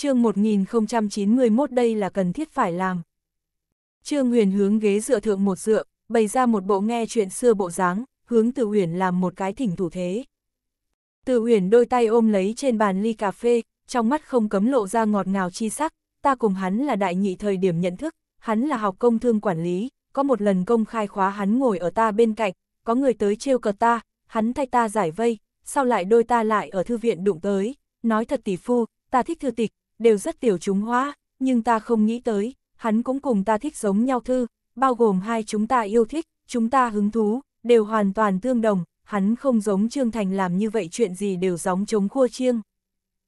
chương 1091 đây là cần thiết phải làm. Trương Huyền hướng ghế dựa thượng một dựa, bày ra một bộ nghe chuyện xưa bộ dáng, hướng Từ Uyển làm một cái thỉnh thủ thế. Từ Uyển đôi tay ôm lấy trên bàn ly cà phê, trong mắt không cấm lộ ra ngọt ngào chi sắc, ta cùng hắn là đại nhị thời điểm nhận thức, hắn là học công thương quản lý, có một lần công khai khóa hắn ngồi ở ta bên cạnh, có người tới trêu cợt ta, hắn thay ta giải vây, sau lại đôi ta lại ở thư viện đụng tới, nói thật tỷ phu, ta thích thư tịch, đều rất tiểu chúng hóa, nhưng ta không nghĩ tới, hắn cũng cùng ta thích giống nhau thư, bao gồm hai chúng ta yêu thích, chúng ta hứng thú, đều hoàn toàn tương đồng, hắn không giống Trương Thành làm như vậy chuyện gì đều giống chống khua chiêng.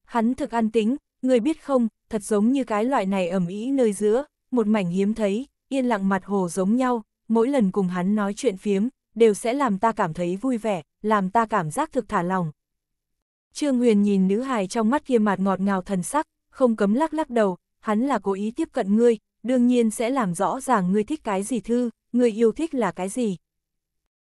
Hắn thực an tính, người biết không, thật giống như cái loại này ẩm ý nơi giữa, một mảnh hiếm thấy, yên lặng mặt hồ giống nhau, mỗi lần cùng hắn nói chuyện phiếm, đều sẽ làm ta cảm thấy vui vẻ, làm ta cảm giác thực thả lòng. Trương Huyền nhìn nữ hài trong mắt kia mặt ngọt ngào thần sắc, không cấm lắc lắc đầu, hắn là cố ý tiếp cận ngươi, đương nhiên sẽ làm rõ ràng ngươi thích cái gì thư, ngươi yêu thích là cái gì.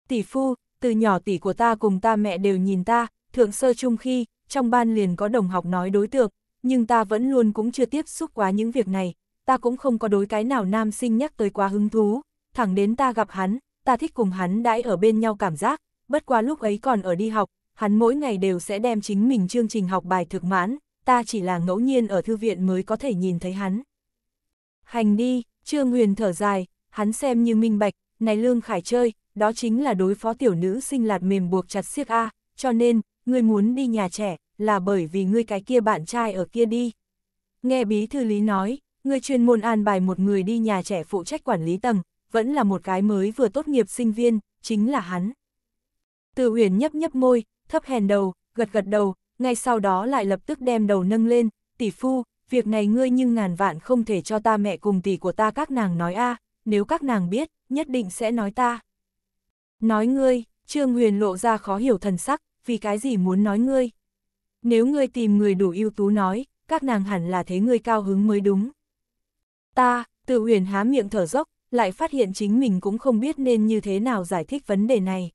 Tỷ phu, từ nhỏ tỷ của ta cùng ta mẹ đều nhìn ta, thượng sơ chung khi, trong ban liền có đồng học nói đối tượng, nhưng ta vẫn luôn cũng chưa tiếp xúc quá những việc này, ta cũng không có đối cái nào nam sinh nhắc tới quá hứng thú, thẳng đến ta gặp hắn, ta thích cùng hắn đãi ở bên nhau cảm giác, bất qua lúc ấy còn ở đi học, hắn mỗi ngày đều sẽ đem chính mình chương trình học bài thực mãn, ta chỉ là ngẫu nhiên ở thư viện mới có thể nhìn thấy hắn. Hành đi, Trương Huyền thở dài, hắn xem như minh bạch, này Lương Khải chơi, đó chính là đối phó tiểu nữ sinh lạt mềm buộc chặt siếc A, cho nên, ngươi muốn đi nhà trẻ, là bởi vì ngươi cái kia bạn trai ở kia đi. Nghe bí thư lý nói, ngươi chuyên môn an bài một người đi nhà trẻ phụ trách quản lý tầng, vẫn là một cái mới vừa tốt nghiệp sinh viên, chính là hắn. Từ huyền nhấp nhấp môi, thấp hèn đầu, gật gật đầu, ngay sau đó lại lập tức đem đầu nâng lên, tỷ phu, việc này ngươi nhưng ngàn vạn không thể cho ta mẹ cùng tỷ của ta các nàng nói a nếu các nàng biết, nhất định sẽ nói ta. Nói ngươi, Trương Huyền lộ ra khó hiểu thần sắc, vì cái gì muốn nói ngươi. Nếu ngươi tìm người đủ ưu tú nói, các nàng hẳn là thế ngươi cao hứng mới đúng. Ta, tự huyền há miệng thở dốc, lại phát hiện chính mình cũng không biết nên như thế nào giải thích vấn đề này.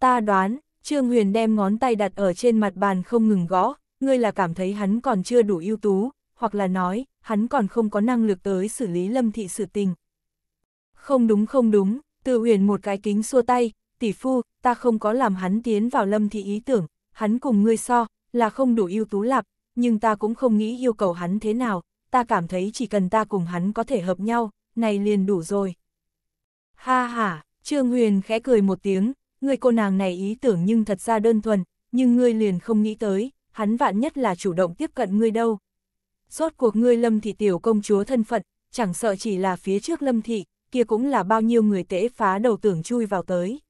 Ta đoán, Trương Huyền đem ngón tay đặt ở trên mặt bàn không ngừng gõ, ngươi là cảm thấy hắn còn chưa đủ ưu tú, hoặc là nói, hắn còn không có năng lực tới xử lý lâm thị sự tình. Không đúng không đúng, Từ Huyền một cái kính xua tay, tỷ phu, ta không có làm hắn tiến vào lâm thị ý tưởng, hắn cùng ngươi so, là không đủ ưu tú lạp, nhưng ta cũng không nghĩ yêu cầu hắn thế nào, ta cảm thấy chỉ cần ta cùng hắn có thể hợp nhau, này liền đủ rồi. Ha ha, Trương Huyền khẽ cười một tiếng, người cô nàng này ý tưởng nhưng thật ra đơn thuần, nhưng ngươi liền không nghĩ tới, hắn vạn nhất là chủ động tiếp cận ngươi đâu. Rốt cuộc ngươi lâm thị tiểu công chúa thân phận, chẳng sợ chỉ là phía trước lâm thị, kia cũng là bao nhiêu người tễ phá đầu tưởng chui vào tới.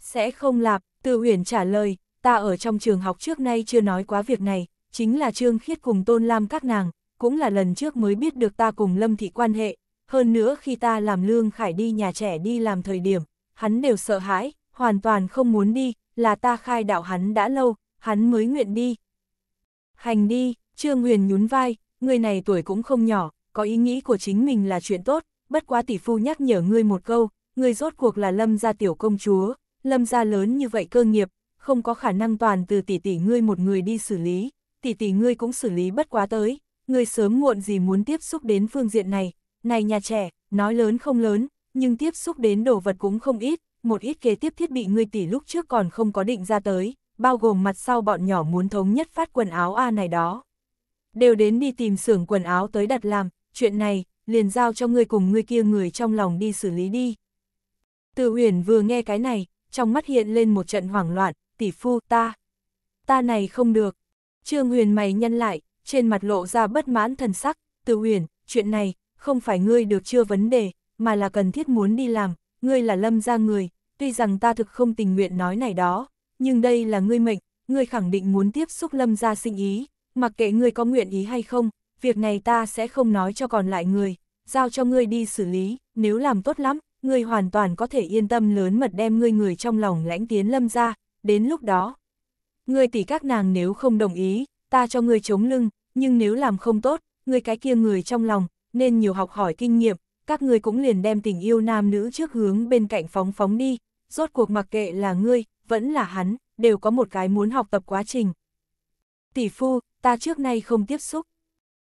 Sẽ không lạp, Từ Uyển trả lời, ta ở trong trường học trước nay chưa nói quá việc này, chính là Trương Khiết cùng Tôn Lam các nàng, cũng là lần trước mới biết được ta cùng Lâm Thị quan hệ, hơn nữa khi ta làm Lương Khải đi nhà trẻ đi làm thời điểm, hắn đều sợ hãi, hoàn toàn không muốn đi, là ta khai đạo hắn đã lâu, hắn mới nguyện đi. Hành đi, Trương Huyền nhún vai, người này tuổi cũng không nhỏ, có ý nghĩ của chính mình là chuyện tốt, bất quá tỷ phu nhắc nhở ngươi một câu, ngươi rốt cuộc là lâm gia tiểu công chúa, lâm gia lớn như vậy cơ nghiệp, không có khả năng toàn từ tỷ tỷ ngươi một người đi xử lý, tỷ tỷ ngươi cũng xử lý bất quá tới, ngươi sớm muộn gì muốn tiếp xúc đến phương diện này, này nhà trẻ, nói lớn không lớn, nhưng tiếp xúc đến đồ vật cũng không ít, một ít kế tiếp thiết bị ngươi tỷ lúc trước còn không có định ra tới, bao gồm mặt sau bọn nhỏ muốn thống nhất phát quần áo A này đó. Đều đến đi tìm xưởng quần áo tới đặt làm, chuyện này, liền giao cho ngươi cùng ngươi kia người trong lòng đi xử lý đi. Từ Huyền vừa nghe cái này, trong mắt hiện lên một trận hoảng loạn, tỷ phu ta. Ta này không được. Trương Huyền mày nhăn lại, trên mặt lộ ra bất mãn thần sắc, Từ Huyền chuyện này, không phải ngươi được chưa vấn đề, mà là cần thiết muốn đi làm, ngươi là lâm gia người, tuy rằng ta thực không tình nguyện nói này đó, nhưng đây là ngươi mệnh, ngươi khẳng định muốn tiếp xúc lâm gia sinh ý, mặc kệ ngươi có nguyện ý hay không, việc này ta sẽ không nói cho còn lại người, giao cho ngươi đi xử lý, nếu làm tốt lắm, ngươi hoàn toàn có thể yên tâm lớn mật đem ngươi người trong lòng lãnh tiến lâm gia. đến lúc đó. Ngươi tỷ các nàng nếu không đồng ý, ta cho ngươi chống lưng, nhưng nếu làm không tốt, ngươi cái kia người trong lòng, nên nhiều học hỏi kinh nghiệm, các ngươi cũng liền đem tình yêu nam nữ trước hướng bên cạnh phóng phóng đi, rốt cuộc mặc kệ là ngươi, vẫn là hắn, đều có một cái muốn học tập quá trình. Tỷ phu, ta trước nay không tiếp xúc.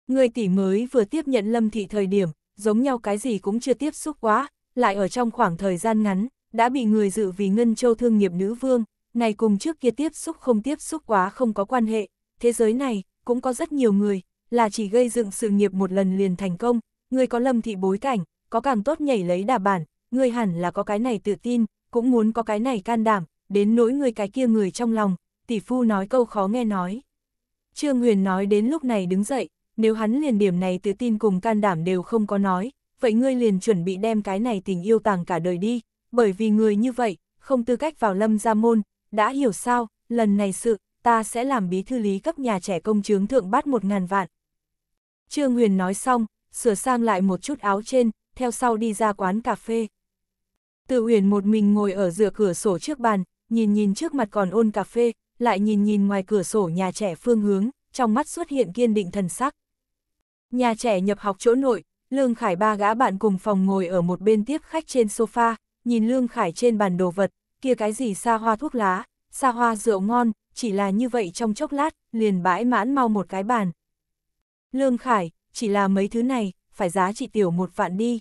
Người tỷ mới vừa tiếp nhận lâm thị thời điểm, giống nhau cái gì cũng chưa tiếp xúc quá, lại ở trong khoảng thời gian ngắn, đã bị người dự vì Ngân Châu thương nghiệp nữ vương, này cùng trước kia tiếp xúc không tiếp xúc quá không có quan hệ, thế giới này, cũng có rất nhiều người, là chỉ gây dựng sự nghiệp một lần liền thành công, người có lâm thị bối cảnh, có càng tốt nhảy lấy đà bản, người hẳn là có cái này tự tin, cũng muốn có cái này can đảm, đến nỗi người cái kia người trong lòng, tỷ phu nói câu khó nghe nói. Trương Huyền nói đến lúc này đứng dậy, nếu hắn liền điểm này tự tin cùng can đảm đều không có nói, vậy ngươi liền chuẩn bị đem cái này tình yêu tàng cả đời đi, bởi vì người như vậy, không tư cách vào lâm gia môn, đã hiểu sao, lần này sự, ta sẽ làm bí thư lý cấp nhà trẻ công chướng thượng bát một ngàn vạn. Trương Huyền nói xong, sửa sang lại một chút áo trên, theo sau đi ra quán cà phê. Từ huyền một mình ngồi ở giữa cửa sổ trước bàn, nhìn nhìn trước mặt còn ôn cà phê, lại nhìn nhìn ngoài cửa sổ nhà trẻ phương hướng, trong mắt xuất hiện kiên định thần sắc. Nhà trẻ nhập học chỗ nội, Lương Khải ba gã bạn cùng phòng ngồi ở một bên tiếp khách trên sofa, nhìn Lương Khải trên bàn đồ vật, kia cái gì xa hoa thuốc lá, xa hoa rượu ngon, chỉ là như vậy trong chốc lát, liền bãi mãn mau một cái bàn. Lương Khải, chỉ là mấy thứ này, phải giá trị tiểu một vạn đi.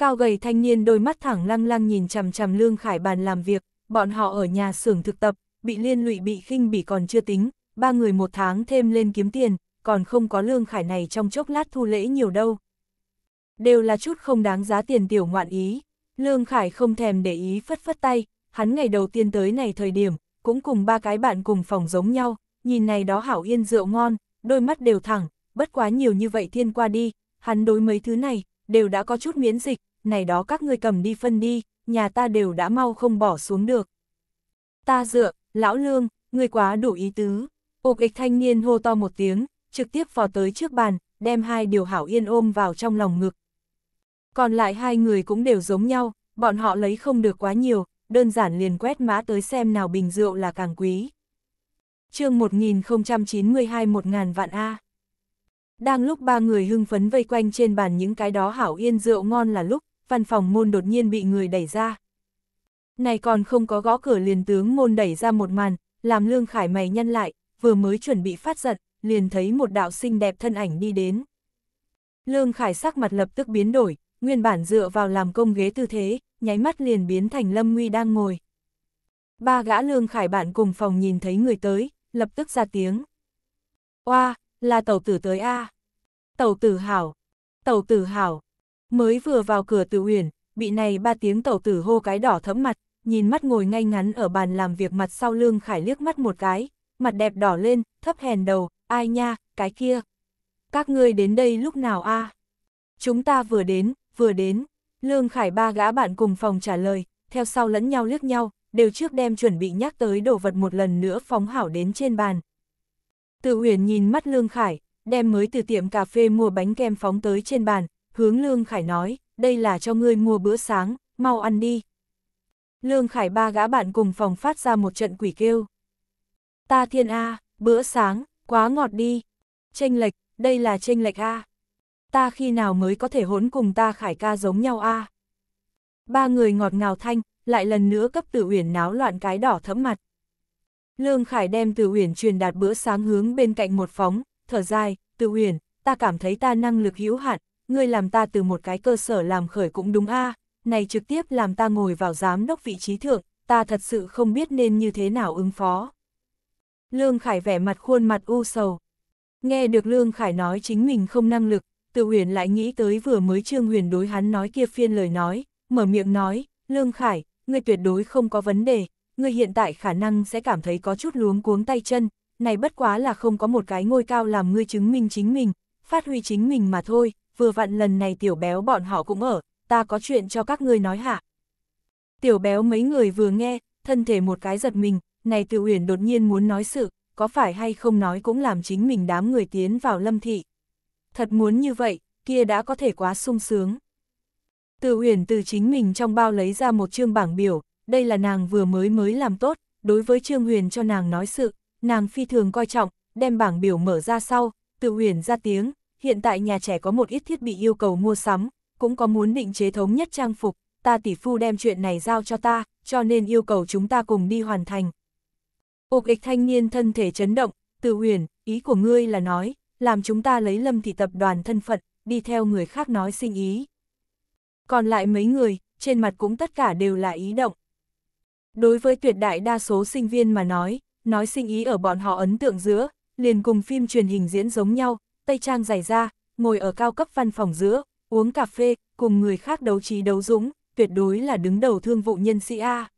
Cao gầy thanh niên đôi mắt thẳng lăng lăng nhìn chằm chằm Lương Khải bàn làm việc, bọn họ ở nhà xưởng thực tập, bị liên lụy bị khinh bỉ còn chưa tính, ba người một tháng thêm lên kiếm tiền, còn không có Lương Khải này trong chốc lát thu lễ nhiều đâu. Đều là chút không đáng giá tiền tiểu ngoạn ý, Lương Khải không thèm để ý phất phất tay, hắn ngày đầu tiên tới này thời điểm, cũng cùng ba cái bạn cùng phòng giống nhau, nhìn này đó hảo yên rượu ngon, đôi mắt đều thẳng, bất quá nhiều như vậy thiên qua đi, hắn đối mấy thứ này, đều đã có chút miễn dịch, này đó các ngươi cầm đi phân đi, nhà ta đều đã mau không bỏ xuống được. Ta dựa, lão lương, ngươi quá đủ ý tứ. Ục ịch thanh niên hô to một tiếng, trực tiếp vò tới trước bàn, đem hai điều hảo yên ôm vào trong lòng ngực. Còn lại hai người cũng đều giống nhau, bọn họ lấy không được quá nhiều, đơn giản liền quét mã tới xem nào bình rượu là càng quý. chương 1092 ngàn vạn A. Đang lúc ba người hưng phấn vây quanh trên bàn những cái đó hảo yên rượu ngon là lúc, văn phòng môn đột nhiên bị người đẩy ra. Này còn không có gõ cửa liền tướng môn đẩy ra một màn, làm Lương Khải mày nhăn lại, vừa mới chuẩn bị phát giận, liền thấy một đạo xinh đẹp thân ảnh đi đến. Lương Khải sắc mặt lập tức biến đổi, nguyên bản dựa vào làm công ghế tư thế, nháy mắt liền biến thành Lâm Nguy đang ngồi. Ba gã Lương Khải bạn cùng phòng nhìn thấy người tới, lập tức ra tiếng. Oa, là tàu tử tới a. À. Tàu tử hảo, tàu tử hảo. Mới vừa vào cửa từ uyển, bị này ba tiếng tẩu tử hô cái đỏ thẫm mặt, nhìn mắt ngồi ngay ngắn ở bàn làm việc mặt sau lương khải liếc mắt một cái, mặt đẹp đỏ lên, thấp hèn đầu, ai nha, cái kia. Các ngươi đến đây lúc nào a à? Chúng ta vừa đến, vừa đến. Lương khải ba gã bạn cùng phòng trả lời, theo sau lẫn nhau liếc nhau, đều trước đem chuẩn bị nhắc tới đồ vật một lần nữa phóng hảo đến trên bàn. Từ Uyển nhìn mắt Lương Khải, đem mới từ tiệm cà phê mua bánh kem phóng tới trên bàn, hướng Lương Khải nói, đây là cho ngươi mua bữa sáng, mau ăn đi. Lương Khải ba gã bạn cùng phòng phát ra một trận quỷ kêu. Ta thiên A, bữa sáng, quá ngọt đi. Tranh lệch, đây là tranh lệch A. Ta khi nào mới có thể hỗn cùng ta Khải ca giống nhau A. Ba người ngọt ngào thanh, lại lần nữa cấp tử uyển náo loạn cái đỏ thấm mặt. Lương Khải đem tử Uyển truyền đạt bữa sáng hướng bên cạnh một phóng, thở dài, tử Uyển, ta cảm thấy ta năng lực hữu hạn, ngươi làm ta từ một cái cơ sở làm khởi cũng đúng a à, này trực tiếp làm ta ngồi vào giám đốc vị trí thượng, ta thật sự không biết nên như thế nào ứng phó. Lương Khải vẻ mặt khuôn mặt u sầu. Nghe được Lương Khải nói chính mình không năng lực, Từ Huyền lại nghĩ tới vừa mới Trương Huyền đối hắn nói kia phiên lời nói, mở miệng nói, Lương Khải, ngươi tuyệt đối không có vấn đề, ngươi hiện tại khả năng sẽ cảm thấy có chút luống cuống tay chân, này bất quá là không có một cái ngôi cao làm ngươi chứng minh chính mình, phát huy chính mình mà thôi, vừa vặn lần này tiểu béo bọn họ cũng ở, ta có chuyện cho các ngươi nói hả? Tiểu béo mấy người vừa nghe, thân thể một cái giật mình, này Tiểu Uyển đột nhiên muốn nói sự, có phải hay không nói cũng làm chính mình đám người tiến vào lâm thị. Thật muốn như vậy, kia đã có thể quá sung sướng. Từ Uyển từ chính mình trong bao lấy ra một chương bảng biểu, đây là nàng vừa mới mới làm tốt, đối với Trương Huyền cho nàng nói sự, nàng phi thường coi trọng, đem bảng biểu mở ra sau, Từ Uyển ra tiếng, hiện tại nhà trẻ có một ít thiết bị yêu cầu mua sắm, cũng có muốn định chế thống nhất trang phục, ta tỷ phu đem chuyện này giao cho ta, cho nên yêu cầu chúng ta cùng đi hoàn thành. Ục ịch thanh niên thân thể chấn động, từ huyền, ý của ngươi là nói, làm chúng ta lấy lâm thị tập đoàn thân phận, đi theo người khác nói sinh ý. Còn lại mấy người, trên mặt cũng tất cả đều là ý động. Đối với tuyệt đại đa số sinh viên mà nói, nói sinh ý ở bọn họ ấn tượng giữa, liền cùng phim truyền hình diễn giống nhau, tây trang dày ra, ngồi ở cao cấp văn phòng giữa, uống cà phê, cùng người khác đấu trí đấu dũng, tuyệt đối là đứng đầu thương vụ nhân sĩ A.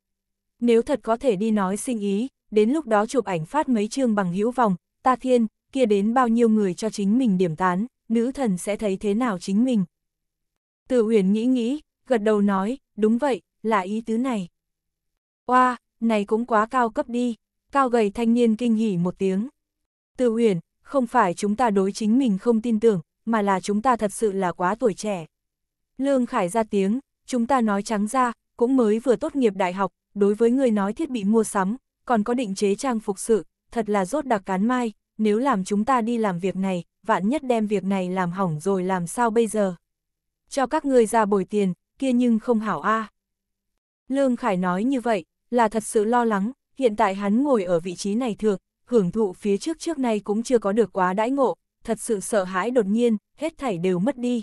Nếu thật có thể đi nói sinh ý, đến lúc đó chụp ảnh phát mấy chương bằng hữu vòng, ta thiên, kia đến bao nhiêu người cho chính mình điểm tán, nữ thần sẽ thấy thế nào chính mình. Từ huyền nghĩ nghĩ, gật đầu nói, đúng vậy, là ý tứ này. Oa, này cũng quá cao cấp đi, cao gầy thanh niên kinh hỉ một tiếng. Từ huyền không phải chúng ta đối chính mình không tin tưởng, mà là chúng ta thật sự là quá tuổi trẻ. Lương Khải ra tiếng, chúng ta nói trắng ra, cũng mới vừa tốt nghiệp đại học, đối với người nói thiết bị mua sắm, còn có định chế trang phục sự, thật là rốt đặc cán mai, nếu làm chúng ta đi làm việc này, vạn nhất đem việc này làm hỏng rồi làm sao bây giờ. Cho các người ra bồi tiền, kia nhưng không hảo a. À. Lương Khải nói như vậy, là thật sự lo lắng, hiện tại hắn ngồi ở vị trí này thường, hưởng thụ phía trước trước nay cũng chưa có được quá đãi ngộ, thật sự sợ hãi đột nhiên, hết thảy đều mất đi.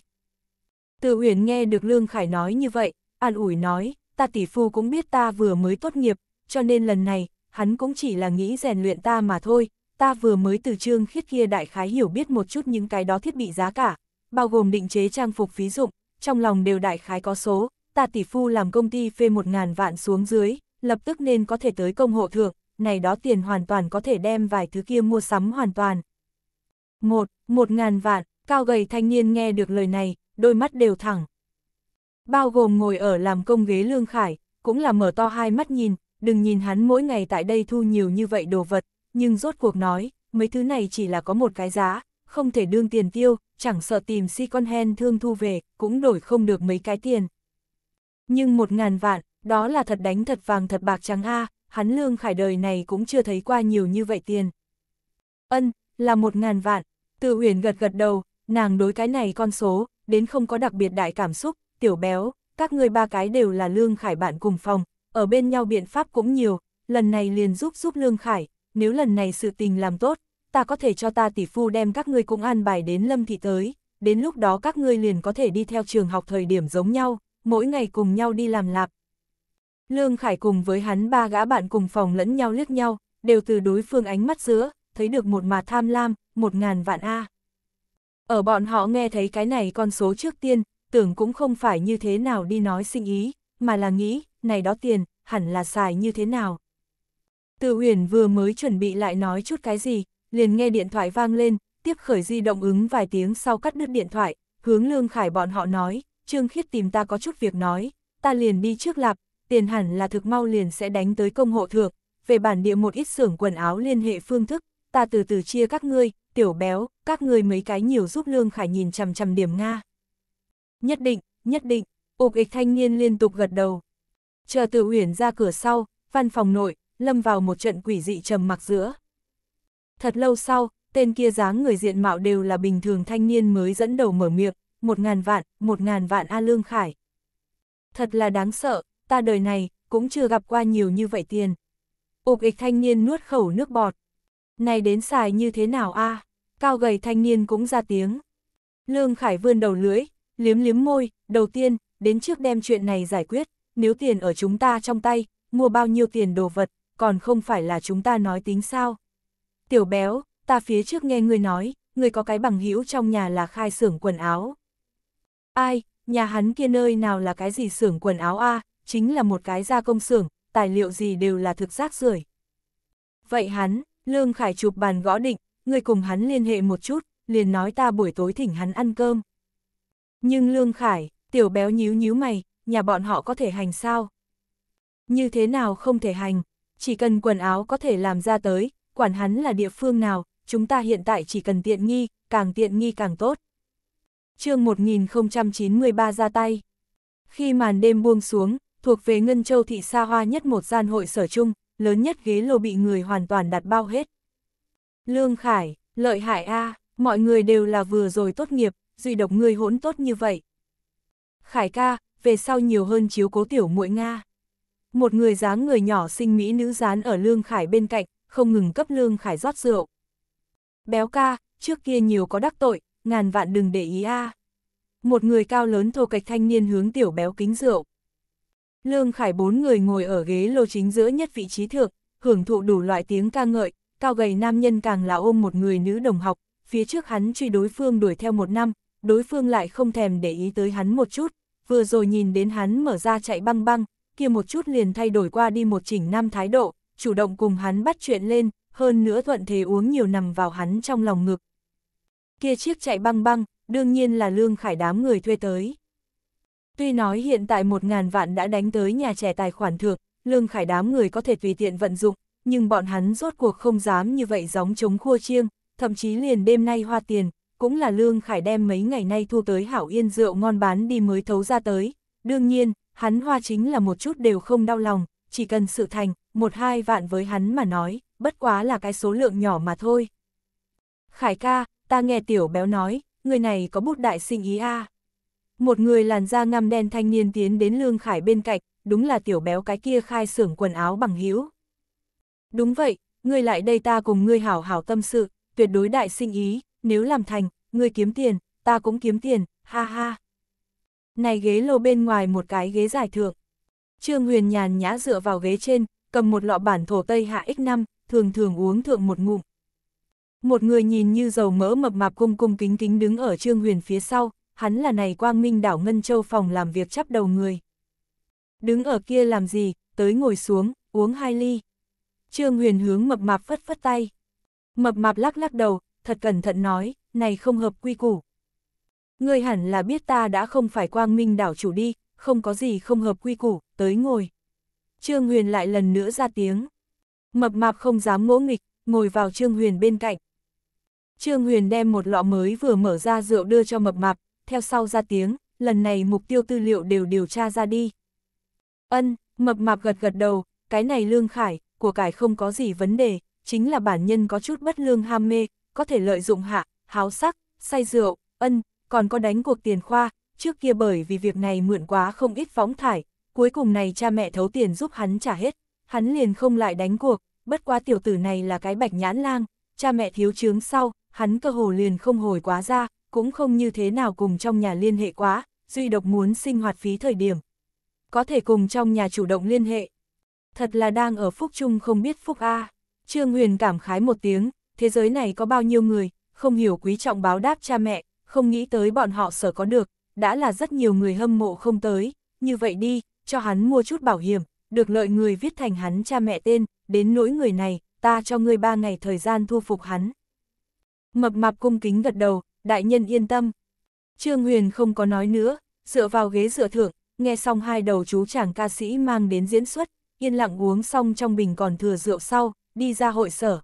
Từ Uyển nghe được Lương Khải nói như vậy, an ủi nói, ta tỷ phu cũng biết ta vừa mới tốt nghiệp, cho nên lần này, hắn cũng chỉ là nghĩ rèn luyện ta mà thôi, ta vừa mới từ trương khiết kia đại khái hiểu biết một chút những cái đó thiết bị giá cả, bao gồm định chế trang phục phí dụng, trong lòng đều đại khái có số, ta tỷ phu làm công ty phê một ngàn vạn xuống dưới, lập tức nên có thể tới công hộ thượng, này đó tiền hoàn toàn có thể đem vài thứ kia mua sắm hoàn toàn. Một, một ngàn vạn, cao gầy thanh niên nghe được lời này, đôi mắt đều thẳng. Bao gồm ngồi ở làm công ghế Lương Khải, cũng là mở to hai mắt nhìn, đừng nhìn hắn mỗi ngày tại đây thu nhiều như vậy đồ vật, nhưng rốt cuộc nói, mấy thứ này chỉ là có một cái giá, không thể đương tiền tiêu, chẳng sợ tìm si con hen thương thu về, cũng đổi không được mấy cái tiền. Nhưng một ngàn vạn, đó là thật đánh thật vàng thật bạc trắng A, hắn lương khải đời này cũng chưa thấy qua nhiều như vậy tiền. Ân, là một ngàn vạn, từ huyền gật gật đầu, nàng đối cái này con số, đến không có đặc biệt đại cảm xúc, tiểu béo, các người ba cái đều là lương khải bạn cùng phòng, ở bên nhau biện pháp cũng nhiều, lần này liền giúp giúp lương khải, nếu lần này sự tình làm tốt, ta có thể cho ta tỷ phu đem các ngươi cũng an bài đến lâm thị tới, đến lúc đó các ngươi liền có thể đi theo trường học thời điểm giống nhau, mỗi ngày cùng nhau đi làm lạp, Lương Khải cùng với hắn ba gã bạn cùng phòng lẫn nhau liếc nhau, đều từ đối phương ánh mắt giữa, thấy được một mà tham lam, một ngàn vạn A. Ở bọn họ nghe thấy cái này con số trước tiên, tưởng cũng không phải như thế nào đi nói sinh ý, mà là nghĩ, này đó tiền, hẳn là xài như thế nào. Từ Huyền vừa mới chuẩn bị lại nói chút cái gì, liền nghe điện thoại vang lên, tiếp khởi di động ứng vài tiếng sau cắt đứt điện thoại, hướng Lương Khải bọn họ nói, Trương Khiết tìm ta có chút việc nói, ta liền đi trước lạp, tiền hẳn là thực mau liền sẽ đánh tới công hộ thượng, về bản địa một ít xưởng quần áo liên hệ phương thức, ta từ từ chia các ngươi, tiểu béo, các ngươi mấy cái nhiều giúp Lương Khải nhìn chằm chằm điểm Nga. Nhất định, nhất định, ục ịch thanh niên liên tục gật đầu. Chờ từ uyển ra cửa sau, văn phòng nội, lâm vào một trận quỷ dị trầm mặc giữa. Thật lâu sau, tên kia dáng người diện mạo đều là bình thường thanh niên mới dẫn đầu mở miệng, một ngàn vạn, một ngàn vạn A Lương Khải. Thật là đáng sợ, ta đời này, cũng chưa gặp qua nhiều như vậy tiền. Ục ịch thanh niên nuốt khẩu nước bọt. Này đến xài như thế nào a à? Cao gầy thanh niên cũng ra tiếng. Lương Khải vươn đầu lưỡi, liếm liếm môi, đầu tiên, đến trước đem chuyện này giải quyết, nếu tiền ở chúng ta trong tay, mua bao nhiêu tiền đồ vật, còn không phải là chúng ta nói tính sao. Tiểu béo, ta phía trước nghe người nói, người có cái bằng hữu trong nhà là khai xưởng quần áo. Ai, nhà hắn kia nơi nào là cái gì xưởng quần áo a à? chính là một cái gia công xưởng, tài liệu gì đều là thực rác rưởi. Vậy hắn, Lương Khải chụp bàn gõ định, người cùng hắn liên hệ một chút, liền nói ta buổi tối thỉnh hắn ăn cơm. Nhưng Lương Khải, tiểu béo nhíu nhíu mày, nhà bọn họ có thể hành sao? Như thế nào không thể hành, chỉ cần quần áo có thể làm ra tới, quản hắn là địa phương nào, chúng ta hiện tại chỉ cần tiện nghi, càng tiện nghi càng tốt. chương 1093 ra tay. Khi màn đêm buông xuống, thuộc về Ngân Châu thị xa hoa nhất một gian hội sở chung, lớn nhất ghế lô bị người hoàn toàn đặt bao hết. Lương Khải, lợi hại A, mọi người đều là vừa rồi tốt nghiệp, duy độc người hỗn tốt như vậy. Khải ca, về sau nhiều hơn chiếu cố tiểu muội Nga. Một người dáng người nhỏ xinh mỹ nữ dán ở Lương Khải bên cạnh, không ngừng cấp Lương Khải rót rượu. Béo ca, trước kia nhiều có đắc tội, ngàn vạn đừng để ý a. Một người cao lớn thô kịch thanh niên hướng tiểu béo kính rượu. Lương Khải bốn người ngồi ở ghế lô chính giữa nhất vị trí thượng, hưởng thụ đủ loại tiếng ca ngợi, cao gầy nam nhân càng là ôm một người nữ đồng học, phía trước hắn truy đối phương đuổi theo một năm, đối phương lại không thèm để ý tới hắn một chút, vừa rồi nhìn đến hắn mở ra chạy băng băng, kia một chút liền thay đổi qua đi một chỉnh năm thái độ, chủ động cùng hắn bắt chuyện lên, hơn nữa thuận thế uống nhiều nằm vào hắn trong lòng ngực. Kia chiếc chạy băng băng, đương nhiên là Lương Khải đám người thuê tới. Tuy nói hiện tại một ngàn vạn đã đánh tới nhà trẻ tài khoản thượng, lương khải đám người có thể tùy tiện vận dụng, nhưng bọn hắn rốt cuộc không dám như vậy giống chống khua chiêng, thậm chí liền đêm nay hoa tiền, cũng là lương khải đem mấy ngày nay thu tới hảo yên rượu ngon bán đi mới thấu ra tới. Đương nhiên, hắn hoa chính là một chút đều không đau lòng, chỉ cần sự thành, một hai vạn với hắn mà nói, bất quá là cái số lượng nhỏ mà thôi. Khải ca, ta nghe tiểu béo nói, người này có bút đại sinh ý a à. Một người làn da ngăm đen thanh niên tiến đến Lương Khải bên cạnh, đúng là tiểu béo cái kia khai xưởng quần áo bằng hữu. Đúng vậy, ngươi lại đây ta cùng ngươi hảo hảo tâm sự, tuyệt đối đại sinh ý, nếu làm thành, ngươi kiếm tiền, ta cũng kiếm tiền, ha ha. Này ghế lô bên ngoài một cái ghế giải thượng. Trương Huyền nhàn nhã dựa vào ghế trên, cầm một lọ bản thổ Tây Hạ X5, thường thường uống thượng một ngụm. Một người nhìn như dầu mỡ mập mạp cung cung kính kính đứng ở Trương Huyền phía sau, hắn là này quang minh đảo Ngân Châu phòng làm việc chắp đầu người. Đứng ở kia làm gì, tới ngồi xuống, uống hai ly. Trương Huyền hướng mập mạp phất phất tay. Mập mạp lắc lắc đầu, thật cẩn thận nói, này không hợp quy củ. Người hẳn là biết ta đã không phải quang minh đảo chủ đi, không có gì không hợp quy củ, tới ngồi. Trương Huyền lại lần nữa ra tiếng. Mập mạp không dám ngỗ nghịch, ngồi vào Trương Huyền bên cạnh. Trương Huyền đem một lọ mới vừa mở ra rượu đưa cho mập mạp, theo sau ra tiếng, lần này mục tiêu tư liệu đều điều tra ra đi. Ân, mập mạp gật gật đầu, cái này lương khải, của cải không có gì vấn đề, chính là bản nhân có chút bất lương ham mê, có thể lợi dụng hạ, háo sắc, say rượu, ân, còn có đánh cuộc tiền khoa, trước kia bởi vì việc này mượn quá không ít phóng thải, cuối cùng này cha mẹ thấu tiền giúp hắn trả hết, hắn liền không lại đánh cuộc, bất quá tiểu tử này là cái bạch nhãn lang, cha mẹ thiếu chướng sau, hắn cơ hồ liền không hồi quá ra, cũng không như thế nào cùng trong nhà liên hệ quá, duy độc muốn sinh hoạt phí thời điểm. Có thể cùng trong nhà chủ động liên hệ. Thật là đang ở phúc chung không biết phúc A. Trương Huyền cảm khái một tiếng, thế giới này có bao nhiêu người, không hiểu quý trọng báo đáp cha mẹ, không nghĩ tới bọn họ sở có được, đã là rất nhiều người hâm mộ không tới, như vậy đi, cho hắn mua chút bảo hiểm, được lợi người viết thành hắn cha mẹ tên, đến nỗi người này, ta cho ngươi ba ngày thời gian thu phục hắn. Mập mạp cung kính gật đầu, đại nhân yên tâm. Trương Huyền không có nói nữa, dựa vào ghế dựa thượng, nghe xong hai đầu chú chàng ca sĩ mang đến diễn xuất, yên lặng uống xong trong bình còn thừa rượu sau, đi ra hội sở.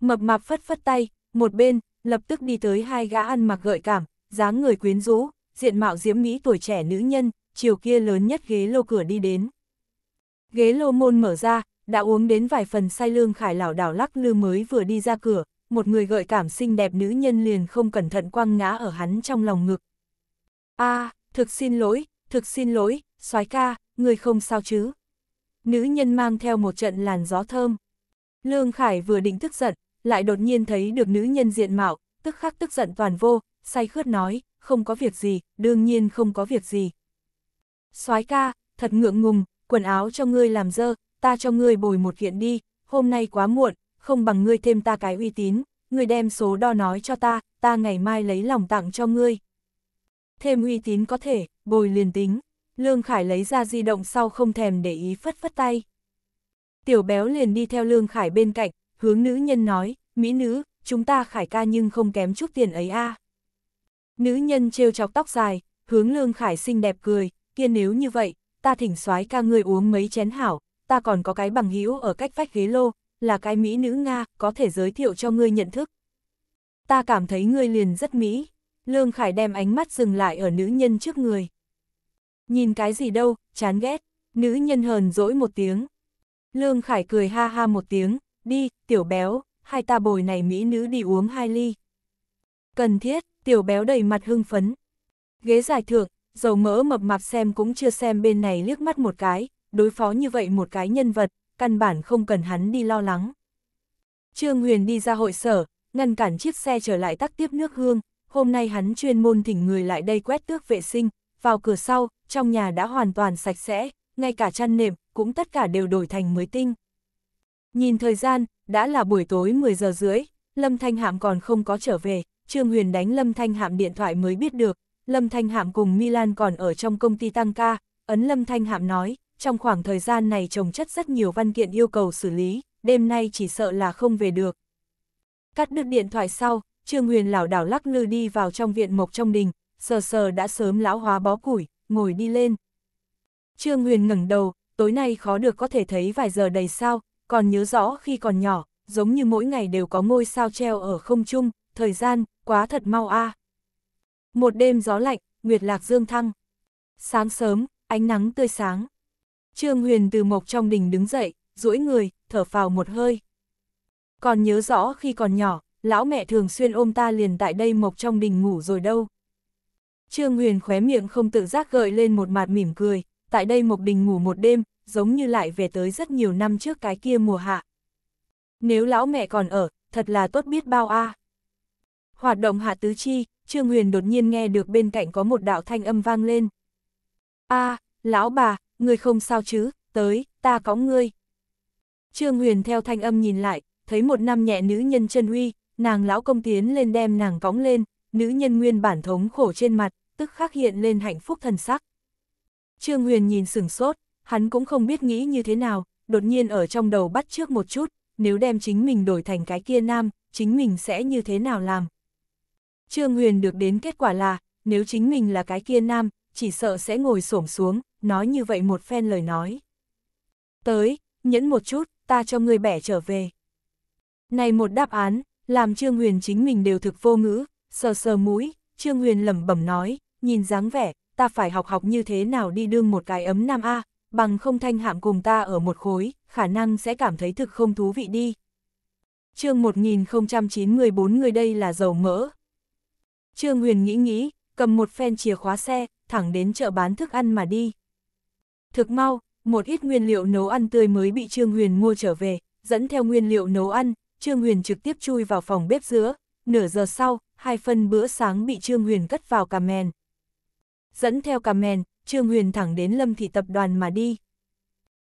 Mập mạp phất phất tay, một bên, lập tức đi tới hai gã ăn mặc gợi cảm, dáng người quyến rũ, diện mạo diễm mỹ tuổi trẻ nữ nhân, chiều kia lớn nhất ghế lô cửa đi đến. Ghế lô môn mở ra, đã uống đến vài phần say lương khải lảo đảo lắc lư mới vừa đi ra cửa, một người gợi cảm xinh đẹp nữ nhân liền không cẩn thận quăng ngã ở hắn trong lòng ngực. a à, thực xin lỗi, thực xin lỗi, soái ca, người không sao chứ. Nữ nhân mang theo một trận làn gió thơm. Lương Khải vừa định tức giận, lại đột nhiên thấy được nữ nhân diện mạo, tức khắc tức giận toàn vô, say khướt nói, không có việc gì, đương nhiên không có việc gì. soái ca, thật ngượng ngùng, quần áo cho ngươi làm dơ, ta cho ngươi bồi một kiện đi, hôm nay quá muộn, không bằng ngươi thêm ta cái uy tín, ngươi đem số đo nói cho ta, ta ngày mai lấy lòng tặng cho ngươi. Thêm uy tín có thể, bồi liền tính. Lương Khải lấy ra di động sau không thèm để ý phất phất tay. Tiểu béo liền đi theo Lương Khải bên cạnh, hướng nữ nhân nói, mỹ nữ, chúng ta khải ca nhưng không kém chút tiền ấy a. Nữ nhân trêu chọc tóc dài, hướng Lương Khải xinh đẹp cười, kia nếu như vậy, ta thỉnh soái ca ngươi uống mấy chén hảo, ta còn có cái bằng hữu ở cách vách ghế lô, là cái Mỹ nữ Nga, có thể giới thiệu cho ngươi nhận thức. Ta cảm thấy ngươi liền rất Mỹ. Lương Khải đem ánh mắt dừng lại ở nữ nhân trước người. Nhìn cái gì đâu, chán ghét. Nữ nhân hờn dỗi một tiếng. Lương Khải cười ha ha một tiếng, đi, tiểu béo, hai ta bồi này Mỹ nữ đi uống hai ly. Cần thiết, tiểu béo đầy mặt hưng phấn. Ghế giải thượng, dầu mỡ mập mạp xem cũng chưa xem bên này liếc mắt một cái, đối phó như vậy một cái nhân vật, căn bản không cần hắn đi lo lắng. Trương Huyền đi ra hội sở, ngăn cản chiếc xe trở lại tắc tiếp nước hương, hôm nay hắn chuyên môn thỉnh người lại đây quét tước vệ sinh, vào cửa sau, trong nhà đã hoàn toàn sạch sẽ, ngay cả chăn nệm, cũng tất cả đều đổi thành mới tinh. Nhìn thời gian, đã là buổi tối 10 giờ rưỡi, Lâm Thanh Hạm còn không có trở về, Trương Huyền đánh Lâm Thanh Hạm điện thoại mới biết được, Lâm Thanh Hạm cùng Milan còn ở trong công ty tăng ca, ấn Lâm Thanh Hạm nói, trong khoảng thời gian này trồng chất rất nhiều văn kiện yêu cầu xử lý, đêm nay chỉ sợ là không về được. Cắt đứt điện thoại sau, Trương Huyền lảo đảo lắc lư đi vào trong viện mộc trong đình, sờ sờ đã sớm lão hóa bó củi, ngồi đi lên. Trương Huyền ngẩng đầu, tối nay khó được có thể thấy vài giờ đầy sao, còn nhớ rõ khi còn nhỏ, giống như mỗi ngày đều có ngôi sao treo ở không trung, thời gian, quá thật mau a. À. Một đêm gió lạnh, nguyệt lạc dương thăng. Sáng sớm, ánh nắng tươi sáng. Trương Huyền từ mộc trong đình đứng dậy, duỗi người, thở phào một hơi. Còn nhớ rõ khi còn nhỏ, lão mẹ thường xuyên ôm ta liền tại đây mộc trong đình ngủ rồi đâu. Trương Huyền khóe miệng không tự giác gợi lên một mặt mỉm cười, tại đây mộc đình ngủ một đêm, giống như lại về tới rất nhiều năm trước cái kia mùa hạ. Nếu lão mẹ còn ở, thật là tốt biết bao a. À. Hoạt động hạ tứ chi, Trương Huyền đột nhiên nghe được bên cạnh có một đạo thanh âm vang lên. A, à, lão bà, ngươi không sao chứ, tới, ta có ngươi. Trương Huyền theo thanh âm nhìn lại, thấy một nam nhẹ nữ nhân chân uy, nàng lão công tiến lên đem nàng cõng lên, nữ nhân nguyên bản thống khổ trên mặt, tức khắc hiện lên hạnh phúc thần sắc. Trương Huyền nhìn sửng sốt, hắn cũng không biết nghĩ như thế nào, đột nhiên ở trong đầu bắt trước một chút, nếu đem chính mình đổi thành cái kia nam, chính mình sẽ như thế nào làm. Trương Huyền được đến kết quả là, nếu chính mình là cái kia nam, chỉ sợ sẽ ngồi xổm xuống, nói như vậy một phen lời nói. Tới, nhẫn một chút, ta cho ngươi bẻ trở về. Này một đáp án, làm Trương Huyền chính mình đều thực vô ngữ, sờ sờ mũi, Trương Huyền lẩm bẩm nói, nhìn dáng vẻ, ta phải học học như thế nào đi đương một cái ấm nam A, bằng không thanh hạm cùng ta ở một khối, khả năng sẽ cảm thấy thực không thú vị đi. chương 1094 người đây là dầu mỡ. Trương Huyền nghĩ nghĩ, cầm một phen chìa khóa xe, thẳng đến chợ bán thức ăn mà đi. Thực mau, một ít nguyên liệu nấu ăn tươi mới bị Trương Huyền mua trở về, dẫn theo nguyên liệu nấu ăn, Trương Huyền trực tiếp chui vào phòng bếp giữa, nửa giờ sau, hai phần bữa sáng bị Trương Huyền cất vào cà men. Dẫn theo cà men, Trương Huyền thẳng đến Lâm Thị Tập đoàn mà đi.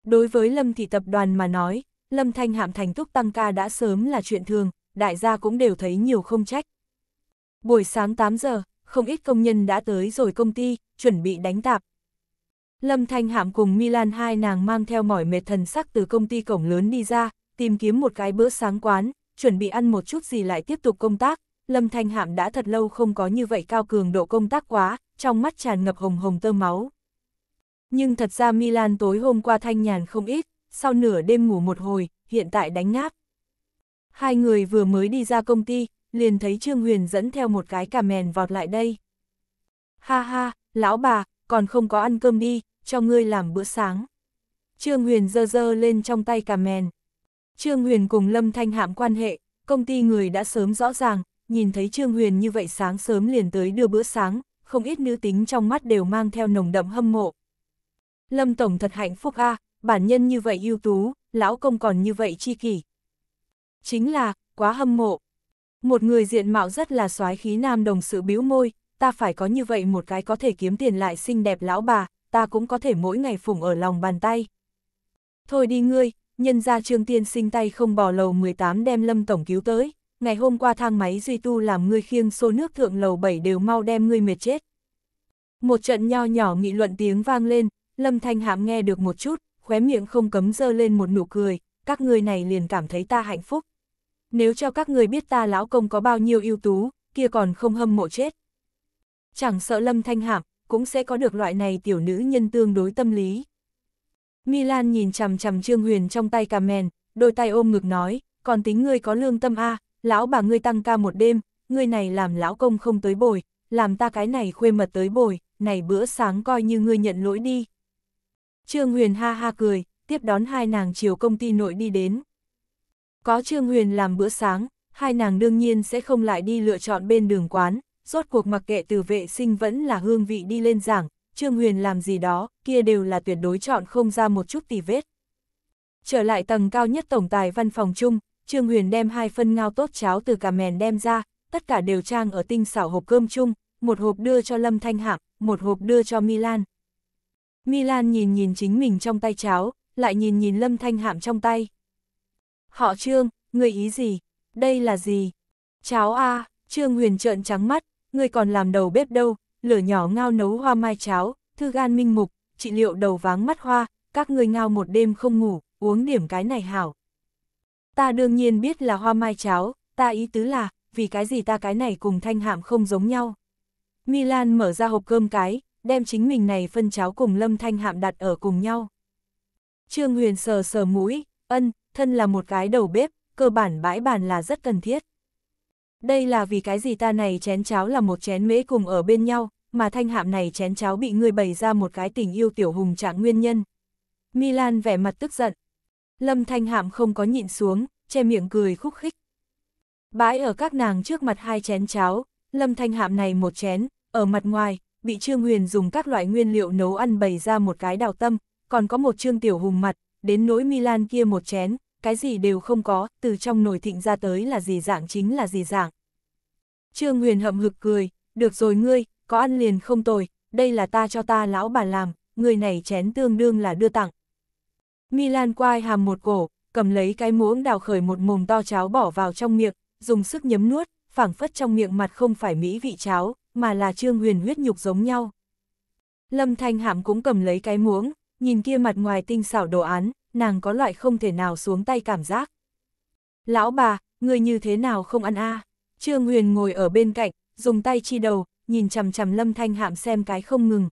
Đối với Lâm Thị Tập đoàn mà nói, Lâm Thanh Hạm Thành Túc Tăng Ca đã sớm là chuyện thường, đại gia cũng đều thấy nhiều không trách. Buổi sáng 8 giờ, không ít công nhân đã tới rồi công ty, chuẩn bị đánh tạp, Lâm Thanh Hạm cùng Milan hai nàng mang theo mỏi mệt thần sắc từ công ty cổng lớn đi ra, tìm kiếm một cái bữa sáng quán, chuẩn bị ăn một chút gì lại tiếp tục công tác. Lâm Thanh Hạm đã thật lâu không có như vậy cao cường độ công tác quá, trong mắt tràn ngập hồng hồng tơ máu. Nhưng thật ra Milan tối hôm qua thanh nhàn không ít, sau nửa đêm ngủ một hồi, hiện tại đánh ngáp. Hai người vừa mới đi ra công ty, liền thấy Trương Huyền dẫn theo một cái cà mèn vọt lại đây. Ha ha, lão bà, còn không có ăn cơm đi, cho ngươi làm bữa sáng. Trương Huyền dơ dơ lên trong tay cà mèn. Trương Huyền cùng Lâm Thanh Hạm quan hệ, công ty người đã sớm rõ ràng, nhìn thấy Trương Huyền như vậy sáng sớm liền tới đưa bữa sáng, không ít nữ tính trong mắt đều mang theo nồng đậm hâm mộ. Lâm Tổng thật hạnh phúc a bản nhân như vậy ưu tú, lão công còn như vậy chi kỷ. Chính là, quá hâm mộ. Một người diện mạo rất là soái khí nam đồng sự biếu môi, ta phải có như vậy một cái có thể kiếm tiền lại xinh đẹp lão bà, ta cũng có thể mỗi ngày phủng ở lòng bàn tay. Thôi đi ngươi, nhân ra trương tiên sinh tay không bỏ lầu 18 đem lâm tổng cứu tới, ngày hôm qua thang máy duy tu làm ngươi khiêng xô nước thượng lầu 7 đều mau đem ngươi mệt chết. Một trận nho nhỏ nghị luận tiếng vang lên, lâm thanh hạm nghe được một chút, khóe miệng không cấm dơ lên một nụ cười, các ngươi này liền cảm thấy ta hạnh phúc. Nếu cho các người biết ta lão công có bao nhiêu ưu tú, kia còn không hâm mộ chết chẳng sợ Lâm Thanh Hạm, cũng sẽ có được loại này tiểu nữ nhân tương đối tâm lý. Milan nhìn chằm chằm Trương Huyền trong tay cà mèn, đôi tay ôm ngực nói, còn tính ngươi có lương tâm a, lão bà ngươi tăng ca một đêm, ngươi này làm lão công không tới bồi, làm ta cái này khuê mật tới bồi, này bữa sáng coi như ngươi nhận lỗi đi. Trương Huyền ha ha cười, tiếp đón hai nàng chiều công ty nội đi đến. Có Trương Huyền làm bữa sáng, hai nàng đương nhiên sẽ không lại đi lựa chọn bên đường quán, rốt cuộc mặc kệ từ vệ sinh vẫn là hương vị đi lên giảng, Trương Huyền làm gì đó, kia đều là tuyệt đối chọn không ra một chút tì vết. Trở lại tầng cao nhất tổng tài văn phòng chung, Trương Huyền đem hai phân ngao tốt cháo từ cà mèn đem ra, tất cả đều trang ở tinh xảo hộp cơm chung, một hộp đưa cho Lâm Thanh hạng một hộp đưa cho Milan. Milan nhìn nhìn chính mình trong tay cháo, lại nhìn nhìn Lâm Thanh Hạm trong tay. Họ Trương, người ý gì? Đây là gì? Cháo A, Trương Huyền trợn trắng mắt, người còn làm đầu bếp đâu, lửa nhỏ ngao nấu hoa mai cháo, thư gan minh mục, trị liệu đầu váng mắt hoa, các người ngao một đêm không ngủ, uống điểm cái này hảo. Ta đương nhiên biết là hoa mai cháo, ta ý tứ là, vì cái gì ta cái này cùng thanh hạm không giống nhau. Milan mở ra hộp cơm cái, đem chính mình này phân cháo cùng lâm thanh hạm đặt ở cùng nhau. Trương Huyền sờ sờ mũi, ân, thân là một cái đầu bếp, cơ bản bãi bàn là rất cần thiết đây là vì cái gì ta này chén cháo là một chén mễ cùng ở bên nhau, mà thanh hạm này chén cháo bị ngươi bày ra một cái tình yêu tiểu hùng trạng nguyên nhân. Milan vẻ mặt tức giận. Lâm thanh hạm không có nhịn xuống, che miệng cười khúc khích. Bãi ở các nàng trước mặt hai chén cháo, lâm thanh hạm này một chén, ở mặt ngoài, bị Trương Huyền dùng các loại nguyên liệu nấu ăn bày ra một cái đào tâm, còn có một Trương Tiểu Hùng mặt, đến nỗi Milan kia một chén, cái gì đều không có, từ trong nồi thịnh ra tới là gì dạng chính là gì dạng. Trương Huyền hậm hực cười, được rồi ngươi, có ăn liền không tồi, đây là ta cho ta lão bà làm, người này chén tương đương là đưa tặng. Milan quai hàm một cổ, cầm lấy cái muỗng đào khởi một mồm to cháo bỏ vào trong miệng, dùng sức nhấm nuốt, phảng phất trong miệng mặt không phải mỹ vị cháo, mà là trương huyền huyết nhục giống nhau. Lâm Thanh Hạm cũng cầm lấy cái muỗng, nhìn kia mặt ngoài tinh xảo đồ án, nàng có loại không thể nào xuống tay cảm giác. Lão bà, người như thế nào không ăn a? À? Trương Huyền ngồi ở bên cạnh, dùng tay chi đầu, nhìn chằm chằm Lâm Thanh Hạm xem cái không ngừng.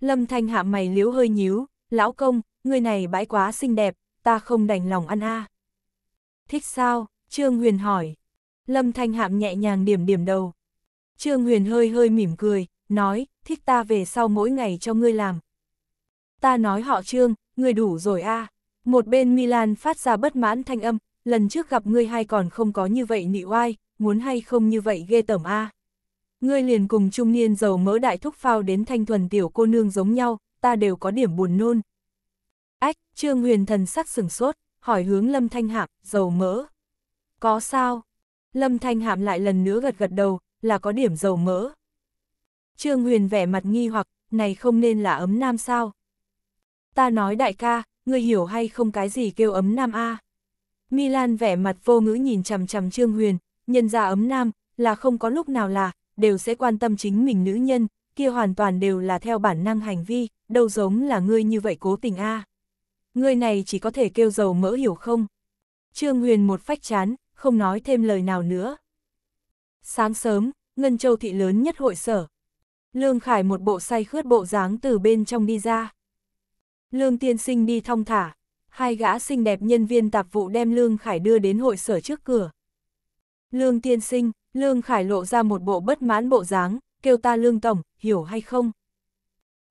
Lâm Thanh Hạm mày liếu hơi nhíu, lão công, người này bãi quá xinh đẹp, ta không đành lòng ăn a. Thích sao? Trương Huyền hỏi. Lâm Thanh Hạm nhẹ nhàng điểm điểm đầu. Trương Huyền hơi hơi mỉm cười, nói, thích ta về sau mỗi ngày cho ngươi làm. Ta nói họ Trương, ngươi đủ rồi a. Một bên Milan phát ra bất mãn thanh âm, lần trước gặp ngươi hai còn không có như vậy nị oai, muốn hay không như vậy ghê tởm a. Ngươi liền cùng trung niên giàu mỡ đại thúc phao đến thanh thuần tiểu cô nương giống nhau, ta đều có điểm buồn nôn. Ách, Trương Huyền thần sắc sừng sốt, hỏi hướng Lâm Thanh Hạm, giàu mỡ. Có sao? Lâm Thanh Hạm lại lần nữa gật gật đầu, là có điểm giàu mỡ. Trương Huyền vẻ mặt nghi hoặc, này không nên là ấm nam sao? Ta nói đại ca, ngươi hiểu hay không cái gì kêu ấm nam a? À? Milan vẻ mặt vô ngữ nhìn chằm chằm Trương Huyền, nhân gia ấm nam, là không có lúc nào là, đều sẽ quan tâm chính mình nữ nhân, kia hoàn toàn đều là theo bản năng hành vi, đâu giống là ngươi như vậy cố tình a. À. Ngươi này chỉ có thể kêu dầu mỡ hiểu không? Trương Huyền một phách chán, không nói thêm lời nào nữa. Sáng sớm, Ngân Châu thị lớn nhất hội sở. Lương Khải một bộ say khướt bộ dáng từ bên trong đi ra. Lương tiên sinh đi thong thả, hai gã xinh đẹp nhân viên tạp vụ đem Lương Khải đưa đến hội sở trước cửa. Lương tiên sinh, Lương Khải lộ ra một bộ bất mãn bộ dáng, kêu ta Lương Tổng, hiểu hay không?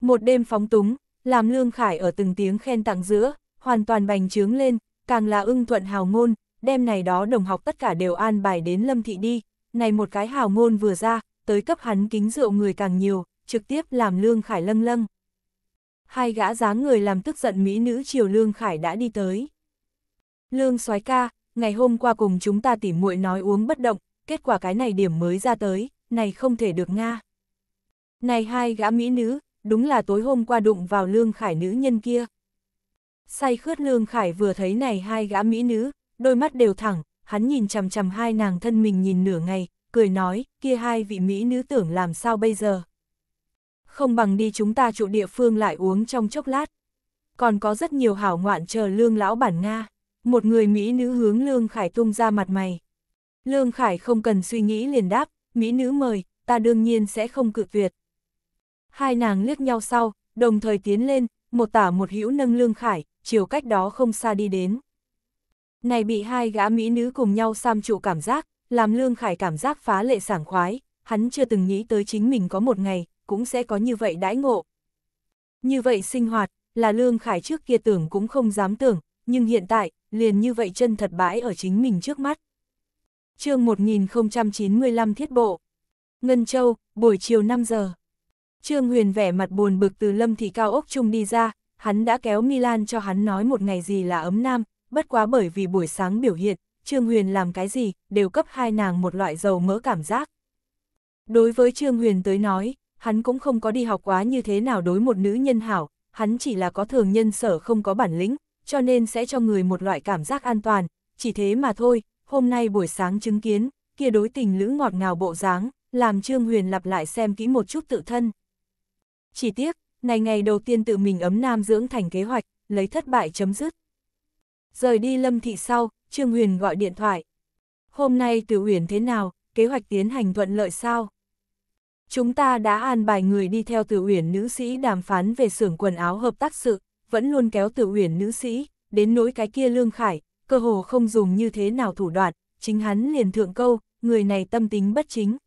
Một đêm phóng túng, làm Lương Khải ở từng tiếng khen tặng giữa, hoàn toàn bành trướng lên, càng là ưng thuận hào ngôn, Đêm này đó đồng học tất cả đều an bài đến Lâm Thị đi, này một cái hào ngôn vừa ra, tới cấp hắn kính rượu người càng nhiều, trực tiếp làm Lương Khải lâng lâng. Hai gã dáng người làm tức giận mỹ nữ chiều Lương Khải đã đi tới. Lương soái ca, ngày hôm qua cùng chúng ta tỉ muội nói uống bất động, kết quả cái này điểm mới ra tới, này không thể được Nga. Này hai gã mỹ nữ, đúng là tối hôm qua đụng vào Lương Khải nữ nhân kia. Say khướt Lương Khải vừa thấy này hai gã mỹ nữ, đôi mắt đều thẳng, hắn nhìn chằm chằm hai nàng thân mình nhìn nửa ngày, cười nói, kia hai vị mỹ nữ tưởng làm sao bây giờ. Không bằng đi chúng ta trụ địa phương lại uống trong chốc lát. Còn có rất nhiều hảo ngoạn chờ Lương lão bản Nga một người Mỹ nữ hướng Lương Khải tung ra mặt mày. Lương Khải không cần suy nghĩ liền đáp, Mỹ nữ mời, ta đương nhiên sẽ không cự tuyệt. Hai nàng liếc nhau sau, đồng thời tiến lên, một tả một hữu nâng Lương Khải, chiều cách đó không xa đi đến. Này bị hai gã Mỹ nữ cùng nhau sam trụ cảm giác, làm Lương Khải cảm giác phá lệ sảng khoái, hắn chưa từng nghĩ tới chính mình có một ngày, cũng sẽ có như vậy đãi ngộ. Như vậy sinh hoạt, là Lương Khải trước kia tưởng cũng không dám tưởng, nhưng hiện tại, liền như vậy chân thật bãi ở chính mình trước mắt. chương 1095 thiết bộ. Ngân Châu, buổi chiều 5 giờ. Trương Huyền vẻ mặt buồn bực từ lâm thị cao úc trung đi ra, hắn đã kéo Milan cho hắn nói một ngày gì là ấm nam, bất quá bởi vì buổi sáng biểu hiện, Trương Huyền làm cái gì, đều cấp hai nàng một loại dầu mỡ cảm giác. Đối với Trương Huyền tới nói, hắn cũng không có đi học quá như thế nào đối một nữ nhân hảo, hắn chỉ là có thường nhân sở không có bản lĩnh, cho nên sẽ cho người một loại cảm giác an toàn, chỉ thế mà thôi, hôm nay buổi sáng chứng kiến, kia đối tình lữ ngọt ngào bộ dáng, làm Trương Huyền lặp lại xem kỹ một chút tự thân. Chỉ tiếc, này ngày đầu tiên tự mình ấm nam dưỡng thành kế hoạch, lấy thất bại chấm dứt. Rời đi lâm thị sau, Trương Huyền gọi điện thoại. Hôm nay Từ Huyền thế nào, kế hoạch tiến hành thuận lợi sao? Chúng ta đã an bài người đi theo Từ Huyền nữ sĩ đàm phán về xưởng quần áo hợp tác sự, vẫn luôn kéo Tử Uyển nữ sĩ, đến nỗi cái kia Lương Khải, cơ hồ không dùng như thế nào thủ đoạn, chính hắn liền thượng câu, người này tâm tính bất chính.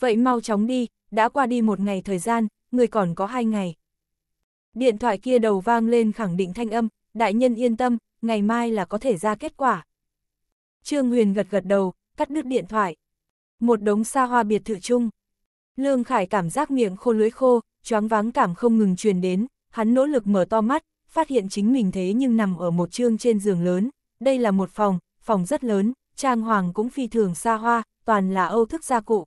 Vậy mau chóng đi, đã qua đi một ngày thời gian, người còn có hai ngày. Điện thoại kia đầu vang lên khẳng định thanh âm, đại nhân yên tâm, ngày mai là có thể ra kết quả. Trương Huyền gật gật đầu, cắt đứt điện thoại. Một đống xa hoa biệt thự chung. Lương Khải cảm giác miệng khô lưỡi khô, choáng váng cảm không ngừng truyền đến, hắn nỗ lực mở to mắt, phát hiện chính mình thế nhưng nằm ở một chương trên giường lớn, đây là một phòng, phòng rất lớn, trang hoàng cũng phi thường xa hoa, toàn là âu thức gia cụ.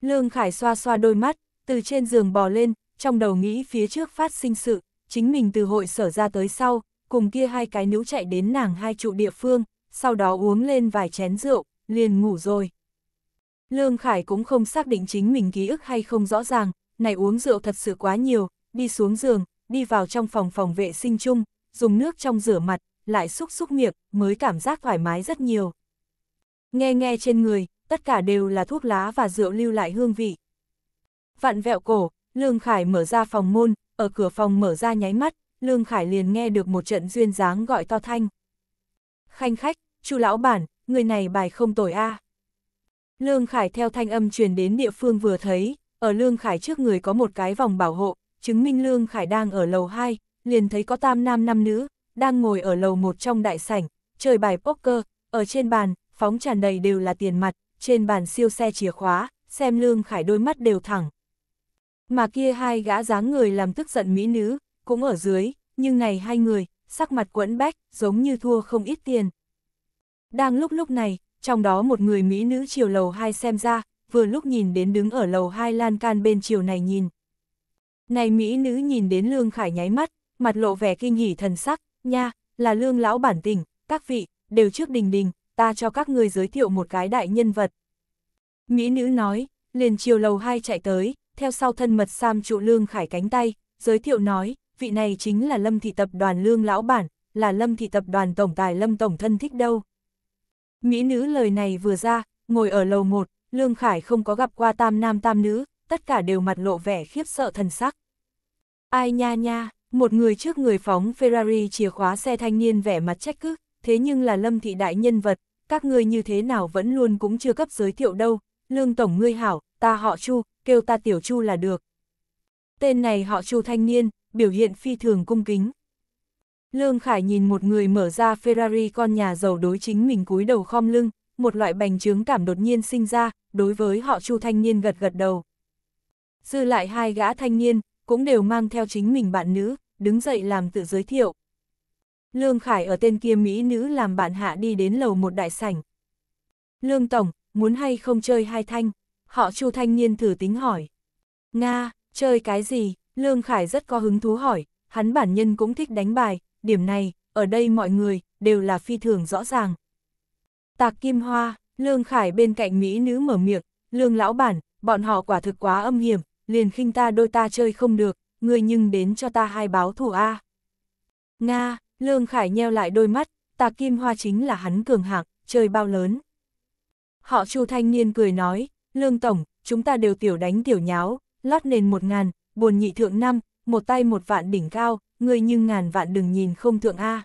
Lương Khải xoa xoa đôi mắt, từ trên giường bò lên, trong đầu nghĩ phía trước phát sinh sự, chính mình từ hội sở ra tới sau, cùng kia hai cái nữ chạy đến nàng hai trụ địa phương, sau đó uống lên vài chén rượu, liền ngủ rồi. Lương Khải cũng không xác định chính mình ký ức hay không rõ ràng, này uống rượu thật sự quá nhiều, đi xuống giường, đi vào trong phòng phòng vệ sinh chung, dùng nước trong rửa mặt, lại xúc xúc miệng, mới cảm giác thoải mái rất nhiều. Nghe nghe trên người, tất cả đều là thuốc lá và rượu lưu lại hương vị. Vặn vẹo cổ, Lương Khải mở ra phòng môn, ở cửa phòng mở ra nháy mắt, Lương Khải liền nghe được một trận duyên dáng gọi to thanh. Khanh khách, chu lão bản, người này bài không tồi a. À. Lương Khải theo thanh âm truyền đến địa phương vừa thấy, ở Lương Khải trước người có một cái vòng bảo hộ, chứng minh Lương Khải đang ở lầu 2, liền thấy có tam nam năm nữ, đang ngồi ở lầu 1 trong đại sảnh, chơi bài poker, ở trên bàn, phóng tràn đầy đều là tiền mặt, trên bàn siêu xe chìa khóa, xem Lương Khải đôi mắt đều thẳng. Mà kia hai gã dáng người làm tức giận mỹ nữ, cũng ở dưới, nhưng này hai người, sắc mặt quẫn bách, giống như thua không ít tiền. Đang lúc lúc này, trong đó một người mỹ nữ chiều lầu 2 xem ra, vừa lúc nhìn đến đứng ở lầu 2 lan can bên chiều này nhìn. Này mỹ nữ nhìn đến Lương Khải nháy mắt, mặt lộ vẻ kinh hỉ thần sắc, nha, là Lương lão bản tình, các vị, đều trước đình đình, ta cho các ngươi giới thiệu một cái đại nhân vật. Mỹ nữ nói, liền chiều lầu hai chạy tới, theo sau thân mật Sam trụ Lương Khải cánh tay, giới thiệu nói, vị này chính là Lâm Thị Tập đoàn Lương Lão Bản, là Lâm Thị Tập đoàn Tổng Tài Lâm Tổng Thân thích đâu. Mỹ nữ lời này vừa ra, ngồi ở lầu một, Lương Khải không có gặp qua tam nam tam nữ, tất cả đều mặt lộ vẻ khiếp sợ thần sắc. Ai nha nha, một người trước người phóng Ferrari chìa khóa xe thanh niên vẻ mặt trách cứ, thế nhưng là lâm thị đại nhân vật, các ngươi như thế nào vẫn luôn cũng chưa cấp giới thiệu đâu, lương tổng ngươi hảo, ta họ Chu, kêu ta tiểu Chu là được. Tên này họ Chu thanh niên, biểu hiện phi thường cung kính. Lương Khải nhìn một người mở ra Ferrari con nhà giàu đối chính mình cúi đầu khom lưng, một loại bành trướng cảm đột nhiên sinh ra, đối với họ Chu thanh niên gật gật đầu dư lại hai gã thanh niên, cũng đều mang theo chính mình bạn nữ, đứng dậy làm tự giới thiệu. Lương Khải ở tên kia Mỹ nữ làm bạn hạ đi đến lầu một đại sảnh. Lương Tổng, muốn hay không chơi hai thanh? Họ chu thanh niên thử tính hỏi. Nga, chơi cái gì? Lương Khải rất có hứng thú hỏi, hắn bản nhân cũng thích đánh bài, điểm này, ở đây mọi người, đều là phi thường rõ ràng. Tạc Kim Hoa, Lương Khải bên cạnh Mỹ nữ mở miệng, Lương Lão Bản, bọn họ quả thực quá âm hiểm, liền khinh ta đôi ta chơi không được, ngươi nhưng đến cho ta hai báo thủ A. Nga, Lương Khải nheo lại đôi mắt, ta kim hoa chính là hắn cường hạng, chơi bao lớn. Họ Chu thanh niên cười nói, Lương Tổng, chúng ta đều tiểu đánh tiểu nháo, lót nền một ngàn, buồn nhị thượng năm, một tay một vạn đỉnh cao, ngươi nhưng ngàn vạn đừng nhìn không thượng A.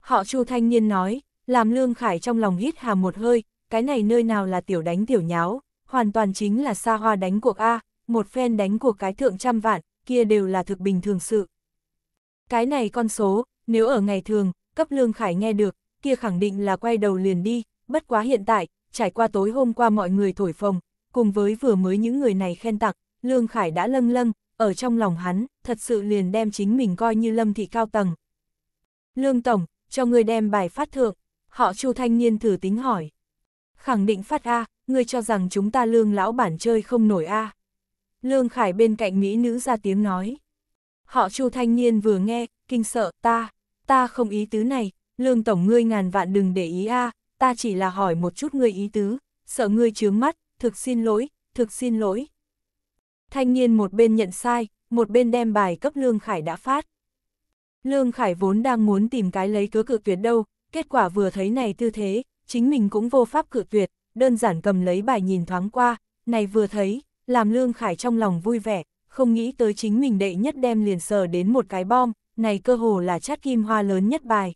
Họ Chu thanh niên nói, làm Lương Khải trong lòng hít hà một hơi, cái này nơi nào là tiểu đánh tiểu nháo, hoàn toàn chính là xa hoa đánh cuộc A, một phen đánh của cái thượng trăm vạn, kia đều là thực bình thường sự. Cái này con số, nếu ở ngày thường, cấp lương khải nghe được, kia khẳng định là quay đầu liền đi, bất quá hiện tại, trải qua tối hôm qua mọi người thổi phồng, cùng với vừa mới những người này khen tặng, lương khải đã lâng lâng, ở trong lòng hắn, thật sự liền đem chính mình coi như lâm thị cao tầng. Lương Tổng, cho người đem bài phát thượng, họ chu thanh niên thử tính hỏi. Khẳng định phát A, ngươi cho rằng chúng ta lương lão bản chơi không nổi A. Lương Khải bên cạnh mỹ nữ ra tiếng nói. Họ Chu thanh niên vừa nghe, kinh sợ, ta, ta không ý tứ này, lương tổng ngươi ngàn vạn đừng để ý a, ta chỉ là hỏi một chút ngươi ý tứ, sợ ngươi chướng mắt, thực xin lỗi, thực xin lỗi. Thanh niên một bên nhận sai, một bên đem bài cấp Lương Khải đã phát. Lương Khải vốn đang muốn tìm cái lấy cớ cự tuyệt đâu, kết quả vừa thấy này tư thế, chính mình cũng vô pháp cự tuyệt, đơn giản cầm lấy bài nhìn thoáng qua, này vừa thấy, làm Lương Khải trong lòng vui vẻ, không nghĩ tới chính mình đệ nhất đem liền sờ đến một cái bom, này cơ hồ là chát kim hoa lớn nhất bài.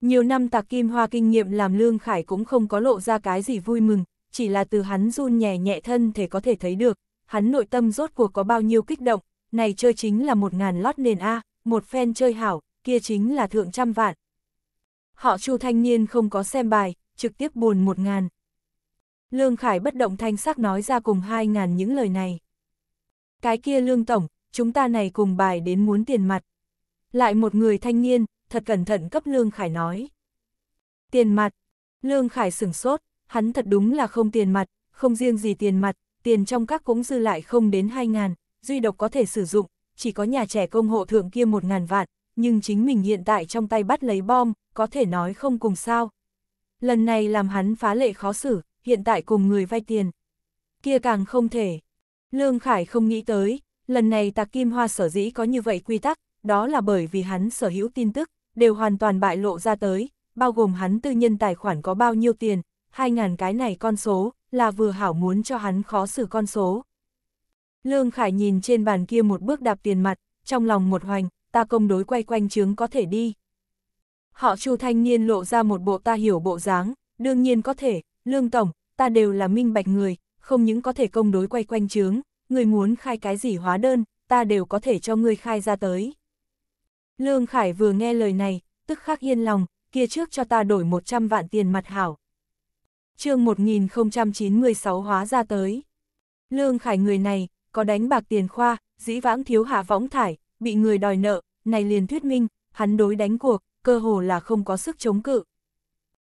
Nhiều năm tạc kim hoa kinh nghiệm làm Lương Khải cũng không có lộ ra cái gì vui mừng, chỉ là từ hắn run nhẹ nhẹ thân thể có thể thấy được, hắn nội tâm rốt cuộc có bao nhiêu kích động, này chơi chính là một ngàn lót nền A, một phen chơi hảo, kia chính là thượng trăm vạn. Họ chu thanh niên không có xem bài, trực tiếp buồn một ngàn, Lương Khải bất động thanh sắc nói ra cùng hai ngàn những lời này. Cái kia Lương Tổng, chúng ta này cùng bài đến muốn tiền mặt. Lại một người thanh niên, thật cẩn thận cấp Lương Khải nói. Tiền mặt, Lương Khải sửng sốt, hắn thật đúng là không tiền mặt, không riêng gì tiền mặt, tiền trong các cũng dư lại không đến hai ngàn, duy độc có thể sử dụng, chỉ có nhà trẻ công hộ thượng kia một ngàn vạn, nhưng chính mình hiện tại trong tay bắt lấy bom, có thể nói không cùng sao. Lần này làm hắn phá lệ khó xử, hiện tại cùng người vay tiền. Kia càng không thể. Lương Khải không nghĩ tới, lần này Tạc Kim Hoa sở dĩ có như vậy quy tắc, đó là bởi vì hắn sở hữu tin tức, đều hoàn toàn bại lộ ra tới, bao gồm hắn tư nhân tài khoản có bao nhiêu tiền, 2.000 cái này con số, là vừa hảo muốn cho hắn khó xử con số. Lương Khải nhìn trên bàn kia một bước đạp tiền mặt, trong lòng một hoành, ta công đối quay quanh chướng có thể đi. Họ Chu thanh niên lộ ra một bộ ta hiểu bộ dáng, đương nhiên có thể, Lương Tổng, ta đều là minh bạch người, không những có thể công đối quay quanh chướng, người muốn khai cái gì hóa đơn, ta đều có thể cho người khai ra tới. Lương Khải vừa nghe lời này, tức khắc yên lòng, kia trước cho ta đổi 100 vạn tiền mặt hảo. chương 1096 hóa ra tới. Lương Khải người này, có đánh bạc tiền khoa, dĩ vãng thiếu hạ võng thải, bị người đòi nợ, này liền thuyết minh, hắn đối đánh cuộc, cơ hồ là không có sức chống cự.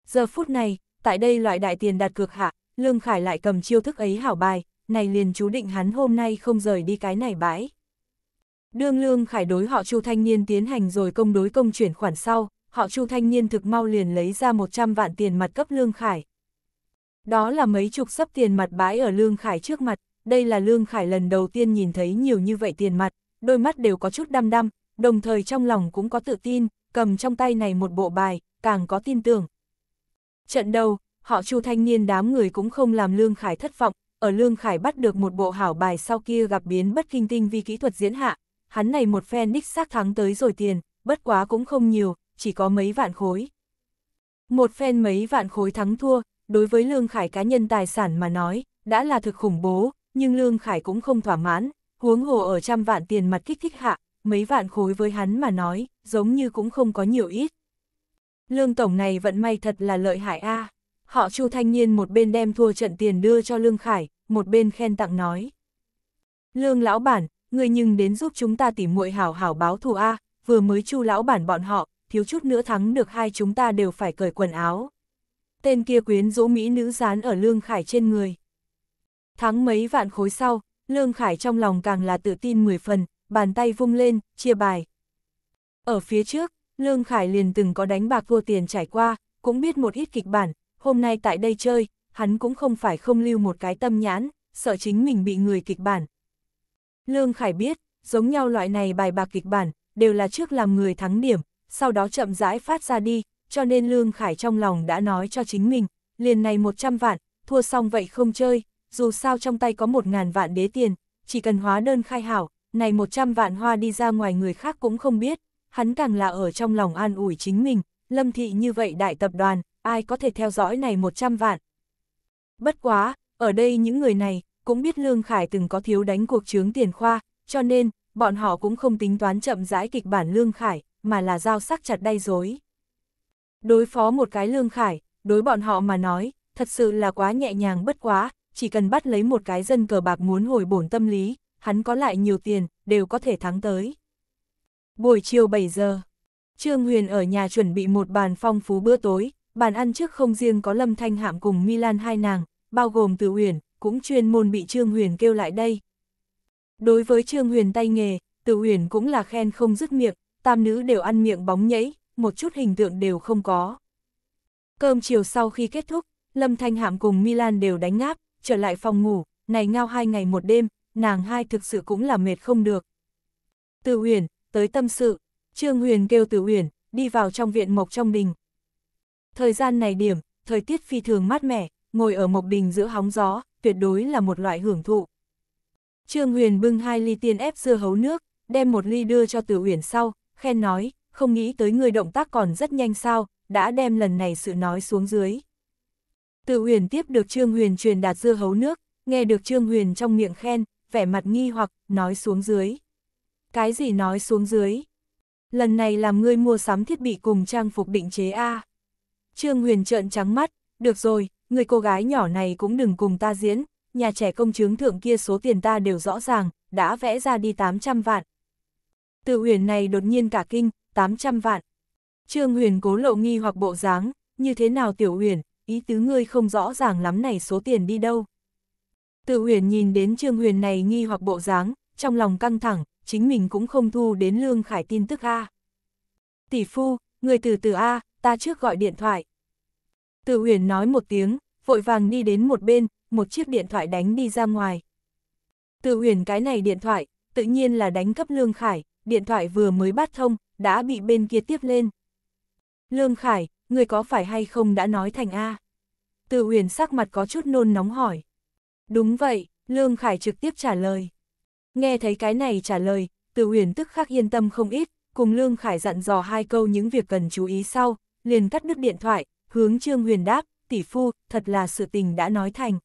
Giờ phút này, tại đây loại đại tiền đặt cược hạ, Lương Khải lại cầm chiêu thức ấy hảo bài, này liền chú định hắn hôm nay không rời đi cái này bãi. Đương Lương Khải đối họ Chu thanh niên tiến hành rồi công đối công chuyển khoản sau, họ Chu thanh niên thực mau liền lấy ra 100 vạn tiền mặt cấp Lương Khải. Đó là mấy chục sấp tiền mặt bãi ở Lương Khải trước mặt, đây là Lương Khải lần đầu tiên nhìn thấy nhiều như vậy tiền mặt, đôi mắt đều có chút đăm đăm, đồng thời trong lòng cũng có tự tin, cầm trong tay này một bộ bài, càng có tin tưởng, Trận đầu, họ Chu thanh niên đám người cũng không làm Lương Khải thất vọng, ở Lương Khải bắt được một bộ hảo bài sau kia gặp biến bất kinh tinh vì kỹ thuật diễn hạ, hắn này một phen đích xác thắng tới rồi tiền, bất quá cũng không nhiều, chỉ có mấy vạn khối. Một phen mấy vạn khối thắng thua, đối với Lương Khải cá nhân tài sản mà nói, đã là thực khủng bố, nhưng Lương Khải cũng không thỏa mãn, huống hồ ở trăm vạn tiền mặt kích thích hạ, mấy vạn khối với hắn mà nói, giống như cũng không có nhiều ít. Lương Tổng này vận may thật là lợi hại a à. Họ Chu Thanh Niên một bên đem thua trận tiền đưa cho Lương Khải, một bên khen tặng nói. Lương lão bản, người nhưng đến giúp chúng ta tìm muội hảo hảo báo thù a, à, vừa mới Chu lão bản bọn họ, thiếu chút nữa thắng được hai chúng ta đều phải cởi quần áo. Tên kia quyến rũ mỹ nữ dán ở Lương Khải trên người. Thắng mấy vạn khối sau, Lương Khải trong lòng càng là tự tin 10 phần, bàn tay vung lên, chia bài. Ở phía trước, Lương Khải liền từng có đánh bạc vua tiền trải qua, cũng biết một ít kịch bản, hôm nay tại đây chơi, hắn cũng không phải không lưu một cái tâm nhãn, sợ chính mình bị người kịch bản. Lương Khải biết, giống nhau loại này bài bạc kịch bản, đều là trước làm người thắng điểm, sau đó chậm rãi phát ra đi, cho nên Lương Khải trong lòng đã nói cho chính mình, liền này 100 vạn, thua xong vậy không chơi, dù sao trong tay có 1.000 vạn đế tiền, chỉ cần hóa đơn khai hảo, này 100 vạn hoa đi ra ngoài người khác cũng không biết, hắn càng là ở trong lòng an ủi chính mình, lâm thị như vậy đại tập đoàn, ai có thể theo dõi này 100 vạn. Bất quá, ở đây những người này, cũng biết Lương Khải từng có thiếu đánh cuộc chướng tiền khoa, cho nên, bọn họ cũng không tính toán chậm rãi kịch bản Lương Khải, mà là giao sắc chặt đay dối. Đối phó một cái Lương Khải, đối bọn họ mà nói, thật sự là quá nhẹ nhàng bất quá, chỉ cần bắt lấy một cái dân cờ bạc muốn hồi bổn tâm lý, hắn có lại nhiều tiền, đều có thể thắng tới. Buổi chiều 7 giờ, Trương Huyền ở nhà chuẩn bị một bàn phong phú bữa tối, bàn ăn trước không riêng có Lâm Thanh Hạm cùng Milan hai nàng, bao gồm Từ Huyền, cũng chuyên môn bị Trương Huyền kêu lại đây. Đối với Trương Huyền tay nghề, Từ Huyền cũng là khen không dứt miệng, tam nữ đều ăn miệng bóng nhảy, một chút hình tượng đều không có. Cơm chiều sau khi kết thúc, Lâm Thanh Hạm cùng Milan đều đánh ngáp, trở lại phòng ngủ, này ngao hai ngày một đêm, nàng hai thực sự cũng là mệt không được. Từ Huyền, tới tâm sự, Trương Huyền kêu Từ Uyển, đi vào trong viện Mộc trong đình. Thời gian này điểm, thời tiết phi thường mát mẻ, ngồi ở Mộc đình giữa hóng gió, tuyệt đối là một loại hưởng thụ. Trương Huyền bưng hai ly tiên ép dưa hấu nước, đem một ly đưa cho Từ Uyển sau, khen nói, không nghĩ tới người động tác còn rất nhanh sao, đã đem lần này sự nói xuống dưới. Từ Uyển tiếp được Trương Huyền truyền đạt dưa hấu nước, nghe được Trương Huyền trong miệng khen, vẻ mặt nghi hoặc, nói xuống dưới. Cái gì nói xuống dưới? Lần này làm ngươi mua sắm thiết bị cùng trang phục định chế A. Trương Huyền trợn trắng mắt, được rồi, người cô gái nhỏ này cũng đừng cùng ta diễn, nhà trẻ công chứng thượng kia số tiền ta đều rõ ràng, đã vẽ ra đi 800 vạn. Từ huyền này đột nhiên cả kinh, 800 vạn. Trương huyền cố lộ nghi hoặc bộ dáng, như thế nào tiểu huyền, ý tứ ngươi không rõ ràng lắm này số tiền đi đâu. Từ huyền nhìn đến trương huyền này nghi hoặc bộ dáng, trong lòng căng thẳng, chính mình cũng không thu đến Lương Khải tin tức A. Tỷ phu, người từ từ A, ta trước gọi điện thoại. Từ huyền nói một tiếng, vội vàng đi đến một bên, một chiếc điện thoại đánh đi ra ngoài. Từ huyền cái này điện thoại, tự nhiên là đánh cấp Lương Khải, điện thoại vừa mới bắt thông, đã bị bên kia tiếp lên. Lương Khải, người có phải hay không đã nói thành A? Từ huyền sắc mặt có chút nôn nóng hỏi. Đúng vậy, Lương Khải trực tiếp trả lời. Nghe thấy cái này trả lời, Từ Huyền tức khắc yên tâm không ít, cùng Lương Khải dặn dò hai câu những việc cần chú ý sau, liền cắt đứt điện thoại, hướng Trương Huyền đáp, tỷ phu, thật là sự tình đã nói thành.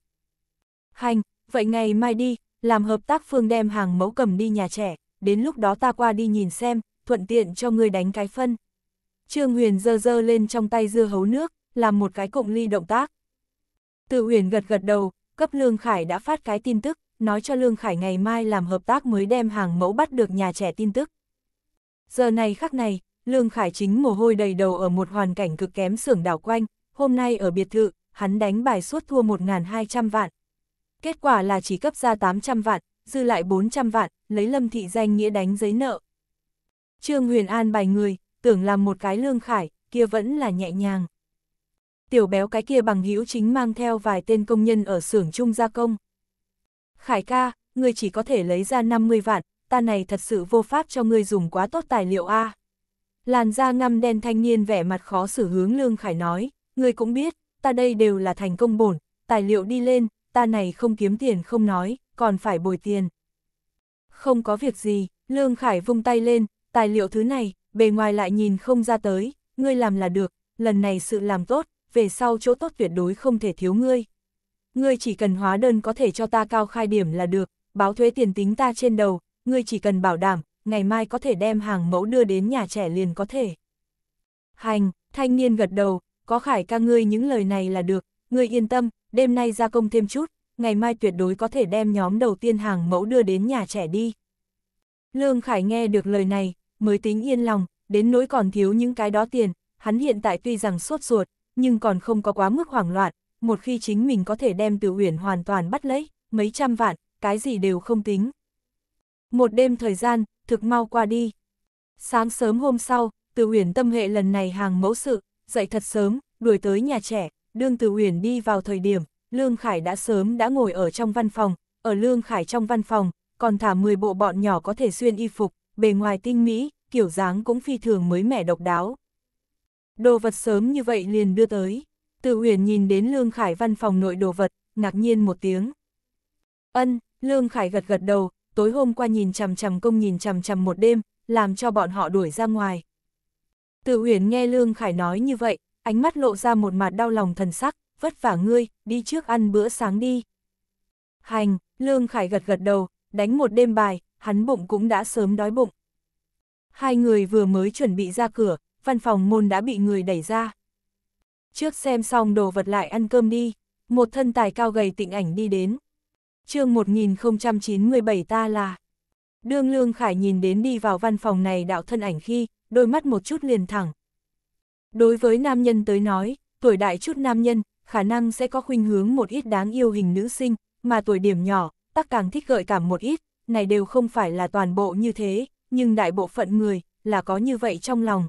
Hành, vậy ngày mai đi, làm hợp tác phương đem hàng mẫu cầm đi nhà trẻ, đến lúc đó ta qua đi nhìn xem, thuận tiện cho ngươi đánh cái phân. Trương Huyền dơ dơ lên trong tay dưa hấu nước, làm một cái cụm ly động tác. Từ Huyền gật gật đầu, cấp Lương Khải đã phát cái tin tức, nói cho Lương Khải ngày mai làm hợp tác mới đem hàng mẫu bắt được nhà trẻ tin tức. Giờ này khắc này, Lương Khải chính mồ hôi đầy đầu ở một hoàn cảnh cực kém xưởng đảo quanh, hôm nay ở biệt thự, hắn đánh bài suốt thua 1.200 vạn. Kết quả là chỉ cấp ra 800 vạn, dư lại 400 vạn, lấy lâm thị danh nghĩa đánh giấy nợ. Trương Huyền An bài người, tưởng làm một cái Lương Khải, kia vẫn là nhẹ nhàng. Tiểu béo cái kia bằng hữu chính mang theo vài tên công nhân ở xưởng chung gia công. Khải ca, ngươi chỉ có thể lấy ra 50 vạn, ta này thật sự vô pháp cho ngươi dùng quá tốt tài liệu A. Làn da ngăm đen thanh niên vẻ mặt khó xử hướng Lương Khải nói, ngươi cũng biết, ta đây đều là thành công bổn, tài liệu đi lên, ta này không kiếm tiền không nói, còn phải bồi tiền. Không có việc gì, Lương Khải vung tay lên, tài liệu thứ này, bề ngoài lại nhìn không ra tới, ngươi làm là được, lần này sự làm tốt, về sau chỗ tốt tuyệt đối không thể thiếu ngươi ngươi chỉ cần hóa đơn có thể cho ta cao khai điểm là được, báo thuế tiền tính ta trên đầu, ngươi chỉ cần bảo đảm, ngày mai có thể đem hàng mẫu đưa đến nhà trẻ liền có thể. Hành, thanh niên gật đầu, có khải ca ngươi những lời này là được, ngươi yên tâm, đêm nay gia công thêm chút, ngày mai tuyệt đối có thể đem nhóm đầu tiên hàng mẫu đưa đến nhà trẻ đi. Lương Khải nghe được lời này, mới tính yên lòng, đến nỗi còn thiếu những cái đó tiền, hắn hiện tại tuy rằng sốt ruột, nhưng còn không có quá mức hoảng loạn, một khi chính mình có thể đem Từ Uyển hoàn toàn bắt lấy, mấy trăm vạn, cái gì đều không tính. Một đêm thời gian, thực mau qua đi. Sáng sớm hôm sau, Từ Uyển tâm hệ lần này hàng mẫu sự, dậy thật sớm, đuổi tới nhà trẻ, đương Từ Uyển đi vào thời điểm, Lương Khải đã sớm đã ngồi ở trong văn phòng, ở Lương Khải trong văn phòng, còn thả 10 bộ bọn nhỏ có thể xuyên y phục, bề ngoài tinh mỹ, kiểu dáng cũng phi thường mới mẻ độc đáo. Đồ vật sớm như vậy liền đưa tới. Từ Huyền nhìn đến Lương Khải văn phòng nội đồ vật, ngạc nhiên một tiếng. Ân, Lương Khải gật gật đầu, tối hôm qua nhìn chằm chằm công nhìn chằm chằm một đêm, làm cho bọn họ đuổi ra ngoài. Từ Huyền nghe Lương Khải nói như vậy, ánh mắt lộ ra một mặt đau lòng thần sắc, vất vả ngươi, đi trước ăn bữa sáng đi. Hành, Lương Khải gật gật đầu, đánh một đêm bài, hắn bụng cũng đã sớm đói bụng. Hai người vừa mới chuẩn bị ra cửa, văn phòng môn đã bị người đẩy ra. Trước xem xong đồ vật lại ăn cơm đi, một thân tài cao gầy tịnh ảnh đi đến. chương 1097 ta là... Đương Lương Khải nhìn đến đi vào văn phòng này đạo thân ảnh khi, đôi mắt một chút liền thẳng. Đối với nam nhân tới nói, tuổi đại chút nam nhân, khả năng sẽ có khuynh hướng một ít đáng yêu hình nữ sinh, mà tuổi điểm nhỏ, tắc càng thích gợi cảm một ít, này đều không phải là toàn bộ như thế, nhưng đại bộ phận người, là có như vậy trong lòng.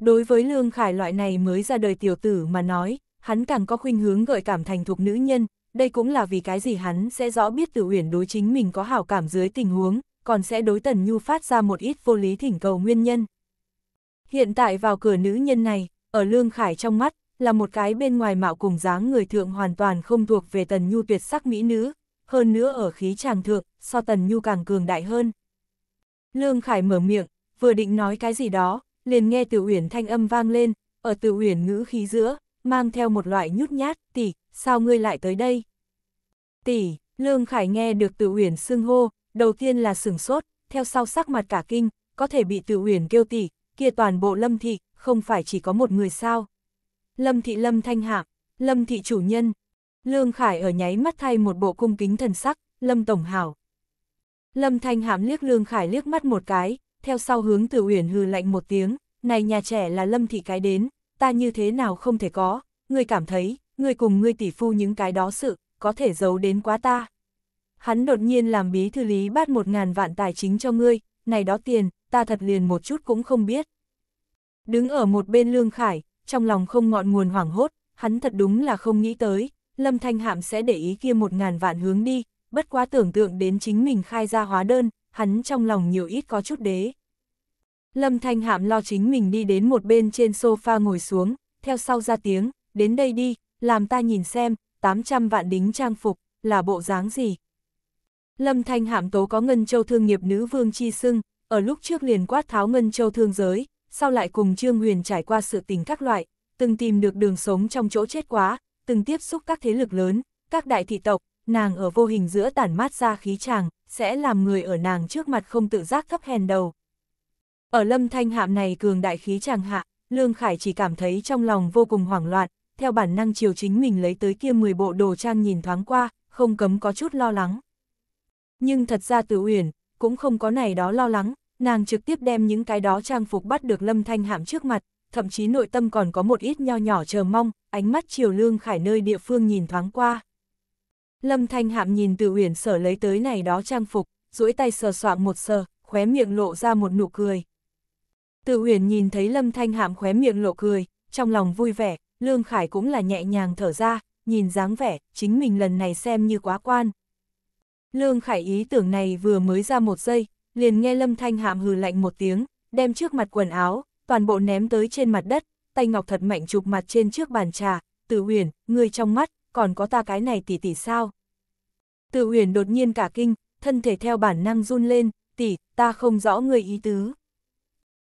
Đối với Lương Khải loại này mới ra đời tiểu tử mà nói, hắn càng có khuynh hướng gợi cảm thành thuộc nữ nhân, đây cũng là vì cái gì hắn sẽ rõ biết Tử Uyển đối chính mình có hảo cảm dưới tình huống, còn sẽ đối Tần Nhu phát ra một ít vô lý thỉnh cầu nguyên nhân. Hiện tại vào cửa nữ nhân này, ở Lương Khải trong mắt, là một cái bên ngoài mạo cùng dáng người thượng hoàn toàn không thuộc về Tần Nhu tuyệt sắc mỹ nữ, hơn nữa ở khí tràng thượng, so Tần Nhu càng cường đại hơn. Lương Khải mở miệng, vừa định nói cái gì đó, liền nghe Từ Uyển thanh âm vang lên, ở Từ Uyển ngữ khí giữa, mang theo một loại nhút nhát, "Tỷ, sao ngươi lại tới đây?" "Tỷ." Lương Khải nghe được Từ Uyển xưng hô, đầu tiên là sửng sốt, theo sau sắc mặt cả kinh, có thể bị Từ Uyển kêu tỷ, kia toàn bộ Lâm thị, không phải chỉ có một người sao? Lâm thị Lâm Thanh Hạm, Lâm thị chủ nhân. Lương Khải ở nháy mắt thay một bộ cung kính thần sắc, Lâm tổng hảo. Lâm Thanh Hạm liếc Lương Khải liếc mắt một cái, theo sau hướng từ uyển hừ lạnh một tiếng, này nhà trẻ là lâm thị cái đến, ta như thế nào không thể có, ngươi cảm thấy, ngươi cùng ngươi tỷ phu những cái đó sự, có thể giấu đến quá ta. Hắn đột nhiên làm bí thư lý bát một ngàn vạn tài chính cho ngươi, này đó tiền, ta thật liền một chút cũng không biết. Đứng ở một bên Lương Khải, trong lòng không ngọn nguồn hoảng hốt, hắn thật đúng là không nghĩ tới, Lâm Thanh Hạm sẽ để ý kia một ngàn vạn hướng đi, bất quá tưởng tượng đến chính mình khai ra hóa đơn, hắn trong lòng nhiều ít có chút đế. Lâm Thanh Hạm lo chính mình đi đến một bên trên sofa ngồi xuống, theo sau ra tiếng, đến đây đi, làm ta nhìn xem, 800 vạn đính trang phục, là bộ dáng gì. Lâm Thanh Hạm tố có Ngân Châu thương nghiệp nữ vương chi sưng, ở lúc trước liền quát tháo Ngân Châu thương giới, sau lại cùng Trương Huyền trải qua sự tình các loại, từng tìm được đường sống trong chỗ chết quá, từng tiếp xúc các thế lực lớn, các đại thị tộc, nàng ở vô hình giữa tản mát ra khí chàng, sẽ làm người ở nàng trước mặt không tự giác thấp hèn đầu. Ở lâm thanh hạm này cường đại khí chàng hạ, Lương Khải chỉ cảm thấy trong lòng vô cùng hoảng loạn, theo bản năng chiều chính mình lấy tới kia 10 bộ đồ trang nhìn thoáng qua, không cấm có chút lo lắng. Nhưng thật ra Từ Uyển cũng không có này đó lo lắng, nàng trực tiếp đem những cái đó trang phục bắt được Lâm Thanh Hạm trước mặt, thậm chí nội tâm còn có một ít nho nhỏ chờ mong, ánh mắt chiều Lương Khải nơi địa phương nhìn thoáng qua. Lâm Thanh Hạm nhìn từ uyển sở lấy tới này đó trang phục, duỗi tay sờ soạng một sờ, khóe miệng lộ ra một nụ cười. Từ uyển nhìn thấy Lâm Thanh Hạm khóe miệng lộ cười, trong lòng vui vẻ, Lương Khải cũng là nhẹ nhàng thở ra, nhìn dáng vẻ, chính mình lần này xem như quá quan. Lương Khải ý tưởng này vừa mới ra một giây, liền nghe Lâm Thanh Hạm hừ lạnh một tiếng, đem trước mặt quần áo, toàn bộ ném tới trên mặt đất, tay ngọc thật mạnh chụp mặt trên trước bàn trà, Từ Uyển, người trong mắt, còn có ta cái này tỉ tỉ sao? Từ huyền đột nhiên cả kinh, thân thể theo bản năng run lên, tỷ, ta không rõ người ý tứ.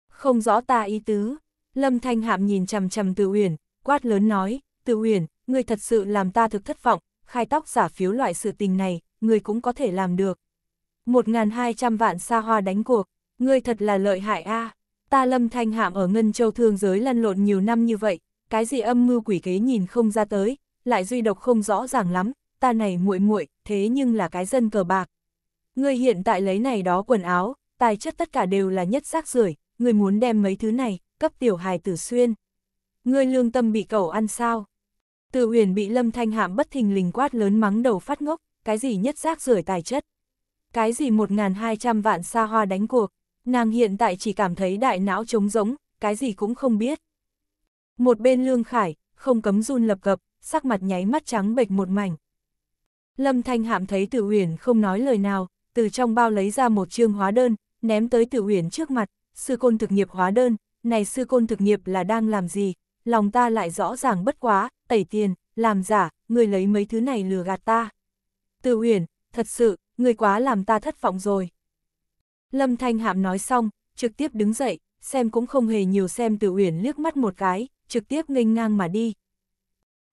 Không rõ ta ý tứ. Lâm Thanh Hạm nhìn chằm chằm Từ Uyển, quát lớn nói, Từ Uyển, người thật sự làm ta thực thất vọng, khai tóc giả phiếu loại sự tình này, người cũng có thể làm được. 1.200 vạn xa hoa đánh cuộc, người thật là lợi hại a. Ta Lâm Thanh Hạm ở Ngân Châu thương giới lăn lộn nhiều năm như vậy, cái gì âm mưu quỷ kế nhìn không ra tới, lại duy độc không rõ ràng lắm, ta này muội muội thế nhưng là cái dân cờ bạc. Ngươi hiện tại lấy này đó quần áo, tài chất tất cả đều là nhất xác rưởi, ngươi muốn đem mấy thứ này, cấp tiểu hài tử xuyên. Ngươi lương tâm bị cẩu ăn sao? Từ uyển bị lâm thanh hạm bất thình lình quát lớn mắng đầu phát ngốc, cái gì nhất xác rưởi tài chất? Cái gì 1.200 vạn xa hoa đánh cuộc? Nàng hiện tại chỉ cảm thấy đại não trống rỗng, cái gì cũng không biết. Một bên lương khải, không cấm run lập cập, sắc mặt nháy mắt trắng bệch một mảnh. Lâm Thanh Hạm thấy Tử Uyển không nói lời nào, từ trong bao lấy ra một chương hóa đơn, ném tới Tử Uyển trước mặt, sư côn thực nghiệp hóa đơn, này sư côn thực nghiệp là đang làm gì, lòng ta lại rõ ràng bất quá, tẩy tiền, làm giả, người lấy mấy thứ này lừa gạt ta. Tử Uyển, thật sự, người quá làm ta thất vọng rồi. Lâm Thanh Hạm nói xong, trực tiếp đứng dậy, xem cũng không hề nhiều xem Tử Uyển liếc mắt một cái, trực tiếp nghênh ngang mà đi.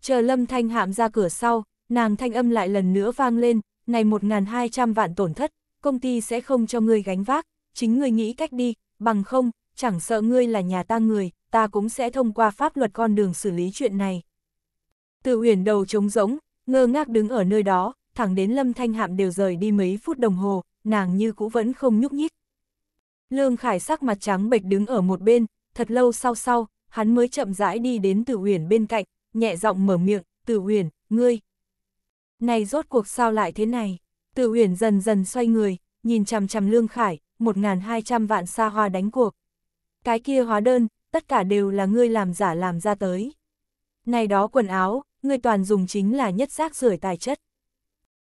Chờ Lâm Thanh Hạm ra cửa sau, nàng thanh âm lại lần nữa vang lên, này 1.200 vạn tổn thất, công ty sẽ không cho ngươi gánh vác, chính ngươi nghĩ cách đi, bằng không, chẳng sợ ngươi là nhà ta người, ta cũng sẽ thông qua pháp luật con đường xử lý chuyện này. Từ uyển đầu trống rỗng, ngơ ngác đứng ở nơi đó, thẳng đến lâm thanh hạm đều rời đi mấy phút đồng hồ, nàng như cũ vẫn không nhúc nhích. Lương Khải sắc mặt trắng bệch đứng ở một bên, thật lâu sau sau, hắn mới chậm rãi đi đến Từ Uyển bên cạnh, nhẹ giọng mở miệng, "Từ Uyển, ngươi, này rốt cuộc sao lại thế này? Từ Uyển dần dần xoay người, nhìn chằm chằm Lương Khải, 1200 vạn xa hoa đánh cuộc. Cái kia hóa đơn, tất cả đều là ngươi làm giả làm ra tới. Này đó quần áo, ngươi toàn dùng chính là nhất rác rưởi tài chất.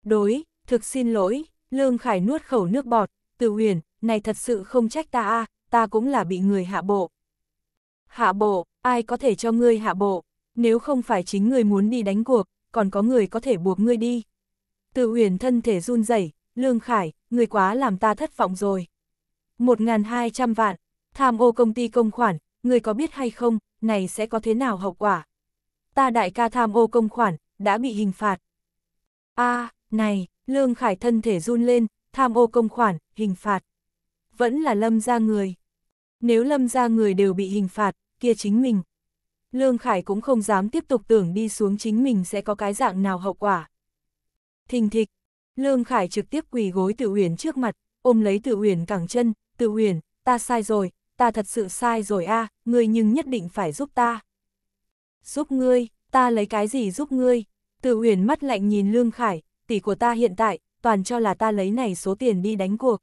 Đối, thực xin lỗi, Lương Khải nuốt khẩu nước bọt, Từ Uyển, này thật sự không trách ta a, ta cũng là bị người hạ bộ. Hạ bộ, ai có thể cho ngươi hạ bộ, nếu không phải chính ngươi muốn đi đánh cuộc, còn có người có thể buộc ngươi đi. Từ huyền thân thể run rẩy Lương Khải, người quá làm ta thất vọng rồi. 1.200 vạn, tham ô công ty công khoản, người có biết hay không, này sẽ có thế nào hậu quả? Ta đại ca tham ô công khoản, đã bị hình phạt. a này, Lương Khải thân thể run lên, tham ô công khoản, hình phạt. Vẫn là lâm ra người. Nếu lâm ra người đều bị hình phạt, kia chính mình, Lương Khải cũng không dám tiếp tục tưởng đi xuống chính mình sẽ có cái dạng nào hậu quả. Thình thịch, Lương Khải trực tiếp quỳ gối tự Huyền trước mặt, ôm lấy tự Huyền cẳng chân, tự Huyền, ta sai rồi, ta thật sự sai rồi a, ngươi nhưng nhất định phải giúp ta. Giúp ngươi, ta lấy cái gì giúp ngươi? Tự Huyền mắt lạnh nhìn Lương Khải, tỷ của ta hiện tại, toàn cho là ta lấy này số tiền đi đánh cuộc.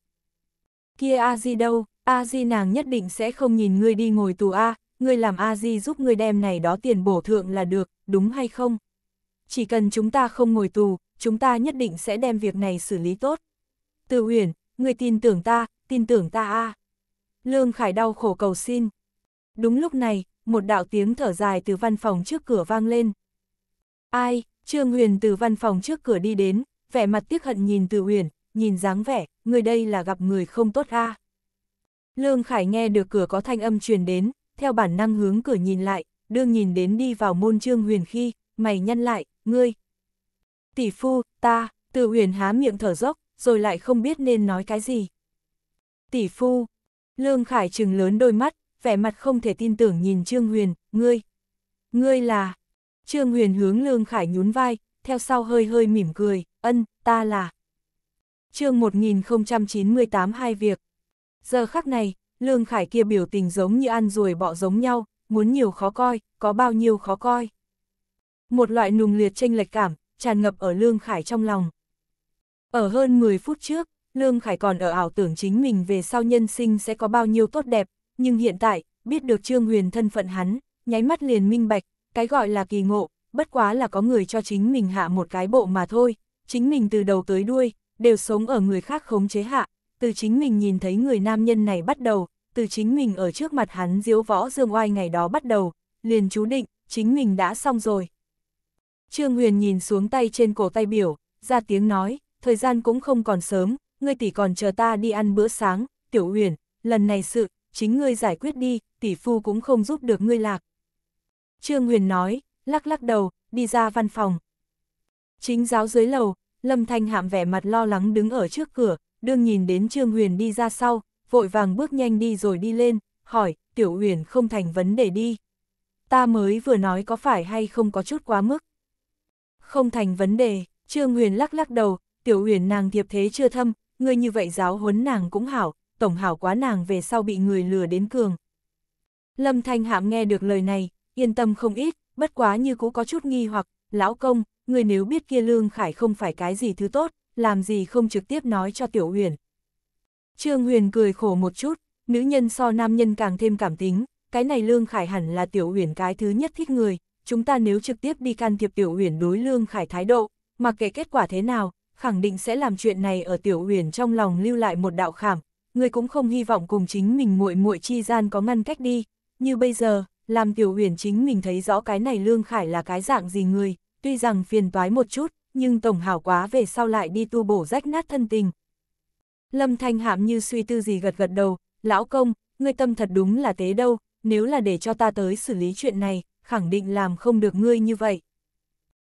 Kia A Di đâu, A Di nàng nhất định sẽ không nhìn ngươi đi ngồi tù a, ngươi làm A-di giúp ngươi đem này đó tiền bổ thượng là được, đúng hay không? Chỉ cần chúng ta không ngồi tù, chúng ta nhất định sẽ đem việc này xử lý tốt. Từ Uyển, ngươi tin tưởng ta, tin tưởng ta a. Lương Khải đau khổ cầu xin. Đúng lúc này, một đạo tiếng thở dài từ văn phòng trước cửa vang lên. Ai, Trương Huyền từ văn phòng trước cửa đi đến, vẻ mặt tiếc hận nhìn Từ Uyển, nhìn dáng vẻ, người đây là gặp người không tốt a. Lương Khải nghe được cửa có thanh âm truyền đến, theo bản năng hướng cửa nhìn lại, đương nhìn đến đi vào môn trương huyền khi, mày nhăn lại, ngươi. Tỷ phu, ta, từ huyền há miệng thở dốc, rồi lại không biết nên nói cái gì. Tỷ phu, Lương Khải trừng lớn đôi mắt, vẻ mặt không thể tin tưởng nhìn Trương Huyền, ngươi. Ngươi là... Trương Huyền hướng Lương Khải nhún vai, theo sau hơi hơi mỉm cười, ân, ta là... Trương 1098 hai việc. Giờ khắc này, Lương Khải kia biểu tình giống như ăn ruồi bọ giống nhau, muốn nhiều khó coi, có bao nhiêu khó coi. Một loại nùng liệt tranh lệch cảm, tràn ngập ở Lương Khải trong lòng. Ở hơn 10 phút trước, Lương Khải còn ở ảo tưởng chính mình về sau nhân sinh sẽ có bao nhiêu tốt đẹp, nhưng hiện tại, biết được Trương Huyền thân phận hắn, nháy mắt liền minh bạch, cái gọi là kỳ ngộ, bất quá là có người cho chính mình hạ một cái bộ mà thôi, chính mình từ đầu tới đuôi, đều sống ở người khác khống chế hạ, từ chính mình nhìn thấy người nam nhân này bắt đầu, từ chính mình ở trước mặt hắn diếu võ dương oai ngày đó bắt đầu, liền chú định, chính mình đã xong rồi. Trương Huyền nhìn xuống tay trên cổ tay biểu, ra tiếng nói, thời gian cũng không còn sớm, ngươi tỷ còn chờ ta đi ăn bữa sáng, tiểu Huyền, lần này sự, chính ngươi giải quyết đi, tỷ phu cũng không giúp được ngươi lạc. Trương Huyền nói, lắc lắc đầu, đi ra văn phòng. Chính giáo dưới lầu, Lâm Thanh Hạm vẻ mặt lo lắng đứng ở trước cửa, đương nhìn đến Trương Huyền đi ra sau, vội vàng bước nhanh đi rồi đi lên, hỏi, Tiểu Huyền không thành vấn đề đi. Ta mới vừa nói có phải hay không có chút quá mức. Không thành vấn đề, Trương Huyền lắc lắc đầu, Tiểu Huyền nàng thiệp thế chưa thâm, người như vậy giáo huấn nàng cũng hảo, tổng hảo quá nàng về sau bị người lừa đến cường. Lâm Thanh Hạm nghe được lời này, yên tâm không ít, bất quá như cũ có chút nghi hoặc, lão công, người nếu biết kia Lương Khải không phải cái gì thứ tốt, làm gì không trực tiếp nói cho Tiểu Huyền. Trương Huyền cười khổ một chút, nữ nhân so nam nhân càng thêm cảm tính, cái này Lương Khải hẳn là Tiểu Huyền cái thứ nhất thích người, chúng ta nếu trực tiếp đi can thiệp Tiểu Huyền đối Lương Khải thái độ, mặc kệ kết quả thế nào, khẳng định sẽ làm chuyện này ở Tiểu Huyền trong lòng lưu lại một đạo khảm, người cũng không hy vọng cùng chính mình muội muội chi gian có ngăn cách đi, như bây giờ, làm Tiểu Huyền chính mình thấy rõ cái này Lương Khải là cái dạng gì người, tuy rằng phiền toái một chút, nhưng tổng hảo quá về sau lại đi tu bổ rách nát thân tình. Lâm Thanh Hạm như suy tư gì gật gật đầu, lão công, ngươi tâm thật đúng là tế đâu, nếu là để cho ta tới xử lý chuyện này, khẳng định làm không được ngươi như vậy.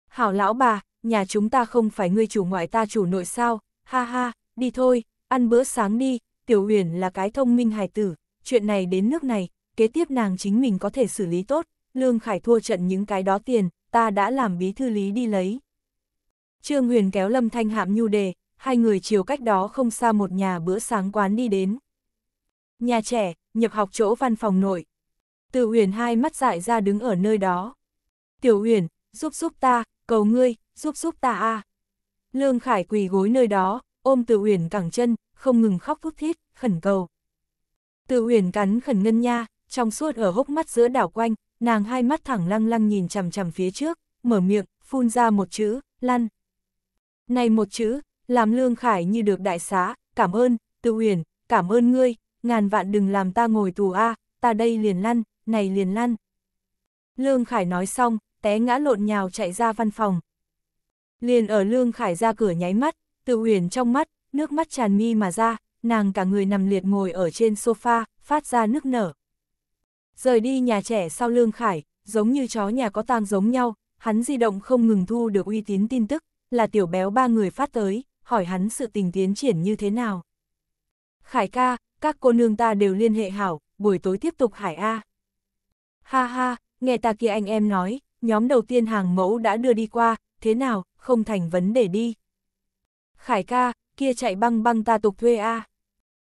Hảo lão bà, nhà chúng ta không phải ngươi chủ ngoại ta chủ nội sao, ha ha, đi thôi, ăn bữa sáng đi, tiểu huyền là cái thông minh hài tử, chuyện này đến nước này, kế tiếp nàng chính mình có thể xử lý tốt, Lương Khải thua trận những cái đó tiền, ta đã làm bí thư lý đi lấy. Trương Huyền kéo Lâm Thanh Hạm nhu đề, hai người chiều cách đó không xa một nhà bữa sáng quán đi đến. Nhà trẻ, nhập học chỗ văn phòng nội. Từ Huyền hai mắt dại ra đứng ở nơi đó. Tiểu Huyền, giúp giúp ta, cầu ngươi, giúp giúp ta a. À. Lương Khải quỳ gối nơi đó, ôm Từ Huyền cẳng chân, không ngừng khóc thút thít, khẩn cầu. Từ Huyền cắn khẩn ngân nha, trong suốt ở hốc mắt giữa đảo quanh, nàng hai mắt thẳng lăng lăng nhìn chằm chằm phía trước, mở miệng, phun ra một chữ, lăn. Này một chữ, làm Lương Khải như được đại xá, cảm ơn, Tự uyển cảm ơn ngươi, ngàn vạn đừng làm ta ngồi tù a, ta đây liền lăn, này liền lăn. Lương Khải nói xong, té ngã lộn nhào chạy ra văn phòng. Liền ở Lương Khải ra cửa nháy mắt, Tự uyển trong mắt, nước mắt tràn mi mà ra, nàng cả người nằm liệt ngồi ở trên sofa, phát ra nước nở. Rời đi nhà trẻ sau Lương Khải, giống như chó nhà có tang giống nhau, hắn di động không ngừng thu được uy tín tin tức, là tiểu béo ba người phát tới, hỏi hắn sự tình tiến triển như thế nào. Khải ca, các cô nương ta đều liên hệ hảo, buổi tối tiếp tục hải A. Ha ha, nghe ta kia anh em nói, nhóm đầu tiên hàng mẫu đã đưa đi qua, thế nào, không thành vấn đề đi. Khải ca, kia chạy băng băng ta tục thuê A.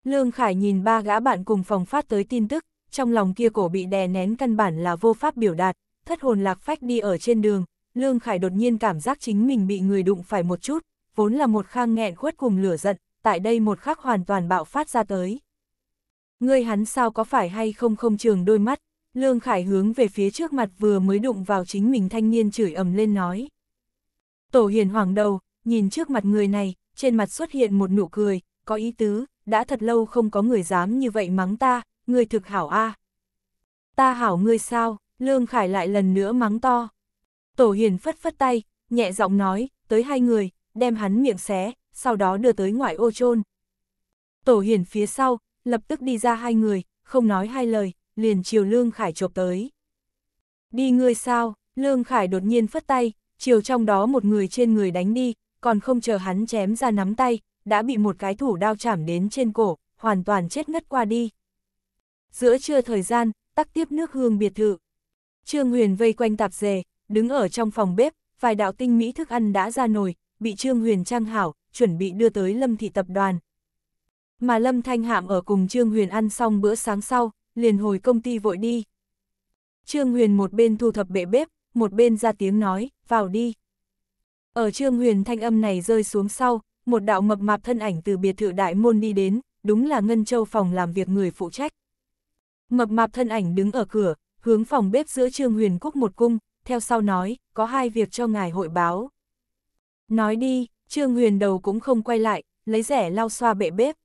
Lương Khải nhìn ba gã bạn cùng phòng phát tới tin tức, trong lòng kia cổ bị đè nén căn bản là vô pháp biểu đạt, thất hồn lạc phách đi ở trên đường, Lương Khải đột nhiên cảm giác chính mình bị người đụng phải một chút, vốn là một khang nghẹn khuất cùng lửa giận, tại đây một khắc hoàn toàn bạo phát ra tới. Ngươi hắn sao có phải hay không không trường đôi mắt, Lương Khải hướng về phía trước mặt vừa mới đụng vào chính mình thanh niên chửi ầm lên nói. Tổ hiền hoàng đầu, nhìn trước mặt người này, trên mặt xuất hiện một nụ cười, có ý tứ, đã thật lâu không có người dám như vậy mắng ta, người thực hảo a. Ta hảo ngươi sao, Lương Khải lại lần nữa mắng to. Tổ hiền phất phất tay, nhẹ giọng nói, tới hai người, đem hắn miệng xé, sau đó đưa tới ngoại ô chôn Tổ hiền phía sau, lập tức đi ra hai người, không nói hai lời, liền chiều Lương Khải chộp tới. Đi ngươi sao, Lương Khải đột nhiên phất tay, chiều trong đó một người trên người đánh đi, còn không chờ hắn chém ra nắm tay, đã bị một cái thủ đao chạm đến trên cổ, hoàn toàn chết ngất qua đi. Giữa trưa thời gian, tắc tiếp nước hương biệt thự. Trương Huyền vây quanh tạp dề, Đứng ở trong phòng bếp, vài đạo tinh mỹ thức ăn đã ra nồi, bị Trương Huyền trang hảo, chuẩn bị đưa tới Lâm Thị Tập đoàn. Mà Lâm Thanh Hạm ở cùng Trương Huyền ăn xong bữa sáng sau, liền hồi công ty vội đi. Trương Huyền một bên thu thập bệ bếp, một bên ra tiếng nói, vào đi. Ở Trương Huyền thanh âm này rơi xuống sau, một đạo mập mạp thân ảnh từ biệt thự đại môn đi đến, đúng là Ngân Châu phòng làm việc người phụ trách. Mập mạp thân ảnh đứng ở cửa, hướng phòng bếp giữa Trương Huyền Cúc một cung, theo sau nói, có hai việc cho ngài hội báo. Nói đi, Trương Huyền đầu cũng không quay lại, lấy rẻ lau xoa bệ bếp.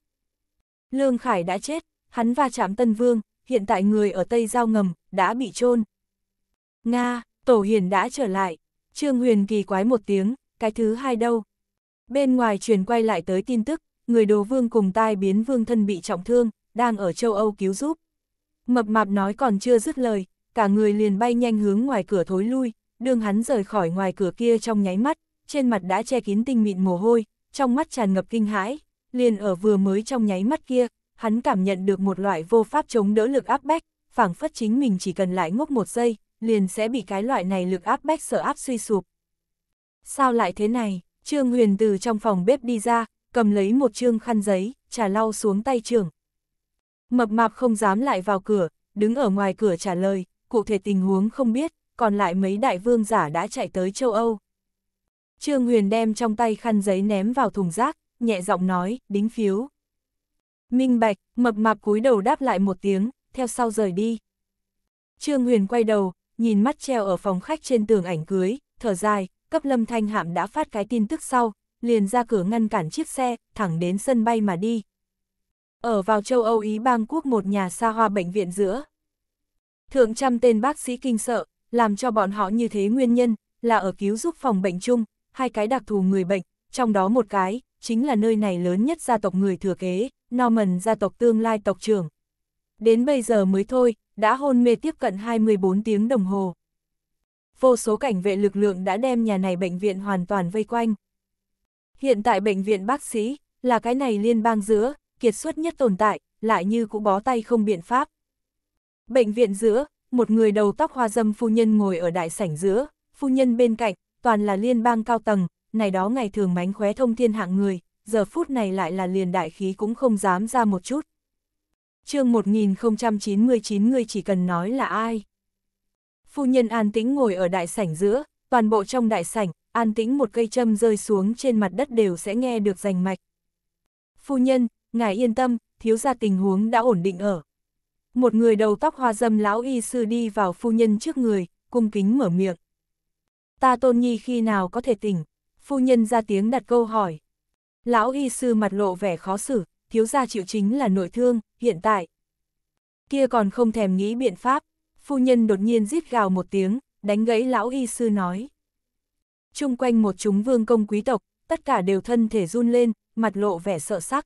Lương Khải đã chết, hắn va chạm Tân Vương, hiện tại người ở Tây Giao Ngầm, đã bị chôn Nga, Tổ Hiền đã trở lại, Trương Huyền kỳ quái một tiếng, cái thứ hai đâu. Bên ngoài truyền quay lại tới tin tức, người đồ vương cùng tai biến vương thân bị trọng thương, đang ở châu Âu cứu giúp. Mập mạp nói còn chưa dứt lời, cả người liền bay nhanh hướng ngoài cửa thối lui, đường hắn rời khỏi ngoài cửa kia trong nháy mắt, trên mặt đã che kín tinh mịn mồ hôi, trong mắt tràn ngập kinh hãi, liền ở vừa mới trong nháy mắt kia, hắn cảm nhận được một loại vô pháp chống đỡ lực áp bách, phảng phất chính mình chỉ cần lại ngốc một giây, liền sẽ bị cái loại này lực áp bách sợ áp suy sụp. Sao lại thế này? Trương Huyền từ trong phòng bếp đi ra, cầm lấy một trương khăn giấy, trà lau xuống tay trường. Mập mạp không dám lại vào cửa, đứng ở ngoài cửa trả lời, cụ thể tình huống không biết, còn lại mấy đại vương giả đã chạy tới châu Âu. Trương Huyền đem trong tay khăn giấy ném vào thùng rác, nhẹ giọng nói, đính phiếu. Minh Bạch, mập mạp cúi đầu đáp lại một tiếng, theo sau rời đi. Trương Huyền quay đầu, nhìn mắt treo ở phòng khách trên tường ảnh cưới, thở dài, cấp lâm thanh hạm đã phát cái tin tức sau, liền ra cửa ngăn cản chiếc xe, thẳng đến sân bay mà đi. Ở vào châu Âu Ý bang quốc một nhà xa hoa bệnh viện giữa, Thượng trăm tên bác sĩ kinh sợ, làm cho bọn họ như thế nguyên nhân, là ở cứu giúp phòng bệnh chung, hai cái đặc thù người bệnh, trong đó một cái, chính là nơi này lớn nhất gia tộc người thừa kế, Norman gia tộc tương lai tộc trưởng. Đến bây giờ mới thôi, đã hôn mê tiếp cận 24 tiếng đồng hồ. Vô số cảnh vệ lực lượng đã đem nhà này bệnh viện hoàn toàn vây quanh. Hiện tại bệnh viện bác sĩ, là cái này liên bang giữa, kiệt xuất nhất tồn tại, lại như cũng bó tay không biện pháp. Bệnh viện giữa, một người đầu tóc hoa dâm phu nhân ngồi ở đại sảnh giữa, phu nhân bên cạnh, toàn là liên bang cao tầng, này đó ngày thường mánh khóe thông thiên hạng người, giờ phút này lại là liền đại khí cũng không dám ra một chút. chương 1099 người chỉ cần nói là ai. Phu nhân an tĩnh ngồi ở đại sảnh giữa, toàn bộ trong đại sảnh, an tĩnh một cây châm rơi xuống trên mặt đất đều sẽ nghe được rành mạch. Phu nhân, ngài yên tâm, thiếu gia tình huống đã ổn định ở, một người đầu tóc hoa dâm lão y sư đi vào phu nhân trước người, cung kính mở miệng. Ta tôn nhi khi nào có thể tỉnh? Phu nhân ra tiếng đặt câu hỏi. Lão y sư mặt lộ vẻ khó xử, thiếu gia chịu chính là nội thương, hiện tại. Kia còn không thèm nghĩ biện pháp, phu nhân đột nhiên rít gào một tiếng, đánh gãy lão y sư nói. Trung quanh một chúng vương công quý tộc, tất cả đều thân thể run lên, mặt lộ vẻ sợ sắc.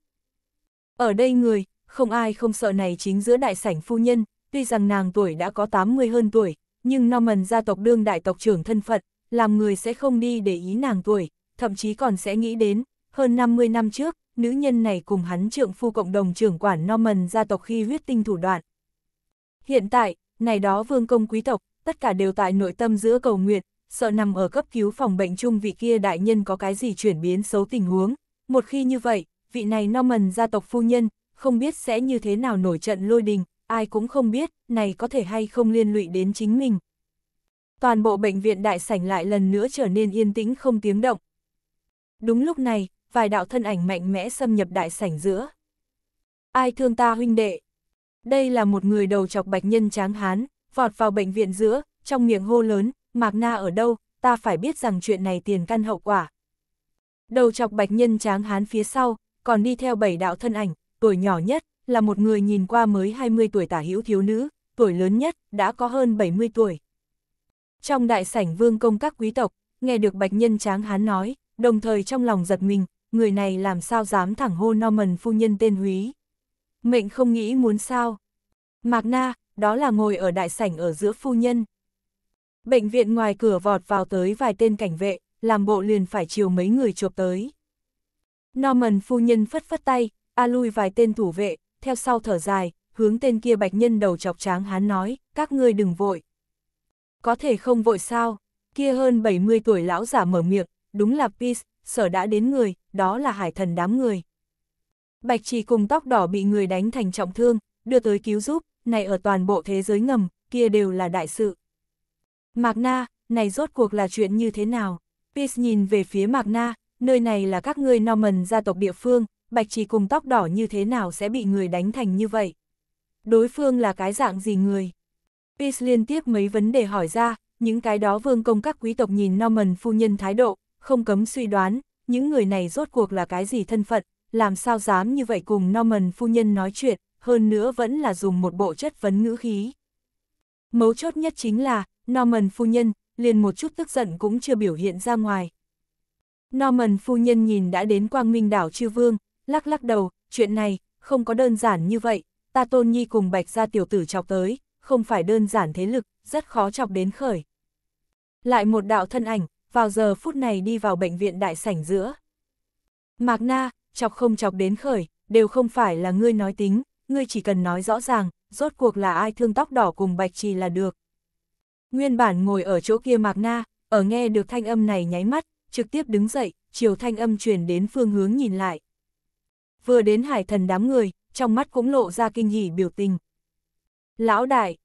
Ở đây người, không ai không sợ này chính giữa đại sảnh phu nhân, tuy rằng nàng tuổi đã có 80 hơn tuổi, nhưng Norman gia tộc đương đại tộc trưởng thân phận, làm người sẽ không đi để ý nàng tuổi, thậm chí còn sẽ nghĩ đến, hơn 50 năm trước, nữ nhân này cùng hắn trượng phu cộng đồng trưởng quản Norman gia tộc khi huyết tinh thủ đoạn. Hiện tại, này đó vương công quý tộc, tất cả đều tại nội tâm giữa cầu nguyện, sợ nằm ở cấp cứu phòng bệnh chung vị kia đại nhân có cái gì chuyển biến xấu tình huống. Một khi như vậy, vị này Norman gia tộc phu nhân, không biết sẽ như thế nào nổi trận lôi đình, ai cũng không biết, này có thể hay không liên lụy đến chính mình. Toàn bộ bệnh viện đại sảnh lại lần nữa trở nên yên tĩnh không tiếng động. Đúng lúc này, vài đạo thân ảnh mạnh mẽ xâm nhập đại sảnh giữa. Ai thương ta huynh đệ? Đây là một người đầu chọc bạch nhân tráng hán, vọt vào bệnh viện giữa, trong miệng hô lớn, Mạc Na ở đâu, ta phải biết rằng chuyện này tiền căn hậu quả. Đầu chọc bạch nhân tráng hán phía sau, còn đi theo bảy đạo thân ảnh, tuổi nhỏ nhất là một người nhìn qua mới 20 tuổi tả hữu thiếu nữ, tuổi lớn nhất đã có hơn 70 tuổi. Trong đại sảnh vương công các quý tộc, nghe được bạch nhân tráng hán nói, đồng thời trong lòng giật mình, người này làm sao dám thẳng hô Norman phu nhân tên húy. Mệnh không nghĩ muốn sao. Mạc na, đó là ngồi ở đại sảnh ở giữa phu nhân. Bệnh viện ngoài cửa vọt vào tới vài tên cảnh vệ, làm bộ liền phải chiều mấy người chụp tới. Norman phu nhân phất phất tay, A lui vài tên thủ vệ, theo sau thở dài, hướng tên kia bạch nhân đầu chọc tráng hán nói, các ngươi đừng vội. Có thể không vội sao, kia hơn 70 tuổi lão giả mở miệng, đúng là Peace, sở đã đến người, đó là hải thần đám người. Bạch trì cùng tóc đỏ bị người đánh thành trọng thương, đưa tới cứu giúp, này ở toàn bộ thế giới ngầm, kia đều là đại sự. Mạc Na, này rốt cuộc là chuyện như thế nào? Peace nhìn về phía Mạc Na, nơi này là các ngươi Norman gia tộc địa phương, bạch chỉ cùng tóc đỏ như thế nào sẽ bị người đánh thành như vậy? Đối phương là cái dạng gì người? Peace liên tiếp mấy vấn đề hỏi ra, những cái đó vương công các quý tộc nhìn Norman phu nhân thái độ, không cấm suy đoán, những người này rốt cuộc là cái gì thân phận, làm sao dám như vậy cùng Norman phu nhân nói chuyện, hơn nữa vẫn là dùng một bộ chất vấn ngữ khí. Mấu chốt nhất chính là, Norman phu nhân, liền một chút tức giận cũng chưa biểu hiện ra ngoài. Norman phu nhân nhìn đã đến quang minh đảo chư vương, lắc lắc đầu, chuyện này, không có đơn giản như vậy, ta tôn nhi cùng bạch ra tiểu tử chọc tới, không phải đơn giản thế lực, rất khó chọc đến khởi. Lại một đạo thân ảnh, vào giờ phút này đi vào bệnh viện đại sảnh giữa. Mạc na, chọc không chọc đến khởi, đều không phải là ngươi nói tính, ngươi chỉ cần nói rõ ràng, rốt cuộc là ai thương tóc đỏ cùng bạch trì là được. Nguyên bản ngồi ở chỗ kia Mạc na, ở nghe được thanh âm này nháy mắt, trực tiếp đứng dậy, chiều thanh âm truyền đến phương hướng nhìn lại vừa đến hải thần đám người, trong mắt cũng lộ ra kinh hỉ biểu tình. Lão đại,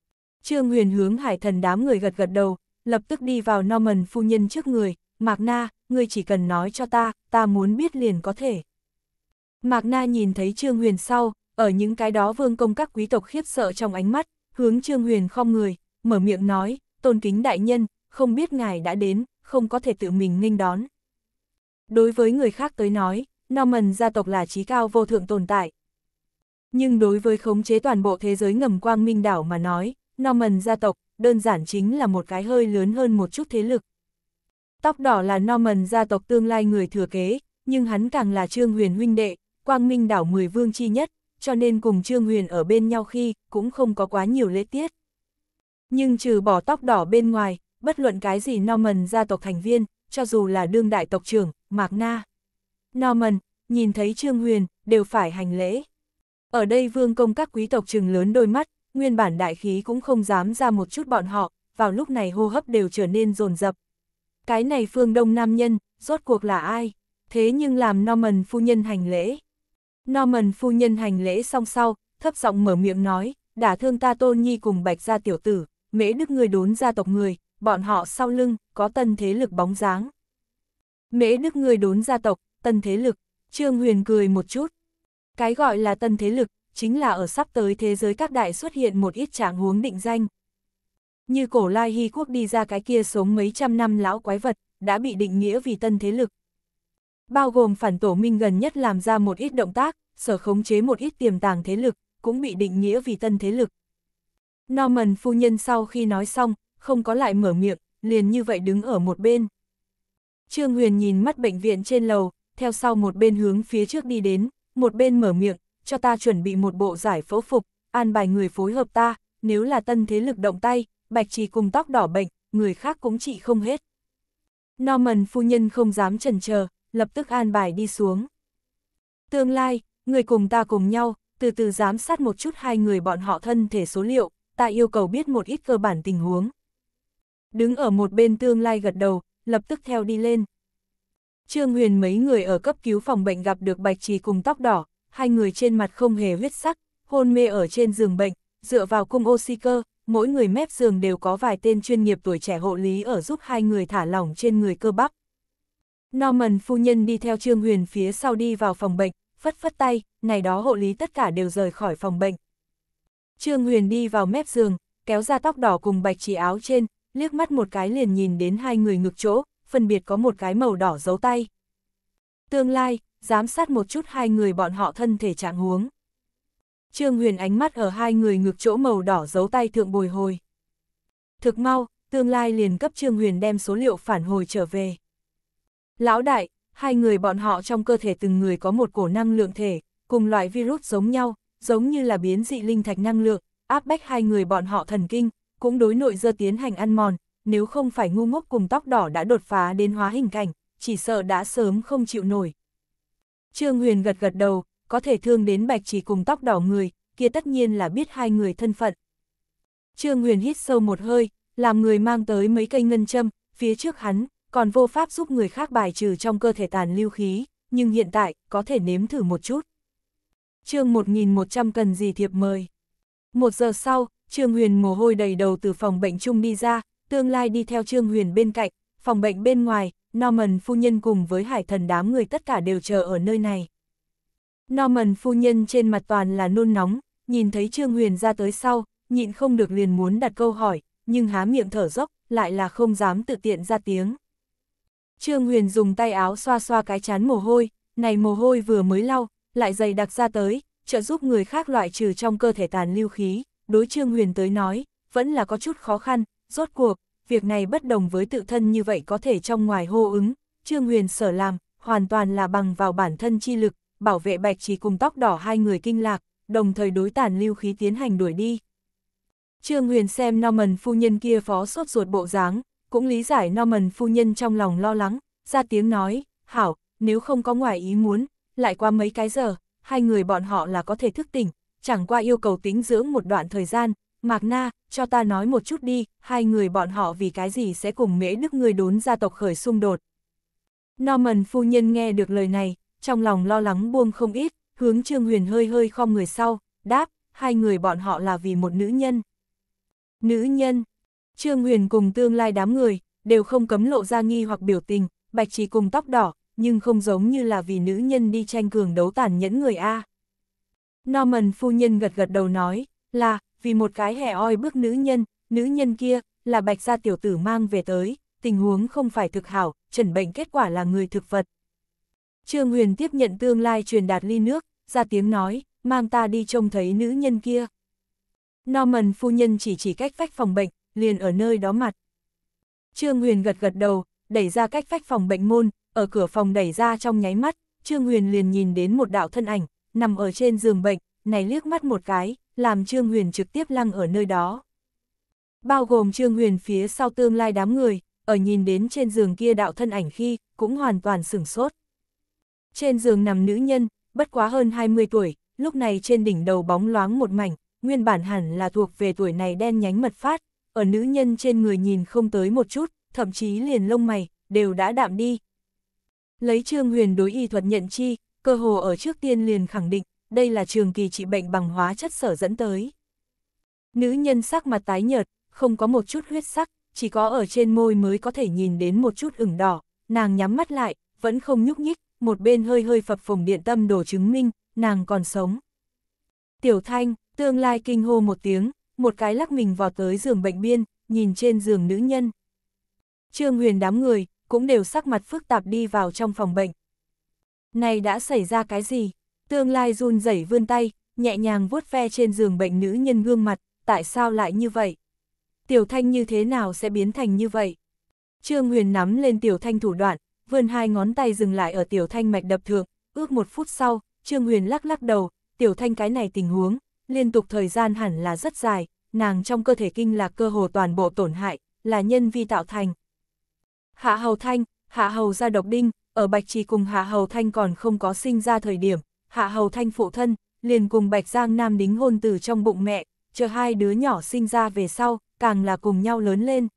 Trương Huyền hướng hải thần đám người gật gật đầu, lập tức đi vào Norman phu nhân trước người, Mạc Na, ngươi chỉ cần nói cho ta, ta muốn biết liền có thể. Mạc Na nhìn thấy Trương Huyền sau, ở những cái đó vương công các quý tộc khiếp sợ trong ánh mắt, hướng Trương Huyền khom người, mở miệng nói, tôn kính đại nhân, không biết ngài đã đến, không có thể tự mình nghênh đón. Đối với người khác tới nói, Norman gia tộc là trí cao vô thượng tồn tại. Nhưng đối với khống chế toàn bộ thế giới ngầm quang minh đảo mà nói, Norman gia tộc, đơn giản chính là một cái hơi lớn hơn một chút thế lực. Tóc đỏ là Norman gia tộc tương lai người thừa kế, nhưng hắn càng là Trương Huyền huynh đệ, quang minh đảo mười vương chi nhất, cho nên cùng Trương Huyền ở bên nhau khi cũng không có quá nhiều lễ tiết. Nhưng trừ bỏ tóc đỏ bên ngoài, bất luận cái gì Norman gia tộc thành viên, cho dù là đương đại tộc trưởng, Mạc Na, Norman, nhìn thấy Trương Huyền, đều phải hành lễ. Ở đây vương công các quý tộc trừng lớn đôi mắt, nguyên bản đại khí cũng không dám ra một chút bọn họ, vào lúc này hô hấp đều trở nên rồn rập. Cái này phương đông nam nhân, rốt cuộc là ai? Thế nhưng làm Norman phu nhân hành lễ. Norman phu nhân hành lễ xong sau, thấp giọng mở miệng nói, đã thương ta tôn nhi cùng bạch gia tiểu tử, mễ đức người đốn gia tộc người, bọn họ sau lưng, có tân thế lực bóng dáng. Mễ đức người đốn gia tộc, tân thế lực, Trương Huyền cười một chút. Cái gọi là tân thế lực, chính là ở sắp tới thế giới các đại xuất hiện một ít trạng huống định danh. Như cổ lai hy quốc đi ra cái kia sống mấy trăm năm lão quái vật, đã bị định nghĩa vì tân thế lực. Bao gồm phản tổ minh gần nhất làm ra một ít động tác, sở khống chế một ít tiềm tàng thế lực, cũng bị định nghĩa vì tân thế lực. Norman phu nhân sau khi nói xong, không có lại mở miệng, liền như vậy đứng ở một bên. Trương Huyền nhìn mắt bệnh viện trên lầu, theo sau một bên hướng phía trước đi đến, một bên mở miệng, cho ta chuẩn bị một bộ giải phẫu phục, an bài người phối hợp ta, nếu là tân thế lực động tay, bạch trì cùng tóc đỏ bệnh, người khác cũng trị không hết. Norman phu nhân không dám chần chờ, lập tức an bài đi xuống. Tương lai, người cùng ta cùng nhau, từ từ giám sát một chút hai người bọn họ thân thể số liệu, ta yêu cầu biết một ít cơ bản tình huống. Đứng ở một bên tương lai gật đầu, lập tức theo đi lên, Trương Huyền mấy người ở cấp cứu phòng bệnh gặp được Bạch Trì cùng tóc đỏ, hai người trên mặt không hề huyết sắc, hôn mê ở trên giường bệnh, dựa vào cung oxy cơ, mỗi người mép giường đều có vài tên chuyên nghiệp tuổi trẻ hộ lý ở giúp hai người thả lỏng trên người cơ bắp. Norman phu nhân đi theo Trương Huyền phía sau đi vào phòng bệnh, phất phất tay, này đó hộ lý tất cả đều rời khỏi phòng bệnh. Trương Huyền đi vào mép giường, kéo ra tóc đỏ cùng bạch chỉ áo trên, liếc mắt một cái liền nhìn đến hai người ngực chỗ, phân biệt có một cái màu đỏ giấu tay. Tương lai, giám sát một chút hai người bọn họ thân thể trạng huống. Trương Huyền ánh mắt ở hai người ngược chỗ màu đỏ giấu tay thượng bồi hồi. Thực mau, tương lai liền cấp Trương Huyền đem số liệu phản hồi trở về. Lão đại, hai người bọn họ trong cơ thể từng người có một cổ năng lượng thể, cùng loại virus giống nhau, giống như là biến dị linh thạch năng lượng, áp bách hai người bọn họ thần kinh, cũng đối nội dơ tiến hành ăn mòn, nếu không phải ngu ngốc cùng tóc đỏ đã đột phá đến hóa hình cảnh, chỉ sợ đã sớm không chịu nổi. Trương Huyền gật gật đầu, có thể thương đến bạch chỉ cùng tóc đỏ người, kia tất nhiên là biết hai người thân phận. Trương Huyền hít sâu một hơi, làm người mang tới mấy cây ngân châm, phía trước hắn, còn vô pháp giúp người khác bài trừ trong cơ thể tàn lưu khí, nhưng hiện tại, có thể nếm thử một chút. chương 1100 cần gì thiệp mời. Một giờ sau, Trương Huyền mồ hôi đầy đầu từ phòng bệnh chung đi ra, tương lai đi theo Trương Huyền bên cạnh, phòng bệnh bên ngoài, Norman phu nhân cùng với hải thần đám người tất cả đều chờ ở nơi này. Norman phu nhân trên mặt toàn là nôn nóng, nhìn thấy Trương Huyền ra tới sau, nhịn không được liền muốn đặt câu hỏi, nhưng há miệng thở dốc, lại là không dám tự tiện ra tiếng. Trương Huyền dùng tay áo xoa xoa cái chán mồ hôi, này mồ hôi vừa mới lau, lại dày đặc ra tới, trợ giúp người khác loại trừ trong cơ thể tàn lưu khí, đối Trương Huyền tới nói, vẫn là có chút khó khăn, Rốt cuộc, việc này bất đồng với tự thân như vậy có thể trong ngoài hô ứng, Trương Huyền sở làm, hoàn toàn là bằng vào bản thân chi lực, bảo vệ bạch trì cùng tóc đỏ hai người kinh lạc, đồng thời đối tản lưu khí tiến hành đuổi đi. Trương Huyền xem Norman phu nhân kia phó sốt ruột bộ dáng, cũng lý giải Norman phu nhân trong lòng lo lắng, ra tiếng nói, hảo, nếu không có ngoài ý muốn, lại qua mấy cái giờ, hai người bọn họ là có thể thức tỉnh, chẳng qua yêu cầu tính dưỡng một đoạn thời gian, Mạc Na, cho ta nói một chút đi, hai người bọn họ vì cái gì sẽ cùng mễ đức người đốn gia tộc khởi xung đột. Norman phu nhân nghe được lời này, trong lòng lo lắng buông không ít, hướng Trương Huyền hơi hơi khom người sau, đáp, hai người bọn họ là vì một nữ nhân. Nữ nhân, Trương Huyền cùng tương lai đám người, đều không cấm lộ ra nghi hoặc biểu tình, bạch chỉ cùng tóc đỏ, nhưng không giống như là vì nữ nhân đi tranh cường đấu tàn nhẫn người A. Norman phu nhân gật gật đầu nói, là, vì một cái hẻ oi bước nữ nhân, nữ nhân kia, là bạch gia tiểu tử mang về tới, tình huống không phải thực hảo, trần bệnh kết quả là người thực vật. Trương Huyền tiếp nhận tương lai truyền đạt ly nước, ra tiếng nói, mang ta đi trông thấy nữ nhân kia. Norman phu nhân chỉ chỉ cách vách phòng bệnh, liền ở nơi đó mặt. Trương Huyền gật gật đầu, đẩy ra cách vách phòng bệnh môn, ở cửa phòng đẩy ra trong nháy mắt, Trương Huyền liền nhìn đến một đạo thân ảnh, nằm ở trên giường bệnh, này liếc mắt một cái, làm Trương Huyền trực tiếp lăng ở nơi đó. Bao gồm Trương Huyền phía sau tương lai đám người, ở nhìn đến trên giường kia đạo thân ảnh khi, cũng hoàn toàn sửng sốt. Trên giường nằm nữ nhân, bất quá hơn 20 tuổi, lúc này trên đỉnh đầu bóng loáng một mảnh, nguyên bản hẳn là thuộc về tuổi này đen nhánh mật phát, ở nữ nhân trên người nhìn không tới một chút, thậm chí liền lông mày, đều đã đạm đi. Lấy Trương Huyền đối y thuật nhận chi, cơ hồ ở trước tiên liền khẳng định, đây là trường kỳ trị bệnh bằng hóa chất sở dẫn tới. Nữ nhân sắc mặt tái nhợt, không có một chút huyết sắc, chỉ có ở trên môi mới có thể nhìn đến một chút ửng đỏ, nàng nhắm mắt lại, vẫn không nhúc nhích, một bên hơi hơi phập phồng điện tâm đồ chứng minh, nàng còn sống. Tiểu Thanh, tương lai kinh hô một tiếng, một cái lắc mình vào tới giường bệnh biên, nhìn trên giường nữ nhân. Trương Huyền đám người, cũng đều sắc mặt phức tạp đi vào trong phòng bệnh. Này đã xảy ra cái gì? Tương lai run rẩy vươn tay, nhẹ nhàng vuốt ve trên giường bệnh nữ nhân gương mặt, tại sao lại như vậy? Tiểu Thanh như thế nào sẽ biến thành như vậy? Trương Huyền nắm lên Tiểu Thanh thủ đoạn, vươn hai ngón tay dừng lại ở Tiểu Thanh mạch đập thượng, ước một phút sau, Trương Huyền lắc lắc đầu, Tiểu Thanh cái này tình huống, liên tục thời gian hẳn là rất dài, nàng trong cơ thể kinh là cơ hồ toàn bộ tổn hại, là nhân vi tạo thành. Hạ Hầu Thanh, Hạ Hầu ra độc đinh, ở Bạch Trì cùng Hạ Hầu Thanh còn không có sinh ra thời điểm, Hạ Hầu Thanh phụ thân, liền cùng Bạch Giang Nam đính hôn từ trong bụng mẹ, chờ hai đứa nhỏ sinh ra về sau, càng là cùng nhau lớn lên.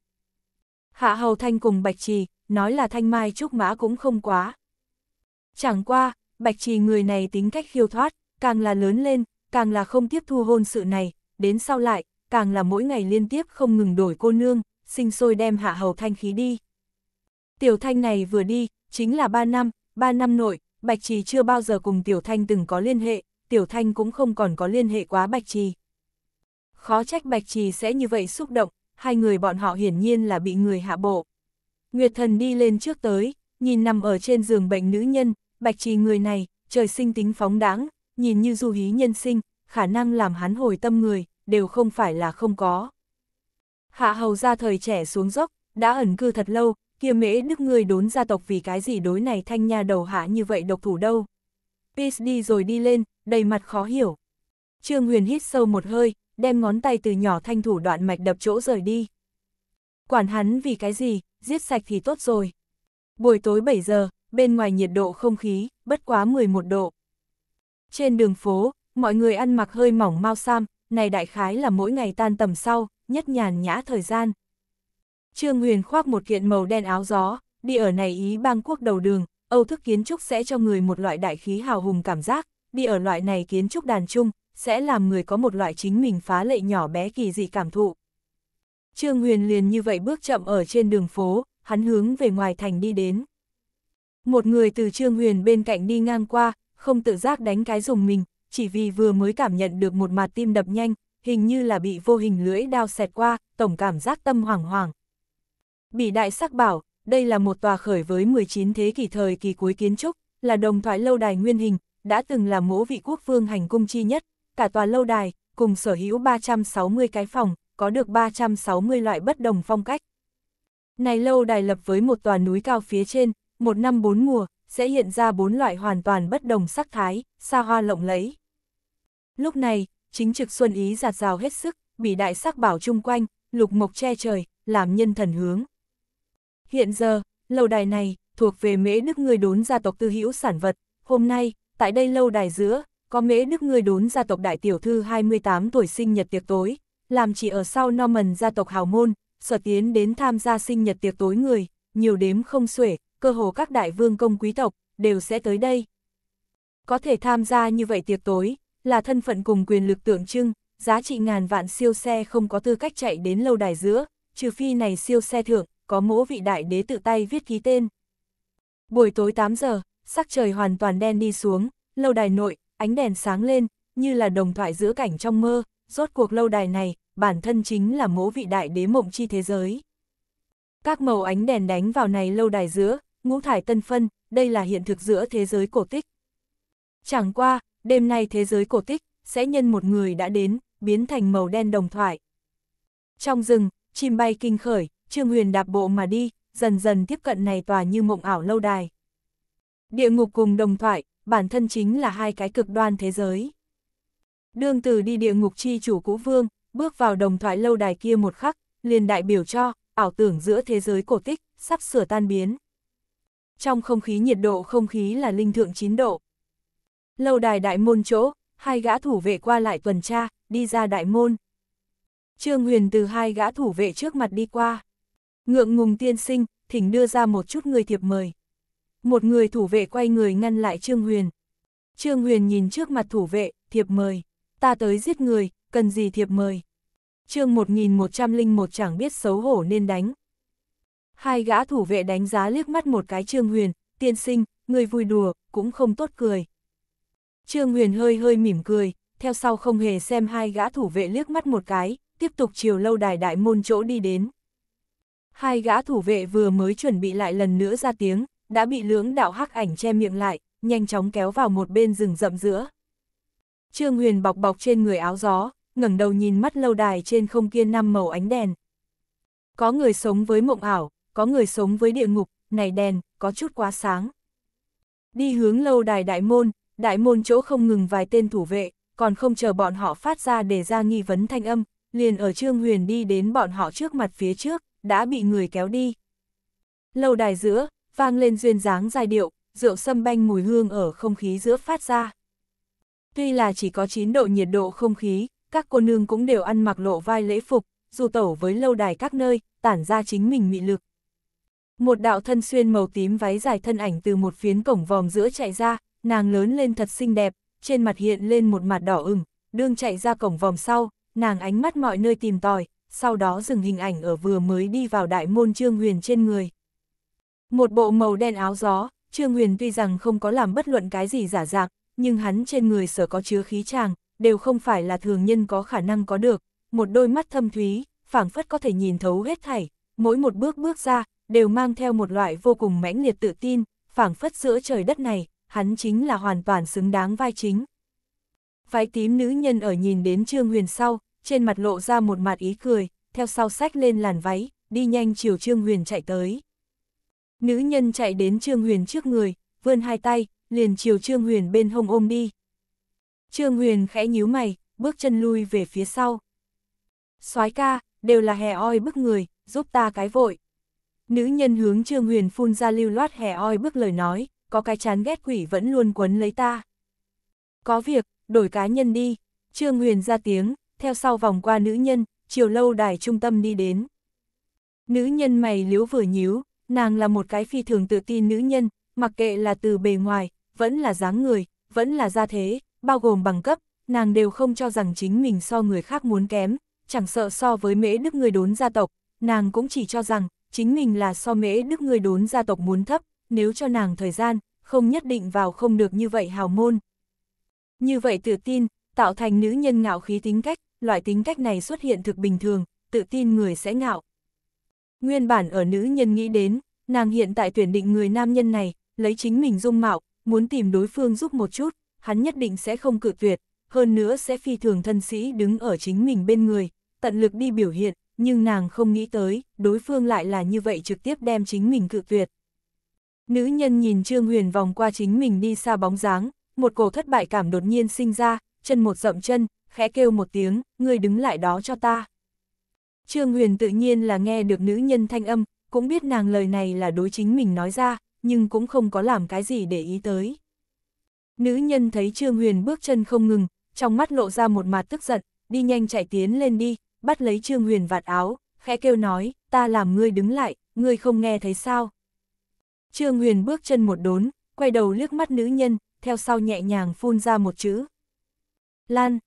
Hạ Hầu Thanh cùng Bạch Trì, nói là Thanh Mai Trúc Mã cũng không quá. Chẳng qua, Bạch Trì người này tính cách khiêu thoát, càng là lớn lên, càng là không tiếp thu hôn sự này, đến sau lại, càng là mỗi ngày liên tiếp không ngừng đổi cô nương, sinh sôi đem Hạ Hầu Thanh khí đi. Tiểu Thanh này vừa đi, chính là ba năm, ba năm nội, Bạch Trì chưa bao giờ cùng Tiểu Thanh từng có liên hệ, Tiểu Thanh cũng không còn có liên hệ quá Bạch Trì. Khó trách Bạch Trì sẽ như vậy xúc động, hai người bọn họ hiển nhiên là bị người hạ bộ. Nguyệt thần đi lên trước tới, nhìn nằm ở trên giường bệnh nữ nhân, Bạch Trì người này, trời sinh tính phóng đáng, nhìn như du hí nhân sinh, khả năng làm hắn hồi tâm người, đều không phải là không có. Hạ hầu ra thời trẻ xuống dốc, đã ẩn cư thật lâu, kia mễ đức người đốn gia tộc vì cái gì đối này thanh nha đầu hạ như vậy độc thủ đâu. Peace đi rồi đi lên, đầy mặt khó hiểu. Trương Huyền hít sâu một hơi, đem ngón tay từ nhỏ thanh thủ đoạn mạch đập chỗ rời đi. Quản hắn vì cái gì, giết sạch thì tốt rồi. Buổi tối 7 giờ, bên ngoài nhiệt độ không khí, bất quá 11 độ. Trên đường phố, mọi người ăn mặc hơi mỏng mau sam, này đại khái là mỗi ngày tan tầm sau, nhất nhàn nhã thời gian. Trương Huyền khoác một kiện màu đen áo gió, đi ở này ý bang quốc đầu đường, Âu thức kiến trúc sẽ cho người một loại đại khí hào hùng cảm giác, đi ở loại này kiến trúc đàn chung, sẽ làm người có một loại chính mình phá lệ nhỏ bé kỳ dị cảm thụ. Trương Huyền liền như vậy bước chậm ở trên đường phố, hắn hướng về ngoài thành đi đến. Một người từ Trương Huyền bên cạnh đi ngang qua, không tự giác đánh cái dùng mình, chỉ vì vừa mới cảm nhận được một mặt tim đập nhanh, hình như là bị vô hình lưỡi đao xẹt qua, tổng cảm giác tâm hoảng hoảng. Bỉ Đại Sắc bảo, đây là một tòa khởi với 19 thế kỷ thời kỳ cuối kiến trúc, là đồng thoại lâu đài nguyên hình, đã từng là mỗ vị quốc vương hành cung chi nhất, cả tòa lâu đài, cùng sở hữu 360 cái phòng, có được 360 loại bất đồng phong cách. Này lâu đài lập với một tòa núi cao phía trên, một năm bốn mùa, sẽ hiện ra bốn loại hoàn toàn bất đồng sắc thái, xa hoa lộng lẫy. Lúc này, chính trực xuân ý giạt rào hết sức, bị đại sắc bảo chung quanh, lục mộc che trời, làm nhân thần hướng. Hiện giờ, lâu đài này, thuộc về mễ đức người đốn gia tộc tư hữu sản vật, hôm nay, tại đây lâu đài giữa, có mễ đức người đốn gia tộc đại tiểu thư 28 tuổi sinh nhật tiệc tối, làm chỉ ở sau Norman gia tộc hào môn, sở tiến đến tham gia sinh nhật tiệc tối người, nhiều đếm không xuể, cơ hồ các đại vương công quý tộc, đều sẽ tới đây. Có thể tham gia như vậy tiệc tối, là thân phận cùng quyền lực tượng trưng, giá trị ngàn vạn siêu xe không có tư cách chạy đến lâu đài giữa, trừ phi này siêu xe thượng, có mỗ vị đại đế tự tay viết ký tên. Buổi tối 8 giờ, sắc trời hoàn toàn đen đi xuống, lâu đài nội, ánh đèn sáng lên, như là đồng thoại giữa cảnh trong mơ, rốt cuộc lâu đài này, bản thân chính là mỗ vị đại đế mộng chi thế giới. Các màu ánh đèn đánh vào này lâu đài giữa, ngũ thải tân phân, đây là hiện thực giữa thế giới cổ tích. Chẳng qua, đêm nay thế giới cổ tích, sẽ nhân một người đã đến, biến thành màu đen đồng thoại. Trong rừng, chim bay kinh khởi, Trương Huyền đạp bộ mà đi, dần dần tiếp cận này tòa như mộng ảo lâu đài. Địa ngục cùng đồng thoại, bản thân chính là hai cái cực đoan thế giới. Đương từ đi địa ngục chi chủ cũ vương, bước vào đồng thoại lâu đài kia một khắc, liền đại biểu cho, ảo tưởng giữa thế giới cổ tích, sắp sửa tan biến. Trong không khí nhiệt độ không khí là linh thượng 9 độ. Lâu đài đại môn chỗ, hai gã thủ vệ qua lại tuần tra, đi ra đại môn. Trương Huyền từ hai gã thủ vệ trước mặt đi qua. Ngượng ngùng tiên sinh, thỉnh đưa ra một chút người thiệp mời. Một người thủ vệ quay người ngăn lại Trương Huyền. Trương Huyền nhìn trước mặt thủ vệ, thiệp mời. Ta tới giết người, cần gì thiệp mời. Trương 1101 chẳng biết xấu hổ nên đánh. Hai gã thủ vệ đánh giá liếc mắt một cái Trương Huyền, tiên sinh, người vui đùa, cũng không tốt cười. Trương Huyền hơi hơi mỉm cười, theo sau không hề xem hai gã thủ vệ liếc mắt một cái, tiếp tục chiều lâu đài đại môn chỗ đi đến. Hai gã thủ vệ vừa mới chuẩn bị lại lần nữa ra tiếng, đã bị lưỡng đạo hắc ảnh che miệng lại, nhanh chóng kéo vào một bên rừng rậm giữa. Trương Huyền bọc bọc trên người áo gió, ngẩng đầu nhìn mắt lâu đài trên không kia năm màu ánh đèn. Có người sống với mộng ảo, có người sống với địa ngục, này đèn, có chút quá sáng. Đi hướng lâu đài đại môn, đại môn chỗ không ngừng vài tên thủ vệ, còn không chờ bọn họ phát ra để ra nghi vấn thanh âm, liền ở Trương Huyền đi đến bọn họ trước mặt phía trước đã bị người kéo đi. Lâu đài giữa, vang lên duyên dáng giai điệu, rượu sâm banh mùi hương ở không khí giữa phát ra. Tuy là chỉ có 9 độ nhiệt độ không khí, các cô nương cũng đều ăn mặc lộ vai lễ phục, dù tẩu với lâu đài các nơi, tản ra chính mình mị lực. Một đạo thân xuyên màu tím váy dài thân ảnh từ một phiến cổng vòm giữa chạy ra, nàng lớn lên thật xinh đẹp, trên mặt hiện lên một mặt đỏ ửng, đương chạy ra cổng vòm sau, nàng ánh mắt mọi nơi tìm tòi, sau đó dừng hình ảnh ở vừa mới đi vào đại môn Trương Huyền trên người. Một bộ màu đen áo gió, Trương Huyền tuy rằng không có làm bất luận cái gì giả dạc, nhưng hắn trên người sở có chứa khí tràng, đều không phải là thường nhân có khả năng có được, một đôi mắt thâm thúy, phảng phất có thể nhìn thấu hết thảy, mỗi một bước bước ra, đều mang theo một loại vô cùng mãnh liệt tự tin, phảng phất giữa trời đất này, hắn chính là hoàn toàn xứng đáng vai chính. Phái tím nữ nhân ở nhìn đến Trương Huyền sau, trên mặt lộ ra một mặt ý cười, theo sau sách lên làn váy, đi nhanh chiều Trương Huyền chạy tới. Nữ nhân chạy đến Trương Huyền trước người, vươn hai tay, liền chiều Trương Huyền bên hông ôm đi. Trương Huyền khẽ nhíu mày, bước chân lui về phía sau. soái ca, đều là hè oi bức người, giúp ta cái vội. Nữ nhân hướng Trương Huyền phun ra lưu loát hè oi bức lời nói, có cái chán ghét quỷ vẫn luôn quấn lấy ta. Có việc, đổi cá nhân đi, Trương Huyền ra tiếng, theo sau vòng qua nữ nhân, chiều lâu đài trung tâm đi đến. Nữ nhân mày liếu vừa nhíu, nàng là một cái phi thường tự tin nữ nhân, mặc kệ là từ bề ngoài, vẫn là dáng người, vẫn là gia thế, bao gồm bằng cấp, nàng đều không cho rằng chính mình so người khác muốn kém, chẳng sợ so với mễ đức người đốn gia tộc, nàng cũng chỉ cho rằng chính mình là so mễ đức người đốn gia tộc muốn thấp, nếu cho nàng thời gian, không nhất định vào không được như vậy hào môn. Như vậy tự tin, tạo thành nữ nhân ngạo khí tính cách, loại tính cách này xuất hiện thực bình thường, tự tin người sẽ ngạo. Nguyên bản ở nữ nhân nghĩ đến, nàng hiện tại tuyển định người nam nhân này, lấy chính mình dung mạo, muốn tìm đối phương giúp một chút, hắn nhất định sẽ không cự tuyệt, hơn nữa sẽ phi thường thân sĩ đứng ở chính mình bên người, tận lực đi biểu hiện, nhưng nàng không nghĩ tới, đối phương lại là như vậy trực tiếp đem chính mình cự tuyệt. Nữ nhân nhìn Trương Huyền vòng qua chính mình đi xa bóng dáng, một cổ thất bại cảm đột nhiên sinh ra, chân một rậm chân, khẽ kêu một tiếng, ngươi đứng lại đó cho ta. Trương Huyền tự nhiên là nghe được nữ nhân thanh âm, cũng biết nàng lời này là đối chính mình nói ra, nhưng cũng không có làm cái gì để ý tới. Nữ nhân thấy Trương Huyền bước chân không ngừng, trong mắt lộ ra một mặt tức giận, đi nhanh chạy tiến lên đi, bắt lấy Trương Huyền vạt áo, khẽ kêu nói, ta làm ngươi đứng lại, ngươi không nghe thấy sao. Trương Huyền bước chân một đốn, quay đầu liếc mắt nữ nhân, theo sau nhẹ nhàng phun ra một chữ. Lan,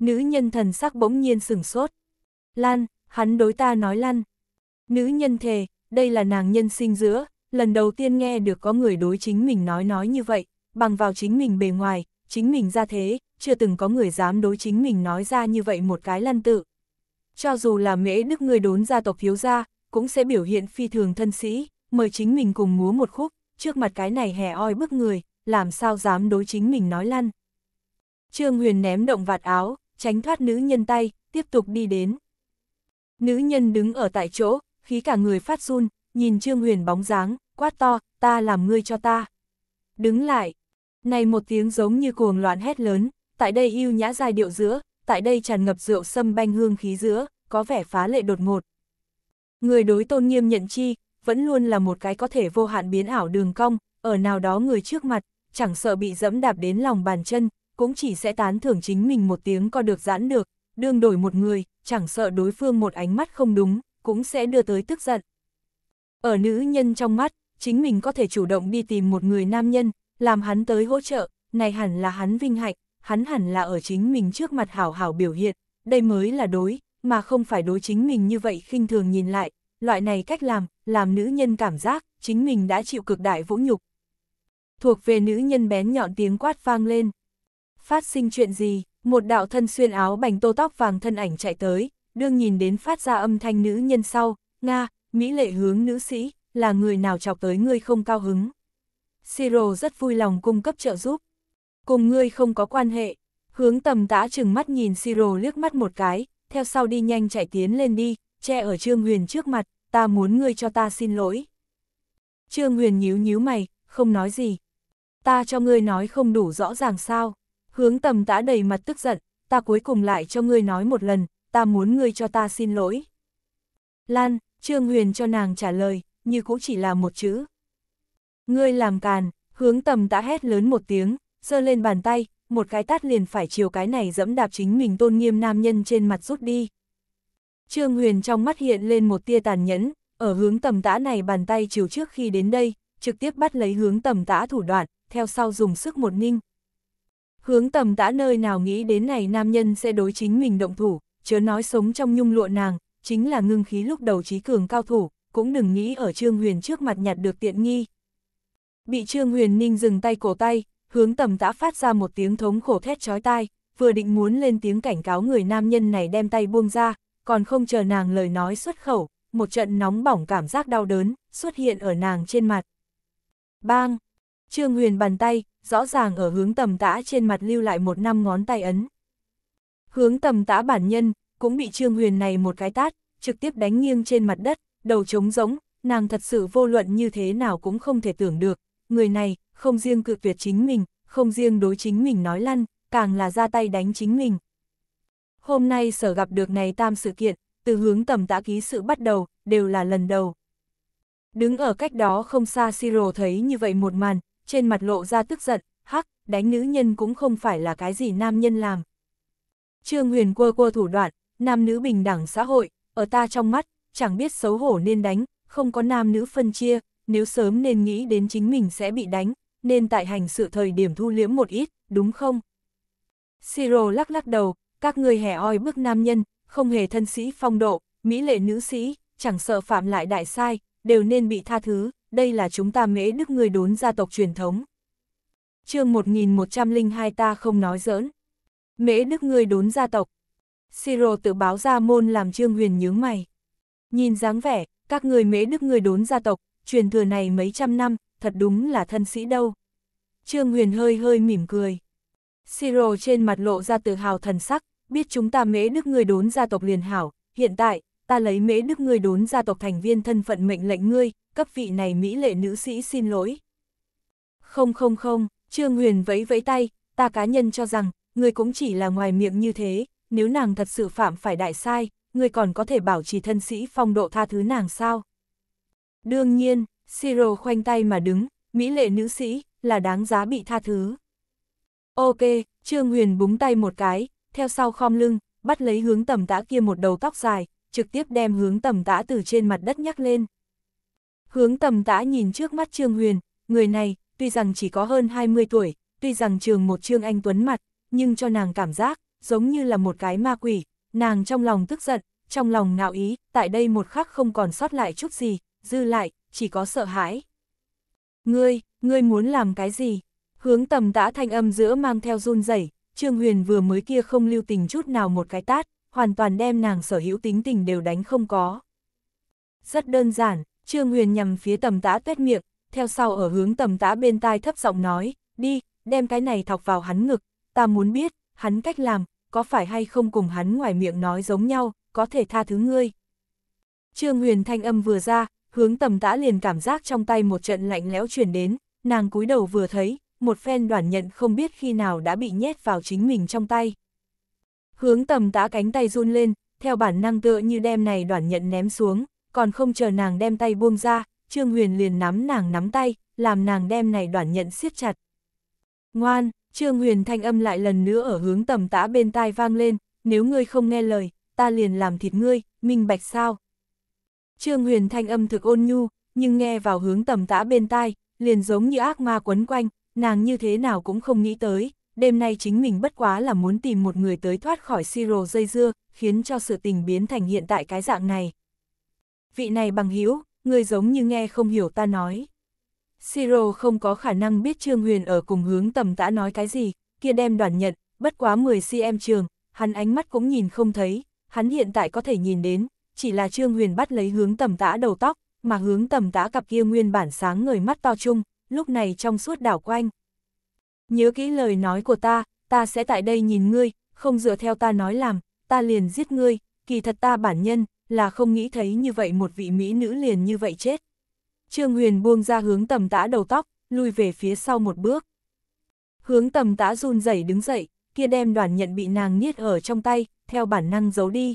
Nữ nhân thần sắc bỗng nhiên sửng sốt. Lan, hắn đối ta nói Lan, Nữ nhân thề, đây là nàng nhân sinh giữa, lần đầu tiên nghe được có người đối chính mình nói nói như vậy, bằng vào chính mình bề ngoài, chính mình ra thế, chưa từng có người dám đối chính mình nói ra như vậy một cái Lan tự. Cho dù là mễ đức người đốn gia tộc thiếu gia, cũng sẽ biểu hiện phi thường thân sĩ, mời chính mình cùng múa một khúc, trước mặt cái này hè oi bức người, làm sao dám đối chính mình nói Lan? Trương Huyền ném động vạt áo, tránh thoát nữ nhân tay, tiếp tục đi đến. Nữ nhân đứng ở tại chỗ, khí cả người phát run, nhìn Trương Huyền bóng dáng, quát to, ta làm ngươi cho ta. Đứng lại, này một tiếng giống như cuồng loạn hét lớn, tại đây yêu nhã dài điệu giữa, tại đây tràn ngập rượu sâm banh hương khí giữa, có vẻ phá lệ đột ngột. Người đối tôn nghiêm nhận chi, vẫn luôn là một cái có thể vô hạn biến ảo đường cong, ở nào đó người trước mặt, chẳng sợ bị dẫm đạp đến lòng bàn chân, cũng chỉ sẽ tán thưởng chính mình một tiếng có được giãn được, đương đổi một người, chẳng sợ đối phương một ánh mắt không đúng, cũng sẽ đưa tới tức giận. Ở nữ nhân trong mắt, chính mình có thể chủ động đi tìm một người nam nhân, làm hắn tới hỗ trợ, này hẳn là hắn vinh hạnh, hắn hẳn là ở chính mình trước mặt hảo hảo biểu hiện, đây mới là đối, mà không phải đối chính mình như vậy khinh thường nhìn lại, loại này cách làm, làm nữ nhân cảm giác, chính mình đã chịu cực đại vũ nhục. Thuộc về nữ nhân bén nhọn tiếng quát vang lên phát sinh chuyện gì, một đạo thân xuyên áo bành tô tóc vàng thân ảnh chạy tới, đương nhìn đến phát ra âm thanh nữ nhân sau, Nga, Mỹ lệ hướng nữ sĩ, là người nào chọc tới ngươi không cao hứng. Siro rất vui lòng cung cấp trợ giúp. Cùng ngươi không có quan hệ, hướng tầm tã trừng mắt nhìn Siro liếc mắt một cái, theo sau đi nhanh chạy tiến lên đi, che ở Trương Huyền trước mặt, ta muốn ngươi cho ta xin lỗi. Trương Huyền nhíu nhíu mày, không nói gì. Ta cho ngươi nói không đủ rõ ràng sao. Hướng tầm tã đầy mặt tức giận, ta cuối cùng lại cho ngươi nói một lần, ta muốn ngươi cho ta xin lỗi. Lan, Trương Huyền cho nàng trả lời, như cũng chỉ là một chữ. Ngươi làm càn, hướng tầm tã hét lớn một tiếng, giơ lên bàn tay, một cái tát liền phải chiều cái này dẫm đạp chính mình tôn nghiêm nam nhân trên mặt rút đi. Trương Huyền trong mắt hiện lên một tia tàn nhẫn, ở hướng tầm tã này bàn tay chiều trước khi đến đây, trực tiếp bắt lấy hướng tầm tã thủ đoạn, theo sau dùng sức một ninh, Hướng tầm đã nơi nào nghĩ đến này nam nhân sẽ đối chính mình động thủ, chớ nói sống trong nhung lụa nàng, chính là ngưng khí lúc đầu trí cường cao thủ, cũng đừng nghĩ ở Trương Huyền trước mặt nhặt được tiện nghi. Bị Trương Huyền ninh dừng tay cổ tay, hướng tầm đã phát ra một tiếng thống khổ thét chói tai, vừa định muốn lên tiếng cảnh cáo người nam nhân này đem tay buông ra, còn không chờ nàng lời nói xuất khẩu, một trận nóng bỏng cảm giác đau đớn xuất hiện ở nàng trên mặt. Bang! Trương Huyền bàn tay, rõ ràng ở hướng tầm tã trên mặt lưu lại một năm ngón tay ấn. Hướng tầm tã bản nhân, cũng bị Trương Huyền này một cái tát, trực tiếp đánh nghiêng trên mặt đất, đầu trống rỗng, nàng thật sự vô luận như thế nào cũng không thể tưởng được, người này, không riêng cự tuyệt chính mình, không riêng đối chính mình nói lăn, càng là ra tay đánh chính mình. Hôm nay sở gặp được này tam sự kiện, từ hướng tầm tã ký sự bắt đầu, đều là lần đầu. Đứng ở cách đó không xa Siro thấy như vậy một màn, trên mặt lộ ra tức giận, hắc, đánh nữ nhân cũng không phải là cái gì nam nhân làm. Trương Huyền quơ quơ thủ đoạn, nam nữ bình đẳng xã hội, ở ta trong mắt, chẳng biết xấu hổ nên đánh, không có nam nữ phân chia, nếu sớm nên nghĩ đến chính mình sẽ bị đánh, nên tại hành sự thời điểm thu liễm một ít, đúng không? Siro lắc lắc đầu, các người hẻ oi bước nam nhân, không hề thân sĩ phong độ, mỹ lệ nữ sĩ, chẳng sợ phạm lại đại sai, đều nên bị tha thứ đây là chúng ta mễ đức người đốn gia tộc truyền thống. chương 1102 ta không nói giỡn. Mễ đức người đốn gia tộc. Siro tự báo ra môn làm trương huyền nhướng mày. Nhìn dáng vẻ, các người mễ đức người đốn gia tộc, truyền thừa này mấy trăm năm, thật đúng là thân sĩ đâu. Trương huyền hơi hơi mỉm cười. Siro trên mặt lộ ra tự hào thần sắc, biết chúng ta mễ đức người đốn gia tộc liền hảo, hiện tại, ta lấy mễ đức ngươi đốn gia tộc thành viên thân phận mệnh lệnh ngươi, cấp vị này mỹ lệ nữ sĩ xin lỗi. Không không không, Trương Huyền vẫy vẫy tay, ta cá nhân cho rằng, ngươi cũng chỉ là ngoài miệng như thế, nếu nàng thật sự phạm phải đại sai, ngươi còn có thể bảo trì thân sĩ phong độ tha thứ nàng sao? Đương nhiên, Siro khoanh tay mà đứng, mỹ lệ nữ sĩ, là đáng giá bị tha thứ. Ok, Trương Huyền búng tay một cái, theo sau khom lưng, bắt lấy hướng tầm tã kia một đầu tóc dài, trực tiếp đem hướng tầm tã từ trên mặt đất nhắc lên. Hướng tầm tã nhìn trước mắt Trương Huyền, người này, tuy rằng chỉ có hơn 20 tuổi, tuy rằng trường một Trương Anh Tuấn mặt, nhưng cho nàng cảm giác, giống như là một cái ma quỷ, nàng trong lòng tức giận, trong lòng ngạo ý, tại đây một khắc không còn sót lại chút gì, dư lại, chỉ có sợ hãi. Ngươi, ngươi muốn làm cái gì? Hướng tầm tã thanh âm giữa mang theo run rẩy Trương Huyền vừa mới kia không lưu tình chút nào một cái tát, hoàn toàn đem nàng sở hữu tính tình đều đánh không có. Rất đơn giản, Trương Huyền nhằm phía tầm tã tuét miệng, theo sau ở hướng tầm tã bên tai thấp giọng nói, đi, đem cái này thọc vào hắn ngực, ta muốn biết, hắn cách làm, có phải hay không cùng hắn ngoài miệng nói giống nhau, có thể tha thứ ngươi. Trương Huyền thanh âm vừa ra, hướng tầm tã liền cảm giác trong tay một trận lạnh lẽo chuyển đến, nàng cúi đầu vừa thấy, một phen đoàn nhận không biết khi nào đã bị nhét vào chính mình trong tay. Hướng tầm tã cánh tay run lên, theo bản năng tựa như đem này đoạn nhận ném xuống, còn không chờ nàng đem tay buông ra, Trương Huyền liền nắm nàng nắm tay, làm nàng đem này đoạn nhận siết chặt. Ngoan, Trương Huyền thanh âm lại lần nữa ở hướng tầm tã bên tai vang lên, nếu ngươi không nghe lời, ta liền làm thịt ngươi, minh bạch sao. Trương Huyền thanh âm thực ôn nhu, nhưng nghe vào hướng tầm tã bên tai, liền giống như ác ma quấn quanh, nàng như thế nào cũng không nghĩ tới, đêm nay chính mình bất quá là muốn tìm một người tới thoát khỏi Siro dây dưa, khiến cho sự tình biến thành hiện tại cái dạng này. Vị này bằng hữu người giống như nghe không hiểu ta nói. Siro không có khả năng biết Trương Huyền ở cùng hướng tầm tã nói cái gì, kia đem đoàn nhận, bất quá 10cm trường, hắn ánh mắt cũng nhìn không thấy, hắn hiện tại có thể nhìn đến, chỉ là Trương Huyền bắt lấy hướng tầm tã đầu tóc, mà hướng tầm tã cặp kia nguyên bản sáng người mắt to chung, lúc này trong suốt đảo quanh, nhớ kỹ lời nói của ta, ta sẽ tại đây nhìn ngươi, không dựa theo ta nói làm, ta liền giết ngươi, kỳ thật ta bản nhân, là không nghĩ thấy như vậy một vị mỹ nữ liền như vậy chết. Trương Huyền buông ra hướng tầm tã đầu tóc, lui về phía sau một bước. Hướng tầm tã run rẩy đứng dậy, kia đem đoàn nhận bị nàng niết ở trong tay, theo bản năng giấu đi.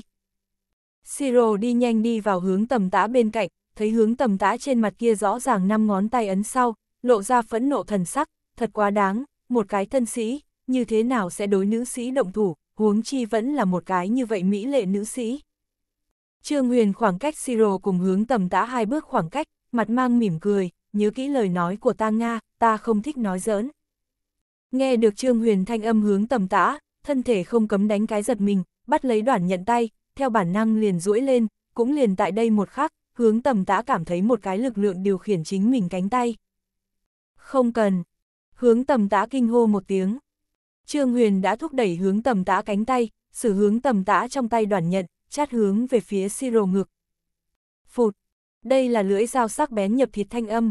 Siro đi nhanh đi vào hướng tầm tã bên cạnh, thấy hướng tầm tã trên mặt kia rõ ràng năm ngón tay ấn sau, lộ ra phẫn nộ thần sắc, thật quá đáng, một cái thân sĩ, như thế nào sẽ đối nữ sĩ động thủ, huống chi vẫn là một cái như vậy mỹ lệ nữ sĩ. Trương Huyền khoảng cách Siro cùng hướng tầm tã hai bước khoảng cách, mặt mang mỉm cười, nhớ kỹ lời nói của ta Nga, ta không thích nói giỡn. Nghe được Trương Huyền thanh âm hướng tầm tã, thân thể không cấm đánh cái giật mình, bắt lấy đoạn nhận tay, theo bản năng liền duỗi lên, cũng liền tại đây một khắc, hướng tầm tã cảm thấy một cái lực lượng điều khiển chính mình cánh tay. Không cần, hướng tầm tã kinh hô một tiếng. Trương Huyền đã thúc đẩy hướng tầm tã cánh tay, sử hướng tầm tã trong tay đoàn nhận, chát hướng về phía Siro ngực. Phụt, đây là lưỡi dao sắc bén nhập thịt thanh âm.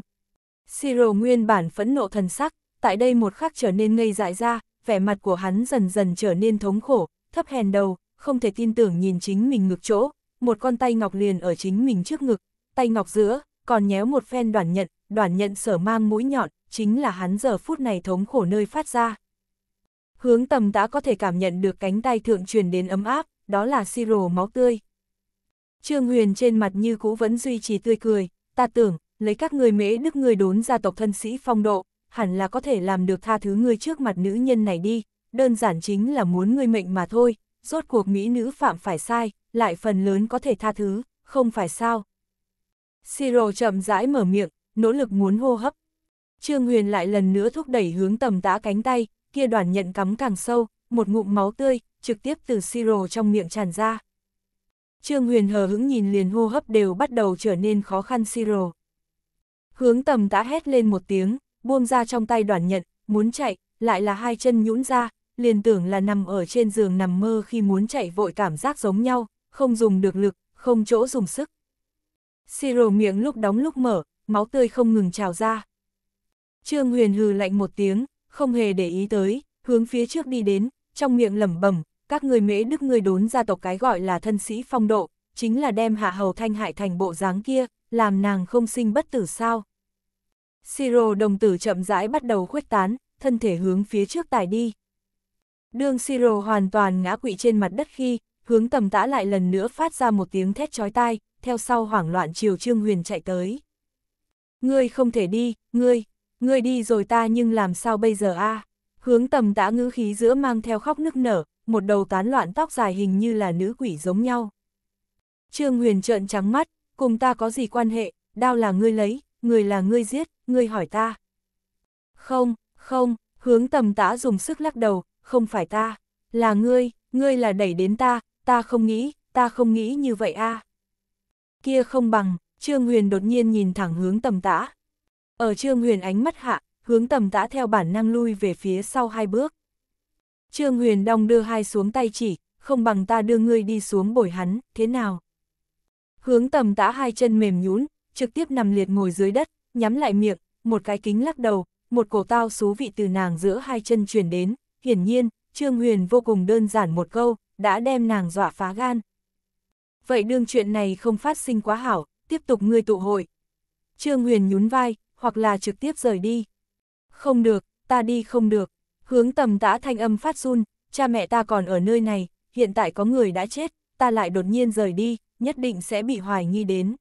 Siro nguyên bản phẫn nộ thần sắc, tại đây một khắc trở nên ngây dại ra, vẻ mặt của hắn dần dần trở nên thống khổ, thấp hèn đầu, không thể tin tưởng nhìn chính mình ngực chỗ, một con tay ngọc liền ở chính mình trước ngực, tay ngọc giữa, còn nhéo một phen đoàn nhận, đoàn nhận sở mang mũi nhọn, chính là hắn giờ phút này thống khổ nơi phát ra. Hướng tầm đã có thể cảm nhận được cánh tay thượng truyền đến ấm áp, đó là siro máu tươi. Trương Huyền trên mặt như cũ vẫn duy trì tươi cười, ta tưởng, lấy các người mễ đức người đốn gia tộc thân sĩ phong độ, hẳn là có thể làm được tha thứ ngươi trước mặt nữ nhân này đi, đơn giản chính là muốn ngươi mệnh mà thôi, rốt cuộc mỹ nữ phạm phải sai, lại phần lớn có thể tha thứ, không phải sao. Siro chậm rãi mở miệng, nỗ lực muốn hô hấp. Trương Huyền lại lần nữa thúc đẩy hướng tầm tã cánh tay, kia đoàn nhận cắm càng sâu, một ngụm máu tươi, trực tiếp từ siro trong miệng tràn ra. Trương Huyền hờ hững nhìn liền hô hấp đều bắt đầu trở nên khó khăn siro. Hướng tầm tã hét lên một tiếng, buông ra trong tay đoàn nhận, muốn chạy, lại là hai chân nhũn ra, liền tưởng là nằm ở trên giường nằm mơ khi muốn chạy vội cảm giác giống nhau, không dùng được lực, không chỗ dùng sức. Siro miệng lúc đóng lúc mở, máu tươi không ngừng trào ra. Trương Huyền hừ lạnh một tiếng, không hề để ý tới, hướng phía trước đi đến, trong miệng lẩm bẩm, các người mễ đức người đốn gia tộc cái gọi là thân sĩ phong độ, chính là đem hạ hầu thanh hại thành bộ dáng kia, làm nàng không sinh bất tử sao. Siro đồng tử chậm rãi bắt đầu khuếch tán, thân thể hướng phía trước tải đi. Đường Siro hoàn toàn ngã quỵ trên mặt đất khi, hướng tầm tã lại lần nữa phát ra một tiếng thét chói tai, theo sau hoảng loạn chiều Trương Huyền chạy tới ngươi không thể đi, ngươi, ngươi đi rồi ta nhưng làm sao bây giờ a? Hướng tầm tã ngữ khí giữa mang theo khóc nức nở, một đầu tán loạn tóc dài hình như là nữ quỷ giống nhau. Trương Huyền trợn trắng mắt, cùng ta có gì quan hệ, đao là ngươi lấy, người là ngươi giết, ngươi hỏi ta. Không, không, hướng tầm tã dùng sức lắc đầu, không phải ta, là ngươi, ngươi là đẩy đến ta, ta không nghĩ, ta không nghĩ như vậy a. Kia không bằng, Trương Huyền đột nhiên nhìn thẳng hướng tầm tã. Ở Trương Huyền ánh mắt hạ, hướng tầm tã theo bản năng lui về phía sau hai bước. Trương Huyền đong đưa hai xuống tay chỉ, không bằng ta đưa ngươi đi xuống bồi hắn, thế nào? Hướng tầm tã hai chân mềm nhũn, trực tiếp nằm liệt ngồi dưới đất, nhắm lại miệng, một cái kính lắc đầu, một cổ tao xú vị từ nàng giữa hai chân truyền đến, hiển nhiên, Trương Huyền vô cùng đơn giản một câu, đã đem nàng dọa phá gan. Vậy đương chuyện này không phát sinh quá hảo, tiếp tục ngươi tụ hội. Trương Huyền nhún vai, hoặc là trực tiếp rời đi. Không được, ta đi không được. Hướng tầm tã thanh âm phát run, cha mẹ ta còn ở nơi này, hiện tại có người đã chết, ta lại đột nhiên rời đi, nhất định sẽ bị hoài nghi đến.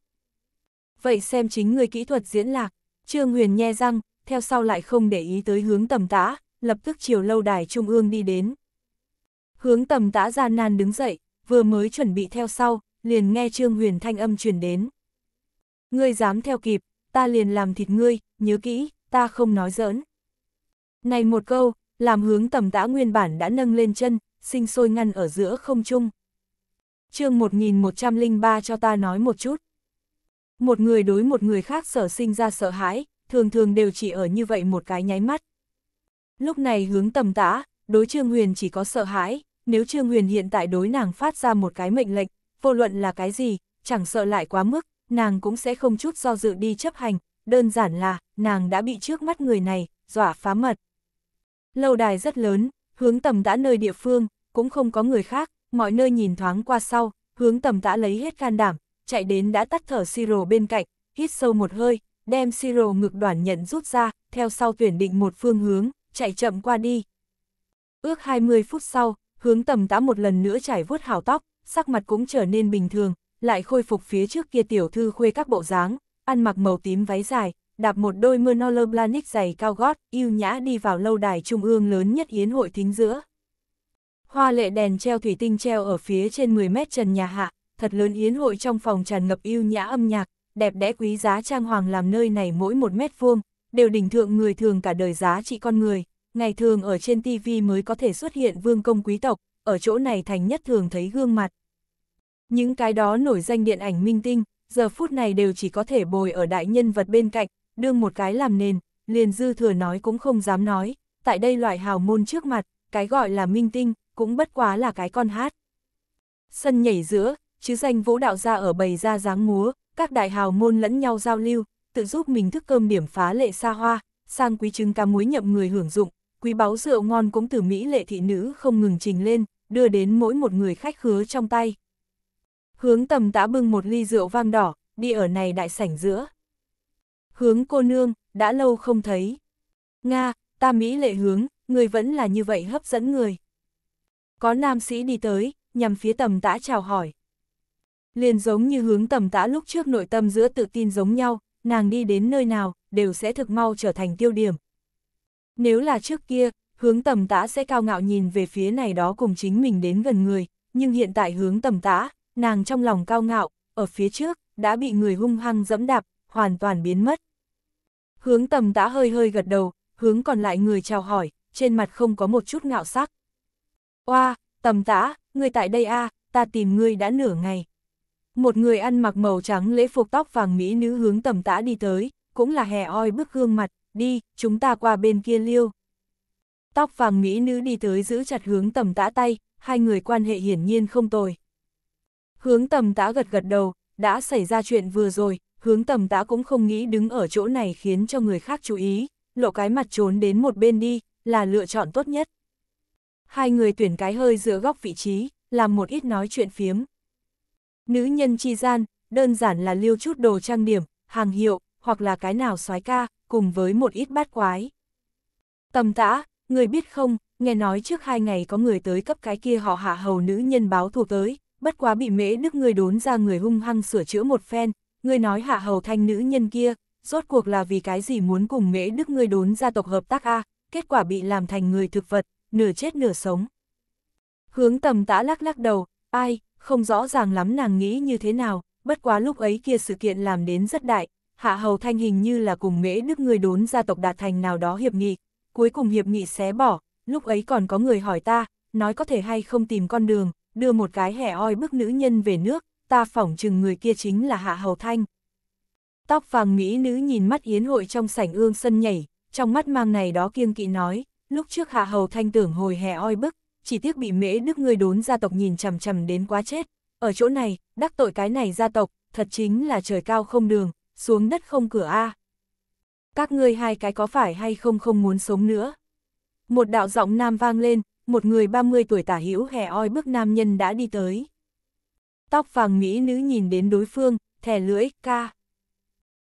Vậy xem chính người kỹ thuật diễn lạc, Trương Huyền nhe răng, theo sau lại không để ý tới hướng tầm tã, lập tức chiều lâu đài trung ương đi đến. Hướng tầm tã gian nan đứng dậy, vừa mới chuẩn bị theo sau, liền nghe Trương Huyền thanh âm truyền đến ngươi dám theo kịp, ta liền làm thịt ngươi, nhớ kỹ, ta không nói giỡn. Này một câu, làm hướng tầm tã nguyên bản đã nâng lên chân, sinh sôi ngăn ở giữa không trung. chương 1103 cho ta nói một chút. Một người đối một người khác sở sinh ra sợ hãi, thường thường đều chỉ ở như vậy một cái nháy mắt. Lúc này hướng tầm tã, đối Trương Huyền chỉ có sợ hãi, nếu Trương Huyền hiện tại đối nàng phát ra một cái mệnh lệnh, vô luận là cái gì, chẳng sợ lại quá mức, nàng cũng sẽ không chút do dự đi chấp hành, đơn giản là, nàng đã bị trước mắt người này, dọa phá mật. Lâu đài rất lớn, hướng tầm đã nơi địa phương, cũng không có người khác, mọi nơi nhìn thoáng qua sau, hướng tầm đã lấy hết can đảm, chạy đến đã tắt thở siro bên cạnh, hít sâu một hơi, đem siro ngực đoàn nhận rút ra, theo sau tuyển định một phương hướng, chạy chậm qua đi. Ước 20 phút sau, hướng tầm đã một lần nữa trải vuốt hào tóc, sắc mặt cũng trở nên bình thường, lại khôi phục phía trước kia tiểu thư khuê các bộ dáng, ăn mặc màu tím váy dài, đạp một đôi mưa no Noller Blanic giày cao gót, yêu nhã đi vào lâu đài trung ương lớn nhất yến hội thính giữa. Hoa lệ đèn treo thủy tinh treo ở phía trên 10 mét trần nhà hạ, thật lớn yến hội trong phòng tràn ngập yêu nhã âm nhạc, đẹp đẽ quý giá trang hoàng làm nơi này mỗi một mét vuông, đều đỉnh thượng người thường cả đời giá trị con người, ngày thường ở trên tivi mới có thể xuất hiện vương công quý tộc, ở chỗ này thành nhất thường thấy gương mặt. Những cái đó nổi danh điện ảnh minh tinh, giờ phút này đều chỉ có thể bồi ở đại nhân vật bên cạnh, đương một cái làm nền, liền dư thừa nói cũng không dám nói, tại đây loại hào môn trước mặt, cái gọi là minh tinh, cũng bất quá là cái con hát. Sân nhảy giữa, chứ danh vũ đạo ra ở bầy ra dáng múa, các đại hào môn lẫn nhau giao lưu, tự giúp mình thức cơm điểm phá lệ xa hoa, sang quý trứng cá muối nhậm người hưởng dụng, quý báu rượu ngon cũng từ Mỹ lệ thị nữ không ngừng trình lên, đưa đến mỗi một người khách khứa trong tay. Hướng tầm tã bưng một ly rượu vang đỏ, đi ở này đại sảnh giữa. Hướng cô nương, đã lâu không thấy. Nga, ta Mỹ lệ hướng, người vẫn là như vậy hấp dẫn người. Có nam sĩ đi tới, nhằm phía tầm tã chào hỏi. Liền giống như hướng tầm tã lúc trước nội tâm giữa tự tin giống nhau, nàng đi đến nơi nào, đều sẽ thực mau trở thành tiêu điểm. Nếu là trước kia, hướng tầm tã sẽ cao ngạo nhìn về phía này đó cùng chính mình đến gần người, nhưng hiện tại hướng tầm tã, nàng trong lòng cao ngạo, ở phía trước, đã bị người hung hăng dẫm đạp, hoàn toàn biến mất. Hướng tầm đã hơi hơi gật đầu, hướng còn lại người chào hỏi, trên mặt không có một chút ngạo sắc. Oa, tầm tã, người tại đây a ta tìm ngươi đã nửa ngày. Một người ăn mặc màu trắng lễ phục tóc vàng mỹ nữ hướng tầm tã đi tới, cũng là hè oi bức gương mặt, đi, chúng ta qua bên kia liêu. Tóc vàng mỹ nữ đi tới giữ chặt hướng tầm tã tay, hai người quan hệ hiển nhiên không tồi. Hướng tầm tã gật gật đầu, đã xảy ra chuyện vừa rồi, hướng tầm tã cũng không nghĩ đứng ở chỗ này khiến cho người khác chú ý, lộ cái mặt trốn đến một bên đi, là lựa chọn tốt nhất. Hai người tuyển cái hơi giữa góc vị trí, làm một ít nói chuyện phiếm. Nữ nhân chi gian, đơn giản là lưu chút đồ trang điểm, hàng hiệu, hoặc là cái nào soái ca, cùng với một ít bát quái. Tầm tã, người biết không, nghe nói trước hai ngày có người tới cấp cái kia họ hạ hầu nữ nhân báo thù tới, bất quá bị mễ đức người đốn ra người hung hăng sửa chữa một phen, người nói hạ hầu thanh nữ nhân kia, rốt cuộc là vì cái gì muốn cùng mễ đức người đốn ra tộc hợp tác A, kết quả bị làm thành người thực vật, nửa chết nửa sống. Hướng tầm tã lắc lắc đầu, ai, không rõ ràng lắm nàng nghĩ như thế nào, bất quá lúc ấy kia sự kiện làm đến rất đại, hạ hầu thanh hình như là cùng mễ đức người đốn gia tộc đạt thành nào đó hiệp nghị, cuối cùng hiệp nghị xé bỏ, lúc ấy còn có người hỏi ta, nói có thể hay không tìm con đường, đưa một cái hẻ oi bức nữ nhân về nước, ta phỏng chừng người kia chính là Hạ Hầu Thanh. Tóc vàng Mỹ nữ nhìn mắt yến hội trong sảnh ương sân nhảy, trong mắt mang này đó kiêng kỵ nói, lúc trước Hạ Hầu Thanh tưởng hồi hè oi bức, chỉ tiếc bị mễ đức người đốn gia tộc nhìn chằm chằm đến quá chết. Ở chỗ này, đắc tội cái này gia tộc, thật chính là trời cao không đường, xuống đất không cửa A. Các ngươi hai cái có phải hay không không muốn sống nữa? Một đạo giọng nam vang lên, một người 30 tuổi tả hữu hè oi bước nam nhân đã đi tới. Tóc vàng mỹ nữ nhìn đến đối phương, thẻ lưỡi, ca.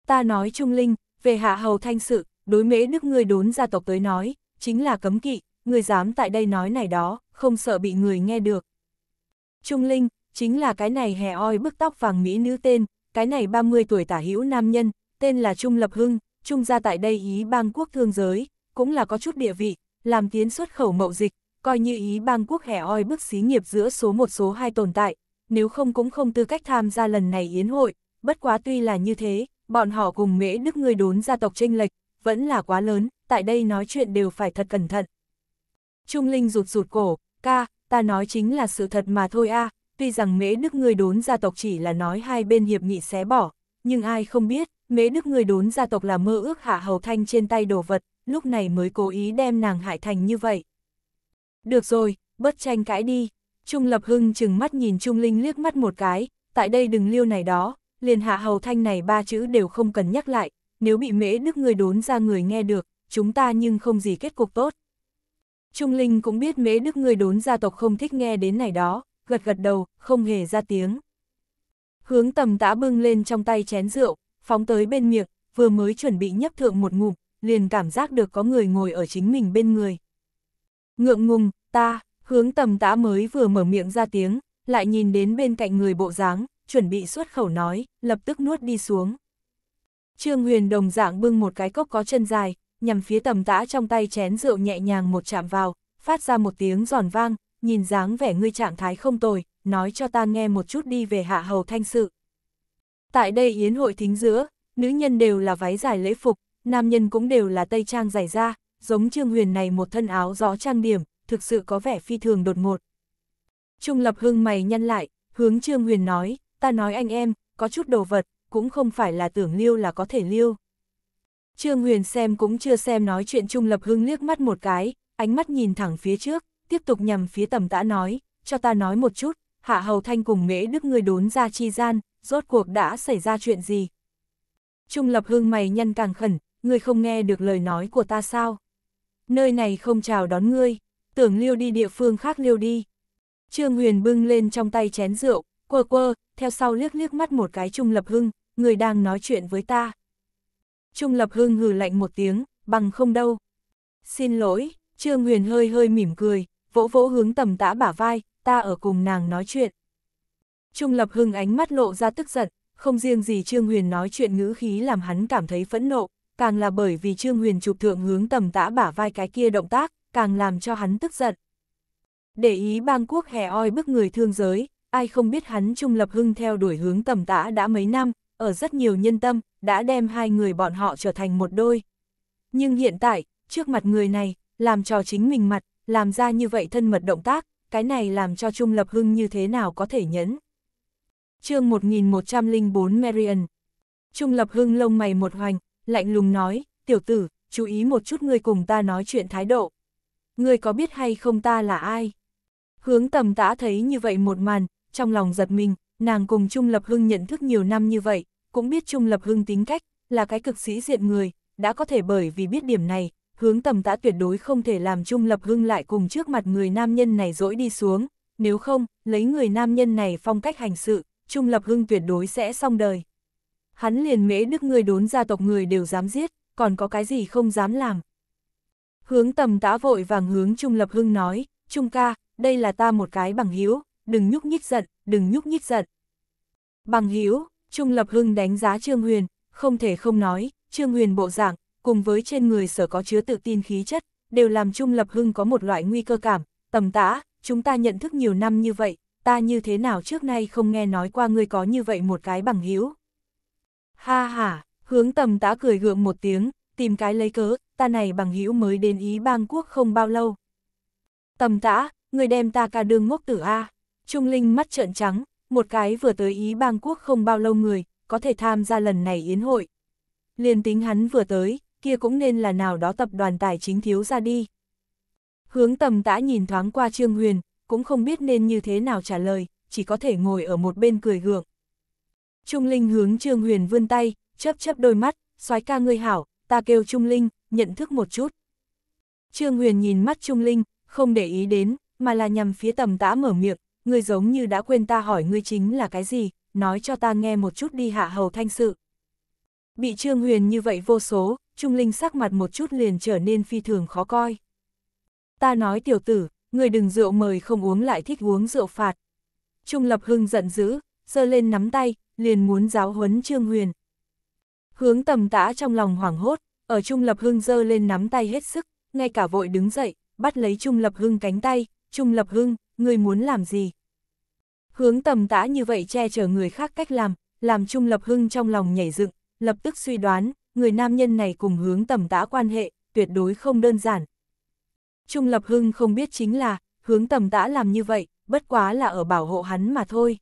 Ta nói Trung Linh, về hạ hầu thanh sự, đối mễ đức ngươi đốn gia tộc tới nói, chính là cấm kỵ, người dám tại đây nói này đó, không sợ bị người nghe được. Trung Linh, chính là cái này hè oi bức tóc vàng mỹ nữ tên, cái này 30 tuổi tả hữu nam nhân, tên là Trung Lập Hưng, Trung gia tại đây ý bang quốc thương giới, cũng là có chút địa vị, làm tiến xuất khẩu mậu dịch, coi như Ý bang quốc hẻ oi bức xí nghiệp giữa số một số hai tồn tại, nếu không cũng không tư cách tham gia lần này yến hội, bất quá tuy là như thế, bọn họ cùng mễ đức người đốn gia tộc tranh lệch, vẫn là quá lớn, tại đây nói chuyện đều phải thật cẩn thận. Trung Linh rụt rụt cổ, ca, ta nói chính là sự thật mà thôi a tuy rằng mễ đức người đốn gia tộc chỉ là nói hai bên hiệp nghị xé bỏ, nhưng ai không biết, mễ đức người đốn gia tộc là mơ ước hạ hầu thanh trên tay đồ vật, lúc này mới cố ý đem nàng hại thành như vậy. Được rồi, bớt tranh cãi đi. Trung Lập Hưng chừng mắt nhìn Trung Linh liếc mắt một cái, tại đây đừng liêu này đó, liền hạ hầu thanh này ba chữ đều không cần nhắc lại, nếu bị mễ đức người đốn ra người nghe được, chúng ta nhưng không gì kết cục tốt. Trung Linh cũng biết mễ đức người đốn gia tộc không thích nghe đến này đó, gật gật đầu, không hề ra tiếng. Hướng tầm tã bưng lên trong tay chén rượu, phóng tới bên miệng, vừa mới chuẩn bị nhấp thượng một ngụm, liền cảm giác được có người ngồi ở chính mình bên người. Ngượng ngùng, ta, hướng tầm tã mới vừa mở miệng ra tiếng, lại nhìn đến bên cạnh người bộ dáng, chuẩn bị xuất khẩu nói, lập tức nuốt đi xuống. Trương Huyền đồng dạng bưng một cái cốc có chân dài, nhằm phía tầm tã trong tay chén rượu nhẹ nhàng một chạm vào, phát ra một tiếng giòn vang, nhìn dáng vẻ ngươi trạng thái không tồi, nói cho ta nghe một chút đi về hạ hầu thanh sự. Tại đây yến hội thính giữa, nữ nhân đều là váy dài lễ phục, nam nhân cũng đều là tây trang dài da, giống Trương Huyền này một thân áo gió trang điểm, thực sự có vẻ phi thường đột ngột. Trung Lập Hưng mày nhăn lại, hướng Trương Huyền nói, ta nói anh em, có chút đồ vật, cũng không phải là tưởng lưu là có thể lưu. Trương Huyền xem cũng chưa xem nói chuyện Trung Lập Hưng liếc mắt một cái, ánh mắt nhìn thẳng phía trước, tiếp tục nhằm phía tầm tã nói, cho ta nói một chút, Hạ Hầu Thanh cùng Mễ Đức người đốn ra chi gian, rốt cuộc đã xảy ra chuyện gì? Trung Lập Hưng mày nhăn càng khẩn, người không nghe được lời nói của ta sao? Nơi này không chào đón ngươi tưởng liêu đi địa phương khác liêu đi. Trương Huyền bưng lên trong tay chén rượu, quơ quơ, theo sau liếc liếc mắt một cái Trung Lập Hưng, người đang nói chuyện với ta. Trung Lập Hưng hừ lạnh một tiếng, bằng không đâu. Xin lỗi, Trương Huyền hơi hơi mỉm cười, vỗ vỗ hướng tầm tã bả vai, ta ở cùng nàng nói chuyện. Trung Lập Hưng ánh mắt lộ ra tức giận, không riêng gì Trương Huyền nói chuyện ngữ khí làm hắn cảm thấy phẫn nộ, càng là bởi vì Trương Huyền chụp thượng hướng tầm tã bả vai cái kia động tác, càng làm cho hắn tức giận. Để ý bang quốc hè oi bức người thương giới, ai không biết hắn Trung Lập Hưng theo đuổi hướng tầm tã đã mấy năm, ở rất nhiều nhân tâm, đã đem hai người bọn họ trở thành một đôi. Nhưng hiện tại, trước mặt người này, làm cho chính mình mặt, làm ra như vậy thân mật động tác, cái này làm cho Trung Lập Hưng như thế nào có thể nhẫn. chương 1104 Marion Trung Lập Hưng lông mày một hoành, lạnh lùng nói, tiểu tử, chú ý một chút người cùng ta nói chuyện thái độ ngươi có biết hay không ta là ai? Hướng tầm tã thấy như vậy một màn, trong lòng giật mình, nàng cùng Trung Lập Hưng nhận thức nhiều năm như vậy, cũng biết Trung Lập Hưng tính cách, là cái cực sĩ diện người, đã có thể bởi vì biết điểm này, hướng tầm tã tuyệt đối không thể làm Trung Lập Hưng lại cùng trước mặt người nam nhân này dỗi đi xuống, nếu không, lấy người nam nhân này phong cách hành sự, Trung Lập Hưng tuyệt đối sẽ xong đời. Hắn liền mễ đức người đốn gia tộc người đều dám giết, còn có cái gì không dám làm. Hướng tầm tã vội vàng hướng Trung Lập Hưng nói, Trung ca, đây là ta một cái bằng hữu đừng nhúc nhích giận, đừng nhúc nhích giận. Bằng hữu Trung Lập Hưng đánh giá Trương Huyền, không thể không nói, Trương Huyền bộ dạng, cùng với trên người sở có chứa tự tin khí chất, đều làm Trung Lập Hưng có một loại nguy cơ cảm, tầm tã, chúng ta nhận thức nhiều năm như vậy, ta như thế nào trước nay không nghe nói qua người có như vậy một cái bằng hữu Ha ha, hướng tầm tã cười gượng một tiếng, tìm cái lấy cớ, ta này bằng hữu mới đến Ý bang quốc không bao lâu. Tầm tã, người đem ta ca đường ngốc tử A. Trung Linh mắt trợn trắng, một cái vừa tới Ý bang quốc không bao lâu người, có thể tham gia lần này yến hội. Liên tính hắn vừa tới, kia cũng nên là nào đó tập đoàn tài chính thiếu ra đi. Hướng tầm tã nhìn thoáng qua Trương Huyền, cũng không biết nên như thế nào trả lời, chỉ có thể ngồi ở một bên cười gượng. Trung Linh hướng Trương Huyền vươn tay, chớp chớp đôi mắt, soái ca ngươi hảo, ta kêu Trung Linh, nhận thức một chút. Trương Huyền nhìn mắt Trung Linh, không để ý đến, mà là nhằm phía tầm tã mở miệng, người giống như đã quên ta hỏi ngươi chính là cái gì, nói cho ta nghe một chút đi hạ hầu thanh sự. Bị Trương Huyền như vậy vô số, Trung Linh sắc mặt một chút liền trở nên phi thường khó coi. Ta nói tiểu tử, người đừng rượu mời không uống lại thích uống rượu phạt. Trung Lập Hưng giận dữ, giơ lên nắm tay, liền muốn giáo huấn Trương Huyền. Hướng tầm tã trong lòng hoảng hốt, ở Trung Lập Hưng giơ lên nắm tay hết sức, ngay cả vội đứng dậy, bắt lấy Trung Lập Hưng cánh tay, Trung Lập Hưng, người muốn làm gì? Hướng tầm tã như vậy che chở người khác cách làm, làm Trung Lập Hưng trong lòng nhảy dựng, lập tức suy đoán, người nam nhân này cùng hướng tầm tã quan hệ, tuyệt đối không đơn giản. Trung Lập Hưng không biết chính là, hướng tầm tã làm như vậy, bất quá là ở bảo hộ hắn mà thôi.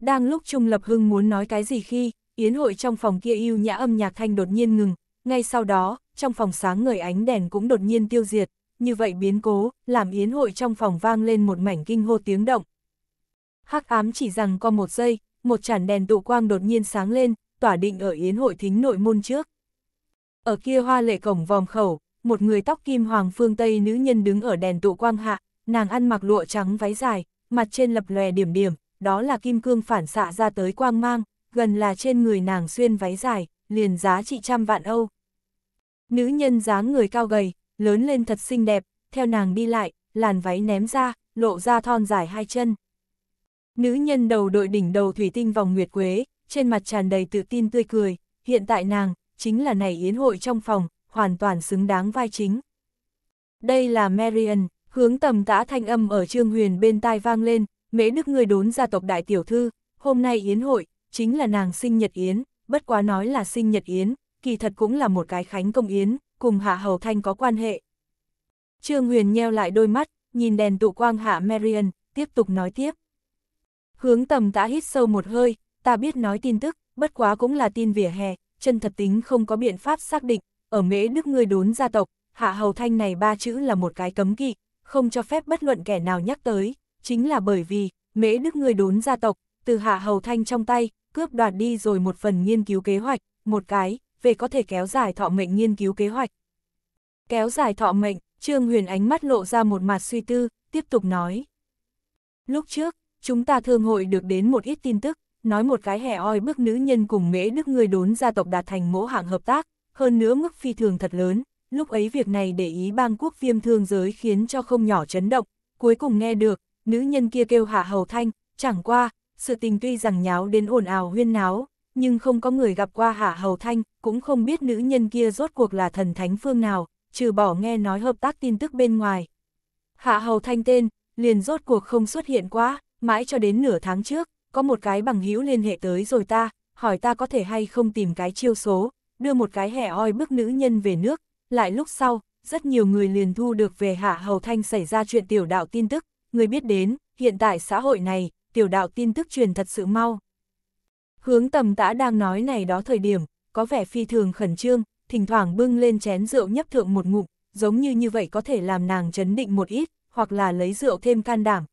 Đang lúc Trung Lập Hưng muốn nói cái gì khi, yến hội trong phòng kia yêu nhã âm nhạc thanh đột nhiên ngừng, ngay sau đó, trong phòng sáng người ánh đèn cũng đột nhiên tiêu diệt, như vậy biến cố, làm yến hội trong phòng vang lên một mảnh kinh hô tiếng động. Hắc ám chỉ rằng có một giây, một chản đèn tụ quang đột nhiên sáng lên, tỏa định ở yến hội thính nội môn trước. Ở kia hoa lệ cổng vòm khẩu, một người tóc kim hoàng phương Tây nữ nhân đứng ở đèn tụ quang hạ, nàng ăn mặc lụa trắng váy dài, mặt trên lập lòe điểm điểm, đó là kim cương phản xạ ra tới quang mang, gần là trên người nàng xuyên váy dài, liền giá trị trăm vạn Âu. Nữ nhân dáng người cao gầy, lớn lên thật xinh đẹp, theo nàng đi lại, làn váy ném ra, lộ ra thon dài hai chân. Nữ nhân đầu đội đỉnh đầu thủy tinh vòng nguyệt quế, trên mặt tràn đầy tự tin tươi cười, hiện tại nàng, chính là này yến hội trong phòng, hoàn toàn xứng đáng vai chính. Đây là Marian, hướng tầm tã thanh âm ở Trương Huyền bên tai vang lên, mễ đức người đốn gia tộc đại tiểu thư, hôm nay yến hội, chính là nàng sinh nhật yến, bất quá nói là sinh nhật yến, kỳ thật cũng là một cái khánh công yến, cùng Hạ Hầu Thanh có quan hệ. Trương Huyền nheo lại đôi mắt, nhìn đèn tụ quang Hạ Marion, tiếp tục nói tiếp. Hướng tầm tã hít sâu một hơi, ta biết nói tin tức, bất quá cũng là tin vỉa hè, chân thật tính không có biện pháp xác định, ở mễ Đức người đốn gia tộc, Hạ Hầu Thanh này ba chữ là một cái cấm kỵ, không cho phép bất luận kẻ nào nhắc tới, chính là bởi vì, mễ đức người đốn gia tộc, từ Hạ Hầu Thanh trong tay, cướp đoạt đi rồi một phần nghiên cứu kế hoạch, một cái, về có thể kéo dài thọ mệnh nghiên cứu kế hoạch. Kéo dài thọ mệnh, Trương Huyền ánh mắt lộ ra một mặt suy tư, tiếp tục nói. Lúc trước, chúng ta thương hội được đến một ít tin tức, nói một cái hẻ oi bức nữ nhân cùng mễ đức người đốn gia tộc đạt thành mỗ hạng hợp tác, hơn nữa mức phi thường thật lớn, lúc ấy việc này để ý bang quốc viêm thương giới khiến cho không nhỏ chấn động, cuối cùng nghe được, nữ nhân kia kêu hạ hầu thanh, chẳng qua, sự tình tuy rằng nháo đến ồn ào huyên náo, nhưng không có người gặp qua Hạ Hầu Thanh, cũng không biết nữ nhân kia rốt cuộc là thần thánh phương nào, trừ bỏ nghe nói hợp tác tin tức bên ngoài. Hạ Hầu Thanh tên, liền rốt cuộc không xuất hiện quá, mãi cho đến nửa tháng trước, có một cái bằng hữu liên hệ tới rồi ta, hỏi ta có thể hay không tìm cái chiêu số, đưa một cái hẻ oi bức nữ nhân về nước, lại lúc sau, rất nhiều người liền thu được về Hạ Hầu Thanh xảy ra chuyện tiểu đạo tin tức, người biết đến, hiện tại xã hội này, tiểu đạo tin tức truyền thật sự mau. Hướng tầm tã đang nói này đó thời điểm, có vẻ phi thường khẩn trương, thỉnh thoảng bưng lên chén rượu nhấp thượng một ngụm, giống như như vậy có thể làm nàng chấn định một ít, hoặc là lấy rượu thêm can đảm.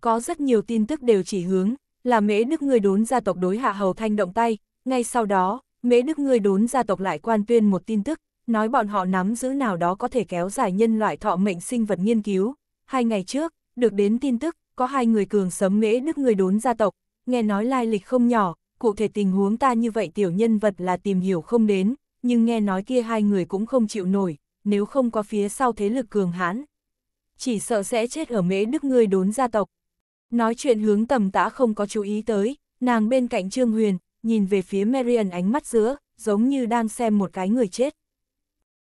Có rất nhiều tin tức đều chỉ hướng, là mễ đức người đốn gia tộc đối hạ hầu thanh động tay, ngay sau đó, mễ đức người đốn gia tộc lại quan tuyên một tin tức, nói bọn họ nắm giữ nào đó có thể kéo dài nhân loại thọ mệnh sinh vật nghiên cứu. Hai ngày trước, được đến tin tức, có hai người cường sấm mễ đức người đốn gia tộc, nghe nói lai lịch không nhỏ, cụ thể tình huống ta như vậy tiểu nhân vật là tìm hiểu không đến, nhưng nghe nói kia hai người cũng không chịu nổi, nếu không có phía sau thế lực cường hãn. Chỉ sợ sẽ chết ở mễ đức ngươi đốn gia tộc. Nói chuyện hướng tầm tã không có chú ý tới, nàng bên cạnh Trương Huyền, nhìn về phía Marian ánh mắt giữa, giống như đang xem một cái người chết.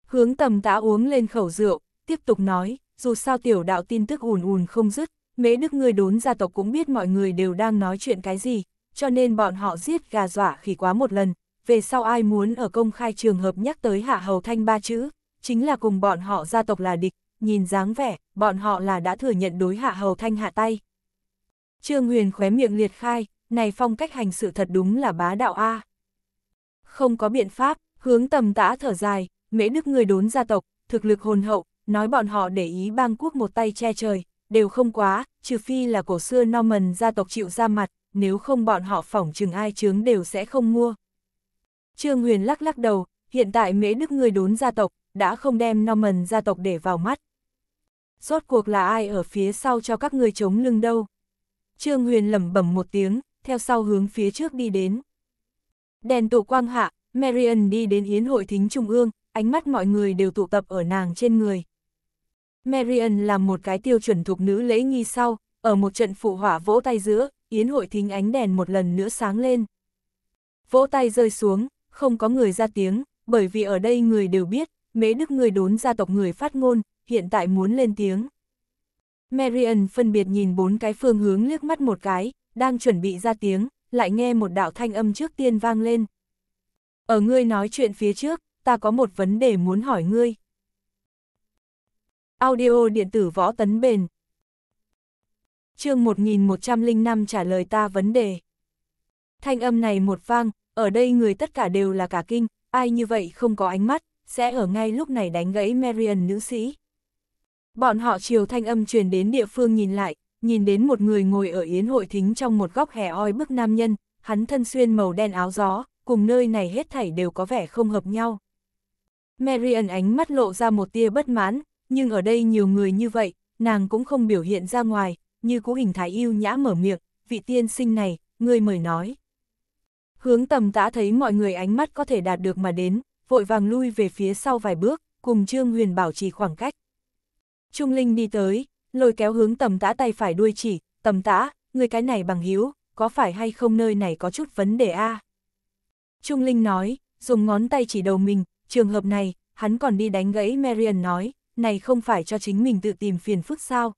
Hướng tầm tã uống lên khẩu rượu, tiếp tục nói, dù sao tiểu đạo tin tức ùn ùn không dứt, mễ đức người đốn gia tộc cũng biết mọi người đều đang nói chuyện cái gì, cho nên bọn họ giết gà dọa khỉ quá một lần, về sau ai muốn ở công khai trường hợp nhắc tới hạ hầu thanh ba chữ, chính là cùng bọn họ gia tộc là địch, nhìn dáng vẻ, bọn họ là đã thừa nhận đối hạ hầu thanh hạ tay. Trương Huyền khóe miệng liệt khai, này phong cách hành sự thật đúng là bá đạo A. Không có biện pháp, hướng tầm tã thở dài, mễ đức người đốn gia tộc, thực lực hồn hậu, nói bọn họ để ý bang quốc một tay che trời, đều không quá, trừ phi là cổ xưa Norman gia tộc chịu ra mặt, nếu không bọn họ phỏng chừng ai chướng đều sẽ không mua. Trương Huyền lắc lắc đầu, hiện tại mễ đức người đốn gia tộc, đã không đem Norman gia tộc để vào mắt. Rốt cuộc là ai ở phía sau cho các người chống lưng đâu? Trương Huyền lẩm bẩm một tiếng, theo sau hướng phía trước đi đến. Đèn tụ quang hạ, Marion đi đến yến hội thính trung ương, ánh mắt mọi người đều tụ tập ở nàng trên người, Marian làm một cái tiêu chuẩn thuộc nữ lễ nghi sau, ở một trận phụ hỏa vỗ tay giữa, yến hội thính ánh đèn một lần nữa sáng lên. Vỗ tay rơi xuống, không có người ra tiếng, bởi vì ở đây người đều biết, mế đức người đốn gia tộc người phát ngôn, hiện tại muốn lên tiếng. Marian phân biệt nhìn bốn cái phương hướng liếc mắt một cái, đang chuẩn bị ra tiếng, lại nghe một đạo thanh âm trước tiên vang lên. Ở ngươi nói chuyện phía trước, ta có một vấn đề muốn hỏi ngươi. Audio điện tử võ tấn bền. Chương 1105 trả lời ta vấn đề. Thanh âm này một vang, ở đây người tất cả đều là cả kinh, ai như vậy không có ánh mắt, sẽ ở ngay lúc này đánh gãy Marion nữ sĩ. Bọn họ chiều thanh âm truyền đến địa phương nhìn lại, nhìn đến một người ngồi ở yến hội thính trong một góc hè oi bức nam nhân, hắn thân xuyên màu đen áo gió, cùng nơi này hết thảy đều có vẻ không hợp nhau. Marion ánh mắt lộ ra một tia bất mãn, nhưng ở đây nhiều người như vậy, nàng cũng không biểu hiện ra ngoài, như cũ hình thái yêu nhã mở miệng, vị tiên sinh này, người mời nói. Hướng tầm tã thấy mọi người ánh mắt có thể đạt được mà đến, vội vàng lui về phía sau vài bước, cùng Trương Huyền bảo trì khoảng cách. Trung Linh đi tới, lôi kéo hướng tầm tã tay phải đuôi chỉ, tầm tã, người cái này bằng hiếu, có phải hay không nơi này có chút vấn đề a Trung Linh nói, dùng ngón tay chỉ đầu mình, trường hợp này, hắn còn đi đánh gãy Marian nói, này không phải cho chính mình tự tìm phiền phức sao.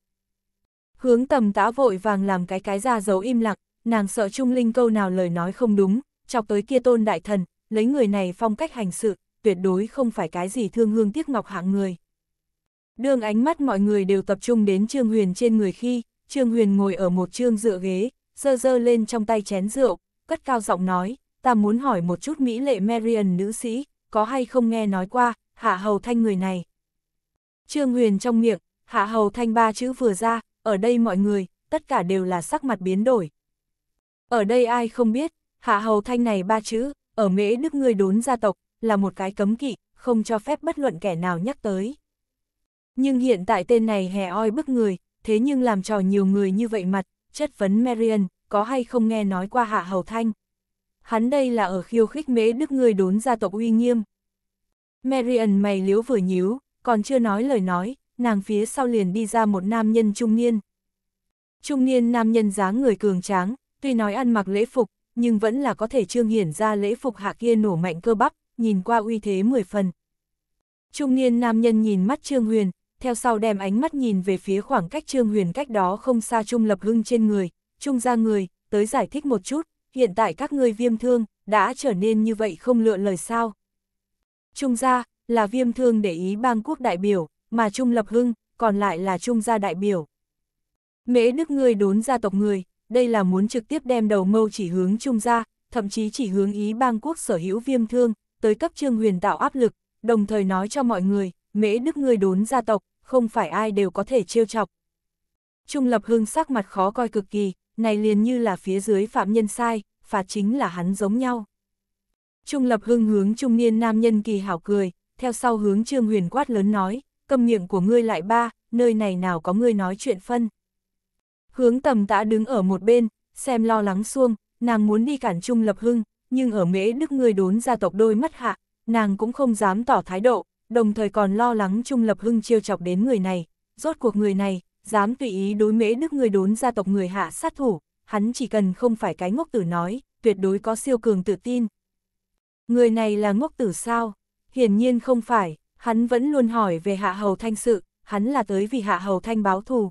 Hướng tầm tã vội vàng làm cái cái ra giấu im lặng, nàng sợ Trung Linh câu nào lời nói không đúng, chọc tới kia tôn đại thần, lấy người này phong cách hành sự, tuyệt đối không phải cái gì thương hương tiếc ngọc hạng người. Đường ánh mắt mọi người đều tập trung đến Trương Huyền trên người khi, Trương Huyền ngồi ở một trương dựa ghế, dơ dơ lên trong tay chén rượu, cất cao giọng nói, ta muốn hỏi một chút Mỹ lệ Marian nữ sĩ, có hay không nghe nói qua, hạ hầu thanh người này. Trương Huyền trong miệng, hạ hầu thanh ba chữ vừa ra, ở đây mọi người, tất cả đều là sắc mặt biến đổi. Ở đây ai không biết, hạ hầu thanh này ba chữ, ở mễ đức người đốn gia tộc, là một cái cấm kỵ, không cho phép bất luận kẻ nào nhắc tới. Nhưng hiện tại tên này hè oi bức người, thế nhưng làm trò nhiều người như vậy mặt, chất vấn Marian có hay không nghe nói qua hạ hầu thanh. Hắn đây là ở khiêu khích mễ đức người đốn gia tộc uy nghiêm. Marian mày liếu vừa nhíu, còn chưa nói lời nói, nàng phía sau liền đi ra một nam nhân trung niên. Trung niên nam nhân dáng người cường tráng, tuy nói ăn mặc lễ phục, nhưng vẫn là có thể trương hiển ra lễ phục hạ kia nổ mạnh cơ bắp, nhìn qua uy thế mười phần. Trung niên nam nhân nhìn mắt Trương Huyền, theo sau đem ánh mắt nhìn về phía khoảng cách Trương Huyền cách đó không xa Trung Lập Hưng trên người, Trung ra người, tới giải thích một chút, hiện tại các ngươi viêm thương, đã trở nên như vậy không lựa lời sao. Trung ra, là viêm thương để ý bang quốc đại biểu, mà Trung Lập Hưng, còn lại là Trung gia đại biểu. Mễ đức ngươi đốn gia tộc người, đây là muốn trực tiếp đem đầu mâu chỉ hướng Trung gia, thậm chí chỉ hướng ý bang quốc sở hữu viêm thương, tới cấp trương huyền tạo áp lực, đồng thời nói cho mọi người, mễ đức ngươi đốn gia tộc, không phải ai đều có thể trêu chọc. Trung Lập Hưng sắc mặt khó coi cực kỳ, này liền như là phía dưới phạm nhân sai, phạt chính là hắn giống nhau. Trung Lập Hưng hướng trung niên nam nhân kỳ hảo cười, theo sau hướng Trương Huyền quát lớn nói, cầm miệng của ngươi lại ba, nơi này nào có ngươi nói chuyện phân. Hướng tầm tã đứng ở một bên, xem lo lắng xuông, nàng muốn đi cản trung lập hưng, nhưng ở mễ đức ngươi đốn gia tộc đôi mắt hạ, nàng cũng không dám tỏ thái độ, đồng thời còn lo lắng trung lập hưng chiêu chọc đến người này, rốt cuộc người này, dám tùy ý đối mễ đức người đốn gia tộc người hạ sát thủ, hắn chỉ cần không phải cái ngốc tử nói, tuyệt đối có siêu cường tự tin. Người này là ngốc tử sao? Hiển nhiên không phải, hắn vẫn luôn hỏi về Hạ Hầu Thanh sự, hắn là tới vì Hạ Hầu Thanh báo thù.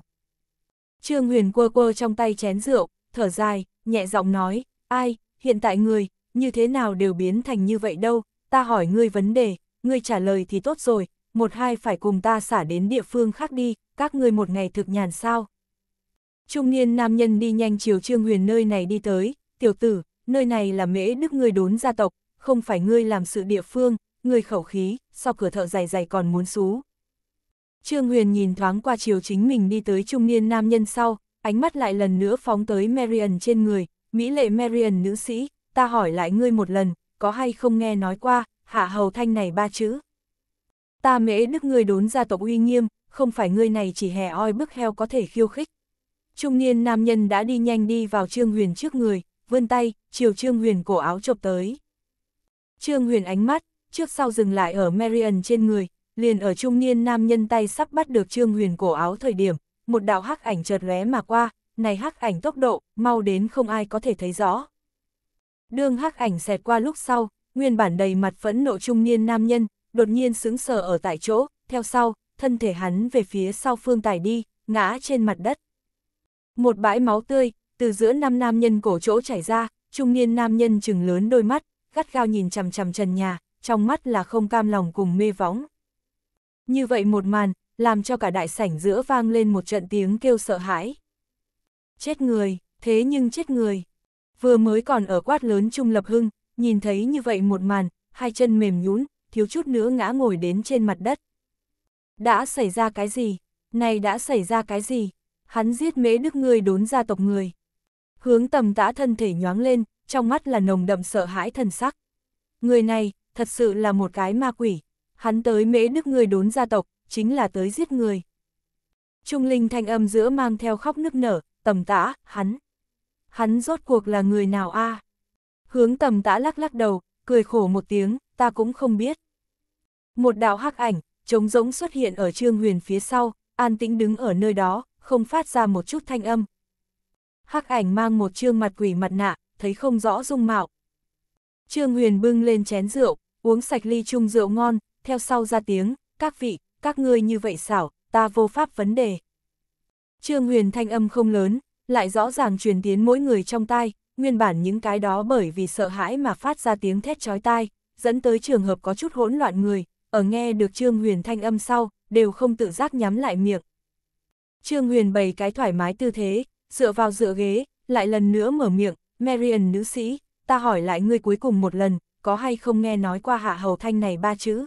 Trương Huyền quơ quơ trong tay chén rượu, thở dài, nhẹ giọng nói, ai, hiện tại người, như thế nào đều biến thành như vậy đâu, ta hỏi ngươi vấn đề, ngươi trả lời thì tốt rồi, một hai phải cùng ta xả đến địa phương khác đi, các ngươi một ngày thực nhàn sao. Trung niên nam nhân đi nhanh chiều Trương Huyền nơi này đi tới, tiểu tử, nơi này là mễ đức người đốn gia tộc, không phải ngươi làm sự địa phương, người khẩu khí, sau cửa thợ dày dày còn muốn xú. Trương Huyền nhìn thoáng qua chiều chính mình đi tới trung niên nam nhân sau, ánh mắt lại lần nữa phóng tới marian trên người, Mỹ lệ marian nữ sĩ, ta hỏi lại ngươi một lần, có hay không nghe nói qua, hạ hầu thanh này ba chữ. Ta mễ đức ngươi đốn gia tộc uy nghiêm, không phải ngươi này chỉ hè oi bức heo có thể khiêu khích. Trung niên nam nhân đã đi nhanh đi vào Trương Huyền trước người, vươn tay, chiều Trương Huyền cổ áo chộp tới. Trương Huyền ánh mắt, trước sau dừng lại ở Marion trên người, liền ở trung niên nam nhân tay sắp bắt được Trương Huyền cổ áo thời điểm, một đạo hắc ảnh chợt lóe mà qua, này hắc ảnh tốc độ, mau đến không ai có thể thấy rõ. đường hắc ảnh xẹt qua lúc sau, nguyên bản đầy mặt phẫn nộ trung niên nam nhân, đột nhiên sững sờ ở tại chỗ, theo sau, thân thể hắn về phía sau phương tài đi, ngã trên mặt đất. Một bãi máu tươi, từ giữa năm nam nhân cổ chỗ chảy ra, trung niên nam nhân chừng lớn đôi mắt, gắt gao nhìn chằm chằm trần nhà, trong mắt là không cam lòng cùng mê võng. Như vậy một màn, làm cho cả đại sảnh giữa vang lên một trận tiếng kêu sợ hãi. Chết người, thế nhưng chết người. Vừa mới còn ở quát lớn Trung Lập Hưng, nhìn thấy như vậy một màn, hai chân mềm nhũn thiếu chút nữa ngã ngồi đến trên mặt đất. Đã xảy ra cái gì? Này đã xảy ra cái gì? Hắn giết mễ đức ngươi đốn gia tộc người. Hướng tầm tã thân thể nhoáng lên, trong mắt là nồng đậm sợ hãi thần sắc. Người này, thật sự là một cái ma quỷ. Hắn tới mễ đức người đốn gia tộc, chính là tới giết người. Trung linh thanh âm giữa mang theo khóc nức nở, tầm tã, hắn. Hắn rốt cuộc là người nào a? À? Hướng tầm tã lắc lắc đầu, cười khổ một tiếng, ta cũng không biết. Một đạo hắc ảnh, trống rỗng xuất hiện ở trương huyền phía sau, an tĩnh đứng ở nơi đó, không phát ra một chút thanh âm. Hắc ảnh mang một trương mặt quỷ mặt nạ, thấy không rõ dung mạo. Trương huyền bưng lên chén rượu, uống sạch ly chung rượu ngon, theo sau ra tiếng, các vị, các ngươi như vậy xảo, ta vô pháp vấn đề. Trương Huyền thanh âm không lớn, lại rõ ràng truyền tiến mỗi người trong tai, nguyên bản những cái đó bởi vì sợ hãi mà phát ra tiếng thét chói tai, dẫn tới trường hợp có chút hỗn loạn người, ở nghe được Trương Huyền thanh âm sau, đều không tự giác nhắm lại miệng. Trương Huyền bày cái thoải mái tư thế, dựa vào dựa ghế, lại lần nữa mở miệng, Marian nữ sĩ, ta hỏi lại ngươi cuối cùng một lần, có hay không nghe nói qua hạ hầu thanh này ba chữ.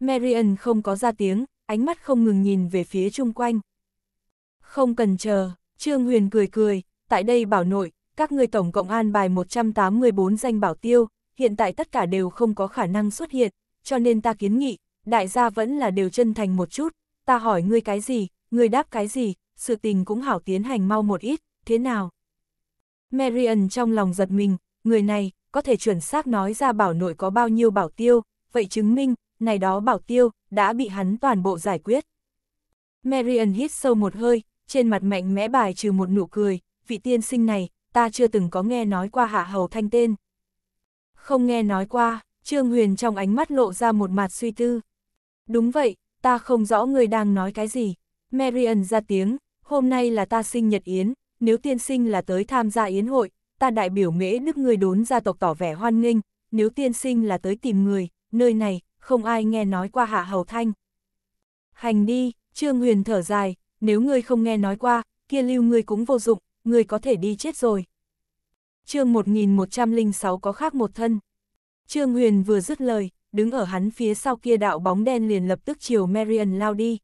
Marion không có ra tiếng, ánh mắt không ngừng nhìn về phía chung quanh. Không cần chờ, Trương Huyền cười cười, tại đây bảo nội, các ngươi tổng cộng an bài 184 danh bảo tiêu, hiện tại tất cả đều không có khả năng xuất hiện, cho nên ta kiến nghị, đại gia vẫn là đều chân thành một chút, ta hỏi ngươi cái gì, ngươi đáp cái gì, sự tình cũng hảo tiến hành mau một ít, thế nào? Marion trong lòng giật mình, người này, có thể chuẩn xác nói ra bảo nội có bao nhiêu bảo tiêu, vậy chứng minh, này đó bảo tiêu, đã bị hắn toàn bộ giải quyết. Marion hít sâu một hơi, trên mặt mạnh mẽ bài trừ một nụ cười, vị tiên sinh này, ta chưa từng có nghe nói qua hạ hầu thanh tên. Không nghe nói qua, Trương Huyền trong ánh mắt lộ ra một mặt suy tư. Đúng vậy, ta không rõ người đang nói cái gì. Marion ra tiếng, hôm nay là ta sinh nhật yến, nếu tiên sinh là tới tham gia yến hội, ta đại biểu mễ nước người đốn gia tộc tỏ vẻ hoan nghênh, nếu tiên sinh là tới tìm người, nơi này, không ai nghe nói qua hạ hầu thanh. Hành đi, Trương Huyền thở dài, nếu ngươi không nghe nói qua, kia lưu ngươi cũng vô dụng, ngươi có thể đi chết rồi. chương 1106 có khác một thân. Trương Huyền vừa dứt lời, đứng ở hắn phía sau kia đạo bóng đen liền lập tức chiều Marion lao đi.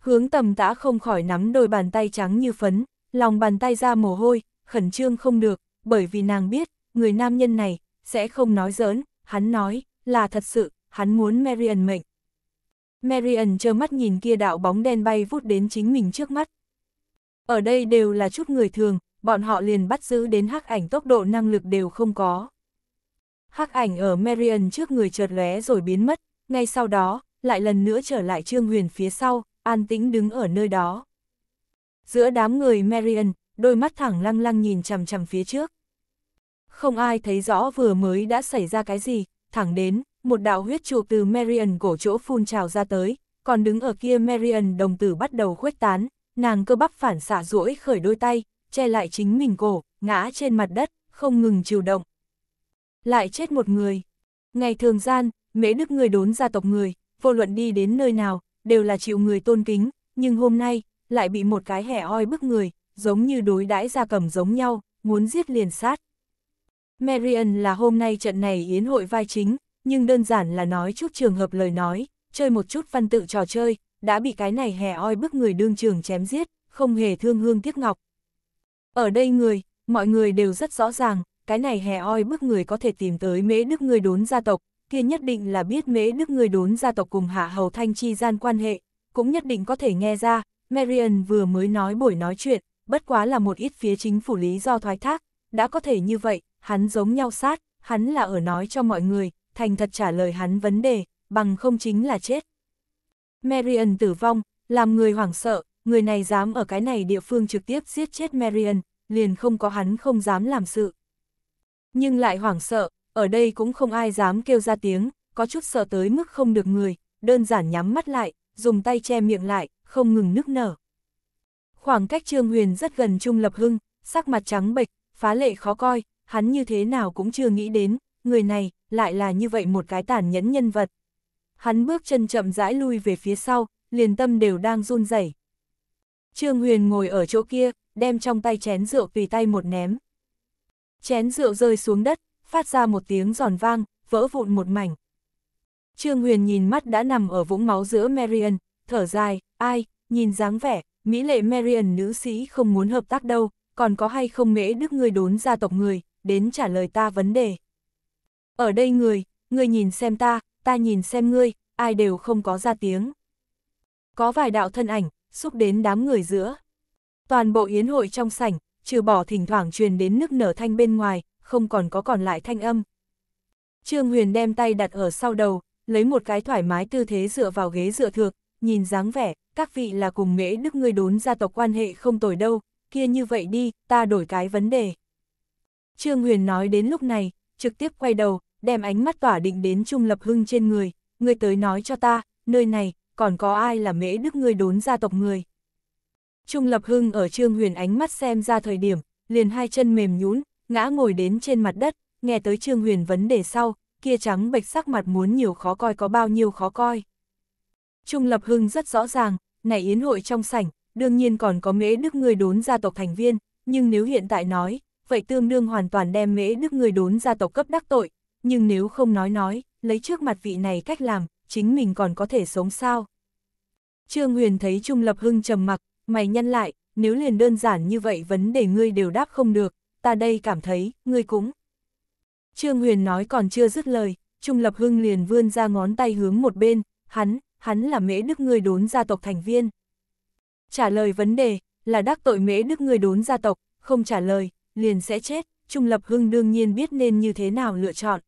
Hướng tầm tã không khỏi nắm đôi bàn tay trắng như phấn, lòng bàn tay ra mồ hôi, khẩn trương không được, bởi vì nàng biết, người nam nhân này, sẽ không nói giỡn, hắn nói, là thật sự, hắn muốn Marian mệnh. Marian trơ mắt nhìn kia đạo bóng đen bay vút đến chính mình trước mắt. Ở đây đều là chút người thường, bọn họ liền bắt giữ đến hắc ảnh tốc độ năng lực đều không có. Hắc ảnh ở Marian trước người chợt lóe rồi biến mất, ngay sau đó, lại lần nữa trở lại Trương Huyền phía sau, an tĩnh đứng ở nơi đó. Giữa đám người Marian, đôi mắt thẳng lăng lăng nhìn chằm chằm phía trước. Không ai thấy rõ vừa mới đã xảy ra cái gì, thẳng đến, một đạo huyết trụ từ Marion cổ chỗ phun trào ra tới, còn đứng ở kia Marion đồng tử bắt đầu khuếch tán, nàng cơ bắp phản xạ duỗi khởi đôi tay, che lại chính mình cổ, ngã trên mặt đất, không ngừng chịu động. Lại chết một người. Ngày thường gian, mễ đức người đốn gia tộc người, vô luận đi đến nơi nào, đều là chịu người tôn kính, nhưng hôm nay, lại bị một cái hẻ hoi bức người, giống như đối đãi gia cầm giống nhau, muốn giết liền sát. Marion là hôm nay trận này yến hội vai chính, nhưng đơn giản là nói chút trường hợp lời nói, chơi một chút văn tự trò chơi, đã bị cái này hè oi bức người đương trường chém giết, không hề thương hương tiếc ngọc. Ở đây người, mọi người đều rất rõ ràng, cái này hè oi bức người có thể tìm tới mễ đức người đốn gia tộc, kia nhất định là biết mễ đức người đốn gia tộc cùng hạ hầu thanh chi gian quan hệ, cũng nhất định có thể nghe ra, Marion vừa mới nói buổi nói chuyện, bất quá là một ít phía chính phủ lý do thoái thác, đã có thể như vậy, hắn giống nhau sát, hắn là ở nói cho mọi người, thành thật trả lời hắn vấn đề, bằng không chính là chết. Marion tử vong, làm người hoảng sợ, người này dám ở cái này địa phương trực tiếp giết chết Marion, liền không có hắn không dám làm sự. Nhưng lại hoảng sợ, ở đây cũng không ai dám kêu ra tiếng, có chút sợ tới mức không được người, đơn giản nhắm mắt lại, dùng tay che miệng lại, không ngừng nức nở khoảng cách Trương Huyền rất gần Trung Lập Hưng, sắc mặt trắng bệch, phá lệ khó coi, hắn như thế nào cũng chưa nghĩ đến, người này lại là như vậy một cái tàn nhẫn nhân vật. Hắn bước chân chậm rãi lui về phía sau, liền tâm đều đang run rẩy. Trương Huyền ngồi ở chỗ kia, đem trong tay chén rượu tùy tay một ném. Chén rượu rơi xuống đất, phát ra một tiếng giòn vang, vỡ vụn một mảnh. Trương Huyền nhìn mắt đã nằm ở vũng máu giữa Marion, thở dài, ai, nhìn dáng vẻ, Mỹ lệ Marian nữ sĩ không muốn hợp tác đâu, còn có hay không mễ đức người đốn gia tộc người, đến trả lời ta vấn đề. Ở đây người, người nhìn xem ta, ta nhìn xem ngươi, ai đều không có ra tiếng. Có vài đạo thân ảnh, xúc đến đám người giữa. Toàn bộ yến hội trong sảnh, trừ bỏ thỉnh thoảng truyền đến nước nở thanh bên ngoài, không còn có còn lại thanh âm. Trương Huyền đem tay đặt ở sau đầu, lấy một cái thoải mái tư thế dựa vào ghế dựa thược, nhìn dáng vẻ, các vị là cùng nghệ đức người đốn gia tộc quan hệ không tồi đâu, kia như vậy đi, ta đổi cái vấn đề. Trương Huyền nói đến lúc này, trực tiếp quay đầu, đem ánh mắt tỏa định đến Trung Lập Hưng trên người, người tới nói cho ta, nơi này, còn có ai là mễ đức người đốn gia tộc người. Trung Lập Hưng ở Trương Huyền ánh mắt xem ra thời điểm, liền hai chân mềm nhún, ngã ngồi đến trên mặt đất, nghe tới Trương Huyền vấn đề sau, kia trắng bạch sắc mặt muốn nhiều khó coi có bao nhiêu khó coi. Trung Lập Hưng rất rõ ràng, này yến hội trong sảnh, đương nhiên còn có mễ đức người đốn gia tộc thành viên, nhưng nếu hiện tại nói, vậy tương đương hoàn toàn đem mễ đức người đốn gia tộc cấp đắc tội, nhưng nếu không nói nói, lấy trước mặt vị này cách làm, chính mình còn có thể sống sao. Trương Huyền thấy Trung Lập Hưng trầm mặc, mày nhăn lại, nếu liền đơn giản như vậy vấn đề ngươi đều đáp không được, ta đây cảm thấy, ngươi cũng. Trương Huyền nói còn chưa dứt lời, Trung Lập Hưng liền vươn ra ngón tay hướng một bên, hắn, hắn là mễ đức người đốn gia tộc thành viên. Trả lời vấn đề, là đắc tội mễ đức người đốn gia tộc, không trả lời, liền sẽ chết, Trung Lập Hưng đương nhiên biết nên như thế nào lựa chọn.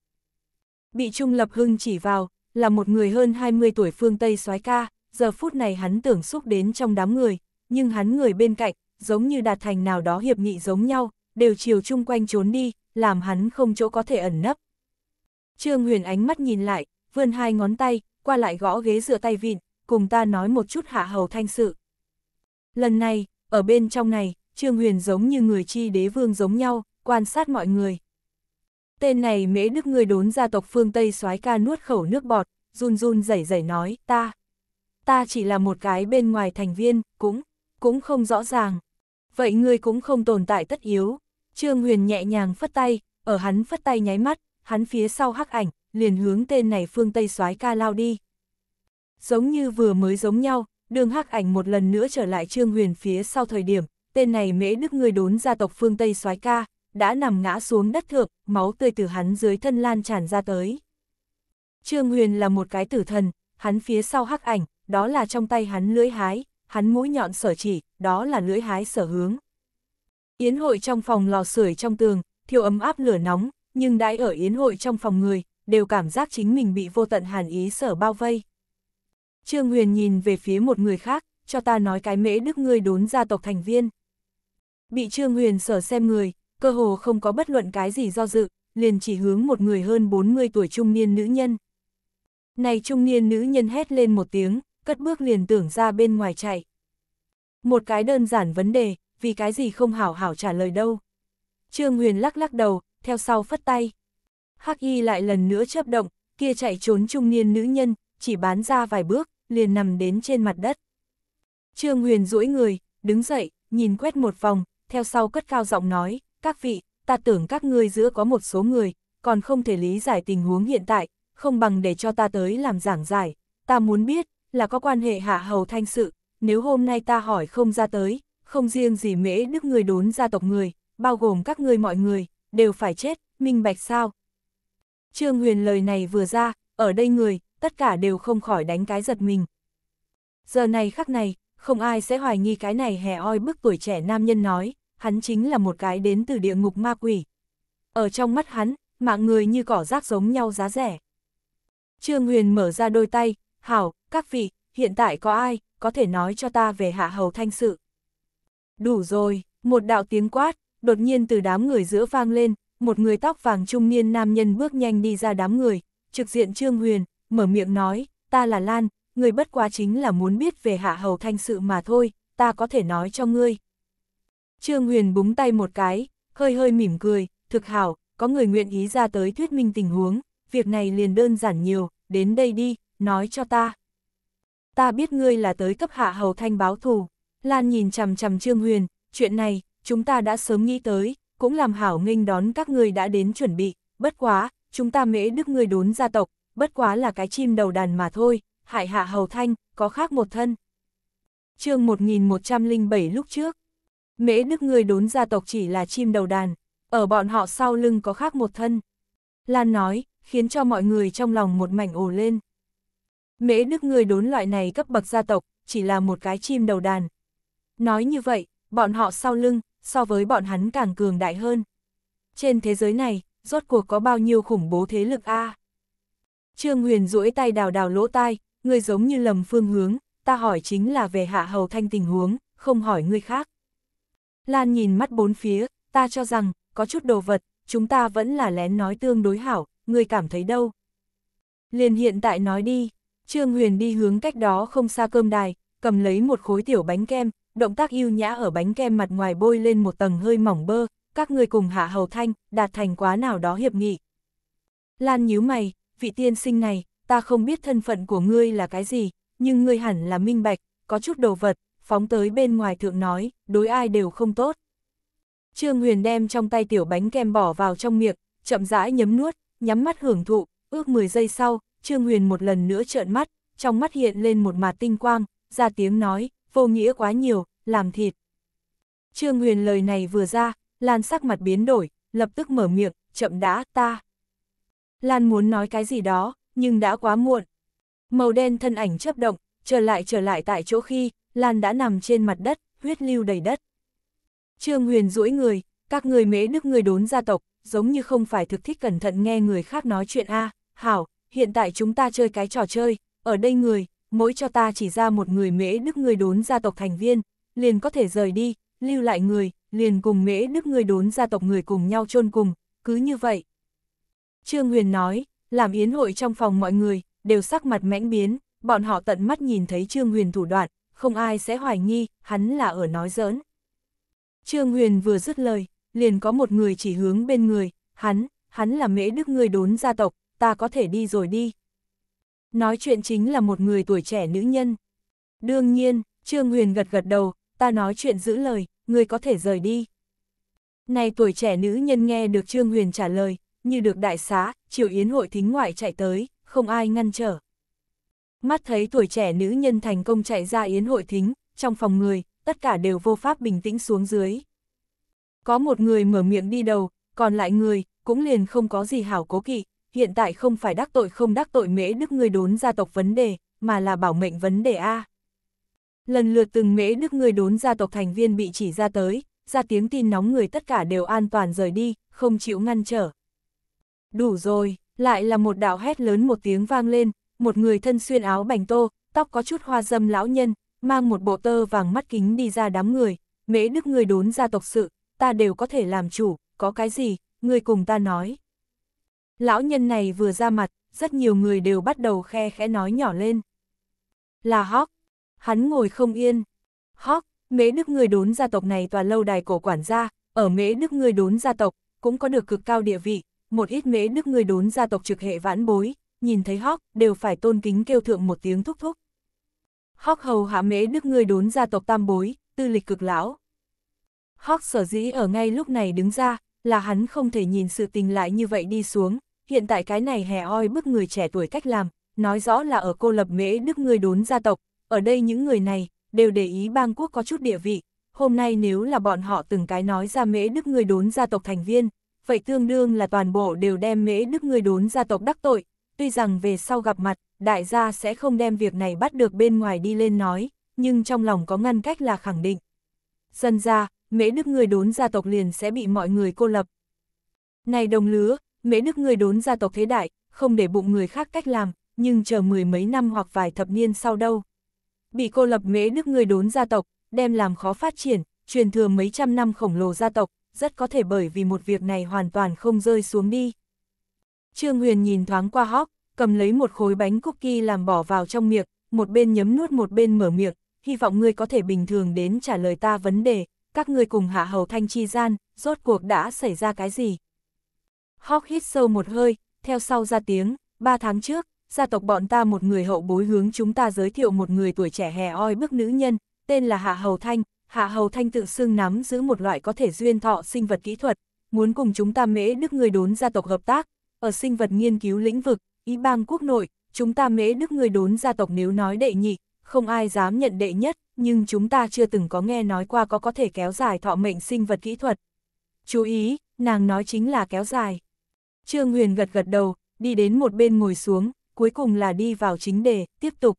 Bị Trung Lập Hưng chỉ vào, là một người hơn 20 tuổi phương Tây soái ca, giờ phút này hắn tưởng xúc đến trong đám người, nhưng hắn người bên cạnh, giống như đạt thành nào đó hiệp nghị giống nhau, đều chiều chung quanh trốn đi, làm hắn không chỗ có thể ẩn nấp. Trương Huyền ánh mắt nhìn lại, vươn hai ngón tay, qua lại gõ ghế dựa tay vịn, cùng ta nói một chút hạ hầu thanh sự. Lần này, ở bên trong này, Trương Huyền giống như người chi đế vương giống nhau, quan sát mọi người. Tên này mễ đức người đốn gia tộc phương Tây soái ca nuốt khẩu nước bọt, run run rẩy rẩy nói, ta, ta chỉ là một cái bên ngoài thành viên, cũng, cũng không rõ ràng. Vậy ngươi cũng không tồn tại tất yếu. Trương Huyền nhẹ nhàng phất tay, ở hắn phất tay nháy mắt, hắn phía sau hắc ảnh, liền hướng tên này phương Tây soái ca lao đi. Giống như vừa mới giống nhau, đường hắc ảnh một lần nữa trở lại trương huyền phía sau thời điểm, tên này mễ đức người đốn gia tộc phương Tây soái ca, đã nằm ngã xuống đất thượng, máu tươi từ hắn dưới thân lan tràn ra tới. Trương huyền là một cái tử thần, hắn phía sau hắc ảnh, đó là trong tay hắn lưỡi hái, hắn mũi nhọn sở chỉ, đó là lưỡi hái sở hướng. Yến hội trong phòng lò sưởi trong tường, thiêu ấm áp lửa nóng, nhưng đãi ở yến hội trong phòng người, đều cảm giác chính mình bị vô tận hàn ý sở bao vây. Trương Huyền nhìn về phía một người khác, cho ta nói cái mễ đức ngươi đốn gia tộc thành viên. Bị Trương Huyền sở xem người, cơ hồ không có bất luận cái gì do dự, liền chỉ hướng một người hơn 40 tuổi trung niên nữ nhân. Này trung niên nữ nhân hét lên một tiếng, cất bước liền tưởng ra bên ngoài chạy. Một cái đơn giản vấn đề, vì cái gì không hảo hảo trả lời đâu. Trương Huyền lắc lắc đầu, theo sau phất tay hắc y lại lần nữa chớp động, kia chạy trốn trung niên nữ nhân, chỉ bán ra vài bước, liền nằm đến trên mặt đất. Trương Huyền duỗi người, đứng dậy, nhìn quét một vòng, theo sau cất cao giọng nói, các vị, ta tưởng các ngươi giữa có một số người, còn không thể lý giải tình huống hiện tại, không bằng để cho ta tới làm giảng giải, ta muốn biết, là có quan hệ hạ hầu thanh sự, nếu hôm nay ta hỏi không ra tới, không riêng gì mễ đức người đốn gia tộc người, bao gồm các ngươi mọi người, đều phải chết, minh bạch sao, Trương Huyền lời này vừa ra, ở đây người, tất cả đều không khỏi đánh cái giật mình. Giờ này khắc này, không ai sẽ hoài nghi cái này hè oi bức tuổi trẻ nam nhân nói, hắn chính là một cái đến từ địa ngục ma quỷ. Ở trong mắt hắn, mạng người như cỏ rác giống nhau giá rẻ. Trương Huyền mở ra đôi tay, hảo, các vị, hiện tại có ai, có thể nói cho ta về hạ hầu thanh sự. Đủ rồi, một đạo tiếng quát, đột nhiên từ đám người giữa vang lên, một người tóc vàng trung niên nam nhân bước nhanh đi ra đám người, trực diện Trương Huyền, mở miệng nói, ta là Lan, người bất quá chính là muốn biết về hạ hầu thanh sự mà thôi, ta có thể nói cho ngươi. Trương Huyền búng tay một cái, hơi hơi mỉm cười, thực hảo, có người nguyện ý ra tới thuyết minh tình huống, việc này liền đơn giản nhiều, đến đây đi, nói cho ta. Ta biết ngươi là tới cấp hạ hầu thanh báo thù, Lan nhìn chằm chằm Trương Huyền, chuyện này, chúng ta đã sớm nghĩ tới, cũng làm hảo nghênh đón các ngươi đã đến chuẩn bị, bất quá, chúng ta mễ đức ngươi đốn gia tộc, bất quá là cái chim đầu đàn mà thôi, hại hạ hầu thanh, có khác một thân. chương 1107 lúc trước, mễ đức ngươi đốn gia tộc chỉ là chim đầu đàn, ở bọn họ sau lưng có khác một thân. Lan nói, khiến cho mọi người trong lòng một mảnh ồ lên. Mễ đức ngươi đốn loại này cấp bậc gia tộc, chỉ là một cái chim đầu đàn. Nói như vậy, bọn họ sau lưng, so với bọn hắn càng cường đại hơn. Trên thế giới này, rốt cuộc có bao nhiêu khủng bố thế lực a? À? Trương Huyền duỗi tay đào đào lỗ tai, người giống như lầm phương hướng, ta hỏi chính là về hạ hầu thanh tình huống, không hỏi người khác. Lan nhìn mắt bốn phía, ta cho rằng, có chút đồ vật, chúng ta vẫn là lén nói tương đối hảo, người cảm thấy đâu. Liền hiện tại nói đi, Trương Huyền đi hướng cách đó không xa cơm đài, cầm lấy một khối tiểu bánh kem, động tác yêu nhã ở bánh kem mặt ngoài bôi lên một tầng hơi mỏng bơ, các người cùng hạ hầu thanh, đạt thành quá nào đó hiệp nghị. Lan nhíu mày, vị tiên sinh này, ta không biết thân phận của ngươi là cái gì, nhưng ngươi hẳn là minh bạch, có chút đồ vật, phóng tới bên ngoài thượng nói, đối ai đều không tốt. Trương Huyền đem trong tay tiểu bánh kem bỏ vào trong miệng, chậm rãi nhấm nuốt, nhắm mắt hưởng thụ, ước 10 giây sau, Trương Huyền một lần nữa trợn mắt, trong mắt hiện lên một mạt tinh quang, ra tiếng nói, vô nghĩa quá nhiều, làm thịt. Trương Huyền lời này vừa ra, Lan sắc mặt biến đổi, lập tức mở miệng, chậm đã, ta. Lan muốn nói cái gì đó, nhưng đã quá muộn. Màu đen thân ảnh chấp động, trở lại trở lại tại chỗ khi, Lan đã nằm trên mặt đất, huyết lưu đầy đất. Trương Huyền duỗi người, các người mễ đức người đốn gia tộc, giống như không phải thực thích cẩn thận nghe người khác nói chuyện a à, hảo, hiện tại chúng ta chơi cái trò chơi, ở đây người, mỗi cho ta chỉ ra một người mễ đức người đốn gia tộc thành viên, liền có thể rời đi, lưu lại người, liền cùng mễ đức người đốn gia tộc người cùng nhau chôn cùng, cứ như vậy. Trương Huyền nói, làm yến hội trong phòng mọi người, đều sắc mặt mãnh biến, bọn họ tận mắt nhìn thấy Trương Huyền thủ đoạn, không ai sẽ hoài nghi, hắn là ở nói giỡn. Trương Huyền vừa dứt lời, liền có một người chỉ hướng bên người, hắn, hắn là mễ đức người đốn gia tộc, ta có thể đi rồi đi, Nói chuyện chính là một người tuổi trẻ nữ nhân. Đương nhiên, Trương Huyền gật gật đầu, ta nói chuyện giữ lời, người có thể rời đi. Này tuổi trẻ nữ nhân nghe được Trương Huyền trả lời, như được đại xá, triệu yến hội thính ngoại chạy tới, không ai ngăn trở. Mắt thấy tuổi trẻ nữ nhân thành công chạy ra yến hội thính, trong phòng người, tất cả đều vô pháp bình tĩnh xuống dưới. Có một người mở miệng đi đầu, còn lại người, cũng liền không có gì hảo cố kỵ, hiện tại không phải đắc tội không đắc tội mễ đức người đốn gia tộc vấn đề, mà là bảo mệnh vấn đề A. Lần lượt từng mễ đức người đốn gia tộc thành viên bị chỉ ra tới, ra tiếng tin nóng người tất cả đều an toàn rời đi, không chịu ngăn trở. Đủ rồi, lại là một đạo hét lớn một tiếng vang lên, một người thân xuyên áo bành tô, tóc có chút hoa dâm lão nhân, mang một bộ tơ vàng mắt kính đi ra đám người, mễ đức người đốn gia tộc sự, ta đều có thể làm chủ, có cái gì, người cùng ta nói, Lão nhân này vừa ra mặt, rất nhiều người đều bắt đầu khe khẽ nói nhỏ lên. Là Hawk. Hắn ngồi không yên. Hawk, mễ đức người đốn gia tộc này tòa lâu đài cổ quản gia, ở mễ đức người đốn gia tộc, cũng có được cực cao địa vị, một ít mễ đức người đốn gia tộc trực hệ vãn bối, nhìn thấy Hawk đều phải tôn kính kêu thượng một tiếng thúc thúc. Hawk hầu hạ mễ đức người đốn gia tộc tam bối, tư lịch cực lão. Hawk sở dĩ ở ngay lúc này đứng ra, là hắn không thể nhìn sự tình lại như vậy đi xuống, hiện tại cái này hè oi bức người trẻ tuổi cách làm, nói rõ là ở cô lập mễ đức người đốn gia tộc, ở đây những người này, đều để ý bang quốc có chút địa vị, hôm nay nếu là bọn họ từng cái nói ra mễ đức người đốn gia tộc thành viên, vậy tương đương là toàn bộ đều đem mễ đức người đốn gia tộc đắc tội, tuy rằng về sau gặp mặt, đại gia sẽ không đem việc này bắt được bên ngoài đi lên nói, nhưng trong lòng có ngăn cách là khẳng định. Dân ra, mễ đức người đốn gia tộc liền sẽ bị mọi người cô lập. Này đồng lứa, mễ đức người đốn gia tộc thế đại, không để bụng người khác cách làm, nhưng chờ mười mấy năm hoặc vài thập niên sau đâu. Bị cô lập mễ đức người đốn gia tộc, đem làm khó phát triển, truyền thừa mấy trăm năm khổng lồ gia tộc, rất có thể bởi vì một việc này hoàn toàn không rơi xuống đi. Trương Huyền nhìn thoáng qua hóc, cầm lấy một khối bánh cookie làm bỏ vào trong miệng, một bên nhấm nuốt một bên mở miệng, hy vọng ngươi có thể bình thường đến trả lời ta vấn đề, các ngươi cùng hạ hầu thanh chi gian, rốt cuộc đã xảy ra cái gì? Hawk hít sâu một hơi, theo sau ra tiếng, ba tháng trước, gia tộc bọn ta một người hậu bối hướng chúng ta giới thiệu một người tuổi trẻ hè oi bức nữ nhân, tên là Hạ Hầu Thanh, Hạ Hầu Thanh tự xưng nắm giữ một loại có thể duyên thọ sinh vật kỹ thuật, muốn cùng chúng ta mễ đức người đốn gia tộc hợp tác, ở sinh vật nghiên cứu lĩnh vực, ý bang quốc nội, chúng ta mễ đức người đốn gia tộc nếu nói đệ nhị, không ai dám nhận đệ nhất, nhưng chúng ta chưa từng có nghe nói qua có có thể kéo dài thọ mệnh sinh vật kỹ thuật. Chú ý, nàng nói chính là kéo dài. Trương Huyền gật gật đầu, đi đến một bên ngồi xuống, cuối cùng là đi vào chính đề, tiếp tục.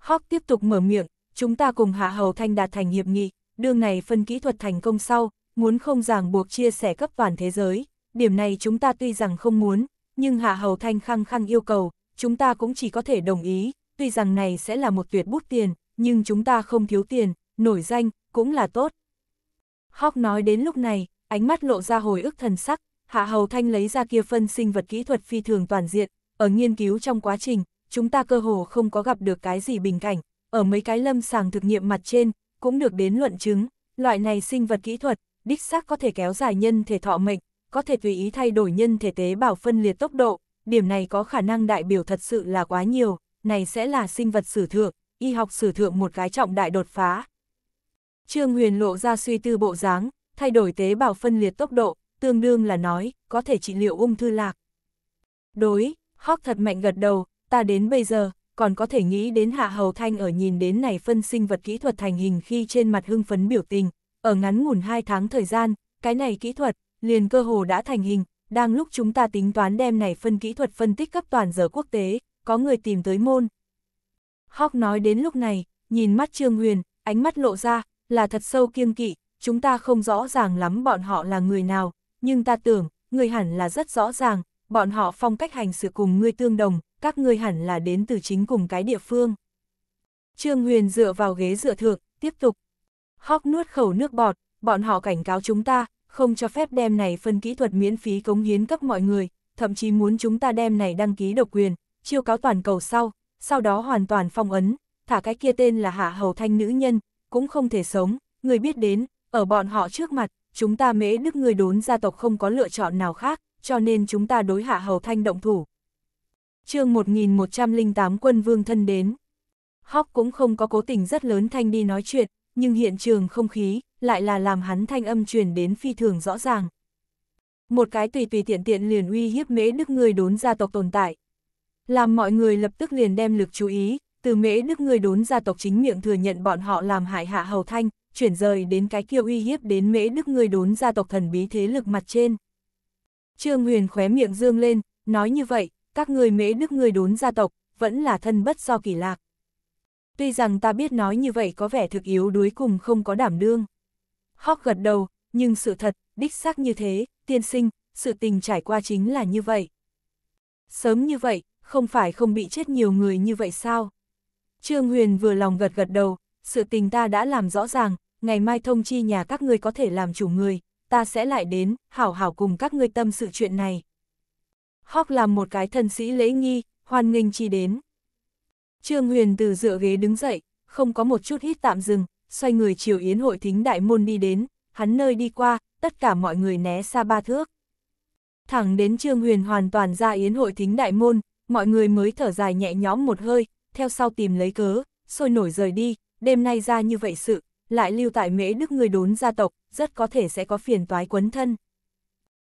Hawk tiếp tục mở miệng, chúng ta cùng Hạ Hầu Thanh đạt thành hiệp nghị, đương này phân kỹ thuật thành công sau, muốn không ràng buộc chia sẻ cấp toàn thế giới, điểm này chúng ta tuy rằng không muốn, nhưng Hạ Hầu Thanh khăng khăng yêu cầu, chúng ta cũng chỉ có thể đồng ý, tuy rằng này sẽ là một tuyệt bút tiền, nhưng chúng ta không thiếu tiền, nổi danh, cũng là tốt. Hawk nói đến lúc này, ánh mắt lộ ra hồi ức thần sắc, Hạ Hầu Thanh lấy ra kia phân sinh vật kỹ thuật phi thường toàn diện, ở nghiên cứu trong quá trình, chúng ta cơ hồ không có gặp được cái gì bình cảnh, ở mấy cái lâm sàng thực nghiệm mặt trên, cũng được đến luận chứng, loại này sinh vật kỹ thuật, đích xác có thể kéo dài nhân thể thọ mệnh, có thể tùy ý thay đổi nhân thể tế bào phân liệt tốc độ, điểm này có khả năng đại biểu thật sự là quá nhiều, này sẽ là sinh vật sử thượng, y học sử thượng một cái trọng đại đột phá. Trương Huyền lộ ra suy tư bộ dáng, thay đổi tế bào phân liệt tốc độ, tương đương là nói, có thể trị liệu ung thư lạc. Đối, Hawk thật mạnh gật đầu, ta đến bây giờ, còn có thể nghĩ đến Hạ Hầu Thanh ở nhìn đến này phân sinh vật kỹ thuật thành hình khi trên mặt hưng phấn biểu tình, ở ngắn ngủn 2 tháng thời gian, cái này kỹ thuật, liền cơ hồ đã thành hình, đang lúc chúng ta tính toán đem này phân kỹ thuật phân tích cấp toàn giờ quốc tế, có người tìm tới môn. Hawk nói đến lúc này, nhìn mắt Trương Huyền, ánh mắt lộ ra, là thật sâu kiêng kỵ, chúng ta không rõ ràng lắm bọn họ là người nào, nhưng ta tưởng, người hẳn là rất rõ ràng, bọn họ phong cách hành xử cùng ngươi tương đồng, các ngươi hẳn là đến từ chính cùng cái địa phương. Trương Huyền dựa vào ghế dựa thượng, tiếp tục. Hóc nuốt khẩu nước bọt, bọn họ cảnh cáo chúng ta, không cho phép đem này phân kỹ thuật miễn phí cống hiến cấp mọi người, thậm chí muốn chúng ta đem này đăng ký độc quyền, chiêu cáo toàn cầu sau, sau đó hoàn toàn phong ấn, thả cái kia tên là Hạ Hầu Thanh nữ nhân, cũng không thể sống, người biết đến, ở bọn họ trước mặt, chúng ta mễ đức người đốn gia tộc không có lựa chọn nào khác, cho nên chúng ta đối hạ hầu thanh động thủ. chương 1108 quân vương thân đến. Hóc cũng không có cố tình rất lớn thanh đi nói chuyện, nhưng hiện trường không khí lại là làm hắn thanh âm truyền đến phi thường rõ ràng. Một cái tùy tùy tiện tiện liền uy hiếp mễ đức người đốn gia tộc tồn tại. Làm mọi người lập tức liền đem lực chú ý, từ mễ đức người đốn gia tộc chính miệng thừa nhận bọn họ làm hại hạ hầu thanh, chuyển rời đến cái kia uy hiếp đến mễ đức người đốn gia tộc thần bí thế lực mặt trên. Trương Huyền khóe miệng dương lên, nói như vậy, các người mễ đức người đốn gia tộc, vẫn là thân bất do kỳ lạc. Tuy rằng ta biết nói như vậy có vẻ thực yếu đuối cùng không có đảm đương. Hóc gật đầu, nhưng sự thật, đích xác như thế, tiên sinh, sự tình trải qua chính là như vậy. Sớm như vậy, không phải không bị chết nhiều người như vậy sao? Trương Huyền vừa lòng gật gật đầu, sự tình ta đã làm rõ ràng, ngày mai thông chi nhà các ngươi có thể làm chủ người, ta sẽ lại đến, hảo hảo cùng các ngươi tâm sự chuyện này. Hóc làm một cái thần sĩ lễ nghi, hoan nghênh chi đến. Trương Huyền từ dựa ghế đứng dậy, không có một chút hít tạm dừng, xoay người chiều yến hội thính đại môn đi đến, hắn nơi đi qua, tất cả mọi người né xa ba thước. Thẳng đến Trương Huyền hoàn toàn ra yến hội thính đại môn, mọi người mới thở dài nhẹ nhõm một hơi, theo sau tìm lấy cớ, sôi nổi rời đi, đêm nay ra như vậy sự, lại lưu tại mễ đức người đốn gia tộc, rất có thể sẽ có phiền toái quấn thân.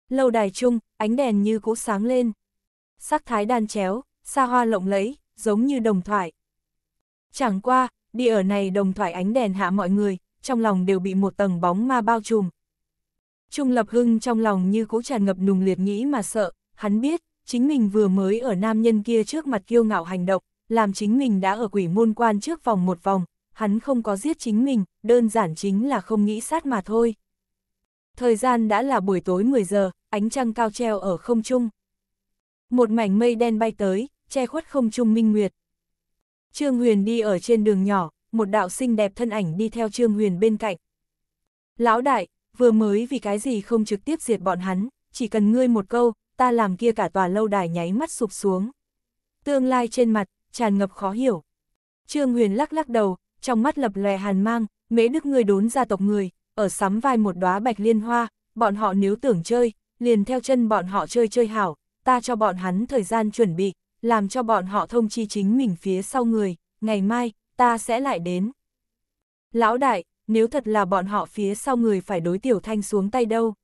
Lâu đài chung, ánh đèn như cũ sáng lên. Sắc thái đan chéo, xa hoa lộng lẫy, giống như đồng thoại. Chẳng qua, đi ở này đồng thoại ánh đèn hạ mọi người, trong lòng đều bị một tầng bóng ma bao trùm. Trung lập hưng trong lòng như cũ tràn ngập nùng liệt nghĩ mà sợ, hắn biết, chính mình vừa mới ở nam nhân kia trước mặt kiêu ngạo hành động, làm chính mình đã ở quỷ môn quan trước vòng một vòng, hắn không có giết chính mình, đơn giản chính là không nghĩ sát mà thôi. Thời gian đã là buổi tối 10 giờ, ánh trăng cao treo ở không trung. Một mảnh mây đen bay tới, che khuất không trung minh nguyệt. Trương Huyền đi ở trên đường nhỏ, một đạo xinh đẹp thân ảnh đi theo Trương Huyền bên cạnh. Lão đại, vừa mới vì cái gì không trực tiếp diệt bọn hắn, chỉ cần ngươi một câu, ta làm kia cả tòa lâu đài nháy mắt sụp xuống. Tương lai trên mặt, tràn ngập khó hiểu. Trương Huyền lắc lắc đầu, trong mắt lập lòe hàn mang, mễ đức người đốn gia tộc người, ở sắm vai một đóa bạch liên hoa, bọn họ nếu tưởng chơi, liền theo chân bọn họ chơi chơi hảo, ta cho bọn hắn thời gian chuẩn bị, làm cho bọn họ thông chi chính mình phía sau người, ngày mai, ta sẽ lại đến. Lão đại, nếu thật là bọn họ phía sau người phải đối tiểu thanh xuống tay đâu.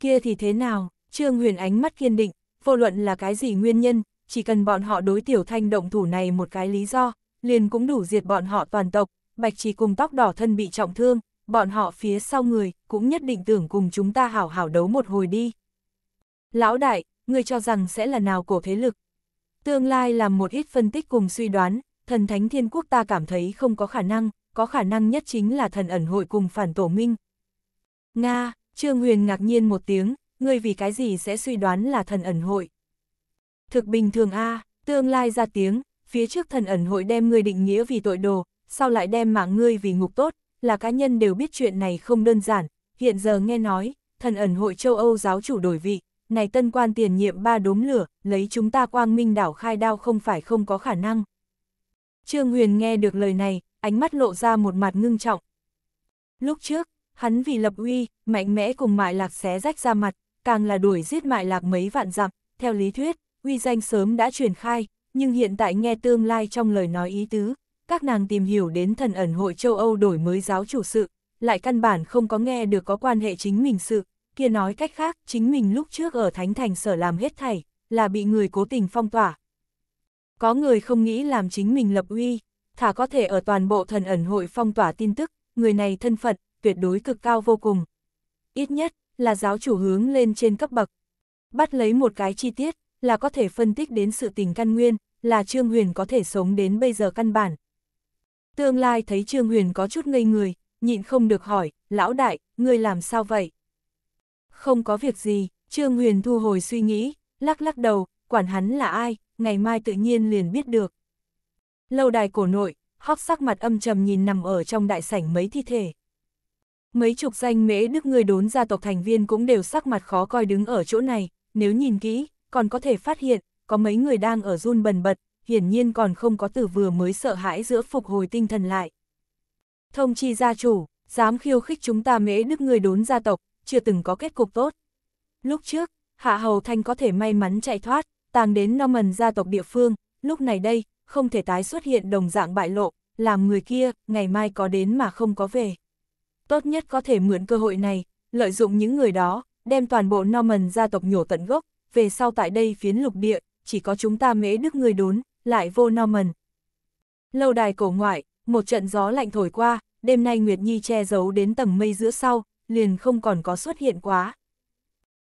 Kia thì thế nào, Trương Huyền ánh mắt kiên định, vô luận là cái gì nguyên nhân, chỉ cần bọn họ đối tiểu thanh động thủ này một cái lý do, liền cũng đủ diệt bọn họ toàn tộc, bạch trì cùng tóc đỏ thân bị trọng thương, bọn họ phía sau người, cũng nhất định tưởng cùng chúng ta hảo hảo đấu một hồi đi. Lão đại, người cho rằng sẽ là nào cổ thế lực? Tương lai làm một ít phân tích cùng suy đoán, thần thánh thiên quốc ta cảm thấy không có khả năng, có khả năng nhất chính là thần ẩn hội cùng phản tổ minh. Nga, Trương Huyền ngạc nhiên một tiếng, ngươi vì cái gì sẽ suy đoán là thần ẩn hội? Thực bình thường a tương lai ra tiếng, phía trước thần ẩn hội đem ngươi định nghĩa vì tội đồ, sau lại đem mạng ngươi vì ngục tốt, là cá nhân đều biết chuyện này không đơn giản, hiện giờ nghe nói, thần ẩn hội châu Âu giáo chủ đổi vị, này tân quan tiền nhiệm ba đốm lửa, lấy chúng ta quang minh đảo khai đao không phải không có khả năng. Trương Huyền nghe được lời này, ánh mắt lộ ra một mặt ngưng trọng. Lúc trước, hắn vì lập uy, mạnh mẽ cùng mại lạc xé rách ra mặt, càng là đuổi giết mại lạc mấy vạn dặm, theo lý thuyết, uy danh sớm đã truyền khai, nhưng hiện tại nghe tương lai trong lời nói ý tứ, các nàng tìm hiểu đến thần ẩn hội châu Âu đổi mới giáo chủ sự, lại căn bản không có nghe được có quan hệ chính mình sự, kia nói cách khác, chính mình lúc trước ở Thánh Thành sở làm hết thảy, là bị người cố tình phong tỏa. Có người không nghĩ làm chính mình lập uy, thả có thể ở toàn bộ thần ẩn hội phong tỏa tin tức, người này thân phận, tuyệt đối cực cao vô cùng. Ít nhất, là giáo chủ hướng lên trên cấp bậc. Bắt lấy một cái chi tiết, là có thể phân tích đến sự tình căn nguyên, là Trương Huyền có thể sống đến bây giờ căn bản. Tương lai thấy Trương Huyền có chút ngây người, nhịn không được hỏi, lão đại, ngươi làm sao vậy? Không có việc gì, Trương Huyền thu hồi suy nghĩ, lắc lắc đầu, quản hắn là ai, ngày mai tự nhiên liền biết được. Lâu đài cổ nội, hóc sắc mặt âm trầm nhìn nằm ở trong đại sảnh mấy thi thể. Mấy chục danh mễ đức người đốn gia tộc thành viên cũng đều sắc mặt khó coi đứng ở chỗ này, nếu nhìn kỹ, còn có thể phát hiện, có mấy người đang ở run bần bật, hiển nhiên còn không có từ vừa mới sợ hãi giữa phục hồi tinh thần lại. Thông chi gia chủ, dám khiêu khích chúng ta mễ đức người đốn gia tộc, chưa từng có kết cục tốt. Lúc trước, Hạ Hầu Thanh có thể may mắn chạy thoát, tàng đến Norman gia tộc địa phương, lúc này đây, không thể tái xuất hiện đồng dạng bại lộ, làm người kia, ngày mai có đến mà không có về. Tốt nhất có thể mượn cơ hội này, lợi dụng những người đó, đem toàn bộ Norman gia tộc nhổ tận gốc, về sau tại đây phiến lục địa, chỉ có chúng ta mễ đức người đốn, lại vô Norman. Lâu đài cổ ngoại, một trận gió lạnh thổi qua, đêm nay Nguyệt Nhi che giấu đến tầng mây giữa sau, liền không còn có xuất hiện quá.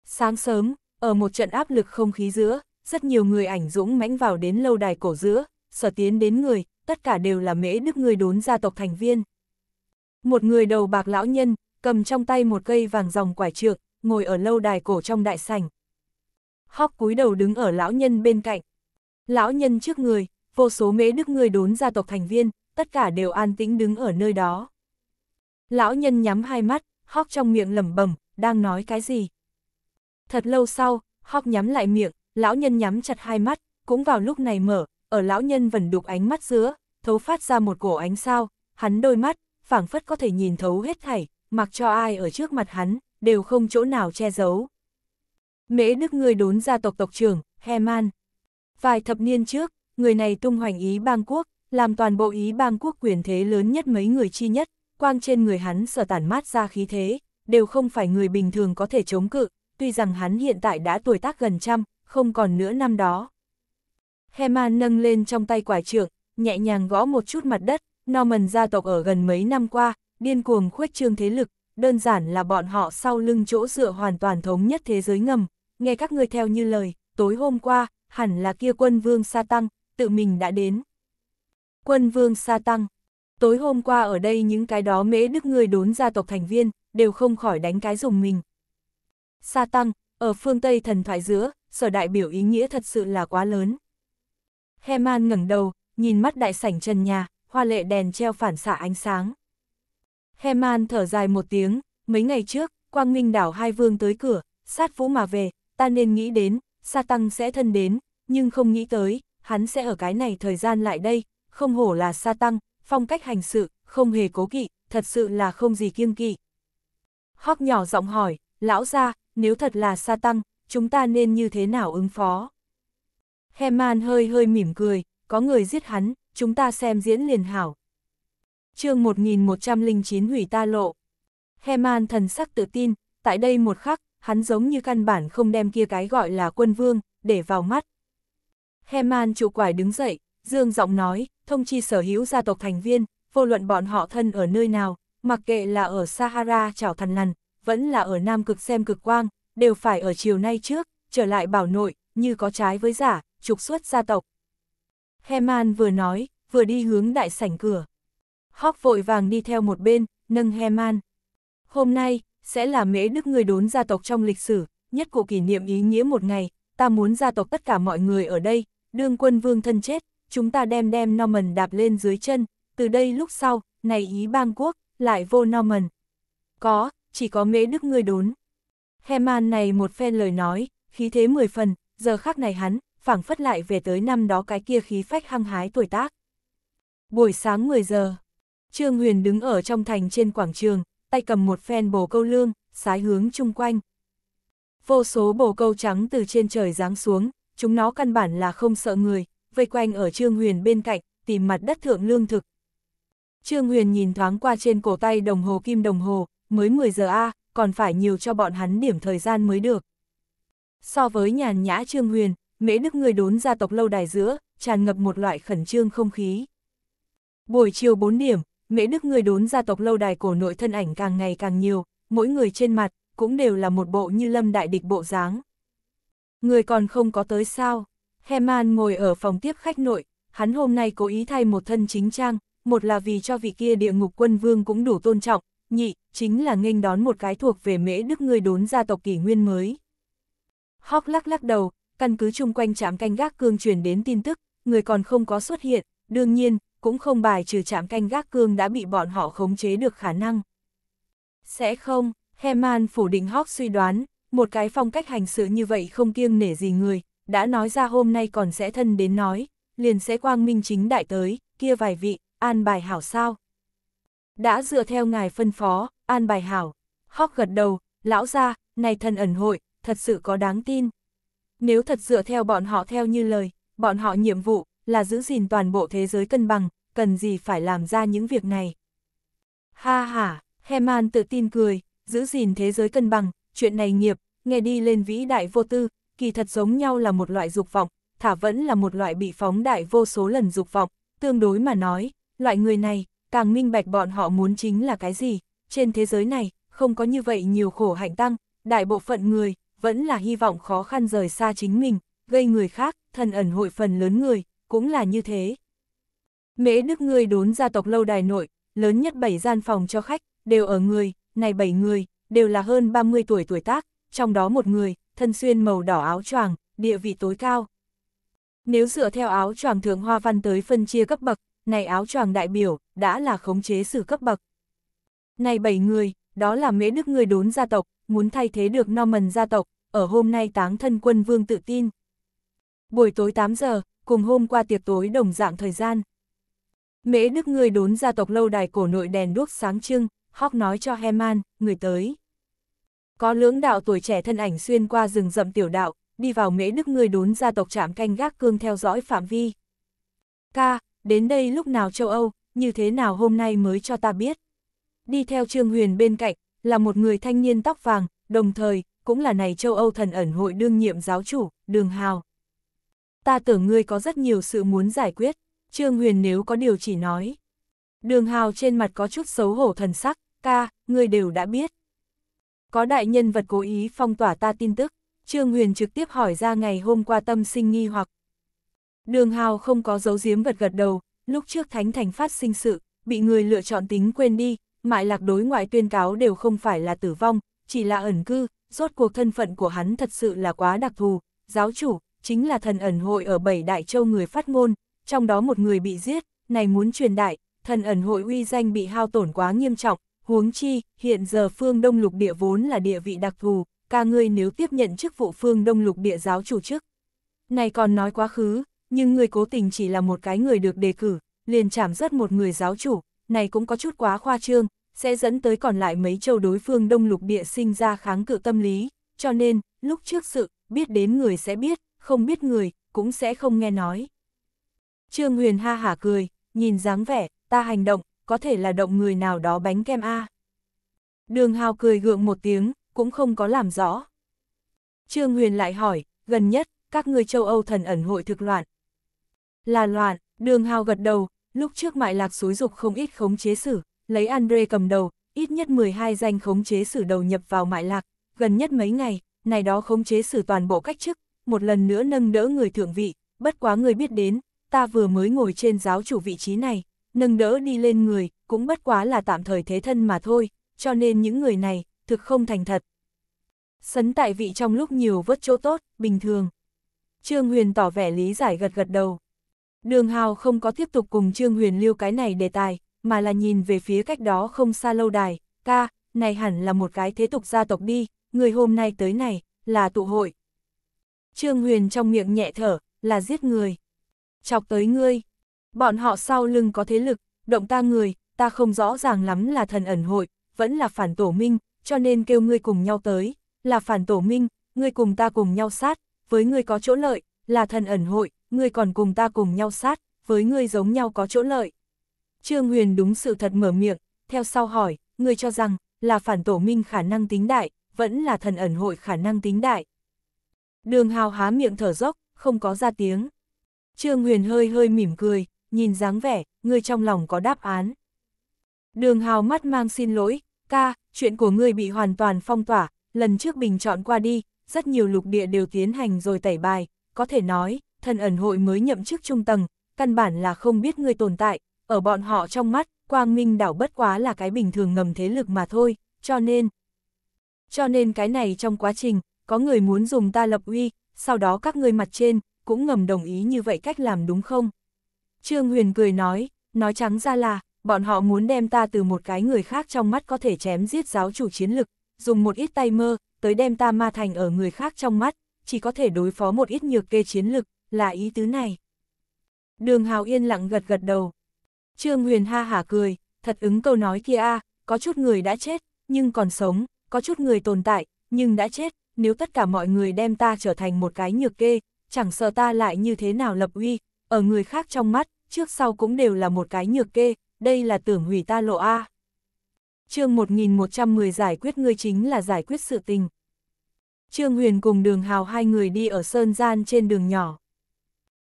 Sáng sớm, ở một trận áp lực không khí giữa, rất nhiều người ảnh dũng mãnh vào đến lâu đài cổ giữa, sở tiến đến người, tất cả đều là mễ đức người đốn gia tộc thành viên. Một người đầu bạc lão nhân, cầm trong tay một cây vàng dòng quải trượng, ngồi ở lâu đài cổ trong đại sảnh hóc cúi đầu đứng ở lão nhân bên cạnh. Lão nhân trước người, vô số mễ đức người đốn gia tộc thành viên, tất cả đều an tĩnh đứng ở nơi đó. Lão nhân nhắm hai mắt, hóc trong miệng lẩm bẩm, đang nói cái gì. Thật lâu sau, hóc nhắm lại miệng, lão nhân nhắm chặt hai mắt, cũng vào lúc này mở, ở lão nhân vẫn đục ánh mắt giữa, thấu phát ra một cổ ánh sao, hắn đôi mắt, phảng phất có thể nhìn thấu hết thảy, mặc cho ai ở trước mặt hắn, đều không chỗ nào che giấu. Mễ Đức người đốn gia tộc tộc trưởng, Heman. Vài thập niên trước, người này tung hoành Ý bang quốc, làm toàn bộ Ý bang quốc quyền thế lớn nhất mấy người chi nhất, quang trên người hắn sở tản mát ra khí thế, đều không phải người bình thường có thể chống cự, tuy rằng hắn hiện tại đã tuổi tác gần trăm, không còn nữa năm đó. Heman nâng lên trong tay quả trưởng nhẹ nhàng gõ một chút mặt đất, Norman gia tộc ở gần mấy năm qua, điên cuồng khuếch trương thế lực, đơn giản là bọn họ sau lưng chỗ dựa hoàn toàn thống nhất thế giới ngầm, nghe các ngươi theo như lời, tối hôm qua, hẳn là kia quân vương Sa Tăng, tự mình đã đến. Quân vương Sa Tăng, tối hôm qua ở đây những cái đó mễ đức người đốn gia tộc thành viên, đều không khỏi đánh cái dùng mình. Sa Tăng, ở phương Tây thần thoại giữa, sở đại biểu ý nghĩa thật sự là quá lớn. Heman ngẩng đầu, nhìn mắt đại sảnh trần nhà, hoa lệ đèn treo phản xạ ánh sáng. Heman thở dài một tiếng, mấy ngày trước, Quang Minh đảo hai vương tới cửa, sát vũ mà về, ta nên nghĩ đến, sa tăng sẽ thân đến, nhưng không nghĩ tới, hắn sẽ ở cái này thời gian lại đây, không hổ là sa tăng, phong cách hành sự, không hề cố kỵ, thật sự là không gì kiêng kỵ. Hóc nhỏ giọng hỏi, lão ra, nếu thật là sa tăng, chúng ta nên như thế nào ứng phó? Heman hơi hơi mỉm cười, có người giết hắn, chúng ta xem diễn liền hảo. chương 1109 hủy ta lộ. Heman thần sắc tự tin, tại đây một khắc, hắn giống như căn bản không đem kia cái gọi là quân vương, để vào mắt. Heman chủ quải đứng dậy, dương giọng nói, thông chi sở hữu gia tộc thành viên, vô luận bọn họ thân ở nơi nào, mặc kệ là ở Sahara chảo thần lằn, vẫn là ở Nam cực xem cực quang, đều phải ở chiều nay trước, trở lại bảo nội, như có trái với giả, trục xuất gia tộc. Heman vừa nói, vừa đi hướng đại sảnh cửa. Hóc vội vàng đi theo một bên, nâng Heman. Hôm nay, sẽ là mễ đức người đốn gia tộc trong lịch sử, nhất cụ kỷ niệm ý nghĩa một ngày, ta muốn gia tộc tất cả mọi người ở đây, đương quân vương thân chết, chúng ta đem đem Norman đạp lên dưới chân, từ đây lúc sau, này ý bang quốc, lại vô Norman. Có, chỉ có mễ đức người đốn. Heman này một phen lời nói, khí thế mười phần, giờ khắc này hắn, phảng phất lại về tới năm đó cái kia khí phách hăng hái tuổi tác. Buổi sáng 10 giờ, Trương Huyền đứng ở trong thành trên quảng trường, tay cầm một phen bồ câu lương, sái hướng chung quanh. Vô số bồ câu trắng từ trên trời giáng xuống, chúng nó căn bản là không sợ người, vây quanh ở Trương Huyền bên cạnh, tìm mặt đất thượng lương thực. Trương Huyền nhìn thoáng qua trên cổ tay đồng hồ kim đồng hồ, mới 10 giờ A, còn phải nhiều cho bọn hắn điểm thời gian mới được. So với nhàn nhã Trương Huyền, mễ đức người đốn gia tộc lâu đài giữa, tràn ngập một loại khẩn trương không khí. Buổi chiều 4 điểm, Mễ Đức người đốn gia tộc lâu đài cổ nội thân ảnh càng ngày càng nhiều, mỗi người trên mặt, cũng đều là một bộ như lâm đại địch bộ dáng. Người còn không có tới sao, Heman ngồi ở phòng tiếp khách nội, hắn hôm nay cố ý thay một thân chính trang, một là vì cho vị kia địa ngục quân vương cũng đủ tôn trọng, nhị, chính là nghênh đón một cái thuộc về mễ đức người đốn gia tộc kỷ nguyên mới. Hóc lắc lắc đầu, căn cứ chung quanh trạm canh gác cương truyền đến tin tức, người còn không có xuất hiện, đương nhiên, cũng không bài trừ trạm canh gác cương đã bị bọn họ khống chế được khả năng. Sẽ không, Heman phủ định Hawk suy đoán, một cái phong cách hành xử như vậy không kiêng nể gì người, đã nói ra hôm nay còn sẽ thân đến nói, liền sẽ quang minh chính đại tới, kia vài vị, an bài hảo sao. Đã dựa theo ngài phân phó, an bài hảo, Hawk gật đầu, lão ra, này thân ẩn hội, thật sự có đáng tin. Nếu thật dựa theo bọn họ theo như lời, bọn họ nhiệm vụ, là giữ gìn toàn bộ thế giới cân bằng, cần gì phải làm ra những việc này. Ha ha, Heman tự tin cười, giữ gìn thế giới cân bằng, chuyện này nghiệp, nghe đi lên vĩ đại vô tư, kỳ thật giống nhau là một loại dục vọng, thả vẫn là một loại bị phóng đại vô số lần dục vọng, tương đối mà nói, loại người này, càng minh bạch bọn họ muốn chính là cái gì, trên thế giới này, không có như vậy nhiều khổ hạnh tăng, đại bộ phận người, vẫn là hy vọng khó khăn rời xa chính mình, gây người khác, thần ẩn hội phần lớn người, cũng là như thế. Mễ Đức ngươi đốn gia tộc lâu đài nội, lớn nhất 7 gian phòng cho khách, đều ở người, này 7 người, đều là hơn 30 tuổi tuổi tác, trong đó một người, thân xuyên màu đỏ áo choàng, địa vị tối cao. Nếu dựa theo áo choàng thường hoa văn tới phân chia cấp bậc, này áo choàng đại biểu, đã là khống chế sử cấp bậc. Này 7 người, đó là mễ đức ngươi đốn gia tộc, muốn thay thế được Norman gia tộc, ở hôm nay táng thân quân vương tự tin. Buổi tối 8 giờ, cùng hôm qua tiệc tối đồng dạng thời gian. Mễ Đức người đốn gia tộc lâu đài cổ nội đèn đuốc sáng trưng, hóc nói cho Heman, người tới. Có lưỡng đạo tuổi trẻ thân ảnh xuyên qua rừng rậm tiểu đạo, đi vào mễ đức người đốn gia tộc trạm canh gác cương theo dõi phạm vi. Ca, đến đây lúc nào châu Âu, như thế nào hôm nay mới cho ta biết. Đi theo Trương Huyền bên cạnh, là một người thanh niên tóc vàng, đồng thời, cũng là này châu Âu thần ẩn hội đương nhiệm giáo chủ, Đường Hào ta tưởng ngươi có rất nhiều sự muốn giải quyết, Trương Huyền nếu có điều chỉ nói. Đường Hào trên mặt có chút xấu hổ thần sắc, ca, ngươi đều đã biết. Có đại nhân vật cố ý phong tỏa ta tin tức, Trương Huyền trực tiếp hỏi ra ngày hôm qua tâm sinh nghi hoặc. Đường Hào không có dấu giếm vật gật đầu, lúc trước Thánh Thành phát sinh sự, bị người lựa chọn tính quên đi, mại lạc đối ngoại tuyên cáo đều không phải là tử vong, chỉ là ẩn cư, rốt cuộc thân phận của hắn thật sự là quá đặc thù, giáo chủ, chính là thần ẩn hội ở bảy đại châu người phát ngôn, trong đó một người bị giết, này muốn truyền đại, thần ẩn hội uy danh bị hao tổn quá nghiêm trọng, huống chi, hiện giờ phương Đông Lục Địa vốn là địa vị đặc thù, ca ngươi nếu tiếp nhận chức vụ phương Đông Lục Địa giáo chủ chức. Này còn nói quá khứ, nhưng người cố tình chỉ là một cái người được đề cử, liền chảm rất một người giáo chủ, này cũng có chút quá khoa trương, sẽ dẫn tới còn lại mấy châu đối phương Đông Lục Địa sinh ra kháng cự tâm lý, cho nên, lúc trước sự, biết đến người sẽ biết, không biết người, cũng sẽ không nghe nói. Trương Huyền ha hả cười, nhìn dáng vẻ, ta hành động, có thể là động người nào đó bánh kem A. Đường Hào cười gượng một tiếng, cũng không có làm rõ. Trương Huyền lại hỏi, gần nhất, các người châu Âu thần ẩn hội thực loạn. Là loạn, đường Hào gật đầu, lúc trước mại lạc xúi dục không ít khống chế sử, lấy Andre cầm đầu, ít nhất 12 danh khống chế sử đầu nhập vào mại lạc, gần nhất mấy ngày, này đó khống chế sử toàn bộ cách chức, một lần nữa nâng đỡ người thượng vị, bất quá người biết đến, ta vừa mới ngồi trên giáo chủ vị trí này, nâng đỡ đi lên người, cũng bất quá là tạm thời thế thân mà thôi, cho nên những người này, thực không thành thật. Sấn tại vị trong lúc nhiều vớt chỗ tốt, bình thường. Trương Huyền tỏ vẻ lý giải gật gật đầu. Đường Hào không có tiếp tục cùng Trương Huyền lưu cái này đề tài, mà là nhìn về phía cách đó không xa lâu đài, ca, này hẳn là một cái thế tục gia tộc đi, người hôm nay tới này, là tụ hội, Trương Huyền trong miệng nhẹ thở, là giết người. Chọc tới ngươi. Bọn họ sau lưng có thế lực, động ta người, ta không rõ ràng lắm là thần ẩn hội, vẫn là phản tổ minh, cho nên kêu ngươi cùng nhau tới, là phản tổ minh, ngươi cùng ta cùng nhau sát, với ngươi có chỗ lợi, là thần ẩn hội, ngươi còn cùng ta cùng nhau sát, với ngươi giống nhau có chỗ lợi. Trương Huyền đúng sự thật mở miệng, theo sau hỏi, ngươi cho rằng, là phản tổ minh khả năng tính đại, vẫn là thần ẩn hội khả năng tính đại, Đường hào há miệng thở dốc, không có ra tiếng. Trương Huyền hơi hơi mỉm cười, nhìn dáng vẻ, ngươi trong lòng có đáp án. Đường hào mắt mang xin lỗi, ca, chuyện của ngươi bị hoàn toàn phong tỏa, lần trước bình chọn qua đi, rất nhiều lục địa đều tiến hành rồi tẩy bài, có thể nói, thần ẩn hội mới nhậm chức trung tầng, căn bản là không biết ngươi tồn tại, ở bọn họ trong mắt, Quang Minh đảo bất quá là cái bình thường ngầm thế lực mà thôi, cho nên... Cho nên cái này trong quá trình, có người muốn dùng ta lập uy, sau đó các ngươi mặt trên, cũng ngầm đồng ý như vậy cách làm đúng không? Trương Huyền cười nói, nói trắng ra là, bọn họ muốn đem ta từ một cái người khác trong mắt có thể chém giết giáo chủ chiến lực, dùng một ít tay mơ, tới đem ta ma thành ở người khác trong mắt, chỉ có thể đối phó một ít nhược kê chiến lực, là ý tứ này. Đường Hào yên lặng gật gật đầu. Trương Huyền ha hả cười, thật ứng câu nói kia a, có chút người đã chết, nhưng còn sống, có chút người tồn tại, nhưng đã chết, nếu tất cả mọi người đem ta trở thành một cái nhược kê, chẳng sợ ta lại như thế nào lập uy, ở người khác trong mắt, trước sau cũng đều là một cái nhược kê, đây là tưởng hủy ta lộ A. chương 1110 giải quyết ngươi chính là giải quyết sự tình. Trương Huyền cùng đường hào hai người đi ở sơn gian trên đường nhỏ.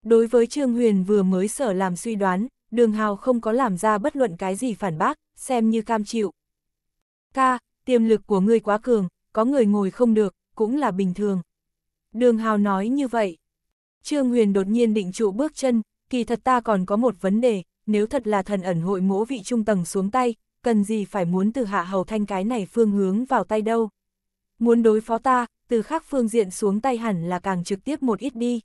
Đối với Trương Huyền vừa mới sở làm suy đoán, đường hào không có làm ra bất luận cái gì phản bác, xem như cam chịu. Ca, tiềm lực của ngươi quá cường, có người ngồi không được, cũng là bình thường. Đường Hào nói như vậy. Trương Huyền đột nhiên định trụ bước chân, kỳ thật ta còn có một vấn đề, nếu thật là thần ẩn hội mỗ vị trung tầng xuống tay, cần gì phải muốn từ hạ hầu thanh cái này phương hướng vào tay đâu. Muốn đối phó ta, từ khác phương diện xuống tay hẳn là càng trực tiếp một ít đi.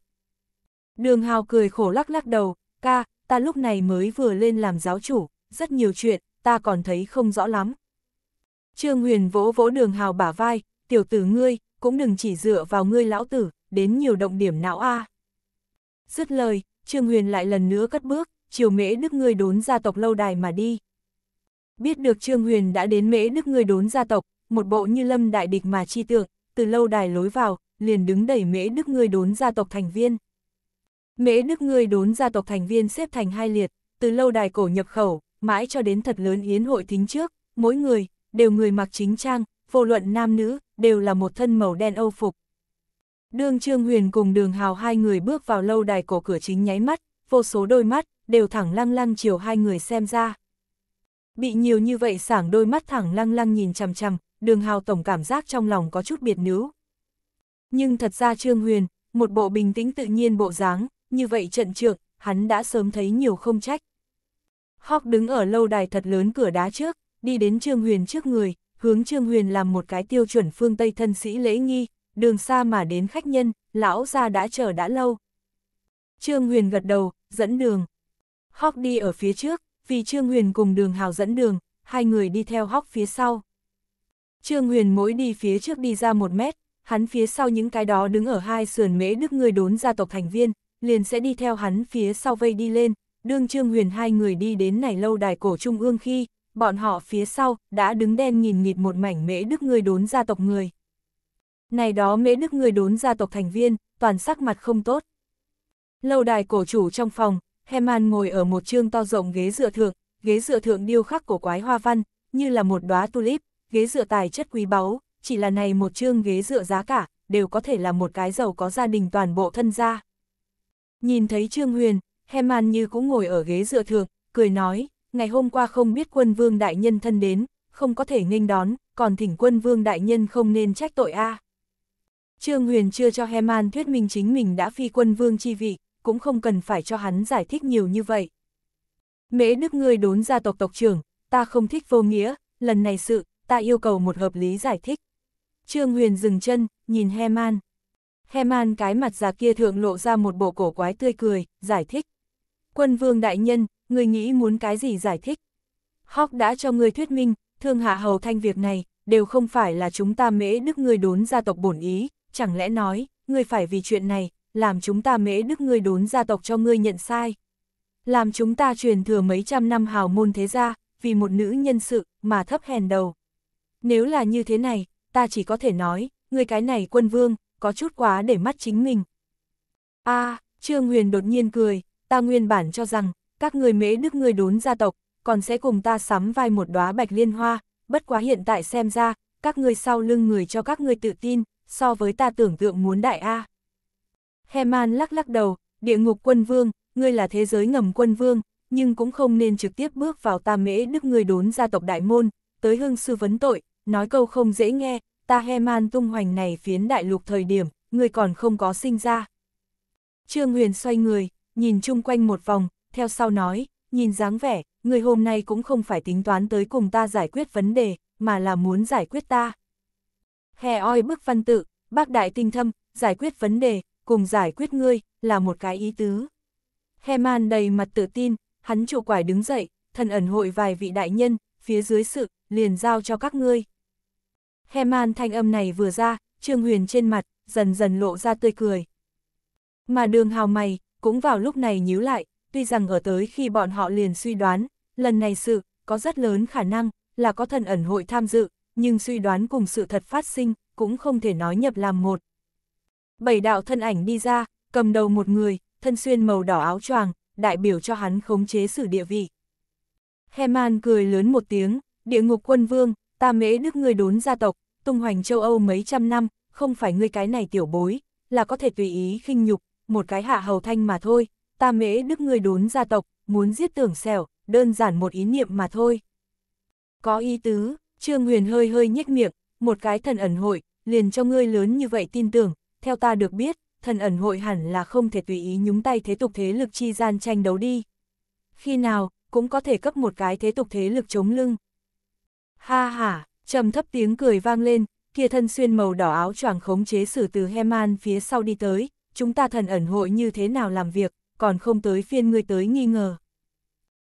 Đường Hào cười khổ lắc lắc đầu, ca, ta lúc này mới vừa lên làm giáo chủ, rất nhiều chuyện, ta còn thấy không rõ lắm. Trương Huyền vỗ vỗ đường Hào bả vai, tiểu tử ngươi, cũng đừng chỉ dựa vào ngươi lão tử, đến nhiều động điểm não a. À. Dứt lời, Trương Huyền lại lần nữa cất bước, chiều mễ đức ngươi đốn gia tộc lâu đài mà đi. Biết được Trương Huyền đã đến mễ đức ngươi đốn gia tộc, một bộ như lâm đại địch mà chi tượng, từ lâu đài lối vào, liền đứng đẩy mễ đức ngươi đốn gia tộc thành viên. Mễ đức ngươi đốn gia tộc thành viên xếp thành hai liệt, từ lâu đài cổ nhập khẩu, mãi cho đến thật lớn yến hội thính trước, mỗi người, đều người mặc chính trang, vô luận nam nữ, đều là một thân màu đen âu phục. Đường Trương Huyền cùng đường hào hai người bước vào lâu đài cổ cửa chính nháy mắt, vô số đôi mắt, đều thẳng lăng lăng chiều hai người xem ra. Bị nhiều như vậy sảng đôi mắt thẳng lăng lăng nhìn chằm chằm, đường hào tổng cảm giác trong lòng có chút biệt nữ Nhưng thật ra Trương Huyền, một bộ bình tĩnh tự nhiên bộ dáng, như vậy trận trượng, hắn đã sớm thấy nhiều không trách. Hawk đứng ở lâu đài thật lớn cửa đá trước, đi đến Trương Huyền trước người, hướng Trương Huyền làm một cái tiêu chuẩn phương Tây thân sĩ lễ nghi, đường xa mà đến khách nhân, lão ra đã chờ đã lâu. Trương Huyền gật đầu, dẫn đường. Hóc đi ở phía trước, vì Trương Huyền cùng đường hào dẫn đường, hai người đi theo hóc phía sau. Trương Huyền mỗi đi phía trước đi ra một mét, hắn phía sau những cái đó đứng ở hai sườn mễ đức người đốn gia tộc thành viên, liền sẽ đi theo hắn phía sau vây đi lên, đương Trương Huyền hai người đi đến nảy lâu đài cổ trung ương khi, bọn họ phía sau, đã đứng đen nghìn nghịt một mảnh mễ đức người đốn gia tộc người. Này đó mễ đức người đốn gia tộc thành viên, toàn sắc mặt không tốt. Lâu đài cổ chủ trong phòng, Heman ngồi ở một chương to rộng ghế dựa thượng, ghế dựa thượng điêu khắc cổ quái hoa văn, như là một đóa tulip, ghế dựa tài chất quý báu, chỉ là này một chương ghế dựa giá cả, đều có thể là một cái giàu có gia đình toàn bộ thân gia. Nhìn thấy Trương Huyền, Heman như cũng ngồi ở ghế dựa thượng, cười nói, ngày hôm qua không biết quân vương đại nhân thân đến, không có thể nghênh đón, còn thỉnh quân vương đại nhân không nên trách tội a. Trương Huyền chưa cho Heman thuyết minh chính mình đã phi quân vương chi vị, cũng không cần phải cho hắn giải thích nhiều như vậy. Mễ đức ngươi đốn gia tộc tộc trưởng, ta không thích vô nghĩa, lần này sự, ta yêu cầu một hợp lý giải thích. Trương Huyền dừng chân, nhìn Heman. Heman cái mặt già kia thượng lộ ra một bộ cổ quái tươi cười, giải thích. Quân vương đại nhân, người nghĩ muốn cái gì giải thích. Hawk đã cho người thuyết minh, thương hạ hầu thanh việc này, đều không phải là chúng ta mễ đức người đốn gia tộc bổn ý, chẳng lẽ nói, người phải vì chuyện này, làm chúng ta mễ đức người đốn gia tộc cho ngươi nhận sai. Làm chúng ta truyền thừa mấy trăm năm hào môn thế gia, vì một nữ nhân sự, mà thấp hèn đầu. Nếu là như thế này, ta chỉ có thể nói, người cái này quân vương, có chút quá để mắt chính mình. a Trương Huyền đột nhiên cười, ta nguyên bản cho rằng, các người mễ đức người đốn gia tộc, còn sẽ cùng ta sắm vai một đóa bạch liên hoa, bất quá hiện tại xem ra, các người sau lưng người cho các người tự tin, so với ta tưởng tượng muốn đại A. Heman lắc lắc đầu, địa ngục quân vương, ngươi là thế giới ngầm quân vương, nhưng cũng không nên trực tiếp bước vào ta mễ đức người đốn gia tộc đại môn, tới hương sư vấn tội, nói câu không dễ nghe, ta Heman tung hoành này phiến đại lục thời điểm, ngươi còn không có sinh ra. Trương Huyền xoay người, nhìn chung quanh một vòng, theo sau nói, nhìn dáng vẻ, người hôm nay cũng không phải tính toán tới cùng ta giải quyết vấn đề, mà là muốn giải quyết ta. Hè oi bức văn tự, bác đại tinh thâm, giải quyết vấn đề, cùng giải quyết ngươi, là một cái ý tứ. He man đầy mặt tự tin, hắn chủ quải đứng dậy, thần ẩn hội vài vị đại nhân, phía dưới sự, liền giao cho các ngươi. He man thanh âm này vừa ra, Trương Huyền trên mặt, dần dần lộ ra tươi cười. Mà đường hào mày, cũng vào lúc này nhíu lại, tuy rằng ở tới khi bọn họ liền suy đoán, lần này sự, có rất lớn khả năng, là có thần ẩn hội tham dự, nhưng suy đoán cùng sự thật phát sinh, cũng không thể nói nhập làm một. Bảy đạo thân ảnh đi ra, cầm đầu một người, thân xuyên màu đỏ áo choàng, đại biểu cho hắn khống chế sự địa vị. Heman cười lớn một tiếng, địa ngục quân vương, ta mễ đức người đốn gia tộc, tung hoành châu Âu mấy trăm năm, không phải ngươi cái này tiểu bối, là có thể tùy ý khinh nhục, một cái hạ hầu thanh mà thôi, ta mễ đức ngươi đốn gia tộc, muốn giết tưởng xẻo, đơn giản một ý niệm mà thôi. Có ý tứ, Trương Huyền hơi hơi nhếch miệng, một cái thần ẩn hội, liền cho ngươi lớn như vậy tin tưởng, theo ta được biết, thần ẩn hội hẳn là không thể tùy ý nhúng tay thế tục thế lực chi gian tranh đấu đi. Khi nào, cũng có thể cấp một cái thế tục thế lực chống lưng. Ha ha, trầm thấp tiếng cười vang lên, kia thân xuyên màu đỏ áo choàng khống chế sử từ Heman phía sau đi tới, chúng ta thần ẩn hội như thế nào làm việc còn không tới phiên ngươi tới nghi ngờ.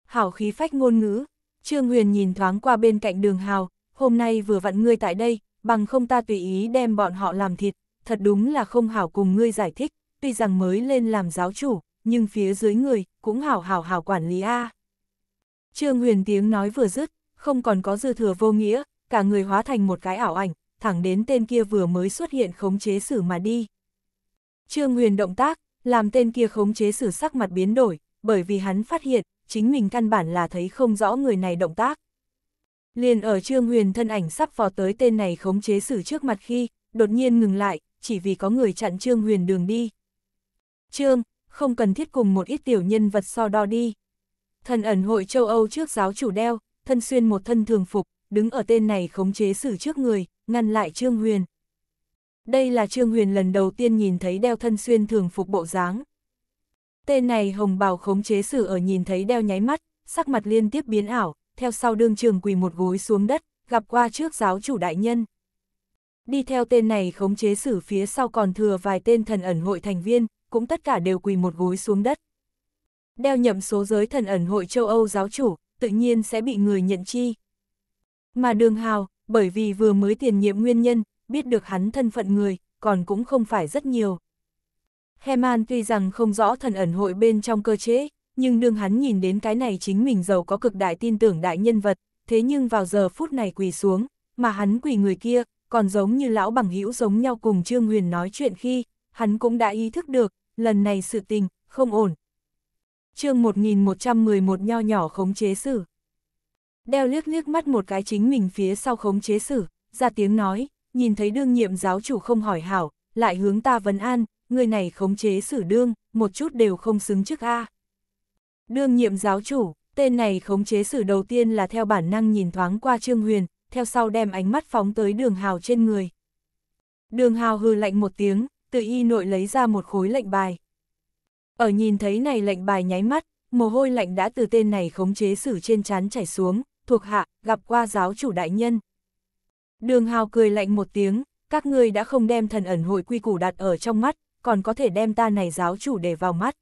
Hảo khí phách ngôn ngữ, Trương Huyền nhìn thoáng qua bên cạnh đường hào, hôm nay vừa vặn ngươi tại đây, bằng không ta tùy ý đem bọn họ làm thịt, thật đúng là không hảo cùng ngươi giải thích, tuy rằng mới lên làm giáo chủ, nhưng phía dưới người cũng hảo hảo hảo quản lý A. Trương Huyền tiếng nói vừa dứt, không còn có dư thừa vô nghĩa, cả người hóa thành một cái ảo ảnh, thẳng đến tên kia vừa mới xuất hiện khống chế xử mà đi. Trương Huyền động tác, làm tên kia khống chế sử sắc mặt biến đổi, bởi vì hắn phát hiện, chính mình căn bản là thấy không rõ người này động tác. Liền ở Trương Huyền thân ảnh sắp vò tới tên này khống chế sử trước mặt khi, đột nhiên ngừng lại, chỉ vì có người chặn Trương Huyền đường đi. Trương, không cần thiết cùng một ít tiểu nhân vật so đo đi. Thần ẩn hội châu Âu trước giáo chủ đeo, thân xuyên một thân thường phục, đứng ở tên này khống chế xử trước người, ngăn lại Trương Huyền đây là Trương Huyền lần đầu tiên nhìn thấy đeo thân xuyên thường phục bộ dáng. Tên này hồng bào khống chế sử ở nhìn thấy đeo nháy mắt, sắc mặt liên tiếp biến ảo, theo sau đương trường quỳ một gối xuống đất, gặp qua trước giáo chủ đại nhân. Đi theo tên này khống chế sử phía sau còn thừa vài tên thần ẩn hội thành viên, cũng tất cả đều quỳ một gối xuống đất. Đeo nhậm số giới thần ẩn hội châu Âu giáo chủ, tự nhiên sẽ bị người nhận chi. Mà đường hào, bởi vì vừa mới tiền nhiệm nguyên nhân, biết được hắn thân phận người, còn cũng không phải rất nhiều. Heman tuy rằng không rõ thần ẩn hội bên trong cơ chế, nhưng đương hắn nhìn đến cái này chính mình giàu có cực đại tin tưởng đại nhân vật, thế nhưng vào giờ phút này quỳ xuống, mà hắn quỳ người kia, còn giống như lão bằng hữu giống nhau cùng Trương Huyền nói chuyện khi, hắn cũng đã ý thức được, lần này sự tình, không ổn. chương 1111 nho nhỏ khống chế sử Đeo liếc liếc mắt một cái chính mình phía sau khống chế sử ra tiếng nói, nhìn thấy đương nhiệm giáo chủ không hỏi hảo, lại hướng ta vấn an, người này khống chế xử đương, một chút đều không xứng trước A. Đương nhiệm giáo chủ, tên này khống chế xử đầu tiên là theo bản năng nhìn thoáng qua Trương Huyền, theo sau đem ánh mắt phóng tới đường hào trên người. Đường hào hư lạnh một tiếng, tự y nội lấy ra một khối lệnh bài. Ở nhìn thấy này lệnh bài nháy mắt, mồ hôi lạnh đã từ tên này khống chế xử trên chán chảy xuống, thuộc hạ, gặp qua giáo chủ đại nhân, Đường hào cười lạnh một tiếng, các ngươi đã không đem thần ẩn hội quy củ đặt ở trong mắt, còn có thể đem ta này giáo chủ để vào mắt.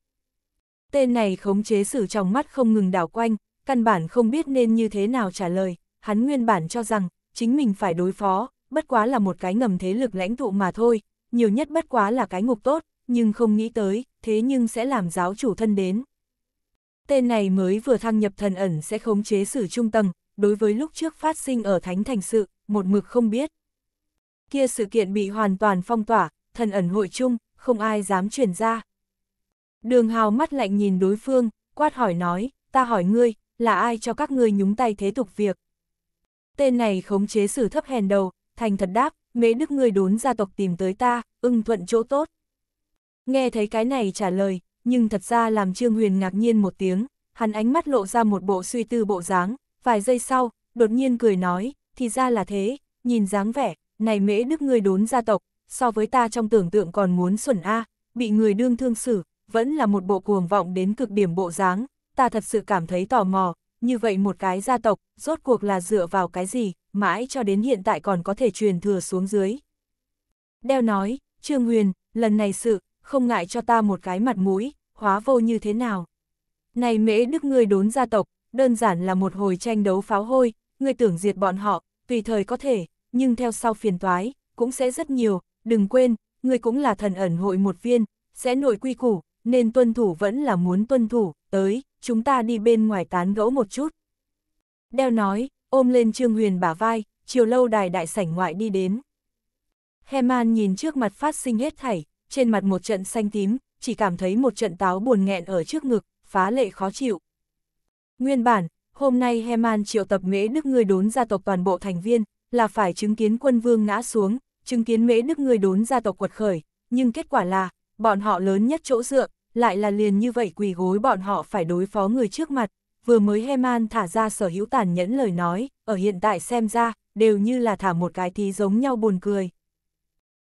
Tên này khống chế sử trong mắt không ngừng đảo quanh, căn bản không biết nên như thế nào trả lời, hắn nguyên bản cho rằng, chính mình phải đối phó, bất quá là một cái ngầm thế lực lãnh tụ mà thôi, nhiều nhất bất quá là cái ngục tốt, nhưng không nghĩ tới, thế nhưng sẽ làm giáo chủ thân đến. Tên này mới vừa thăng nhập thần ẩn sẽ khống chế sử trung tầng, đối với lúc trước phát sinh ở Thánh Thành sự, một mực không biết. Kia sự kiện bị hoàn toàn phong tỏa, thần ẩn hội chung, không ai dám truyền ra. Đường hào mắt lạnh nhìn đối phương, quát hỏi nói, ta hỏi ngươi, là ai cho các ngươi nhúng tay thế tục việc? Tên này khống chế sử thấp hèn đầu, thành thật đáp, mế đức ngươi đốn gia tộc tìm tới ta, ưng thuận chỗ tốt. Nghe thấy cái này trả lời, nhưng thật ra làm Trương Huyền ngạc nhiên một tiếng, hắn ánh mắt lộ ra một bộ suy tư bộ dáng, vài giây sau, đột nhiên cười nói, thì ra là thế, nhìn dáng vẻ, này mễ đức ngươi đốn gia tộc, so với ta trong tưởng tượng còn muốn xuẩn a, bị người đương thương xử, vẫn là một bộ cuồng vọng đến cực điểm bộ dáng, ta thật sự cảm thấy tò mò, như vậy một cái gia tộc, rốt cuộc là dựa vào cái gì, mãi cho đến hiện tại còn có thể truyền thừa xuống dưới. Đeo nói, Trương Huyền, lần này sự, không ngại cho ta một cái mặt mũi, hóa vô như thế nào. Này mễ đức ngươi đốn gia tộc, đơn giản là một hồi tranh đấu pháo hôi, người tưởng diệt bọn họ, tùy thời có thể, nhưng theo sau phiền toái, cũng sẽ rất nhiều, đừng quên, người cũng là thần ẩn hội một viên, sẽ nội quy củ, nên tuân thủ vẫn là muốn tuân thủ, tới, chúng ta đi bên ngoài tán gẫu một chút. Đeo nói, ôm lên Trương Huyền bả vai, chiều lâu đài đại sảnh ngoại đi đến. Heman nhìn trước mặt phát sinh hết thảy, trên mặt một trận xanh tím, chỉ cảm thấy một trận táo buồn nghẹn ở trước ngực, phá lệ khó chịu. Nguyên bản, hôm nay Heman triệu tập mễ đức người đốn gia tộc toàn bộ thành viên, là phải chứng kiến quân vương ngã xuống, chứng kiến mễ đức người đốn gia tộc quật khởi, nhưng kết quả là, bọn họ lớn nhất chỗ dựa, lại là liền như vậy quỳ gối bọn họ phải đối phó người trước mặt, vừa mới Heman thả ra sở hữu tàn nhẫn lời nói, ở hiện tại xem ra, đều như là thả một cái thí giống nhau buồn cười.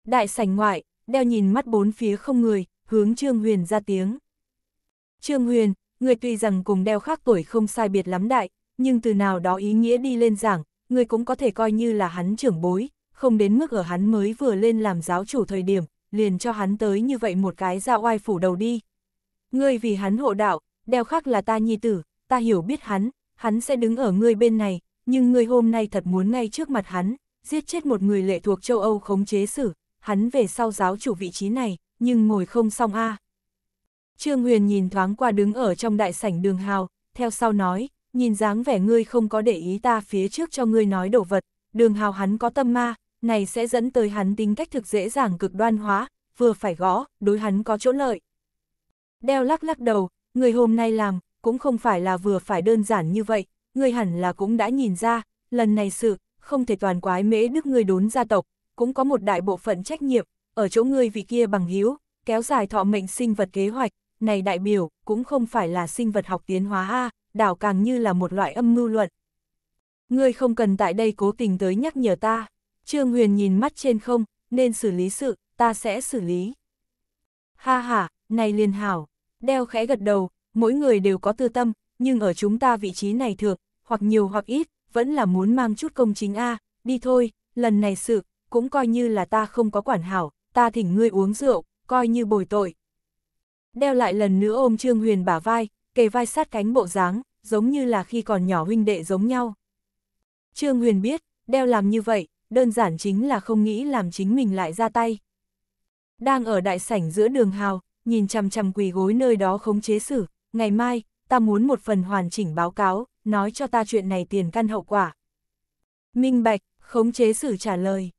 Đại sảnh ngoại, đeo nhìn mắt bốn phía không người, hướng Trương Huyền ra tiếng. Trương Huyền, người tuy rằng cùng đeo khác tuổi không sai biệt lắm đại, nhưng từ nào đó ý nghĩa đi lên giảng, người cũng có thể coi như là hắn trưởng bối, không đến mức ở hắn mới vừa lên làm giáo chủ thời điểm, liền cho hắn tới như vậy một cái ra oai phủ đầu đi. Ngươi vì hắn hộ đạo, đeo khác là ta nhi tử, ta hiểu biết hắn, hắn sẽ đứng ở ngươi bên này, nhưng ngươi hôm nay thật muốn ngay trước mặt hắn, giết chết một người lệ thuộc châu Âu khống chế xử, hắn về sau giáo chủ vị trí này, nhưng ngồi không xong a. À. Trương Huyền nhìn thoáng qua đứng ở trong đại sảnh đường hào, theo sau nói, nhìn dáng vẻ ngươi không có để ý ta phía trước cho ngươi nói đồ vật, đường hào hắn có tâm ma, này sẽ dẫn tới hắn tính cách thực dễ dàng cực đoan hóa, vừa phải gõ, đối hắn có chỗ lợi. Đeo lắc lắc đầu, người hôm nay làm, cũng không phải là vừa phải đơn giản như vậy, người hẳn là cũng đã nhìn ra, lần này sự, không thể toàn quái mễ đức người đốn gia tộc, cũng có một đại bộ phận trách nhiệm, ở chỗ người vị kia bằng hiếu, kéo dài thọ mệnh sinh vật kế hoạch, này đại biểu, cũng không phải là sinh vật học tiến hóa A, đảo càng như là một loại âm mưu luận. Ngươi không cần tại đây cố tình tới nhắc nhở ta, Trương Huyền nhìn mắt trên không, nên xử lý sự, ta sẽ xử lý. Ha ha, này liên hảo, đeo khẽ gật đầu, mỗi người đều có tư tâm, nhưng ở chúng ta vị trí này thường, hoặc nhiều hoặc ít, vẫn là muốn mang chút công chính A, đi thôi, lần này sự, cũng coi như là ta không có quản hảo, ta thỉnh ngươi uống rượu, coi như bồi tội, Đeo lại lần nữa ôm Trương Huyền bả vai, kề vai sát cánh bộ dáng, giống như là khi còn nhỏ huynh đệ giống nhau. Trương Huyền biết, đeo làm như vậy, đơn giản chính là không nghĩ làm chính mình lại ra tay. Đang ở đại sảnh giữa đường hào, nhìn chằm chằm quỳ gối nơi đó khống chế xử, ngày mai, ta muốn một phần hoàn chỉnh báo cáo, nói cho ta chuyện này tiền căn hậu quả. Minh Bạch, khống chế xử trả lời.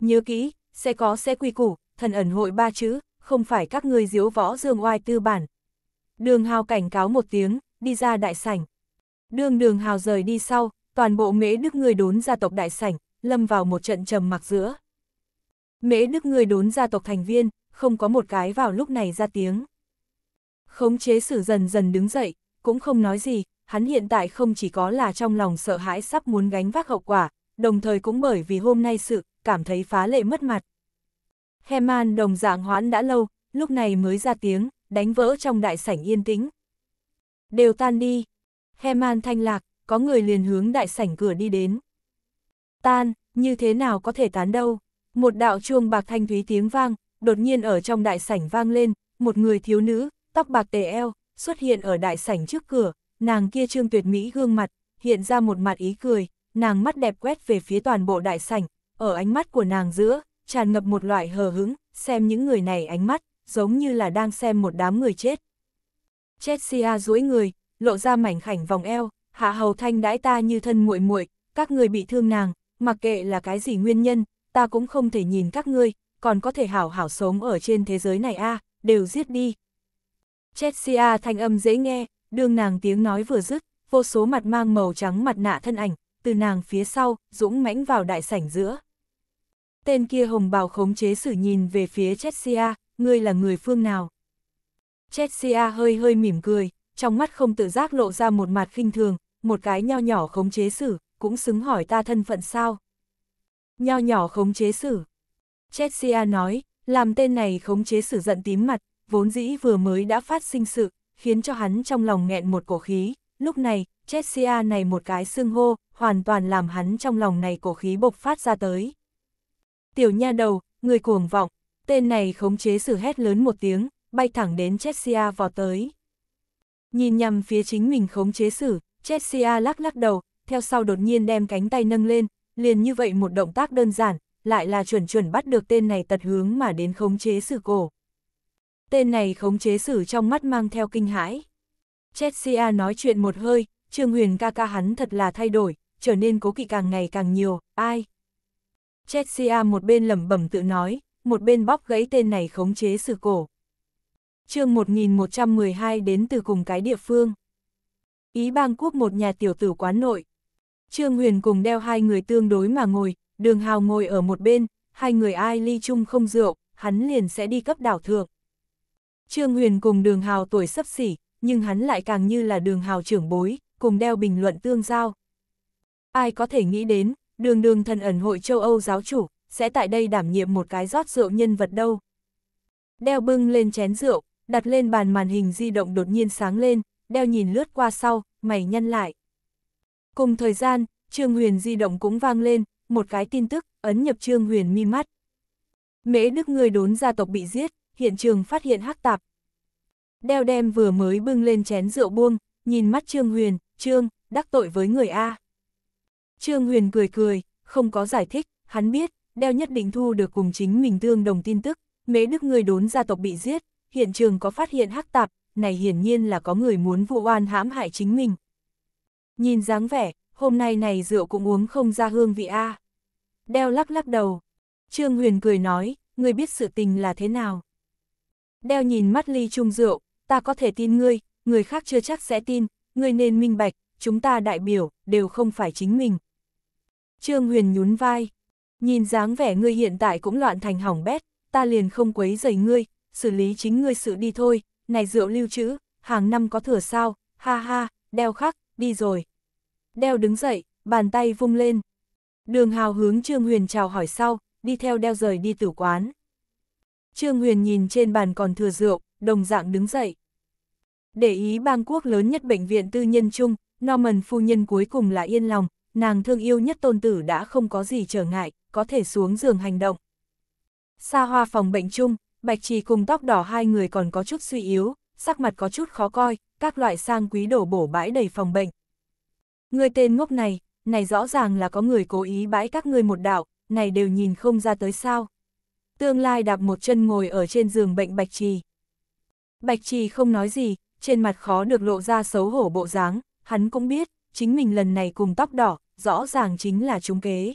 Nhớ kỹ, sẽ có sẽ quy củ, thần ẩn hội ba chữ, không phải các ngươi diếu võ dương oai tư bản. Đường hào cảnh cáo một tiếng, đi ra đại sảnh. Đường đường hào rời đi sau, toàn bộ mễ đức người đốn gia tộc đại sảnh, lâm vào một trận trầm mặc giữa. Mễ đức người đốn gia tộc thành viên, không có một cái vào lúc này ra tiếng. Khống chế sử dần dần đứng dậy, cũng không nói gì, hắn hiện tại không chỉ có là trong lòng sợ hãi sắp muốn gánh vác hậu quả, đồng thời cũng bởi vì hôm nay sự, cảm thấy phá lệ mất mặt. Heman đồng dạng hoãn đã lâu, lúc này mới ra tiếng, đánh vỡ trong đại sảnh yên tĩnh. Đều tan đi. Heman thanh lạc, có người liền hướng đại sảnh cửa đi đến. Tan, như thế nào có thể tán đâu. Một đạo chuông bạc thanh thúy tiếng vang, đột nhiên ở trong đại sảnh vang lên, một người thiếu nữ, tóc bạc tề eo, xuất hiện ở đại sảnh trước cửa, nàng kia trương tuyệt mỹ gương mặt, hiện ra một mặt ý cười, nàng mắt đẹp quét về phía toàn bộ đại sảnh, ở ánh mắt của nàng giữa, tràn ngập một loại hờ hững, xem những người này ánh mắt, giống như là đang xem một đám người chết. Chessia duỗi người, lộ ra mảnh khảnh vòng eo, hạ hầu thanh đãi ta như thân muội muội, các người bị thương nàng, mặc kệ là cái gì nguyên nhân, ta cũng không thể nhìn các ngươi, còn có thể hảo hảo sống ở trên thế giới này a, đều giết đi. Chessia thanh âm dễ nghe, đương nàng tiếng nói vừa dứt, vô số mặt mang màu trắng mặt nạ thân ảnh, từ nàng phía sau, dũng mãnh vào đại sảnh giữa tên kia hồng bào khống chế sử nhìn về phía Chessia, ngươi là người phương nào? Chessia hơi hơi mỉm cười, trong mắt không tự giác lộ ra một mặt khinh thường, một cái nho nhỏ khống chế sử, cũng xứng hỏi ta thân phận sao? Nho nhỏ khống chế sử. Chessia nói, làm tên này khống chế sử giận tím mặt, vốn dĩ vừa mới đã phát sinh sự, khiến cho hắn trong lòng nghẹn một cổ khí, lúc này, Chessia này một cái xương hô, hoàn toàn làm hắn trong lòng này cổ khí bộc phát ra tới. Tiểu nha đầu, người cuồng vọng, tên này khống chế sự hét lớn một tiếng, bay thẳng đến Chessia vào tới. Nhìn nhằm phía chính mình khống chế sử, Chessia lắc lắc đầu, theo sau đột nhiên đem cánh tay nâng lên, liền như vậy một động tác đơn giản, lại là chuẩn chuẩn bắt được tên này tật hướng mà đến khống chế sử cổ. Tên này khống chế sử trong mắt mang theo kinh hãi. Chessia nói chuyện một hơi, Trương Huyền ca ca hắn thật là thay đổi, trở nên cố kỵ càng ngày càng nhiều, ai? Chexia một bên lẩm bẩm tự nói, một bên bóc gãy tên này khống chế sự cổ. chương 1112 đến từ cùng cái địa phương. Ý bang quốc một nhà tiểu tử quán nội. Trương Huyền cùng đeo hai người tương đối mà ngồi, đường hào ngồi ở một bên, hai người ai ly chung không rượu, hắn liền sẽ đi cấp đảo thượng. Trương Huyền cùng đường hào tuổi sấp xỉ, nhưng hắn lại càng như là đường hào trưởng bối, cùng đeo bình luận tương giao. Ai có thể nghĩ đến, đường đường thần ẩn hội châu Âu giáo chủ, sẽ tại đây đảm nhiệm một cái rót rượu nhân vật đâu. Đeo bưng lên chén rượu, đặt lên bàn màn hình di động đột nhiên sáng lên, đeo nhìn lướt qua sau, mày nhăn lại. Cùng thời gian, Trương Huyền di động cũng vang lên, một cái tin tức, ấn nhập Trương Huyền mi mắt. Mễ Đức người đốn gia tộc bị giết, hiện trường phát hiện hắc tạp. Đeo đem vừa mới bưng lên chén rượu buông, nhìn mắt Trương Huyền, Trương, đắc tội với người A. Trương Huyền cười cười, không có giải thích, hắn biết, đeo nhất định thu được cùng chính mình tương đồng tin tức, mế đức người đốn gia tộc bị giết, hiện trường có phát hiện hắc tạp, này hiển nhiên là có người muốn vụ oan hãm hại chính mình. Nhìn dáng vẻ, hôm nay này rượu cũng uống không ra hương vị a. Đeo lắc lắc đầu. Trương Huyền cười nói, người biết sự tình là thế nào. Đeo nhìn mắt ly chung rượu, ta có thể tin ngươi, người khác chưa chắc sẽ tin, ngươi nên minh bạch, chúng ta đại biểu, đều không phải chính mình, Trương Huyền nhún vai. Nhìn dáng vẻ ngươi hiện tại cũng loạn thành hỏng bét, ta liền không quấy dày ngươi, xử lý chính ngươi sự đi thôi, này rượu lưu trữ, hàng năm có thừa sao, ha ha, đeo khắc, đi rồi. Đeo đứng dậy, bàn tay vung lên. Đường hào hướng Trương Huyền chào hỏi sau, đi theo đeo rời đi tử quán. Trương Huyền nhìn trên bàn còn thừa rượu, đồng dạng đứng dậy. Để ý bang quốc lớn nhất bệnh viện tư nhân chung, Norman phu nhân cuối cùng là yên lòng, nàng thương yêu nhất tôn tử đã không có gì trở ngại, có thể xuống giường hành động. Xa hoa phòng bệnh chung, Bạch Trì cùng tóc đỏ hai người còn có chút suy yếu, sắc mặt có chút khó coi, các loại sang quý đổ bổ bãi đầy phòng bệnh. Người tên ngốc này, này rõ ràng là có người cố ý bãi các ngươi một đạo, này đều nhìn không ra tới sao. Tương lai đạp một chân ngồi ở trên giường bệnh Bạch Trì. Bạch Trì không nói gì, trên mặt khó được lộ ra xấu hổ bộ dáng, hắn cũng biết, chính mình lần này cùng tóc đỏ, rõ ràng chính là trúng kế.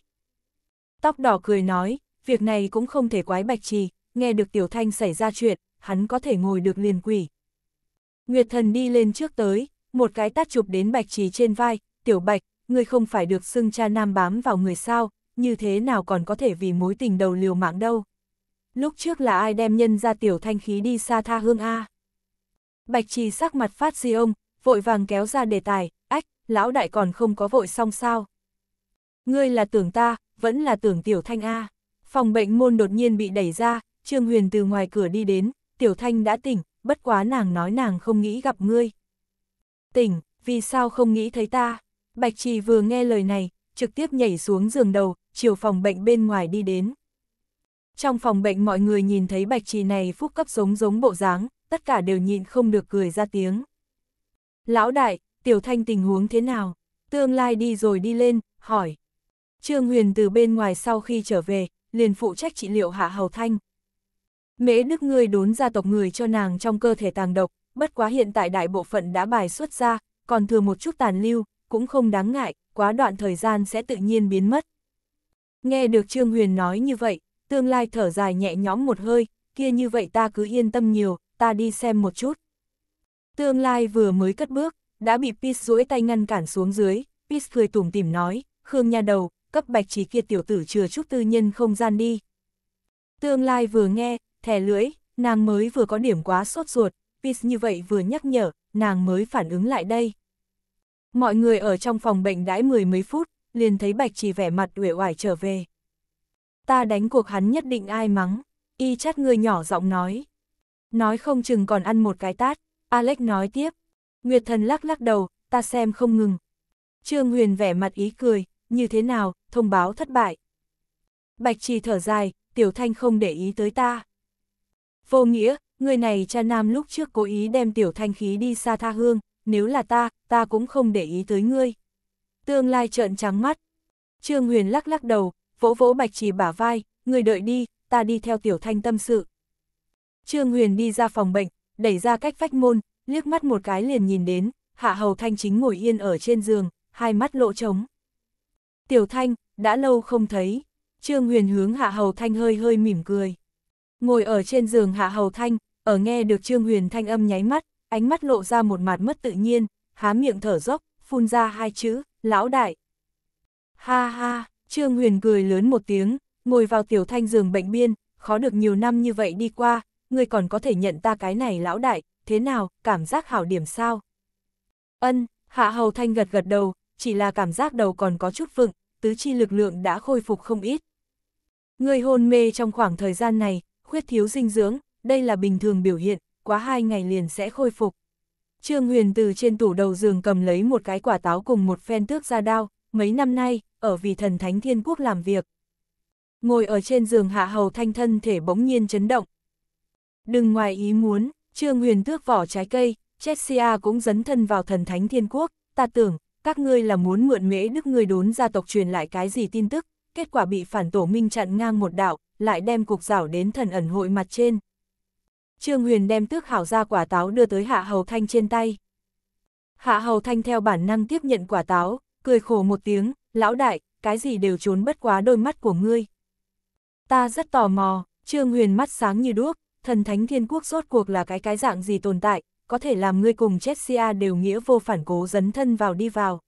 Tóc đỏ cười nói, việc này cũng không thể quái bạch trì, nghe được tiểu thanh xảy ra chuyện, hắn có thể ngồi được liền quỷ. Nguyệt thần đi lên trước tới, một cái tát chụp đến bạch trì trên vai, tiểu bạch, ngươi không phải được xưng cha nam bám vào người sao, như thế nào còn có thể vì mối tình đầu liều mạng đâu. Lúc trước là ai đem nhân ra tiểu thanh khí đi xa tha hương A. Bạch trì sắc mặt phát di ông, vội vàng kéo ra đề tài, ách, lão đại còn không có vội xong sao. Ngươi là tưởng ta, vẫn là tưởng Tiểu Thanh A. Phòng bệnh môn đột nhiên bị đẩy ra, Trương Huyền từ ngoài cửa đi đến, Tiểu Thanh đã tỉnh, bất quá nàng nói nàng không nghĩ gặp ngươi. Tỉnh, vì sao không nghĩ thấy ta? Bạch Trì vừa nghe lời này, trực tiếp nhảy xuống giường đầu, chiều phòng bệnh bên ngoài đi đến. Trong phòng bệnh mọi người nhìn thấy Bạch Trì này phúc cấp giống giống bộ dáng, tất cả đều nhịn không được cười ra tiếng. Lão đại, Tiểu Thanh tình huống thế nào? Tương lai đi rồi đi lên, hỏi. Trương Huyền từ bên ngoài sau khi trở về, liền phụ trách trị liệu Hạ Hầu Thanh. Mễ Đức ngươi đốn gia tộc người cho nàng trong cơ thể tàng độc, bất quá hiện tại đại bộ phận đã bài xuất ra, còn thừa một chút tàn lưu, cũng không đáng ngại, quá đoạn thời gian sẽ tự nhiên biến mất. Nghe được Trương Huyền nói như vậy, tương lai thở dài nhẹ nhõm một hơi, kia như vậy ta cứ yên tâm nhiều, ta đi xem một chút. Tương lai vừa mới cất bước, đã bị Pis duỗi tay ngăn cản xuống dưới, Pis cười tủm tỉm nói, Khương nha đầu, cấp bạch trí kia tiểu tử chừa chút tư nhân không gian đi. Tương lai vừa nghe, thẻ lưỡi, nàng mới vừa có điểm quá sốt ruột, Pis như vậy vừa nhắc nhở, nàng mới phản ứng lại đây. Mọi người ở trong phòng bệnh đãi mười mấy phút, liền thấy bạch chỉ vẻ mặt uể oải trở về. Ta đánh cuộc hắn nhất định ai mắng, y chát người nhỏ giọng nói. Nói không chừng còn ăn một cái tát, Alex nói tiếp. Nguyệt thần lắc lắc đầu, ta xem không ngừng. Trương Huyền vẻ mặt ý cười, như thế nào, thông báo thất bại. Bạch trì thở dài, tiểu thanh không để ý tới ta. Vô nghĩa, người này cha nam lúc trước cố ý đem tiểu thanh khí đi xa tha hương, nếu là ta, ta cũng không để ý tới ngươi. Tương lai trợn trắng mắt. Trương Huyền lắc lắc đầu, vỗ vỗ bạch trì bả vai, người đợi đi, ta đi theo tiểu thanh tâm sự. Trương Huyền đi ra phòng bệnh, đẩy ra cách vách môn, liếc mắt một cái liền nhìn đến, hạ hầu thanh chính ngồi yên ở trên giường, hai mắt lộ trống. Tiểu Thanh, đã lâu không thấy. Trương Huyền hướng Hạ Hầu Thanh hơi hơi mỉm cười. Ngồi ở trên giường Hạ Hầu Thanh, ở nghe được Trương Huyền Thanh âm nháy mắt, ánh mắt lộ ra một mặt mất tự nhiên, há miệng thở dốc, phun ra hai chữ, lão đại. Ha ha, Trương Huyền cười lớn một tiếng, ngồi vào Tiểu Thanh giường bệnh biên, khó được nhiều năm như vậy đi qua, người còn có thể nhận ta cái này lão đại, thế nào, cảm giác hảo điểm sao? Ân, Hạ Hầu Thanh gật gật đầu, chỉ là cảm giác đầu còn có chút vựng, tứ chi lực lượng đã khôi phục không ít. Người hôn mê trong khoảng thời gian này, khuyết thiếu dinh dưỡng, đây là bình thường biểu hiện, quá hai ngày liền sẽ khôi phục. Trương Huyền từ trên tủ đầu giường cầm lấy một cái quả táo cùng một phen tước ra đao, mấy năm nay, ở vì thần thánh thiên quốc làm việc. Ngồi ở trên giường hạ hầu thanh thân thể bỗng nhiên chấn động. Đừng ngoài ý muốn, Trương Huyền tước vỏ trái cây, Chessia cũng dấn thân vào thần thánh thiên quốc, ta tưởng, các ngươi là muốn mượn mễ đức người đốn gia tộc truyền lại cái gì tin tức, kết quả bị phản tổ minh chặn ngang một đạo, lại đem cục rảo đến thần ẩn hội mặt trên. Trương Huyền đem tước hảo ra quả táo đưa tới Hạ Hầu Thanh trên tay. Hạ Hầu Thanh theo bản năng tiếp nhận quả táo, cười khổ một tiếng, lão đại, cái gì đều trốn bất quá đôi mắt của ngươi. Ta rất tò mò, Trương Huyền mắt sáng như đuốc, thần thánh thiên quốc rốt cuộc là cái cái dạng gì tồn tại, có thể làm ngươi cùng Chessia đều nghĩa vô phản cố dấn thân vào đi vào.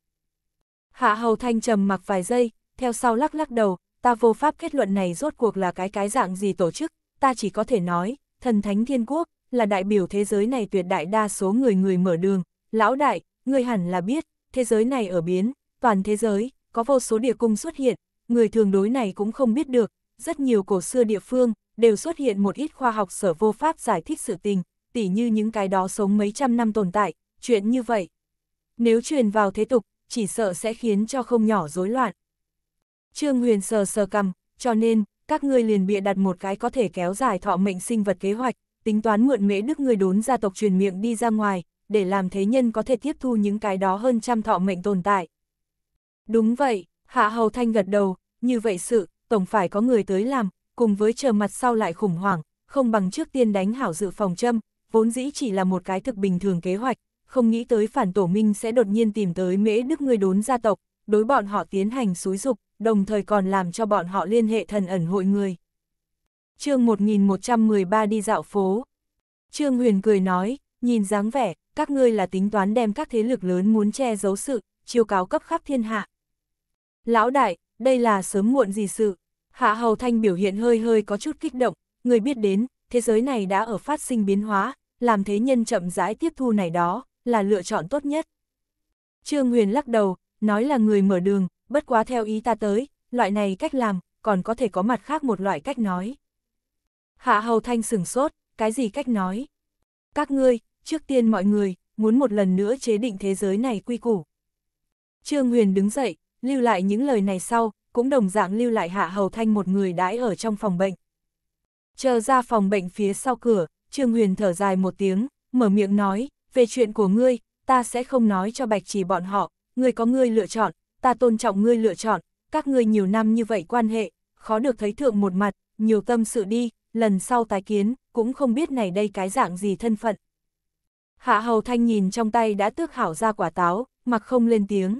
Hạ Hầu Thanh trầm mặc vài giây, theo sau lắc lắc đầu, ta vô pháp kết luận này rốt cuộc là cái cái dạng gì tổ chức, ta chỉ có thể nói, thần thánh thiên quốc, là đại biểu thế giới này tuyệt đại đa số người người mở đường, lão đại, người hẳn là biết, thế giới này ở biến, toàn thế giới, có vô số địa cung xuất hiện, người thường đối này cũng không biết được, rất nhiều cổ xưa địa phương, đều xuất hiện một ít khoa học sở vô pháp giải thích sự tình, tỉ như những cái đó sống mấy trăm năm tồn tại, chuyện như vậy. Nếu truyền vào thế tục, chỉ sợ sẽ khiến cho không nhỏ rối loạn. Trương Huyền sờ sờ cầm, cho nên, các ngươi liền bịa đặt một cái có thể kéo dài thọ mệnh sinh vật kế hoạch, tính toán mượn mễ đức người đốn gia tộc truyền miệng đi ra ngoài, để làm thế nhân có thể tiếp thu những cái đó hơn trăm thọ mệnh tồn tại. Đúng vậy, Hạ Hầu Thanh gật đầu, như vậy sự, tổng phải có người tới làm, cùng với chờ mặt sau lại khủng hoảng, không bằng trước tiên đánh hảo dự phòng châm, vốn dĩ chỉ là một cái thực bình thường kế hoạch, không nghĩ tới phản tổ minh sẽ đột nhiên tìm tới mễ đức người đốn gia tộc, đối bọn họ tiến hành xúi dục, đồng thời còn làm cho bọn họ liên hệ thần ẩn hội người. chương 1113 đi dạo phố. Trương Huyền cười nói, nhìn dáng vẻ, các ngươi là tính toán đem các thế lực lớn muốn che giấu sự, chiêu cáo cấp khắp thiên hạ. Lão đại, đây là sớm muộn gì sự. Hạ Hầu Thanh biểu hiện hơi hơi có chút kích động, người biết đến, thế giới này đã ở phát sinh biến hóa, làm thế nhân chậm rãi tiếp thu này đó, là lựa chọn tốt nhất. Trương Huyền lắc đầu, nói là người mở đường, bất quá theo ý ta tới, loại này cách làm, còn có thể có mặt khác một loại cách nói. Hạ Hầu Thanh sửng sốt, cái gì cách nói? Các ngươi, trước tiên mọi người, muốn một lần nữa chế định thế giới này quy củ. Trương Huyền đứng dậy, lưu lại những lời này sau, cũng đồng dạng lưu lại Hạ Hầu Thanh một người đãi ở trong phòng bệnh. Chờ ra phòng bệnh phía sau cửa, Trương Huyền thở dài một tiếng, mở miệng nói, về chuyện của ngươi, ta sẽ không nói cho bạch chỉ bọn họ, ngươi có ngươi lựa chọn, ta tôn trọng ngươi lựa chọn, các ngươi nhiều năm như vậy quan hệ, khó được thấy thượng một mặt, nhiều tâm sự đi, lần sau tái kiến, cũng không biết này đây cái dạng gì thân phận. Hạ Hầu Thanh nhìn trong tay đã tước hảo ra quả táo, mặc không lên tiếng.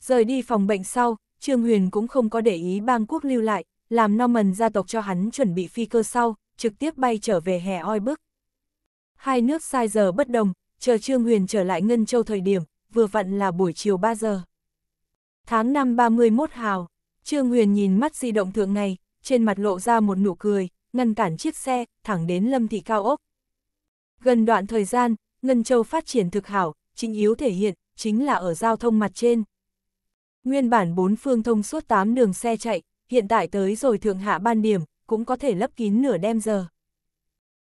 Rời đi phòng bệnh sau, Trương Huyền cũng không có để ý bang quốc lưu lại, làm no mần gia tộc cho hắn chuẩn bị phi cơ sau, trực tiếp bay trở về hè oi bức. Hai nước sai giờ bất đồng, chờ Trương Huyền trở lại Ngân Châu thời điểm, vừa vặn là buổi chiều 3 giờ. Tháng 5 31 hào, Trương Huyền nhìn mắt di động thượng ngày trên mặt lộ ra một nụ cười, ngăn cản chiếc xe, thẳng đến lâm thị cao ốc. Gần đoạn thời gian, Ngân Châu phát triển thực hảo, chính yếu thể hiện, chính là ở giao thông mặt trên. Nguyên bản bốn phương thông suốt 8 đường xe chạy, hiện tại tới rồi thượng hạ ban điểm, cũng có thể lấp kín nửa đêm giờ.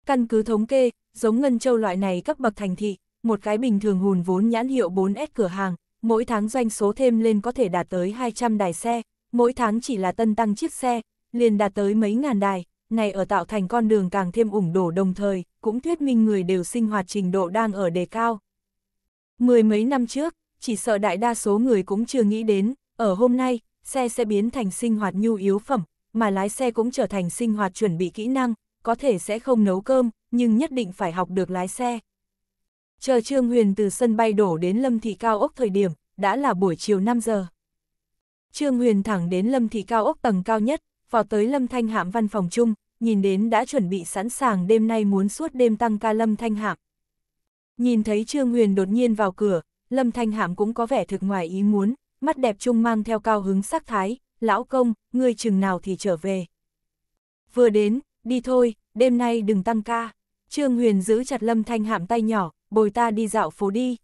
Căn cứ thống kê, giống Ngân Châu loại này cấp bậc thành thị, một cái bình thường hùn vốn nhãn hiệu 4S cửa hàng, mỗi tháng doanh số thêm lên có thể đạt tới 200 đài xe, mỗi tháng chỉ là tân tăng chiếc xe, liền đạt tới mấy ngàn đài, này ở tạo thành con đường càng thêm ủng đổ đồng thời, cũng thuyết minh người đều sinh hoạt trình độ đang ở đề cao. Mười mấy năm trước, chỉ sợ đại đa số người cũng chưa nghĩ đến, ở hôm nay, xe sẽ biến thành sinh hoạt nhu yếu phẩm, mà lái xe cũng trở thành sinh hoạt chuẩn bị kỹ năng, có thể sẽ không nấu cơm, nhưng nhất định phải học được lái xe. Chờ Trương Huyền từ sân bay đổ đến Lâm Thị Cao ốc thời điểm, đã là buổi chiều 5 giờ. Trương Huyền thẳng đến Lâm Thị Cao ốc tầng cao nhất, vào tới Lâm Thanh Hạm văn phòng chung, nhìn đến đã chuẩn bị sẵn sàng đêm nay muốn suốt đêm tăng ca Lâm Thanh Hạm. Nhìn thấy Trương Huyền đột nhiên vào cửa, Lâm Thanh Hạm cũng có vẻ thực ngoài ý muốn, mắt đẹp chung mang theo cao hứng sắc thái, lão công, ngươi chừng nào thì trở về. Vừa đến, đi thôi, đêm nay đừng tăng ca. Trương Huyền giữ chặt Lâm Thanh Hạm tay nhỏ, bồi ta đi dạo phố đi.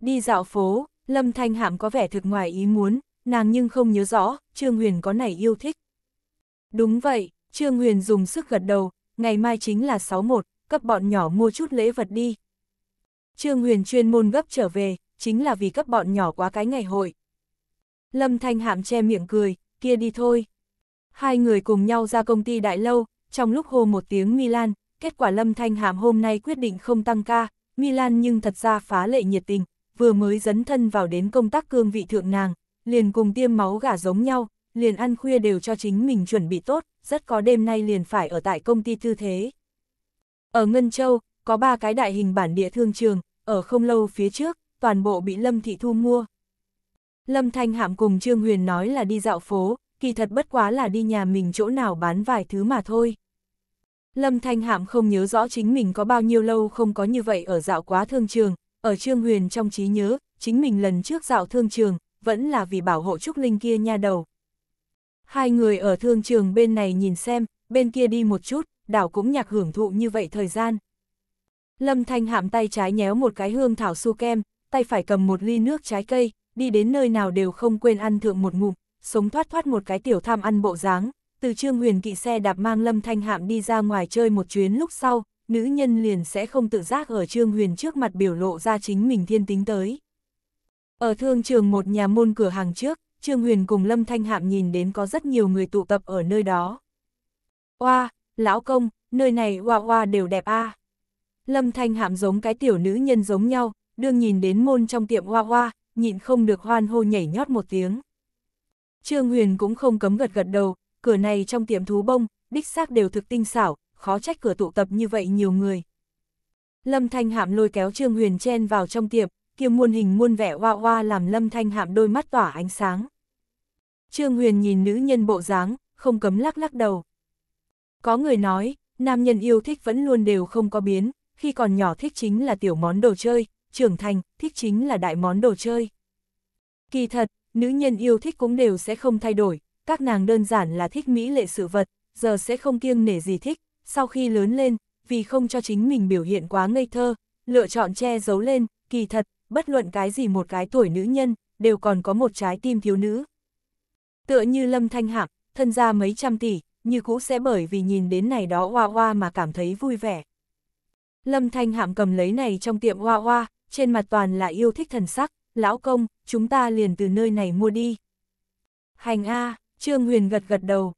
Đi dạo phố, Lâm Thanh Hạm có vẻ thực ngoài ý muốn, nàng nhưng không nhớ rõ, Trương Huyền có này yêu thích. Đúng vậy, Trương Huyền dùng sức gật đầu, ngày mai chính là 61, cấp bọn nhỏ mua chút lễ vật đi. Trương Huyền chuyên môn gấp trở về, chính là vì cấp bọn nhỏ quá cái ngày hội. Lâm Thanh Hạm che miệng cười, kia đi thôi. Hai người cùng nhau ra công ty đại lâu, trong lúc hô một tiếng Milan, kết quả Lâm Thanh Hạm hôm nay quyết định không tăng ca, Milan nhưng thật ra phá lệ nhiệt tình, vừa mới dấn thân vào đến công tác cương vị thượng nàng, liền cùng tiêm máu gà giống nhau, liền ăn khuya đều cho chính mình chuẩn bị tốt, rất có đêm nay liền phải ở tại công ty tư thế. Ở Ngân Châu, có ba cái đại hình bản địa thương trường, ở không lâu phía trước, toàn bộ bị Lâm Thị Thu mua. Lâm Thanh Hạm cùng Trương Huyền nói là đi dạo phố, kỳ thật bất quá là đi nhà mình chỗ nào bán vài thứ mà thôi. Lâm Thanh Hạm không nhớ rõ chính mình có bao nhiêu lâu không có như vậy ở dạo quá thương trường, ở Trương Huyền trong trí nhớ, chính mình lần trước dạo thương trường, vẫn là vì bảo hộ Trúc Linh kia nha đầu. Hai người ở thương trường bên này nhìn xem, bên kia đi một chút, đảo cũng nhạc hưởng thụ như vậy thời gian. Lâm Thanh Hạm tay trái nhéo một cái hương thảo su kem, tay phải cầm một ly nước trái cây, đi đến nơi nào đều không quên ăn thượng một ngụm, sống thoát thoát một cái tiểu tham ăn bộ dáng. Từ trương huyền kỵ xe đạp mang lâm thanh hạm đi ra ngoài chơi một chuyến lúc sau, nữ nhân liền sẽ không tự giác ở trương huyền trước mặt biểu lộ ra chính mình thiên tính tới. Ở thương trường một nhà môn cửa hàng trước, trương huyền cùng lâm thanh hạm nhìn đến có rất nhiều người tụ tập ở nơi đó. Oa, lão công, nơi này oa oa đều đẹp a. Lâm thanh hạm giống cái tiểu nữ nhân giống nhau, đương nhìn đến môn trong tiệm oa oa, nhịn không được hoan hô nhảy nhót một tiếng. Trương Huyền cũng không cấm gật gật đầu, cửa này trong tiệm thú bông, đích xác đều thực tinh xảo, khó trách cửa tụ tập như vậy nhiều người. Lâm Thanh Hạm lôi kéo Trương Huyền chen vào trong tiệm, kia muôn hình muôn vẻ hoa hoa làm Lâm Thanh Hạm đôi mắt tỏa ánh sáng. Trương Huyền nhìn nữ nhân bộ dáng, không cấm lắc lắc đầu. Có người nói, nam nhân yêu thích vẫn luôn đều không có biến, khi còn nhỏ thích chính là tiểu món đồ chơi, trưởng thành, thích chính là đại món đồ chơi. Kỳ thật, nữ nhân yêu thích cũng đều sẽ không thay đổi, các nàng đơn giản là thích mỹ lệ sự vật, giờ sẽ không kiêng nể gì thích, sau khi lớn lên, vì không cho chính mình biểu hiện quá ngây thơ, lựa chọn che giấu lên, kỳ thật, bất luận cái gì một cái tuổi nữ nhân, đều còn có một trái tim thiếu nữ. Tựa như lâm thanh hạc, thân gia mấy trăm tỷ, như cũ sẽ bởi vì nhìn đến này đó hoa hoa mà cảm thấy vui vẻ. Lâm Thanh Hạm cầm lấy này trong tiệm hoa hoa, trên mặt toàn là yêu thích thần sắc, lão công, chúng ta liền từ nơi này mua đi. Hành A, Trương Huyền gật gật đầu.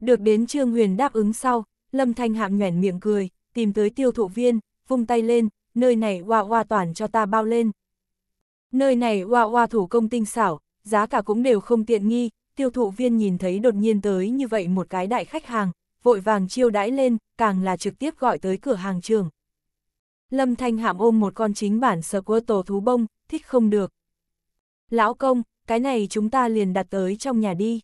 Được đến Trương Huyền đáp ứng sau, Lâm Thanh Hạm nhoẻn miệng cười, tìm tới tiêu thụ viên, vung tay lên, nơi này hoa hoa toàn cho ta bao lên. Nơi này hoa hoa thủ công tinh xảo, giá cả cũng đều không tiện nghi, tiêu thụ viên nhìn thấy đột nhiên tới như vậy một cái đại khách hàng, vội vàng chiêu đãi lên, càng là trực tiếp gọi tới cửa hàng trường, Lâm Thanh Hạm ôm một con chính bản sờ cua tổ thú bông, thích không được. Lão công, cái này chúng ta liền đặt tới trong nhà đi.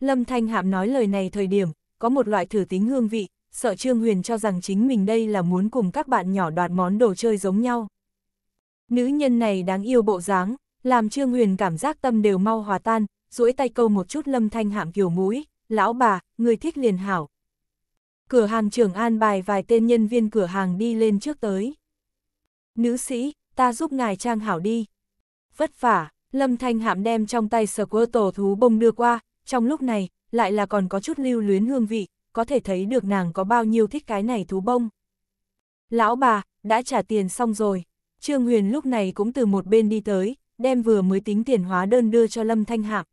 Lâm Thanh Hạm nói lời này thời điểm, có một loại thử tính hương vị, sợ Trương Huyền cho rằng chính mình đây là muốn cùng các bạn nhỏ đoạt món đồ chơi giống nhau. Nữ nhân này đáng yêu bộ dáng, làm Trương Huyền cảm giác tâm đều mau hòa tan, duỗi tay câu một chút Lâm Thanh Hạm kiểu mũi, lão bà, người thích liền hảo, cửa hàng trưởng an bài vài tên nhân viên cửa hàng đi lên trước tới. Nữ sĩ, ta giúp ngài trang hảo đi. Vất vả, Lâm Thanh Hạm đem trong tay sờ quơ tổ thú bông đưa qua, trong lúc này, lại là còn có chút lưu luyến hương vị, có thể thấy được nàng có bao nhiêu thích cái này thú bông. Lão bà, đã trả tiền xong rồi. Trương Huyền lúc này cũng từ một bên đi tới, đem vừa mới tính tiền hóa đơn đưa cho Lâm Thanh Hạm.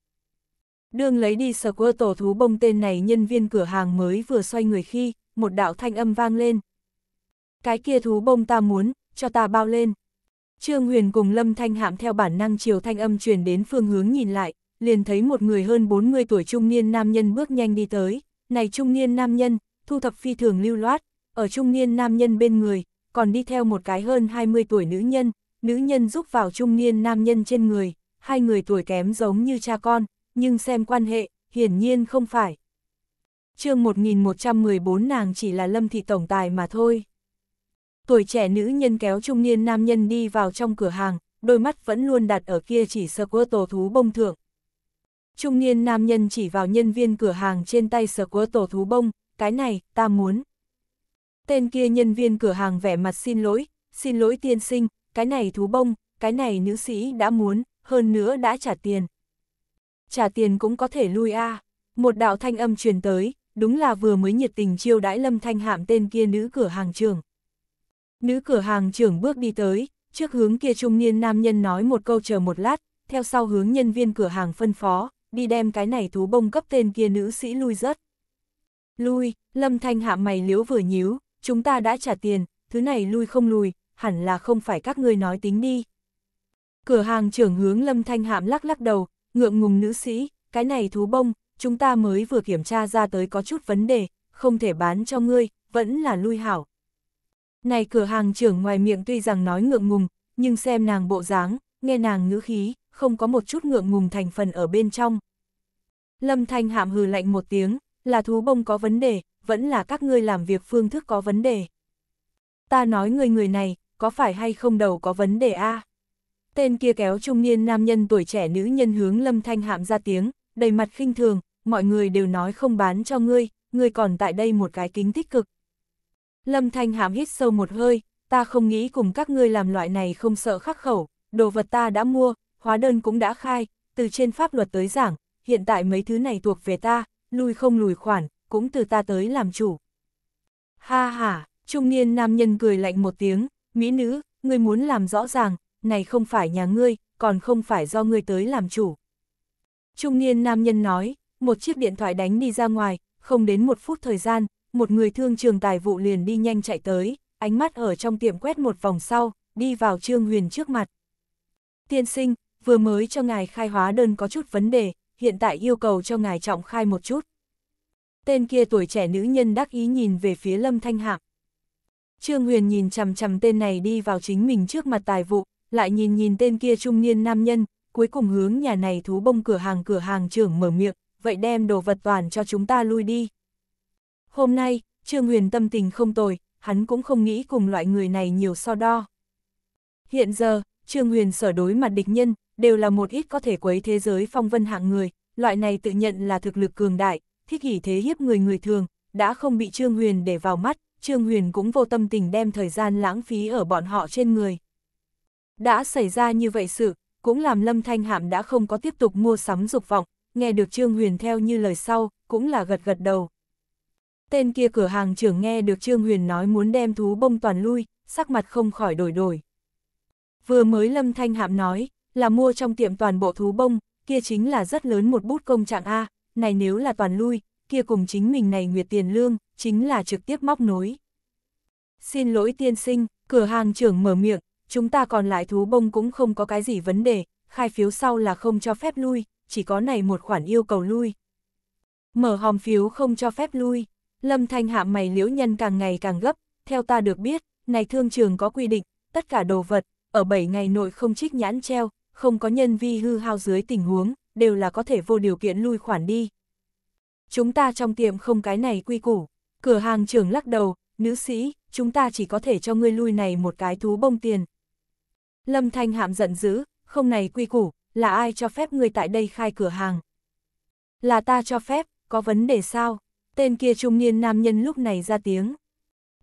Đương lấy đi sờ quơ tổ thú bông tên này nhân viên cửa hàng mới vừa xoay người khi, một đạo thanh âm vang lên. Cái kia thú bông ta muốn, cho ta bao lên. Trương Huyền cùng Lâm Thanh Hạm theo bản năng chiều thanh âm truyền đến phương hướng nhìn lại, liền thấy một người hơn 40 tuổi trung niên nam nhân bước nhanh đi tới. Này trung niên nam nhân, thu thập phi thường lưu loát, ở trung niên nam nhân bên người, còn đi theo một cái hơn 20 tuổi nữ nhân, nữ nhân giúp vào trung niên nam nhân trên người, hai người tuổi kém giống như cha con, nhưng xem quan hệ, hiển nhiên không phải. chương 1114 nàng chỉ là lâm thị tổng tài mà thôi. Tuổi trẻ nữ nhân kéo trung niên nam nhân đi vào trong cửa hàng, đôi mắt vẫn luôn đặt ở kia chỉ sờ quơ tổ thú bông thượng. Trung niên nam nhân chỉ vào nhân viên cửa hàng trên tay sờ quơ tổ thú bông, cái này, ta muốn. Tên kia nhân viên cửa hàng vẻ mặt xin lỗi, xin lỗi tiên sinh, cái này thú bông, cái này nữ sĩ đã muốn, hơn nữa đã trả tiền trả tiền cũng có thể lui a Một đạo thanh âm truyền tới, đúng là vừa mới nhiệt tình chiêu đãi lâm thanh hạm tên kia nữ cửa hàng trưởng. Nữ cửa hàng trưởng bước đi tới, trước hướng kia trung niên nam nhân nói một câu chờ một lát, theo sau hướng nhân viên cửa hàng phân phó, đi đem cái này thú bông cấp tên kia nữ sĩ lui rớt. Lui, lâm thanh hạm mày liếu vừa nhíu, chúng ta đã trả tiền, thứ này lui không lùi, hẳn là không phải các ngươi nói tính đi. Cửa hàng trưởng hướng lâm thanh hạm lắc lắc đầu, ngượng ngùng nữ sĩ, cái này thú bông, chúng ta mới vừa kiểm tra ra tới có chút vấn đề, không thể bán cho ngươi, vẫn là lui hảo. Này cửa hàng trưởng ngoài miệng tuy rằng nói ngượng ngùng, nhưng xem nàng bộ dáng, nghe nàng ngữ khí, không có một chút ngượng ngùng thành phần ở bên trong. Lâm Thanh hạm hừ lạnh một tiếng, là thú bông có vấn đề, vẫn là các ngươi làm việc phương thức có vấn đề. Ta nói người người này, có phải hay không đầu có vấn đề a à? Tên kia kéo trung niên nam nhân tuổi trẻ nữ nhân hướng Lâm Thanh Hạm ra tiếng, đầy mặt khinh thường, mọi người đều nói không bán cho ngươi, ngươi còn tại đây một cái kính tích cực. Lâm Thanh Hạm hít sâu một hơi, ta không nghĩ cùng các ngươi làm loại này không sợ khắc khẩu, đồ vật ta đã mua, hóa đơn cũng đã khai, từ trên pháp luật tới giảng, hiện tại mấy thứ này thuộc về ta, lùi không lùi khoản, cũng từ ta tới làm chủ. Ha ha, trung niên nam nhân cười lạnh một tiếng, mỹ nữ, ngươi muốn làm rõ ràng, này không phải nhà ngươi, còn không phải do ngươi tới làm chủ. Trung niên nam nhân nói, một chiếc điện thoại đánh đi ra ngoài, không đến một phút thời gian, một người thương trường tài vụ liền đi nhanh chạy tới, ánh mắt ở trong tiệm quét một vòng sau, đi vào Trương Huyền trước mặt. Tiên sinh, vừa mới cho ngài khai hóa đơn có chút vấn đề, hiện tại yêu cầu cho ngài trọng khai một chút. Tên kia tuổi trẻ nữ nhân đắc ý nhìn về phía Lâm Thanh Hạc. Trương Huyền nhìn chằm chằm tên này đi vào chính mình trước mặt tài vụ, lại nhìn nhìn tên kia trung niên nam nhân, cuối cùng hướng nhà này thú bông cửa hàng cửa hàng trưởng mở miệng, vậy đem đồ vật toàn cho chúng ta lui đi. Hôm nay, Trương Huyền tâm tình không tồi, hắn cũng không nghĩ cùng loại người này nhiều so đo. Hiện giờ, Trương Huyền sở đối mặt địch nhân, đều là một ít có thể quấy thế giới phong vân hạng người, loại này tự nhận là thực lực cường đại, thích hỉ thế hiếp người người thường, đã không bị Trương Huyền để vào mắt, Trương Huyền cũng vô tâm tình đem thời gian lãng phí ở bọn họ trên người. Đã xảy ra như vậy sự, cũng làm Lâm Thanh Hạm đã không có tiếp tục mua sắm dục vọng, nghe được Trương Huyền theo như lời sau, cũng là gật gật đầu. Tên kia cửa hàng trưởng nghe được Trương Huyền nói muốn đem thú bông toàn lui, sắc mặt không khỏi đổi đổi. Vừa mới Lâm Thanh Hạm nói, là mua trong tiệm toàn bộ thú bông, kia chính là rất lớn một bút công trạng A, này nếu là toàn lui, kia cùng chính mình này nguyệt tiền lương, chính là trực tiếp móc nối. Xin lỗi tiên sinh, cửa hàng trưởng mở miệng, chúng ta còn lại thú bông cũng không có cái gì vấn đề, khai phiếu sau là không cho phép lui, chỉ có này một khoản yêu cầu lui. Mở hòm phiếu không cho phép lui, Lâm Thanh hạ mày liễu nhân càng ngày càng gấp, theo ta được biết, này thương trường có quy định, tất cả đồ vật, ở 7 ngày nội không trích nhãn treo, không có nhân vi hư hao dưới tình huống, đều là có thể vô điều kiện lui khoản đi. Chúng ta trong tiệm không cái này quy củ, cửa hàng trưởng lắc đầu, nữ sĩ, chúng ta chỉ có thể cho ngươi lui này một cái thú bông tiền, Lâm Thanh Hạm giận dữ, không này quy củ, là ai cho phép người tại đây khai cửa hàng? Là ta cho phép, có vấn đề sao? Tên kia trung niên nam nhân lúc này ra tiếng.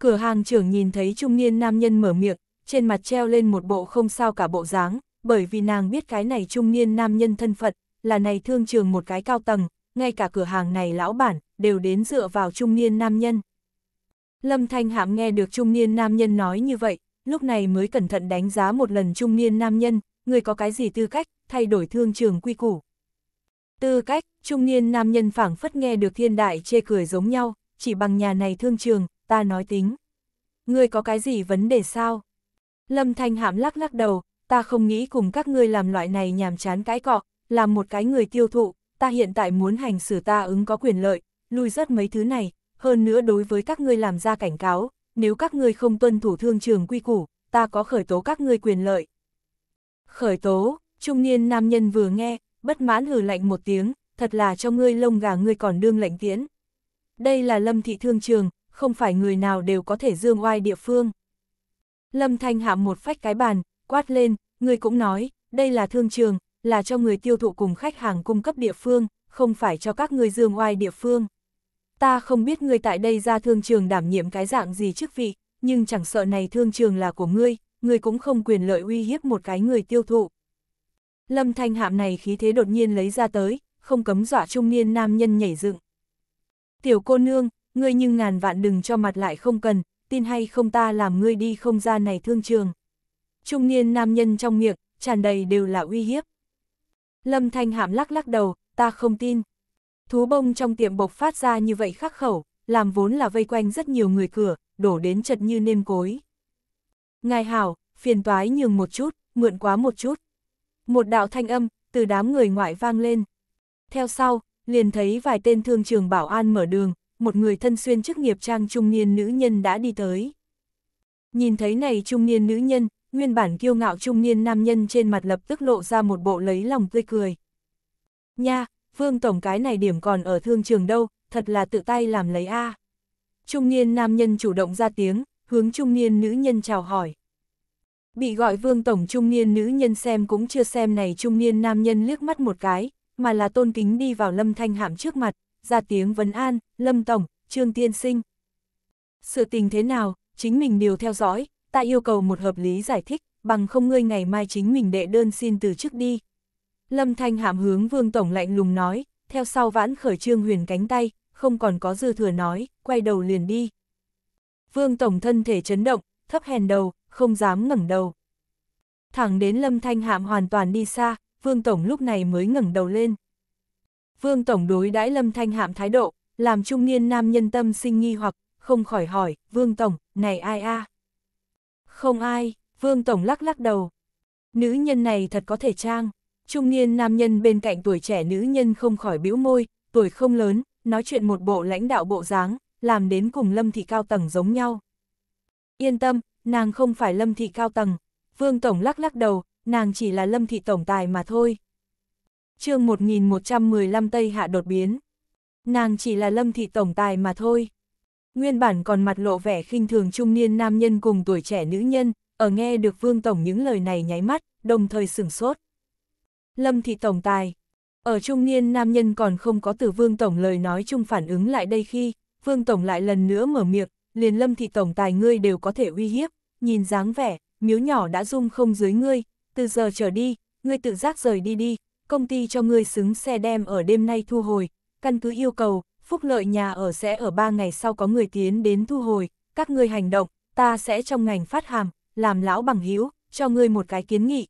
Cửa hàng trưởng nhìn thấy trung niên nam nhân mở miệng, trên mặt treo lên một bộ không sao cả bộ dáng, bởi vì nàng biết cái này trung niên nam nhân thân phận, là này thương trường một cái cao tầng, ngay cả cửa hàng này lão bản, đều đến dựa vào trung niên nam nhân. Lâm Thanh Hạm nghe được trung niên nam nhân nói như vậy, lúc này mới cẩn thận đánh giá một lần trung niên nam nhân, người có cái gì tư cách, thay đổi thương trường quy củ. Tư cách, trung niên nam nhân phảng phất nghe được thiên đại chê cười giống nhau, chỉ bằng nhà này thương trường, ta nói tính. Ngươi có cái gì vấn đề sao? Lâm Thanh Hạm lắc lắc đầu, ta không nghĩ cùng các ngươi làm loại này nhàm chán cái cọ, làm một cái người tiêu thụ, ta hiện tại muốn hành xử ta ứng có quyền lợi, lui rất mấy thứ này, hơn nữa đối với các ngươi làm ra cảnh cáo, nếu các ngươi không tuân thủ thương trường quy củ, ta có khởi tố các ngươi quyền lợi. Khởi tố, trung niên nam nhân vừa nghe, bất mãn hừ lạnh một tiếng, thật là cho ngươi lông gà ngươi còn đương lệnh tiễn. Đây là lâm thị thương trường, không phải người nào đều có thể dương oai địa phương. Lâm thanh hạ một phách cái bàn, quát lên, ngươi cũng nói, đây là thương trường, là cho người tiêu thụ cùng khách hàng cung cấp địa phương, không phải cho các ngươi dương oai địa phương ta không biết ngươi tại đây ra thương trường đảm nhiệm cái dạng gì chức vị, nhưng chẳng sợ này thương trường là của ngươi, ngươi cũng không quyền lợi uy hiếp một cái người tiêu thụ. Lâm Thanh Hạm này khí thế đột nhiên lấy ra tới, không cấm dọa trung niên nam nhân nhảy dựng. Tiểu cô nương, ngươi nhưng ngàn vạn đừng cho mặt lại không cần, tin hay không ta làm ngươi đi không ra này thương trường. Trung niên nam nhân trong miệng, tràn đầy đều là uy hiếp. Lâm Thanh Hạm lắc lắc đầu, ta không tin. Thú bông trong tiệm bộc phát ra như vậy khắc khẩu, làm vốn là vây quanh rất nhiều người cửa, đổ đến chật như nêm cối. Ngài hảo, phiền toái nhường một chút, mượn quá một chút. Một đạo thanh âm, từ đám người ngoại vang lên. Theo sau, liền thấy vài tên thương trường bảo an mở đường, một người thân xuyên chức nghiệp trang trung niên nữ nhân đã đi tới. Nhìn thấy này trung niên nữ nhân, nguyên bản kiêu ngạo trung niên nam nhân trên mặt lập tức lộ ra một bộ lấy lòng tươi cười. Nha, vương tổng cái này điểm còn ở thương trường đâu, thật là tự tay làm lấy A. Trung niên nam nhân chủ động ra tiếng, hướng trung niên nữ nhân chào hỏi. Bị gọi vương tổng trung niên nữ nhân xem cũng chưa xem này trung niên nam nhân liếc mắt một cái, mà là tôn kính đi vào lâm thanh hạm trước mặt, ra tiếng vấn an, lâm tổng, trương tiên sinh. Sự tình thế nào, chính mình đều theo dõi, ta yêu cầu một hợp lý giải thích, bằng không ngươi ngày mai chính mình đệ đơn xin từ chức đi. Lâm Thanh hạm hướng Vương Tổng lạnh lùng nói, theo sau vãn khởi trương huyền cánh tay, không còn có dư thừa nói, quay đầu liền đi. Vương Tổng thân thể chấn động, thấp hèn đầu, không dám ngẩng đầu. Thẳng đến Lâm Thanh hạm hoàn toàn đi xa, Vương Tổng lúc này mới ngẩng đầu lên. Vương Tổng đối đãi Lâm Thanh hạm thái độ, làm trung niên nam nhân tâm sinh nghi hoặc, không khỏi hỏi, Vương Tổng, này ai a? Không ai, Vương Tổng lắc lắc đầu. Nữ nhân này thật có thể trang trung niên nam nhân bên cạnh tuổi trẻ nữ nhân không khỏi bĩu môi, tuổi không lớn, nói chuyện một bộ lãnh đạo bộ dáng, làm đến cùng lâm thị cao tầng giống nhau. Yên tâm, nàng không phải lâm thị cao tầng, vương tổng lắc lắc đầu, nàng chỉ là lâm thị tổng tài mà thôi. chương 1115 Tây Hạ đột biến, nàng chỉ là lâm thị tổng tài mà thôi. Nguyên bản còn mặt lộ vẻ khinh thường trung niên nam nhân cùng tuổi trẻ nữ nhân, ở nghe được vương tổng những lời này nháy mắt, đồng thời sửng sốt. Lâm thị tổng tài. Ở trung niên nam nhân còn không có từ Vương Tổng lời nói chung phản ứng lại đây khi, Vương Tổng lại lần nữa mở miệng, liền Lâm thị tổng tài ngươi đều có thể uy hiếp, nhìn dáng vẻ, miếu nhỏ đã rung không dưới ngươi, từ giờ trở đi, ngươi tự giác rời đi đi, công ty cho ngươi xứng xe đem ở đêm nay thu hồi, căn cứ yêu cầu, phúc lợi nhà ở sẽ ở ba ngày sau có người tiến đến thu hồi, các ngươi hành động, ta sẽ trong ngành phát hàm, làm lão bằng hữu cho ngươi một cái kiến nghị,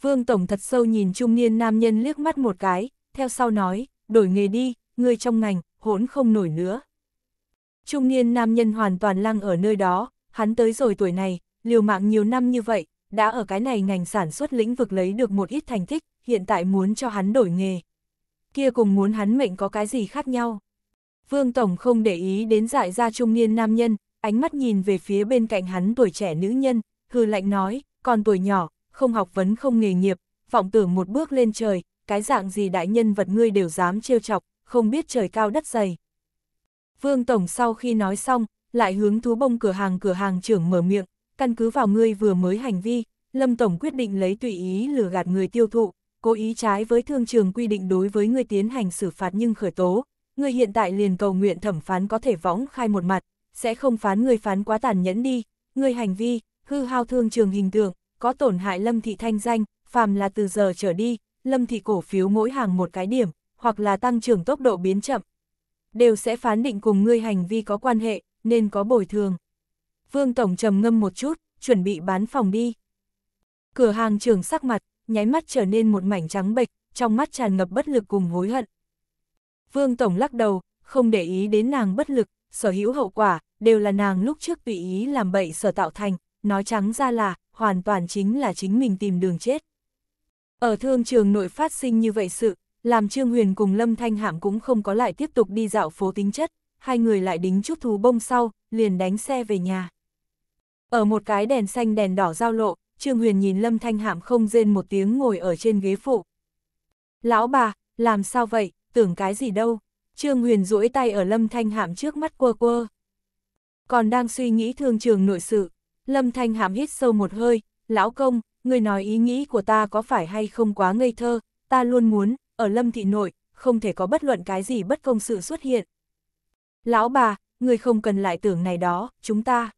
Vương Tổng thật sâu nhìn trung niên nam nhân liếc mắt một cái, theo sau nói, đổi nghề đi, người trong ngành, hỗn không nổi nữa. Trung niên nam nhân hoàn toàn lăng ở nơi đó, hắn tới rồi tuổi này, liều mạng nhiều năm như vậy, đã ở cái này ngành sản xuất lĩnh vực lấy được một ít thành tích, hiện tại muốn cho hắn đổi nghề. Kia cùng muốn hắn mệnh có cái gì khác nhau. Vương Tổng không để ý đến dại ra trung niên nam nhân, ánh mắt nhìn về phía bên cạnh hắn tuổi trẻ nữ nhân, hư lạnh nói, còn tuổi nhỏ, không học vấn không nghề nghiệp, vọng tưởng một bước lên trời, cái dạng gì đại nhân vật ngươi đều dám trêu chọc, không biết trời cao đất dày. Vương Tổng sau khi nói xong, lại hướng thú bông cửa hàng cửa hàng trưởng mở miệng, căn cứ vào ngươi vừa mới hành vi, Lâm Tổng quyết định lấy tùy ý lừa gạt người tiêu thụ, cố ý trái với thương trường quy định đối với ngươi tiến hành xử phạt nhưng khởi tố, ngươi hiện tại liền cầu nguyện thẩm phán có thể võng khai một mặt, sẽ không phán ngươi phán quá tàn nhẫn đi, ngươi hành vi, hư hao thương trường hình tượng, có tổn hại Lâm Thị thanh danh, phàm là từ giờ trở đi, Lâm Thị cổ phiếu mỗi hàng một cái điểm, hoặc là tăng trưởng tốc độ biến chậm. Đều sẽ phán định cùng ngươi hành vi có quan hệ, nên có bồi thường. Vương Tổng trầm ngâm một chút, chuẩn bị bán phòng đi. Cửa hàng trường sắc mặt, nháy mắt trở nên một mảnh trắng bệch, trong mắt tràn ngập bất lực cùng hối hận. Vương Tổng lắc đầu, không để ý đến nàng bất lực, sở hữu hậu quả, đều là nàng lúc trước tùy ý làm bậy sở tạo thành, nói trắng ra là, hoàn toàn chính là chính mình tìm đường chết. Ở thương trường nội phát sinh như vậy sự, làm Trương Huyền cùng Lâm Thanh Hạm cũng không có lại tiếp tục đi dạo phố tính chất, hai người lại đính chút thú bông sau, liền đánh xe về nhà. Ở một cái đèn xanh đèn đỏ giao lộ, Trương Huyền nhìn Lâm Thanh Hạm không rên một tiếng ngồi ở trên ghế phụ. Lão bà, làm sao vậy, tưởng cái gì đâu. Trương Huyền duỗi tay ở Lâm Thanh Hạm trước mắt quơ quơ. Còn đang suy nghĩ thương trường nội sự, Lâm Thanh Hàm hít sâu một hơi, lão công, người nói ý nghĩ của ta có phải hay không quá ngây thơ, ta luôn muốn, ở Lâm Thị Nội, không thể có bất luận cái gì bất công sự xuất hiện. Lão bà, người không cần lại tưởng này đó, chúng ta.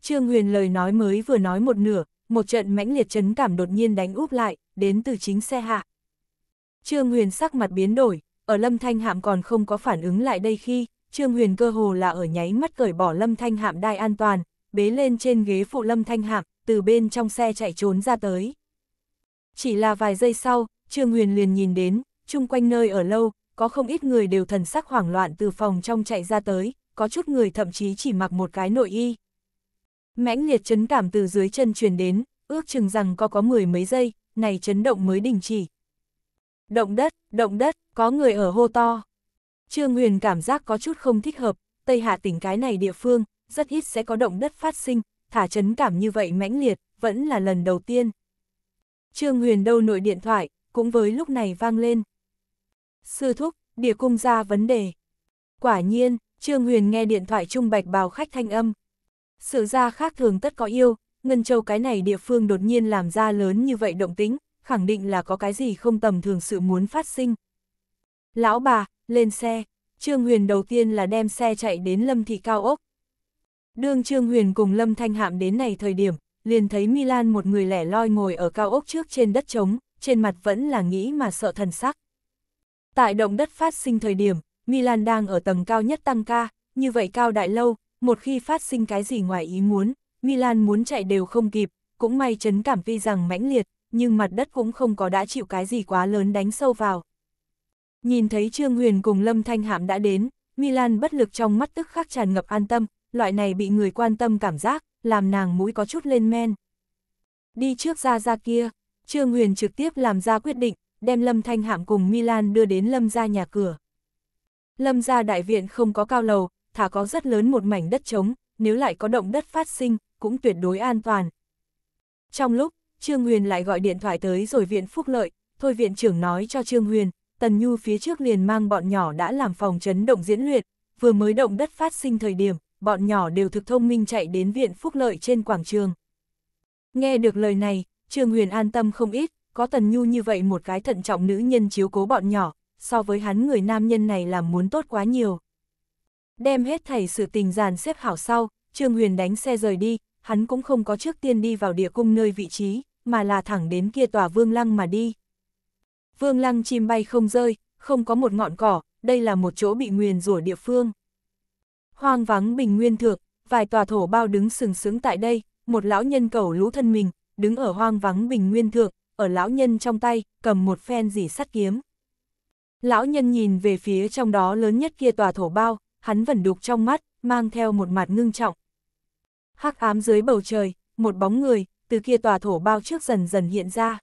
Trương Huyền lời nói mới vừa nói một nửa, một trận mãnh liệt chấn cảm đột nhiên đánh úp lại, đến từ chính xe hạ. Trương Huyền sắc mặt biến đổi, ở Lâm Thanh Hạm còn không có phản ứng lại đây khi, Trương Huyền cơ hồ là ở nháy mắt cởi bỏ Lâm Thanh Hạm đai an toàn, bế lên trên ghế phụ Lâm Thanh Hạc, từ bên trong xe chạy trốn ra tới. Chỉ là vài giây sau, Trương Huyền liền nhìn đến, chung quanh nơi ở lâu, có không ít người đều thần sắc hoảng loạn từ phòng trong chạy ra tới, có chút người thậm chí chỉ mặc một cái nội y. Mãnh liệt chấn cảm từ dưới chân truyền đến, ước chừng rằng có có mười mấy giây, này chấn động mới đình chỉ. Động đất, động đất, có người ở hô to. Trương Huyền cảm giác có chút không thích hợp, Tây Hạ tỉnh cái này địa phương, rất ít sẽ có động đất phát sinh, thả chấn cảm như vậy mãnh liệt, vẫn là lần đầu tiên. Trương Huyền đâu nội điện thoại, cũng với lúc này vang lên. Sư thúc, địa cung ra vấn đề. Quả nhiên, Trương Huyền nghe điện thoại trung bạch bào khách thanh âm. Sự ra khác thường tất có yêu, Ngân Châu cái này địa phương đột nhiên làm ra lớn như vậy động tính, khẳng định là có cái gì không tầm thường sự muốn phát sinh. Lão bà, lên xe, Trương Huyền đầu tiên là đem xe chạy đến Lâm Thị Cao Ốc, Đương Trương Huyền cùng Lâm Thanh Hạm đến này thời điểm, liền thấy Milan một người lẻ loi ngồi ở cao ốc trước trên đất trống, trên mặt vẫn là nghĩ mà sợ thần sắc. Tại động đất phát sinh thời điểm, Milan đang ở tầng cao nhất tăng ca, như vậy cao đại lâu, một khi phát sinh cái gì ngoài ý muốn, Milan muốn chạy đều không kịp, cũng may chấn cảm vi rằng mãnh liệt, nhưng mặt đất cũng không có đã chịu cái gì quá lớn đánh sâu vào. Nhìn thấy Trương Huyền cùng Lâm Thanh Hạm đã đến, Milan bất lực trong mắt tức khắc tràn ngập an tâm, loại này bị người quan tâm cảm giác, làm nàng mũi có chút lên men. Đi trước ra ra kia, Trương Huyền trực tiếp làm ra quyết định, đem Lâm Thanh Hạm cùng Milan đưa đến Lâm ra nhà cửa. Lâm ra đại viện không có cao lầu, thả có rất lớn một mảnh đất trống, nếu lại có động đất phát sinh, cũng tuyệt đối an toàn. Trong lúc, Trương Huyền lại gọi điện thoại tới rồi viện phúc lợi, thôi viện trưởng nói cho Trương Huyền, Tần Nhu phía trước liền mang bọn nhỏ đã làm phòng chấn động diễn luyện, vừa mới động đất phát sinh thời điểm, bọn nhỏ đều thực thông minh chạy đến viện phúc lợi trên quảng trường. Nghe được lời này, Trương Huyền an tâm không ít, có Tần Nhu như vậy một cái thận trọng nữ nhân chiếu cố bọn nhỏ, so với hắn người nam nhân này làm muốn tốt quá nhiều. Đem hết thảy sự tình giàn xếp hảo sau, Trương Huyền đánh xe rời đi, hắn cũng không có trước tiên đi vào địa cung nơi vị trí, mà là thẳng đến kia tòa vương lăng mà đi. Vương lăng chim bay không rơi, không có một ngọn cỏ, đây là một chỗ bị nguyền rủa địa phương. Hoang vắng bình nguyên thượng, vài tòa thổ bao đứng sừng sững tại đây, một lão nhân cẩu lũ thân mình, đứng ở hoang vắng bình nguyên thượng, ở lão nhân trong tay, cầm một phen dỉ sắt kiếm. Lão nhân nhìn về phía trong đó lớn nhất kia tòa thổ bao, hắn vẫn đục trong mắt, mang theo một mặt ngưng trọng. Hắc ám dưới bầu trời, một bóng người, từ kia tòa thổ bao trước dần dần hiện ra.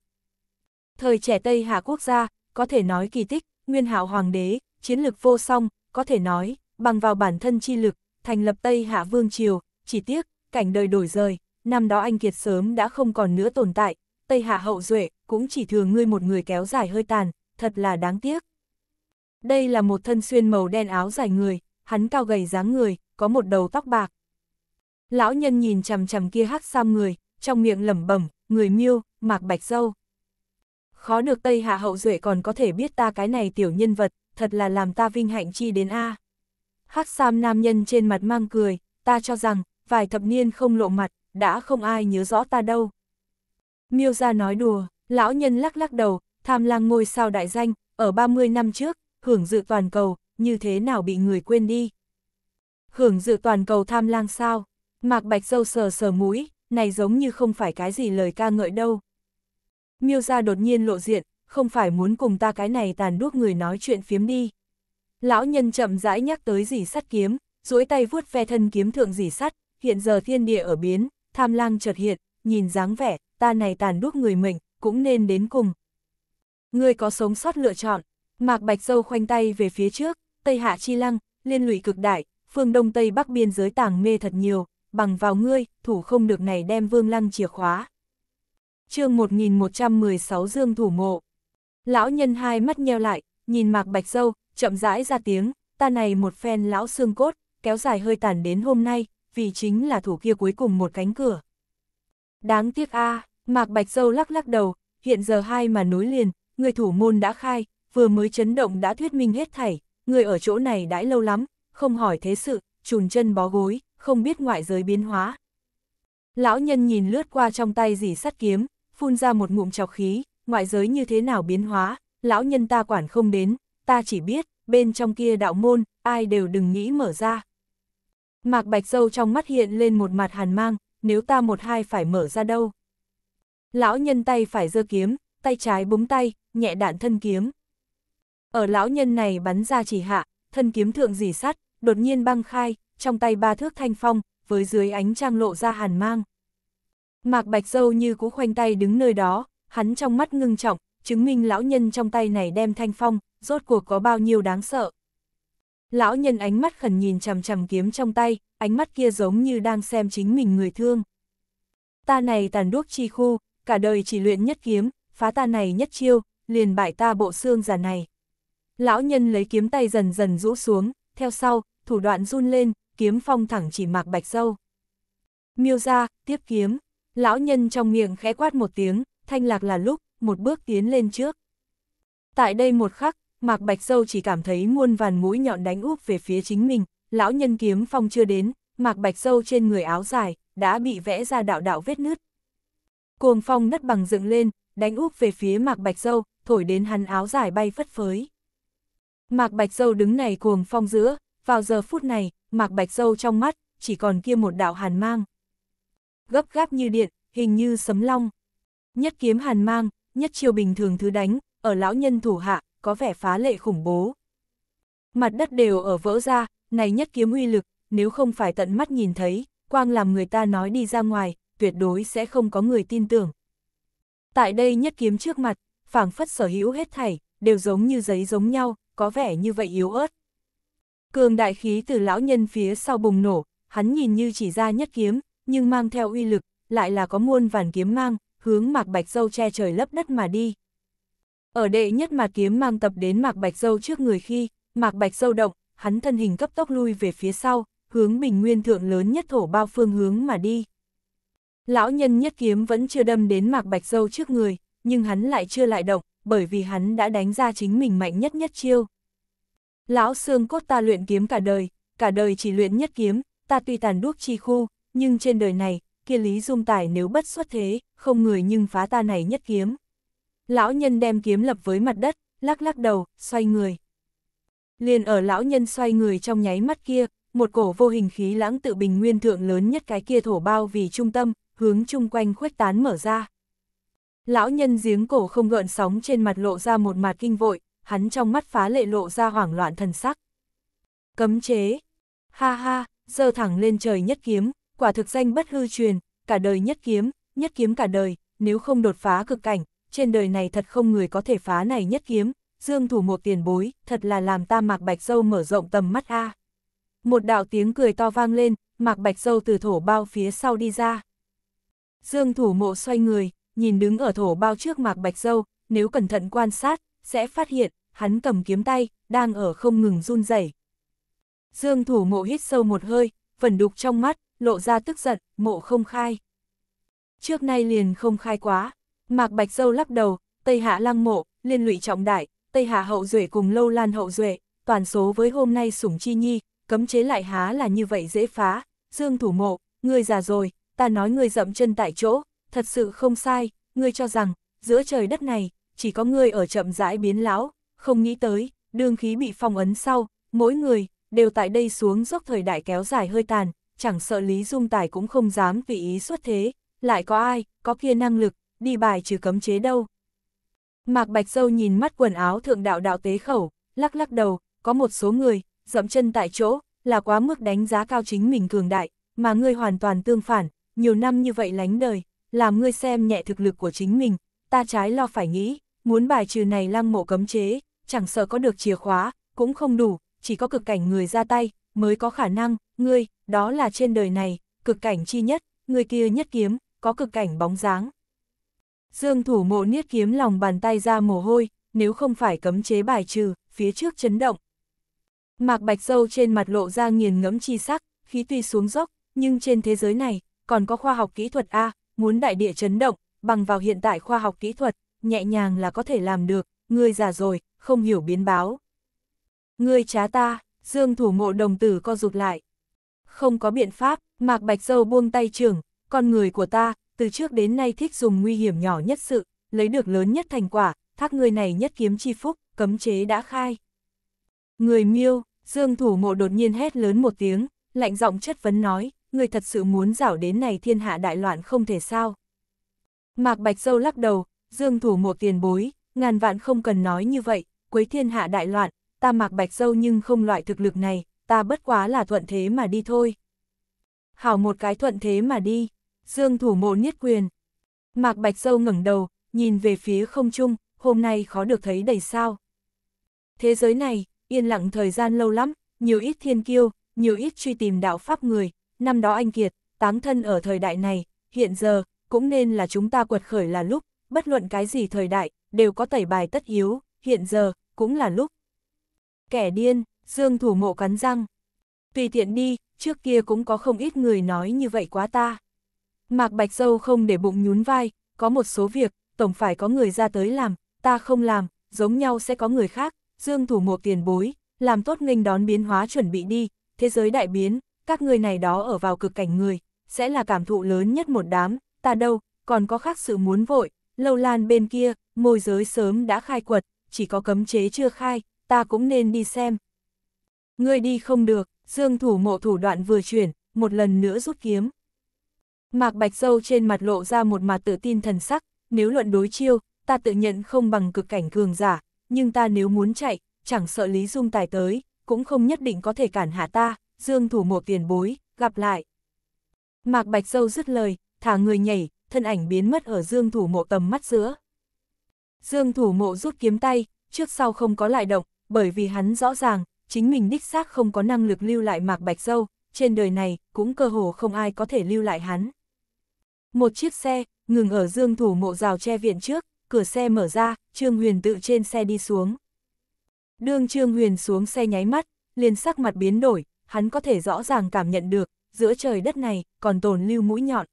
Thời trẻ Tây Hạ quốc gia, có thể nói kỳ tích, nguyên hạo hoàng đế, chiến lực vô song, có thể nói, bằng vào bản thân chi lực, thành lập Tây Hạ Vương Triều, chỉ tiếc, cảnh đời đổi rời, năm đó anh Kiệt sớm đã không còn nữa tồn tại, Tây Hạ hậu duệ cũng chỉ thường ngươi một người kéo dài hơi tàn, thật là đáng tiếc. Đây là một thân xuyên màu đen áo dài người, hắn cao gầy dáng người, có một đầu tóc bạc. Lão nhân nhìn chằm chằm kia hắc sam người, trong miệng lẩm bẩm, người miêu, mạc bạch dâu. Khó được Tây Hạ hậu duệ còn có thể biết ta cái này tiểu nhân vật, thật là làm ta vinh hạnh chi đến a. À hắc sam nam nhân trên mặt mang cười, ta cho rằng, vài thập niên không lộ mặt, đã không ai nhớ rõ ta đâu. Miêu ra nói đùa, lão nhân lắc lắc đầu, tham lang ngôi sao đại danh, ở 30 năm trước, hưởng dự toàn cầu, như thế nào bị người quên đi. Hưởng dự toàn cầu tham lang sao, mạc bạch dâu sờ sờ mũi, này giống như không phải cái gì lời ca ngợi đâu. Miêu ra đột nhiên lộ diện, không phải muốn cùng ta cái này tàn đuốc người nói chuyện phiếm đi. Lão nhân chậm rãi nhắc tới dì sắt kiếm, duỗi tay vuốt ve thân kiếm thượng dì sắt, hiện giờ thiên địa ở biến, tham lang chợt hiện, nhìn dáng vẻ, ta này tàn đuốc người mình, cũng nên đến cùng. Người có sống sót lựa chọn, Mạc Bạch Dâu khoanh tay về phía trước, Tây Hạ Chi Lăng, liên lụy cực đại, phương Đông Tây Bắc biên giới tàng mê thật nhiều, bằng vào ngươi, thủ không được này đem vương lăng chìa khóa. chương 1116 Dương Thủ Mộ Lão nhân hai mắt nheo lại, nhìn Mạc Bạch Dâu, chậm rãi ra tiếng, ta này một phen lão xương cốt, kéo dài hơi tàn đến hôm nay, vì chính là thủ kia cuối cùng một cánh cửa. Đáng tiếc a Mạc Bạch Dâu lắc lắc đầu, hiện giờ hai mà nối liền, người thủ môn đã khai, vừa mới chấn động đã thuyết minh hết thảy, người ở chỗ này đãi lâu lắm, không hỏi thế sự, trùn chân bó gối, không biết ngoại giới biến hóa. Lão nhân nhìn lướt qua trong tay dì sắt kiếm, phun ra một ngụm chọc khí, ngoại giới như thế nào biến hóa, lão nhân ta quản không đến, ta chỉ biết, bên trong kia đạo môn, ai đều đừng nghĩ mở ra. Mạc Bạch Dâu trong mắt hiện lên một mặt hàn mang, nếu ta một hai phải mở ra đâu. Lão nhân tay phải giơ kiếm, tay trái búng tay, nhẹ đạn thân kiếm. Ở lão nhân này bắn ra chỉ hạ, thân kiếm thượng dì sắt, đột nhiên băng khai, trong tay ba thước thanh phong, với dưới ánh trang lộ ra hàn mang. Mạc Bạch Dâu như cú khoanh tay đứng nơi đó, hắn trong mắt ngưng trọng, chứng minh lão nhân trong tay này đem thanh phong, rốt cuộc có bao nhiêu đáng sợ. Lão nhân ánh mắt khẩn nhìn chằm chằm kiếm trong tay, ánh mắt kia giống như đang xem chính mình người thương. Ta này tàn đuốc chi khu, cả đời chỉ luyện nhất kiếm, phá ta này nhất chiêu, liền bại ta bộ xương già này. Lão nhân lấy kiếm tay dần dần rũ xuống, theo sau, thủ đoạn run lên, kiếm phong thẳng chỉ mạc bạch dâu. Miêu ra, tiếp kiếm, lão nhân trong miệng khẽ quát một tiếng, thanh lạc là lúc, một bước tiến lên trước. Tại đây một khắc, Mạc Bạch Sâu chỉ cảm thấy muôn vàn mũi nhọn đánh úp về phía chính mình, lão nhân kiếm phong chưa đến, Mạc Bạch Sâu trên người áo dài, đã bị vẽ ra đạo đạo vết nứt. Cuồng phong đất bằng dựng lên, đánh úp về phía Mạc Bạch Sâu, thổi đến hắn áo dài bay phất phới. Mạc Bạch Sâu đứng này cuồng phong giữa, vào giờ phút này, Mạc Bạch Sâu trong mắt, chỉ còn kia một đạo hàn mang. Gấp gáp như điện, hình như sấm long. Nhất kiếm hàn mang, nhất chiêu bình thường thứ đánh, ở lão nhân thủ hạ, có vẻ phá lệ khủng bố. Mặt đất đều ở vỡ ra, này nhất kiếm uy lực, nếu không phải tận mắt nhìn thấy, quang làm người ta nói đi ra ngoài, tuyệt đối sẽ không có người tin tưởng. Tại đây nhất kiếm trước mặt, phảng phất sở hữu hết thảy, đều giống như giấy giống nhau, có vẻ như vậy yếu ớt. Cường đại khí từ lão nhân phía sau bùng nổ, hắn nhìn như chỉ ra nhất kiếm, nhưng mang theo uy lực, lại là có muôn vàn kiếm mang, hướng mạc bạch dâu che trời lấp đất mà đi. Ở đệ nhất mà kiếm mang tập đến mạc bạch dâu trước người khi, mạc bạch dâu động, hắn thân hình cấp tốc lui về phía sau, hướng bình nguyên thượng lớn nhất thổ bao phương hướng mà đi. Lão nhân nhất kiếm vẫn chưa đâm đến mạc bạch dâu trước người, nhưng hắn lại chưa lại động, bởi vì hắn đã đánh ra chính mình mạnh nhất nhất chiêu. Lão xương cốt ta luyện kiếm cả đời, cả đời chỉ luyện nhất kiếm, ta tuy tàn đuốc chi khu, nhưng trên đời này, kia Lý Dung Tài nếu bất xuất thế, không người nhưng phá ta này nhất kiếm. Lão nhân đem kiếm lập với mặt đất, lắc lắc đầu, xoay người. Liền ở lão nhân xoay người trong nháy mắt kia, một cổ vô hình khí lãng tự bình nguyên thượng lớn nhất cái kia thổ bao vì trung tâm, hướng chung quanh khuếch tán mở ra. Lão nhân giếng cổ không gợn sóng trên mặt lộ ra một mặt kinh vội, hắn trong mắt phá lệ lộ ra hoảng loạn thần sắc. Cấm chế. Ha ha, dơ thẳng lên trời nhất kiếm, quả thực danh bất hư truyền, cả đời nhất kiếm, nhất kiếm cả đời, nếu không đột phá cực cảnh, trên đời này thật không người có thể phá này nhất kiếm, dương thủ một tiền bối, thật là làm ta mạc bạch dâu mở rộng tầm mắt a. Một đạo tiếng cười to vang lên, mạc bạch dâu từ thổ bao phía sau đi ra. Dương thủ mộ xoay người, nhìn đứng ở thổ bao trước mạc bạch dâu, nếu cẩn thận quan sát, sẽ phát hiện, hắn cầm kiếm tay, đang ở không ngừng run rẩy. Dương thủ mộ hít sâu một hơi, phần đục trong mắt, lộ ra tức giận, mộ không khai. Trước nay liền không khai quá, Mạc Bạch Dâu lắc đầu, Tây Hạ lăng mộ, liên lụy trọng đại, Tây Hạ hậu duệ cùng lâu lan hậu duệ, toàn số với hôm nay sủng chi nhi, cấm chế lại há là như vậy dễ phá, dương thủ mộ, người già rồi, ta nói người dậm chân tại chỗ, thật sự không sai, người cho rằng, giữa trời đất này, chỉ có người ở chậm rãi biến lão, không nghĩ tới, đương khí bị phong ấn sau, mỗi người, đều tại đây xuống dốc thời đại kéo dài hơi tàn, chẳng sợ Lý Dung Tài cũng không dám vì ý xuất thế, lại có ai, có kia năng lực, đi bài trừ cấm chế đâu. Mạc Bạch Dâu nhìn mắt quần áo thượng đạo đạo tế khẩu, lắc lắc đầu, có một số người, dậm chân tại chỗ, là quá mức đánh giá cao chính mình cường đại, mà ngươi hoàn toàn tương phản, nhiều năm như vậy lánh đời, làm ngươi xem nhẹ thực lực của chính mình, ta trái lo phải nghĩ, muốn bài trừ này lăng mộ cấm chế, chẳng sợ có được chìa khóa, cũng không đủ, chỉ có cực cảnh người ra tay, mới có khả năng, ngươi, đó là trên đời này, cực cảnh chi nhất, ngươi kia nhất kiếm, có cực cảnh bóng dáng. Dương thủ mộ niết kiếm lòng bàn tay ra mồ hôi, nếu không phải cấm chế bài trừ, phía trước chấn động. Mạc bạch sâu trên mặt lộ ra nghiền ngẫm chi sắc, khí tuy xuống dốc, nhưng trên thế giới này, còn có khoa học kỹ thuật A, muốn đại địa chấn động, bằng vào hiện tại khoa học kỹ thuật, nhẹ nhàng là có thể làm được, ngươi già rồi, không hiểu biến báo. Ngươi trá ta, dương thủ mộ đồng tử co rụt lại, không có biện pháp, Mạc Bạch Dâu buông tay trưởng, con người của ta, từ trước đến nay thích dùng nguy hiểm nhỏ nhất sự, lấy được lớn nhất thành quả, thác người này nhất kiếm chi phúc, cấm chế đã khai. Người miêu, Dương Thủ Mộ đột nhiên hét lớn một tiếng, lạnh giọng chất vấn nói, người thật sự muốn rảo đến này thiên hạ đại loạn không thể sao. Mạc Bạch Dâu lắc đầu, Dương Thủ Mộ tiền bối, ngàn vạn không cần nói như vậy, quấy thiên hạ đại loạn, ta Mạc Bạch Dâu nhưng không loại thực lực này, ta bất quá là thuận thế mà đi thôi. Hảo một cái thuận thế mà đi, Dương thủ mộ niết quyền. Mạc Bạch Sâu ngẩng đầu, nhìn về phía không trung, hôm nay khó được thấy đầy sao. Thế giới này, yên lặng thời gian lâu lắm, nhiều ít thiên kiêu, nhiều ít truy tìm đạo pháp người, năm đó anh Kiệt, táng thân ở thời đại này, hiện giờ, cũng nên là chúng ta quật khởi là lúc, bất luận cái gì thời đại, đều có tẩy bài tất yếu, hiện giờ, cũng là lúc. Kẻ điên, Dương thủ mộ cắn răng. Tùy tiện đi, trước kia cũng có không ít người nói như vậy quá ta. Mạc Bạch Dâu không để bụng nhún vai, có một số việc, tổng phải có người ra tới làm, ta không làm, giống nhau sẽ có người khác, dương thủ mộ tiền bối, làm tốt nghênh đón biến hóa chuẩn bị đi, thế giới đại biến, các người này đó ở vào cực cảnh người, sẽ là cảm thụ lớn nhất một đám, ta đâu, còn có khác sự muốn vội, lâu lan bên kia, môi giới sớm đã khai quật, chỉ có cấm chế chưa khai, ta cũng nên đi xem, Ngươi đi không được, dương thủ mộ thủ đoạn vừa chuyển, một lần nữa rút kiếm. Mạc Bạch Sâu trên mặt lộ ra một mặt tự tin thần sắc, nếu luận đối chiêu, ta tự nhận không bằng cực cảnh cường giả, nhưng ta nếu muốn chạy, chẳng sợ Lý Dung Tài tới, cũng không nhất định có thể cản hạ ta, dương thủ mộ tiền bối, gặp lại. Mạc Bạch Sâu dứt lời, thả người nhảy, thân ảnh biến mất ở dương thủ mộ tầm mắt giữa. Dương thủ mộ rút kiếm tay, trước sau không có lại động, bởi vì hắn rõ ràng, chính mình đích xác không có năng lực lưu lại mạc bạch dâu, trên đời này cũng cơ hồ không ai có thể lưu lại hắn. Một chiếc xe, ngừng ở dương thủ mộ rào che viện trước, cửa xe mở ra, Trương Huyền tự trên xe đi xuống. Đương Trương Huyền xuống xe nháy mắt, liền sắc mặt biến đổi, hắn có thể rõ ràng cảm nhận được, giữa trời đất này còn tồn lưu mũi nhọn.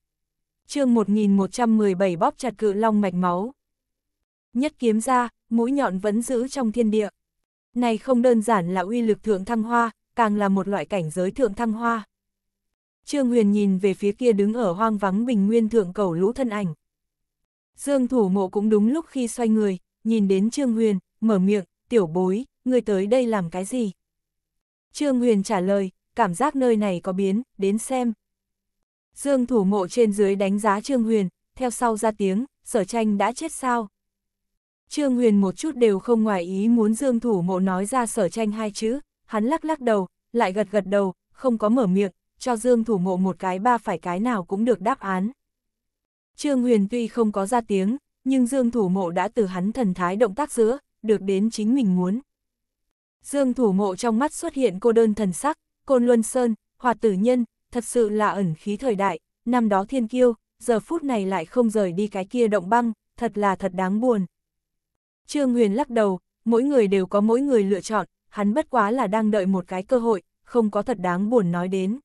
Chương 1117 bóp chặt cự long mạch máu. Nhất kiếm ra, mũi nhọn vẫn giữ trong thiên địa. Này không đơn giản là uy lực thượng thăng hoa, càng là một loại cảnh giới thượng thăng hoa. Trương Huyền nhìn về phía kia đứng ở hoang vắng bình nguyên thượng cầu lũ thân ảnh. Dương thủ mộ cũng đúng lúc khi xoay người, nhìn đến Trương Huyền, mở miệng, tiểu bối, người tới đây làm cái gì? Trương Huyền trả lời, cảm giác nơi này có biến, đến xem. Dương thủ mộ trên dưới đánh giá Trương Huyền, theo sau ra tiếng, sở tranh đã chết sao? Trương Huyền một chút đều không ngoài ý muốn Dương Thủ Mộ nói ra sở tranh hai chữ, hắn lắc lắc đầu, lại gật gật đầu, không có mở miệng, cho Dương Thủ Mộ một cái ba phải cái nào cũng được đáp án. Trương Huyền tuy không có ra tiếng, nhưng Dương Thủ Mộ đã từ hắn thần thái động tác giữa, được đến chính mình muốn. Dương Thủ Mộ trong mắt xuất hiện cô đơn thần sắc, Côn Luân Sơn, Hoạt Tử Nhân, thật sự là ẩn khí thời đại, năm đó thiên kiêu, giờ phút này lại không rời đi cái kia động băng, thật là thật đáng buồn. Trương Huyền lắc đầu, mỗi người đều có mỗi người lựa chọn, hắn bất quá là đang đợi một cái cơ hội, không có thật đáng buồn nói đến.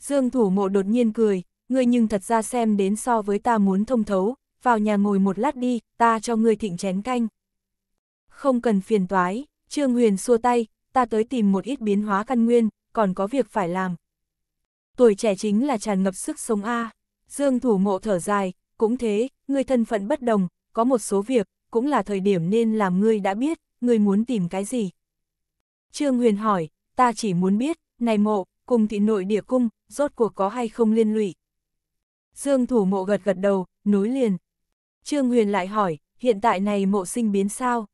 Dương thủ mộ đột nhiên cười, ngươi nhưng thật ra xem đến so với ta muốn thông thấu, vào nhà ngồi một lát đi, ta cho ngươi thịnh chén canh. Không cần phiền toái, Trương Huyền xua tay, ta tới tìm một ít biến hóa căn nguyên, còn có việc phải làm. Tuổi trẻ chính là tràn ngập sức sống A, Dương thủ mộ thở dài, cũng thế, ngươi thân phận bất đồng, có một số việc, cũng là thời điểm nên làm ngươi đã biết, ngươi muốn tìm cái gì. Trương Huyền hỏi, ta chỉ muốn biết, này mộ, cùng thị nội địa cung, rốt cuộc có hay không liên lụy. Dương thủ mộ gật gật đầu, nối liền. Trương Huyền lại hỏi, hiện tại này mộ sinh biến sao?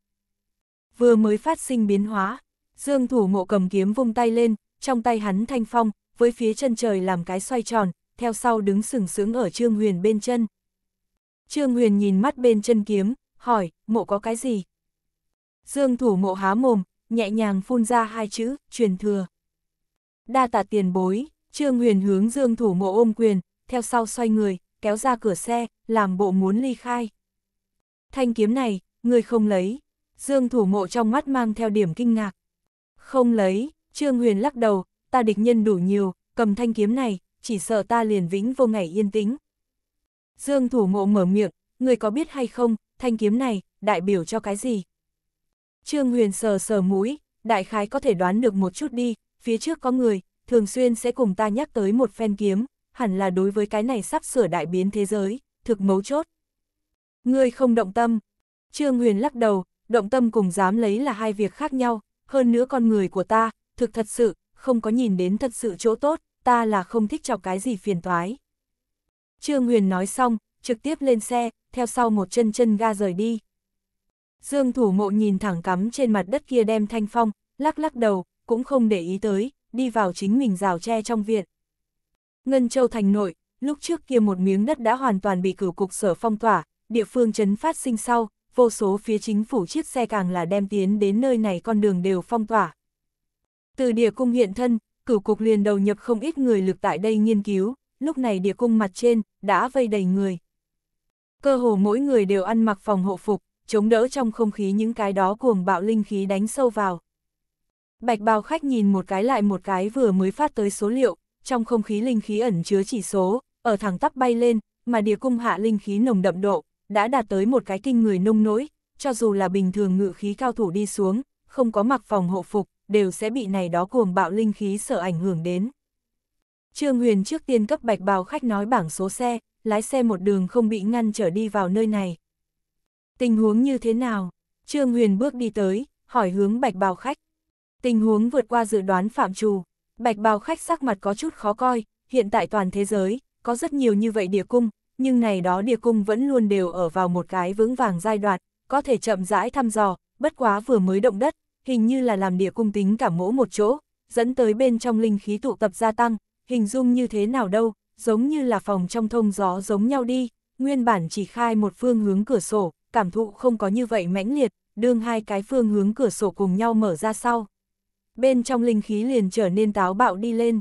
Vừa mới phát sinh biến hóa, Dương thủ mộ cầm kiếm vung tay lên, trong tay hắn thanh phong, với phía chân trời làm cái xoay tròn, theo sau đứng sừng sững ở Trương Huyền bên chân. Trương Huyền nhìn mắt bên chân kiếm, hỏi, mộ có cái gì? Dương thủ mộ há mồm, nhẹ nhàng phun ra hai chữ, truyền thừa. Đa tạ tiền bối, Trương Huyền hướng Dương thủ mộ ôm quyền, theo sau xoay người, kéo ra cửa xe, làm bộ muốn ly khai. Thanh kiếm này, người không lấy. Dương thủ mộ trong mắt mang theo điểm kinh ngạc. Không lấy, Trương Huyền lắc đầu, ta địch nhân đủ nhiều, cầm thanh kiếm này, chỉ sợ ta liền vĩnh vô ngày yên tĩnh. Dương thủ mộ mở miệng, người có biết hay không, thanh kiếm này, đại biểu cho cái gì? Trương Huyền sờ sờ mũi, đại khái có thể đoán được một chút đi, phía trước có người, thường xuyên sẽ cùng ta nhắc tới một phen kiếm, hẳn là đối với cái này sắp sửa đại biến thế giới, thực mấu chốt. Ngươi không động tâm. Trương Huyền lắc đầu, động tâm cùng dám lấy là hai việc khác nhau, hơn nữa con người của ta, thực thật sự, không có nhìn đến thật sự chỗ tốt, ta là không thích chọc cái gì phiền toái. Trương Huyền nói xong, trực tiếp lên xe, theo sau một chân chân ga rời đi. Dương thủ mộ nhìn thẳng cắm trên mặt đất kia đem thanh phong, lắc lắc đầu, cũng không để ý tới, đi vào chính mình rào tre trong viện. Ngân Châu Thành nội, lúc trước kia một miếng đất đã hoàn toàn bị cửu cục sở phong tỏa, địa phương chấn phát sinh sau, vô số phía chính phủ chiếc xe càng là đem tiến đến nơi này con đường đều phong tỏa. Từ địa cung hiện thân, cửu cục liền đầu nhập không ít người lực tại đây nghiên cứu, lúc này địa cung mặt trên, đã vây đầy người cơ hồ mỗi người đều ăn mặc phòng hộ phục, chống đỡ trong không khí những cái đó cuồng bạo linh khí đánh sâu vào. Bạch bào khách nhìn một cái lại một cái vừa mới phát tới số liệu, trong không khí linh khí ẩn chứa chỉ số, ở thẳng tắp bay lên, mà địa cung hạ linh khí nồng đậm độ, đã đạt tới một cái kinh người nông nỗi, cho dù là bình thường ngự khí cao thủ đi xuống, không có mặc phòng hộ phục, đều sẽ bị này đó cuồng bạo linh khí sợ ảnh hưởng đến. Trương Huyền trước tiên cấp bạch bào khách nói bảng số xe, lái xe một đường không bị ngăn trở đi vào nơi này. Tình huống như thế nào? Trương Huyền bước đi tới, hỏi hướng bạch bào khách. Tình huống vượt qua dự đoán phạm trù, bạch bào khách sắc mặt có chút khó coi, hiện tại toàn thế giới, có rất nhiều như vậy địa cung, nhưng này đó địa cung vẫn luôn đều ở vào một cái vững vàng giai đoạn, có thể chậm rãi thăm dò, bất quá vừa mới động đất, hình như là làm địa cung tính cả mỗ một chỗ, dẫn tới bên trong linh khí tụ tập gia tăng, hình dung như thế nào đâu, giống như là phòng trong thông gió giống nhau đi, nguyên bản chỉ khai một phương hướng cửa sổ, cảm thụ không có như vậy mãnh liệt, đương hai cái phương hướng cửa sổ cùng nhau mở ra sau. Bên trong linh khí liền trở nên táo bạo đi lên.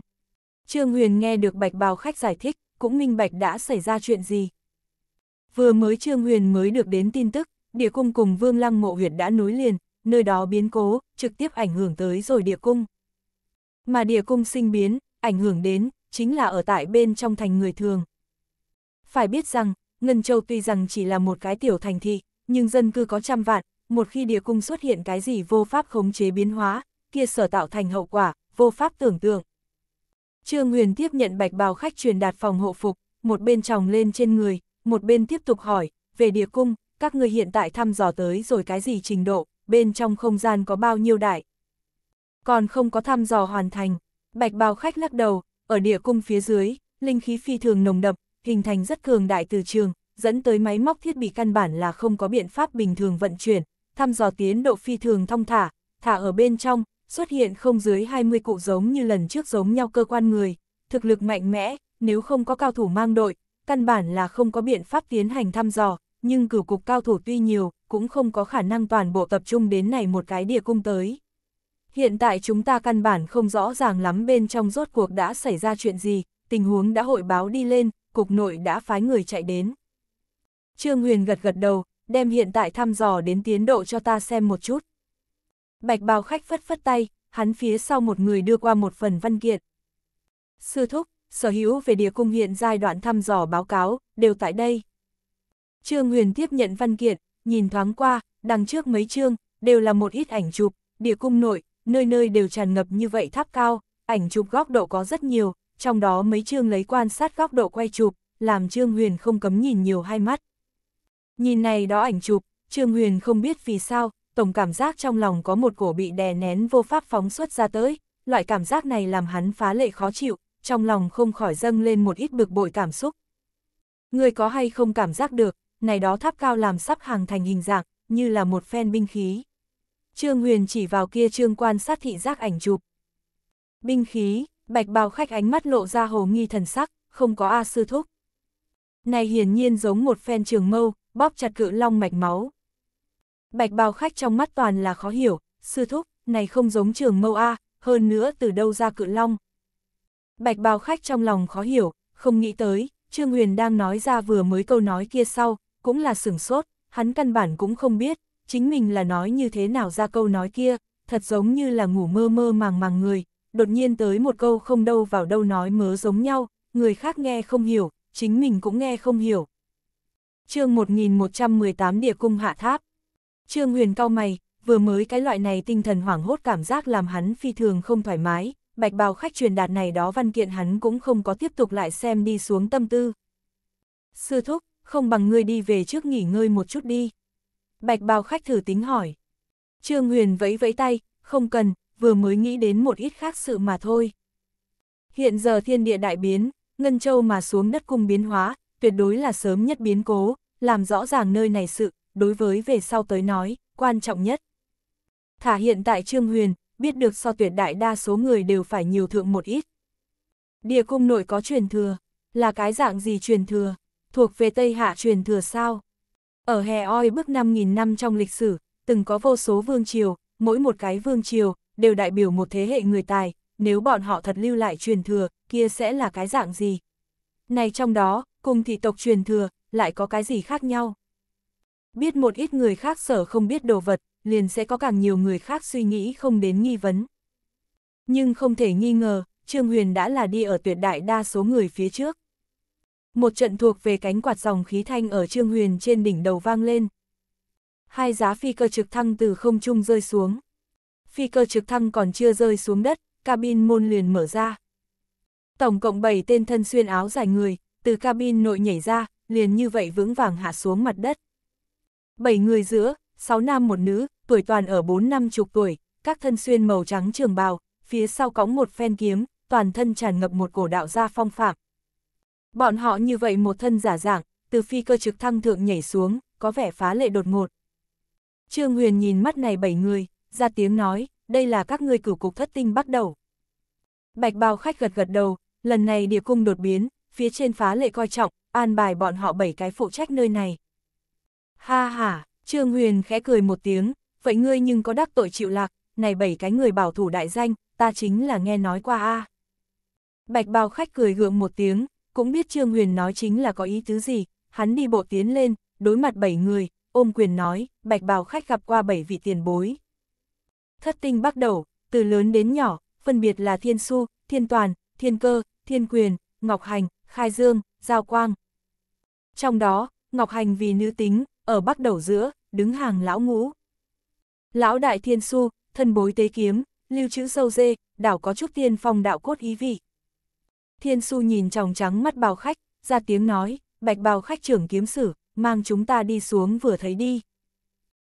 Trương Huyền nghe được bạch bào khách giải thích, cũng minh bạch đã xảy ra chuyện gì. Vừa mới Trương Huyền mới được đến tin tức, địa cung cùng Vương Lăng Mộ Huyệt đã nối liền, nơi đó biến cố, trực tiếp ảnh hưởng tới rồi địa cung. Mà địa cung sinh biến, ảnh hưởng đến, chính là ở tại bên trong thành người thường. Phải biết rằng, Ngân Châu tuy rằng chỉ là một cái tiểu thành thị, nhưng dân cư có trăm vạn, một khi địa cung xuất hiện cái gì vô pháp khống chế biến hóa, kia sở tạo thành hậu quả, vô pháp tưởng tượng. Trương Huyền tiếp nhận bạch bào khách truyền đạt phòng hộ phục, một bên tròng lên trên người, một bên tiếp tục hỏi, về địa cung, các người hiện tại thăm dò tới rồi cái gì trình độ, bên trong không gian có bao nhiêu đại. Còn không có thăm dò hoàn thành, bạch bào khách lắc đầu, ở địa cung phía dưới, linh khí phi thường nồng đậm, hình thành rất cường đại từ trường, dẫn tới máy móc thiết bị căn bản là không có biện pháp bình thường vận chuyển, thăm dò tiến độ phi thường thông thả, thả ở bên trong, xuất hiện không dưới 20 cụ giống như lần trước giống nhau cơ quan người, thực lực mạnh mẽ, nếu không có cao thủ mang đội, căn bản là không có biện pháp tiến hành thăm dò, nhưng cửu cục cao thủ tuy nhiều, cũng không có khả năng toàn bộ tập trung đến này một cái địa cung tới. Hiện tại chúng ta căn bản không rõ ràng lắm bên trong rốt cuộc đã xảy ra chuyện gì, tình huống đã hội báo đi lên, cục nội đã phái người chạy đến. Trương Huyền gật gật đầu, đem hiện tại thăm dò đến tiến độ cho ta xem một chút. Bạch bào khách phất phất tay, hắn phía sau một người đưa qua một phần văn kiện. Sư thúc, sở hữu về địa cung hiện giai đoạn thăm dò báo cáo, đều tại đây. Trương Huyền tiếp nhận văn kiện, nhìn thoáng qua, đằng trước mấy chương, đều là một ít ảnh chụp, địa cung nội, nơi nơi đều tràn ngập như vậy tháp cao, ảnh chụp góc độ có rất nhiều, trong đó mấy chương lấy quan sát góc độ quay chụp, làm Trương Huyền không cấm nhìn nhiều hai mắt. Nhìn này đó ảnh chụp, Trương Huyền không biết vì sao, tổng cảm giác trong lòng có một cổ bị đè nén vô pháp phóng xuất ra tới, loại cảm giác này làm hắn phá lệ khó chịu, trong lòng không khỏi dâng lên một ít bực bội cảm xúc. Người có hay không cảm giác được, này đó tháp cao làm sắp hàng thành hình dạng, như là một phen binh khí. Trương Huyền chỉ vào kia trương quan sát thị giác ảnh chụp. Binh khí, bạch bào khách ánh mắt lộ ra hồ nghi thần sắc, không có A sư thúc. Này hiển nhiên giống một phen trường mâu, bóp chặt cự long mạch máu. Bạch bào khách trong mắt toàn là khó hiểu, sư thúc, này không giống trường mâu A, hơn nữa từ đâu ra cự long. Bạch bào khách trong lòng khó hiểu, không nghĩ tới, Trương Huyền đang nói ra vừa mới câu nói kia sau, cũng là sửng sốt, hắn căn bản cũng không biết, chính mình là nói như thế nào ra câu nói kia, thật giống như là ngủ mơ mơ màng màng người, đột nhiên tới một câu không đâu vào đâu nói mớ giống nhau, người khác nghe không hiểu, chính mình cũng nghe không hiểu. chương 1118 Địa Cung Hạ Tháp Trương Huyền cao mày, vừa mới cái loại này tinh thần hoảng hốt cảm giác làm hắn phi thường không thoải mái, bạch bào khách truyền đạt này đó văn kiện hắn cũng không có tiếp tục lại xem đi xuống tâm tư. Sư thúc, không bằng ngươi đi về trước nghỉ ngơi một chút đi bạch bào khách thử tính hỏi. Trương Huyền vẫy vẫy tay, không cần, vừa mới nghĩ đến một ít khác sự mà thôi. Hiện giờ thiên địa đại biến, Ngân Châu mà xuống đất cung biến hóa, tuyệt đối là sớm nhất biến cố, làm rõ ràng nơi này sự, đối với về sau tới nói, quan trọng nhất. Thả hiện tại Trương Huyền, biết được so tuyệt đại đa số người đều phải nhiều thượng một ít. Địa cung nội có truyền thừa, là cái dạng gì truyền thừa, thuộc về Tây Hạ truyền thừa sao? Ở hè oi bước 5.000 năm trong lịch sử, từng có vô số vương triều, mỗi một cái vương triều đều đại biểu một thế hệ người tài, nếu bọn họ thật lưu lại truyền thừa, kia sẽ là cái dạng gì? Này trong đó, cùng thị tộc truyền thừa, lại có cái gì khác nhau? Biết một ít người khác sở không biết đồ vật, liền sẽ có càng nhiều người khác suy nghĩ không đến nghi vấn. Nhưng không thể nghi ngờ, Trương Huyền đã là đi ở tuyệt đại đa số người phía trước. Một trận thuộc về cánh quạt dòng khí thanh ở Trương Huyền trên đỉnh đầu vang lên. Hai giá phi cơ trực thăng từ không trung rơi xuống. Phi cơ trực thăng còn chưa rơi xuống đất, cabin môn liền mở ra. Tổng cộng 7 tên thân xuyên áo dài người, từ cabin nội nhảy ra, liền như vậy vững vàng hạ xuống mặt đất. 7 người giữa, 6 nam một nữ, tuổi toàn ở 4 năm chục tuổi, các thân xuyên màu trắng trường bào, phía sau cõng một phen kiếm, toàn thân tràn ngập một cổ đạo gia phong phạm, Bọn họ như vậy một thân giả dạng, từ phi cơ trực thăng thượng nhảy xuống, có vẻ phá lệ đột ngột. Trương Huyền nhìn mắt này bảy người, ra tiếng nói, đây là các ngươi cửu cục thất tinh bắt đầu. Bạch bào khách gật gật đầu, lần này địa cung đột biến, phía trên phá lệ coi trọng, an bài bọn họ bảy cái phụ trách nơi này. Ha ha, Trương Huyền khẽ cười một tiếng, vậy ngươi nhưng có đắc tội chịu lạc, này bảy cái người bảo thủ đại danh, ta chính là nghe nói qua a. Bạch bào khách cười gượng một tiếng, cũng biết Trương Huyền nói chính là có ý tứ gì, hắn đi bộ tiến lên, đối mặt bảy người, ôm quyền nói, bạch bào khách gặp qua bảy vị tiền bối. Thất tinh bắt đầu, từ lớn đến nhỏ, phân biệt là thiên su, thiên toàn, thiên cơ, thiên quyền, ngọc hành, khai dương, giao quang. Trong đó, ngọc hành vì nữ tính, ở bắt đầu giữa, đứng hàng lão ngũ. Lão đại thiên su, thân bối tế kiếm, lưu trữ sâu dê, đảo có chút tiên phong đạo cốt ý vị. Thiên su nhìn tròng trắng mắt bào khách, ra tiếng nói, bạch bào khách trưởng kiếm sử, mang chúng ta đi xuống vừa thấy đi.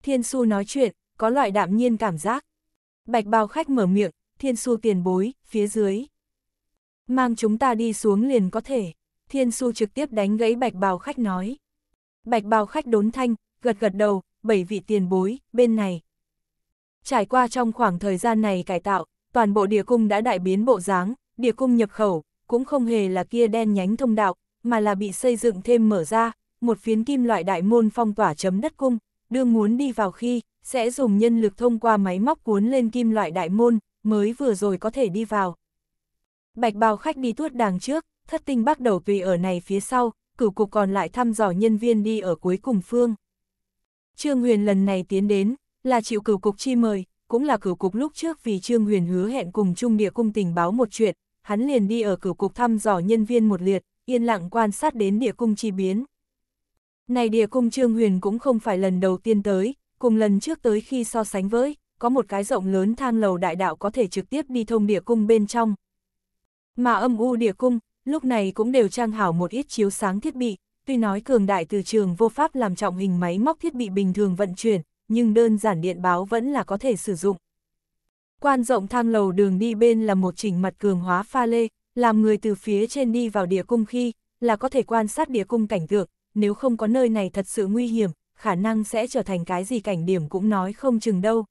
Thiên su nói chuyện, có loại đạm nhiên cảm giác. Bạch bào khách mở miệng, thiên su tiền bối, phía dưới. Mang chúng ta đi xuống liền có thể, thiên su trực tiếp đánh gãy bạch bào khách nói. Bạch bào khách đốn thanh, gật gật đầu, bảy vị tiền bối, bên này. Trải qua trong khoảng thời gian này cải tạo, toàn bộ địa cung đã đại biến bộ dáng, địa cung nhập khẩu, cũng không hề là kia đen nhánh thông đạo, mà là bị xây dựng thêm mở ra, một phiến kim loại đại môn phong tỏa chấm đất cung, đương muốn đi vào khi, sẽ dùng nhân lực thông qua máy móc cuốn lên kim loại đại môn, mới vừa rồi có thể đi vào. Bạch bào khách đi tuốt đàng trước, thất tinh bắt đầu tùy ở này phía sau, cửu cục còn lại thăm dò nhân viên đi ở cuối cùng phương. Trương Huyền lần này tiến đến, là chịu cửu cục chi mời, cũng là cửu cục lúc trước vì Trương Huyền hứa hẹn cùng Trung Địa Cung tình báo một chuyện, hắn liền đi ở cửa cục thăm dò nhân viên một liệt, yên lặng quan sát đến địa cung chi biến. Này địa cung Trương Huyền cũng không phải lần đầu tiên tới, cùng lần trước tới khi so sánh với, có một cái rộng lớn thang lầu đại đạo có thể trực tiếp đi thông địa cung bên trong. Mà âm u địa cung, lúc này cũng đều trang hảo một ít chiếu sáng thiết bị, tuy nói cường đại từ trường vô pháp làm trọng hình máy móc thiết bị bình thường vận chuyển, nhưng đơn giản điện báo vẫn là có thể sử dụng. Quan rộng thang lầu đường đi bên là một chỉnh mặt cường hóa pha lê, làm người từ phía trên đi vào địa cung khi, là có thể quan sát địa cung cảnh tượng, nếu không có nơi này thật sự nguy hiểm, khả năng sẽ trở thành cái gì cảnh điểm cũng nói không chừng đâu.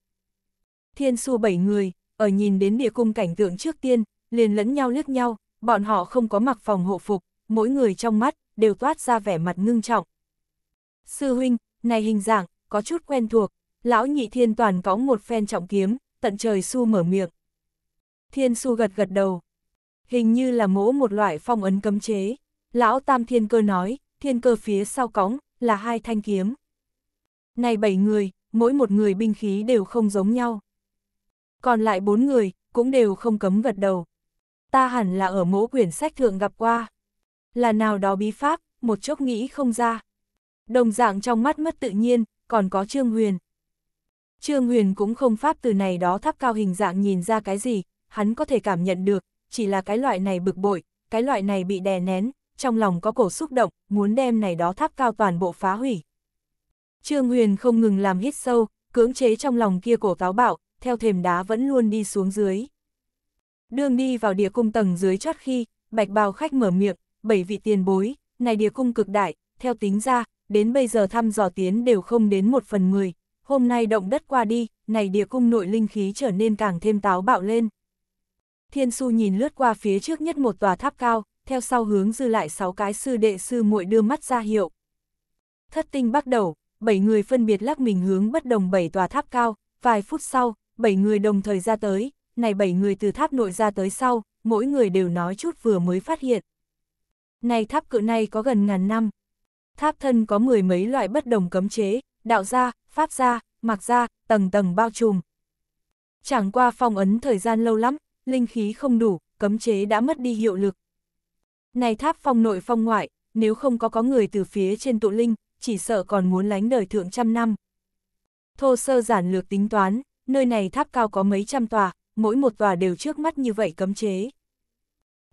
Thiên su bảy người, ở nhìn đến địa cung cảnh tượng trước tiên, liền lẫn nhau liếc nhau, bọn họ không có mặc phòng hộ phục, mỗi người trong mắt, đều toát ra vẻ mặt ngưng trọng. Sư huynh, này hình dạng, có chút quen thuộc, lão nhị thiên toàn có một phen trọng kiếm, tận trời su mở miệng. Thiên su gật gật đầu. Hình như là mỗ một loại phong ấn cấm chế. Lão Tam Thiên Cơ nói, thiên cơ phía sau cõng, là hai thanh kiếm. Này bảy người, mỗi một người binh khí đều không giống nhau. Còn lại bốn người, cũng đều không cấm gật đầu. Ta hẳn là ở mỗ quyển sách thượng gặp qua. Là nào đó bí pháp, một chốc nghĩ không ra. Đồng dạng trong mắt mất tự nhiên, còn có Trương Huyền. Trương Huyền cũng không pháp từ này đó tháp cao hình dạng nhìn ra cái gì, hắn có thể cảm nhận được, chỉ là cái loại này bực bội, cái loại này bị đè nén, trong lòng có cổ xúc động, muốn đem này đó tháp cao toàn bộ phá hủy. Trương Huyền không ngừng làm hít sâu, cưỡng chế trong lòng kia cổ táo bạo, theo thềm đá vẫn luôn đi xuống dưới. Đường đi vào địa cung tầng dưới chót khi, bạch bào khách mở miệng, bảy vị tiền bối, này địa cung cực đại, theo tính ra, đến bây giờ thăm dò tiến đều không đến một phần mười, hôm nay động đất qua đi, này địa cung nội linh khí trở nên càng thêm táo bạo lên. Thiên su nhìn lướt qua phía trước nhất một tòa tháp cao, theo sau hướng dư lại sáu cái sư đệ sư muội đưa mắt ra hiệu. Thất tinh bắt đầu, bảy người phân biệt lắc mình hướng bất đồng bảy tòa tháp cao, vài phút sau, bảy người đồng thời ra tới, này bảy người từ tháp nội ra tới sau, mỗi người đều nói chút vừa mới phát hiện. Này tháp cự này có gần ngàn năm, tháp thân có mười mấy loại bất đồng cấm chế, đạo gia, pháp gia, mạc gia, tầng tầng bao trùm. Chẳng qua phong ấn thời gian lâu lắm, linh khí không đủ, cấm chế đã mất đi hiệu lực. Này tháp phong nội phong ngoại, nếu không có có người từ phía trên tụ linh, chỉ sợ còn muốn lánh đời thượng trăm năm. Thô sơ giản lược tính toán, nơi này tháp cao có mấy trăm tòa, mỗi một tòa đều trước mắt như vậy cấm chế.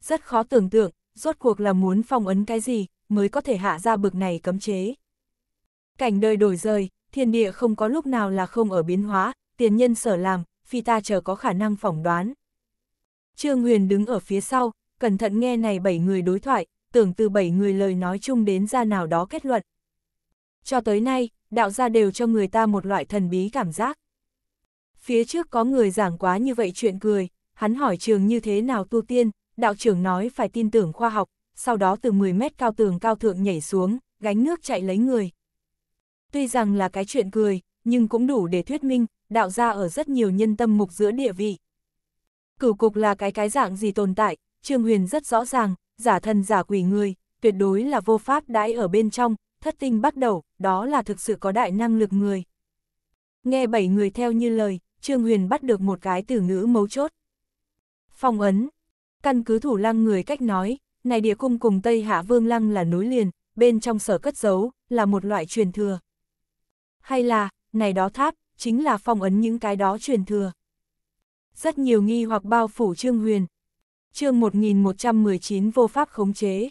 Rất khó tưởng tượng, rốt cuộc là muốn phong ấn cái gì, mới có thể hạ ra bực này cấm chế. Cảnh đời đổi rời, thiên địa không có lúc nào là không ở biến hóa, tiền nhân sở làm, phi ta chờ có khả năng phỏng đoán. Trương Huyền đứng ở phía sau, cẩn thận nghe này bảy người đối thoại, tưởng từ bảy người lời nói chung đến ra nào đó kết luận. Cho tới nay, đạo gia đều cho người ta một loại thần bí cảm giác. Phía trước có người giảng quá như vậy chuyện cười, hắn hỏi trường như thế nào tu tiên, đạo trưởng nói phải tin tưởng khoa học, sau đó từ 10 mét cao tường cao thượng nhảy xuống, gánh nước chạy lấy người. Tuy rằng là cái chuyện cười, nhưng cũng đủ để thuyết minh, đạo gia ở rất nhiều nhân tâm mục giữa địa vị. Cửu cục là cái cái dạng gì tồn tại, Trương Huyền rất rõ ràng, giả thân giả quỷ người, tuyệt đối là vô pháp đãi ở bên trong, thất tinh bắt đầu, đó là thực sự có đại năng lực người. Nghe bảy người theo như lời, Trương Huyền bắt được một cái từ ngữ mấu chốt. Phong ấn. Căn cứ thủ lăng người cách nói, này địa cung cùng Tây Hạ Vương Lăng là núi liền, bên trong sở cất giấu, là một loại truyền thừa hay là, này đó tháp, chính là phong ấn những cái đó truyền thừa. Rất nhiều nghi hoặc bao phủ Trương Huyền. Chương 1119 vô pháp khống chế.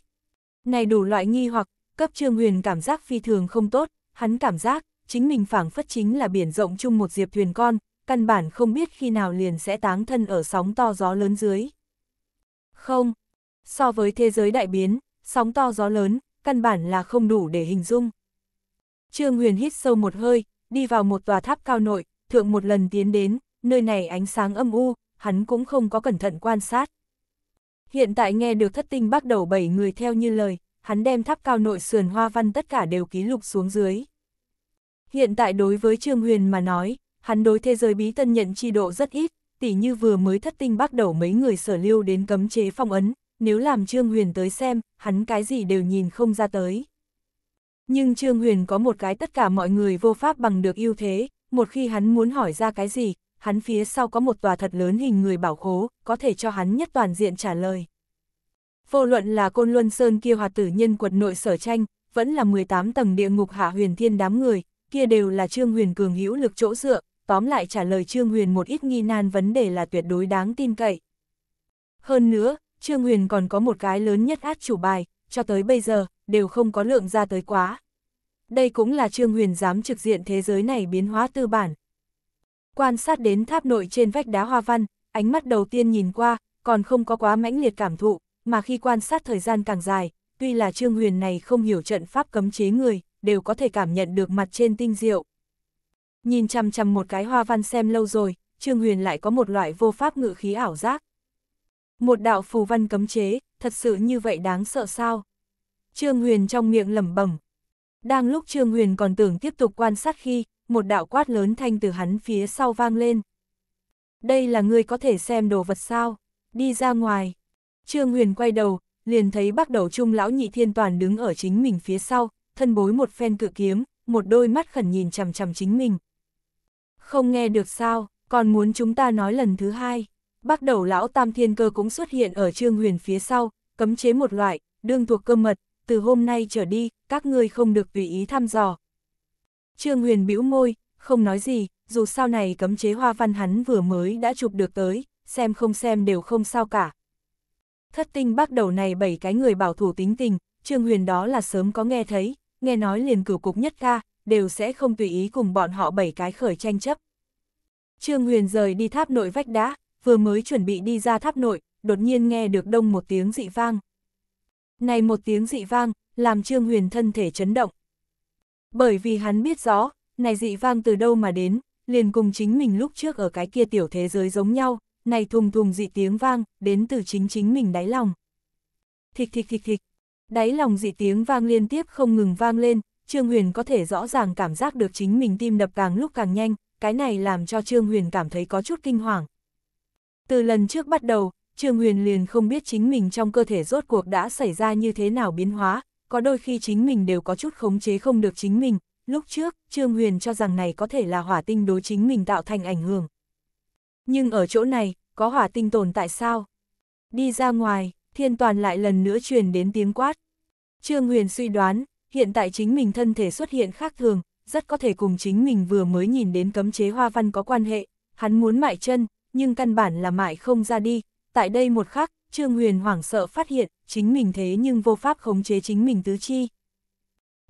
Này đủ loại nghi hoặc, cấp Trương Huyền cảm giác phi thường không tốt, hắn cảm giác, chính mình phảng phất chính là biển rộng chung một diệp thuyền con, căn bản không biết khi nào liền sẽ táng thân ở sóng to gió lớn dưới. Không, so với thế giới đại biến, sóng to gió lớn, căn bản là không đủ để hình dung. Trương Huyền hít sâu một hơi, đi vào một tòa tháp cao nội, thượng một lần tiến đến, nơi này ánh sáng âm u, hắn cũng không có cẩn thận quan sát. Hiện tại nghe được thất tinh bắt đầu bảy người theo như lời, hắn đem tháp cao nội sườn hoa văn tất cả đều ký lục xuống dưới. Hiện tại đối với Trương Huyền mà nói, hắn đối thế giới bí tân nhận chi độ rất ít, tỉ như vừa mới thất tinh bắt đầu mấy người sở lưu đến cấm chế phong ấn, nếu làm Trương Huyền tới xem, hắn cái gì đều nhìn không ra tới. Nhưng Trương Huyền có một cái tất cả mọi người vô pháp bằng được ưu thế, một khi hắn muốn hỏi ra cái gì, hắn phía sau có một tòa thật lớn hình người bảo khố, có thể cho hắn nhất toàn diện trả lời. Vô luận là Côn Luân Sơn kia hoạt tử nhân quật nội sở tranh, vẫn là 18 tầng địa ngục hạ huyền thiên đám người, kia đều là Trương Huyền cường hữu lực chỗ dựa, tóm lại trả lời Trương Huyền một ít nghi nan vấn đề là tuyệt đối đáng tin cậy. Hơn nữa, Trương Huyền còn có một cái lớn nhất át chủ bài, cho tới bây giờ, đều không có lượng ra tới quá. Đây cũng là Trương Huyền dám trực diện thế giới này biến hóa tư bản. Quan sát đến tháp nội trên vách đá hoa văn, ánh mắt đầu tiên nhìn qua, còn không có quá mãnh liệt cảm thụ, mà khi quan sát thời gian càng dài, tuy là Trương Huyền này không hiểu trận pháp cấm chế người, đều có thể cảm nhận được mặt trên tinh diệu. Nhìn chăm chăm một cái hoa văn xem lâu rồi, Trương Huyền lại có một loại vô pháp ngự khí ảo giác. Một đạo phù văn cấm chế, thật sự như vậy đáng sợ sao? Trương Huyền trong miệng lẩm bẩm. Đang lúc Trương Huyền còn tưởng tiếp tục quan sát khi, một đạo quát lớn thanh từ hắn phía sau vang lên. Đây là người có thể xem đồ vật sao, đi ra ngoài. Trương Huyền quay đầu, liền thấy bác đầu trung lão nhị thiên toàn đứng ở chính mình phía sau, thân bối một phen cự kiếm, một đôi mắt khẩn nhìn chằm chằm chính mình. Không nghe được sao, còn muốn chúng ta nói lần thứ hai. Bác đầu lão tam thiên cơ cũng xuất hiện ở trương huyền phía sau, cấm chế một loại, đương thuộc cơ mật, từ hôm nay trở đi, các ngươi không được tùy ý thăm dò. Trương Huyền bĩu môi, không nói gì, dù sao này cấm chế hoa văn hắn vừa mới đã chụp được tới, xem không xem đều không sao cả. Thất tinh bắt đầu này bảy cái người bảo thủ tính tình, Trương Huyền đó là sớm có nghe thấy, nghe nói liền cửu cục nhất ca, đều sẽ không tùy ý cùng bọn họ bảy cái khởi tranh chấp. Trương Huyền rời đi tháp nội vách đá, vừa mới chuẩn bị đi ra tháp nội, đột nhiên nghe được đông một tiếng dị vang. Này một tiếng dị vang, làm Trương Huyền thân thể chấn động. Bởi vì hắn biết rõ, này dị vang từ đâu mà đến, liền cùng chính mình lúc trước ở cái kia tiểu thế giới giống nhau, này thùng thùng dị tiếng vang, đến từ chính chính mình đáy lòng. Thịch thịch thịch thịch, đáy lòng dị tiếng vang liên tiếp không ngừng vang lên, Trương Huyền có thể rõ ràng cảm giác được chính mình tim đập càng lúc càng nhanh, cái này làm cho Trương Huyền cảm thấy có chút kinh hoàng. Từ lần trước bắt đầu, Trương Huyền liền không biết chính mình trong cơ thể rốt cuộc đã xảy ra như thế nào biến hóa, có đôi khi chính mình đều có chút khống chế không được chính mình, lúc trước, Trương Huyền cho rằng này có thể là hỏa tinh đối chính mình tạo thành ảnh hưởng. Nhưng ở chỗ này, có hỏa tinh tồn tại sao? Đi ra ngoài, thiên toàn lại lần nữa truyền đến tiếng quát. Trương Huyền suy đoán, hiện tại chính mình thân thể xuất hiện khác thường, rất có thể cùng chính mình vừa mới nhìn đến cấm chế hoa văn có quan hệ, hắn muốn mại chân, nhưng căn bản là mại không ra đi, tại đây một khắc, Trương Huyền hoảng sợ phát hiện, chính mình thế nhưng vô pháp khống chế chính mình tứ chi.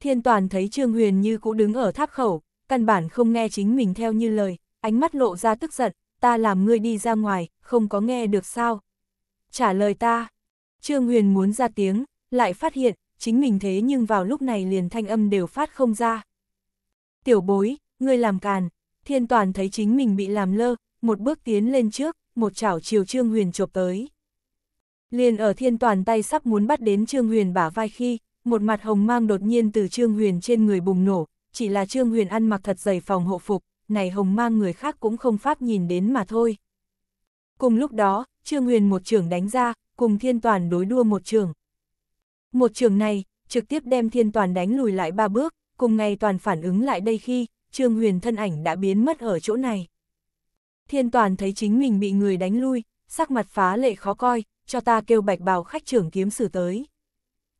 Thiên Toàn thấy Trương Huyền như cũ đứng ở tháp khẩu, căn bản không nghe chính mình theo như lời, ánh mắt lộ ra tức giận, ta làm ngươi đi ra ngoài, không có nghe được sao. Trả lời ta, Trương Huyền muốn ra tiếng, lại phát hiện, chính mình thế nhưng vào lúc này liền thanh âm đều phát không ra. Tiểu bối, ngươi làm càn, Thiên Toàn thấy chính mình bị làm lơ, một bước tiến lên trước, một chảo chiều Trương Huyền chộp tới. Liền ở thiên toàn tay sắp muốn bắt đến Trương Huyền bả vai khi, một mặt hồng mang đột nhiên từ Trương Huyền trên người bùng nổ, chỉ là Trương Huyền ăn mặc thật dày phòng hộ phục, này hồng mang người khác cũng không pháp nhìn đến mà thôi. Cùng lúc đó, Trương Huyền một trường đánh ra, cùng thiên toàn đối đua một trường. Một trường này, trực tiếp đem thiên toàn đánh lùi lại ba bước, cùng ngày toàn phản ứng lại đây khi, Trương Huyền thân ảnh đã biến mất ở chỗ này. Thiên Toàn thấy chính mình bị người đánh lui, sắc mặt phá lệ khó coi, cho ta kêu bạch bào khách trưởng kiếm sử tới.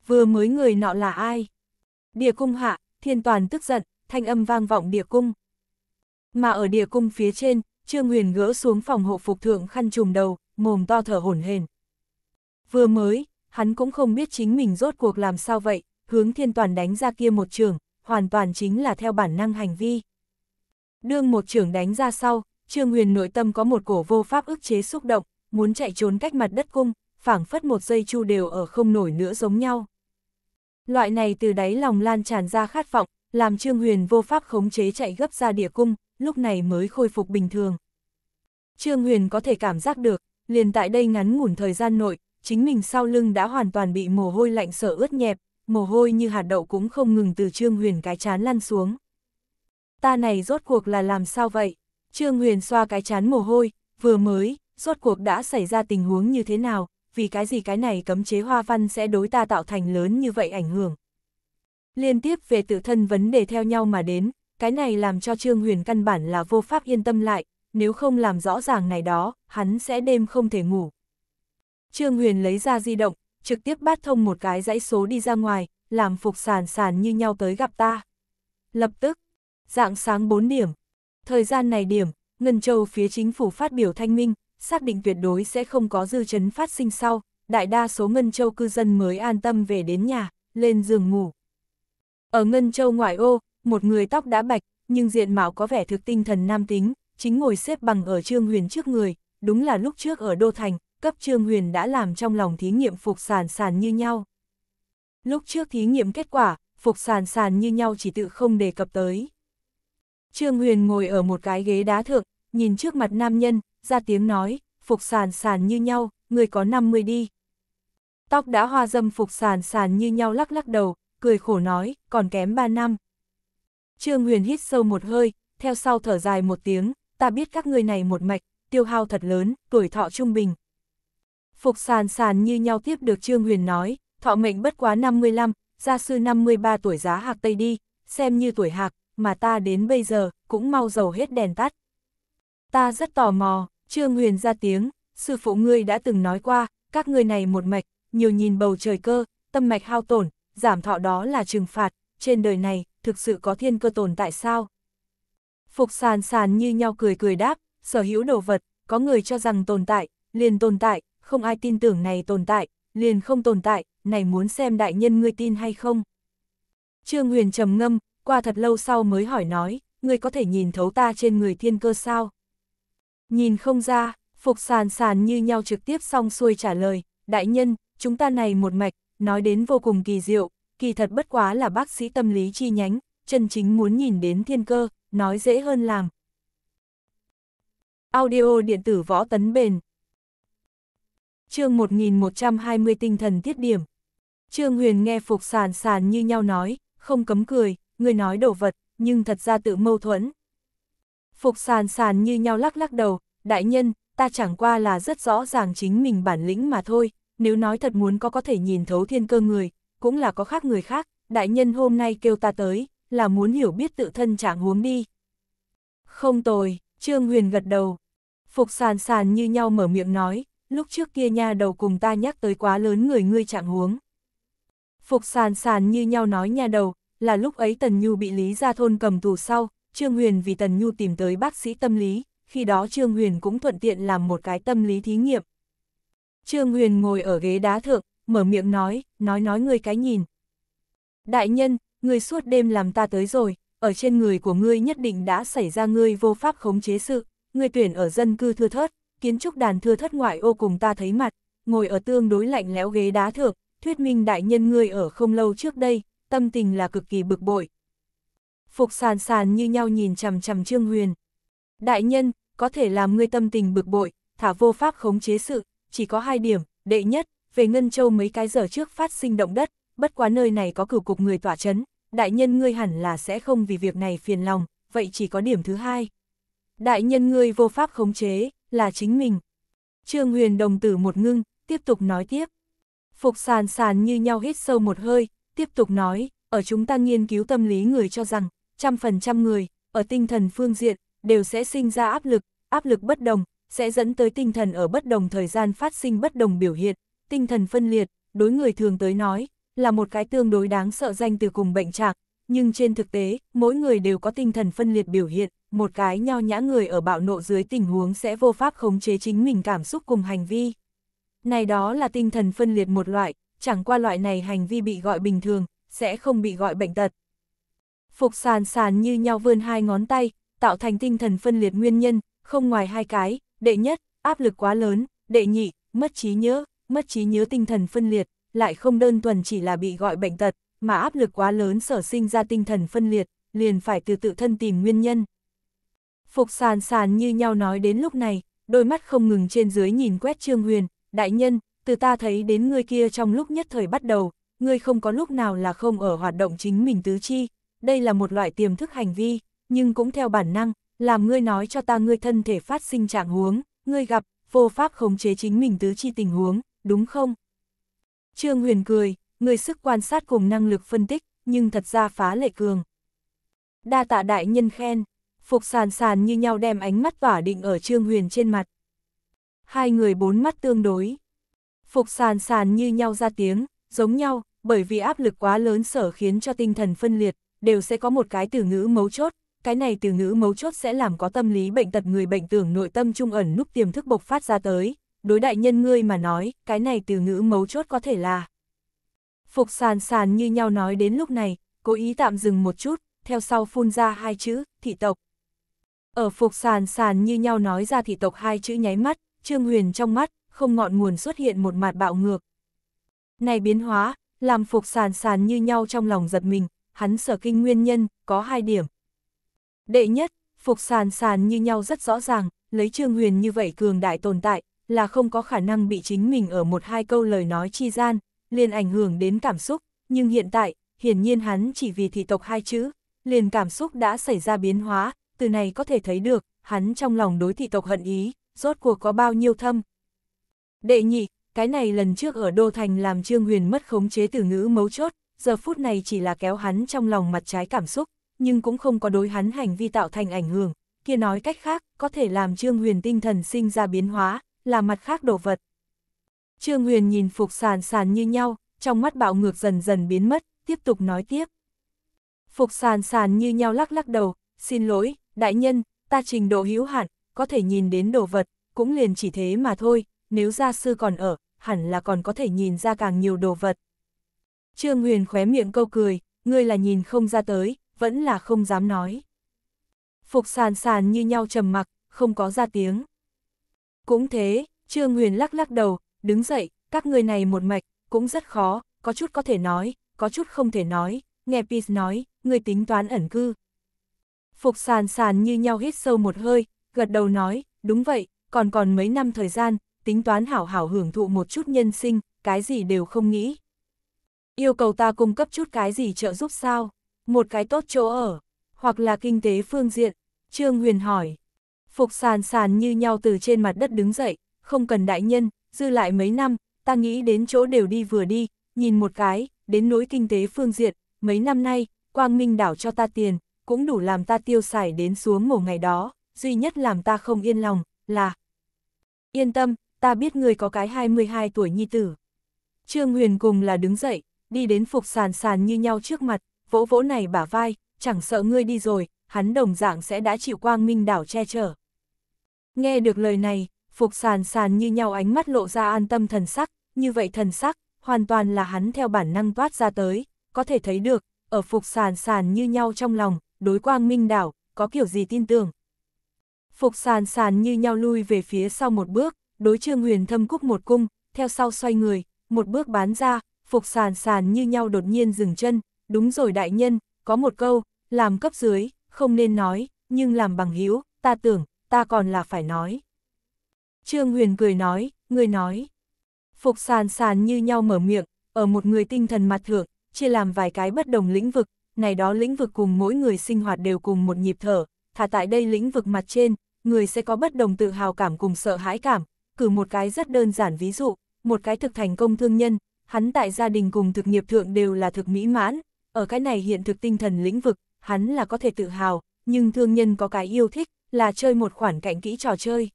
Vừa mới người nọ là ai? Địa cung hạ, Thiên Toàn tức giận, thanh âm vang vọng địa cung. Mà ở địa cung phía trên, Trương Huyền gỡ xuống phòng hộ phục thượng khăn trùm đầu, mồm to thở hổn hển. Vừa mới, hắn cũng không biết chính mình rốt cuộc làm sao vậy, hướng Thiên Toàn đánh ra kia một trường, hoàn toàn chính là theo bản năng hành vi. Đương một trưởng đánh ra sau, Trương Huyền nội tâm có một cổ vô pháp ức chế xúc động, muốn chạy trốn cách mặt đất cung, phảng phất một giây chu đều ở không nổi nữa giống nhau. Loại này từ đáy lòng lan tràn ra khát vọng, làm Trương Huyền vô pháp khống chế chạy gấp ra địa cung, lúc này mới khôi phục bình thường. Trương Huyền có thể cảm giác được, liền tại đây ngắn ngủn thời gian nội, chính mình sau lưng đã hoàn toàn bị mồ hôi lạnh sợ ướt nhẹp, mồ hôi như hạt đậu cũng không ngừng từ Trương Huyền cái chán lăn xuống. Ta này rốt cuộc là làm sao vậy? Trương Huyền xoa cái chán mồ hôi, vừa mới, suốt cuộc đã xảy ra tình huống như thế nào, vì cái gì cái này cấm chế hoa văn sẽ đối ta tạo thành lớn như vậy ảnh hưởng. Liên tiếp về tự thân vấn đề theo nhau mà đến, cái này làm cho Trương Huyền căn bản là vô pháp yên tâm lại, nếu không làm rõ ràng này đó, hắn sẽ đêm không thể ngủ. Trương Huyền lấy ra di động, trực tiếp bắt thông một cái dãy số đi ra ngoài, làm phục sàn sàn như nhau tới gặp ta. Lập tức, dạng sáng 4 điểm, Thời gian này điểm, Ngân Châu phía chính phủ phát biểu thanh minh, xác định tuyệt đối sẽ không có dư chấn phát sinh sau, đại đa số Ngân Châu cư dân mới an tâm về đến nhà, lên giường ngủ. Ở Ngân Châu ngoại ô, một người tóc đã bạch, nhưng diện mạo có vẻ thực tinh thần nam tính, chính ngồi xếp bằng ở Trương Huyền trước người, đúng là lúc trước ở Đô Thành, cấp Trương Huyền đã làm trong lòng thí nghiệm phục sản sản như nhau. Lúc trước thí nghiệm kết quả, phục sản sản như nhau chỉ tự không đề cập tới. Trương Huyền ngồi ở một cái ghế đá thượng, nhìn trước mặt nam nhân, ra tiếng nói, phục sàn sàn như nhau, người có 50 đi. Tóc đã hoa dâm phục sàn sàn như nhau lắc lắc đầu, cười khổ nói, còn kém 3 năm. Trương Huyền hít sâu một hơi, theo sau thở dài một tiếng, ta biết các người này một mạch, tiêu hao thật lớn, tuổi thọ trung bình. Phục sàn sàn như nhau tiếp được Trương Huyền nói, thọ mệnh bất quá 55, gia sư 53 tuổi giá hạc Tây đi, xem như tuổi hạc, mà ta đến bây giờ, cũng mau dầu hết đèn tắt. Ta rất tò mò, Trương Huyền ra tiếng, sư phụ ngươi đã từng nói qua, các ngươi này một mạch, nhiều nhìn bầu trời cơ, tâm mạch hao tổn, giảm thọ đó là trừng phạt, trên đời này, thực sự có thiên cơ tồn tại sao? Phục sàn sàn như nhau cười cười đáp, sở hữu đồ vật, có người cho rằng tồn tại, liền tồn tại, không ai tin tưởng này tồn tại, liền không tồn tại, này muốn xem đại nhân ngươi tin hay không. Trương Huyền trầm ngâm, qua thật lâu sau mới hỏi nói, ngươi có thể nhìn thấu ta trên người thiên cơ sao? Nhìn không ra, phục sàn sàn như nhau trực tiếp xong xuôi trả lời, đại nhân, chúng ta này một mạch, nói đến vô cùng kỳ diệu, kỳ thật bất quá là bác sĩ tâm lý chi nhánh, chân chính muốn nhìn đến thiên cơ, nói dễ hơn làm. Audio điện tử võ tấn bền chương 1120 tinh thần tiết điểm. Trương Huyền nghe Phục Sàn Sàn như nhau nói, không cấm cười, ngươi nói đồ vật, nhưng thật ra tự mâu thuẫn. Phục sàn sàn như nhau lắc lắc đầu, đại nhân, ta chẳng qua là rất rõ ràng chính mình bản lĩnh mà thôi, nếu nói thật muốn có có thể nhìn thấu thiên cơ người, cũng là có khác người khác, đại nhân hôm nay kêu ta tới, là muốn hiểu biết tự thân trạng huống đi. Không tồi, Trương Huyền gật đầu. Phục sàn sàn như nhau mở miệng nói, lúc trước kia nha đầu cùng ta nhắc tới quá lớn người ngươi trạng huống. Phục sàn sàn như nhau nói nha đầu, là lúc ấy Tần Nhu bị Lý Gia Thôn cầm tù sau, Trương Huyền vì Tần Nhu tìm tới bác sĩ tâm lý, khi đó Trương Huyền cũng thuận tiện làm một cái tâm lý thí nghiệm. Trương Huyền ngồi ở ghế đá thượng, mở miệng nói, nói nói ngươi cái nhìn. Đại nhân, ngươi suốt đêm làm ta tới rồi, ở trên người của ngươi nhất định đã xảy ra ngươi vô pháp khống chế sự, ngươi tuyển ở dân cư thưa thớt, kiến trúc đàn thưa thất ngoại ô cùng ta thấy mặt, ngồi ở tương đối lạnh lẽo ghế đá thượng, thuyết minh đại nhân ngươi ở không lâu trước đây, tâm tình là cực kỳ bực bội. Phục sàn sàn như nhau nhìn chằm chằm Trương Huyền. Đại nhân, có thể làm ngươi tâm tình bực bội, thả vô pháp khống chế sự, chỉ có hai điểm, đệ nhất, về Ngân Châu mấy cái giờ trước phát sinh động đất, bất quá nơi này có cửu cục người tỏa chấn, đại nhân ngươi hẳn là sẽ không vì việc này phiền lòng, vậy chỉ có điểm thứ hai. Đại nhân ngươi vô pháp khống chế, là chính mình. Trương Huyền đồng tử một ngưng, tiếp tục nói tiếp. Phục sàn sàn như nhau hít sâu một hơi, tiếp tục nói, ở chúng ta nghiên cứu tâm lý người cho rằng, trăm phần trăm người, ở tinh thần phương diện, đều sẽ sinh ra áp lực, áp lực bất đồng, sẽ dẫn tới tinh thần ở bất đồng thời gian phát sinh bất đồng biểu hiện, tinh thần phân liệt, đối người thường tới nói, là một cái tương đối đáng sợ danh từ cùng bệnh trạng, nhưng trên thực tế, mỗi người đều có tinh thần phân liệt biểu hiện, một cái nho nhã người ở bạo nộ dưới tình huống sẽ vô pháp khống chế chính mình cảm xúc cùng hành vi. Này đó là tinh thần phân liệt một loại, chẳng qua loại này hành vi bị gọi bình thường, sẽ không bị gọi bệnh tật. Phục sàn sàn như nhau vươn hai ngón tay, tạo thành tinh thần phân liệt nguyên nhân, không ngoài hai cái, đệ nhất, áp lực quá lớn, đệ nhị, mất trí nhớ, mất trí nhớ tinh thần phân liệt, lại không đơn thuần chỉ là bị gọi bệnh tật, mà áp lực quá lớn sở sinh ra tinh thần phân liệt, liền phải từ tự thân tìm nguyên nhân. Phục sàn sàn như nhau nói đến lúc này, đôi mắt không ngừng trên dưới nhìn quét Trương Huyền, đại nhân, từ ta thấy đến ngươi kia trong lúc nhất thời bắt đầu, ngươi không có lúc nào là không ở hoạt động chính mình tứ chi, đây là một loại tiềm thức hành vi, nhưng cũng theo bản năng, làm ngươi nói cho ta ngươi thân thể phát sinh trạng huống, ngươi gặp, vô pháp khống chế chính mình tứ chi tình huống, đúng không? Trương Huyền cười, người sức quan sát cùng năng lực phân tích, nhưng thật ra phá lệ cường. Đa tạ đại nhân khen, phục sàn sàn như nhau đem ánh mắt tỏa định ở Trương Huyền trên mặt. Hai người bốn mắt tương đối, Phục sàn sàn như nhau ra tiếng, giống nhau, bởi vì áp lực quá lớn sở khiến cho tinh thần phân liệt, đều sẽ có một cái từ ngữ mấu chốt, cái này từ ngữ mấu chốt sẽ làm có tâm lý bệnh tật người bệnh tưởng nội tâm trung ẩn núp tiềm thức bộc phát ra tới, đối đại nhân ngươi mà nói, cái này từ ngữ mấu chốt có thể là. Phục sàn sàn như nhau nói đến lúc này, cố ý tạm dừng một chút, theo sau phun ra hai chữ, thị tộc. Ở phục sàn sàn như nhau nói ra thị tộc hai chữ nháy mắt, Trương Huyền trong mắt, không ngọn nguồn xuất hiện một mặt bạo ngược. Này biến hóa, làm phục sàn sàn như nhau trong lòng giật mình, hắn sở kinh nguyên nhân, có hai điểm. Đệ nhất, phục sàn sàn như nhau rất rõ ràng, lấy Trương Huyền như vậy cường đại tồn tại, là không có khả năng bị chính mình ở một hai câu lời nói chi gian, liền ảnh hưởng đến cảm xúc, nhưng hiện tại, hiển nhiên hắn chỉ vì thị tộc hai chữ, liền cảm xúc đã xảy ra biến hóa, từ này có thể thấy được, hắn trong lòng đối thị tộc hận ý, rốt cuộc có bao nhiêu thâm, Đệ nhị, cái này lần trước ở Đô Thành làm Trương Huyền mất khống chế từ ngữ mấu chốt, giờ phút này chỉ là kéo hắn trong lòng mặt trái cảm xúc, nhưng cũng không có đối hắn hành vi tạo thành ảnh hưởng. Kia nói cách khác, có thể làm Trương Huyền tinh thần sinh ra biến hóa, là mặt khác đồ vật. Trương Huyền nhìn phục sàn sàn như nhau, trong mắt bạo ngược dần dần biến mất, tiếp tục nói tiếp. Phục sàn sàn như nhau lắc lắc đầu, xin lỗi, đại nhân, ta trình độ hữu hạn, có thể nhìn đến đồ vật, cũng liền chỉ thế mà thôi, nếu gia sư còn ở, hẳn là còn có thể nhìn ra càng nhiều đồ vật. Trương Huyền khóe miệng câu cười, ngươi là nhìn không ra tới, vẫn là không dám nói. Phục sàn sàn như nhau trầm mặc, không có ra tiếng. Cũng thế, Trương Huyền lắc lắc đầu, đứng dậy, các người này một mạch, cũng rất khó, có chút có thể nói, có chút không thể nói, nghe Piz nói, người tính toán ẩn cư. Phục sàn sàn như nhau hít sâu một hơi, gật đầu nói, đúng vậy, còn còn mấy năm thời gian, tính toán hảo hảo hưởng thụ một chút nhân sinh, cái gì đều không nghĩ. Yêu cầu ta cung cấp chút cái gì trợ giúp sao, một cái tốt chỗ ở, hoặc là kinh tế phương diện, Trương Huyền hỏi. Phục sàn sàn như nhau từ trên mặt đất đứng dậy, không cần đại nhân, dư lại mấy năm, ta nghĩ đến chỗ đều đi vừa đi, nhìn một cái, đến nỗi kinh tế phương diện, mấy năm nay, Quang Minh đảo cho ta tiền, cũng đủ làm ta tiêu xài đến xuống mổ ngày đó, duy nhất làm ta không yên lòng, là Yên tâm, ta biết ngươi có cái 22 tuổi nhi tử. Trương Huyền cùng là đứng dậy, đi đến Phục Sàn Sàn như nhau trước mặt, vỗ vỗ này bả vai, chẳng sợ ngươi đi rồi, hắn đồng dạng sẽ đã chịu quang minh đảo che chở. Nghe được lời này, Phục Sàn Sàn như nhau ánh mắt lộ ra an tâm thần sắc, như vậy thần sắc, hoàn toàn là hắn theo bản năng toát ra tới, có thể thấy được, ở Phục Sàn Sàn như nhau trong lòng, đối quang minh đảo, có kiểu gì tin tưởng. Phục Sàn Sàn như nhau lui về phía sau một bước, đối trương huyền thâm cúc một cung, theo sau xoay người, một bước bán ra, phục sàn sàn như nhau đột nhiên dừng chân, đúng rồi đại nhân, có một câu, làm cấp dưới, không nên nói, nhưng làm bằng hữu ta tưởng, ta còn là phải nói. Trương Huyền cười nói, người nói. Phục sàn sàn như nhau mở miệng, ở một người tinh thần mặt thượng, chia làm vài cái bất đồng lĩnh vực, này đó lĩnh vực cùng mỗi người sinh hoạt đều cùng một nhịp thở, thả tại đây lĩnh vực mặt trên, người sẽ có bất đồng tự hào cảm cùng sợ hãi cảm, cử một cái rất đơn giản ví dụ, một cái thực thành công thương nhân, hắn tại gia đình cùng thực nghiệp thượng đều là thực mỹ mãn, ở cái này hiện thực tinh thần lĩnh vực, hắn là có thể tự hào, nhưng thương nhân có cái yêu thích, là chơi một khoản cạnh kỹ trò chơi.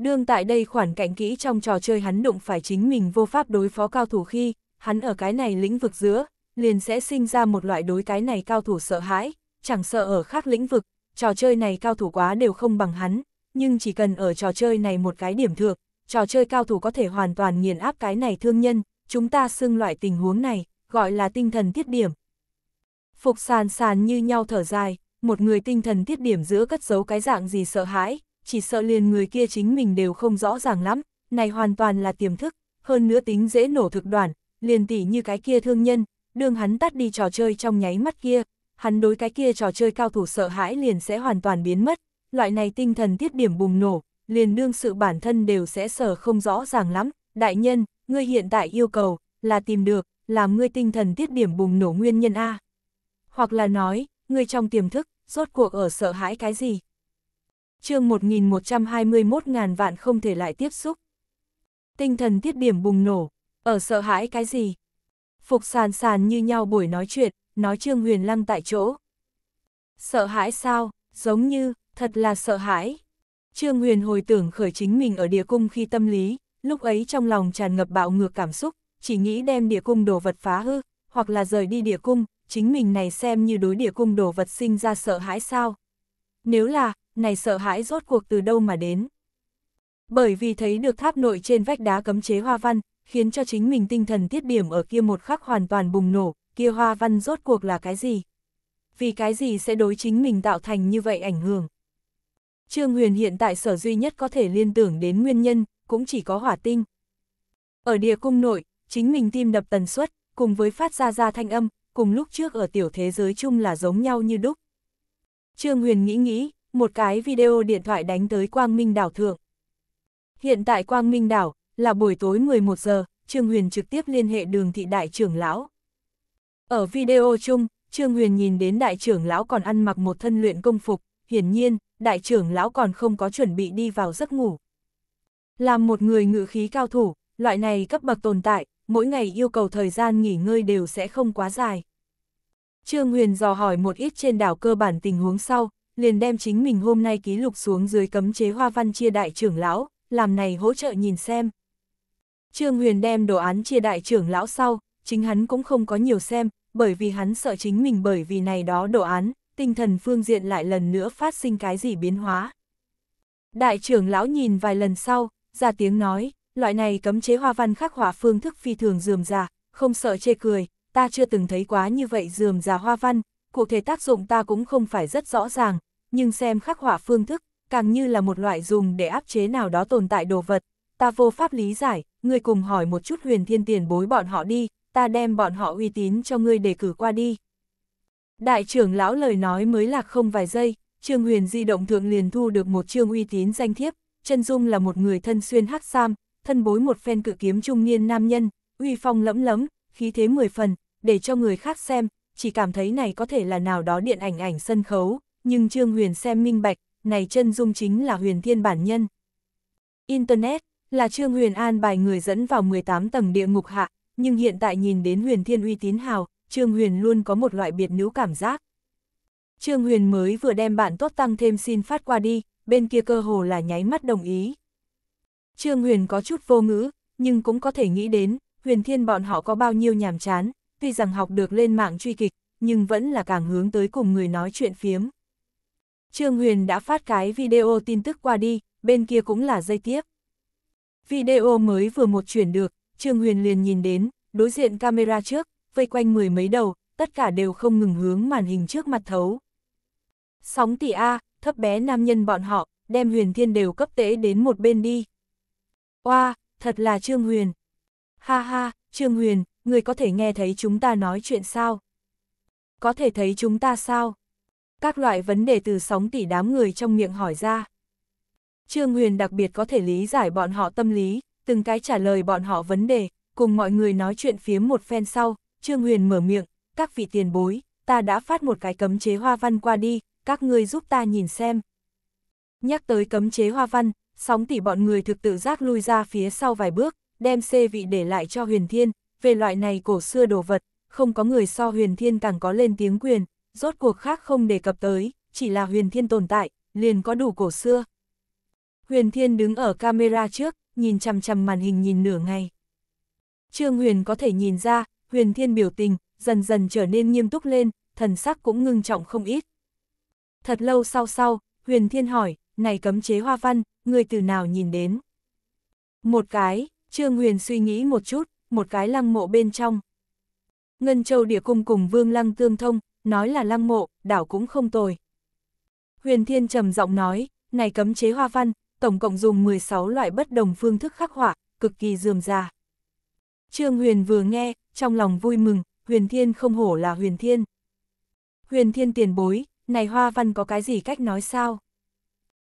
Đương tại đây khoản cạnh kỹ trong trò chơi hắn đụng phải chính mình vô pháp đối phó cao thủ khi, hắn ở cái này lĩnh vực giữa, liền sẽ sinh ra một loại đối cái này cao thủ sợ hãi, chẳng sợ ở khác lĩnh vực, trò chơi này cao thủ quá đều không bằng hắn, nhưng chỉ cần ở trò chơi này một cái điểm thượng, trò chơi cao thủ có thể hoàn toàn nghiền áp cái này thương nhân, chúng ta xưng loại tình huống này, gọi là tinh thần tiết điểm. Phục sàn sàn như nhau thở dài, một người tinh thần tiết điểm giữa cất giấu cái dạng gì sợ hãi, chỉ sợ liền người kia chính mình đều không rõ ràng lắm, này hoàn toàn là tiềm thức, hơn nữa tính dễ nổ thực đoàn, liền tỉ như cái kia thương nhân, đương hắn tắt đi trò chơi trong nháy mắt kia, hắn đối cái kia trò chơi cao thủ sợ hãi liền sẽ hoàn toàn biến mất, loại này tinh thần tiết điểm bùng nổ, liền đương sự bản thân đều sẽ sở không rõ ràng lắm. Đại nhân, ngươi hiện tại yêu cầu, là tìm được, làm ngươi tinh thần tiết điểm bùng nổ nguyên nhân A. Hoặc là nói, ngươi trong tiềm thức, rốt cuộc ở sợ hãi cái gì? chương 1121 ngàn vạn không thể lại tiếp xúc. Tinh thần tiết điểm bùng nổ, ở sợ hãi cái gì? Phục sàn sàn như nhau buổi nói chuyện, nói Trương Huyền Lăng tại chỗ. Sợ hãi sao, giống như, thật là sợ hãi. Trương Huyền hồi tưởng khởi chính mình ở địa cung khi tâm lý, lúc ấy trong lòng tràn ngập bạo ngược cảm xúc, chỉ nghĩ đem địa cung đồ vật phá hư, hoặc là rời đi địa cung, chính mình này xem như đối địa cung đồ vật sinh ra sợ hãi sao. Nếu là, này sợ hãi rốt cuộc từ đâu mà đến. Bởi vì thấy được tháp nội trên vách đá cấm chế hoa văn, khiến cho chính mình tinh thần tiết điểm ở kia một khắc hoàn toàn bùng nổ, kia hoa văn rốt cuộc là cái gì? Vì cái gì sẽ đối chính mình tạo thành như vậy ảnh hưởng? Trương Huyền hiện tại sở duy nhất có thể liên tưởng đến nguyên nhân, cũng chỉ có hỏa tinh. Ở địa cung nội, chính mình tim đập tần suất, cùng với phát ra ra thanh âm, cùng lúc trước ở tiểu thế giới chung là giống nhau như đúc. Trương Huyền nghĩ nghĩ, một cái video điện thoại đánh tới Quang Minh Đảo Thượng. Hiện tại Quang Minh Đảo, là buổi tối 11 giờ, Trương Huyền trực tiếp liên hệ đường thị đại trưởng lão. Ở video chung, Trương Huyền nhìn đến đại trưởng lão còn ăn mặc một thân luyện công phục, hiển nhiên, đại trưởng lão còn không có chuẩn bị đi vào giấc ngủ. Làm một người ngự khí cao thủ, loại này cấp bậc tồn tại, mỗi ngày yêu cầu thời gian nghỉ ngơi đều sẽ không quá dài. Trương Huyền dò hỏi một ít trên đảo cơ bản tình huống sau, liền đem chính mình hôm nay ký lục xuống dưới cấm chế hoa văn chia đại trưởng lão, làm này hỗ trợ nhìn xem. Trương Huyền đem đồ án chia đại trưởng lão sau, chính hắn cũng không có nhiều xem, bởi vì hắn sợ chính mình bởi vì này đó đồ án, tinh thần phương diện lại lần nữa phát sinh cái gì biến hóa. Đại trưởng lão nhìn vài lần sau, ra tiếng nói, loại này cấm chế hoa văn khắc họa phương thức phi thường dườm già, không sợ chê cười, ta chưa từng thấy quá như vậy dườm già hoa văn, cụ thể tác dụng ta cũng không phải rất rõ ràng, nhưng xem khắc họa phương thức, càng như là một loại dùng để áp chế nào đó tồn tại đồ vật, ta vô pháp lý giải, ngươi cùng hỏi một chút huyền thiên tiền bối bọn họ đi, ta đem bọn họ uy tín cho ngươi đề cử qua đi. Đại trưởng lão lời nói mới lạc không vài giây, Trương Huyền di động thượng liền thu được một trương uy tín danh thiếp, chân dung là một người thân xuyên hắc sam, thân bối một phen cự kiếm trung niên nam nhân, uy phong lẫm lẫm, khí thế mười phần, để cho người khác xem, chỉ cảm thấy này có thể là nào đó điện ảnh ảnh sân khấu, nhưng Trương Huyền xem minh bạch, này chân dung chính là Huyền Thiên bản nhân. Internet là Trương Huyền an bài người dẫn vào 18 tầng địa ngục hạ, nhưng hiện tại nhìn đến Huyền Thiên uy tín hào, Trương Huyền luôn có một loại biệt níu cảm giác. Trương Huyền mới vừa đem bạn tốt tăng thêm xin phát qua đi, bên kia cơ hồ là nháy mắt đồng ý. Trương Huyền có chút vô ngữ, nhưng cũng có thể nghĩ đến, Huyền Thiên bọn họ có bao nhiêu nhàm chán, tuy rằng học được lên mạng truy kịch, nhưng vẫn là càng hướng tới cùng người nói chuyện phiếm. Trương Huyền đã phát cái video tin tức qua đi, bên kia cũng là dây tiếp. Video mới vừa một chuyển được, Trương Huyền liền nhìn đến, đối diện camera trước, vây quanh mười mấy đầu, tất cả đều không ngừng hướng màn hình trước mặt thấu. Sóng tỷ A, thấp bé nam nhân bọn họ, đem huyền thiên đều cấp tế đến một bên đi. Oa, wow, thật là Trương Huyền. Ha ha, Trương Huyền, người có thể nghe thấy chúng ta nói chuyện sao? Có thể thấy chúng ta sao? Các loại vấn đề từ sóng tỷ đám người trong miệng hỏi ra. Trương Huyền đặc biệt có thể lý giải bọn họ tâm lý, từng cái trả lời bọn họ vấn đề, cùng mọi người nói chuyện phía một phen sau, Trương Huyền mở miệng, các vị tiền bối, ta đã phát một cái cấm chế hoa văn qua đi, các ngươi giúp ta nhìn xem. Nhắc tới cấm chế hoa văn, sóng tỷ bọn người thực tự giác lui ra phía sau vài bước, đem xê vị để lại cho huyền thiên, về loại này cổ xưa đồ vật, không có người so huyền thiên càng có lên tiếng quyền, rốt cuộc khác không đề cập tới, chỉ là huyền thiên tồn tại, liền có đủ cổ xưa. Huyền thiên đứng ở camera trước, nhìn chằm chằm màn hình nhìn nửa ngày. Trương Huyền có thể nhìn ra, huyền thiên biểu tình, dần dần trở nên nghiêm túc lên, thần sắc cũng ngưng trọng không ít. Thật lâu sau sau, huyền thiên hỏi, này cấm chế hoa văn, người từ nào nhìn đến? Một cái, Trương Huyền suy nghĩ một chút, một cái lăng mộ bên trong. Ngân Châu địa cung cùng Vương Lăng tương thông, nói là lăng mộ, đảo cũng không tồi. Huyền Thiên trầm giọng nói, này cấm chế hoa văn, tổng cộng dùng 16 loại bất đồng phương thức khắc họa, cực kỳ dườm già. Trương Huyền vừa nghe, trong lòng vui mừng, Huyền Thiên không hổ là Huyền Thiên. Huyền Thiên tiền bối, này hoa văn có cái gì cách nói sao?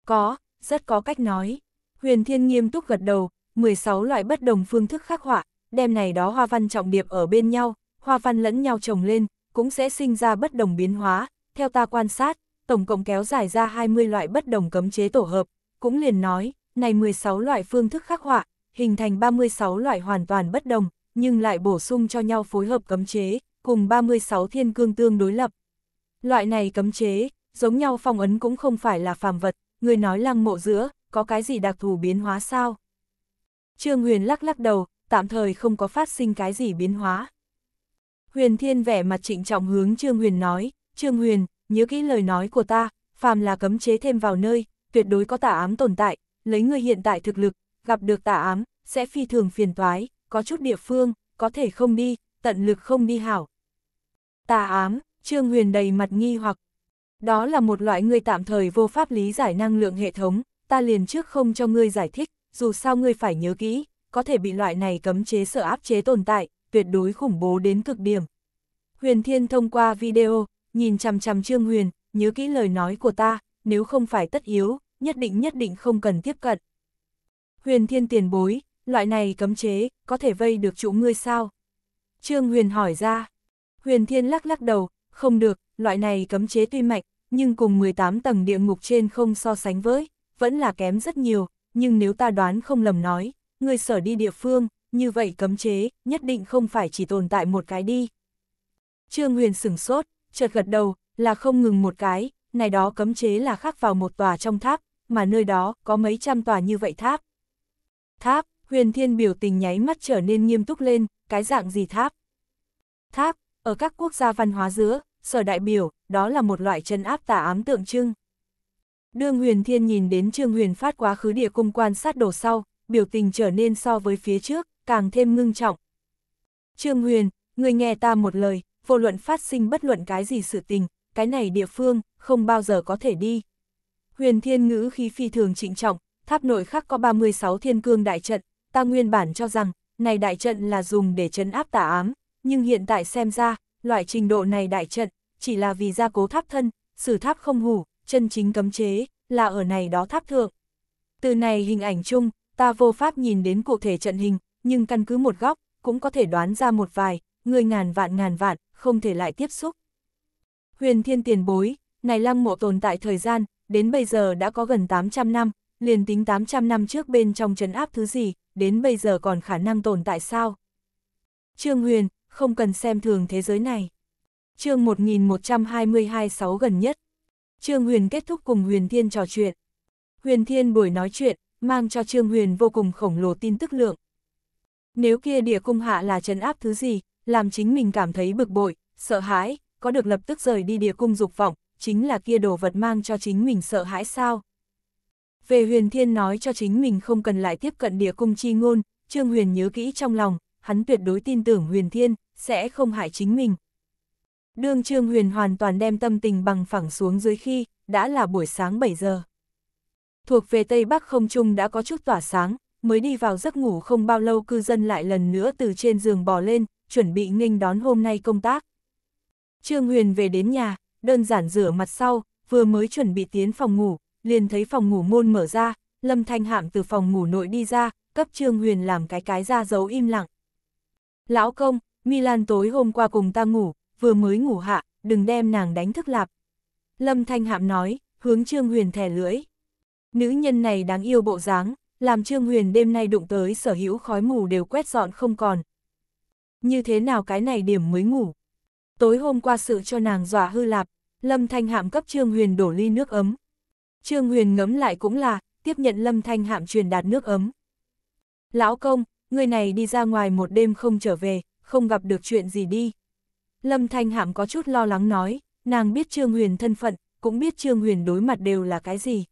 Có, rất có cách nói. Huyền Thiên nghiêm túc gật đầu, 16 loại bất đồng phương thức khắc họa, đem này đó hoa văn trọng điệp ở bên nhau, hoa văn lẫn nhau trồng lên, cũng sẽ sinh ra bất đồng biến hóa. Theo ta quan sát, tổng cộng kéo dài ra 20 loại bất đồng cấm chế tổ hợp, cũng liền nói, này 16 loại phương thức khắc họa, hình thành 36 loại hoàn toàn bất đồng, nhưng lại bổ sung cho nhau phối hợp cấm chế, cùng 36 thiên cương tương đối lập. Loại này cấm chế, giống nhau phong ấn cũng không phải là phàm vật, người nói lăng mộ giữa, có cái gì đặc thù biến hóa sao? Trương Huyền lắc lắc đầu, tạm thời không có phát sinh cái gì biến hóa. Huyền Thiên vẻ mặt trịnh trọng hướng Trương Huyền nói, Trương Huyền, nhớ kỹ lời nói của ta, phàm là cấm chế thêm vào nơi, tuyệt đối có tà ám tồn tại, lấy người hiện tại thực lực, gặp được tà ám, sẽ phi thường phiền toái, có chút địa phương, có thể không đi, tận lực không đi hảo. Tà ám, Trương Huyền đầy mặt nghi hoặc. Đó là một loại người tạm thời vô pháp lý giải năng lượng hệ thống, ta liền trước không cho ngươi giải thích, dù sao ngươi phải nhớ kỹ, có thể bị loại này cấm chế sợ áp chế tồn tại, tuyệt đối khủng bố đến cực điểm. Huyền Thiên thông qua video, nhìn chằm chằm Trương Huyền, nhớ kỹ lời nói của ta, nếu không phải tất yếu, nhất định nhất định không cần tiếp cận. Huyền Thiên tiền bối, loại này cấm chế, có thể vây được chủ ngươi sao? Trương Huyền hỏi ra. Huyền Thiên lắc lắc đầu, không được, loại này cấm chế tuy mạnh, nhưng cùng 18 tầng địa ngục trên không so sánh với, vẫn là kém rất nhiều, nhưng nếu ta đoán không lầm nói, người sở đi địa phương, như vậy cấm chế, nhất định không phải chỉ tồn tại một cái đi. Trương Huyền sửng sốt, chợt gật đầu, là không ngừng một cái, này đó cấm chế là khắc vào một tòa trong tháp, mà nơi đó có mấy trăm tòa như vậy tháp. Tháp, Huyền Thiên biểu tình nháy mắt trở nên nghiêm túc lên, cái dạng gì tháp? Tháp, ở các quốc gia văn hóa giữa, sở đại biểu, đó là một loại chân áp tà ám tượng trưng. Đương Huyền Thiên nhìn đến Trương Huyền phát quá khứ địa cung quan sát đồ sau, biểu tình trở nên so với phía trước, càng thêm ngưng trọng. Trương Huyền, người nghe ta một lời, vô luận phát sinh bất luận cái gì sự tình, cái này địa phương, không bao giờ có thể đi. Huyền Thiên ngữ khí phi thường trịnh trọng, tháp nội khắc có 36 thiên cương đại trận, ta nguyên bản cho rằng, này đại trận là dùng để chấn áp tà ám, nhưng hiện tại xem ra, loại trình độ này đại trận, chỉ là vì gia cố tháp thân, sử tháp không hủ, chân chính cấm chế, là ở này đó tháp thượng. Từ này hình ảnh chung, ta vô pháp nhìn đến cụ thể trận hình, nhưng căn cứ một góc, cũng có thể đoán ra một vài, người ngàn vạn ngàn vạn, không thể lại tiếp xúc. Huyền thiên tiền bối, này lăng mộ tồn tại thời gian, đến bây giờ đã có gần 800 năm, liền tính 800 năm trước bên trong trấn áp thứ gì, đến bây giờ còn khả năng tồn tại sao? Trương Huyền, không cần xem thường thế giới này. chương 1122-6 gần nhất. Trương Huyền kết thúc cùng Huyền Thiên trò chuyện. Huyền Thiên buổi nói chuyện, mang cho Trương Huyền vô cùng khổng lồ tin tức lượng. Nếu kia địa cung hạ là trấn áp thứ gì, làm chính mình cảm thấy bực bội, sợ hãi, có được lập tức rời đi địa cung dục vọng, chính là kia đồ vật mang cho chính mình sợ hãi sao? Về huyền thiên nói cho chính mình không cần lại tiếp cận địa cung chi ngôn, Trương Huyền nhớ kỹ trong lòng, hắn tuyệt đối tin tưởng huyền thiên, sẽ không hại chính mình. Đương Trương Huyền hoàn toàn đem tâm tình bằng phẳng xuống dưới khi, đã là buổi sáng 7 giờ. Thuộc về Tây Bắc không trung đã có chút tỏa sáng, mới đi vào giấc ngủ không bao lâu cư dân lại lần nữa từ trên giường bò lên, chuẩn bị nghênh đón hôm nay công tác. Trương Huyền về đến nhà, đơn giản rửa mặt sau, vừa mới chuẩn bị tiến phòng ngủ, liền thấy phòng ngủ môn mở ra, Lâm Thanh Hạm từ phòng ngủ nội đi ra, cấp Trương Huyền làm cái cái ra dấu im lặng. Lão công, Milan tối hôm qua cùng ta ngủ, vừa mới ngủ hạ, đừng đem nàng đánh thức lạp. Lâm Thanh Hạm nói, hướng Trương Huyền thẻ lưỡi. Nữ nhân này đáng yêu bộ dáng, làm Trương Huyền đêm nay đụng tới sở hữu khói mù đều quét dọn không còn. Như thế nào cái này điểm mới ngủ? Tối hôm qua sự cho nàng dọa hư lạp, Lâm Thanh Hạm cấp Trương Huyền đổ ly nước ấm, Trương Huyền ngấm lại cũng là, tiếp nhận lâm thanh hạm truyền đạt nước ấm. Lão công, người này đi ra ngoài một đêm không trở về, không gặp được chuyện gì đi. Lâm thanh hạm có chút lo lắng nói, nàng biết Trương Huyền thân phận, cũng biết Trương Huyền đối mặt đều là cái gì.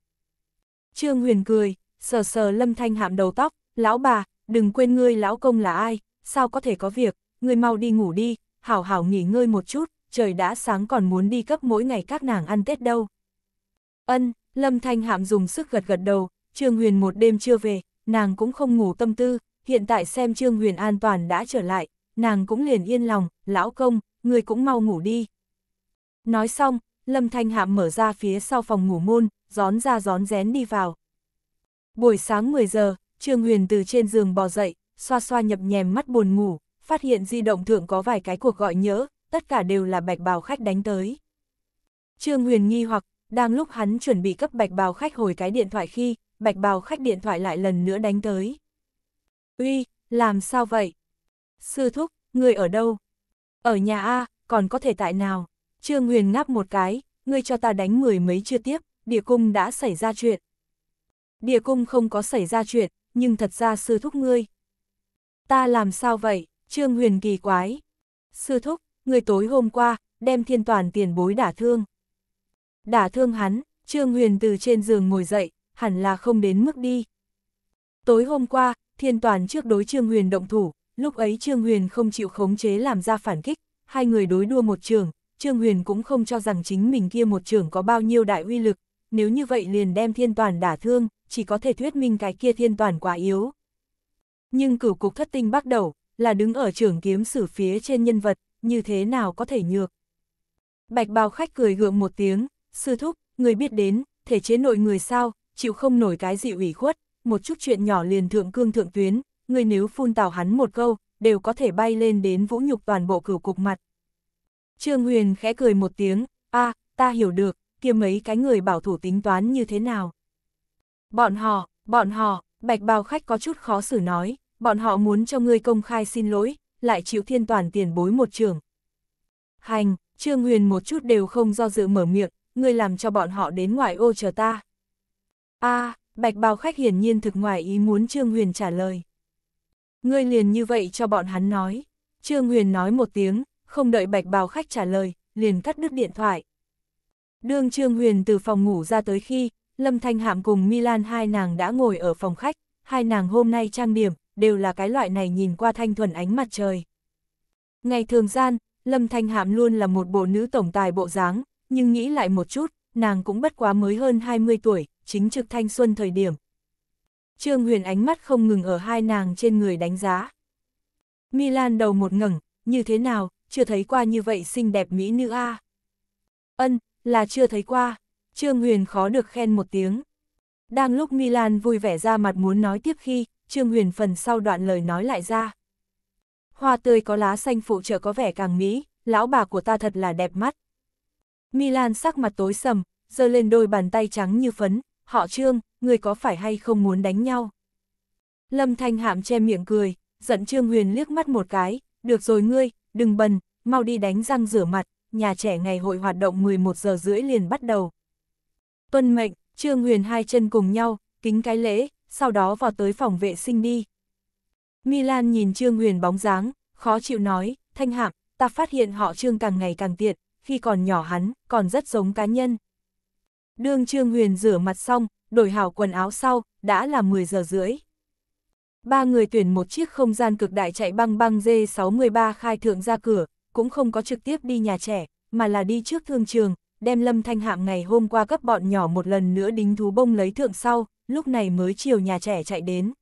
Trương Huyền cười, sờ sờ lâm thanh hạm đầu tóc, lão bà, đừng quên ngươi lão công là ai, sao có thể có việc, ngươi mau đi ngủ đi, hảo hảo nghỉ ngơi một chút, trời đã sáng còn muốn đi cấp mỗi ngày các nàng ăn Tết đâu. Ân, Lâm Thanh Hạm dùng sức gật gật đầu, Trương Huyền một đêm chưa về, nàng cũng không ngủ tâm tư, hiện tại xem Trương Huyền an toàn đã trở lại, nàng cũng liền yên lòng, lão công, người cũng mau ngủ đi. Nói xong, Lâm Thanh Hạm mở ra phía sau phòng ngủ môn, gión ra gión rén đi vào. Buổi sáng 10 giờ, Trương Huyền từ trên giường bò dậy, xoa xoa nhập nhèm mắt buồn ngủ, phát hiện di động thượng có vài cái cuộc gọi nhớ, tất cả đều là bạch bào khách đánh tới. Trương Huyền nghi hoặc, đang lúc hắn chuẩn bị cấp bạch bào khách hồi cái điện thoại khi, bạch bào khách điện thoại lại lần nữa đánh tới. Uy, làm sao vậy? Sư thúc, người ở đâu? Ở nhà A, còn có thể tại nào? Trương Huyền ngáp một cái, ngươi cho ta đánh mười mấy chưa tiếp, địa cung đã xảy ra chuyện. Địa cung không có xảy ra chuyện, nhưng thật ra sư thúc ngươi. Ta làm sao vậy? Trương Huyền kỳ quái. Sư thúc, người tối hôm qua, đem thiên toàn tiền bối đả thương. Đả thương hắn, Trương Huyền từ trên giường ngồi dậy, hẳn là không đến mức đi. Tối hôm qua, thiên toàn trước đối Trương Huyền động thủ, lúc ấy Trương Huyền không chịu khống chế làm ra phản kích, hai người đối đua một trường, Trương Huyền cũng không cho rằng chính mình kia một trường có bao nhiêu đại uy lực, nếu như vậy liền đem thiên toàn đả thương, chỉ có thể thuyết minh cái kia thiên toàn quá yếu. Nhưng cửu cục thất tinh bắt đầu, là đứng ở trường kiếm sử phía trên nhân vật, như thế nào có thể nhược. Bạch bào khách cười gượng một tiếng, sư thúc, người biết đến, thể chế nội người sao, chịu không nổi cái gì ủy khuất, một chút chuyện nhỏ liền thượng cương thượng tuyến, người nếu phun tào hắn một câu, đều có thể bay lên đến vũ nhục toàn bộ cửu cục mặt. Trương Huyền khẽ cười một tiếng, a ta hiểu được, kia mấy cái người bảo thủ tính toán như thế nào. Bọn họ, bọn họ, bạch bào khách có chút khó xử nói, bọn họ muốn cho ngươi công khai xin lỗi, lại chịu thiên toàn tiền bối một trường. Hành, Trương Huyền một chút đều không do dự mở miệng, ngươi làm cho bọn họ đến ngoài ô chờ ta. a à, bạch bào khách hiển nhiên thực ngoài ý muốn Trương Huyền trả lời. Ngươi liền như vậy cho bọn hắn nói. Trương Huyền nói một tiếng, không đợi bạch bào khách trả lời, liền cắt đứt điện thoại. Đương Trương Huyền từ phòng ngủ ra tới khi, Lâm Thanh Hạm cùng Milan hai nàng đã ngồi ở phòng khách, hai nàng hôm nay trang điểm, đều là cái loại này nhìn qua thanh thuần ánh mặt trời. Ngày thường gian, Lâm Thanh Hạm luôn là một bộ nữ tổng tài bộ dáng, nhưng nghĩ lại một chút, nàng cũng bất quá mới hơn 20 tuổi, chính trực thanh xuân thời điểm. Trương Huyền ánh mắt không ngừng ở hai nàng trên người đánh giá. Milan đầu một ngẩng, như thế nào, chưa thấy qua như vậy xinh đẹp mỹ nữ a. Ân, là chưa thấy qua, Trương Huyền khó được khen một tiếng. Đang lúc Milan vui vẻ ra mặt muốn nói tiếp khi, Trương Huyền phần sau đoạn lời nói lại ra. Hoa tươi có lá xanh phụ trợ có vẻ càng mỹ, lão bà của ta thật là đẹp mắt. Milan sắc mặt tối sầm, giơ lên đôi bàn tay trắng như phấn, họ trương, người có phải hay không muốn đánh nhau? Lâm Thanh Hạm che miệng cười, giận Trương Huyền liếc mắt một cái, được rồi ngươi, đừng bần, mau đi đánh răng rửa mặt, nhà trẻ ngày hội hoạt động 11 giờ rưỡi liền bắt đầu. Tuân mệnh, Trương Huyền hai chân cùng nhau, kính cái lễ, sau đó vào tới phòng vệ sinh đi. Milan nhìn Trương Huyền bóng dáng, khó chịu nói, Thanh Hạm, ta phát hiện họ Trương càng ngày càng tiện, khi còn nhỏ hắn, còn rất giống cá nhân. Đường Trương Huyền rửa mặt xong, đổi hảo quần áo sau, đã là 10 giờ rưỡi. Ba người tuyển một chiếc không gian cực đại chạy băng băng D63 khai thượng ra cửa, cũng không có trực tiếp đi nhà trẻ, mà là đi trước thương trường, đem Lâm Thanh Hạm ngày hôm qua cấp bọn nhỏ một lần nữa đính thú bông lấy thượng sau, lúc này mới chiều nhà trẻ chạy đến.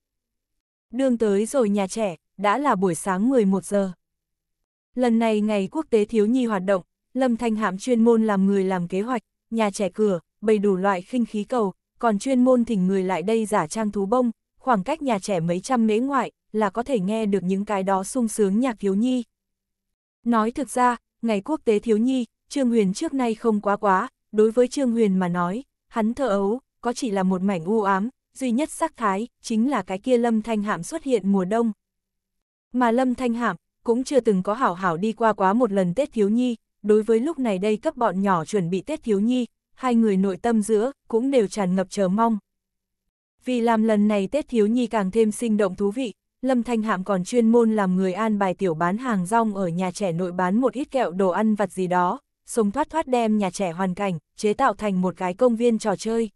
Đường tới rồi nhà trẻ, đã là buổi sáng 11 giờ. Lần này ngày quốc tế thiếu nhi hoạt động, Lâm Thanh Hạm chuyên môn làm người làm kế hoạch, nhà trẻ cửa, bày đủ loại khinh khí cầu, còn chuyên môn thỉnh người lại đây giả trang thú bông, khoảng cách nhà trẻ mấy trăm mễ ngoại, là có thể nghe được những cái đó sung sướng nhạc thiếu nhi. Nói thực ra, ngày quốc tế thiếu nhi, Trương Huyền trước nay không quá quá, đối với Trương Huyền mà nói, hắn thờ ấu, có chỉ là một mảnh u ám, duy nhất sắc thái, chính là cái kia Lâm Thanh Hạm xuất hiện mùa đông. Mà Lâm Thanh Hạm, cũng chưa từng có hảo hảo đi qua quá một lần Tết thiếu nhi, đối với lúc này đây các bọn nhỏ chuẩn bị Tết Thiếu Nhi, hai người nội tâm giữa cũng đều tràn ngập chờ mong. Vì làm lần này Tết Thiếu Nhi càng thêm sinh động thú vị, Lâm Thanh Hạm còn chuyên môn làm người an bài tiểu bán hàng rong ở nhà trẻ nội bán một ít kẹo đồ ăn vặt gì đó, sống thoát thoát đem nhà trẻ hoàn cảnh, chế tạo thành một cái công viên trò chơi.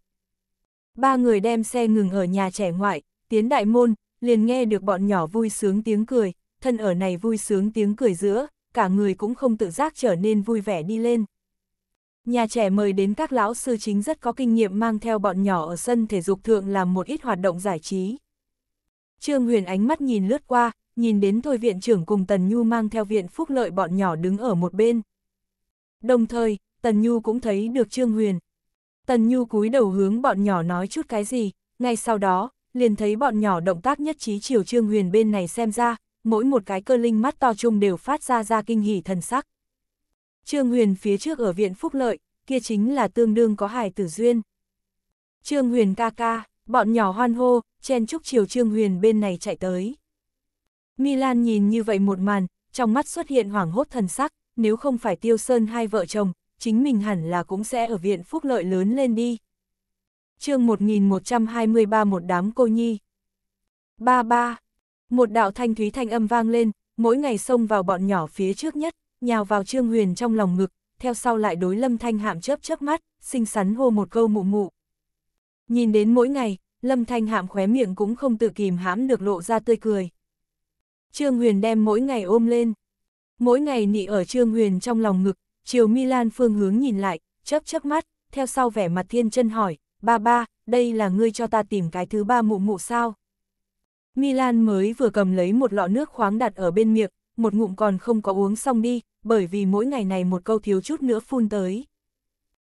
Ba người đem xe ngừng ở nhà trẻ ngoại, tiến đại môn, liền nghe được bọn nhỏ vui sướng tiếng cười, thân ở này vui sướng tiếng cười giữa, cả người cũng không tự giác trở nên vui vẻ đi lên. Nhà trẻ mời đến các lão sư chính rất có kinh nghiệm mang theo bọn nhỏ ở sân thể dục thượng làm một ít hoạt động giải trí. Trương Huyền ánh mắt nhìn lướt qua, nhìn đến thôi viện trưởng cùng Tần Nhu mang theo viện phúc lợi bọn nhỏ đứng ở một bên. Đồng thời, Tần Nhu cũng thấy được Trương Huyền. Tần Nhu cúi đầu hướng bọn nhỏ nói chút cái gì, ngay sau đó, liền thấy bọn nhỏ động tác nhất trí chiều Trương Huyền bên này xem ra, mỗi một cái cơ linh mắt to chung đều phát ra ra kinh hỉ thần sắc. Trương Huyền phía trước ở viện phúc lợi, kia chính là tương đương có hài tử duyên. Trương Huyền ca ca, bọn nhỏ hoan hô, chen chúc chiều Trương Huyền bên này chạy tới. Milan nhìn như vậy một màn, trong mắt xuất hiện hoảng hốt thần sắc, nếu không phải Tiêu Sơn hai vợ chồng, chính mình hẳn là cũng sẽ ở viện phúc lợi lớn lên đi. chương 1123 một đám cô nhi. Ba ba, một đạo thanh thúy thanh âm vang lên, mỗi ngày xông vào bọn nhỏ phía trước nhất, nhào vào Trương Huyền trong lòng ngực, theo sau lại đối Lâm Thanh Hạm chớp chớp mắt, xinh xắn hô một câu mụ mụ. Nhìn đến mỗi ngày, Lâm Thanh Hạm khóe miệng cũng không tự kìm hãm được lộ ra tươi cười. Trương Huyền đem mỗi ngày ôm lên. Mỗi ngày nị ở Trương Huyền trong lòng ngực, chiều Milan phương hướng nhìn lại, chớp chớp mắt, theo sau vẻ mặt thiên chân hỏi, ba ba, đây là ngươi cho ta tìm cái thứ ba mụ mụ sao? Milan mới vừa cầm lấy một lọ nước khoáng đặt ở bên miệng, một ngụm còn không có uống xong đi, bởi vì mỗi ngày này một câu thiếu chút nữa phun tới.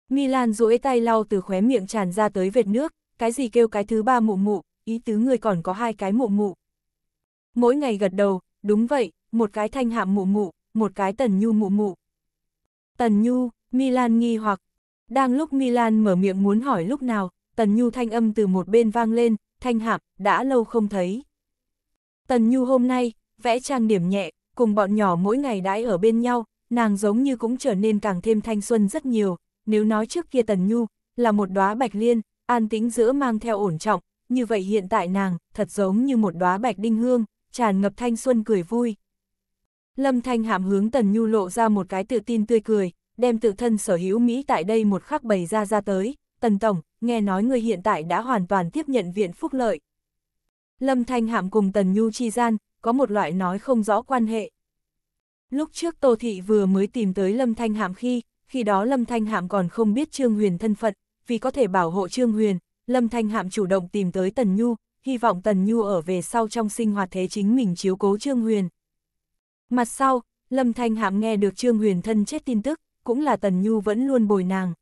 Milan duỗi tay lau từ khóe miệng tràn ra tới vệt nước, cái gì kêu cái thứ ba mụ mụ, ý tứ người còn có hai cái mụ mụ. Mỗi ngày gật đầu, đúng vậy, một cái thanh hạm mụ mụ, một cái tần nhu mụ mụ. Tần nhu, Milan nghi hoặc. Đang lúc Milan mở miệng muốn hỏi lúc nào, tần nhu thanh âm từ một bên vang lên, Thanh Hạp, đã lâu không thấy. Tần Nhu hôm nay, vẽ trang điểm nhẹ, cùng bọn nhỏ mỗi ngày đãi ở bên nhau, nàng giống như cũng trở nên càng thêm thanh xuân rất nhiều. Nếu nói trước kia Tần Nhu, là một đóa bạch liên, an tĩnh giữa mang theo ổn trọng, như vậy hiện tại nàng, thật giống như một đóa bạch đinh hương, tràn ngập thanh xuân cười vui. Lâm Thanh Hạm hướng Tần Nhu lộ ra một cái tự tin tươi cười, đem tự thân sở hữu Mỹ tại đây một khắc bày ra ra tới, Tần Tổng, nghe nói người hiện tại đã hoàn toàn tiếp nhận viện phúc lợi. Lâm Thanh Hạm cùng Tần Nhu chi gian, có một loại nói không rõ quan hệ. Lúc trước Tô Thị vừa mới tìm tới Lâm Thanh Hạm khi, khi đó Lâm Thanh Hạm còn không biết Trương Huyền thân phận, vì có thể bảo hộ Trương Huyền, Lâm Thanh Hạm chủ động tìm tới Tần Nhu, hy vọng Tần Nhu ở về sau trong sinh hoạt thế chính mình chiếu cố Trương Huyền. Mặt sau, Lâm Thanh Hạm nghe được Trương Huyền thân chết tin tức, cũng là Tần Nhu vẫn luôn bồi nàng.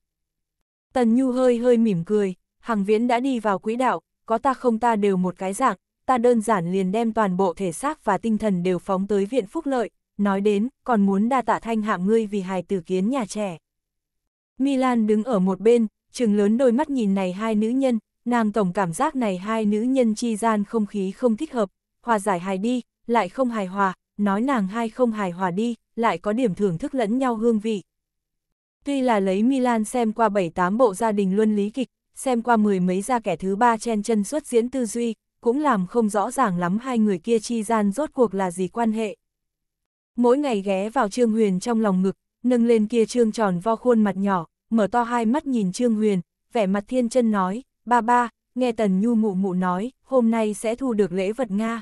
Tần Nhu hơi hơi mỉm cười, Hằng Viễn đã đi vào quỹ đạo, có ta không ta đều một cái dạng, ta đơn giản liền đem toàn bộ thể xác và tinh thần đều phóng tới viện phúc lợi, nói đến, còn muốn đa tạ thanh hạ ngươi vì hài tử kiến nhà trẻ. Milan đứng ở một bên, trừng lớn đôi mắt nhìn này hai nữ nhân, nàng tổng cảm giác này hai nữ nhân chi gian không khí không thích hợp, hòa giải hài đi, lại không hài hòa, nói nàng hai không hài hòa đi, lại có điểm thưởng thức lẫn nhau hương vị. Tuy là lấy Milan xem qua 7-8 bộ gia đình luân lý kịch, xem qua mười mấy gia kẻ thứ ba chen chân xuất diễn tư duy, cũng làm không rõ ràng lắm hai người kia chi gian rốt cuộc là gì quan hệ. Mỗi ngày ghé vào Trương Huyền trong lòng ngực, nâng lên kia trương tròn vo khuôn mặt nhỏ, mở to hai mắt nhìn Trương Huyền, vẻ mặt thiên chân nói, ba ba, nghe Tần Nhu mụ mụ nói, hôm nay sẽ thu được lễ vật Nga.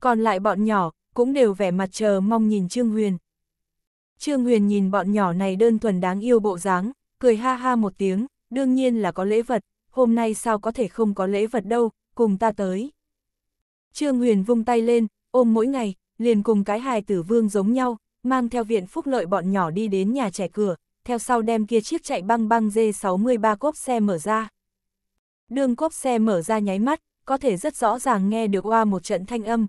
Còn lại bọn nhỏ, cũng đều vẻ mặt chờ mong nhìn Trương Huyền. Trương Huyền nhìn bọn nhỏ này đơn thuần đáng yêu bộ dáng, cười ha ha một tiếng, đương nhiên là có lễ vật, hôm nay sao có thể không có lễ vật đâu, cùng ta tới. Trương Huyền vung tay lên, ôm mỗi ngày, liền cùng cái hài tử vương giống nhau, mang theo viện phúc lợi bọn nhỏ đi đến nhà trẻ cửa, theo sau đem kia chiếc chạy băng băng D63 cốp xe mở ra. Đường cốp xe mở ra nháy mắt, có thể rất rõ ràng nghe được qua một trận thanh âm.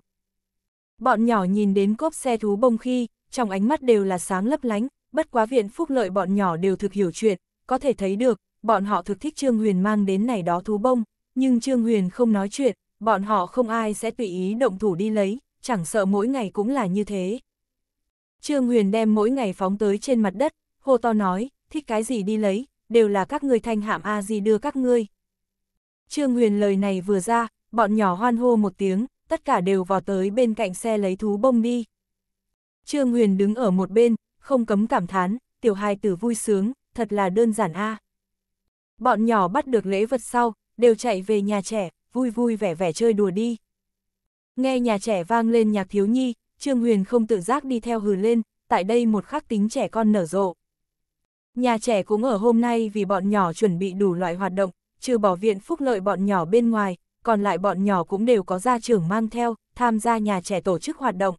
Bọn nhỏ nhìn đến cốp xe thú bông khi, trong ánh mắt đều là sáng lấp lánh, bất quá viện phúc lợi bọn nhỏ đều thực hiểu chuyện, có thể thấy được, bọn họ thực thích Trương Huyền mang đến này đó thú bông, nhưng Trương Huyền không nói chuyện, bọn họ không ai sẽ tùy ý động thủ đi lấy, chẳng sợ mỗi ngày cũng là như thế. Trương Huyền đem mỗi ngày phóng tới trên mặt đất, hô to nói, thích cái gì đi lấy, đều là các người thanh hạm A gì đưa các ngươi. Trương Huyền lời này vừa ra, bọn nhỏ hoan hô một tiếng, tất cả đều vào tới bên cạnh xe lấy thú bông đi. Trương Huyền đứng ở một bên, không cấm cảm thán, tiểu hài tử vui sướng, thật là đơn giản a. Bọn nhỏ bắt được lễ vật sau, đều chạy về nhà trẻ, vui vui vẻ vẻ chơi đùa đi. Nghe nhà trẻ vang lên nhạc thiếu nhi, Trương Huyền không tự giác đi theo hừ lên, tại đây một khắc tính trẻ con nở rộ. Nhà trẻ cũng ở hôm nay vì bọn nhỏ chuẩn bị đủ loại hoạt động, trừ bỏ viện phúc lợi bọn nhỏ bên ngoài, còn lại bọn nhỏ cũng đều có gia trưởng mang theo, tham gia nhà trẻ tổ chức hoạt động.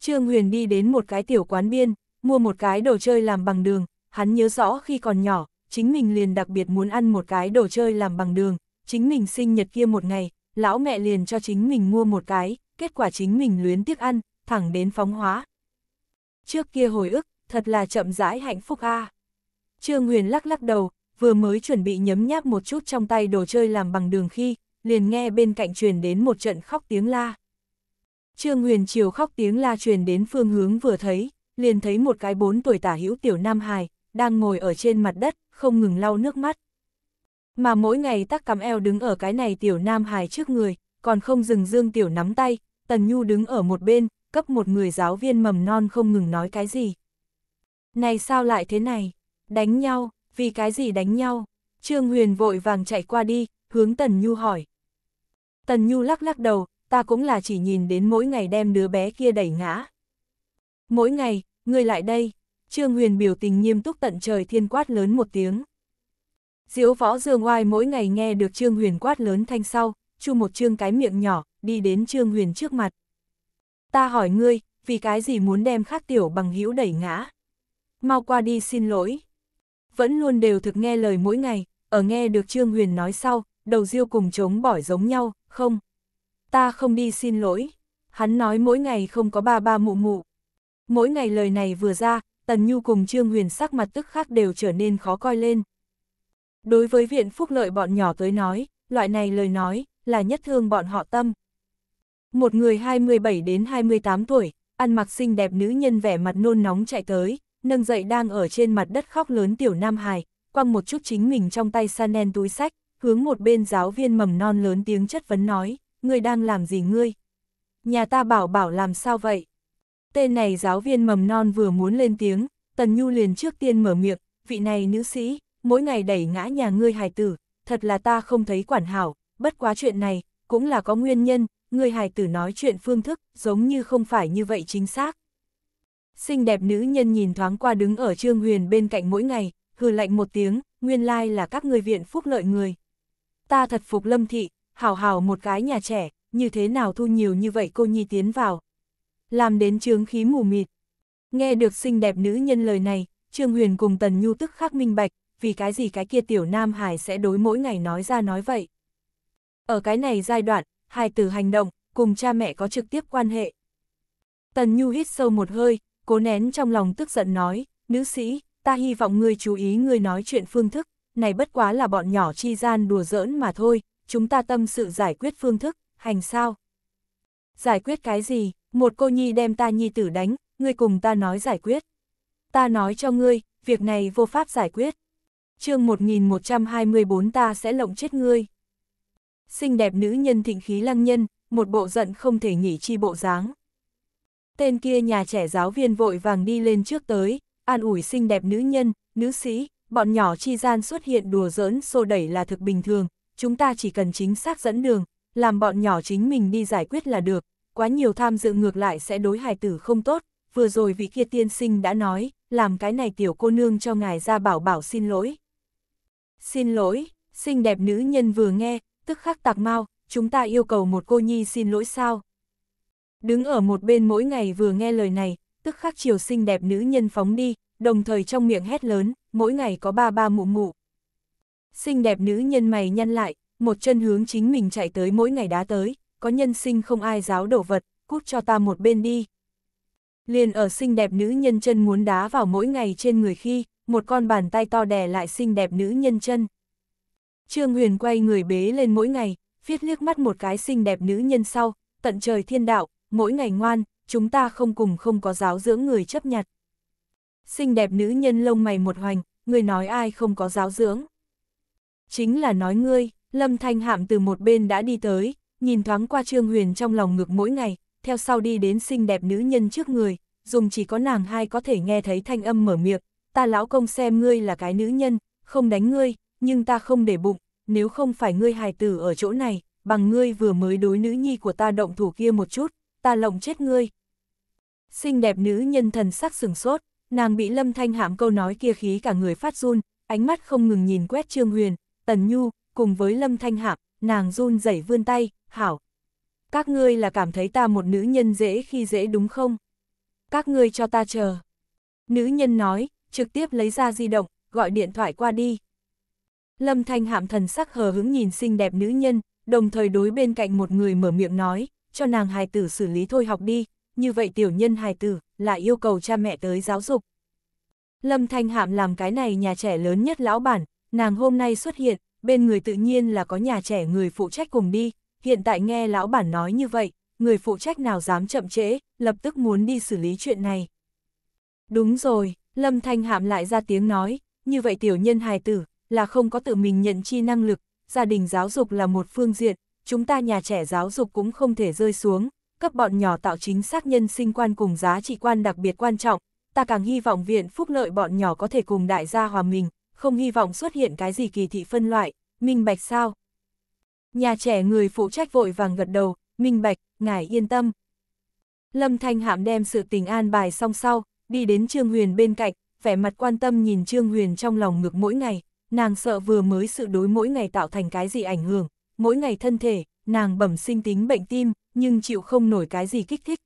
Trương Huyền đi đến một cái tiểu quán biên, mua một cái đồ chơi làm bằng đường, hắn nhớ rõ khi còn nhỏ, chính mình liền đặc biệt muốn ăn một cái đồ chơi làm bằng đường, chính mình sinh nhật kia một ngày, lão mẹ liền cho chính mình mua một cái, kết quả chính mình luyến tiếc ăn, thẳng đến phóng hóa. Trước kia hồi ức, thật là chậm rãi hạnh phúc a. Trương Huyền lắc lắc đầu, vừa mới chuẩn bị nhấm nháp một chút trong tay đồ chơi làm bằng đường khi, liền nghe bên cạnh truyền đến một trận khóc tiếng la. Trương Huyền Triều khóc tiếng la truyền đến phương hướng vừa thấy, liền thấy một cái bốn tuổi tả hữu tiểu nam hài, đang ngồi ở trên mặt đất, không ngừng lau nước mắt. Mà mỗi ngày tắc cắm eo đứng ở cái này tiểu nam hài trước người, còn không dừng dương tiểu nắm tay, Tần Nhu đứng ở một bên, cấp một người giáo viên mầm non không ngừng nói cái gì. Này sao lại thế này? Đánh nhau, vì cái gì đánh nhau? Trương Huyền vội vàng chạy qua đi, hướng Tần Nhu hỏi. Tần Nhu lắc lắc đầu, ta cũng là chỉ nhìn đến mỗi ngày đem đứa bé kia đẩy ngã. Mỗi ngày, ngươi lại đây, Trương Huyền biểu tình nghiêm túc tận trời thiên quát lớn một tiếng. Diễu võ dương oai mỗi ngày nghe được Trương Huyền quát lớn thanh sau, chu một trương cái miệng nhỏ, đi đến Trương Huyền trước mặt. Ta hỏi ngươi, vì cái gì muốn đem khắc tiểu bằng hữu đẩy ngã? Mau qua đi xin lỗi. Vẫn luôn đều thực nghe lời mỗi ngày, ở nghe được Trương Huyền nói sau, đầu diêu cùng trống bỏi giống nhau, không, ta không đi xin lỗi. Hắn nói mỗi ngày không có ba ba mụ mụ. Mỗi ngày lời này vừa ra, Tần Nhu cùng Trương Huyền sắc mặt tức khác đều trở nên khó coi lên. Đối với viện phúc lợi bọn nhỏ tới nói, loại này lời nói, là nhất thương bọn họ tâm. Một người 27 đến 28 tuổi, ăn mặc xinh đẹp nữ nhân vẻ mặt nôn nóng chạy tới, nâng dậy đang ở trên mặt đất khóc lớn tiểu Nam hài quăng một chút chính mình trong tay Sanen túi sách, hướng một bên giáo viên mầm non lớn tiếng chất vấn nói ngươi đang làm gì ngươi? Nhà ta bảo bảo làm sao vậy? Tên này giáo viên mầm non vừa muốn lên tiếng, Tần Nhu liền trước tiên mở miệng, vị này nữ sĩ, mỗi ngày đẩy ngã nhà ngươi hài tử, thật là ta không thấy quản hảo, bất quá chuyện này, cũng là có nguyên nhân, Ngươi hài tử nói chuyện phương thức, giống như không phải như vậy chính xác. Xinh đẹp nữ nhân nhìn thoáng qua đứng ở Trương Huyền bên cạnh mỗi ngày, hừ lạnh một tiếng, nguyên lai like là các người viện phúc lợi người. Ta thật phục lâm thị, hảo hảo một cái nhà trẻ, như thế nào thu nhiều như vậy cô nhi tiến vào. Làm đến trướng khí mù mịt. Nghe được xinh đẹp nữ nhân lời này, Trương Huyền cùng Tần Nhu tức khắc minh bạch, vì cái gì cái kia tiểu Nam Hải sẽ đối mỗi ngày nói ra nói vậy. Ở cái này giai đoạn, hai từ hành động, cùng cha mẹ có trực tiếp quan hệ. Tần Nhu hít sâu một hơi, cố nén trong lòng tức giận nói, nữ sĩ, ta hy vọng ngươi chú ý ngươi nói chuyện phương thức, này bất quá là bọn nhỏ chi gian đùa giỡn mà thôi, chúng ta tâm sự giải quyết phương thức, hành sao? Giải quyết cái gì? Một cô nhi đem ta nhi tử đánh, ngươi cùng ta nói giải quyết. Ta nói cho ngươi, việc này vô pháp giải quyết. chương 1124 ta sẽ lộng chết ngươi. Xinh đẹp nữ nhân thịnh khí lăng nhân, một bộ giận không thể nghỉ chi bộ dáng. Tên kia nhà trẻ giáo viên vội vàng đi lên trước tới, an ủi xinh đẹp nữ nhân, nữ sĩ, bọn nhỏ chi gian xuất hiện đùa giỡn xô đẩy là thực bình thường, chúng ta chỉ cần chính xác dẫn đường, làm bọn nhỏ chính mình đi giải quyết là được, quá nhiều tham dự ngược lại sẽ đối hài tử không tốt, vừa rồi vị kia tiên sinh đã nói, làm cái này tiểu cô nương cho ngài ra bảo bảo xin lỗi. Xin lỗi, xinh đẹp nữ nhân vừa nghe, tức khắc tạc mau, chúng ta yêu cầu một cô nhi xin lỗi sao. Đứng ở một bên mỗi ngày vừa nghe lời này, tức khắc chiều xinh đẹp nữ nhân phóng đi, đồng thời trong miệng hét lớn, mỗi ngày có ba ba mụ mụ, Xinh đẹp nữ nhân mày nhăn lại, một chân hướng chính mình chạy tới mỗi ngày đá tới, có nhân sinh không ai giáo đổ vật, cút cho ta một bên đi. Liền ở xinh đẹp nữ nhân chân muốn đá vào mỗi ngày trên người khi, một con bàn tay to đè lại xinh đẹp nữ nhân chân. Trương Huyền quay người bế lên mỗi ngày, viết liếc mắt một cái xinh đẹp nữ nhân sau, tận trời thiên đạo, mỗi ngày ngoan, chúng ta không cùng không có giáo dưỡng người chấp nhặt. Xinh đẹp nữ nhân lông mày một hoành, người nói ai không có giáo dưỡng chính là nói ngươi, Lâm Thanh Hạm từ một bên đã đi tới, nhìn thoáng qua Trương Huyền trong lòng ngực mỗi ngày, theo sau đi đến xinh đẹp nữ nhân trước người, dùng chỉ có nàng hai có thể nghe thấy thanh âm mở miệng, ta lão công xem ngươi là cái nữ nhân, không đánh ngươi, nhưng ta không để bụng, nếu không phải ngươi hài tử ở chỗ này, bằng ngươi vừa mới đối nữ nhi của ta động thủ kia một chút, ta lộng chết ngươi. Xinh đẹp nữ nhân thần sắc sừng sốt, nàng bị lâm thanh hạm câu nói kia khí cả người phát run, ánh mắt không ngừng nhìn quét Trương Huyền, Tần Nhu, cùng với Lâm Thanh Hạc, nàng run rẩy vươn tay, hảo. Các ngươi là cảm thấy ta một nữ nhân dễ khi dễ đúng không? Các ngươi cho ta chờ. Nữ nhân nói, trực tiếp lấy ra di động, gọi điện thoại qua đi. Lâm Thanh hạm thần sắc hờ hứng nhìn xinh đẹp nữ nhân, đồng thời đối bên cạnh một người mở miệng nói, cho nàng hài tử xử lý thôi học đi, như vậy tiểu nhân hài tử lại yêu cầu cha mẹ tới giáo dục. Lâm Thanh hạm làm cái này nhà trẻ lớn nhất lão bản, Nàng hôm nay xuất hiện, bên người tự nhiên là có nhà trẻ người phụ trách cùng đi, hiện tại nghe lão bản nói như vậy, người phụ trách nào dám chậm trễ, lập tức muốn đi xử lý chuyện này. Đúng rồi, Lâm Thanh Hạm lại ra tiếng nói, như vậy tiểu nhân hài tử, là không có tự mình nhận chi năng lực, gia đình giáo dục là một phương diện, chúng ta nhà trẻ giáo dục cũng không thể rơi xuống, cấp bọn nhỏ tạo chính xác nhân sinh quan cùng giá trị quan đặc biệt quan trọng, ta càng hy vọng viện phúc lợi bọn nhỏ có thể cùng đại gia hòa mình, không hy vọng xuất hiện cái gì kỳ thị phân loại, minh bạch sao? Nhà trẻ người phụ trách vội vàng gật đầu, minh bạch, ngài yên tâm. Lâm Thanh Hạm đem sự tình an bài xong sau, đi đến Trương Huyền bên cạnh, vẻ mặt quan tâm nhìn Trương Huyền trong lòng ngược mỗi ngày, nàng sợ vừa mới sự đối mỗi ngày tạo thành cái gì ảnh hưởng, mỗi ngày thân thể, nàng bẩm sinh tính bệnh tim, nhưng chịu không nổi cái gì kích thích.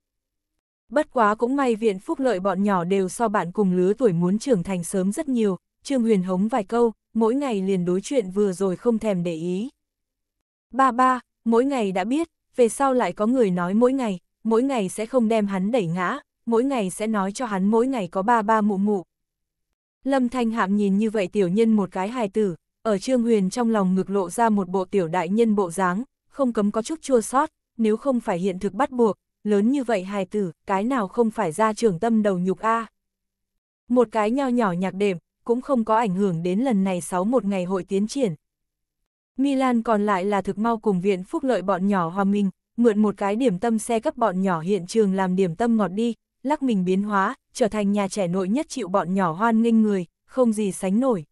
Bất quá cũng may viện phúc lợi bọn nhỏ đều so bạn cùng lứa tuổi muốn trưởng thành sớm rất nhiều, Trương Huyền hống vài câu, mỗi ngày liền đối chuyện vừa rồi không thèm để ý. Ba ba, mỗi ngày đã biết, về sau lại có người nói mỗi ngày, mỗi ngày sẽ không đem hắn đẩy ngã, mỗi ngày sẽ nói cho hắn mỗi ngày có ba ba mụ mụ. Lâm Thanh Hạm nhìn như vậy tiểu nhân một cái hài tử, ở Trương Huyền trong lòng ngực lộ ra một bộ tiểu đại nhân bộ dáng, không cấm có chút chua sót, nếu không phải hiện thực bắt buộc, lớn như vậy hài tử, cái nào không phải ra trưởng tâm đầu nhục a. Một cái nho nhỏ nhạc đệm, cũng không có ảnh hưởng đến lần này 6 một ngày hội tiến triển. Milan còn lại là thực mau cùng viện phúc lợi bọn nhỏ hòa Minh mượn một cái điểm tâm xe cấp bọn nhỏ hiện trường làm điểm tâm ngọt đi, lắc mình biến hóa, trở thành nhà trẻ nội nhất chịu bọn nhỏ hoan nghênh người, không gì sánh nổi.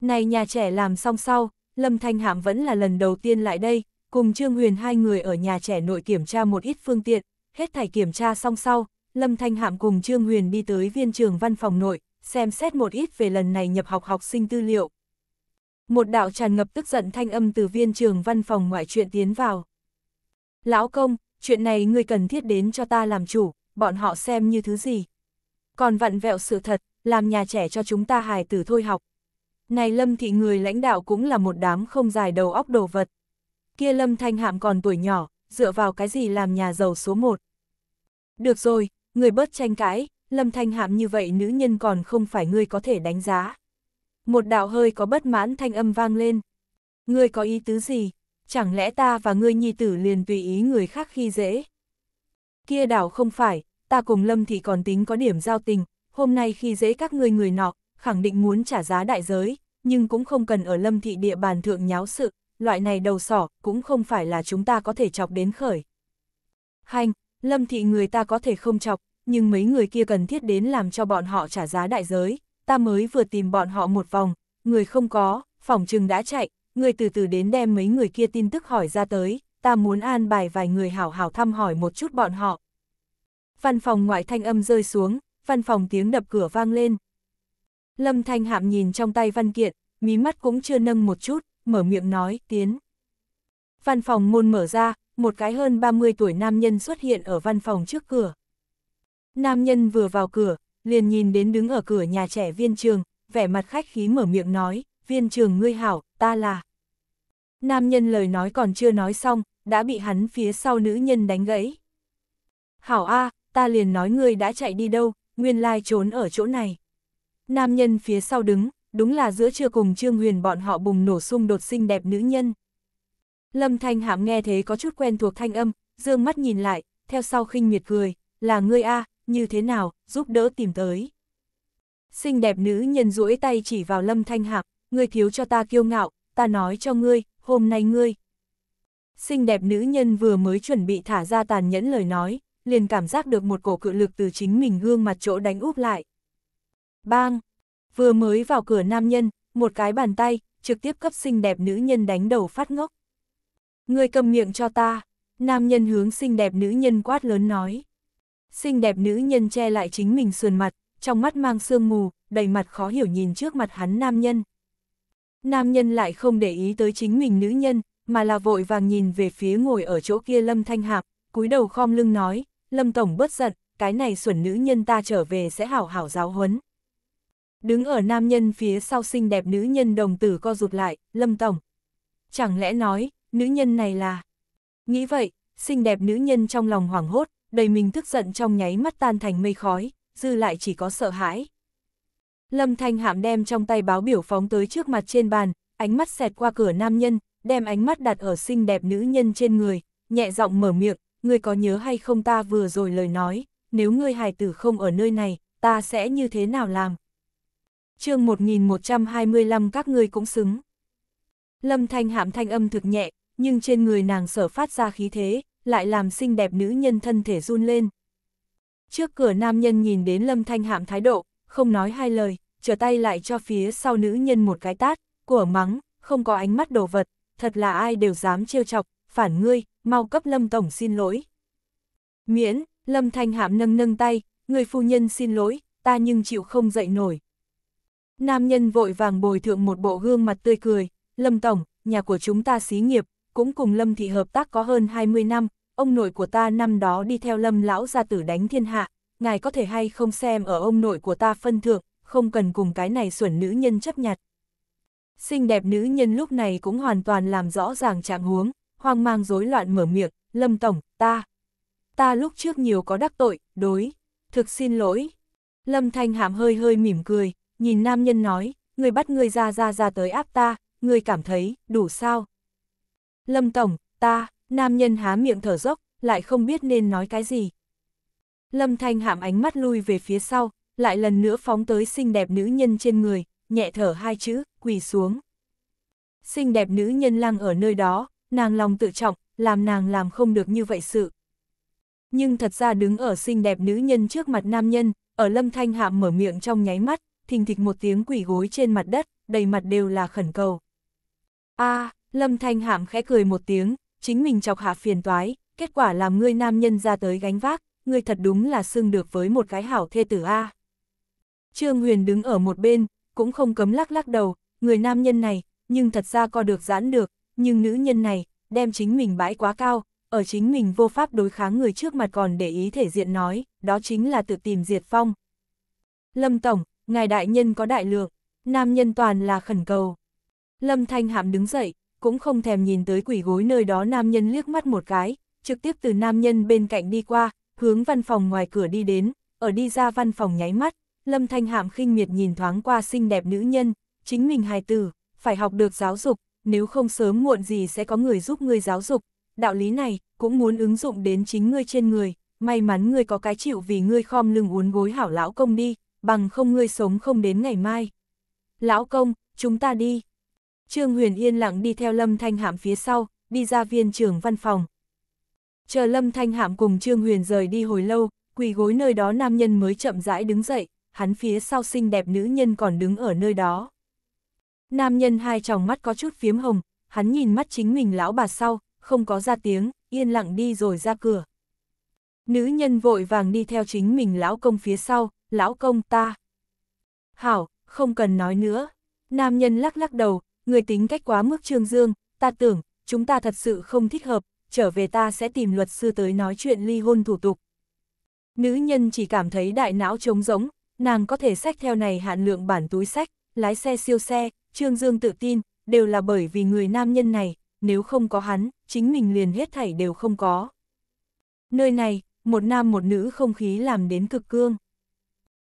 Này nhà trẻ làm xong sau, Lâm Thanh Hạm vẫn là lần đầu tiên lại đây, cùng Trương Huyền hai người ở nhà trẻ nội kiểm tra một ít phương tiện, hết thảy kiểm tra xong sau, Lâm Thanh Hạm cùng Trương Huyền đi tới viên trường văn phòng nội, xem xét một ít về lần này nhập học học sinh tư liệu. Một đạo tràn ngập tức giận thanh âm từ viên trường văn phòng ngoại chuyện tiến vào. Lão công, chuyện này ngươi cần thiết đến cho ta làm chủ, bọn họ xem như thứ gì. Còn vặn vẹo sự thật, làm nhà trẻ cho chúng ta hài tử thôi học. Này Lâm thị người lãnh đạo cũng là một đám không dài đầu óc đồ vật. Kia Lâm Thanh Hạm còn tuổi nhỏ, dựa vào cái gì làm nhà giàu số một. Được rồi, người bớt tranh cãi, Lâm Thanh Hạm như vậy nữ nhân còn không phải ngươi có thể đánh giá. Một đạo hơi có bất mãn thanh âm vang lên. Ngươi có ý tứ gì? Chẳng lẽ ta và ngươi nhi tử liền tùy ý người khác khi dễ? Kia đảo không phải, ta cùng Lâm Thị còn tính có điểm giao tình, hôm nay khi dễ các ngươi người nọ, khẳng định muốn trả giá đại giới, nhưng cũng không cần ở Lâm Thị địa bàn thượng nháo sự, loại này đầu sỏ cũng không phải là chúng ta có thể chọc đến khởi. Hành, Lâm Thị người ta có thể không chọc, nhưng mấy người kia cần thiết đến làm cho bọn họ trả giá đại giới, ta mới vừa tìm bọn họ một vòng, người không có, phòng trừng đã chạy, người từ từ đến đem mấy người kia tin tức hỏi ra tới, ta muốn an bài vài người hảo hảo thăm hỏi một chút bọn họ. Văn phòng ngoại thanh âm rơi xuống, văn phòng tiếng đập cửa vang lên. Lâm Thanh Hạm nhìn trong tay văn kiện, mí mắt cũng chưa nâng một chút, mở miệng nói, tiến. Văn phòng môn mở ra, một cái hơn 30 tuổi nam nhân xuất hiện ở văn phòng trước cửa. Nam nhân vừa vào cửa, liền nhìn đến đứng ở cửa nhà trẻ viên trường, vẻ mặt khách khí mở miệng nói, viên trường ngươi hảo, ta là. Nam nhân lời nói còn chưa nói xong, đã bị hắn phía sau nữ nhân đánh gãy. Hảo A, ta liền nói ngươi đã chạy đi đâu, nguyên lai trốn ở chỗ này. Nam nhân phía sau đứng, đúng là giữa trưa cùng Trương Huyền bọn họ bùng nổ xung đột xinh đẹp nữ nhân. Lâm Thanh Hạm nghe thế có chút quen thuộc thanh âm, dương mắt nhìn lại, theo sau khinh miệt cười, là ngươi A, như thế nào, giúp đỡ tìm tới. Xinh đẹp nữ nhân duỗi tay chỉ vào lâm thanh hạc, ngươi thiếu cho ta kiêu ngạo, ta nói cho ngươi, hôm nay ngươi. Xinh đẹp nữ nhân vừa mới chuẩn bị thả ra tàn nhẫn lời nói, liền cảm giác được một cổ cự lực từ chính mình gương mặt chỗ đánh úp lại. Bang! Vừa mới vào cửa nam nhân, một cái bàn tay, trực tiếp cấp xinh đẹp nữ nhân đánh đầu phát ngốc. Ngươi cầm miệng cho ta, nam nhân hướng xinh đẹp nữ nhân quát lớn nói xinh đẹp nữ nhân che lại chính mình sườn mặt, trong mắt mang sương mù, đầy mặt khó hiểu nhìn trước mặt hắn nam nhân. Nam nhân lại không để ý tới chính mình nữ nhân, mà là vội vàng nhìn về phía ngồi ở chỗ kia Lâm Thanh Hạp, cúi đầu khom lưng nói, Lâm Tổng bớt giận, cái này xuẩn nữ nhân ta trở về sẽ hảo hảo giáo huấn. Đứng ở nam nhân phía sau xinh đẹp nữ nhân đồng tử co rụt lại, Lâm Tổng. Chẳng lẽ nói, nữ nhân này là... Nghĩ vậy, xinh đẹp nữ nhân trong lòng hoảng hốt, đầy mình tức giận trong nháy mắt tan thành mây khói, dư lại chỉ có sợ hãi. Lâm Thanh Hạm đem trong tay báo biểu phóng tới trước mặt trên bàn, ánh mắt xẹt qua cửa nam nhân, đem ánh mắt đặt ở xinh đẹp nữ nhân trên người, nhẹ giọng mở miệng, ngươi có nhớ hay không ta vừa rồi lời nói, nếu ngươi hài tử không ở nơi này, ta sẽ như thế nào làm? chương 1125 các ngươi cũng xứng. Lâm Thanh Hạm thanh âm thực nhẹ, nhưng trên người nàng sở phát ra khí thế, lại làm xinh đẹp nữ nhân thân thể run lên. Trước cửa nam nhân nhìn đến Lâm Thanh Hạm thái độ, không nói hai lời, trở tay lại cho phía sau nữ nhân một cái tát, của mắng, không có ánh mắt đồ vật, thật là ai đều dám trêu chọc, phản ngươi, mau cấp Lâm Tổng xin lỗi. Miễn, Lâm Thanh Hạm nâng nâng tay, người phu nhân xin lỗi, ta nhưng chịu không dậy nổi. Nam nhân vội vàng bồi thượng một bộ gương mặt tươi cười, Lâm Tổng, nhà của chúng ta xí nghiệp, cũng cùng Lâm Thị hợp tác có hơn 20 năm, ông nội của ta năm đó đi theo Lâm Lão gia tử đánh thiên hạ, ngài có thể hay không xem ở ông nội của ta phân thượng, không cần cùng cái này xuẩn nữ nhân chấp nhặt. Xinh đẹp nữ nhân lúc này cũng hoàn toàn làm rõ ràng trạng huống, hoang mang rối loạn mở miệng, Lâm Tổng, ta. Ta lúc trước nhiều có đắc tội, đối, thực xin lỗi. Lâm Thanh Hàm hơi hơi mỉm cười, nhìn nam nhân nói, người bắt người ra ra ra tới áp ta, người cảm thấy, đủ sao. Lâm Tổng, ta, nam nhân há miệng thở dốc, lại không biết nên nói cái gì. Lâm Thanh hạm ánh mắt lui về phía sau, lại lần nữa phóng tới xinh đẹp nữ nhân trên người, nhẹ thở hai chữ, quỳ xuống. Xinh đẹp nữ nhân lang ở nơi đó, nàng lòng tự trọng, làm nàng làm không được như vậy sự. Nhưng thật ra đứng ở xinh đẹp nữ nhân trước mặt nam nhân, ở lâm thanh hạm mở miệng trong nháy mắt, thình thịch một tiếng quỷ gối trên mặt đất, đầy mặt đều là khẩn cầu. a à, Lâm Thanh Hạm khẽ cười một tiếng, chính mình chọc hạ phiền toái, kết quả làm ngươi nam nhân ra tới gánh vác, ngươi thật đúng là xưng được với một cái hảo thê tử A. Trương Huyền đứng ở một bên, cũng không cấm lắc lắc đầu, người nam nhân này, nhưng thật ra co được giãn được, nhưng nữ nhân này, đem chính mình bãi quá cao, ở chính mình vô pháp đối kháng người trước mặt còn để ý thể diện nói, đó chính là tự tìm diệt phong. Lâm Tổng, ngài đại nhân có đại lượng, nam nhân toàn là khẩn cầu. Lâm Thanh Hạm đứng dậy, cũng không thèm nhìn tới quỷ gối nơi đó nam nhân liếc mắt một cái, trực tiếp từ nam nhân bên cạnh đi qua, hướng văn phòng ngoài cửa đi đến, ở đi ra văn phòng nháy mắt, Lâm Thanh Hạm khinh miệt nhìn thoáng qua xinh đẹp nữ nhân, chính mình hài tử, phải học được giáo dục, nếu không sớm muộn gì sẽ có người giúp ngươi giáo dục, đạo lý này cũng muốn ứng dụng đến chính ngươi trên người, may mắn ngươi có cái chịu vì ngươi khom lưng uốn gối hảo lão công đi, bằng không ngươi sống không đến ngày mai. Lão công, chúng ta đi. Trương Huyền yên lặng đi theo Lâm Thanh Hạm phía sau, đi ra viên trưởng văn phòng. Chờ Lâm Thanh Hạm cùng Trương Huyền rời đi hồi lâu, quỳ gối nơi đó nam nhân mới chậm rãi đứng dậy, hắn phía sau xinh đẹp nữ nhân còn đứng ở nơi đó. Nam nhân hai tròng mắt có chút phiếm hồng, hắn nhìn mắt chính mình lão bà sau, không có ra tiếng, yên lặng đi rồi ra cửa. Nữ nhân vội vàng đi theo chính mình lão công phía sau, lão công ta. Hảo, không cần nói nữa. Nam nhân lắc lắc đầu, người tính cách quá mức trương dương, ta tưởng, chúng ta thật sự không thích hợp, trở về ta sẽ tìm luật sư tới nói chuyện ly hôn thủ tục. Nữ nhân chỉ cảm thấy đại não trống rỗng, nàng có thể sách theo này hạn lượng bản túi sách, lái xe siêu xe, Trương Dương tự tin, đều là bởi vì người nam nhân này, nếu không có hắn, chính mình liền hết thảy đều không có. Nơi này, một nam một nữ không khí làm đến cực cương.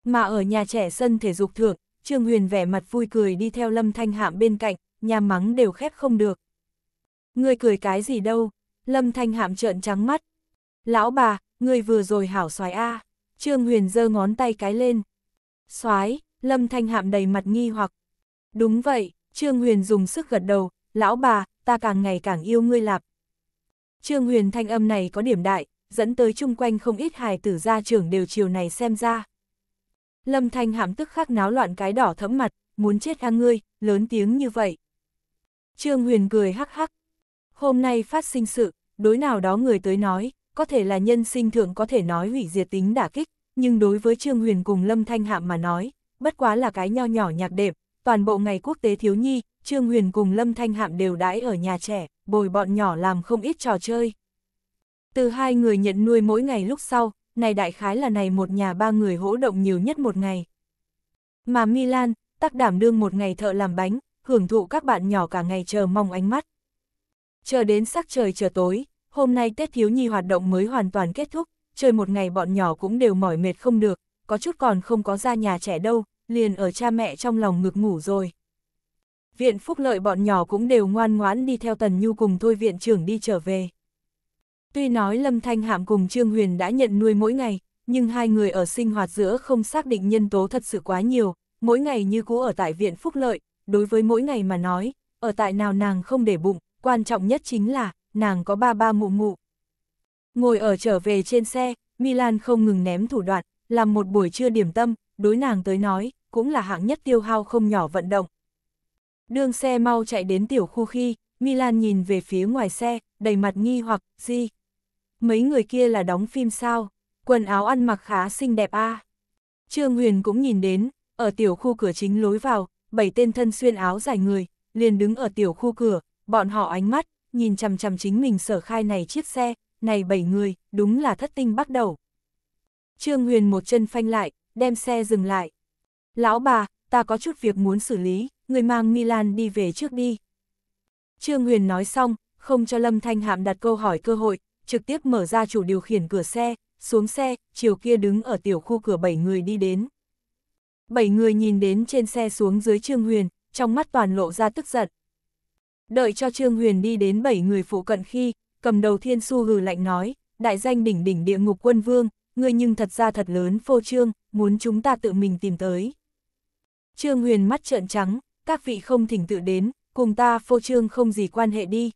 Mà ở nhà trẻ sân thể dục thượng, Trương Huyền vẻ mặt vui cười đi theo Lâm Thanh Hạm bên cạnh, nhà mắng đều khép không được. Ngươi cười cái gì đâu? Lâm Thanh Hạm trợn trắng mắt. Lão bà, người vừa rồi hảo xoái A. Trương Huyền giơ ngón tay cái lên. Xoái, Lâm Thanh Hạm đầy mặt nghi hoặc. Đúng vậy, Trương Huyền dùng sức gật đầu, lão bà, ta càng ngày càng yêu ngươi lạp. Trương Huyền thanh âm này có điểm đại, dẫn tới chung quanh không ít hài tử gia trưởng đều chiều này xem ra. Lâm Thanh hãm tức khắc náo loạn cái đỏ thẫm mặt, muốn chết a ngươi, lớn tiếng như vậy. Trương Huyền cười hắc hắc. Hôm nay phát sinh sự, đối nào đó người tới nói, có thể là nhân sinh thượng có thể nói hủy diệt tính đả kích, nhưng đối với Trương Huyền cùng Lâm Thanh hạm mà nói, bất quá là cái nho nhỏ nhạc đệm, toàn bộ ngày quốc tế thiếu nhi, Trương Huyền cùng Lâm Thanh hạm đều đãi ở nhà trẻ, bồi bọn nhỏ làm không ít trò chơi. Từ hai người nhận nuôi mỗi ngày lúc sau, này đại khái là này một nhà ba người hỗ động nhiều nhất một ngày. Mà Milan, tác đảm đương một ngày thợ làm bánh, hưởng thụ các bạn nhỏ cả ngày chờ mong ánh mắt. Chờ đến sắc trời chờ tối, hôm nay Tết Thiếu Nhi hoạt động mới hoàn toàn kết thúc, chơi một ngày bọn nhỏ cũng đều mỏi mệt không được, có chút còn không có ra nhà trẻ đâu, liền ở cha mẹ trong lòng ngực ngủ rồi. Viện phúc lợi bọn nhỏ cũng đều ngoan ngoãn đi theo Tần Nhu cùng thôi viện trưởng đi trở về. Tuy nói Lâm Thanh Hạm cùng Trương Huyền đã nhận nuôi mỗi ngày, nhưng hai người ở sinh hoạt giữa không xác định nhân tố thật sự quá nhiều, mỗi ngày như cũ ở tại viện phúc lợi, đối với mỗi ngày mà nói, ở tại nào nàng không để bụng, quan trọng nhất chính là, nàng có ba ba mụ mụ. Ngồi ở trở về trên xe, Milan không ngừng ném thủ đoạn, làm một buổi trưa điểm tâm, đối nàng tới nói, cũng là hạng nhất tiêu hao không nhỏ vận động. Đường xe mau chạy đến tiểu khu khi, Milan nhìn về phía ngoài xe, đầy mặt nghi hoặc, gì, mấy người kia là đóng phim sao, quần áo ăn mặc khá xinh đẹp a. À. Trương Huyền cũng nhìn đến, ở tiểu khu cửa chính lối vào, bảy tên thân xuyên áo dài người, liền đứng ở tiểu khu cửa, bọn họ ánh mắt, nhìn chằm chằm chính mình sở khai này chiếc xe, này bảy người, đúng là thất tinh bắt đầu. Trương Huyền một chân phanh lại, đem xe dừng lại. Lão bà, ta có chút việc muốn xử lý, người mang Milan đi về trước đi. Trương Huyền nói xong, không cho Lâm Thanh Hạm đặt câu hỏi cơ hội, trực tiếp mở ra chủ điều khiển cửa xe, xuống xe, chiều kia đứng ở tiểu khu cửa bảy người đi đến. Bảy người nhìn đến trên xe xuống dưới Trương Huyền, trong mắt toàn lộ ra tức giận. Đợi cho Trương Huyền đi đến bảy người phụ cận khi, cầm đầu thiên su gừ lạnh nói, đại danh đỉnh đỉnh địa ngục quân vương, ngươi nhưng thật ra thật lớn phô trương, muốn chúng ta tự mình tìm tới. Trương Huyền mắt trợn trắng, các vị không thỉnh tự đến, cùng ta phô trương không gì quan hệ đi.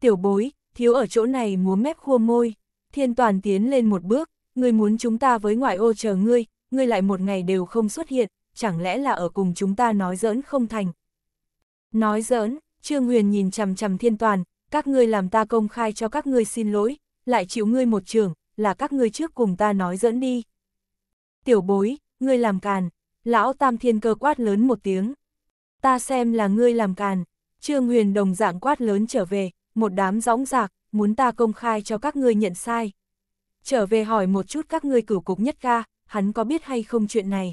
Tiểu bối, thiếu ở chỗ này múa mép khua môi. Thiên toàn tiến lên một bước, ngươi muốn chúng ta với ngoại ô chờ ngươi, ngươi lại một ngày đều không xuất hiện, chẳng lẽ là ở cùng chúng ta nói giỡn không thành. Nói giỡn, Trương Huyền nhìn chằm chằm thiên toàn, các ngươi làm ta công khai cho các ngươi xin lỗi, lại chịu ngươi một trường, là các ngươi trước cùng ta nói dẫn đi. Tiểu bối, ngươi làm càn, lão tam thiên cơ quát lớn một tiếng. Ta xem là ngươi làm càn, trương huyền đồng dạng quát lớn trở về, một đám rõng rạc, muốn ta công khai cho các ngươi nhận sai. Trở về hỏi một chút các ngươi cửu cục nhất ca, hắn có biết hay không chuyện này.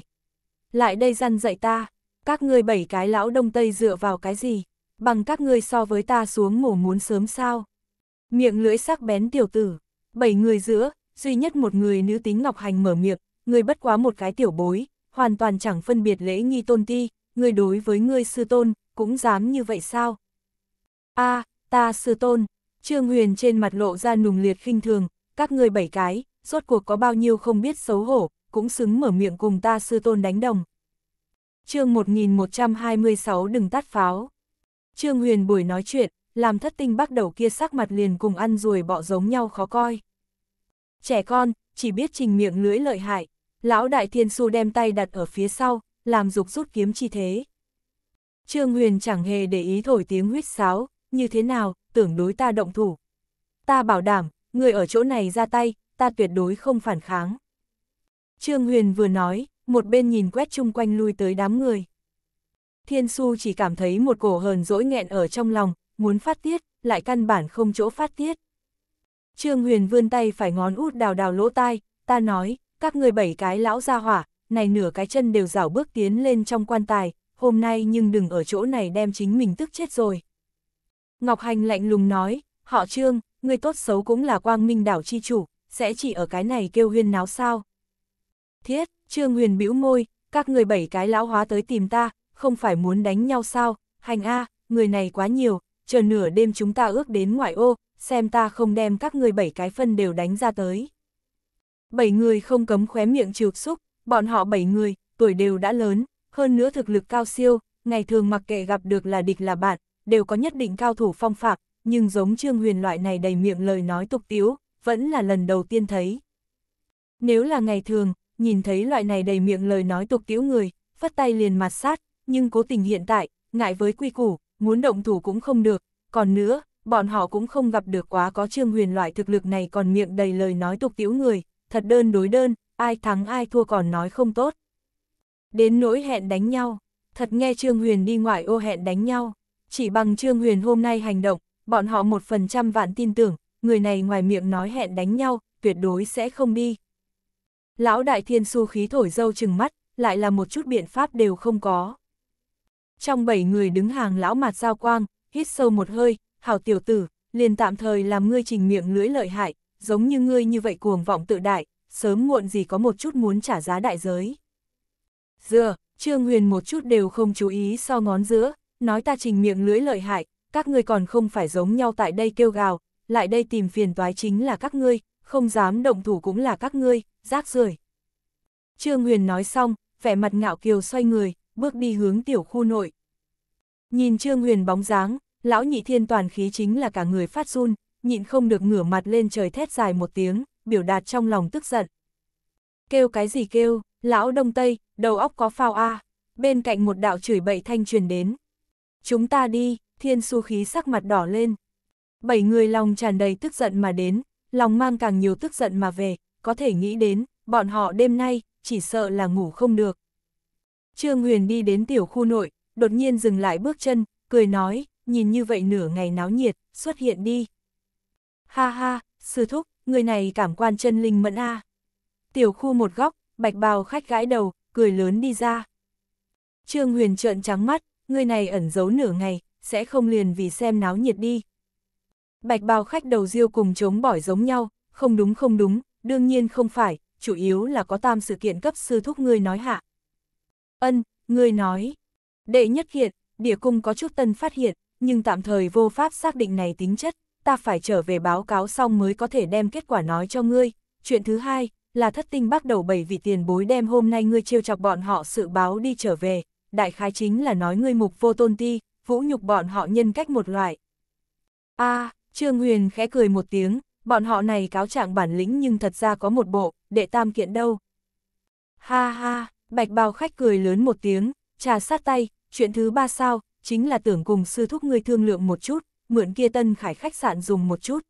Lại đây răn dạy ta, các ngươi bảy cái lão đông tây dựa vào cái gì, bằng các ngươi so với ta xuống mổ muốn sớm sao. Miệng lưỡi sắc bén tiểu tử, bảy người giữa, duy nhất một người nữ tính Ngọc Hành mở miệng, người bất quá một cái tiểu bối, hoàn toàn chẳng phân biệt lễ nghi tôn ti, người đối với ngươi sư tôn, cũng dám như vậy sao? a ta sư tôn, Trương Huyền trên mặt lộ ra nùng liệt khinh thường, các ngươi bảy cái, rốt cuộc có bao nhiêu không biết xấu hổ, cũng xứng mở miệng cùng ta sư tôn đánh đồng. chương 1126 đừng tắt pháo. Trương Huyền buổi nói chuyện, làm thất tinh bắt đầu kia sắc mặt liền cùng ăn ruồi bọ giống nhau khó coi. Trẻ con, chỉ biết trình miệng lưỡi lợi hại, lão đại thiên su đem tay đặt ở phía sau, làm dục rút kiếm chi thế. Trương Huyền chẳng hề để ý thổi tiếng huyết sáo, như thế nào, tưởng đối ta động thủ. Ta bảo đảm, người ở chỗ này ra tay, ta tuyệt đối không phản kháng. Trương Huyền vừa nói, một bên nhìn quét chung quanh lui tới đám người. Thiên Su chỉ cảm thấy một cổ hờn dỗi nghẹn ở trong lòng, muốn phát tiết, lại căn bản không chỗ phát tiết. Trương Huyền vươn tay phải ngón út đào đào lỗ tai, ta nói, các người bảy cái lão ra hỏa, này nửa cái chân đều rảo bước tiến lên trong quan tài, hôm nay nhưng đừng ở chỗ này đem chính mình tức chết rồi. Ngọc Hành lạnh lùng nói, họ trương, người tốt xấu cũng là quang minh đảo chi chủ, sẽ chỉ ở cái này kêu huyên náo sao. Thiết, trương huyền bĩu môi, các người bảy cái lão hóa tới tìm ta, không phải muốn đánh nhau sao, hành a, người này quá nhiều, chờ nửa đêm chúng ta ước đến ngoại ô, xem ta không đem các người bảy cái phân đều đánh ra tới. Bảy người không cấm khóe miệng chiều xúc, bọn họ bảy người, tuổi đều đã lớn, hơn nữa thực lực cao siêu, ngày thường mặc kệ gặp được là địch là bạn, đều có nhất định cao thủ phong phạc, nhưng giống Trương Huyền loại này đầy miệng lời nói tục tiếu, vẫn là lần đầu tiên thấy. Nếu là ngày thường, nhìn thấy loại này đầy miệng lời nói tục tiếu người, phất tay liền mặt sát, nhưng cố tình hiện tại, ngại với quy củ, muốn động thủ cũng không được, còn nữa, bọn họ cũng không gặp được quá có Trương Huyền loại thực lực này còn miệng đầy lời nói tục tiếu người, thật đơn đối đơn, ai thắng ai thua còn nói không tốt. Đến nỗi hẹn đánh nhau, thật nghe Trương Huyền đi ngoại ô hẹn đánh nhau, chỉ bằng Trương Huyền hôm nay hành động, bọn họ một phần trăm vạn tin tưởng, người này ngoài miệng nói hẹn đánh nhau, tuyệt đối sẽ không đi. Lão Đại Thiên su khí thổi dâu chừng mắt, lại là một chút biện pháp đều không có. Trong bảy người đứng hàng lão mặt giao quang, hít sâu một hơi, hảo tiểu tử, liền tạm thời làm ngươi trình miệng lưỡi lợi hại, giống như ngươi như vậy cuồng vọng tự đại, sớm muộn gì có một chút muốn trả giá đại giới. Dừa, Trương Huyền một chút đều không chú ý so ngón giữa, nói ta trình miệng lưỡi lợi hại, các ngươi còn không phải giống nhau tại đây kêu gào, lại đây tìm phiền toái chính là các ngươi, không dám động thủ cũng là các ngươi, rác rưởi. Trương Huyền nói xong, vẻ mặt ngạo kiều xoay người, bước đi hướng tiểu khu nội. Nhìn Trương Huyền bóng dáng, lão nhị thiên toàn khí chính là cả người phát run, nhịn không được ngửa mặt lên trời thét dài một tiếng, biểu đạt trong lòng tức giận. Kêu cái gì kêu, lão đông tây, đầu óc có phao a. À. Bên cạnh một đạo chửi bậy thanh truyền đến, chúng ta đi, thiên su khí sắc mặt đỏ lên. Bảy người lòng tràn đầy tức giận mà đến, lòng mang càng nhiều tức giận mà về, có thể nghĩ đến, bọn họ đêm nay, chỉ sợ là ngủ không được. Trương Huyền đi đến tiểu khu nội, đột nhiên dừng lại bước chân, cười nói, nhìn như vậy nửa ngày náo nhiệt, xuất hiện đi. Ha ha, sư thúc, người này cảm quan chân linh mẫn a. Tiểu khu một góc, bạch bào khách gãi đầu, cười lớn đi ra. Trương Huyền trợn trắng mắt, người này ẩn giấu nửa ngày, sẽ không liền vì xem náo nhiệt đi. Bạch bào khách đầu diêu cùng chống bỏi giống nhau, không đúng không đúng, đương nhiên không phải, chủ yếu là có tam sự kiện cấp sư thúc ngươi nói hạ. Ân, ngươi nói, đệ nhất kiện địa cung có chút tân phát hiện, nhưng tạm thời vô pháp xác định này tính chất, ta phải trở về báo cáo xong mới có thể đem kết quả nói cho ngươi. Chuyện thứ hai, là thất tinh bắt đầu bảy vì tiền bối đem hôm nay ngươi trêu chọc bọn họ sự báo đi trở về, đại khái chính là nói ngươi mục vô tôn ti, vũ nhục bọn họ nhân cách một loại. a à, Trương Huyền khẽ cười một tiếng, bọn họ này cáo trạng bản lĩnh nhưng thật ra có một bộ, đệ tam kiện đâu. Ha ha, bạch bào khách cười lớn một tiếng, trà sát tay, chuyện thứ ba sao, chính là tưởng cùng sư thúc người thương lượng một chút, mượn kia tân khải khách sạn dùng một chút.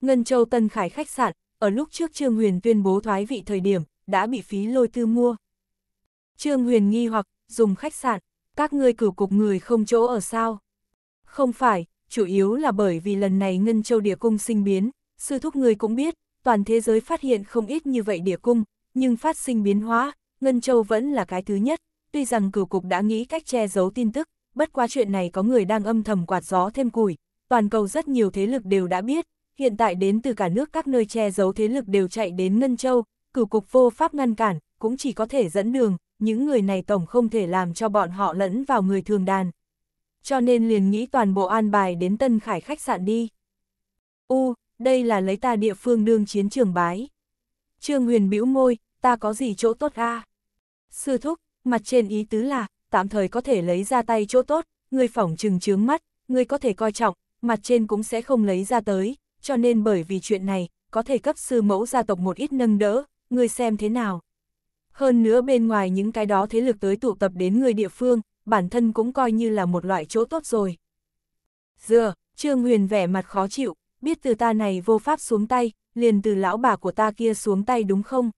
Ngân Châu tân khải khách sạn, ở lúc trước Trương Huyền tuyên bố thoái vị thời điểm, đã bị phí lôi tư mua. Trương Huyền nghi hoặc, dùng khách sạn, các ngươi cử cục người không chỗ ở sao? Không phải, chủ yếu là bởi vì lần này Ngân Châu Địa Cung sinh biến, sư thúc người cũng biết, toàn thế giới phát hiện không ít như vậy Địa Cung, nhưng phát sinh biến hóa, Ngân Châu vẫn là cái thứ nhất, tuy rằng cử cục đã nghĩ cách che giấu tin tức, bất quá chuyện này có người đang âm thầm quạt gió thêm củi, toàn cầu rất nhiều thế lực đều đã biết, hiện tại đến từ cả nước các nơi che giấu thế lực đều chạy đến Ngân Châu, cử cục vô pháp ngăn cản, cũng chỉ có thể dẫn đường, những người này tổng không thể làm cho bọn họ lẫn vào người thường đàn. Cho nên liền nghĩ toàn bộ an bài đến Tân Khải khách sạn đi. U, đây là lấy ta địa phương đương chiến trường bái. Trương Huyền bĩu môi, ta có gì chỗ tốt a? Sư thúc, mặt trên ý tứ là, tạm thời có thể lấy ra tay chỗ tốt, người phỏng trừng chướng mắt, người có thể coi trọng, mặt trên cũng sẽ không lấy ra tới, cho nên bởi vì chuyện này, có thể cấp sư mẫu gia tộc một ít nâng đỡ, người xem thế nào. Hơn nữa bên ngoài những cái đó thế lực tới tụ tập đến người địa phương, bản thân cũng coi như là một loại chỗ tốt rồi. Dừa, Trương Huyền vẻ mặt khó chịu, biết từ ta này vô pháp xuống tay, liền từ lão bà của ta kia xuống tay đúng không?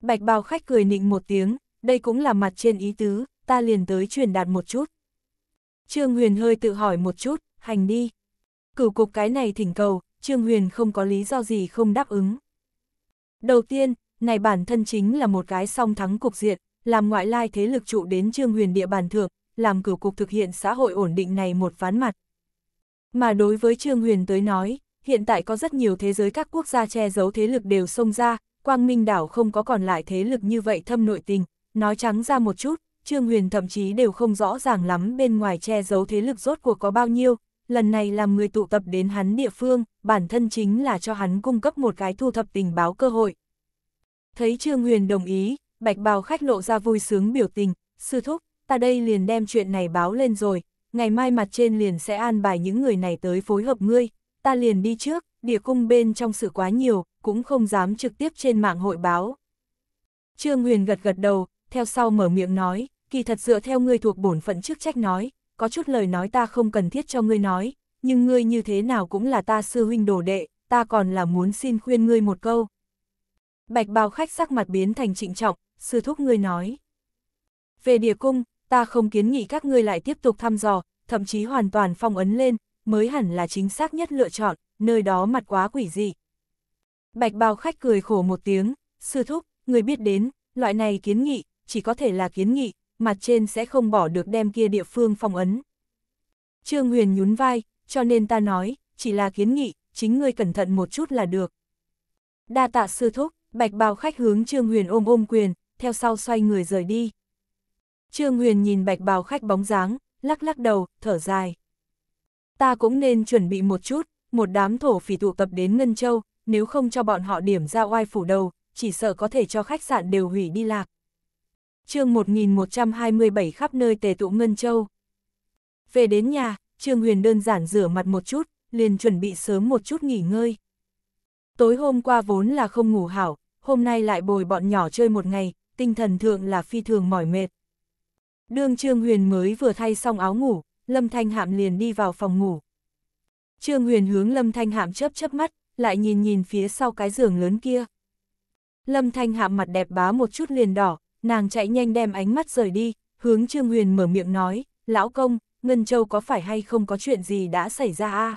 Bạch bào khách cười nịnh một tiếng, đây cũng là mặt trên ý tứ, ta liền tới truyền đạt một chút. Trương Huyền hơi tự hỏi một chút, hành đi. Cửu cục cái này thỉnh cầu, Trương Huyền không có lý do gì không đáp ứng. Đầu tiên, này bản thân chính là một cái song thắng cục diện, làm ngoại lai thế lực trụ đến trương huyền địa bàn thượng, làm cửu cục thực hiện xã hội ổn định này một ván mặt. Mà đối với trương huyền tới nói, hiện tại có rất nhiều thế giới các quốc gia che giấu thế lực đều xông ra, quang minh đảo không có còn lại thế lực như vậy thâm nội tình, nói trắng ra một chút, Trương Huyền thậm chí đều không rõ ràng lắm bên ngoài che giấu thế lực rốt cuộc có bao nhiêu, lần này làm người tụ tập đến hắn địa phương, bản thân chính là cho hắn cung cấp một cái thu thập tình báo cơ hội. Thấy Trương Huyền đồng ý, bạch bào khách lộ ra vui sướng biểu tình, sư thúc, ta đây liền đem chuyện này báo lên rồi, ngày mai mặt trên liền sẽ an bài những người này tới phối hợp ngươi, ta liền đi trước, địa cung bên trong sự quá nhiều, cũng không dám trực tiếp trên mạng hội báo. Trương Huyền gật gật đầu, theo sau mở miệng nói, kỳ thật dựa theo ngươi thuộc bổn phận chức trách nói, có chút lời nói ta không cần thiết cho ngươi nói, nhưng ngươi như thế nào cũng là ta sư huynh đồ đệ, ta còn là muốn xin khuyên ngươi một câu. Bạch bào khách sắc mặt biến thành trịnh trọng, sư thúc ngươi nói. Về địa cung, ta không kiến nghị các ngươi lại tiếp tục thăm dò, thậm chí hoàn toàn phong ấn lên, mới hẳn là chính xác nhất lựa chọn, nơi đó mặt quá quỷ dị. Bạch bào khách cười khổ một tiếng, sư thúc, người biết đến, loại này kiến nghị, chỉ có thể là kiến nghị, mặt trên sẽ không bỏ được đem kia địa phương phong ấn. Trương Huyền nhún vai, cho nên ta nói, chỉ là kiến nghị, chính ngươi cẩn thận một chút là được. Đa tạ sư thúc, bạch bào khách hướng Trương Huyền ôm ôm quyền, theo sau xoay người rời đi. Trương Huyền nhìn bạch bào khách bóng dáng, lắc lắc đầu, thở dài. Ta cũng nên chuẩn bị một chút, một đám thổ phỉ tụ tập đến Ngân Châu, nếu không cho bọn họ điểm ra oai phủ đầu, chỉ sợ có thể cho khách sạn đều hủy đi lạc. chương 1127 khắp nơi tề tụ Ngân Châu. Về đến nhà, Trương Huyền đơn giản rửa mặt một chút, liền chuẩn bị sớm một chút nghỉ ngơi. Tối hôm qua vốn là không ngủ hảo, hôm nay lại bồi bọn nhỏ chơi một ngày, tinh thần thượng là phi thường mỏi mệt. Đương Trương Huyền mới vừa thay xong áo ngủ, Lâm Thanh Hạm liền đi vào phòng ngủ. Trương Huyền hướng Lâm Thanh Hạm chớp chớp mắt, lại nhìn nhìn phía sau cái giường lớn kia. Lâm Thanh Hạm mặt đẹp bá một chút liền đỏ, nàng chạy nhanh đem ánh mắt rời đi, hướng Trương Huyền mở miệng nói, lão công, Ngân Châu có phải hay không có chuyện gì đã xảy ra a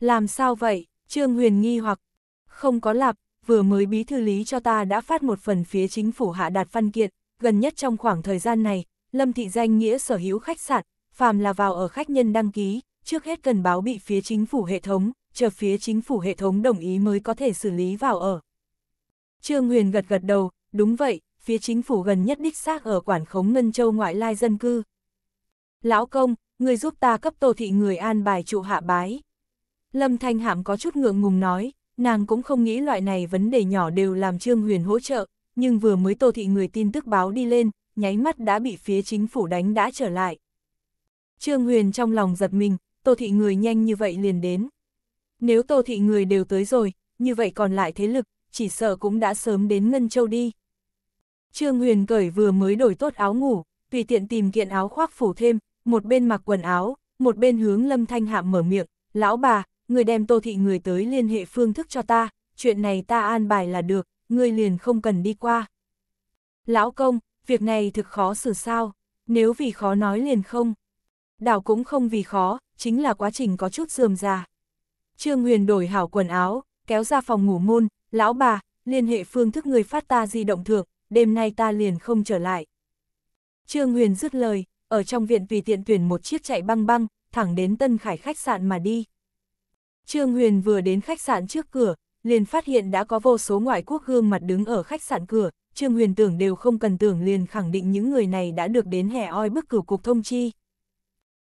Làm sao vậy? Trương Huyền nghi hoặc, không có lạp, vừa mới bí thư lý cho ta đã phát một phần phía chính phủ hạ đạt văn kiện, gần nhất trong khoảng thời gian này, Lâm Thị Danh nghĩa sở hữu khách sạn, phàm là vào ở khách nhân đăng ký, trước hết cần báo bị phía chính phủ hệ thống, chờ phía chính phủ hệ thống đồng ý mới có thể xử lý vào ở. Trương Huyền gật gật đầu, đúng vậy, phía chính phủ gần nhất đích xác ở quản khống Ngân Châu ngoại lai dân cư. Lão công, người giúp ta cấp tô thị người an bài trụ hạ bái. Lâm Thanh Hạm có chút ngượng ngùng nói, nàng cũng không nghĩ loại này vấn đề nhỏ đều làm Trương Huyền hỗ trợ, nhưng vừa mới Tô Thị người tin tức báo đi lên, nháy mắt đã bị phía chính phủ đánh đã trở lại. Trương Huyền trong lòng giật mình, Tô Thị người nhanh như vậy liền đến. Nếu Tô Thị người đều tới rồi, như vậy còn lại thế lực, chỉ sợ cũng đã sớm đến Ngân Châu đi. Trương Huyền cởi vừa mới đổi tốt áo ngủ, tùy tiện tìm kiện áo khoác phủ thêm, một bên mặc quần áo, một bên hướng Lâm Thanh Hạm mở miệng, lão bà, người đem tô thị người tới liên hệ phương thức cho ta, chuyện này ta an bài là được, người liền không cần đi qua. Lão công, việc này thực khó xử sao, nếu vì khó nói liền không. Đảo cũng không vì khó, chính là quá trình có chút dườm già. Trương Huyền đổi hảo quần áo, kéo ra phòng ngủ môn, lão bà, liên hệ phương thức người phát ta di động thượng, đêm nay ta liền không trở lại. Trương Huyền dứt lời, ở trong viện tùy tiện tuyển một chiếc chạy băng băng, thẳng đến Tân Khải khách sạn mà đi. Trương Huyền vừa đến khách sạn trước cửa, liền phát hiện đã có vô số ngoại quốc gương mặt đứng ở khách sạn cửa, Trương Huyền tưởng đều không cần tưởng liền khẳng định những người này đã được đến hè oi bức cửu cục thông chi.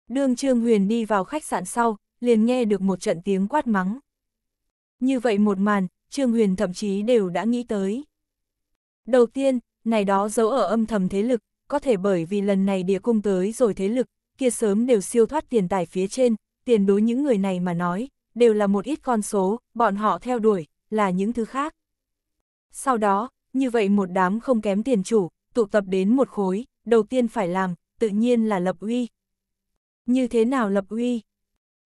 Đường Trương Huyền đi vào khách sạn sau, liền nghe được một trận tiếng quát mắng. Như vậy một màn, Trương Huyền thậm chí đều đã nghĩ tới. Đầu tiên, này đó giấu ở âm thầm thế lực, có thể bởi vì lần này địa cung tới rồi thế lực, kia sớm đều siêu thoát tiền tài phía trên, tiền đối những người này mà nói, đều là một ít con số, bọn họ theo đuổi, là những thứ khác. Sau đó, như vậy một đám không kém tiền chủ, tụ tập đến một khối, đầu tiên phải làm, tự nhiên là lập uy. Như thế nào lập uy?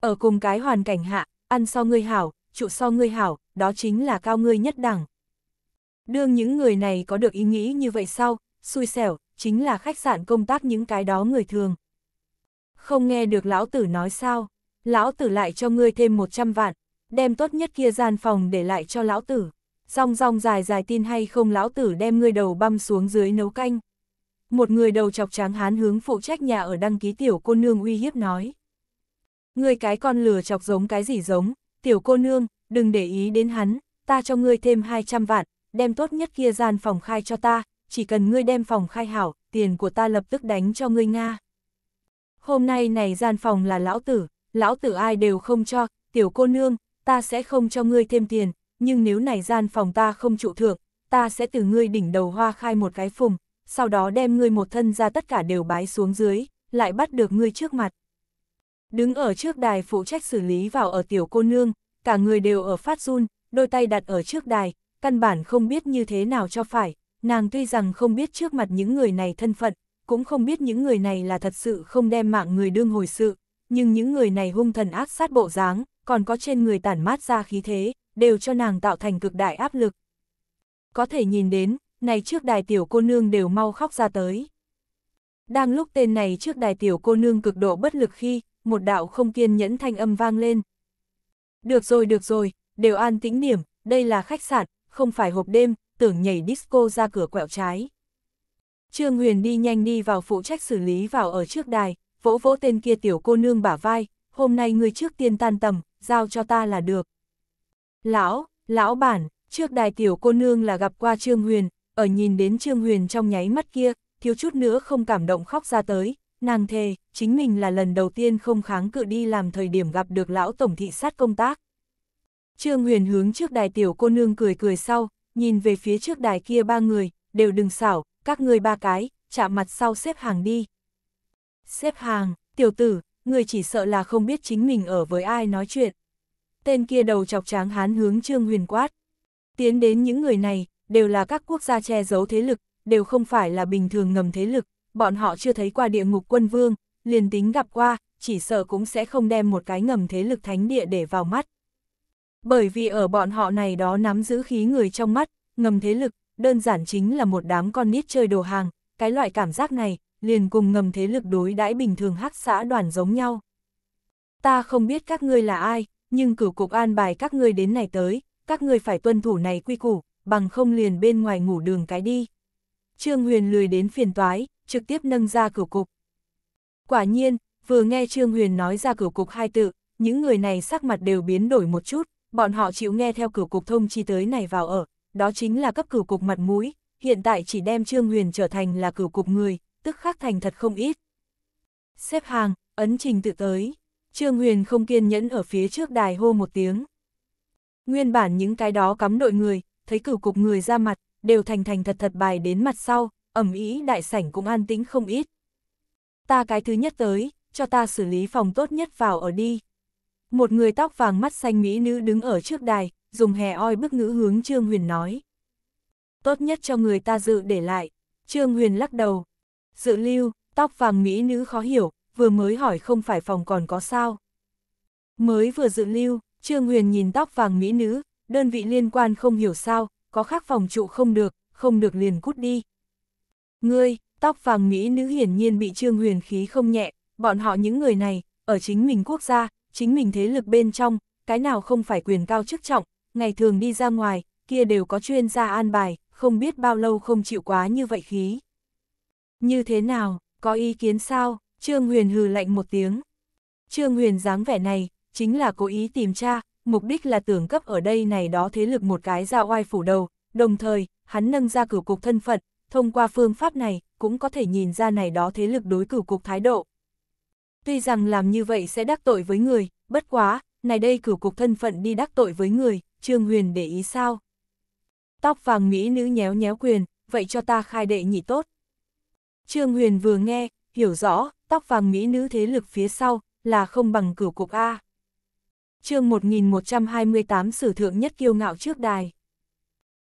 Ở cùng cái hoàn cảnh hạ, ăn so ngươi hảo, trụ so ngươi hảo, đó chính là cao ngươi nhất đẳng. Đương những người này có được ý nghĩ như vậy sau, xui xẻo, chính là khách sạn công tác những cái đó người thường. Không nghe được lão tử nói sao? lão tử lại cho ngươi thêm 100 vạn, đem tốt nhất kia gian phòng để lại cho lão tử. Song rong dài dài tin hay không lão tử đem ngươi đầu băm xuống dưới nấu canh. Một người đầu chọc tráng hán hướng phụ trách nhà ở đăng ký tiểu cô nương uy hiếp nói. Ngươi cái con lừa chọc giống cái gì giống, tiểu cô nương, đừng để ý đến hắn, ta cho ngươi thêm 200 vạn, đem tốt nhất kia gian phòng khai cho ta, chỉ cần ngươi đem phòng khai hảo, tiền của ta lập tức đánh cho ngươi Nga. Hôm nay này gian phòng là lão tử, lão tử ai đều không cho, tiểu cô nương, ta sẽ không cho ngươi thêm tiền, nhưng nếu này gian phòng ta không trụ thượng, ta sẽ từ ngươi đỉnh đầu hoa khai một cái phùng, sau đó đem ngươi một thân ra tất cả đều bái xuống dưới, lại bắt được ngươi trước mặt. Đứng ở trước đài phụ trách xử lý vào ở tiểu cô nương, cả người đều ở phát run, đôi tay đặt ở trước đài, căn bản không biết như thế nào cho phải, nàng tuy rằng không biết trước mặt những người này thân phận, cũng không biết những người này là thật sự không đem mạng người đương hồi sự, nhưng những người này hung thần ác sát bộ dáng, còn có trên người tản mát ra khí thế, đều cho nàng tạo thành cực đại áp lực. Có thể nhìn đến, này trước đài tiểu cô nương đều mau khóc ra tới. Đang lúc tên này trước đài tiểu cô nương cực độ bất lực khi, một đạo không kiên nhẫn thanh âm vang lên. Được rồi được rồi, đều an tĩnh điểm, đây là khách sạn, không phải hộp đêm, tưởng nhảy disco ra cửa quẹo trái. Trương Huyền đi nhanh đi vào phụ trách xử lý vào ở trước đài, vỗ vỗ tên kia tiểu cô nương bả vai, hôm nay người trước tiên tan tầm, giao cho ta là được. Lão, lão bản, trước đài tiểu cô nương là gặp qua Trương Huyền, ở nhìn đến Trương Huyền trong nháy mắt kia, thiếu chút nữa không cảm động khóc ra tới, nàng thề, chính mình là lần đầu tiên không kháng cự đi làm thời điểm gặp được lão tổng thị sát công tác. Trương Huyền hướng trước đài tiểu cô nương cười cười sau, nhìn về phía trước đài kia ba người, đều đừng xảo, các người ba cái, chạm mặt sau xếp hàng đi, Xếp hàng, tiểu tử, người chỉ sợ là không biết chính mình ở với ai nói chuyện. Tên kia đầu chọc tráng hán hướng Trương Huyền quát. Tiến đến những người này, đều là các quốc gia che giấu thế lực, đều không phải là bình thường ngầm thế lực, bọn họ chưa thấy qua địa ngục quân vương, liền tính gặp qua, chỉ sợ cũng sẽ không đem một cái ngầm thế lực thánh địa để vào mắt. Bởi vì ở bọn họ này đó nắm giữ khí người trong mắt, ngầm thế lực, đơn giản chính là một đám con nít chơi đồ hàng, cái loại cảm giác này, liền cùng ngầm thế lực đối đãi bình thường hắc xã đoàn giống nhau. Ta không biết các ngươi là ai, nhưng cửu cục an bài các ngươi đến này tới, các ngươi phải tuân thủ này quy củ, bằng không liền bên ngoài ngủ đường cái đi. Trương Huyền lười đến phiền toái, trực tiếp nâng ra cửu cục. Quả nhiên, vừa nghe Trương Huyền nói ra cửu cục hai tự, những người này sắc mặt đều biến đổi một chút, bọn họ chịu nghe theo cửu cục thông chi tới này vào ở, đó chính là cấp cửu cục mặt mũi, hiện tại chỉ đem Trương Huyền trở thành là cửu cục người, tức khắc thành thật không ít. Xếp hàng, ấn trình tự tới, Trương Huyền không kiên nhẫn ở phía trước đài hô một tiếng. Nguyên bản những cái đó cắm đội người, thấy cửu cục người ra mặt, đều thành thành thật thật bài đến mặt sau, ẩm ý đại sảnh cũng an tĩnh không ít. Ta cái thứ nhất tới, cho ta xử lý phòng tốt nhất vào ở đi. Một người tóc vàng mắt xanh mỹ nữ đứng ở trước đài, dùng hè oi bức ngữ hướng Trương Huyền nói. Tốt nhất cho người ta dự để lại. Trương Huyền lắc đầu, Dự lưu, tóc vàng mỹ nữ khó hiểu, vừa mới hỏi không phải phòng còn có sao. Mới vừa dự lưu, Trương Huyền nhìn tóc vàng mỹ nữ, đơn vị liên quan không hiểu sao, có khác phòng trụ không được, không được liền cút đi. Ngươi, tóc vàng mỹ nữ hiển nhiên bị Trương Huyền khí không nhẹ, bọn họ những người này, ở chính mình quốc gia, chính mình thế lực bên trong, cái nào không phải quyền cao chức trọng, ngày thường đi ra ngoài, kia đều có chuyên gia an bài, không biết bao lâu không chịu quá như vậy khí. Như thế nào, có ý kiến sao? Trương Huyền hừ lạnh một tiếng. Trương Huyền dáng vẻ này, chính là cố ý tìm tra, mục đích là tưởng cấp ở đây này đó thế lực một cái ra oai phủ đầu, đồng thời, hắn nâng ra cửu cục thân phận, thông qua phương pháp này, cũng có thể nhìn ra này đó thế lực đối cửu cục thái độ. Tuy rằng làm như vậy sẽ đắc tội với người, bất quá, này đây cửu cục thân phận đi đắc tội với người, Trương Huyền để ý sao? Tóc vàng mỹ nữ nhéo nhéo quyền, vậy cho ta khai đệ nhị tốt. Trương Huyền vừa nghe, hiểu rõ, tóc vàng mỹ nữ thế lực phía sau, là không bằng cửu cục A. chương 1128 sử thượng nhất kiêu ngạo trước đài.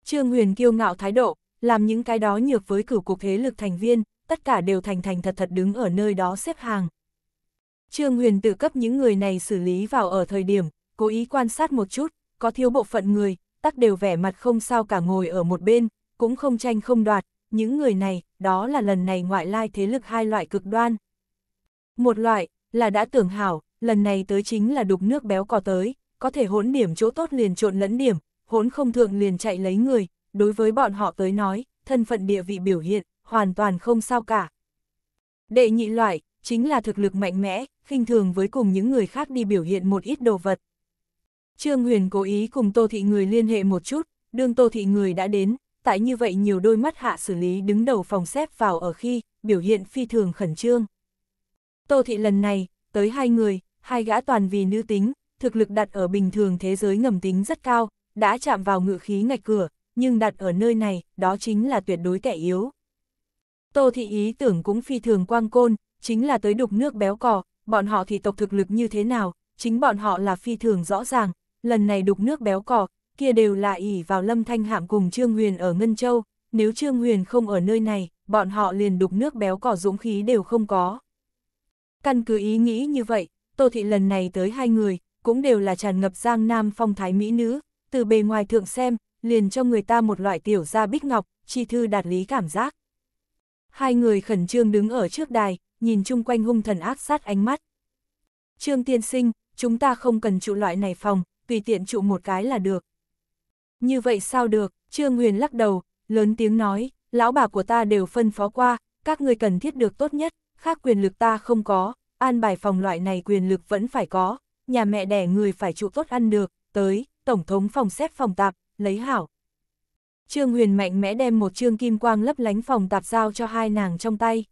Trương Huyền kiêu ngạo thái độ, làm những cái đó nhược với cửu cục thế lực thành viên, tất cả đều thành thành thật thật đứng ở nơi đó xếp hàng. Trương Huyền tự cấp những người này xử lý vào ở thời điểm, cố ý quan sát một chút, có thiếu bộ phận người, tắc đều vẻ mặt không sao cả ngồi ở một bên, cũng không tranh không đoạt, những người này, đó là lần này ngoại lai thế lực hai loại cực đoan. Một loại, là đã tưởng hảo, lần này tới chính là đục nước béo cò tới, có thể hỗn điểm chỗ tốt liền trộn lẫn điểm, hỗn không thượng liền chạy lấy người, đối với bọn họ tới nói, thân phận địa vị biểu hiện, hoàn toàn không sao cả. Đệ nhị loại, chính là thực lực mạnh mẽ, khinh thường với cùng những người khác đi biểu hiện một ít đồ vật. Trương Huyền cố ý cùng Tô Thị Người liên hệ một chút, đương Tô Thị Người đã đến, tại như vậy nhiều đôi mắt hạ xử lý đứng đầu phòng xếp vào ở khi, biểu hiện phi thường khẩn trương. Tô Thị lần này, tới hai người, hai gã toàn vì nữ tính, thực lực đặt ở bình thường thế giới ngầm tính rất cao, đã chạm vào ngự khí ngạch cửa, nhưng đặt ở nơi này, đó chính là tuyệt đối kẻ yếu. Tô Thị ý tưởng cũng phi thường quang côn, chính là tới đục nước béo cò, bọn họ thì tộc thực lực như thế nào, chính bọn họ là phi thường rõ ràng, lần này đục nước béo cò, kia đều là ỷ vào Lâm Thanh Hạm cùng Trương Huyền ở Ngân Châu, nếu Trương Huyền không ở nơi này, bọn họ liền đục nước béo cỏ dũng khí đều không có. Căn cứ ý nghĩ như vậy, Tô Thị lần này tới hai người, cũng đều là tràn ngập giang nam phong thái mỹ nữ, từ bề ngoài thượng xem, liền cho người ta một loại tiểu gia bích ngọc, chi thư đạt lý cảm giác. Hai người khẩn trương đứng ở trước đài, nhìn chung quanh hung thần ác sát ánh mắt. Trương tiên sinh, chúng ta không cần trụ loại này phòng, tùy tiện trụ một cái là được. Như vậy sao được, Trương Huyền lắc đầu, lớn tiếng nói, lão bà của ta đều phân phó qua, các người cần thiết được tốt nhất, khác quyền lực ta không có, an bài phòng loại này quyền lực vẫn phải có, nhà mẹ đẻ người phải trụ tốt ăn được, tới, tổng thống phòng xếp phòng tạp, lấy hảo. Trương Huyền mạnh mẽ đem một trương kim quang lấp lánh phòng tạp giao cho hai nàng trong tay.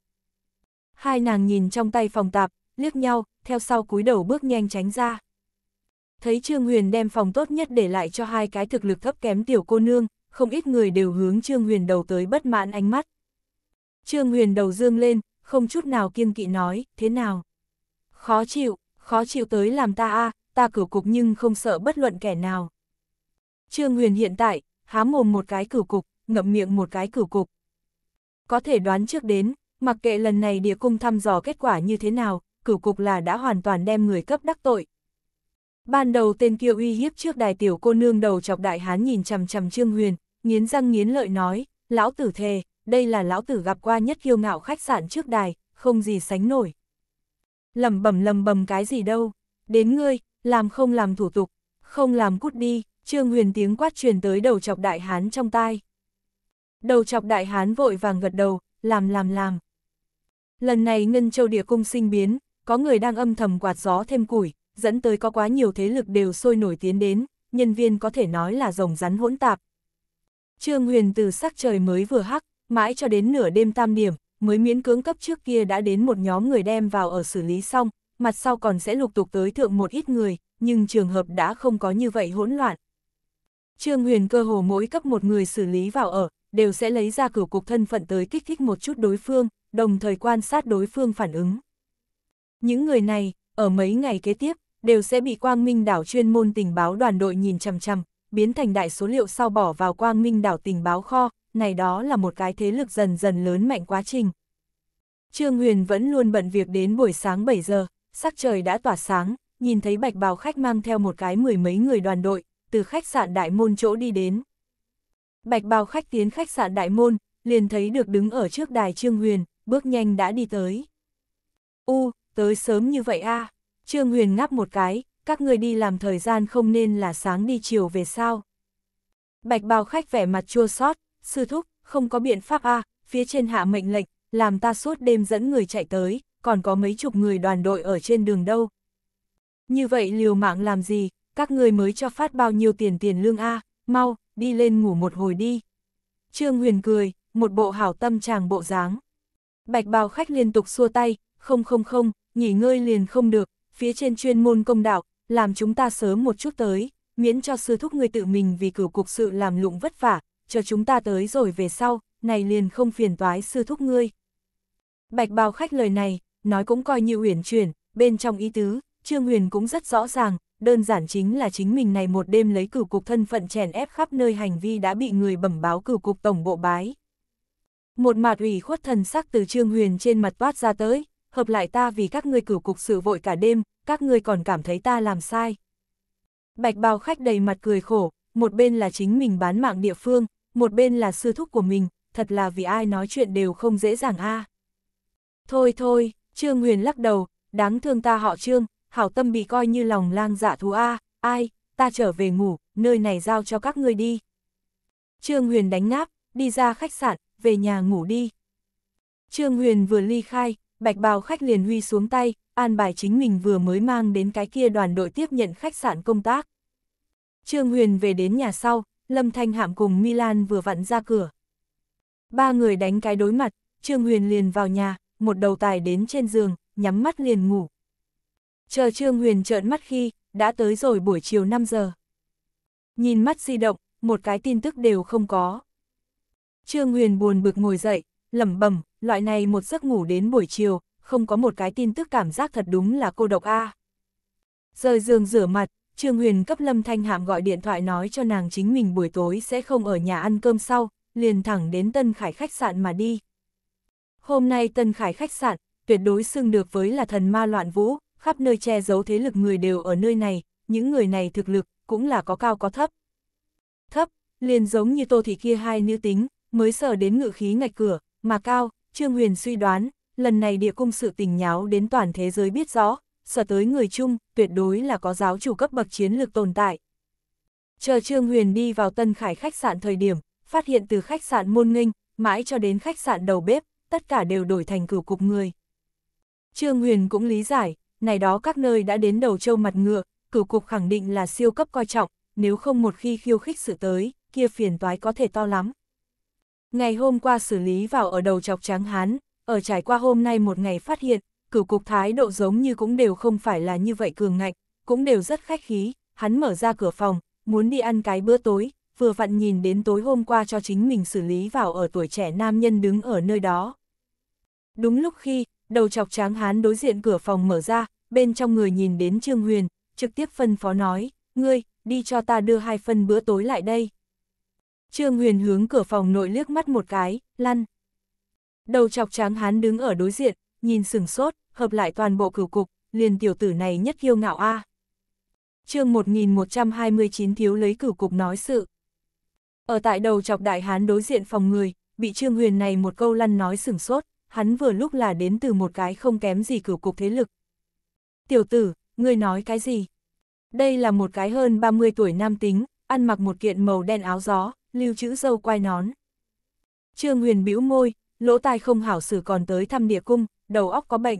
Hai nàng nhìn trong tay phòng tạp, liếc nhau, theo sau cúi đầu bước nhanh tránh ra thấy Trương Huyền đem phòng tốt nhất để lại cho hai cái thực lực thấp kém tiểu cô nương, không ít người đều hướng Trương Huyền đầu tới bất mãn ánh mắt. Trương Huyền đầu dương lên, không chút nào kiên kỵ nói, thế nào? Khó chịu, khó chịu tới làm ta a ta cửu cục nhưng không sợ bất luận kẻ nào. Trương Huyền hiện tại, há mồm một cái cửu cục, ngậm miệng một cái cửu cục. Có thể đoán trước đến, mặc kệ lần này địa cung thăm dò kết quả như thế nào, cửu cục là đã hoàn toàn đem người cấp đắc tội, Ban đầu tên kia uy hiếp trước đài tiểu cô nương đầu chọc đại hán nhìn chằm chằm Trương Huyền, nghiến răng nghiến lợi nói, lão tử thề, đây là lão tử gặp qua nhất kiêu ngạo khách sạn trước đài, không gì sánh nổi. Lầm bầm lầm bầm cái gì đâu, đến ngươi, làm không làm thủ tục, không làm cút đi, Trương Huyền tiếng quát truyền tới đầu chọc đại hán trong tai. Đầu chọc đại hán vội vàng gật đầu, làm làm làm. Lần này Ngân Châu địa cung sinh biến, có người đang âm thầm quạt gió thêm củi, dẫn tới có quá nhiều thế lực đều sôi nổi tiến đến, nhân viên có thể nói là rồng rắn hỗn tạp. Trương Huyền từ sắc trời mới vừa hắc, mãi cho đến nửa đêm tam điểm, mới miễn cưỡng cấp trước kia đã đến một nhóm người đem vào ở xử lý xong, mặt sau còn sẽ lục tục tới thượng một ít người, nhưng trường hợp đã không có như vậy hỗn loạn. Trương Huyền cơ hồ mỗi cấp một người xử lý vào ở, đều sẽ lấy ra cửu cục thân phận tới kích thích một chút đối phương, đồng thời quan sát đối phương phản ứng. Những người này, ở mấy ngày kế tiếp, đều sẽ bị Quang Minh đảo chuyên môn tình báo đoàn đội nhìn chằm chằm, biến thành đại số liệu sau bỏ vào Quang Minh đảo tình báo kho, này đó là một cái thế lực dần dần lớn mạnh quá trình. Trương Huyền vẫn luôn bận việc đến buổi sáng 7 giờ, sắc trời đã tỏa sáng, nhìn thấy bạch bào khách mang theo một cái mười mấy người đoàn đội, từ khách sạn đại môn chỗ đi đến. Bạch bào khách tiến khách sạn đại môn, liền thấy được đứng ở trước đài Trương Huyền, bước nhanh đã đi tới. U, tới sớm như vậy a à. Trương Huyền ngáp một cái, các người đi làm thời gian không nên là sáng đi chiều về sao. Bạch bào khách vẻ mặt chua xót, sư thúc, không có biện pháp a phía trên hạ mệnh lệnh, làm ta suốt đêm dẫn người chạy tới, còn có mấy chục người đoàn đội ở trên đường đâu. Như vậy liều mạng làm gì, các người mới cho phát bao nhiêu tiền tiền lương a mau, đi lên ngủ một hồi đi. Trương Huyền cười, một bộ hảo tâm chàng bộ dáng. Bạch bào khách liên tục xua tay, không không không, nghỉ ngơi liền không được, phía trên chuyên môn công đạo, làm chúng ta sớm một chút tới, miễn cho sư thúc người tự mình vì cửu cục sự làm lụng vất vả, cho chúng ta tới rồi về sau, này liền không phiền toái sư thúc ngươi. Bạch bào khách lời này, nói cũng coi như uyển chuyển, bên trong ý tứ, Trương Huyền cũng rất rõ ràng, đơn giản chính là chính mình này một đêm lấy cửu cục thân phận chèn ép khắp nơi hành vi đã bị người bẩm báo cửu cục tổng bộ bái. Một mạt ủy khuất thần sắc từ Trương Huyền trên mặt toát ra tới, hợp lại ta vì các ngươi cử cục sự vội cả đêm, các ngươi còn cảm thấy ta làm sai. Bạch bào khách đầy mặt cười khổ, một bên là chính mình bán mạng địa phương, một bên là sư thúc của mình, thật là vì ai nói chuyện đều không dễ dàng a. À. Thôi thôi, Trương Huyền lắc đầu, đáng thương ta họ Trương, hảo tâm bị coi như lòng lang dạ thú a, à, ai, ta trở về ngủ, nơi này giao cho các ngươi đi. Trương Huyền đánh ngáp, đi ra khách sạn, về nhà ngủ đi. Trương Huyền vừa ly khai, bạch bào khách liền huy xuống tay, an bài chính mình vừa mới mang đến cái kia đoàn đội tiếp nhận khách sạn công tác. Trương Huyền về đến nhà sau, Lâm Thanh Hạm cùng Milan vừa vặn ra cửa. Ba người đánh cái đối mặt, Trương Huyền liền vào nhà, một đầu tài đến trên giường, nhắm mắt liền ngủ. Chờ Trương Huyền trợn mắt khi, đã tới rồi buổi chiều 5 giờ. Nhìn mắt di động, một cái tin tức đều không có. Trương Huyền buồn bực ngồi dậy, lẩm bẩm, loại này một giấc ngủ đến buổi chiều, không có một cái tin tức cảm giác thật đúng là cô độc a. Rời giường rửa mặt, Trương Huyền cấp Lâm Thanh Hạm gọi điện thoại nói cho nàng chính mình buổi tối sẽ không ở nhà ăn cơm sau, liền thẳng đến Tân Khải khách sạn mà đi. Hôm nay Tân Khải khách sạn, tuyệt đối xưng được với là thần ma loạn vũ, khắp nơi che giấu thế lực người đều ở nơi này, những người này thực lực cũng là có cao có thấp. Thấp, liền giống như tô thị kia hai nữ tính, mới sở đến ngự khí ngạch cửa, mà cao, Trương Huyền suy đoán, lần này địa cung sự tình nháo đến toàn thế giới biết rõ, sở tới người chung, tuyệt đối là có giáo chủ cấp bậc chiến lược tồn tại. Chờ Trương Huyền đi vào tân khải khách sạn thời điểm, phát hiện từ khách sạn môn nghênh, mãi cho đến khách sạn đầu bếp, tất cả đều đổi thành cửu cục người. Trương Huyền cũng lý giải, này đó các nơi đã đến đầu châu mặt ngựa, cửu cục khẳng định là siêu cấp coi trọng, nếu không một khi khiêu khích sự tới, kia phiền toái có thể to lắm. Ngày hôm qua xử lý vào ở đầu chọc trắng hán, ở trải qua hôm nay một ngày phát hiện, cửu cục thái độ giống như cũng đều không phải là như vậy cường ngạnh, cũng đều rất khách khí, hắn mở ra cửa phòng, muốn đi ăn cái bữa tối, vừa vặn nhìn đến tối hôm qua cho chính mình xử lý vào ở tuổi trẻ nam nhân đứng ở nơi đó. Đúng lúc khi, đầu chọc tráng hán đối diện cửa phòng mở ra, bên trong người nhìn đến Trương Huyền, trực tiếp phân phó nói, ngươi, đi cho ta đưa hai phần bữa tối lại đây. Trương Huyền hướng cửa phòng nội liếc mắt một cái, lăn. Đầu chọc tráng hán đứng ở đối diện, nhìn sừng sốt, hợp lại toàn bộ cửu cục, liền tiểu tử này nhất kiêu ngạo a. Chương 1129 thiếu lấy cửu cục nói sự. Ở tại đầu chọc đại hán đối diện phòng người, bị Trương Huyền này một câu lăn nói sừng sốt, hắn vừa lúc là đến từ một cái không kém gì cửu cục thế lực. Tiểu tử, ngươi nói cái gì? Đây là một cái hơn 30 tuổi nam tính, ăn mặc một kiện màu đen áo gió, lưu trữ dâu quai nón. Trương Huyền bĩu môi, lỗ tai không hảo xử còn tới thăm địa cung, đầu óc có bệnh.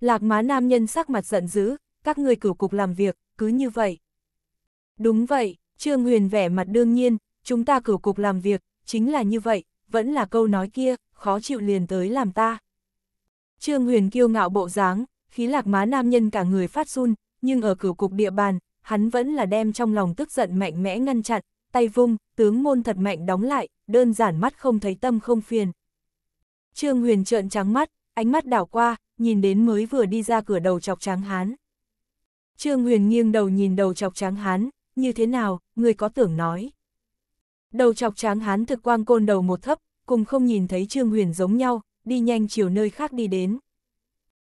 Lạc má nam nhân sắc mặt giận dữ, các ngươi cửu cục làm việc, cứ như vậy. Đúng vậy, Trương Huyền vẻ mặt đương nhiên, chúng ta cửu cục làm việc, chính là như vậy, vẫn là câu nói kia, khó chịu liền tới làm ta. Trương Huyền kiêu ngạo bộ dáng, khí lạc má nam nhân cả người phát run, nhưng ở cửu cục địa bàn, hắn vẫn là đem trong lòng tức giận mạnh mẽ ngăn chặn, tay vung, tướng môn thật mạnh đóng lại, đơn giản mắt không thấy tâm không phiền. Trương Huyền trợn trắng mắt, ánh mắt đảo qua, nhìn đến mới vừa đi ra cửa đầu chọc tráng hán. Trương Huyền nghiêng đầu nhìn đầu chọc tráng hán, như thế nào, người có tưởng nói. Đầu chọc tráng hán thực quang côn đầu một thấp, cùng không nhìn thấy Trương Huyền giống nhau, đi nhanh chiều nơi khác đi đến.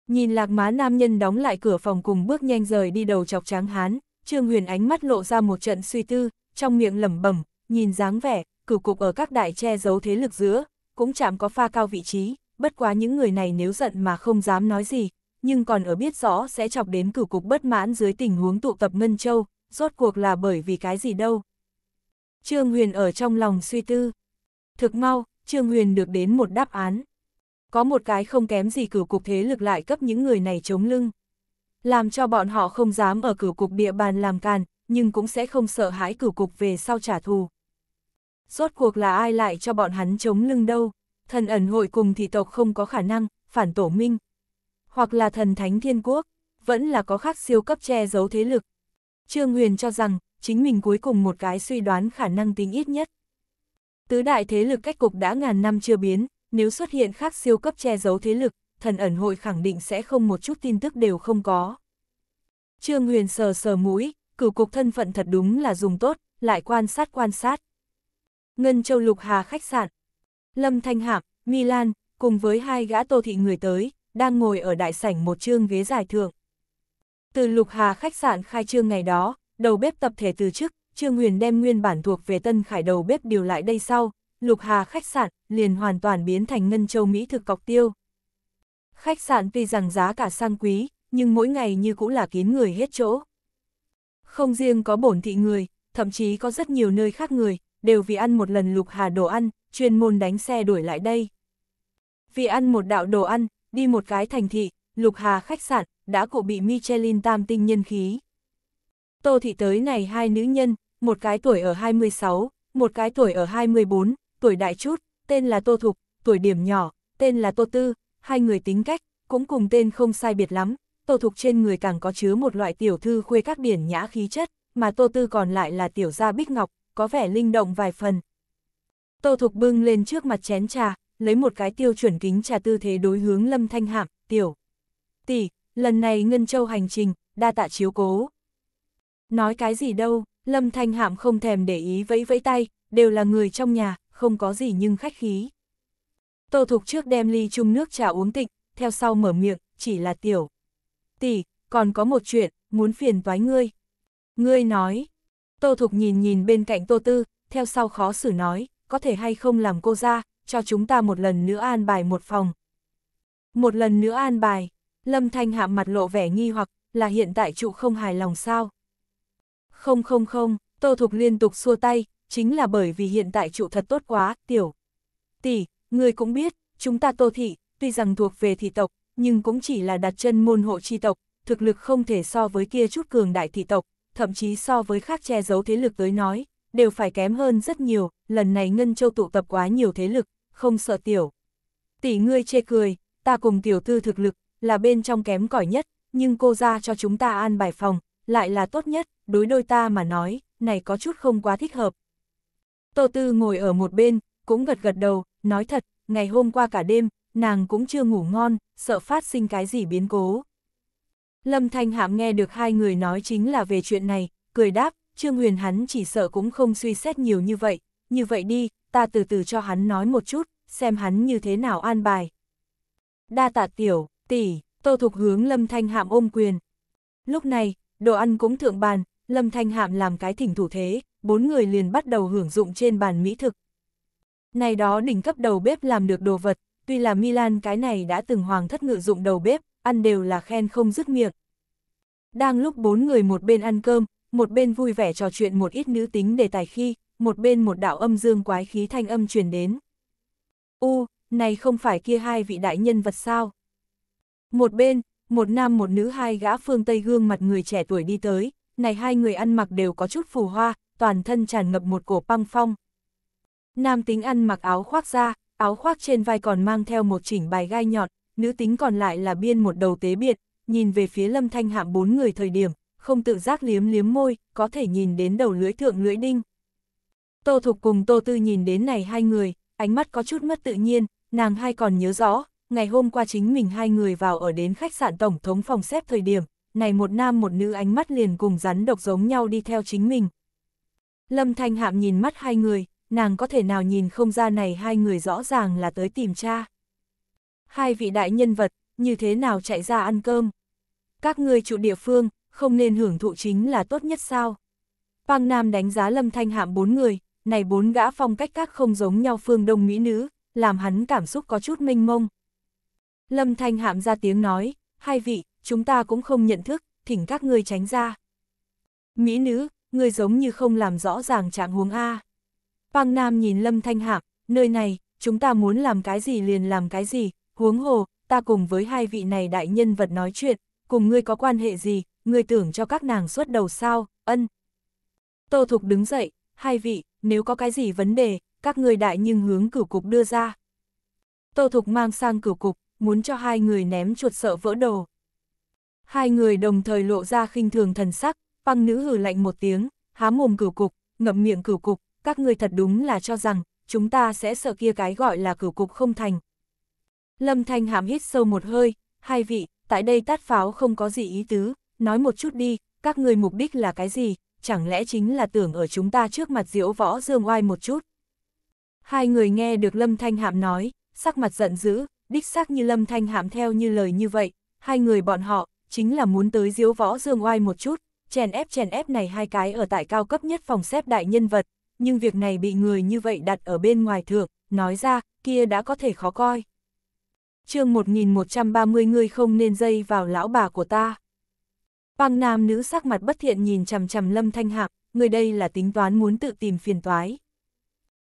Nhìn lạc má nam nhân đóng lại cửa phòng cùng bước nhanh rời đi đầu chọc tráng hán, Trương Huyền ánh mắt lộ ra một trận suy tư, trong miệng lẩm bẩm, Nhìn dáng vẻ, cử cục ở các đại che giấu thế lực giữa, cũng chạm có pha cao vị trí, bất quá những người này nếu giận mà không dám nói gì, nhưng còn ở biết rõ sẽ chọc đến cử cục bất mãn dưới tình huống tụ tập Ngân Châu, rốt cuộc là bởi vì cái gì đâu. Trương Huyền ở trong lòng suy tư. Thực mau, Trương Huyền được đến một đáp án. Có một cái không kém gì cử cục thế lực lại cấp những người này chống lưng. Làm cho bọn họ không dám ở cử cục địa bàn làm càn, nhưng cũng sẽ không sợ hãi cử cục về sau trả thù. Rốt cuộc là ai lại cho bọn hắn chống lưng đâu, thần ẩn hội cùng thị tộc không có khả năng, phản tổ minh. Hoặc là thần thánh thiên quốc, vẫn là có khác siêu cấp che giấu thế lực. Trương Huyền cho rằng, chính mình cuối cùng một cái suy đoán khả năng tính ít nhất. Tứ đại thế lực cách cục đã ngàn năm chưa biến, nếu xuất hiện khác siêu cấp che giấu thế lực, thần ẩn hội khẳng định sẽ không một chút tin tức đều không có. Trương Huyền sờ sờ mũi, cửu cục thân phận thật đúng là dùng tốt, lại quan sát quan sát. Ngân Châu Lục Hà khách sạn. Lâm Thanh Hạm, Milan, cùng với hai gã tô thị người tới, đang ngồi ở đại sảnh một chương ghế giải thượng. Từ Lục Hà khách sạn khai trương ngày đó, đầu bếp tập thể từ chức, Trương Huyền đem nguyên bản thuộc về Tân Khải đầu bếp điều lại đây sau, Lục Hà khách sạn liền hoàn toàn biến thành Ngân Châu Mỹ thực cọc tiêu. Khách sạn tuy rằng giá cả sang quý, nhưng mỗi ngày như cũng là kín người hết chỗ. Không riêng có bổn thị người, thậm chí có rất nhiều nơi khác người, đều vì ăn một lần lục hà đồ ăn, chuyên môn đánh xe đuổi lại đây. Vì ăn một đạo đồ ăn, đi một cái thành thị, lục hà khách sạn, đã cụ bị Michelin tam tinh nhân khí. Tô thị tới này hai nữ nhân, một cái tuổi ở 26, một cái tuổi ở 24, tuổi đại chút, tên là Tô Thục, tuổi điểm nhỏ, tên là Tô Tư, hai người tính cách, cũng cùng tên không sai biệt lắm, Tô Thục trên người càng có chứa một loại tiểu thư khuê các điển nhã khí chất, mà Tô Tư còn lại là tiểu gia bích ngọc, có vẻ linh động vài phần. Tô Thục bưng lên trước mặt chén trà, lấy một cái tiêu chuẩn kính trà tư thế đối hướng Lâm Thanh Hạm, tiểu. Tỷ, lần này Ngân Châu hành trình, đa tạ chiếu cố. Nói cái gì đâu, Lâm Thanh Hạm không thèm để ý vẫy vẫy tay, đều là người trong nhà, không có gì nhưng khách khí. Tô Thục trước đem ly chung nước trà uống tịnh, theo sau mở miệng, chỉ là tiểu. Tỷ, còn có một chuyện, muốn phiền toái ngươi. Ngươi nói, Tô Thục nhìn nhìn bên cạnh Tô Tư, theo sau khó xử nói, có thể hay không làm cô ra, cho chúng ta một lần nữa an bài một phòng. Một lần nữa an bài, Lâm Thanh hạ mặt lộ vẻ nghi hoặc là hiện tại trụ không hài lòng sao. Không không không, Tô Thục liên tục xua tay, chính là bởi vì hiện tại trụ thật tốt quá, tiểu. Tỷ, người cũng biết, chúng ta Tô Thị, tuy rằng thuộc về thị tộc, nhưng cũng chỉ là đặt chân môn hộ chi tộc, thực lực không thể so với kia chút cường đại thị tộc, thậm chí so với khác che giấu thế lực tới nói, đều phải kém hơn rất nhiều, lần này Ngân Châu tụ tập quá nhiều thế lực, không sợ tiểu. Tỷ ngươi chê cười, ta cùng tiểu tư thực lực, là bên trong kém cỏi nhất, nhưng cô ra cho chúng ta an bài phòng, lại là tốt nhất, đối đôi ta mà nói, này có chút không quá thích hợp. Tô Tư ngồi ở một bên, cũng gật gật đầu, nói thật, ngày hôm qua cả đêm, nàng cũng chưa ngủ ngon, sợ phát sinh cái gì biến cố. Lâm Thanh Hạm nghe được hai người nói chính là về chuyện này, cười đáp, Trương Huyền hắn chỉ sợ cũng không suy xét nhiều như vậy, như vậy đi, ta từ từ cho hắn nói một chút, xem hắn như thế nào an bài. Đa tạ tiểu, tỷ, tô thục hướng Lâm Thanh Hạm ôm quyền. Lúc này, đồ ăn cũng thượng bàn, Lâm Thanh Hạm làm cái thỉnh thủ thế, bốn người liền bắt đầu hưởng dụng trên bàn mỹ thực. Này đó đỉnh cấp đầu bếp làm được đồ vật, tuy là Milan cái này đã từng hoàng thất ngự dụng đầu bếp, ăn đều là khen không dứt miệng. Đang lúc bốn người một bên ăn cơm, một bên vui vẻ trò chuyện một ít nữ tính đề tài khi, một bên một đạo âm dương quái khí thanh âm truyền đến. U, này không phải kia hai vị đại nhân vật sao? Một bên, một nam một nữ hai gã phương Tây gương mặt người trẻ tuổi đi tới, này hai người ăn mặc đều có chút phù hoa, toàn thân tràn ngập một cổ băng phong. Nam tính ăn mặc áo khoác da, áo khoác trên vai còn mang theo một chỉnh bài gai nhọn, nữ tính còn lại là biên một đầu tế biệt, nhìn về phía lâm thanh hạm bốn người thời điểm, không tự giác liếm liếm môi, có thể nhìn đến đầu lưỡi thượng lưỡi đinh. Tô Thục cùng Tô Tư nhìn đến này hai người, ánh mắt có chút mất tự nhiên, nàng hai còn nhớ rõ, ngày hôm qua chính mình hai người vào ở đến khách sạn tổng thống phòng xếp thời điểm, này một nam một nữ ánh mắt liền cùng rắn độc giống nhau đi theo chính mình. Lâm Thanh Hạm nhìn mắt hai người, nàng có thể nào nhìn không ra này hai người rõ ràng là tới tìm cha hai vị đại nhân vật, như thế nào chạy ra ăn cơm? Các người chủ địa phương, không nên hưởng thụ chính là tốt nhất sao? Pang Nam đánh giá Lâm Thanh Hạm bốn người, này bốn gã phong cách các không giống nhau phương đông mỹ nữ, làm hắn cảm xúc có chút mênh mông. Lâm Thanh Hạm ra tiếng nói, hai vị, chúng ta cũng không nhận thức, thỉnh các ngươi tránh ra. Mỹ nữ, người giống như không làm rõ ràng trạng huống A. Pang Nam nhìn Lâm Thanh Hạm, nơi này, chúng ta muốn làm cái gì liền làm cái gì, huống hồ, ta cùng với hai vị này đại nhân vật nói chuyện, cùng ngươi có quan hệ gì, ngươi tưởng cho các nàng xuất đầu sao, ân. Tô Thục đứng dậy, hai vị, nếu có cái gì vấn đề, các người đại nhưng hướng cửu cục đưa ra. Tô Thục mang sang cửu cục, muốn cho hai người ném chuột sợ vỡ đồ. Hai người đồng thời lộ ra khinh thường thần sắc, băng nữ hử lạnh một tiếng, há mồm cửu cục, ngậm miệng cửu cục, các người thật đúng là cho rằng, chúng ta sẽ sợ kia cái gọi là cửu cục không thành, Lâm Thanh Hàm hít sâu một hơi, hai vị, tại đây tát pháo không có gì ý tứ, nói một chút đi, các người mục đích là cái gì, chẳng lẽ chính là tưởng ở chúng ta trước mặt diễu võ dương oai một chút. Hai người nghe được Lâm Thanh Hạm nói, sắc mặt giận dữ, đích xác như Lâm Thanh Hạm theo như lời như vậy, hai người bọn họ, chính là muốn tới diễu võ dương oai một chút, chèn ép chèn ép này hai cái ở tại cao cấp nhất phòng xếp đại nhân vật, nhưng việc này bị người như vậy đặt ở bên ngoài thượng, nói ra, kia đã có thể khó coi chương 1130 ngươi không nên dây vào lão bà của ta. Băng nam nữ sắc mặt bất thiện nhìn chằm chằm lâm thanh hạc, người đây là tính toán muốn tự tìm phiền toái.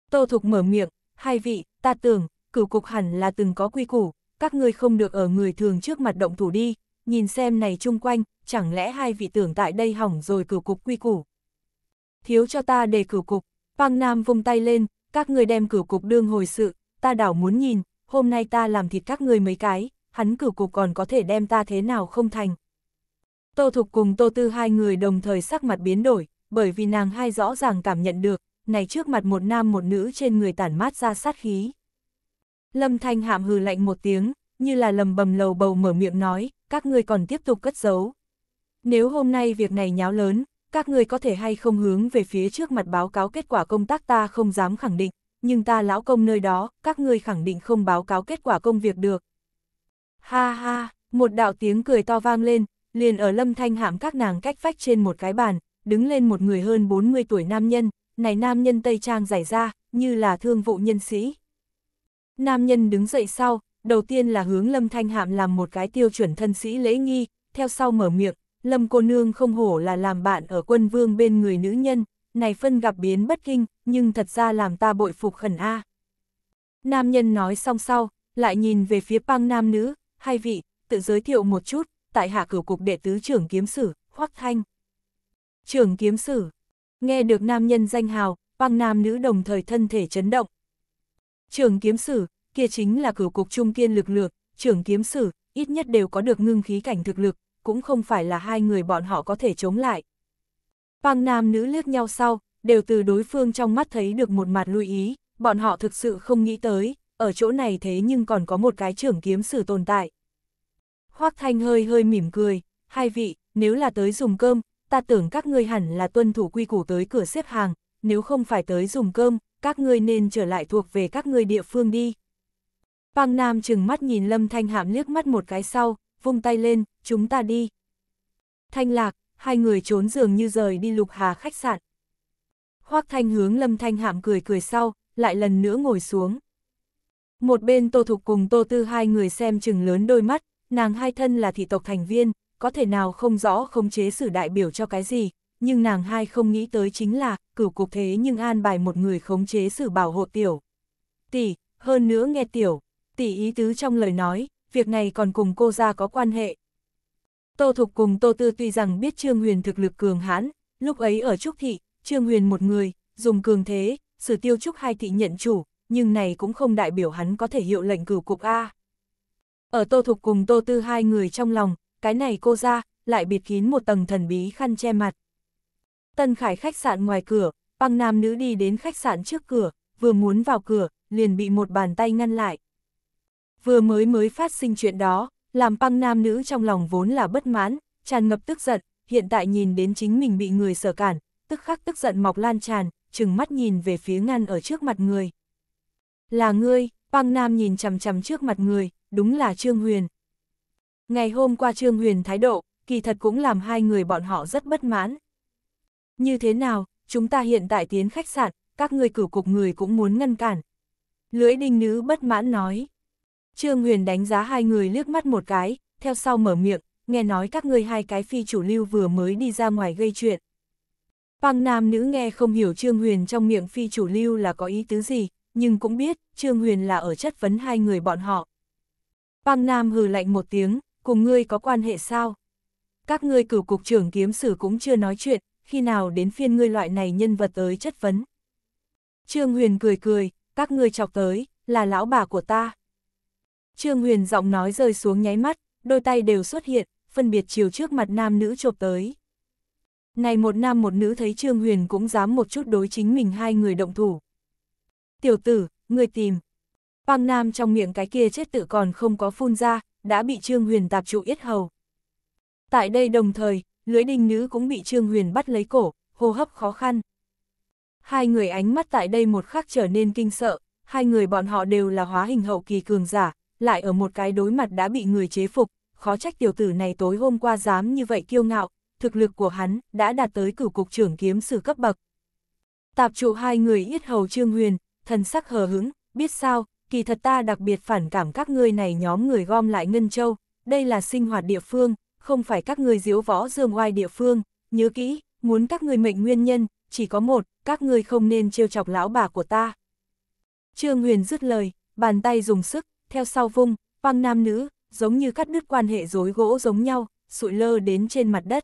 Tô Thục mở miệng, hai vị, ta tưởng, cửu cục hẳn là từng có quy củ, các ngươi không được ở người thường trước mặt động thủ đi, nhìn xem này chung quanh, chẳng lẽ hai vị tưởng tại đây hỏng rồi cửu cục quy củ. Thiếu cho ta đề cửu cục, băng Nam vung tay lên, các ngươi đem cửu cục đương hồi sự, ta đảo muốn nhìn, hôm nay ta làm thịt các ngươi mấy cái, hắn cửu cục còn có thể đem ta thế nào không thành. Tô Thục cùng Tô Tư hai người đồng thời sắc mặt biến đổi, bởi vì nàng hai rõ ràng cảm nhận được, này trước mặt một nam một nữ trên người tản mát ra sát khí. Lâm Thanh hạm hừ lạnh một tiếng, như là lầm bầm lầu bầu mở miệng nói, các ngươi còn tiếp tục cất giấu. Nếu hôm nay việc này nháo lớn, các ngươi có thể hay không hướng về phía trước mặt báo cáo kết quả công tác ta không dám khẳng định, nhưng ta lão công nơi đó, các ngươi khẳng định không báo cáo kết quả công việc được. Ha ha, một đạo tiếng cười to vang lên, liền ở lâm thanh hãm các nàng cách vách trên một cái bàn, đứng lên một người hơn 40 tuổi nam nhân, này nam nhân Tây Trang giải ra, như là thương vụ nhân sĩ. Nam nhân đứng dậy sau, đầu tiên là hướng lâm thanh hạm làm một cái tiêu chuẩn thân sĩ lễ nghi, theo sau mở miệng, lâm cô nương không hổ là làm bạn ở quân vương bên người nữ nhân, này phân gặp biến bất kinh, nhưng thật ra làm ta bội phục khẩn A. Nam nhân nói xong sau, lại nhìn về phía băng nam nữ, hai vị, tự giới thiệu một chút, tại hạ cửu cục đệ tứ trưởng kiếm sử, Hoác Thanh. Trưởng kiếm sử, nghe được nam nhân danh hào, băng nam nữ đồng thời thân thể chấn động. Trưởng kiếm sử, kia chính là cửu cục trung kiên lực lược, trưởng kiếm sử, ít nhất đều có được ngưng khí cảnh thực lực, cũng không phải là hai người bọn họ có thể chống lại. Bang nam nữ liếc nhau sau, đều từ đối phương trong mắt thấy được một mặt lưu ý, bọn họ thực sự không nghĩ tới, ở chỗ này thế nhưng còn có một cái trưởng kiếm sử tồn tại. Hoác Thanh hơi hơi mỉm cười, hai vị, nếu là tới dùng cơm, ta tưởng các ngươi hẳn là tuân thủ quy củ tới cửa xếp hàng, nếu không phải tới dùng cơm, các ngươi nên trở lại thuộc về các ngươi địa phương đi. Bang Nam chừng mắt nhìn Lâm Thanh Hạm liếc mắt một cái sau, vung tay lên, chúng ta đi. Thanh Lạc, hai người trốn giường như rời đi lục hà khách sạn. Hoác Thanh hướng Lâm Thanh Hạm cười cười sau, lại lần nữa ngồi xuống. Một bên Tô Thục cùng Tô Tư hai người xem chừng lớn đôi mắt, nàng hai thân là thị tộc thành viên, có thể nào không rõ không chế sử đại biểu cho cái gì, nhưng nàng hai không nghĩ tới chính là, cử cục thế nhưng an bài một người khống chế sử bảo hộ tiểu. Tỷ, hơn nữa nghe tiểu, tỷ ý tứ trong lời nói, việc này còn cùng cô ra có quan hệ, Tô Thục cùng Tô Tư tuy rằng biết Trương Huyền thực lực cường hãn, lúc ấy ở Trúc Thị, Trương Huyền một người, dùng cường thế, sử tiêu Trúc hai thị nhận chủ, nhưng này cũng không đại biểu hắn có thể hiệu lệnh cửu cục A. Ở Tô Thục cùng Tô Tư hai người trong lòng, cái này cô ra, lại bịt kín một tầng thần bí khăn che mặt. Tân Khải khách sạn ngoài cửa, băng nam nữ đi đến khách sạn trước cửa, vừa muốn vào cửa, liền bị một bàn tay ngăn lại. Vừa mới mới phát sinh chuyện đó, làm băng nam nữ trong lòng vốn là bất mãn, tràn ngập tức giận, hiện tại nhìn đến chính mình bị người sở cản, tức khắc tức giận mọc lan tràn, chừng mắt nhìn về phía ngăn ở trước mặt người. Là ngươi, băng nam nhìn chằm chằm trước mặt người, đúng là Trương Huyền. Ngày hôm qua Trương Huyền thái độ, kỳ thật cũng làm hai người bọn họ rất bất mãn. Như thế nào, chúng ta hiện tại tiến khách sạn, các ngươi cử cục người cũng muốn ngăn cản. Lưỡi đinh nữ bất mãn nói. Trương Huyền đánh giá hai người liếc mắt một cái, theo sau mở miệng, nghe nói các ngươi hai cái phi chủ lưu vừa mới đi ra ngoài gây chuyện. Băng nam nữ nghe không hiểu Trương Huyền trong miệng phi chủ lưu là có ý tứ gì, nhưng cũng biết Trương Huyền là ở chất vấn hai người bọn họ. Băng nam hừ lạnh một tiếng, cùng ngươi có quan hệ sao? Các ngươi cử cục trưởng kiếm sử cũng chưa nói chuyện, khi nào đến phiên ngươi loại này nhân vật tới chất vấn. Trương Huyền cười cười, các ngươi chọc tới, là lão bà của ta. Trương Huyền giọng nói rơi xuống nháy mắt, đôi tay đều xuất hiện, phân biệt chiều trước mặt nam nữ chộp tới. Này một nam một nữ thấy Trương Huyền cũng dám một chút đối chính mình hai người động thủ. Tiểu tử, người tìm. Băng nam trong miệng cái kia chết tự còn không có phun ra, đã bị Trương Huyền tạp trụ yết hầu. Tại đây đồng thời, lưỡi đinh nữ cũng bị Trương Huyền bắt lấy cổ, hô hấp khó khăn. Hai người ánh mắt tại đây một khắc trở nên kinh sợ, hai người bọn họ đều là hóa hình hậu kỳ cường giả, lại ở một cái đối mặt đã bị người chế phục, khó trách tiểu tử này tối hôm qua dám như vậy kiêu ngạo, thực lực của hắn đã đạt tới cửu cục trưởng kiếm sử cấp bậc. Tạp trụ hai người yết hầu Trương Huyền, thần sắc hờ hững, biết sao, kỳ thật ta đặc biệt phản cảm các ngươi này nhóm người gom lại Ngân Châu, đây là sinh hoạt địa phương, không phải các ngươi diễu võ dương oai địa phương, nhớ kỹ, muốn các ngươi mệnh nguyên nhân, chỉ có một, các ngươi không nên trêu chọc lão bà của ta. Trương Huyền dứt lời, bàn tay dùng sức, theo sau vung, quăng nam nữ, giống như cắt đứt quan hệ rối gỗ giống nhau, sụi lơ đến trên mặt đất.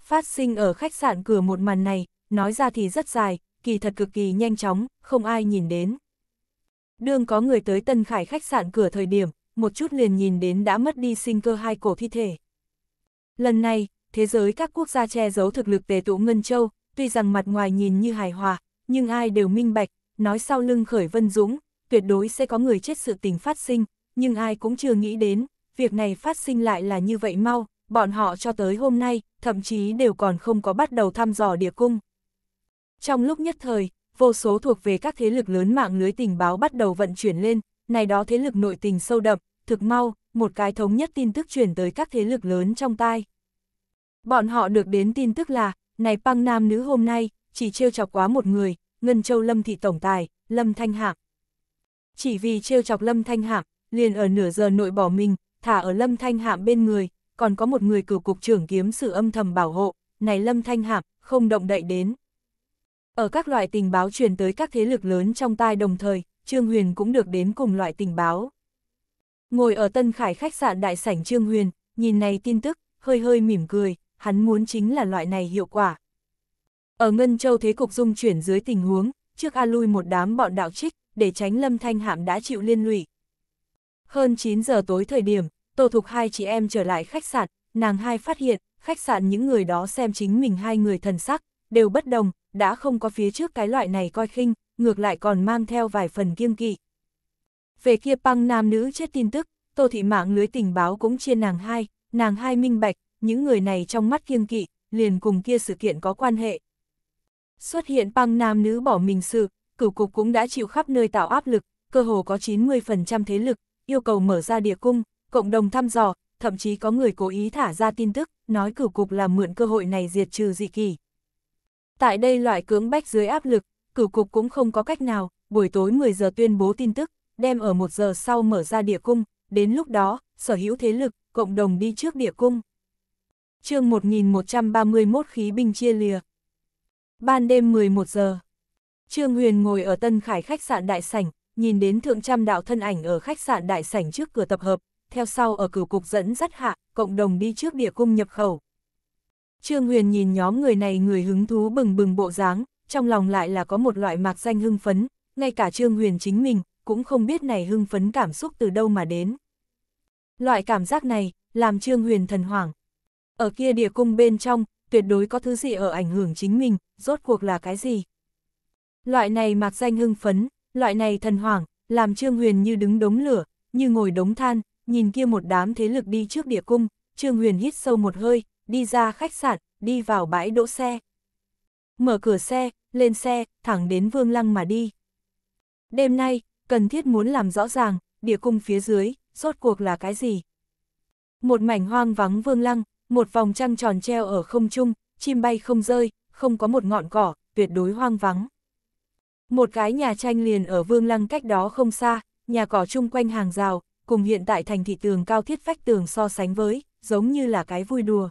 Phát sinh ở khách sạn cửa một màn này, nói ra thì rất dài, kỳ thật cực kỳ nhanh chóng, không ai nhìn đến. Đương có người tới Tân Khải khách sạn cửa thời điểm, một chút liền nhìn đến đã mất đi sinh cơ hai cổ thi thể. Lần này, thế giới các quốc gia che giấu thực lực tề tụ Ngân Châu, tuy rằng mặt ngoài nhìn như hài hòa, nhưng ai đều minh bạch, nói sau lưng khởi vân dũng, tuyệt đối sẽ có người chết sự tình phát sinh, nhưng ai cũng chưa nghĩ đến, việc này phát sinh lại là như vậy mau, bọn họ cho tới hôm nay, thậm chí đều còn không có bắt đầu thăm dò địa cung. Trong lúc nhất thời, vô số thuộc về các thế lực lớn mạng lưới tình báo bắt đầu vận chuyển lên, này đó thế lực nội tình sâu đậm, thực mau, một cái thống nhất tin tức chuyển tới các thế lực lớn trong tai. Bọn họ được đến tin tức là, này băng nam nữ hôm nay, chỉ trêu chọc quá một người, Ngân Châu Lâm Thị Tổng Tài, Lâm Thanh Hạc chỉ vì trêu chọc Lâm Thanh Hạm, liền ở nửa giờ nội bỏ mình, thả ở Lâm Thanh Hạm bên người, còn có một người cử cục trưởng kiếm sự âm thầm bảo hộ, này Lâm Thanh Hạm, không động đậy đến. Ở các loại tình báo truyền tới các thế lực lớn trong tai đồng thời, Trương Huyền cũng được đến cùng loại tình báo. Ngồi ở Tân Khải khách sạn đại sảnh Trương Huyền, nhìn này tin tức, hơi hơi mỉm cười, hắn muốn chính là loại này hiệu quả. Ở Ngân Châu thế cục dung chuyển dưới tình huống, trước A Lui một đám bọn đạo trích, để tránh Lâm Thanh Hạm đã chịu liên lụy. Hơn 9 giờ tối thời điểm, Tô Thục hai chị em trở lại khách sạn, nàng hai phát hiện, khách sạn những người đó xem chính mình hai người thần sắc, đều bất đồng, đã không có phía trước cái loại này coi khinh, ngược lại còn mang theo vài phần kiêng kỵ. Về kia băng nam nữ chết tin tức, Tô Thị Mạng lưới tình báo cũng chia nàng hai, nàng hai minh bạch, những người này trong mắt kiêng kỵ, liền cùng kia sự kiện có quan hệ. Xuất hiện băng nam nữ bỏ mình sự, cửu cục cũng đã chịu khắp nơi tạo áp lực, cơ hồ có 90% thế lực, yêu cầu mở ra địa cung, cộng đồng thăm dò, thậm chí có người cố ý thả ra tin tức, nói cửu cục là mượn cơ hội này diệt trừ dị kỳ. Tại đây loại cưỡng bách dưới áp lực, cửu cục cũng không có cách nào, buổi tối 10 giờ tuyên bố tin tức, đem ở 1 giờ sau mở ra địa cung, đến lúc đó, sở hữu thế lực, cộng đồng đi trước địa cung. chương 1131 khí binh chia lìa. Ban đêm 11 giờ. Trương Huyền ngồi ở Tân Khải khách sạn đại sảnh, nhìn đến thượng trăm đạo thân ảnh ở khách sạn đại sảnh trước cửa tập hợp, theo sau ở cửu cục dẫn dắt hạ, cộng đồng đi trước địa cung nhập khẩu. Trương Huyền nhìn nhóm người này người hứng thú bừng bừng bộ dáng, trong lòng lại là có một loại mạc danh hưng phấn, ngay cả Trương Huyền chính mình, cũng không biết này hưng phấn cảm xúc từ đâu mà đến. Loại cảm giác này, làm Trương Huyền thần hoảng. Ở kia địa cung bên trong, tuyệt đối có thứ gì ở ảnh hưởng chính mình, rốt cuộc là cái gì? Loại này mạc danh hưng phấn, loại này thần hoảng, làm Trương Huyền như đứng đống lửa, như ngồi đống than, nhìn kia một đám thế lực đi trước địa cung, Trương Huyền hít sâu một hơi, đi ra khách sạn, đi vào bãi đỗ xe. Mở cửa xe, lên xe, thẳng đến Vương Lăng mà đi. Đêm nay, cần thiết muốn làm rõ ràng, địa cung phía dưới, rốt cuộc là cái gì. Một mảnh hoang vắng Vương Lăng, một vòng trăng tròn treo ở không trung, chim bay không rơi, không có một ngọn cỏ, tuyệt đối hoang vắng. Một cái nhà tranh liền ở Vương Lăng cách đó không xa, nhà cỏ chung quanh hàng rào, cùng hiện tại thành thị tường cao thiết vách tường so sánh với, giống như là cái vui đùa.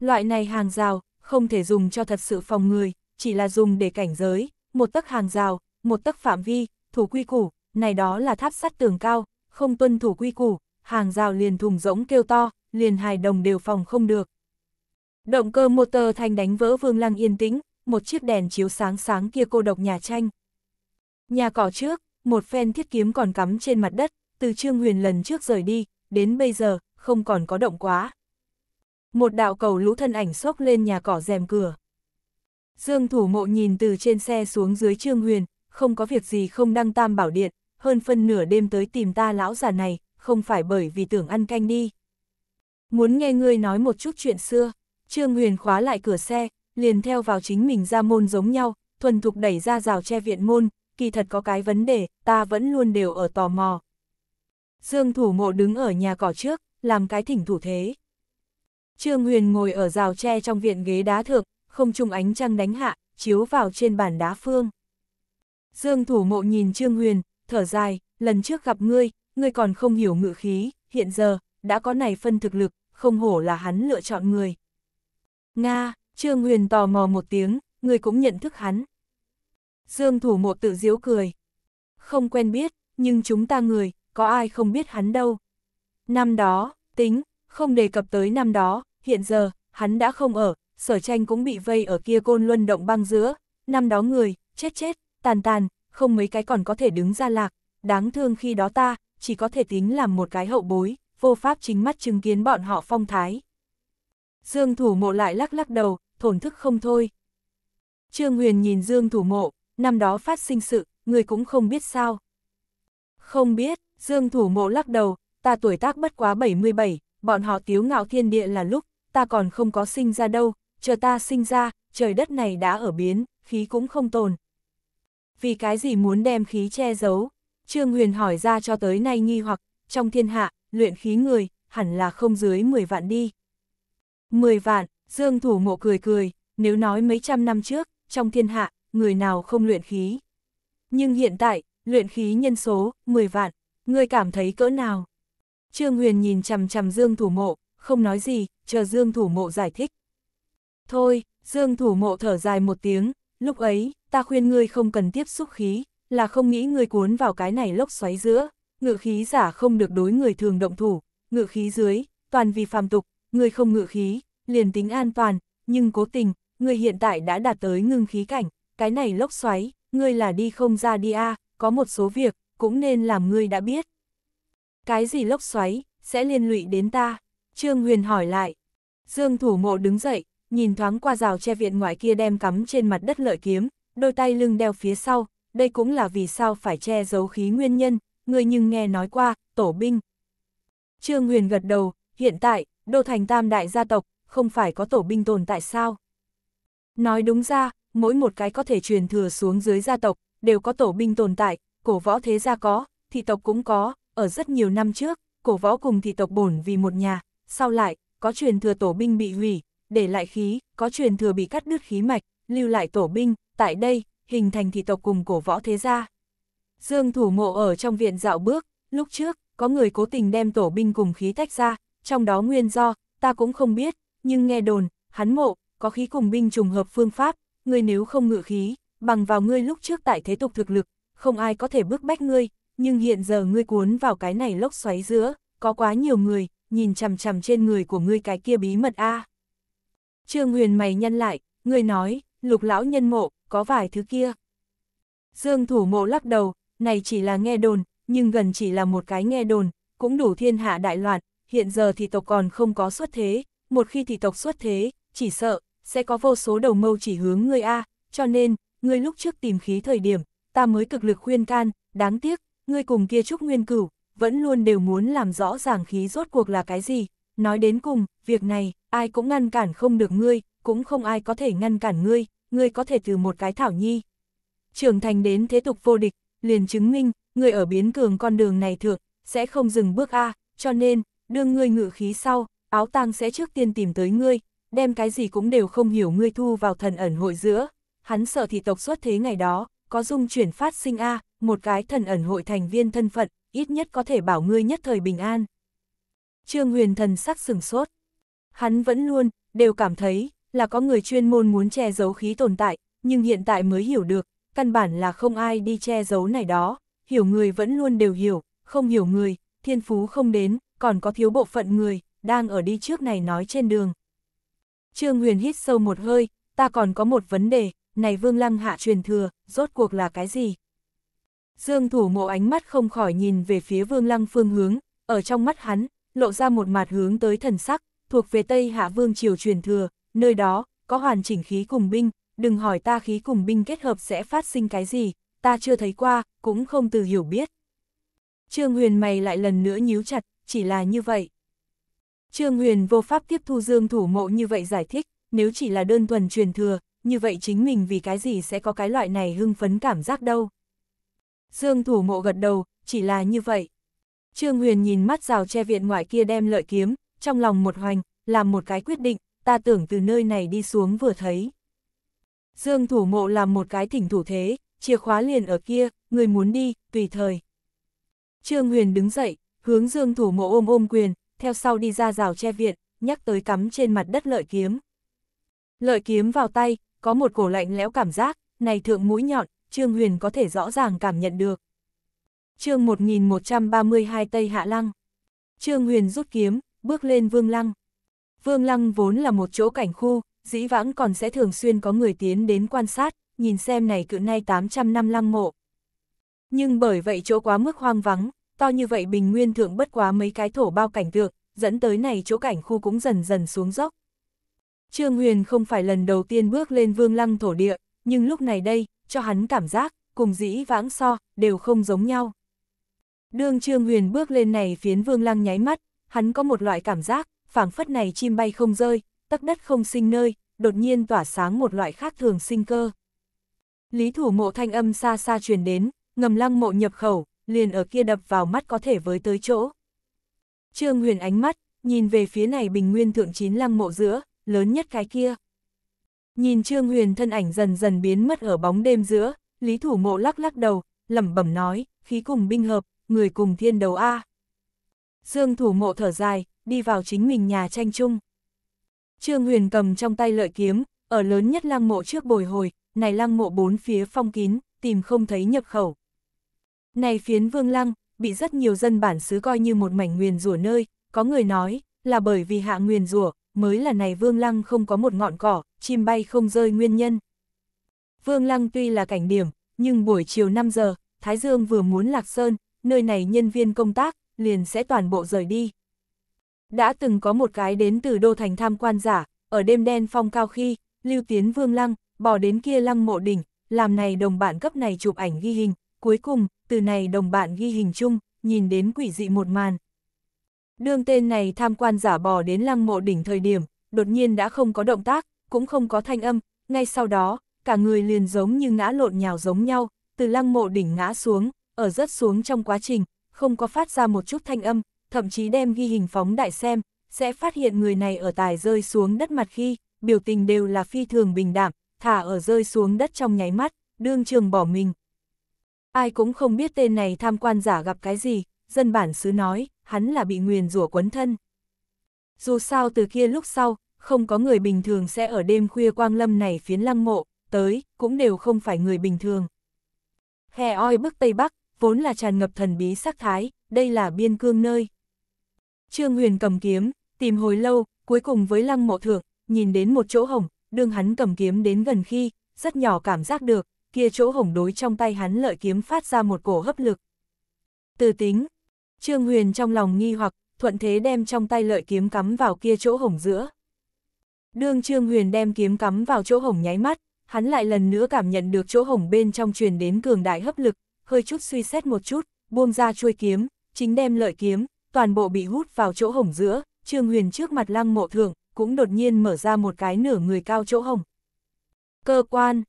Loại này hàng rào, không thể dùng cho thật sự phòng người, chỉ là dùng để cảnh giới, một tấc hàng rào, một tấc phạm vi, thủ quy củ, này đó là tháp sắt tường cao, không tuân thủ quy củ, hàng rào liền thùng rỗng kêu to, liền hài đồng đều phòng không được. Động cơ motor thành đánh vỡ Vương Lăng yên tĩnh, một chiếc đèn chiếu sáng sáng kia cô độc nhà tranh. Nhà cỏ trước, một phen thiết kiếm còn cắm trên mặt đất, từ Trương Huyền lần trước rời đi, đến bây giờ, không còn có động quá. Một đạo cầu lũ thân ảnh sốc lên nhà cỏ rèm cửa. Dương thủ mộ nhìn từ trên xe xuống dưới Trương Huyền, không có việc gì không đăng tam bảo điện, hơn phân nửa đêm tới tìm ta lão già này, không phải bởi vì tưởng ăn canh đi. Muốn nghe ngươi nói một chút chuyện xưa, Trương Huyền khóa lại cửa xe, liền theo vào chính mình ra môn giống nhau, thuần thục đẩy ra rào che viện môn, kỳ thật có cái vấn đề, ta vẫn luôn đều ở tò mò. Dương thủ mộ đứng ở nhà cỏ trước, làm cái thỉnh thủ thế. Trương Huyền ngồi ở rào tre trong viện ghế đá thượng, không trung ánh trăng đánh hạ, chiếu vào trên bàn đá phương. Dương thủ mộ nhìn Trương Huyền, thở dài, lần trước gặp ngươi, ngươi còn không hiểu ngự khí, hiện giờ, đã có này phân thực lực, không hổ là hắn lựa chọn người. Nga, Trương Huyền tò mò một tiếng, người cũng nhận thức hắn. Dương thủ mộ tự diếu cười. Không quen biết, nhưng chúng ta người, có ai không biết hắn đâu. Năm đó, tính, không đề cập tới năm đó, hiện giờ, hắn đã không ở, sở tranh cũng bị vây ở kia côn luân động băng giữa, năm đó người, chết chết, tàn tàn, không mấy cái còn có thể đứng ra lạc, đáng thương khi đó ta, chỉ có thể tính làm một cái hậu bối, vô pháp chính mắt chứng kiến bọn họ phong thái. Dương thủ mộ lại lắc lắc đầu, thổn thức không thôi. Trương Huyền nhìn Dương Thủ Mộ, năm đó phát sinh sự, người cũng không biết sao. Không biết, Dương Thủ Mộ lắc đầu, ta tuổi tác bất quá 77, bọn họ tiếu ngạo thiên địa là lúc, ta còn không có sinh ra đâu, chờ ta sinh ra, trời đất này đã ở biến, khí cũng không tồn. Vì cái gì muốn đem khí che giấu? Trương Huyền hỏi ra cho tới nay nghi hoặc, trong thiên hạ, luyện khí người, hẳn là không dưới 10 vạn đi. 10 vạn, Dương thủ mộ cười cười, nếu nói mấy trăm năm trước, trong thiên hạ, người nào không luyện khí. Nhưng hiện tại, luyện khí nhân số, 10 vạn, người cảm thấy cỡ nào? Trương Huyền nhìn chằm chằm Dương thủ mộ, không nói gì, chờ Dương thủ mộ giải thích. Thôi, Dương thủ mộ thở dài một tiếng, lúc ấy, ta khuyên ngươi không cần tiếp xúc khí, là không nghĩ ngươi cuốn vào cái này lốc xoáy giữa, ngự khí giả không được đối người thường động thủ, ngự khí dưới, toàn vì phàm tục, ngươi không ngự khí, liền tính an toàn, nhưng cố tình, ngươi hiện tại đã đạt tới ngưng khí cảnh, cái này lốc xoáy, ngươi là đi không ra đi a, có một số việc, cũng nên làm ngươi đã biết. Cái gì lốc xoáy, sẽ liên lụy đến ta? Trương Huyền hỏi lại. Dương thủ mộ đứng dậy, nhìn thoáng qua rào che viện ngoài kia đem cắm trên mặt đất lợi kiếm, đôi tay lưng đeo phía sau, đây cũng là vì sao phải che giấu khí nguyên nhân, người nhưng nghe nói qua, tổ binh. Trương Huyền gật đầu, hiện tại, đô thành tam đại gia tộc, không phải có tổ binh tồn tại sao? Nói đúng ra, mỗi một cái có thể truyền thừa xuống dưới gia tộc, đều có tổ binh tồn tại, cổ võ thế gia có, thị tộc cũng có, ở rất nhiều năm trước, cổ võ cùng thị tộc bổn vì một nhà, sau lại, có truyền thừa tổ binh bị hủy, để lại khí, có truyền thừa bị cắt đứt khí mạch, lưu lại tổ binh, tại đây, hình thành thị tộc cùng cổ võ thế gia. Dương thủ mộ ở trong viện dạo bước, lúc trước, có người cố tình đem tổ binh cùng khí tách ra, trong đó nguyên do, ta cũng không biết, nhưng nghe đồn, hắn mộ, có khí cùng binh trùng hợp phương pháp, ngươi nếu không ngự khí, bằng vào ngươi lúc trước tại thế tục thực lực, không ai có thể bước bách ngươi, nhưng hiện giờ ngươi cuốn vào cái này lốc xoáy giữa, có quá nhiều người, nhìn chằm chằm trên người của ngươi cái kia bí mật a. Trương Huyền mày nhăn lại, ngươi nói, lục lão nhân mộ, có vài thứ kia. Dương thủ mộ lắc đầu, này chỉ là nghe đồn, nhưng gần chỉ là một cái nghe đồn, cũng đủ thiên hạ đại loạn, hiện giờ thì tộc còn không có xuất thế, một khi thị tộc xuất thế, chỉ sợ, sẽ có vô số đầu mâu chỉ hướng ngươi A, cho nên, ngươi lúc trước tìm khí thời điểm, ta mới cực lực khuyên can, đáng tiếc, ngươi cùng kia trúc nguyên cửu, vẫn luôn đều muốn làm rõ ràng khí rốt cuộc là cái gì, nói đến cùng, việc này, ai cũng ngăn cản không được ngươi, cũng không ai có thể ngăn cản ngươi, ngươi có thể từ một cái thảo nhi. Trưởng thành đến thế tục vô địch, liền chứng minh, ngươi ở biến cường con đường này thượng, sẽ không dừng bước A, cho nên, đương ngươi ngự khí sau, áo tang sẽ trước tiên tìm tới ngươi, đem cái gì cũng đều không hiểu ngươi thu vào thần ẩn hội giữa. Hắn sợ thì tộc xuất thế ngày đó, có dung chuyển phát sinh A, một cái thần ẩn hội thành viên thân phận, ít nhất có thể bảo ngươi nhất thời bình an. Trương huyền thần sắc sừng sốt. Hắn vẫn luôn, đều cảm thấy, là có người chuyên môn muốn che giấu khí tồn tại, nhưng hiện tại mới hiểu được, căn bản là không ai đi che giấu này đó, hiểu người vẫn luôn đều hiểu, không hiểu người, thiên phú không đến, còn có thiếu bộ phận người, đang ở đi trước này nói trên đường. Trương Huyền hít sâu một hơi, ta còn có một vấn đề, này Vương Lăng Hạ truyền thừa, rốt cuộc là cái gì? Dương thủ mộ ánh mắt không khỏi nhìn về phía Vương Lăng phương hướng, ở trong mắt hắn, lộ ra một mặt hướng tới thần sắc, thuộc về Tây Hạ Vương Triều truyền thừa, nơi đó, có hoàn chỉnh khí cùng binh, đừng hỏi ta khí cùng binh kết hợp sẽ phát sinh cái gì, ta chưa thấy qua, cũng không từ hiểu biết. Trương Huyền mày lại lần nữa nhíu chặt, chỉ là như vậy. Trương Huyền vô pháp tiếp thu Dương Thủ Mộ như vậy giải thích, nếu chỉ là đơn thuần truyền thừa, như vậy chính mình vì cái gì sẽ có cái loại này hưng phấn cảm giác đâu. Dương Thủ Mộ gật đầu, chỉ là như vậy. Trương Huyền nhìn mắt rào che viện ngoại kia đem lợi kiếm, trong lòng một hoành, làm một cái quyết định, ta tưởng từ nơi này đi xuống vừa thấy. Dương Thủ Mộ làm một cái thỉnh thủ thế, chìa khóa liền ở kia, người muốn đi, tùy thời. Trương Huyền đứng dậy, hướng Dương Thủ Mộ ôm ôm quyền, theo sau đi ra rào che viện, nhắc tới cắm trên mặt đất lợi kiếm. Lợi kiếm vào tay, có một cổ lạnh lẽo cảm giác, này thượng mũi nhọn, Trương Huyền có thể rõ ràng cảm nhận được. chương 1132 Tây Hạ Lăng Trương Huyền rút kiếm, bước lên Vương Lăng. Vương Lăng vốn là một chỗ cảnh khu, dĩ vãng còn sẽ thường xuyên có người tiến đến quan sát, nhìn xem này cự nay 800 năm lăng mộ. Nhưng bởi vậy chỗ quá mức hoang vắng, to như vậy bình nguyên thượng bất quá mấy cái thổ bao cảnh tượng, dẫn tới này chỗ cảnh khu cũng dần dần xuống dốc. Trương Huyền không phải lần đầu tiên bước lên vương lăng thổ địa, nhưng lúc này đây, cho hắn cảm giác, cùng dĩ vãng so, đều không giống nhau. Đương Trương Huyền bước lên này phiến vương lăng nháy mắt, hắn có một loại cảm giác, phảng phất này chim bay không rơi, tắc đất không sinh nơi, đột nhiên tỏa sáng một loại khác thường sinh cơ. Lý thủ mộ thanh âm xa xa truyền đến, ngầm lăng mộ nhập khẩu, liền ở kia đập vào mắt có thể với tới chỗ. Trương Huyền ánh mắt, nhìn về phía này bình nguyên thượng chín lăng mộ giữa, lớn nhất cái kia. Nhìn Trương Huyền thân ảnh dần dần biến mất ở bóng đêm giữa, Lý Thủ Mộ lắc lắc đầu, lẩm bẩm nói, khí cùng binh hợp, người cùng thiên đầu A. Dương Thủ Mộ thở dài, đi vào chính mình nhà tranh chung. Trương Huyền cầm trong tay lợi kiếm, ở lớn nhất lăng mộ trước bồi hồi, này lăng mộ bốn phía phong kín, tìm không thấy nhập khẩu. Này phiến vương lăng, bị rất nhiều dân bản xứ coi như một mảnh nguyền rủa nơi, có người nói, là bởi vì hạ nguyền rủa mới là này vương lăng không có một ngọn cỏ, chim bay không rơi nguyên nhân. Vương lăng tuy là cảnh điểm, nhưng buổi chiều 5 giờ, Thái Dương vừa muốn lạc sơn, nơi này nhân viên công tác, liền sẽ toàn bộ rời đi. Đã từng có một cái đến từ đô thành tham quan giả, ở đêm đen phong cao khi, lưu tiến vương lăng, bỏ đến kia lăng mộ đỉnh, làm này đồng bạn cấp này chụp ảnh ghi hình, cuối cùng, từ này đồng bạn ghi hình chung, nhìn đến quỷ dị một màn. Đương tên này tham quan giả bò đến lăng mộ đỉnh thời điểm, đột nhiên đã không có động tác, cũng không có thanh âm, ngay sau đó, cả người liền giống như ngã lộn nhào giống nhau, từ lăng mộ đỉnh ngã xuống, ở rất xuống trong quá trình, không có phát ra một chút thanh âm, thậm chí đem ghi hình phóng đại xem, sẽ phát hiện người này ở tài rơi xuống đất mặt khi, biểu tình đều là phi thường bình đạm, thả ở rơi xuống đất trong nháy mắt, đương trường bỏ mình. Ai cũng không biết tên này tham quan giả gặp cái gì, dân bản xứ nói, hắn là bị nguyền rủa quấn thân. Dù sao từ kia lúc sau, không có người bình thường sẽ ở đêm khuya quang lâm này phiến lăng mộ, tới, cũng đều không phải người bình thường. Hè oi bức Tây Bắc, vốn là tràn ngập thần bí sắc thái, đây là biên cương nơi. Trương Huyền cầm kiếm, tìm hồi lâu, cuối cùng với lăng mộ thượng, nhìn đến một chỗ hồng, đương hắn cầm kiếm đến gần khi, rất nhỏ cảm giác được, kia chỗ hổng đối trong tay hắn lợi kiếm phát ra một cổ hấp lực. Từ tính, Trương Huyền trong lòng nghi hoặc, thuận thế đem trong tay lợi kiếm cắm vào kia chỗ hổng giữa. Đương Trương Huyền đem kiếm cắm vào chỗ hổng nháy mắt, hắn lại lần nữa cảm nhận được chỗ hổng bên trong truyền đến cường đại hấp lực, hơi chút suy xét một chút, buông ra chuôi kiếm, chính đem lợi kiếm, toàn bộ bị hút vào chỗ hổng giữa, Trương Huyền trước mặt lăng mộ thượng cũng đột nhiên mở ra một cái nửa người cao chỗ hổng. Cơ quan,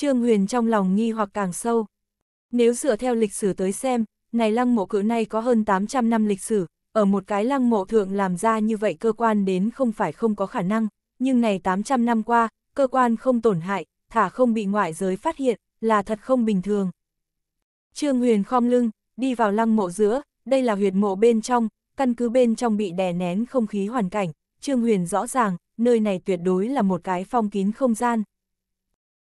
Trương Huyền trong lòng nghi hoặc càng sâu. Nếu dựa theo lịch sử tới xem, này lăng mộ cự này có hơn 800 năm lịch sử, ở một cái lăng mộ thượng làm ra như vậy cơ quan đến không phải không có khả năng, nhưng này 800 năm qua, cơ quan không tổn hại, thả không bị ngoại giới phát hiện, là thật không bình thường. Trương Huyền khom lưng, đi vào lăng mộ giữa, đây là huyệt mộ bên trong, căn cứ bên trong bị đè nén không khí hoàn cảnh, Trương Huyền rõ ràng, nơi này tuyệt đối là một cái phong kín không gian.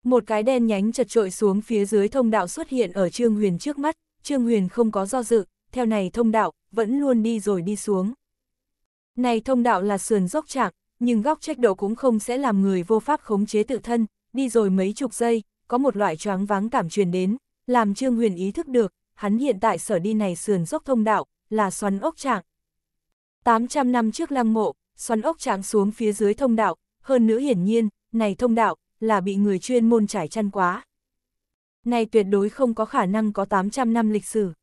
Một cái đen nhánh chật trội xuống phía dưới thông đạo xuất hiện ở Trương Huyền trước mắt, Trương Huyền không có do dự, theo này thông đạo, vẫn luôn đi rồi đi xuống. Này thông đạo là sườn dốc chạc, nhưng góc trách độ cũng không sẽ làm người vô pháp khống chế tự thân, đi rồi mấy chục giây, có một loại choáng váng cảm truyền đến, làm Trương Huyền ý thức được, hắn hiện tại sở đi này sườn dốc thông đạo, là xoắn ốc trạng. 800 năm trước lăng mộ, xoắn ốc trạng xuống phía dưới thông đạo, hơn nữa hiển nhiên, này thông đạo, là bị người chuyên môn trải chăn quá. Này tuyệt đối không có khả năng có 800 năm lịch sử.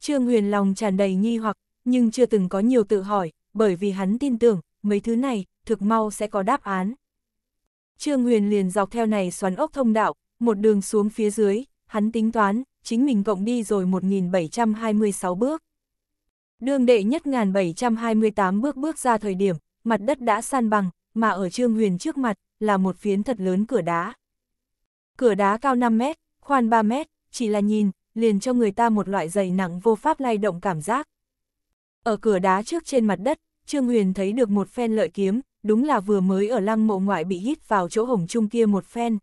Trương Huyền lòng tràn đầy nghi hoặc, nhưng chưa từng có nhiều tự hỏi, bởi vì hắn tin tưởng, mấy thứ này, thực mau sẽ có đáp án. Trương Huyền liền dọc theo này xoắn ốc thông đạo, một đường xuống phía dưới, hắn tính toán, chính mình cộng đi rồi 1726 bước. Đường đệ nhất 1728 bước bước ra thời điểm, mặt đất đã san bằng, mà ở Trương Huyền trước mặt, là một phiến thật lớn cửa đá. Cửa đá cao 5 mét, khoan 3 mét, chỉ là nhìn, liền cho người ta một loại dày nặng vô pháp lay động cảm giác. Ở cửa đá trước trên mặt đất, Trương Huyền thấy được một phen lợi kiếm, đúng là vừa mới ở lăng mộ ngoại bị hít vào chỗ hồng trung kia một phen.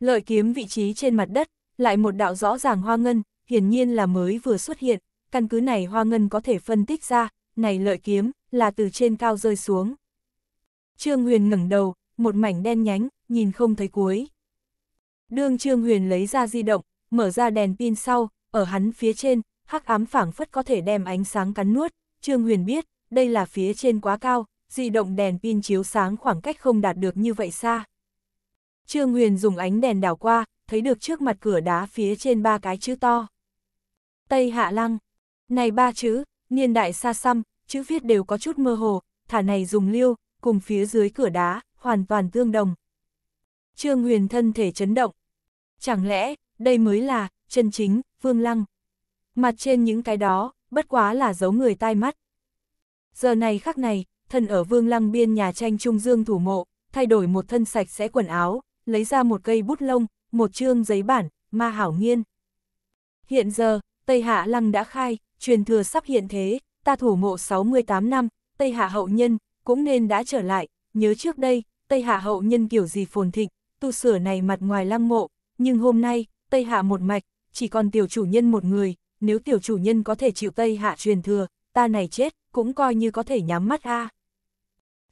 Lợi kiếm vị trí trên mặt đất, lại một đạo rõ ràng hoa ngân, hiển nhiên là mới vừa xuất hiện, căn cứ này hoa ngân có thể phân tích ra, này lợi kiếm, là từ trên cao rơi xuống. Trương Huyền ngẩng đầu, một mảnh đen nhánh, nhìn không thấy cuối. Đương Trương Huyền lấy ra di động, mở ra đèn pin sau, ở hắn phía trên, hắc ám phảng phất có thể đem ánh sáng cắn nuốt, Trương Huyền biết, đây là phía trên quá cao, di động đèn pin chiếu sáng khoảng cách không đạt được như vậy xa. Trương Huyền dùng ánh đèn đảo qua, thấy được trước mặt cửa đá phía trên ba cái chữ to. Tây Hạ Lăng. Này ba chữ, niên đại xa xăm, chữ viết đều có chút mơ hồ, thả này dùng liêu, cùng phía dưới cửa đá, hoàn toàn tương đồng. Trương Huyền thân thể chấn động. Chẳng lẽ, đây mới là, chân chính, Vương Lăng. Mặt trên những cái đó, bất quá là giấu người tai mắt. Giờ này khắc này, thần ở Vương Lăng biên nhà tranh Trung Dương thủ mộ, thay đổi một thân sạch sẽ quần áo, lấy ra một cây bút lông, một chương giấy bản, ma hảo nghiên. Hiện giờ, Tây Hạ Lăng đã khai, truyền thừa sắp hiện thế, ta thủ mộ 68 năm, Tây Hạ hậu nhân, cũng nên đã trở lại, nhớ trước đây, Tây Hạ hậu nhân kiểu gì phồn thịnh, tu sửa này mặt ngoài lăng mộ, nhưng hôm nay, Tây Hạ một mạch, chỉ còn tiểu chủ nhân một người, nếu tiểu chủ nhân có thể chịu Tây Hạ truyền thừa, ta này chết, cũng coi như có thể nhắm mắt a.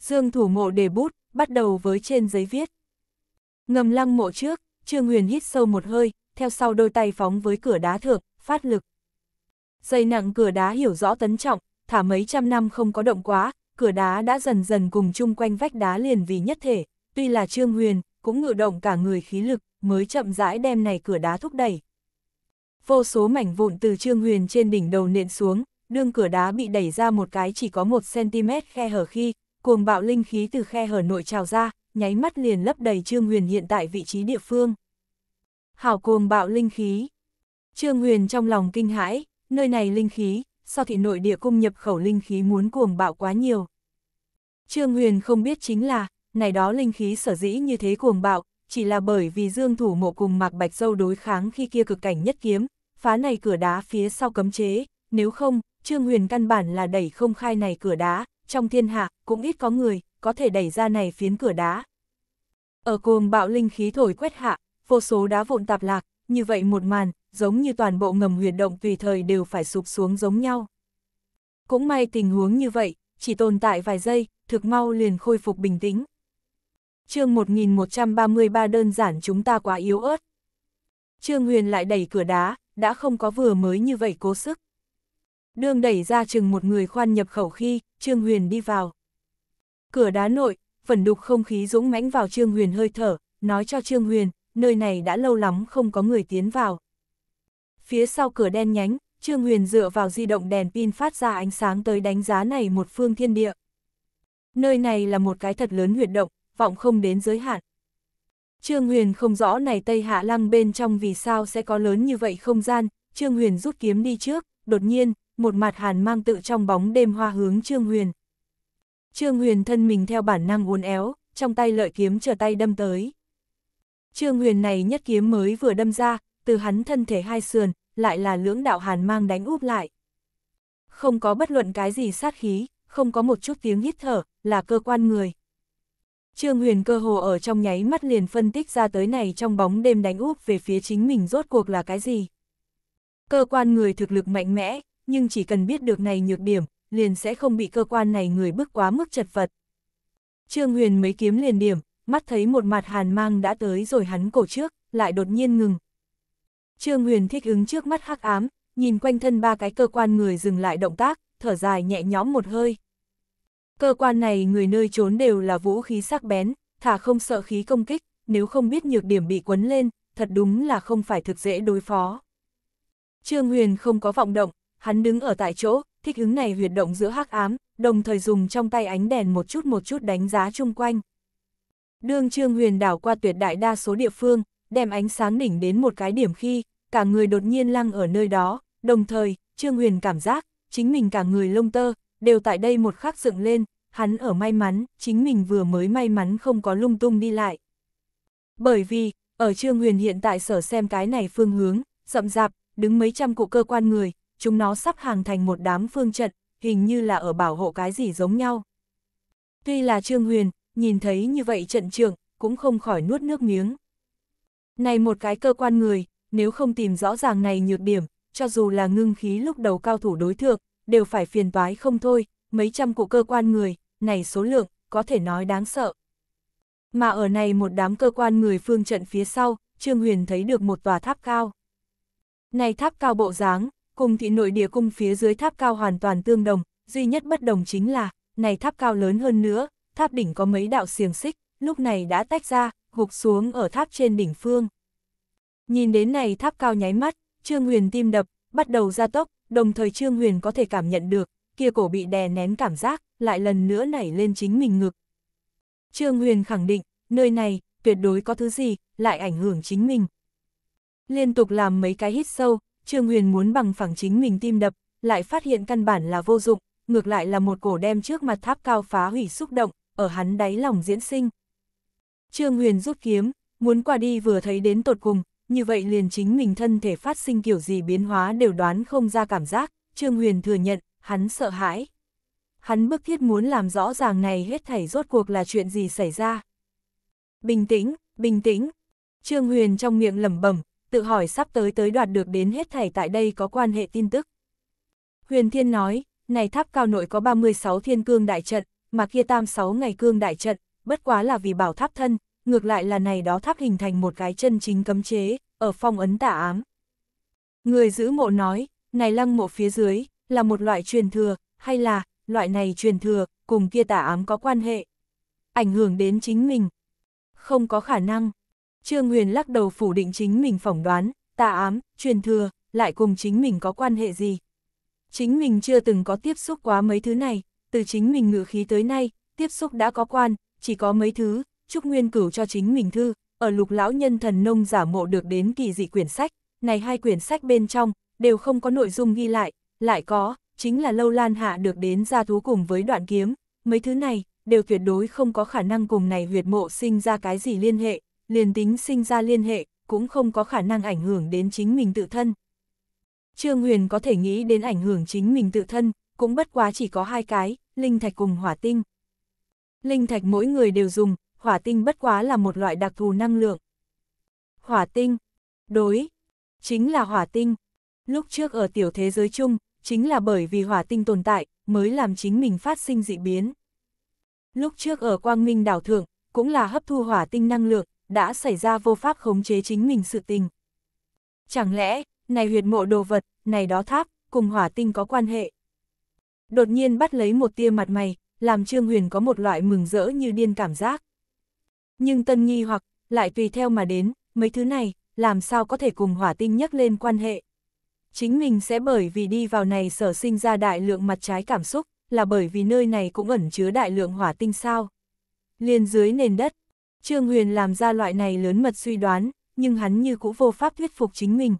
Dương thủ mộ đề bút, bắt đầu với trên giấy viết. Ngầm lăng mộ trước, Trương Huyền hít sâu một hơi, theo sau đôi tay phóng với cửa đá thượng, phát lực. Dây nặng cửa đá hiểu rõ tấn trọng, thả mấy trăm năm không có động quá, cửa đá đã dần dần cùng chung quanh vách đá liền vì nhất thể, tuy là Trương Huyền, cũng ngự động cả người khí lực, mới chậm rãi đem này cửa đá thúc đẩy. Vô số mảnh vụn từ Trương Huyền trên đỉnh đầu nện xuống, đương cửa đá bị đẩy ra một cái chỉ có 1cm khe hở khi, cuồng bạo linh khí từ khe hở nội trào ra, nháy mắt liền lấp đầy Trương Huyền hiện tại vị trí địa phương. Hảo cuồng bạo linh khí. Trương Huyền trong lòng kinh hãi, nơi này linh khí, so thị nội địa cung nhập khẩu linh khí muốn cuồng bạo quá nhiều. Trương Huyền không biết chính là, này đó linh khí sở dĩ như thế cuồng bạo, chỉ là bởi vì Dương Thủ Mộ cùng Mạc Bạch Dâu đối kháng khi kia cực cảnh nhất kiếm, phá này cửa đá phía sau cấm chế, nếu không, Trương Huyền căn bản là đẩy không khai này cửa đá, trong thiên hạ cũng ít có người có thể đẩy ra này phiến cửa đá. Ở cuồng bạo linh khí thổi quét hạ, vô số đá vụn tạp lạc, như vậy một màn, giống như toàn bộ ngầm huyệt động tùy thời đều phải sụp xuống giống nhau. Cũng may tình huống như vậy, chỉ tồn tại vài giây, thực mau liền khôi phục bình tĩnh. chương 1133 đơn giản chúng ta quá yếu ớt. Trương Huyền lại đẩy cửa đá, đã không có vừa mới như vậy cố sức. Đương đẩy ra chừng một người khoan nhập khẩu khi, Trương Huyền đi vào. Cửa đá nội, phần đục không khí dũng mãnh vào Trương Huyền hơi thở, nói cho Trương Huyền, nơi này đã lâu lắm không có người tiến vào phía sau cửa đen nhánh, Trương Huyền dựa vào di động đèn pin phát ra ánh sáng tới đánh giá này một phương thiên địa. Nơi này là một cái thật lớn huyệt động, vọng không đến giới hạn. Trương Huyền không rõ này Tây Hạ Lăng bên trong vì sao sẽ có lớn như vậy không gian, Trương Huyền rút kiếm đi trước, đột nhiên, một mặt hàn mang tự trong bóng đêm hoa hướng Trương Huyền. Trương Huyền thân mình theo bản năng uốn éo, trong tay lợi kiếm trở tay đâm tới. Trương Huyền này nhất kiếm mới vừa đâm ra, từ hắn thân thể hai sườn, lại là lưỡng đạo hàn mang đánh úp lại. Không có bất luận cái gì sát khí, không có một chút tiếng hít thở, là cơ quan người. Trương Huyền cơ hồ ở trong nháy mắt liền phân tích ra tới này trong bóng đêm đánh úp về phía chính mình rốt cuộc là cái gì. Cơ quan người thực lực mạnh mẽ, nhưng chỉ cần biết được này nhược điểm, liền sẽ không bị cơ quan này người bước quá mức chật vật. Trương Huyền mấy kiếm liền điểm, mắt thấy một mặt hàn mang đã tới rồi hắn cổ trước, lại đột nhiên ngừng. Trương Huyền thích ứng trước mắt hắc ám, nhìn quanh thân ba cái cơ quan người dừng lại động tác, thở dài nhẹ nhõm một hơi. Cơ quan này người nơi trốn đều là vũ khí sắc bén, thả không sợ khí công kích, nếu không biết nhược điểm bị quấn lên, thật đúng là không phải thực dễ đối phó. Trương Huyền không có vọng động, hắn đứng ở tại chỗ, thích ứng này huyệt động giữa hắc ám, đồng thời dùng trong tay ánh đèn một chút một chút đánh giá chung quanh. Đương Trương Huyền đảo qua tuyệt đại đa số địa phương, đem ánh sáng đỉnh đến một cái điểm khi, cả người đột nhiên lăng ở nơi đó, đồng thời, Trương Huyền cảm giác, chính mình cả người lông tơ, đều tại đây một khắc dựng lên, hắn ở may mắn, chính mình vừa mới may mắn không có lung tung đi lại. Bởi vì, ở Trương Huyền hiện tại sở xem cái này phương hướng, rậm rạp, đứng mấy trăm cụ cơ quan người, chúng nó sắp hàng thành một đám phương trận, hình như là ở bảo hộ cái gì giống nhau. Tuy là Trương Huyền, nhìn thấy như vậy trận trường, cũng không khỏi nuốt nước miếng. Này một cái cơ quan người, nếu không tìm rõ ràng này nhược điểm, cho dù là ngưng khí lúc đầu cao thủ đối thượng, đều phải phiền toái không thôi, mấy trăm cụ cơ quan người, này số lượng, có thể nói đáng sợ. Mà ở này một đám cơ quan người phương trận phía sau, Trương Huyền thấy được một tòa tháp cao. Này tháp cao bộ dáng, cùng thị nội địa cung phía dưới tháp cao hoàn toàn tương đồng, duy nhất bất đồng chính là, này tháp cao lớn hơn nữa, tháp đỉnh có mấy đạo xiềng xích, lúc này đã tách ra, gục xuống ở tháp trên đỉnh phương. Nhìn đến này tháp cao nháy mắt, Trương Huyền tim đập, bắt đầu gia tốc, đồng thời Trương Huyền có thể cảm nhận được, kia cổ bị đè nén cảm giác, lại lần nữa nảy lên chính mình ngực. Trương Huyền khẳng định, nơi này, tuyệt đối có thứ gì, lại ảnh hưởng chính mình. Liên tục làm mấy cái hít sâu, Trương Huyền muốn bằng phẳng chính mình tim đập, lại phát hiện căn bản là vô dụng, ngược lại là một cổ đem trước mặt tháp cao phá hủy xúc động, ở hắn đáy lòng diễn sinh. Trương Huyền rút kiếm, muốn qua đi vừa thấy đến tột cùng, như vậy liền chính mình thân thể phát sinh kiểu gì biến hóa đều đoán không ra cảm giác, Trương Huyền thừa nhận, hắn sợ hãi. Hắn bức thiết muốn làm rõ ràng này hết thảy rốt cuộc là chuyện gì xảy ra. Bình tĩnh, bình tĩnh. Trương Huyền trong miệng lẩm bẩm, tự hỏi sắp tới tới đoạt được đến hết thảy tại đây có quan hệ tin tức. Huyền Thiên nói, này tháp cao nội có 36 thiên cương đại trận, mà kia tam sáu ngày cương đại trận, bất quá là vì bảo tháp thân, ngược lại là này đó tháp hình thành một cái chân chính cấm chế, ở phong ấn tả ám. Người giữ mộ nói, này lăng mộ phía dưới, là một loại truyền thừa, hay là, loại này truyền thừa, cùng kia tả ám có quan hệ. Ảnh hưởng đến chính mình. Không có khả năng. Trương Huyền lắc đầu phủ định chính mình phỏng đoán, tà ám, truyền thừa, lại cùng chính mình có quan hệ gì. Chính mình chưa từng có tiếp xúc quá mấy thứ này, từ chính mình ngự khí tới nay, tiếp xúc đã có quan, chỉ có mấy thứ, Trúc Nguyên cửu cho chính mình thư, ở lục lão nhân thần nông giả mộ được đến kỳ dị quyển sách, này hai quyển sách bên trong, đều không có nội dung ghi lại, lại có, chính là lâu lan hạ được đến gia thú cùng với đoạn kiếm, mấy thứ này, đều tuyệt đối không có khả năng cùng này huyệt mộ sinh ra cái gì liên hệ, liền tính sinh ra liên hệ, cũng không có khả năng ảnh hưởng đến chính mình tự thân. Trương Huyền có thể nghĩ đến ảnh hưởng chính mình tự thân, cũng bất quá chỉ có hai cái, linh thạch cùng hỏa tinh. Linh thạch mỗi người đều dùng, hỏa tinh bất quá là một loại đặc thù năng lượng. Hỏa tinh, đối, chính là hỏa tinh. Lúc trước ở tiểu thế giới chung, chính là bởi vì hỏa tinh tồn tại, mới làm chính mình phát sinh dị biến. Lúc trước ở Quang Minh đảo thượng, cũng là hấp thu hỏa tinh năng lượng, đã xảy ra vô pháp khống chế chính mình sự tình. Chẳng lẽ, này huyệt mộ đồ vật, này đó tháp, cùng hỏa tinh có quan hệ? Đột nhiên bắt lấy một tia mặt mày, làm Trương Huyền có một loại mừng rỡ như điên cảm giác. Nhưng tân nghi hoặc, lại tùy theo mà đến, mấy thứ này, làm sao có thể cùng hỏa tinh nhắc lên quan hệ. Chính mình sẽ bởi vì đi vào này sở sinh ra đại lượng mặt trái cảm xúc, là bởi vì nơi này cũng ẩn chứa đại lượng hỏa tinh sao. Liên dưới nền đất, Trương Huyền làm ra loại này lớn mật suy đoán, nhưng hắn như cũng vô pháp thuyết phục chính mình.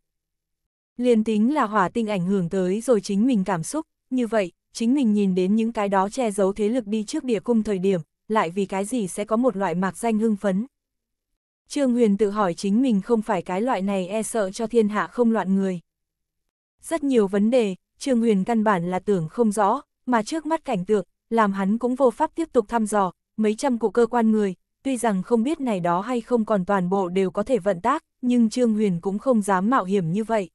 Liên tính là hỏa tinh ảnh hưởng tới rồi chính mình cảm xúc, như vậy, chính mình nhìn đến những cái đó che giấu thế lực đi trước địa cung thời điểm, lại vì cái gì sẽ có một loại mạc danh hưng phấn. Trương Huyền tự hỏi chính mình không phải cái loại này e sợ cho thiên hạ không loạn người. Rất nhiều vấn đề, Trương Huyền căn bản là tưởng không rõ, mà trước mắt cảnh tượng, làm hắn cũng vô pháp tiếp tục thăm dò, mấy trăm cụ cơ quan người, tuy rằng không biết này đó hay không còn toàn bộ đều có thể vận tác, nhưng Trương Huyền cũng không dám mạo hiểm như vậy.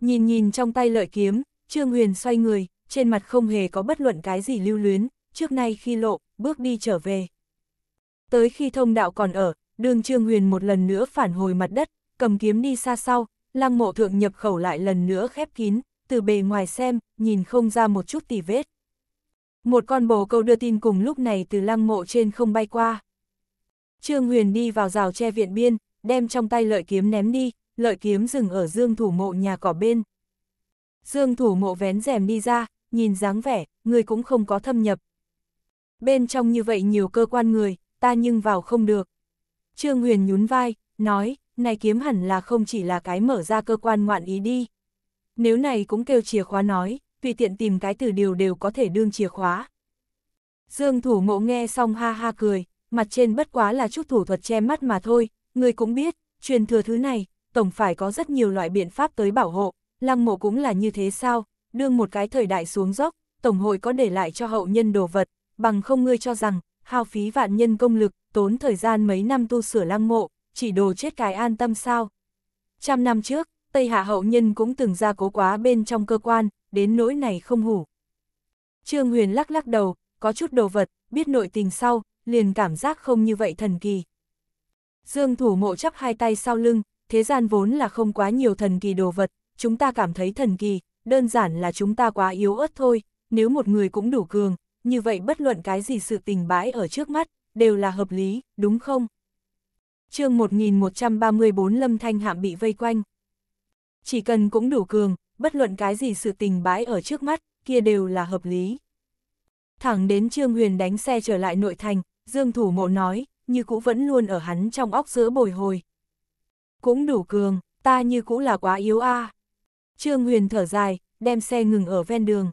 Nhìn nhìn trong tay lợi kiếm, Trương Huyền xoay người, trên mặt không hề có bất luận cái gì lưu luyến, trước nay khi lộ, bước đi trở về. Tới khi thông đạo còn ở, đường Trương Huyền một lần nữa phản hồi mặt đất, cầm kiếm đi xa sau, lăng mộ thượng nhập khẩu lại lần nữa khép kín, từ bề ngoài xem, nhìn không ra một chút tỉ vết. Một con bồ câu đưa tin cùng lúc này từ lăng mộ trên không bay qua. Trương Huyền đi vào rào che viện biên, đem trong tay lợi kiếm ném đi, lợi kiếm dừng ở dương thủ mộ nhà cỏ bên. Dương thủ mộ vén rèm đi ra, nhìn dáng vẻ, người cũng không có thâm nhập. Bên trong như vậy nhiều cơ quan người, ta nhưng vào không được. Trương Huyền nhún vai, nói, này kiếm hẳn là không chỉ là cái mở ra cơ quan ngoạn ý đi. Nếu này cũng kêu chìa khóa nói, tùy tiện tìm cái từ điều đều có thể đương chìa khóa. Dương thủ mộ nghe xong ha ha cười, mặt trên bất quá là chút thủ thuật che mắt mà thôi, người cũng biết, truyền thừa thứ này, tổng phải có rất nhiều loại biện pháp tới bảo hộ, lăng mộ cũng là như thế sao, đương một cái thời đại xuống dốc, Tổng hội có để lại cho hậu nhân đồ vật, bằng không ngươi cho rằng, hao phí vạn nhân công lực, tốn thời gian mấy năm tu sửa lăng mộ, chỉ đồ chết cái an tâm sao. Trăm năm trước, Tây Hạ hậu nhân cũng từng ra cố quá bên trong cơ quan, đến nỗi này không hủ. Trương Huyền lắc lắc đầu, có chút đồ vật, biết nội tình sau, liền cảm giác không như vậy thần kỳ. Dương thủ mộ chắp hai tay sau lưng, thế gian vốn là không quá nhiều thần kỳ đồ vật, chúng ta cảm thấy thần kỳ, đơn giản là chúng ta quá yếu ớt thôi, nếu một người cũng đủ cường, như vậy bất luận cái gì sự tình bãi ở trước mắt, đều là hợp lý, đúng không? chương 1134 Lâm Thanh Hạm bị vây quanh. Chỉ cần cũng đủ cường, bất luận cái gì sự tình bãi ở trước mắt, kia đều là hợp lý. Thẳng đến Trương Huyền đánh xe trở lại nội thành, Dương Thủ Mộ nói, như cũ vẫn luôn ở hắn trong óc giữa bồi hồi. Cũng đủ cường, ta như cũ là quá yếu a à. Trương Huyền thở dài, đem xe ngừng ở ven đường.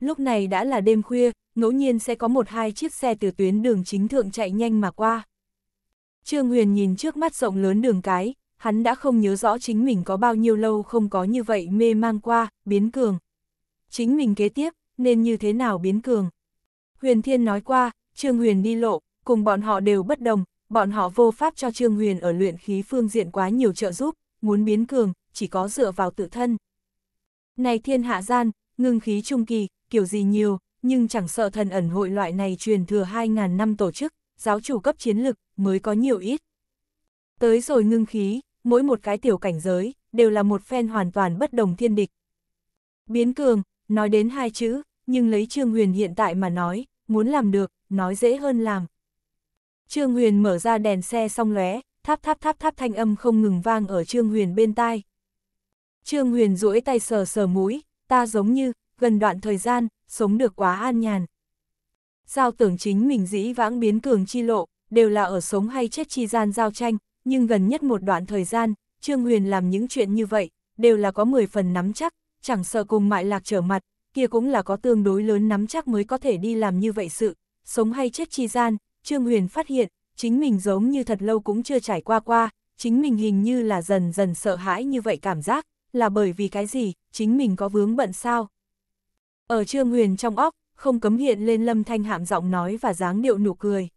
Lúc này đã là đêm khuya, ngẫu nhiên sẽ có một hai chiếc xe từ tuyến đường chính thượng chạy nhanh mà qua. Trương Huyền nhìn trước mắt rộng lớn đường cái, hắn đã không nhớ rõ chính mình có bao nhiêu lâu không có như vậy mê mang qua, biến cường. Chính mình kế tiếp, nên như thế nào biến cường? Huyền Thiên nói qua, Trương Huyền đi lộ, cùng bọn họ đều bất đồng, bọn họ vô pháp cho Trương Huyền ở luyện khí phương diện quá nhiều trợ giúp, muốn biến cường, chỉ có dựa vào tự thân. Này thiên hạ gian, ngưng khí trung kỳ, kiểu gì nhiều, nhưng chẳng sợ thần ẩn hội loại này truyền thừa 2.000 năm tổ chức, giáo chủ cấp chiến lực mới có nhiều ít. Tới rồi ngưng khí, mỗi một cái tiểu cảnh giới, đều là một phen hoàn toàn bất đồng thiên địch. Biến cường, nói đến hai chữ, nhưng lấy Trương Huyền hiện tại mà nói, muốn làm được, nói dễ hơn làm. Trương Huyền mở ra đèn xe xong lóe, tháp tháp tháp tháp thanh âm không ngừng vang ở Trương Huyền bên tai, Trương Huyền duỗi tay sờ sờ mũi, ta giống như, gần đoạn thời gian, sống được quá an nhàn. Giao tưởng chính mình dĩ vãng biến cường chi lộ, đều là ở sống hay chết chi gian giao tranh, nhưng gần nhất một đoạn thời gian, Trương Huyền làm những chuyện như vậy, đều là có 10 phần nắm chắc, chẳng sợ cùng mại lạc trở mặt, kia cũng là có tương đối lớn nắm chắc mới có thể đi làm như vậy sự, sống hay chết chi gian, Trương Huyền phát hiện, chính mình giống như thật lâu cũng chưa trải qua qua, chính mình hình như là dần dần sợ hãi như vậy cảm giác là bởi vì cái gì, chính mình có vướng bận sao? Ở Trương Huyền trong óc, không cấm hiện lên lâm thanh hạm giọng nói và dáng điệu nụ cười.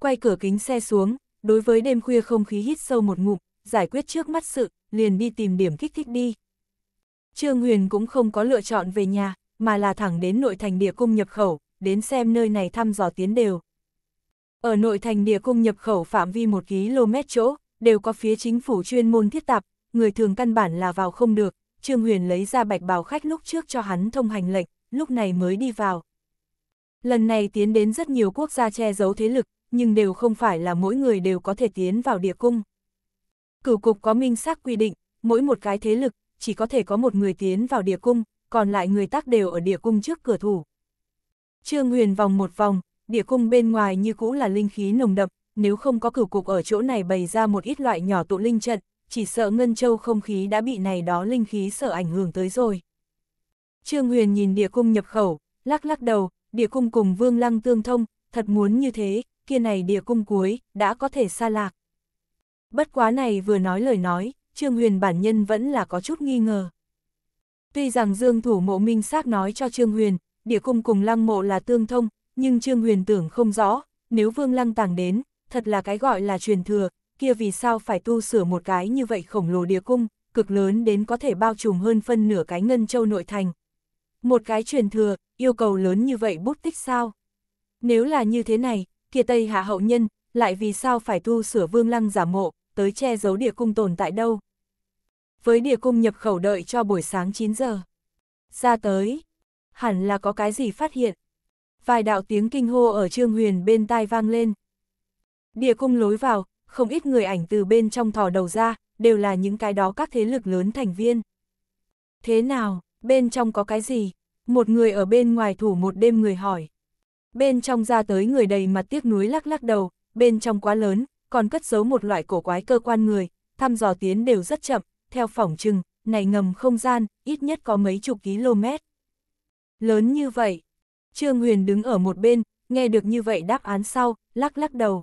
Quay cửa kính xe xuống, đối với đêm khuya không khí hít sâu một ngụm, giải quyết trước mắt sự, liền đi tìm điểm kích thích đi. Trương Huyền cũng không có lựa chọn về nhà, mà là thẳng đến nội thành địa cung nhập khẩu, đến xem nơi này thăm dò tiến đều. Ở nội thành địa cung nhập khẩu phạm vi 1 km chỗ, đều có phía chính phủ chuyên môn thiết tập người thường căn bản là vào không được, Trương Huyền lấy ra bạch bào khách lúc trước cho hắn thông hành lệnh, lúc này mới đi vào. Lần này tiến đến rất nhiều quốc gia che giấu thế lực, nhưng đều không phải là mỗi người đều có thể tiến vào địa cung. Cửu cục có minh xác quy định, mỗi một cái thế lực, chỉ có thể có một người tiến vào địa cung, còn lại người tác đều ở địa cung trước cửa thủ. Trương Huyền vòng một vòng, địa cung bên ngoài như cũ là linh khí nồng đậm, nếu không có cửu cục ở chỗ này bày ra một ít loại nhỏ tụ linh trận, chỉ sợ Ngân Châu không khí đã bị này đó linh khí sợ ảnh hưởng tới rồi. Trương Huyền nhìn địa cung nhập khẩu, lắc lắc đầu, địa cung cùng Vương Lăng tương thông, thật muốn như thế, kia này địa cung cuối, đã có thể xa lạc. Bất quá này vừa nói lời nói, Trương Huyền bản nhân vẫn là có chút nghi ngờ. Tuy rằng Dương Thủ Mộ Minh xác nói cho Trương Huyền, địa cung cùng lăng mộ là tương thông, nhưng Trương Huyền tưởng không rõ, nếu Vương Lăng Tàng đến, thật là cái gọi là truyền thừa, kia vì sao phải tu sửa một cái như vậy khổng lồ địa cung, cực lớn đến có thể bao trùm hơn phân nửa cái ngân châu nội thành. Một cái truyền thừa, yêu cầu lớn như vậy bút tích sao? Nếu là như thế này, kia Tây Hạ hậu nhân, lại vì sao phải tu sửa vương lăng giả mộ, tới che giấu địa cung tồn tại đâu? Với địa cung nhập khẩu đợi cho buổi sáng 9 giờ. Ra tới, hẳn là có cái gì phát hiện. Vài đạo tiếng kinh hô ở Trương Huyền bên tai vang lên. Địa cung lối vào, không ít người ảnh từ bên trong thò đầu ra, đều là những cái đó các thế lực lớn thành viên. Thế nào, bên trong có cái gì? Một người ở bên ngoài thủ một đêm người hỏi. Bên trong ra tới người đầy mặt tiếc núi lắc lắc đầu, bên trong quá lớn, còn cất giấu một loại cổ quái cơ quan người, thăm dò tiến đều rất chậm, theo phỏng chừng, này ngầm không gian, ít nhất có mấy chục km. Lớn như vậy, Trương Huyền đứng ở một bên, nghe được như vậy đáp án sau, lắc lắc đầu.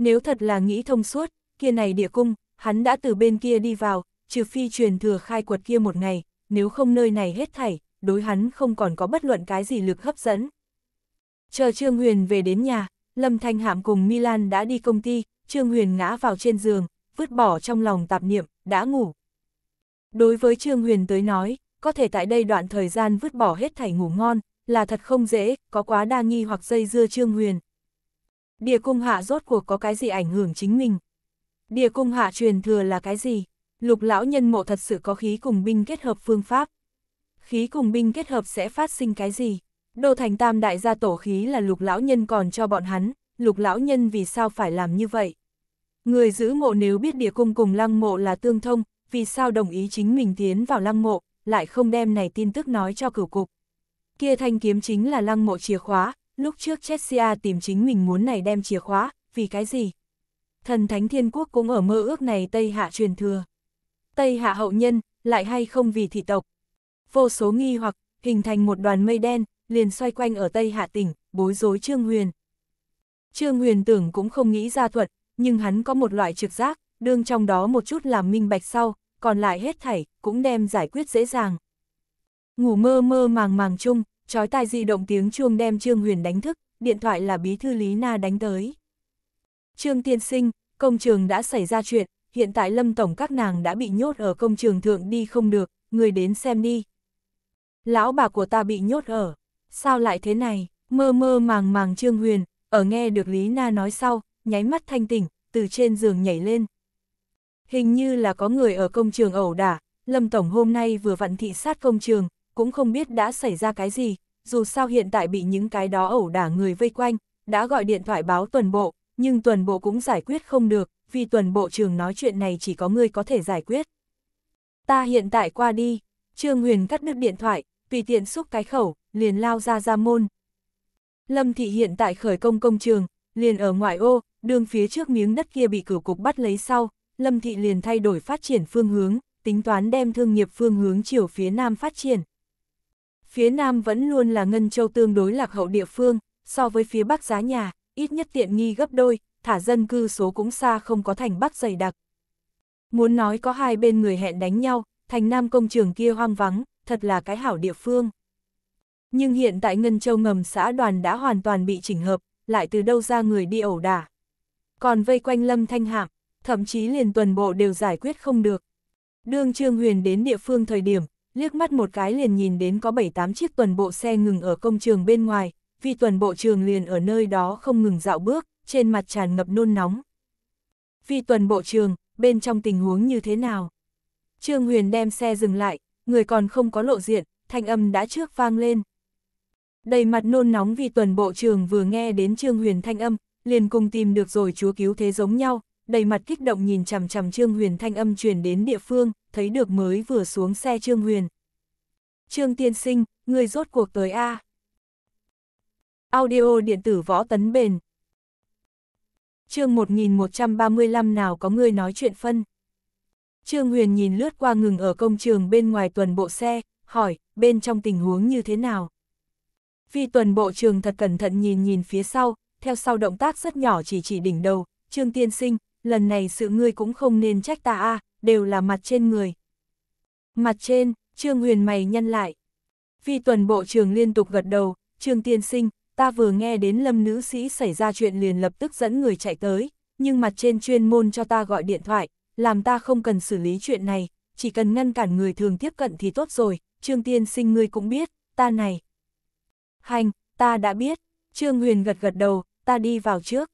Nếu thật là nghĩ thông suốt, kia này địa cung, hắn đã từ bên kia đi vào, trừ phi truyền thừa khai quật kia một ngày, nếu không nơi này hết thảy, đối hắn không còn có bất luận cái gì lực hấp dẫn. Chờ Trương Huyền về đến nhà, Lâm Thanh Hạm cùng Milan đã đi công ty, Trương Huyền ngã vào trên giường, vứt bỏ trong lòng tạp niệm, đã ngủ. Đối với Trương Huyền tới nói, có thể tại đây đoạn thời gian vứt bỏ hết thảy ngủ ngon, là thật không dễ, có quá đa nghi hoặc dây dưa Trương Huyền, địa cung hạ rốt cuộc có cái gì ảnh hưởng chính mình. Địa cung hạ truyền thừa là cái gì? Lục lão nhân mộ thật sự có khí cùng binh kết hợp phương pháp. Khí cùng binh kết hợp sẽ phát sinh cái gì? Đô thành tam đại gia tổ khí là lục lão nhân còn cho bọn hắn, lục lão nhân vì sao phải làm như vậy? Người giữ mộ nếu biết địa cung cùng lăng mộ là tương thông, vì sao đồng ý chính mình tiến vào lăng mộ, lại không đem này tin tức nói cho cửu cục. Kia thanh kiếm chính là lăng mộ chìa khóa, Lúc trước Chessia tìm chính mình muốn này đem chìa khóa, vì cái gì? Thần Thánh Thiên Quốc cũng ở mơ ước này Tây Hạ truyền thừa. Tây Hạ hậu nhân, lại hay không vì thị tộc. Vô số nghi hoặc, hình thành một đoàn mây đen, liền xoay quanh ở Tây Hạ tỉnh, bối rối Trương Huyền. Trương Huyền tưởng cũng không nghĩ ra thuật, nhưng hắn có một loại trực giác, đương trong đó một chút làm minh bạch sau, còn lại hết thảy, cũng đem giải quyết dễ dàng. Ngủ mơ mơ màng màng chung, Chói tai di động tiếng chuông đem Trương Huyền đánh thức, điện thoại là bí thư Lý Na đánh tới. Trương tiên sinh, công trường đã xảy ra chuyện, hiện tại lâm tổng các nàng đã bị nhốt ở công trường thượng đi không được, người đến xem đi. Lão bà của ta bị nhốt ở, sao lại thế này, mơ mơ màng màng Trương Huyền, ở nghe được Lý Na nói sau, nháy mắt thanh tỉnh, từ trên giường nhảy lên. Hình như là có người ở công trường ẩu đả, Lâm Tổng hôm nay vừa vặn thị sát công trường, cũng không biết đã xảy ra cái gì, dù sao hiện tại bị những cái đó ẩu đả người vây quanh, đã gọi điện thoại báo tuần bộ, nhưng tuần bộ cũng giải quyết không được, vì tuần bộ trường nói chuyện này chỉ có ngươi có thể giải quyết. Ta hiện tại qua đi, Trương Huyền cắt đứt điện thoại, tùy tiện xúc cái khẩu, liền lao ra ra môn. Lâm Thị hiện tại khởi công công trường, liền ở ngoại ô, đường phía trước miếng đất kia bị cửu cục bắt lấy sau, Lâm Thị liền thay đổi phát triển phương hướng, tính toán đem thương nghiệp phương hướng chiều phía nam phát triển. Phía Nam vẫn luôn là Ngân Châu tương đối lạc hậu địa phương, so với phía Bắc giá nhà, ít nhất tiện nghi gấp đôi, thả dân cư số cũng xa không có thành Bắc dày đặc. Muốn nói có hai bên người hẹn đánh nhau, thành Nam công trường kia hoang vắng, thật là cái hảo địa phương. Nhưng hiện tại Ngân Châu ngầm xã đoàn đã hoàn toàn bị chỉnh hợp, lại từ đâu ra người đi ẩu đả. Còn vây quanh Lâm Thanh Hạm, thậm chí liền tuần bộ đều giải quyết không được. Đương Trương Huyền đến địa phương thời điểm, liếc mắt một cái liền nhìn đến có 7-8 chiếc tuần bộ xe ngừng ở công trường bên ngoài, vì tuần bộ trường liền ở nơi đó không ngừng dạo bước, trên mặt tràn ngập nôn nóng. Vì tuần bộ trường, bên trong tình huống như thế nào? Trương Huyền đem xe dừng lại, người còn không có lộ diện, thanh âm đã trước vang lên. Đầy mặt nôn nóng vì tuần bộ trường vừa nghe đến Trương Huyền thanh âm, liền cùng tìm được rồi chúa cứu thế giống nhau, đầy mặt kích động nhìn chằm chằm Trương Huyền thanh âm truyền đến địa phương, thấy được mới vừa xuống xe Trương Huyền. Trương Tiên Sinh, người rốt cuộc tới A. Audio điện tử võ tấn bền. chương 1135 nào có người nói chuyện phân. Trương Huyền nhìn lướt qua ngừng ở công trường bên ngoài tuần bộ xe, hỏi, bên trong tình huống như thế nào? Vì tuần bộ trường thật cẩn thận nhìn nhìn phía sau, theo sau động tác rất nhỏ chỉ chỉ đỉnh đầu, Trương Tiên Sinh, lần này sự ngươi cũng không nên trách ta a à, đều là mặt trên người. Mặt trên, Trương Huyền mày nhăn lại. Vi tuần bộ trưởng liên tục gật đầu, Trương Tiên Sinh, ta vừa nghe đến lâm nữ sĩ xảy ra chuyện liền lập tức dẫn người chạy tới, nhưng mặt trên chuyên môn cho ta gọi điện thoại, làm ta không cần xử lý chuyện này, chỉ cần ngăn cản người thường tiếp cận thì tốt rồi, Trương Tiên Sinh ngươi cũng biết, ta này. Hành, ta đã biết, Trương Huyền gật gật đầu, ta đi vào trước.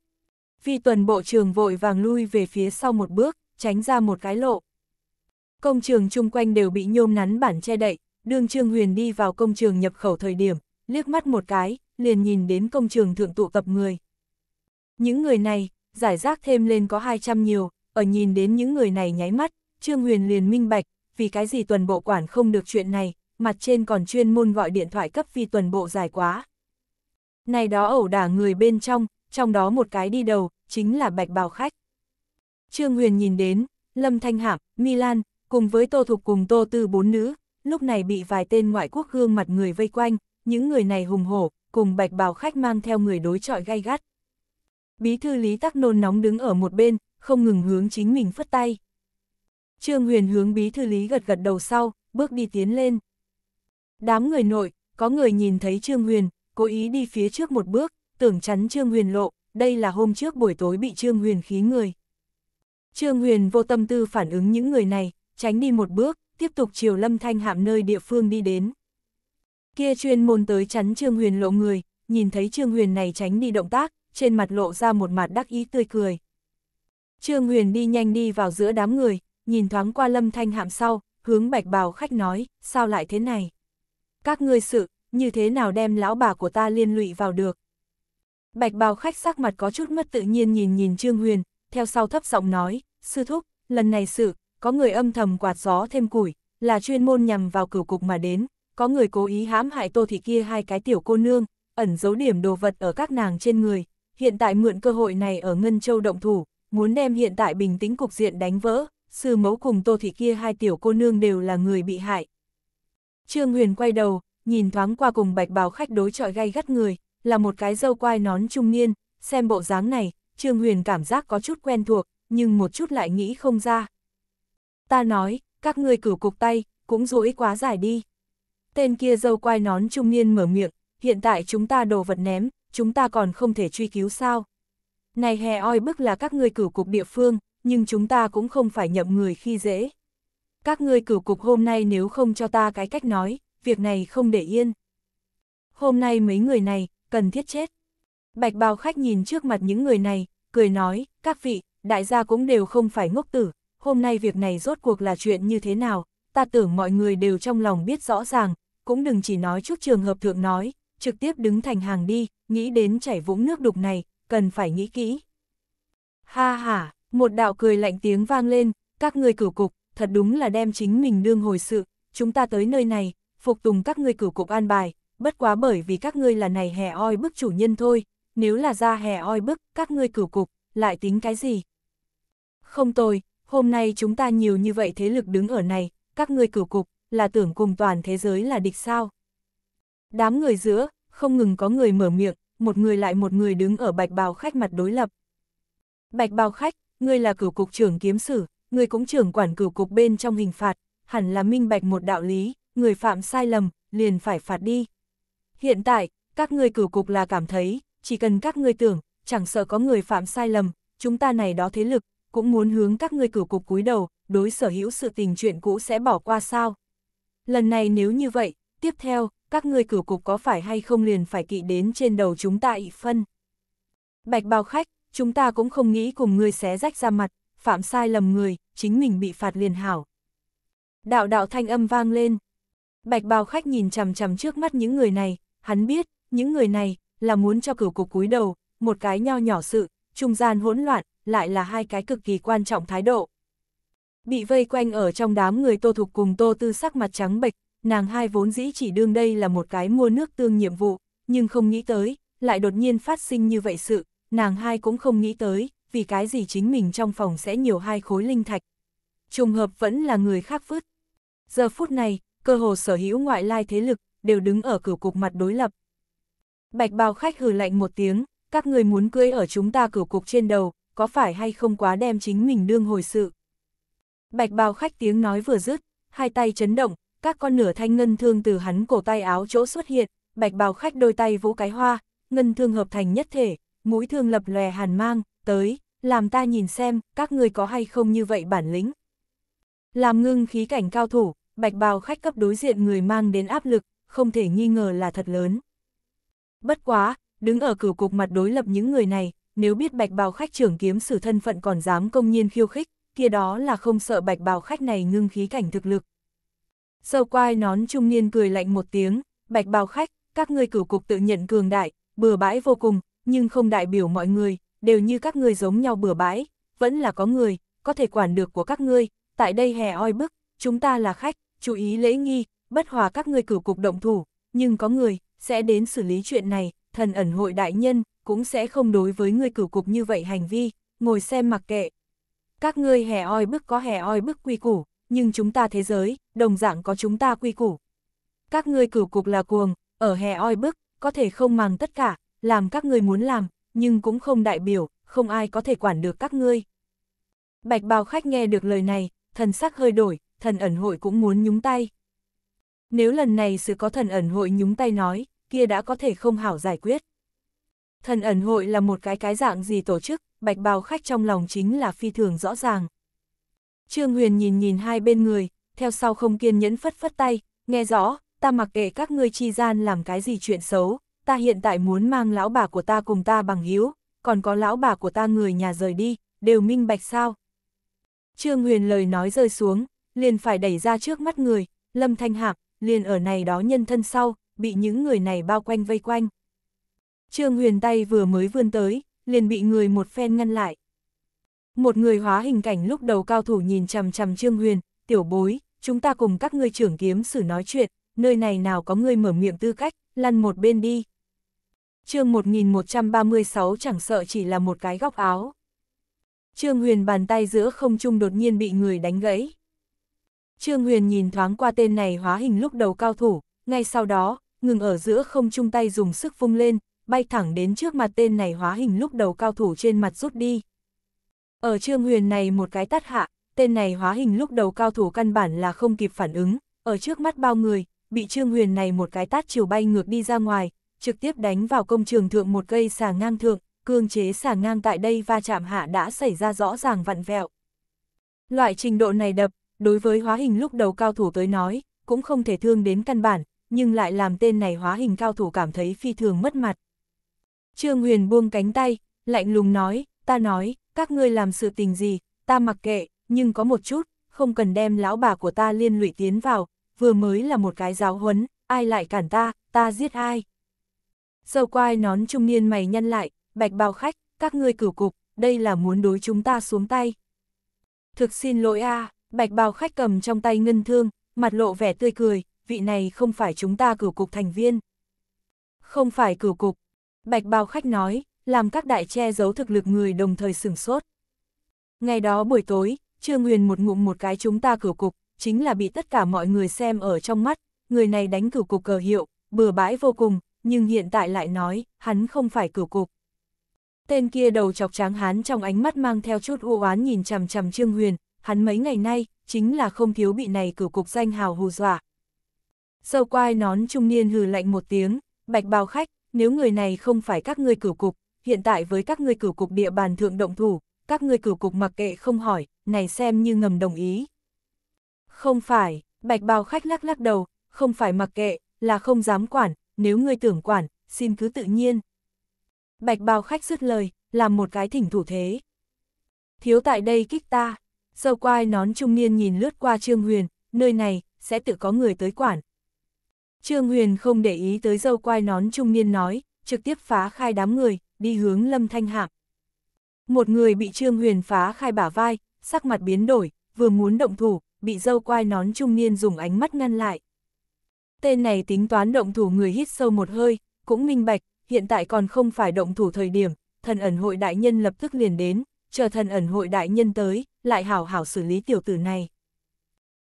Vi tuần bộ trưởng vội vàng lui về phía sau một bước, tránh ra một cái lộ. Công trường chung quanh đều bị nhôm nắn bản che đậy, đương Trương Huyền đi vào công trường nhập khẩu thời điểm, liếc mắt một cái, liền nhìn đến công trường thượng tụ tập người. Những người này, giải rác thêm lên có 200 nhiều, ở nhìn đến những người này nháy mắt, Trương Huyền liền minh bạch, vì cái gì tuần bộ quản không được chuyện này, mặt trên còn chuyên môn gọi điện thoại cấp vì tuần bộ dài quá. Này đó ẩu đả người bên trong, trong đó một cái đi đầu, chính là bạch bào khách. Trương Huyền nhìn đến, Lâm Thanh Hạm, Milan, cùng với Tô Thục cùng Tô Tư bốn nữ, lúc này bị vài tên ngoại quốc gương mặt người vây quanh, những người này hùng hổ, cùng bạch bào khách mang theo người đối trọi gay gắt. Bí thư Lý Tắc Nôn nóng đứng ở một bên, không ngừng hướng chính mình phất tay. Trương Huyền hướng bí thư Lý gật gật đầu sau, bước đi tiến lên. Đám người nội, có người nhìn thấy Trương Huyền, cố ý đi phía trước một bước, tưởng chắn Trương Huyền lộ, đây là hôm trước buổi tối bị Trương Huyền khí người. Trương Huyền vô tâm tư phản ứng những người này, tránh đi một bước, tiếp tục chiều lâm thanh hạm nơi địa phương đi đến. Kia chuyên môn tới chắn Trương Huyền lộ người, nhìn thấy Trương Huyền này tránh đi động tác, trên mặt lộ ra một mặt đắc ý tươi cười. Trương Huyền đi nhanh đi vào giữa đám người, nhìn thoáng qua lâm thanh hạm sau, hướng bạch bào khách nói, sao lại thế này? Các ngươi sự, như thế nào đem lão bà của ta liên lụy vào được? Bạch bào khách sắc mặt có chút mất tự nhiên nhìn nhìn Trương Huyền, theo sau thấp giọng nói, sư thúc, lần này sự, có người âm thầm quạt gió thêm củi, là chuyên môn nhằm vào cửu cục mà đến, có người cố ý hãm hại tô thị kia hai cái tiểu cô nương, ẩn giấu điểm đồ vật ở các nàng trên người, hiện tại mượn cơ hội này ở Ngân Châu động thủ, muốn đem hiện tại bình tĩnh cục diện đánh vỡ, sư mẫu cùng tô thị kia hai tiểu cô nương đều là người bị hại. Trương Huyền quay đầu, nhìn thoáng qua cùng bạch bào khách đối trọi gay gắt người, là một cái dâu quai nón trung niên, xem bộ dáng này, Trương Huyền cảm giác có chút quen thuộc, nhưng một chút lại nghĩ không ra. Ta nói, các ngươi cử cục tay, cũng rũi quá dài đi. Tên kia dâu quai nón trung niên mở miệng, hiện tại chúng ta đồ vật ném, chúng ta còn không thể truy cứu sao. Này hè oi bức là các ngươi cử cục địa phương, nhưng chúng ta cũng không phải nhậm người khi dễ. Các ngươi cử cục hôm nay nếu không cho ta cái cách nói, việc này không để yên. Hôm nay mấy người này, cần thiết chết. Bạch bào khách nhìn trước mặt những người này, cười nói, các vị, đại gia cũng đều không phải ngốc tử, hôm nay việc này rốt cuộc là chuyện như thế nào, ta tưởng mọi người đều trong lòng biết rõ ràng, cũng đừng chỉ nói chút trường hợp thượng nói, trực tiếp đứng thành hàng đi, nghĩ đến chảy vũng nước đục này, cần phải nghĩ kỹ. Ha ha, một đạo cười lạnh tiếng vang lên, các người cửu cục, thật đúng là đem chính mình đương hồi sự, chúng ta tới nơi này, phục tùng các ngươi cửu cục an bài, bất quá bởi vì các ngươi là này hè oi bức chủ nhân thôi, nếu là ra hè oi bức, các ngươi cửu cục, lại tính cái gì? Không tồi hôm nay chúng ta nhiều như vậy thế lực đứng ở này, các ngươi cửu cục, là tưởng cùng toàn thế giới là địch sao? Đám người giữa, không ngừng có người mở miệng, một người lại một người đứng ở bạch bào khách mặt đối lập. Bạch bào khách, ngươi là cửu cục trưởng kiếm sử, ngươi cũng trưởng quản cửu cục bên trong hình phạt, hẳn là minh bạch một đạo lý, người phạm sai lầm, liền phải phạt đi. Hiện tại, các ngươi cửu cục là cảm thấy, chỉ cần các ngươi tưởng, chẳng sợ có người phạm sai lầm, chúng ta này đó thế lực, cũng muốn hướng các ngươi cửu cục cúi đầu, đối sở hữu sự tình chuyện cũ sẽ bỏ qua sao. Lần này nếu như vậy, tiếp theo, các ngươi cửu cục có phải hay không liền phải kỵ đến trên đầu chúng ta ị phân. Bạch bào khách, chúng ta cũng không nghĩ cùng ngươi xé rách ra mặt, phạm sai lầm người, chính mình bị phạt liền hảo. Đạo đạo thanh âm vang lên. Bạch bào khách nhìn chằm chằm trước mắt những người này, hắn biết, những người này, là muốn cho cửu cục cúi đầu, một cái nho nhỏ sự, trung gian hỗn loạn, lại là hai cái cực kỳ quan trọng thái độ. Bị vây quanh ở trong đám người tô thục cùng tô tư sắc mặt trắng bệch, nàng hai vốn dĩ chỉ đương đây là một cái mua nước tương nhiệm vụ, nhưng không nghĩ tới, lại đột nhiên phát sinh như vậy sự, nàng hai cũng không nghĩ tới, vì cái gì chính mình trong phòng sẽ nhiều hai khối linh thạch. Trùng hợp vẫn là người khác vứt. Giờ phút này, cơ hồ sở hữu ngoại lai thế lực, đều đứng ở cửu cục mặt đối lập, Bạch bào khách hừ lạnh một tiếng, các người muốn cưỡi ở chúng ta cửa cục trên đầu, có phải hay không quá đem chính mình đương hồi sự. Bạch bào khách tiếng nói vừa dứt, hai tay chấn động, các con nửa thanh ngân thương từ hắn cổ tay áo chỗ xuất hiện, bạch bào khách đôi tay vũ cái hoa, ngân thương hợp thành nhất thể, mũi thương lập lòe hàn mang, tới, làm ta nhìn xem, các người có hay không như vậy bản lĩnh. Làm ngưng khí cảnh cao thủ, bạch bào khách cấp đối diện người mang đến áp lực, không thể nghi ngờ là thật lớn. Bất quá, đứng ở cửu cục mặt đối lập những người này, nếu biết bạch bào khách trưởng kiếm sử thân phận còn dám công nhiên khiêu khích, kia đó là không sợ bạch bào khách này ngưng khí cảnh thực lực. Sâu quai nón trung niên cười lạnh một tiếng, bạch bào khách, các ngươi cửu cục tự nhận cường đại, bừa bãi vô cùng, nhưng không đại biểu mọi người, đều như các ngươi giống nhau bừa bãi, vẫn là có người, có thể quản được của các ngươi, tại đây hè oi bức, chúng ta là khách, chú ý lễ nghi, bất hòa các ngươi cửu cục động thủ, nhưng có người, sẽ đến xử lý chuyện này, thần ẩn hội đại nhân, cũng sẽ không đối với người cửu cục như vậy hành vi, ngồi xem mặc kệ. Các ngươi hè oi bức có hè oi bức quy củ, nhưng chúng ta thế giới, đồng dạng có chúng ta quy củ. Các ngươi cửu cục là cuồng, ở hè oi bức, có thể không màng tất cả, làm các ngươi muốn làm, nhưng cũng không đại biểu, không ai có thể quản được các ngươi. Bạch bào khách nghe được lời này, thần sắc hơi đổi, thần ẩn hội cũng muốn nhúng tay, nếu lần này sự có thần ẩn hội nhúng tay nói, kia đã có thể không hảo giải quyết. Thần ẩn hội là một cái cái dạng gì tổ chức, bạch bào khách trong lòng chính là phi thường rõ ràng. Trương Huyền nhìn nhìn hai bên người, theo sau không kiên nhẫn phất phất tay, nghe rõ, ta mặc kệ các ngươi chi gian làm cái gì chuyện xấu, ta hiện tại muốn mang lão bà của ta cùng ta bằng hiếu, còn có lão bà của ta người nhà rời đi, đều minh bạch sao. Trương Huyền lời nói rơi xuống, liền phải đẩy ra trước mắt người, Lâm Thanh Hạc, liền ở này đó nhân thân sau, bị những người này bao quanh vây quanh. Trương Huyền tay vừa mới vươn tới, liền bị người một phen ngăn lại. Một người hóa hình cảnh lúc đầu cao thủ nhìn chằm chằm Trương Huyền, tiểu bối, chúng ta cùng các ngươi trưởng kiếm sử nói chuyện, nơi này nào có ngươi mở miệng tư cách, lăn một bên đi. chương 1136 chẳng sợ chỉ là một cái góc áo. Trương Huyền bàn tay giữa không trung đột nhiên bị người đánh gãy. Trương Huyền nhìn thoáng qua tên này hóa hình lúc đầu cao thủ, ngay sau đó, ngừng ở giữa không chung tay dùng sức vung lên, bay thẳng đến trước mặt tên này hóa hình lúc đầu cao thủ trên mặt rút đi. Ở Trương Huyền này một cái tắt hạ, tên này hóa hình lúc đầu cao thủ căn bản là không kịp phản ứng, ở trước mắt bao người, bị Trương Huyền này một cái tát chiều bay ngược đi ra ngoài, trực tiếp đánh vào công trường thượng một cây xà ngang thượng, cương chế xà ngang tại đây va chạm hạ đã xảy ra rõ ràng vặn vẹo. Loại trình độ này đập, đối với hóa hình lúc đầu cao thủ tới nói, cũng không thể thương đến căn bản, nhưng lại làm tên này hóa hình cao thủ cảm thấy phi thường mất mặt. Trương Huyền buông cánh tay, lạnh lùng nói, ta nói, các ngươi làm sự tình gì, ta mặc kệ, nhưng có một chút, không cần đem lão bà của ta liên lụy tiến vào, vừa mới là một cái giáo huấn, ai lại cản ta, ta giết ai. Dầu quai nón trung niên mày nhăn lại, bạch bào khách, các ngươi cửu cục, đây là muốn đối chúng ta xuống tay. Thực xin lỗi a à bạch bào khách cầm trong tay ngân thương, mặt lộ vẻ tươi cười, vị này không phải chúng ta cửu cục thành viên. Không phải cửu cục, bạch bào khách nói, làm các đại che giấu thực lực người đồng thời sửng sốt. Ngày đó buổi tối, Trương Nguyên một ngụm một cái chúng ta cửu cục, chính là bị tất cả mọi người xem ở trong mắt, người này đánh cửu cục cờ hiệu, bừa bãi vô cùng, nhưng hiện tại lại nói, hắn không phải cửu cục. Tên kia đầu chọc tráng hán trong ánh mắt mang theo chút u oán nhìn chằm chằm Trương Huyền, hắn mấy ngày nay, chính là không thiếu bị này cử cục danh hào hù dọa. Sâu quai nón trung niên hừ lạnh một tiếng, bạch bào khách, nếu người này không phải các ngươi cử cục, hiện tại với các ngươi cử cục địa bàn thượng động thủ, các ngươi cử cục mặc kệ không hỏi, này xem như ngầm đồng ý. Không phải, bạch bào khách lắc lắc đầu, không phải mặc kệ, là không dám quản, nếu ngươi tưởng quản, xin cứ tự nhiên. Bạch bào khách dứt lời, làm một cái thỉnh thủ thế. Thiếu tại đây kích ta. Dâu quai nón trung niên nhìn lướt qua Trương Huyền, nơi này, sẽ tự có người tới quản. Trương Huyền không để ý tới dâu quai nón trung niên nói, trực tiếp phá khai đám người, đi hướng Lâm Thanh Hạm. Một người bị Trương Huyền phá khai bả vai, sắc mặt biến đổi, vừa muốn động thủ, bị dâu quai nón trung niên dùng ánh mắt ngăn lại. Tên này tính toán động thủ người hít sâu một hơi, cũng minh bạch, hiện tại còn không phải động thủ thời điểm, thần ẩn hội đại nhân lập tức liền đến, chờ thần ẩn hội đại nhân tới, lại hảo hảo xử lý tiểu tử này.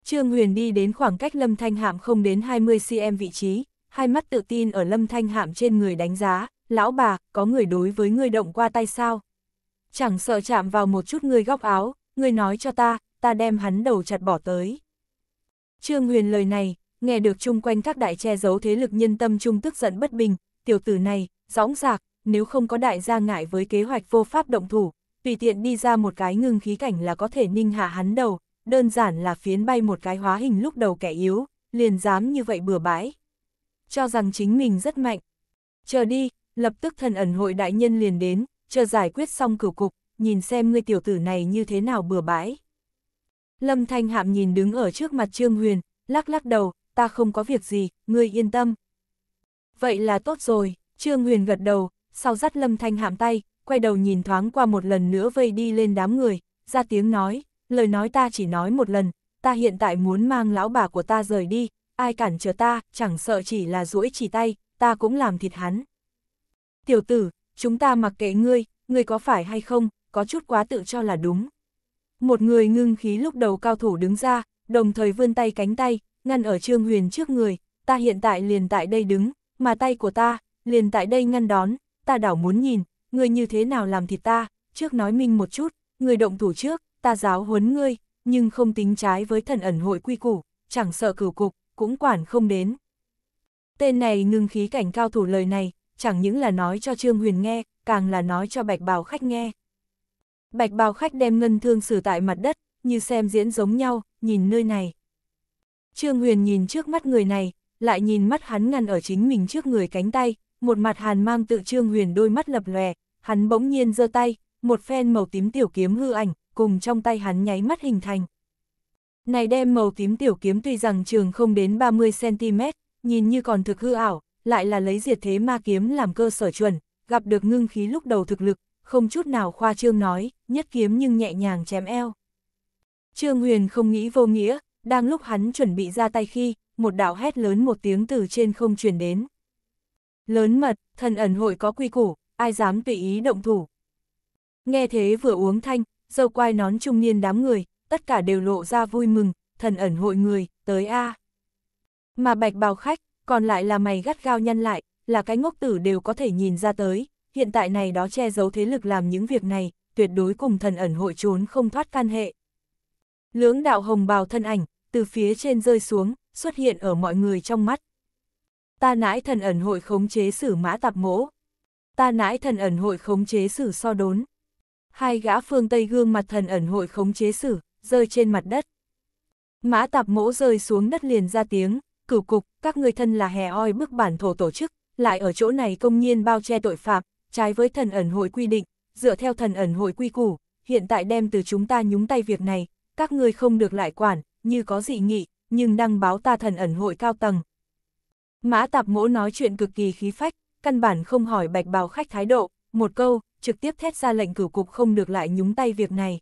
Trương Huyền đi đến khoảng cách Lâm Thanh Hạm không đến 20cm vị trí, hai mắt tự tin ở Lâm Thanh Hạm trên người đánh giá, lão bà, có người đối với người động qua tay sao? Chẳng sợ chạm vào một chút người góc áo, người nói cho ta, ta đem hắn đầu chặt bỏ tới. Trương Huyền lời này, nghe được chung quanh các đại che giấu thế lực nhân tâm trung tức giận bất bình, tiểu tử này, dõng dạc, nếu không có đại gia ngại với kế hoạch vô pháp động thủ, tùy tiện đi ra một cái ngưng khí cảnh là có thể ninh hạ hắn đầu, đơn giản là phiến bay một cái hóa hình lúc đầu kẻ yếu, liền dám như vậy bừa bãi. Cho rằng chính mình rất mạnh. Chờ đi, lập tức thần ẩn hội đại nhân liền đến, chờ giải quyết xong cửu cục, nhìn xem ngươi tiểu tử này như thế nào bừa bãi. Lâm Thanh Hạm nhìn đứng ở trước mặt Trương Huyền, lắc lắc đầu, ta không có việc gì, ngươi yên tâm. Vậy là tốt rồi, Trương Huyền gật đầu, sau dắt Lâm Thanh Hạm tay, quay đầu nhìn thoáng qua một lần nữa vây đi lên đám người, ra tiếng nói, lời nói ta chỉ nói một lần, ta hiện tại muốn mang lão bà của ta rời đi, ai cản trở ta, chẳng sợ chỉ là duỗi chỉ tay, ta cũng làm thịt hắn. Tiểu tử, chúng ta mặc kệ ngươi, ngươi có phải hay không, có chút quá tự cho là đúng. Một người ngưng khí lúc đầu cao thủ đứng ra, đồng thời vươn tay cánh tay, ngăn ở Trương Huyền trước người, ta hiện tại liền tại đây đứng, mà tay của ta, liền tại đây ngăn đón, ta đảo muốn nhìn, ngươi như thế nào làm thịt ta, trước nói minh một chút, người động thủ trước, ta giáo huấn ngươi, nhưng không tính trái với thần ẩn hội quy củ, chẳng sợ cửu cục, cũng quản không đến. Tên này ngưng khí cảnh cao thủ lời này, chẳng những là nói cho Trương Huyền nghe, càng là nói cho bạch bào khách nghe. Bạch bào khách đem ngân thương xử tại mặt đất, như xem diễn giống nhau, nhìn nơi này. Trương Huyền nhìn trước mắt người này, lại nhìn mắt hắn ngăn ở chính mình trước người cánh tay, một mặt hàn mang tự Trương Huyền đôi mắt lập lòe, hắn bỗng nhiên giơ tay, một phen màu tím tiểu kiếm hư ảnh, cùng trong tay hắn nháy mắt hình thành. Này đem màu tím tiểu kiếm tuy rằng trường không đến 30cm, nhìn như còn thực hư ảo, lại là lấy diệt thế ma kiếm làm cơ sở chuẩn, gặp được ngưng khí lúc đầu thực lực, không chút nào khoa trương nói, nhất kiếm nhưng nhẹ nhàng chém eo. Trương Huyền không nghĩ vô nghĩa, đang lúc hắn chuẩn bị ra tay khi, một đạo hét lớn một tiếng từ trên không truyền đến. Lớn mật, thần ẩn hội có quy củ, ai dám tùy ý động thủ. Nghe thế vừa uống thanh, dâu quai nón trung niên đám người, tất cả đều lộ ra vui mừng, thần ẩn hội người, tới A. Mà bạch bào khách, còn lại là mày gắt gao nhăn lại, là cái ngốc tử đều có thể nhìn ra tới, hiện tại này đó che giấu thế lực làm những việc này, tuyệt đối cùng thần ẩn hội trốn không thoát can hệ. Lưỡng đạo hồng bào thân ảnh, từ phía trên rơi xuống, xuất hiện ở mọi người trong mắt. Ta nãi thần ẩn hội khống chế sử mã tạp mỗ, ta nãi thần ẩn hội khống chế sử so đốn. Hai gã phương Tây gương mặt thần ẩn hội khống chế sử, rơi trên mặt đất. Mã tạp mỗ rơi xuống đất liền ra tiếng, cửu cục, các người thân là hè oi bức bản thổ tổ chức, lại ở chỗ này công nhiên bao che tội phạm, trái với thần ẩn hội quy định, dựa theo thần ẩn hội quy củ, hiện tại đem từ chúng ta nhúng tay việc này, các ngươi không được lại quản, như có dị nghị, nhưng đăng báo ta thần ẩn hội cao tầng. Mã tạp mỗ nói chuyện cực kỳ khí phách, căn bản không hỏi bạch bào khách thái độ, một câu, trực tiếp thét ra lệnh cửu cục không được lại nhúng tay việc này.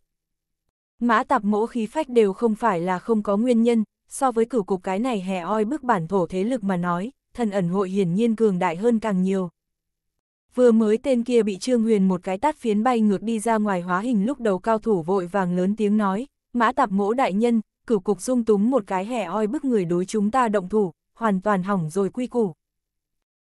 Mã tạp mỗ khí phách đều không phải là không có nguyên nhân, so với cửu cục cái này hẻ oi bức bản thổ thế lực mà nói, thần ẩn hội hiển nhiên cường đại hơn càng nhiều. Vừa mới tên kia bị Trương Huyền một cái tát phiến bay ngược đi ra ngoài hóa hình lúc đầu cao thủ vội vàng lớn tiếng nói, mã tạp mỗ đại nhân, cửu cục dung túng một cái hẻ oi bức người đối chúng ta động thủ, hoàn toàn hỏng rồi quy củ.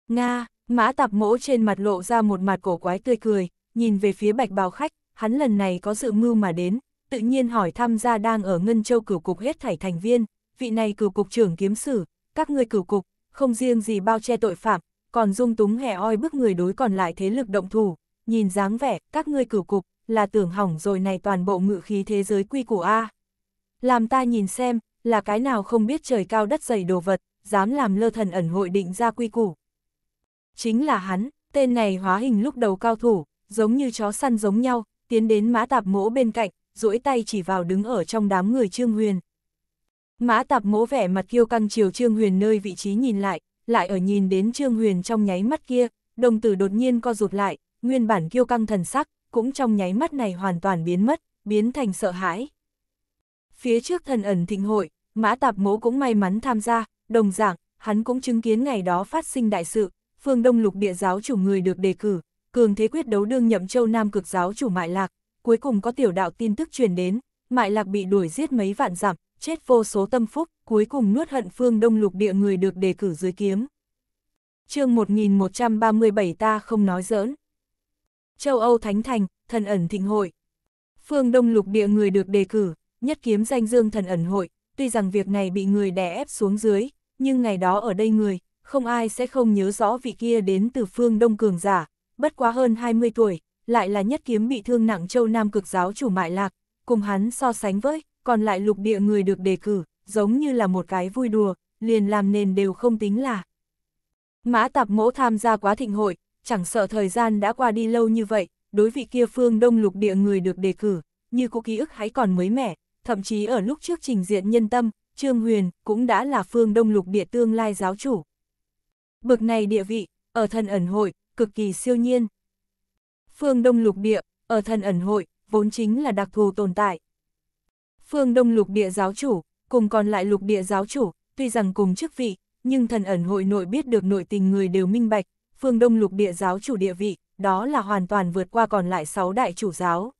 Nga, Mã tạp mỗ trên mặt lộ ra một mặt cổ quái tươi cười, nhìn về phía bạch bào khách, hắn lần này có dự mưu mà đến, tự nhiên hỏi tham gia đang ở Ngân Châu cửu cục hết thảy thành viên, vị này cửu cục trưởng kiếm sử, các ngươi cửu cục, không riêng gì bao che tội phạm, còn dung túng hẻ oi bức người đối còn lại thế lực động thủ, nhìn dáng vẻ, các ngươi cửu cục, là tưởng hỏng rồi này toàn bộ ngự khí thế giới quy của A. Làm ta nhìn xem, là cái nào không biết trời cao đất dày đồ vật, dám làm lơ thần ẩn hội định ra quy củ chính là hắn, tên này hóa hình lúc đầu cao thủ, giống như chó săn giống nhau, tiến đến mã tạp mỗ bên cạnh, duỗi tay chỉ vào đứng ở trong đám người Trương Huyền. Mã tạp mỗ vẻ mặt kiêu căng chiều Trương Huyền nơi vị trí nhìn lại, lại ở nhìn đến Trương Huyền trong nháy mắt kia, đồng tử đột nhiên co rụt lại, nguyên bản kiêu căng thần sắc, cũng trong nháy mắt này hoàn toàn biến mất, biến thành sợ hãi. Phía trước thần ẩn thịnh hội, mã tạp mỗ cũng may mắn tham gia, đồng dạng, hắn cũng chứng kiến ngày đó phát sinh đại sự, phương Đông lục địa giáo chủ người được đề cử, cường thế quyết đấu đương nhậm châu Nam cực giáo chủ Mại Lạc, cuối cùng có tiểu đạo tin tức truyền đến, Mại Lạc bị đuổi giết mấy vạn dặm, chết vô số tâm phúc, cuối cùng nuốt hận phương Đông lục địa người được đề cử dưới kiếm. chương 1137 ta không nói giỡn. Châu Âu Thánh Thành, thần ẩn thịnh hội. Phương Đông lục địa người được đề cử, nhất kiếm danh dương thần ẩn hội, tuy rằng việc này bị người đè ép xuống dưới, nhưng ngày đó ở đây người, không ai sẽ không nhớ rõ vị kia đến từ phương Đông Cường giả, bất quá hơn 20 tuổi, lại là nhất kiếm bị thương nặng châu Nam cực giáo chủ Mại Lạc, cùng hắn so sánh với, còn lại lục địa người được đề cử, giống như là một cái vui đùa, liền làm nền đều không tính là. Mã tạp mỗ tham gia quá thịnh hội, chẳng sợ thời gian đã qua đi lâu như vậy, đối vị kia phương đông lục địa người được đề cử, như cụ ký ức hãy còn mới mẻ, thậm chí ở lúc trước trình diện nhân tâm, Trương Huyền cũng đã là phương đông lục địa tương lai giáo chủ bực này địa vị, ở thần ẩn hội, cực kỳ siêu nhiên. Phương Đông lục địa, ở thần ẩn hội, vốn chính là đặc thù tồn tại. Phương Đông lục địa giáo chủ, cùng còn lại lục địa giáo chủ, tuy rằng cùng chức vị, nhưng thần ẩn hội nội biết được nội tình người đều minh bạch, phương Đông lục địa giáo chủ địa vị, đó là hoàn toàn vượt qua còn lại 6 đại chủ giáo.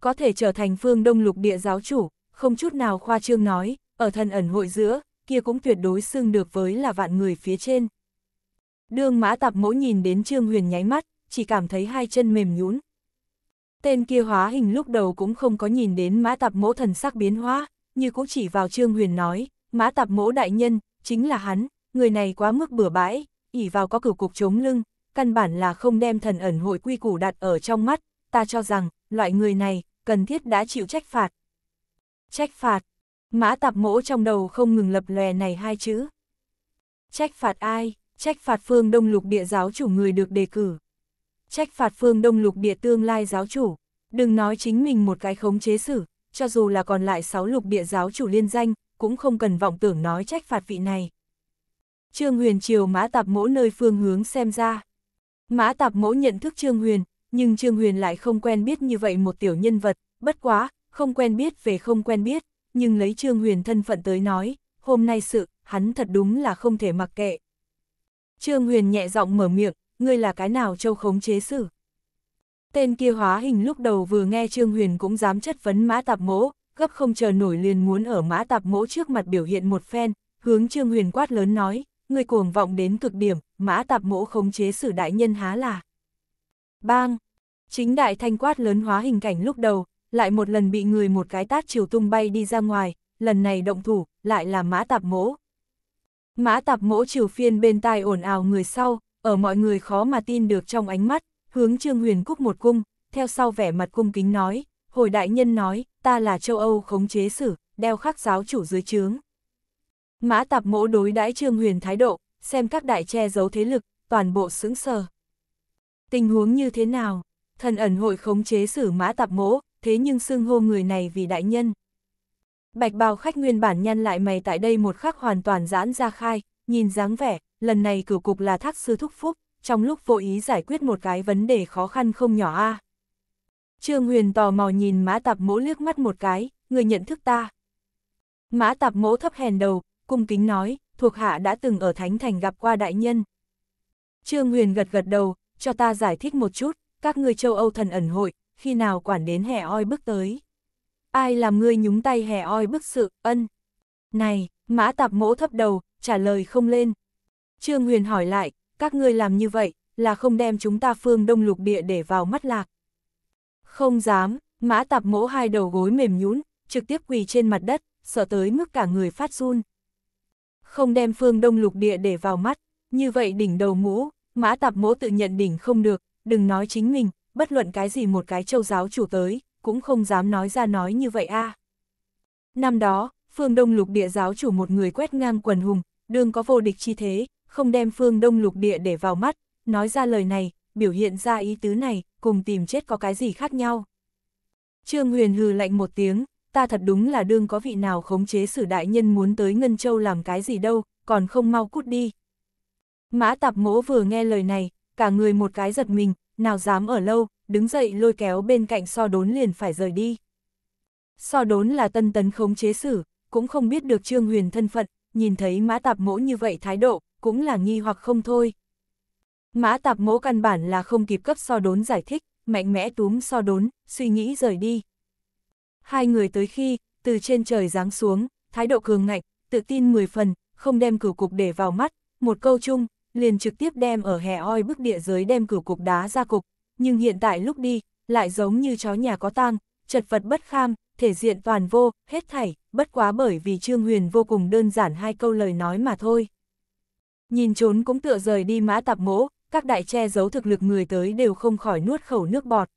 Có thể trở thành phương Đông lục địa giáo chủ, không chút nào khoa trương nói, ở thần ẩn hội giữa, kia cũng tuyệt đối xưng được với là vạn người phía trên. Đương mã tạp mẫu nhìn đến Trương Huyền nháy mắt, chỉ cảm thấy hai chân mềm nhũn. Tên kia hóa hình lúc đầu cũng không có nhìn đến mã tạp mẫu thần sắc biến hóa, như cũng chỉ vào Trương Huyền nói, mã tạp mẫu đại nhân, chính là hắn, người này quá mức bừa bãi, ỉ vào có cửu cục chống lưng, căn bản là không đem thần ẩn hội quy củ đặt ở trong mắt, ta cho rằng, loại người này, cần thiết đã chịu trách phạt. Trách phạt, mã tạp mỗ trong đầu không ngừng lập lòe này hai chữ. Trách phạt ai? Trách phạt phương Đông Lục Địa giáo chủ người được đề cử. Trách phạt phương Đông Lục Địa tương lai giáo chủ. Đừng nói chính mình một cái khống chế xử, cho dù là còn lại sáu lục địa giáo chủ liên danh, cũng không cần vọng tưởng nói trách phạt vị này. Trương Huyền chiều mã tạp mỗ nơi phương hướng xem ra. Mã tạp mỗ nhận thức Trương Huyền, nhưng Trương Huyền lại không quen biết như vậy một tiểu nhân vật, bất quá, không quen biết về không quen biết, nhưng lấy Trương Huyền thân phận tới nói, hôm nay sự, hắn thật đúng là không thể mặc kệ, Trương Huyền nhẹ giọng mở miệng, ngươi là cái nào châu khống chế xử. Tên kia hóa hình lúc đầu vừa nghe Trương Huyền cũng dám chất vấn mã tạp mỗ, gấp không chờ nổi liền muốn ở mã tạp mỗ trước mặt biểu hiện một phen, hướng Trương Huyền quát lớn nói, ngươi cuồng vọng đến cực điểm, mã tạp mỗ khống chế xử đại nhân há là. Bang! Chính đại thanh quát lớn hóa hình cảnh lúc đầu, lại một lần bị người một cái tát chiều tung bay đi ra ngoài, lần này động thủ, lại là mã tạp mỗ. Mã tạp mỗ triều phiên bên tai ồn ào người sau, ở mọi người khó mà tin được trong ánh mắt, hướng Trương Huyền Cúc một cung, theo sau vẻ mặt cung kính nói, hồi đại nhân nói, ta là châu Âu khống chế sử, đeo khắc giáo chủ dưới trướng. Mã tạp mỗ đối đãi Trương Huyền thái độ, xem các đại che giấu thế lực, toàn bộ sững sờ. Tình huống như thế nào? Thần ẩn hội khống chế sử mã tạp mỗ, thế nhưng xưng hô người này vì đại nhân. Bạch bào khách nguyên bản nhăn lại mày tại đây một khắc hoàn toàn giãn ra khai, nhìn dáng vẻ, lần này cửu cục là thác sư thúc phúc, trong lúc vô ý giải quyết một cái vấn đề khó khăn không nhỏ a. Trương Huyền tò mò nhìn mã tạp mỗ liếc mắt một cái, người nhận thức ta. Mã tạp mỗ thấp hèn đầu, cung kính nói, thuộc hạ đã từng ở Thánh Thành gặp qua đại nhân. Trương Huyền gật gật đầu, cho ta giải thích một chút, các người châu Âu thần ẩn hội, khi nào quản đến hè oi bước tới ai làm ngươi nhúng tay hè oi bức sự, ân. Này, mã tạp mỗ thấp đầu, trả lời không lên. Trương Huyền hỏi lại, các ngươi làm như vậy, là không đem chúng ta phương đông lục địa để vào mắt lạc. Không dám, mã tạp mỗ hai đầu gối mềm nhún, trực tiếp quỳ trên mặt đất, sợ tới mức cả người phát run. Không đem phương đông lục địa để vào mắt, như vậy đỉnh đầu mũ, mã tạp mỗ tự nhận đỉnh không được, đừng nói chính mình, bất luận cái gì một cái châu giáo chủ tới, cũng không dám nói ra nói như vậy a. À. Năm đó, phương Đông lục địa giáo chủ một người quét ngang quần hùng, đương có vô địch chi thế, không đem phương Đông lục địa để vào mắt, nói ra lời này, biểu hiện ra ý tứ này, cùng tìm chết có cái gì khác nhau. Trương Huyền hừ lạnh một tiếng, ta thật đúng là đương có vị nào khống chế sử đại nhân muốn tới Ngân Châu làm cái gì đâu, còn không mau cút đi. Mã tạp mỗ vừa nghe lời này, cả người một cái giật mình, nào dám ở lâu, đứng dậy lôi kéo bên cạnh so đốn liền phải rời đi. So đốn là tân tấn khống chế xử, cũng không biết được Trương Huyền thân phận, nhìn thấy mã tạp mỗ như vậy thái độ, cũng là nghi hoặc không thôi. Mã tạp mỗ căn bản là không kịp cấp so đốn giải thích, mạnh mẽ túm so đốn, suy nghĩ rời đi. Hai người tới khi, từ trên trời giáng xuống, thái độ cường ngạnh, tự tin 10 phần, không đem cửu cục để vào mắt, một câu chung, liền trực tiếp đem ở hè oi bức địa giới đem cửu cục đá ra cục, nhưng hiện tại lúc đi, lại giống như chó nhà có tang, chật vật bất kham, thể diện toàn vô, hết thảy, bất quá bởi vì Trương Huyền vô cùng đơn giản hai câu lời nói mà thôi. Nhìn trốn cũng tựa rời đi mã tạp mỗ, các đại che giấu thực lực người tới đều không khỏi nuốt khẩu nước bọt.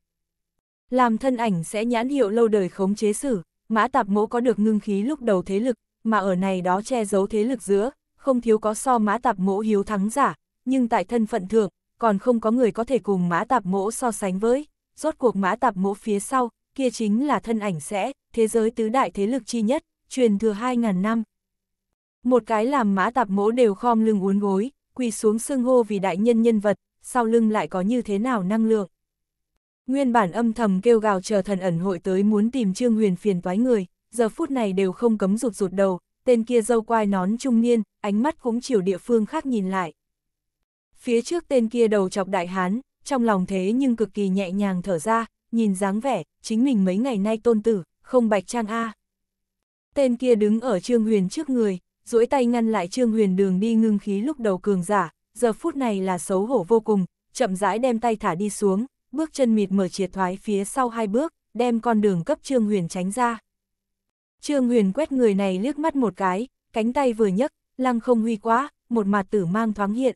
Làm thân ảnh sẽ nhãn hiệu lâu đời khống chế sử, mã tạp mỗ có được ngưng khí lúc đầu thế lực, mà ở này đó che giấu thế lực giữa, không thiếu có so mã tạp mỗ hiếu thắng giả, nhưng tại thân phận thượng, còn không có người có thể cùng mã tạp mỗ so sánh với, rốt cuộc mã tạp mỗ phía sau, kia chính là thân ảnh sẽ, thế giới tứ đại thế lực chi nhất, truyền thừa 2.000 năm. Một cái làm mã tạp mỗ đều khom lưng uốn gối, quỳ xuống xưng hô vì đại nhân nhân vật, sau lưng lại có như thế nào năng lượng. Nguyên bản âm thầm kêu gào chờ thần ẩn hội tới muốn tìm Trương Huyền phiền toái người, giờ phút này đều không cấm rụt rụt đầu, tên kia dâu quai nón trung niên, ánh mắt cũng chiều địa phương khác nhìn lại. Phía trước tên kia đầu chọc đại hán, trong lòng thế nhưng cực kỳ nhẹ nhàng thở ra, nhìn dáng vẻ, chính mình mấy ngày nay tôn tử, không bạch trang A. Tên kia đứng ở Trương Huyền trước người, duỗi tay ngăn lại Trương Huyền đường đi ngưng khí lúc đầu cường giả, giờ phút này là xấu hổ vô cùng, chậm rãi đem tay thả đi xuống, bước chân mịt mở triệt thoái phía sau hai bước, đem con đường cấp Trương Huyền tránh ra. Trương Huyền quét người này liếc mắt một cái, cánh tay vừa nhấc, lăng không huy quá, một mặt tử mang thoáng hiện,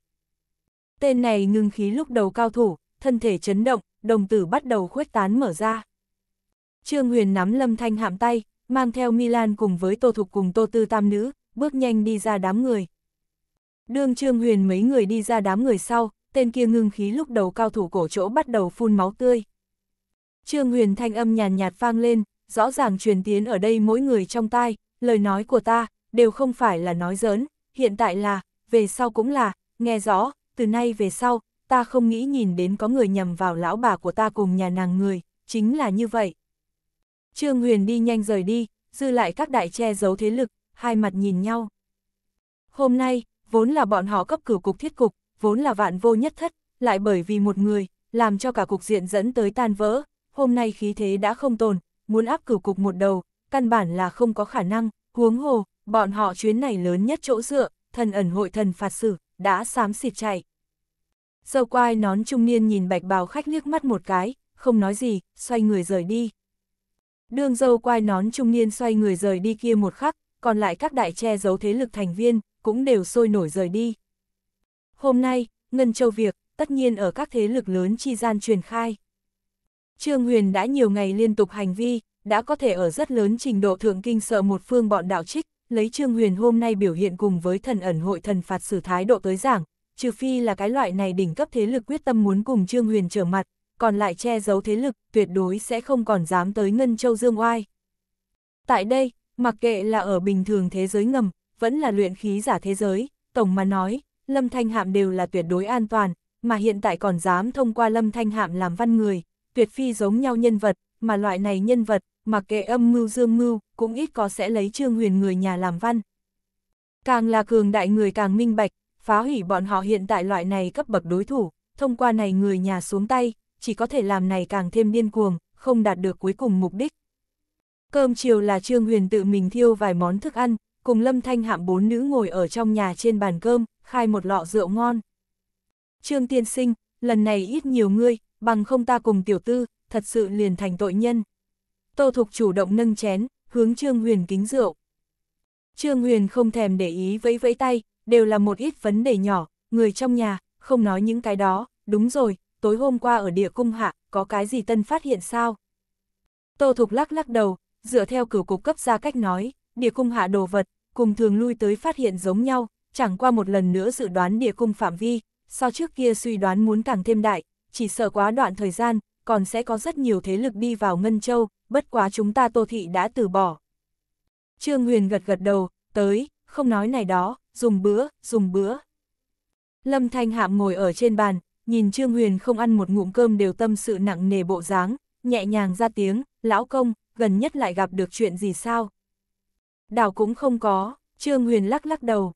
tên này ngưng khí lúc đầu cao thủ, thân thể chấn động, đồng tử bắt đầu khuếch tán mở ra. Trương Huyền nắm Lâm Thanh hạm tay, mang theo Milan cùng với Tô Thục cùng Tô Tư Tam Nữ, bước nhanh đi ra đám người. Đường Trương Huyền mấy người đi ra đám người sau, tên kia ngưng khí lúc đầu cao thủ cổ chỗ bắt đầu phun máu tươi. Trương Huyền thanh âm nhàn nhạt, nhạt vang lên, rõ ràng truyền tiến ở đây mỗi người trong tai, lời nói của ta, đều không phải là nói giỡn, hiện tại là, về sau cũng là, nghe rõ, từ nay về sau, ta không nghĩ nhìn đến có người nhầm vào lão bà của ta cùng nhà nàng người, chính là như vậy. Trương Huyền đi nhanh rời đi, dư lại các đại che giấu thế lực, hai mặt nhìn nhau. Hôm nay, vốn là bọn họ cấp cửu cục thiết cục, vốn là vạn vô nhất thất, lại bởi vì một người, làm cho cả cục diện dẫn tới tan vỡ, hôm nay khí thế đã không tồn, muốn áp cửu cục một đầu, căn bản là không có khả năng, huống hồ, bọn họ chuyến này lớn nhất chỗ dựa, thần ẩn hội thần phạt xử, đã xám xịt chạy. Dâu quai nón trung niên nhìn bạch bào khách liếc mắt một cái, không nói gì, xoay người rời đi. Đường dâu quai nón trung niên xoay người rời đi kia một khắc, còn lại các đại che giấu thế lực thành viên, cũng đều sôi nổi rời đi. Hôm nay, Ngân Châu Việc, tất nhiên ở các thế lực lớn chi gian truyền khai. Trương Huyền đã nhiều ngày liên tục hành vi, đã có thể ở rất lớn trình độ thượng kinh sợ một phương bọn đạo trích, lấy Trương Huyền hôm nay biểu hiện cùng với thần ẩn hội thần phạt xử thái độ tới giảng, trừ phi là cái loại này đỉnh cấp thế lực quyết tâm muốn cùng Trương Huyền trở mặt, còn lại che giấu thế lực, tuyệt đối sẽ không còn dám tới Ngân Châu Dương Oai. Tại đây, mặc kệ là ở bình thường thế giới ngầm, vẫn là luyện khí giả thế giới, tổng mà nói, Lâm Thanh Hạm đều là tuyệt đối an toàn, mà hiện tại còn dám thông qua Lâm Thanh Hạm làm văn người, tuyệt phi giống nhau nhân vật, mà loại này nhân vật, mặc kệ âm mưu dương mưu, cũng ít có sẽ lấy Trương Huyền người nhà làm văn. Càng là cường đại người càng minh bạch, phá hủy bọn họ hiện tại loại này cấp bậc đối thủ, thông qua này người nhà xuống tay, chỉ có thể làm này càng thêm điên cuồng, không đạt được cuối cùng mục đích. Cơm chiều là Trương Huyền tự mình thiêu vài món thức ăn, cùng Lâm Thanh hạm bốn nữ ngồi ở trong nhà trên bàn cơm, khai một lọ rượu ngon. Trương Tiên Sinh, lần này ít nhiều ngươi, bằng không ta cùng tiểu tư, thật sự liền thành tội nhân. Tô Thục chủ động nâng chén, hướng Trương Huyền kính rượu. Trương Huyền không thèm để ý vẫy vẫy tay, đều là một ít vấn đề nhỏ, người trong nhà, không nói những cái đó, đúng rồi, tối hôm qua ở địa cung hạ, có cái gì tân phát hiện sao? Tô Thục lắc lắc đầu, dựa theo cửu cục cấp ra cách nói, địa cung hạ đồ vật, cùng thường lui tới phát hiện giống nhau, chẳng qua một lần nữa dự đoán địa cung phạm vi, so trước kia suy đoán muốn càng thêm đại, chỉ sợ quá đoạn thời gian, còn sẽ có rất nhiều thế lực đi vào Ngân Châu, bất quá chúng ta Tô Thị đã từ bỏ. Trương Huyền gật gật đầu, tới, không nói này đó, dùng bữa, dùng bữa. Lâm Thanh Hạm ngồi ở trên bàn, nhìn Trương Huyền không ăn một ngụm cơm đều tâm sự nặng nề bộ dáng, nhẹ nhàng ra tiếng, lão công, gần nhất lại gặp được chuyện gì sao? đào cũng không có, Trương Huyền lắc lắc đầu.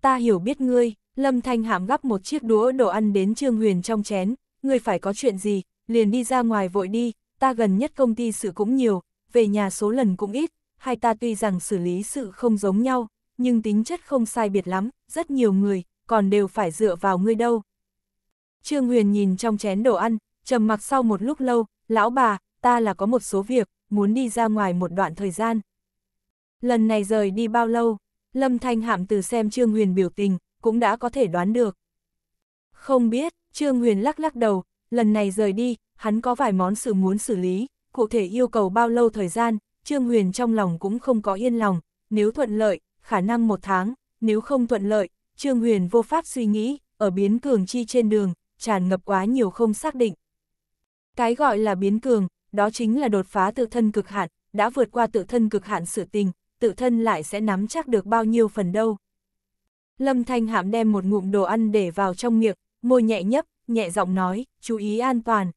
Ta hiểu biết ngươi, Lâm Thanh Hạm gắp một chiếc đũa đồ ăn đến Trương Huyền trong chén, ngươi phải có chuyện gì, liền đi ra ngoài vội đi, ta gần nhất công ty sự cũng nhiều, về nhà số lần cũng ít, hai ta tuy rằng xử lý sự không giống nhau, nhưng tính chất không sai biệt lắm, rất nhiều người, còn đều phải dựa vào ngươi đâu. Trương Huyền nhìn trong chén đồ ăn, trầm mặc sau một lúc lâu, lão bà, ta là có một số việc, muốn đi ra ngoài một đoạn thời gian. Lần này rời đi bao lâu, Lâm Thanh Hạm từ xem Trương Huyền biểu tình, cũng đã có thể đoán được. Không biết, Trương Huyền lắc lắc đầu, Lần này rời đi, hắn có vài món sự muốn xử lý, cụ thể yêu cầu bao lâu thời gian, Trương Huyền trong lòng cũng không có yên lòng, nếu thuận lợi, khả năng một tháng, nếu không thuận lợi, Trương Huyền vô pháp suy nghĩ, ở biến cường chi trên đường, tràn ngập quá nhiều không xác định. Cái gọi là biến cường, đó chính là đột phá tự thân cực hạn, đã vượt qua tự thân cực hạn sự tình, tự thân lại sẽ nắm chắc được bao nhiêu phần đâu. Lâm Thanh Hạm đem một ngụm đồ ăn để vào trong miệng, môi nhẹ nhấp, nhẹ giọng nói, chú ý an toàn.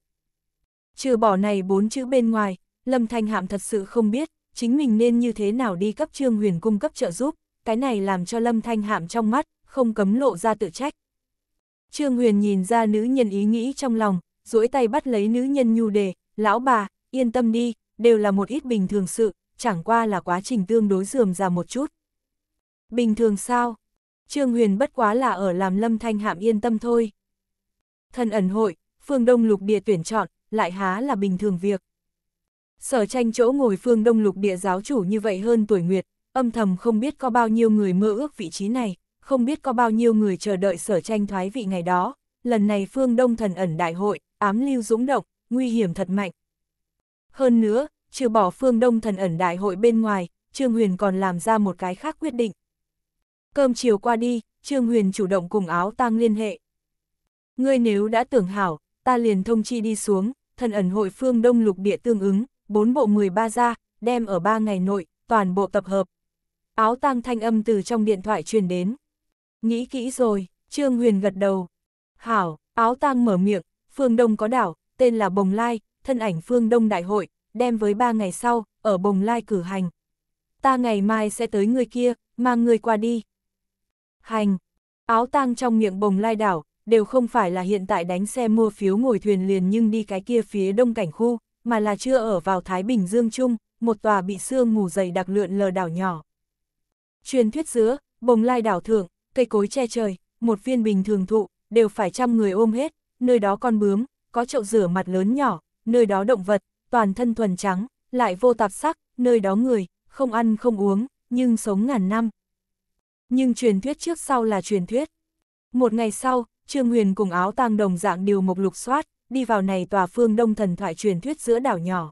Trừ bỏ này bốn chữ bên ngoài, Lâm Thanh Hạm thật sự không biết, chính mình nên như thế nào đi cấp Trương Huyền cung cấp trợ giúp, cái này làm cho Lâm Thanh Hạm trong mắt, không cấm lộ ra tự trách. Trương Huyền nhìn ra nữ nhân ý nghĩ trong lòng, duỗi tay bắt lấy nữ nhân nhu đề, lão bà, yên tâm đi, đều là một ít bình thường sự, chẳng qua là quá trình tương đối dườm ra một chút. Bình thường sao? Trương Huyền bất quá là ở làm Lâm Thanh Hạm yên tâm thôi. Thần ẩn hội, phương Đông lục địa tuyển chọn, lại há là bình thường việc. Sở tranh chỗ ngồi phương Đông lục địa giáo chủ như vậy hơn tuổi nguyệt, âm thầm không biết có bao nhiêu người mơ ước vị trí này, không biết có bao nhiêu người chờ đợi sở tranh thoái vị ngày đó. Lần này phương Đông thần ẩn đại hội, ám lưu dũng động, nguy hiểm thật mạnh. Hơn nữa, trừ bỏ phương Đông thần ẩn đại hội bên ngoài, Trương Huyền còn làm ra một cái khác quyết định. Cơm chiều qua đi, Trương Huyền chủ động cùng áo tang liên hệ. Ngươi nếu đã tưởng hảo, ta liền thông chi đi xuống, thần ẩn hội phương đông lục địa tương ứng, bốn bộ 13 ra, đem ở ba ngày nội, toàn bộ tập hợp. Áo tang thanh âm từ trong điện thoại truyền đến. Nghĩ kỹ rồi, Trương Huyền gật đầu. Hảo, áo tang mở miệng, phương đông có đảo, tên là Bồng Lai, thân ảnh phương đông đại hội, đem với ba ngày sau, ở Bồng Lai cử hành. Ta ngày mai sẽ tới người kia, mang người qua đi. Hành, áo tang trong miệng Bồng Lai đảo, đều không phải là hiện tại đánh xe mua phiếu ngồi thuyền liền nhưng đi cái kia phía đông cảnh khu, mà là chưa ở vào Thái Bình Dương Trung, một tòa bị sương mù dày đặc lượn lờ đảo nhỏ. Truyền thuyết giữa, bồng lai đảo thượng, cây cối che trời, một viên bình thường thụ, đều phải trăm người ôm hết, nơi đó con bướm, có chậu rửa mặt lớn nhỏ, nơi đó động vật, toàn thân thuần trắng, lại vô tạp sắc, nơi đó người, không ăn không uống, nhưng sống ngàn năm. Nhưng truyền thuyết trước sau là truyền thuyết. Một ngày sau, Trương Huyền cùng áo tang đồng dạng điều mục lục soát, đi vào này tòa phương đông thần thoại truyền thuyết giữa đảo nhỏ.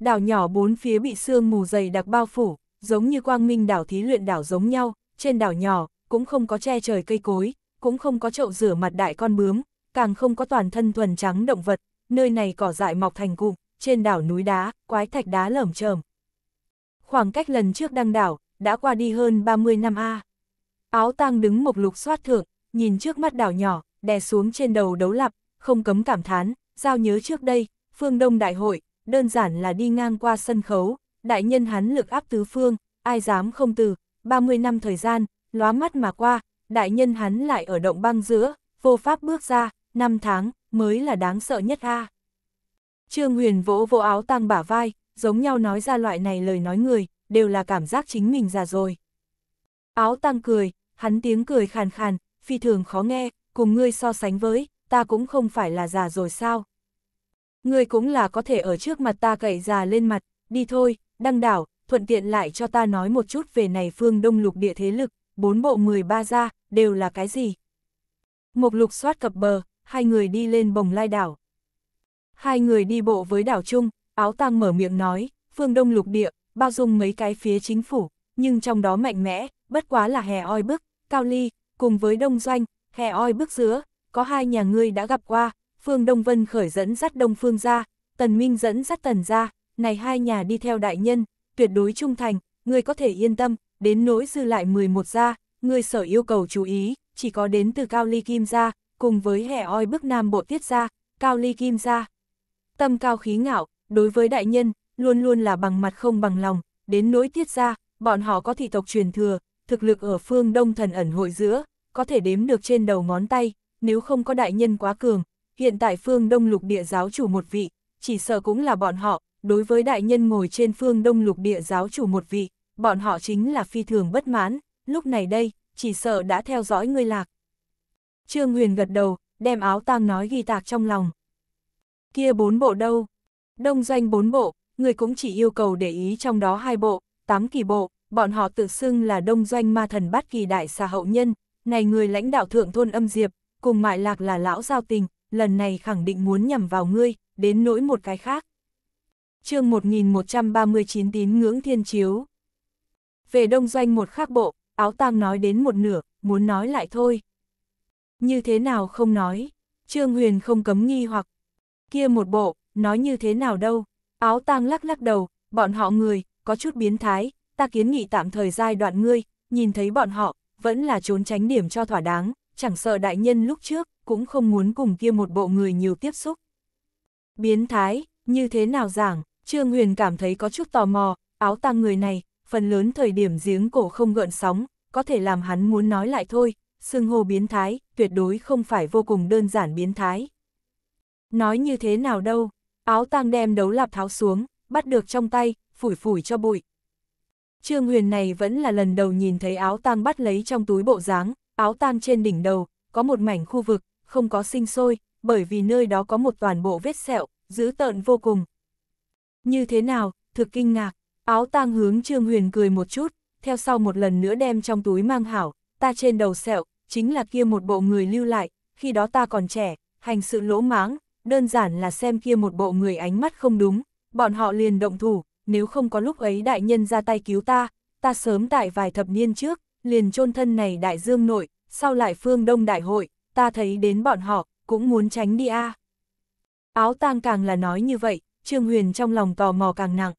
Đảo nhỏ bốn phía bị sương mù dày đặc bao phủ, giống như quang minh đảo thí luyện đảo giống nhau, trên đảo nhỏ cũng không có che trời cây cối, cũng không có chậu rửa mặt đại con bướm, càng không có toàn thân thuần trắng động vật, nơi này cỏ dại mọc thành cụm, trên đảo núi đá, quái thạch đá lởm chởm. Khoảng cách lần trước đăng đảo, đã qua đi hơn 30 năm a. Áo tang đứng mục lục soát thượng, nhìn trước mắt đảo nhỏ, đè xuống trên đầu đấu lặp, không cấm cảm thán, giao nhớ trước đây, phương đông đại hội, đơn giản là đi ngang qua sân khấu, đại nhân hắn lực áp tứ phương, ai dám không từ, 30 năm thời gian, lóa mắt mà qua, đại nhân hắn lại ở động băng giữa, vô pháp bước ra, năm tháng, mới là đáng sợ nhất a. Trương Huyền vỗ vỗ áo tăng bả vai, giống nhau nói ra loại này lời nói người, đều là cảm giác chính mình già rồi. Áo tăng cười, hắn tiếng cười khàn khàn, phi thường khó nghe, cùng ngươi so sánh với, ta cũng không phải là già rồi sao. Ngươi cũng là có thể ở trước mặt ta cậy già lên mặt, đi thôi, đăng đảo, thuận tiện lại cho ta nói một chút về này phương đông lục địa thế lực, bốn bộ 13 ra, đều là cái gì. Một lục xoát cập bờ, hai người đi lên bồng lai đảo. Hai người đi bộ với đảo chung, áo tang mở miệng nói, phương đông lục địa, bao dung mấy cái phía chính phủ, nhưng trong đó mạnh mẽ, bất quá là hè oi bức, cao ly, cùng với Đông Doanh, hè oi bước dứa, có hai nhà ngươi đã gặp qua, Phương Đông Vân khởi dẫn dắt Đông Phương ra, Tần Minh dẫn dắt Tần ra, này hai nhà đi theo đại nhân, tuyệt đối trung thành, ngươi có thể yên tâm, đến nỗi dư lại 11 gia ngươi sở yêu cầu chú ý, chỉ có đến từ Cao Ly Kim ra, cùng với hè oi bước nam bộ tiết ra, Cao Ly Kim ra. Tâm cao khí ngạo, đối với đại nhân, luôn luôn là bằng mặt không bằng lòng, đến nỗi tiết ra, bọn họ có thị tộc truyền thừa, thực lực ở phương Đông thần ẩn hội giữa, có thể đếm được trên đầu ngón tay, nếu không có đại nhân quá cường, hiện tại phương Đông lục địa giáo chủ một vị, chỉ sợ cũng là bọn họ, đối với đại nhân ngồi trên phương Đông lục địa giáo chủ một vị, bọn họ chính là phi thường bất mãn, lúc này đây, chỉ sợ đã theo dõi ngươi lạc. Trương Huyền gật đầu, đem áo tang nói ghi tạc trong lòng. Kia bốn bộ đâu? Đông doanh bốn bộ, người cũng chỉ yêu cầu để ý trong đó hai bộ, tám kỳ bộ, bọn họ tự xưng là đông doanh ma thần bát kỳ đại xà hậu nhân, này người lãnh đạo thượng thôn âm diệp, cùng mại lạc là lão giao tình, lần này khẳng định muốn nhằm vào ngươi, đến nỗi một cái khác. chương 1139 tín ngưỡng thiên chiếu. Về đông doanh một khác bộ, áo tang nói đến một nửa, muốn nói lại thôi. Như thế nào không nói, Trương Huyền không cấm nghi hoặc, kia một bộ, nói như thế nào đâu, áo tang lắc lắc đầu, bọn họ người, có chút biến thái, ta kiến nghị tạm thời giai đoạn ngươi, nhìn thấy bọn họ, vẫn là trốn tránh điểm cho thỏa đáng, chẳng sợ đại nhân lúc trước, cũng không muốn cùng kia một bộ người nhiều tiếp xúc. Biến thái, như thế nào giảng, Trương Huyền cảm thấy có chút tò mò, áo tăng người này, phần lớn thời điểm giếng cổ không gợn sóng, có thể làm hắn muốn nói lại thôi, xưng hô biến thái, tuyệt đối không phải vô cùng đơn giản biến thái. Nói như thế nào đâu, áo tang đem đấu lạp tháo xuống, bắt được trong tay, phủi phủi cho bụi, Trương Huyền này vẫn là lần đầu nhìn thấy áo tang bắt lấy trong túi bộ dáng, áo tang trên đỉnh đầu, có một mảnh khu vực, không có sinh sôi, bởi vì nơi đó có một toàn bộ vết sẹo, dữ tợn vô cùng. Như thế nào, thực kinh ngạc, áo tang hướng Trương Huyền cười một chút, theo sau một lần nữa đem trong túi mang hảo, ta trên đầu sẹo, chính là kia một bộ người lưu lại, khi đó ta còn trẻ, hành sự lỗ máng, đơn giản là xem kia một bộ người ánh mắt không đúng, bọn họ liền động thủ, nếu không có lúc ấy đại nhân ra tay cứu ta, ta sớm tại vài thập niên trước, liền chôn thân này đại dương nội, sau lại phương đông đại hội, ta thấy đến bọn họ, cũng muốn tránh đi a. Áo tang càng là nói như vậy, Trương Huyền trong lòng tò mò càng nặng.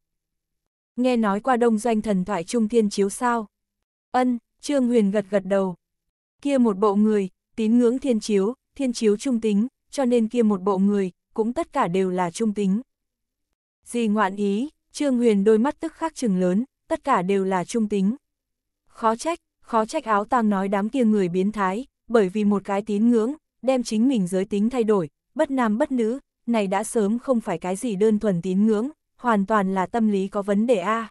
Nghe nói qua đông doanh thần thoại trung thiên chiếu sao. Ân, Trương Huyền gật gật đầu. Kia một bộ người, tín ngưỡng thiên chiếu, thiên chiếu trung tính, cho nên kia một bộ người, cũng tất cả đều là trung tính. Gì ngoạn ý, Trương Huyền đôi mắt tức khắc trừng lớn, tất cả đều là trung tính. Khó trách, khó trách áo tang nói đám kia người biến thái, bởi vì một cái tín ngưỡng, đem chính mình giới tính thay đổi, bất nam bất nữ, này đã sớm không phải cái gì đơn thuần tín ngưỡng, hoàn toàn là tâm lý có vấn đề a.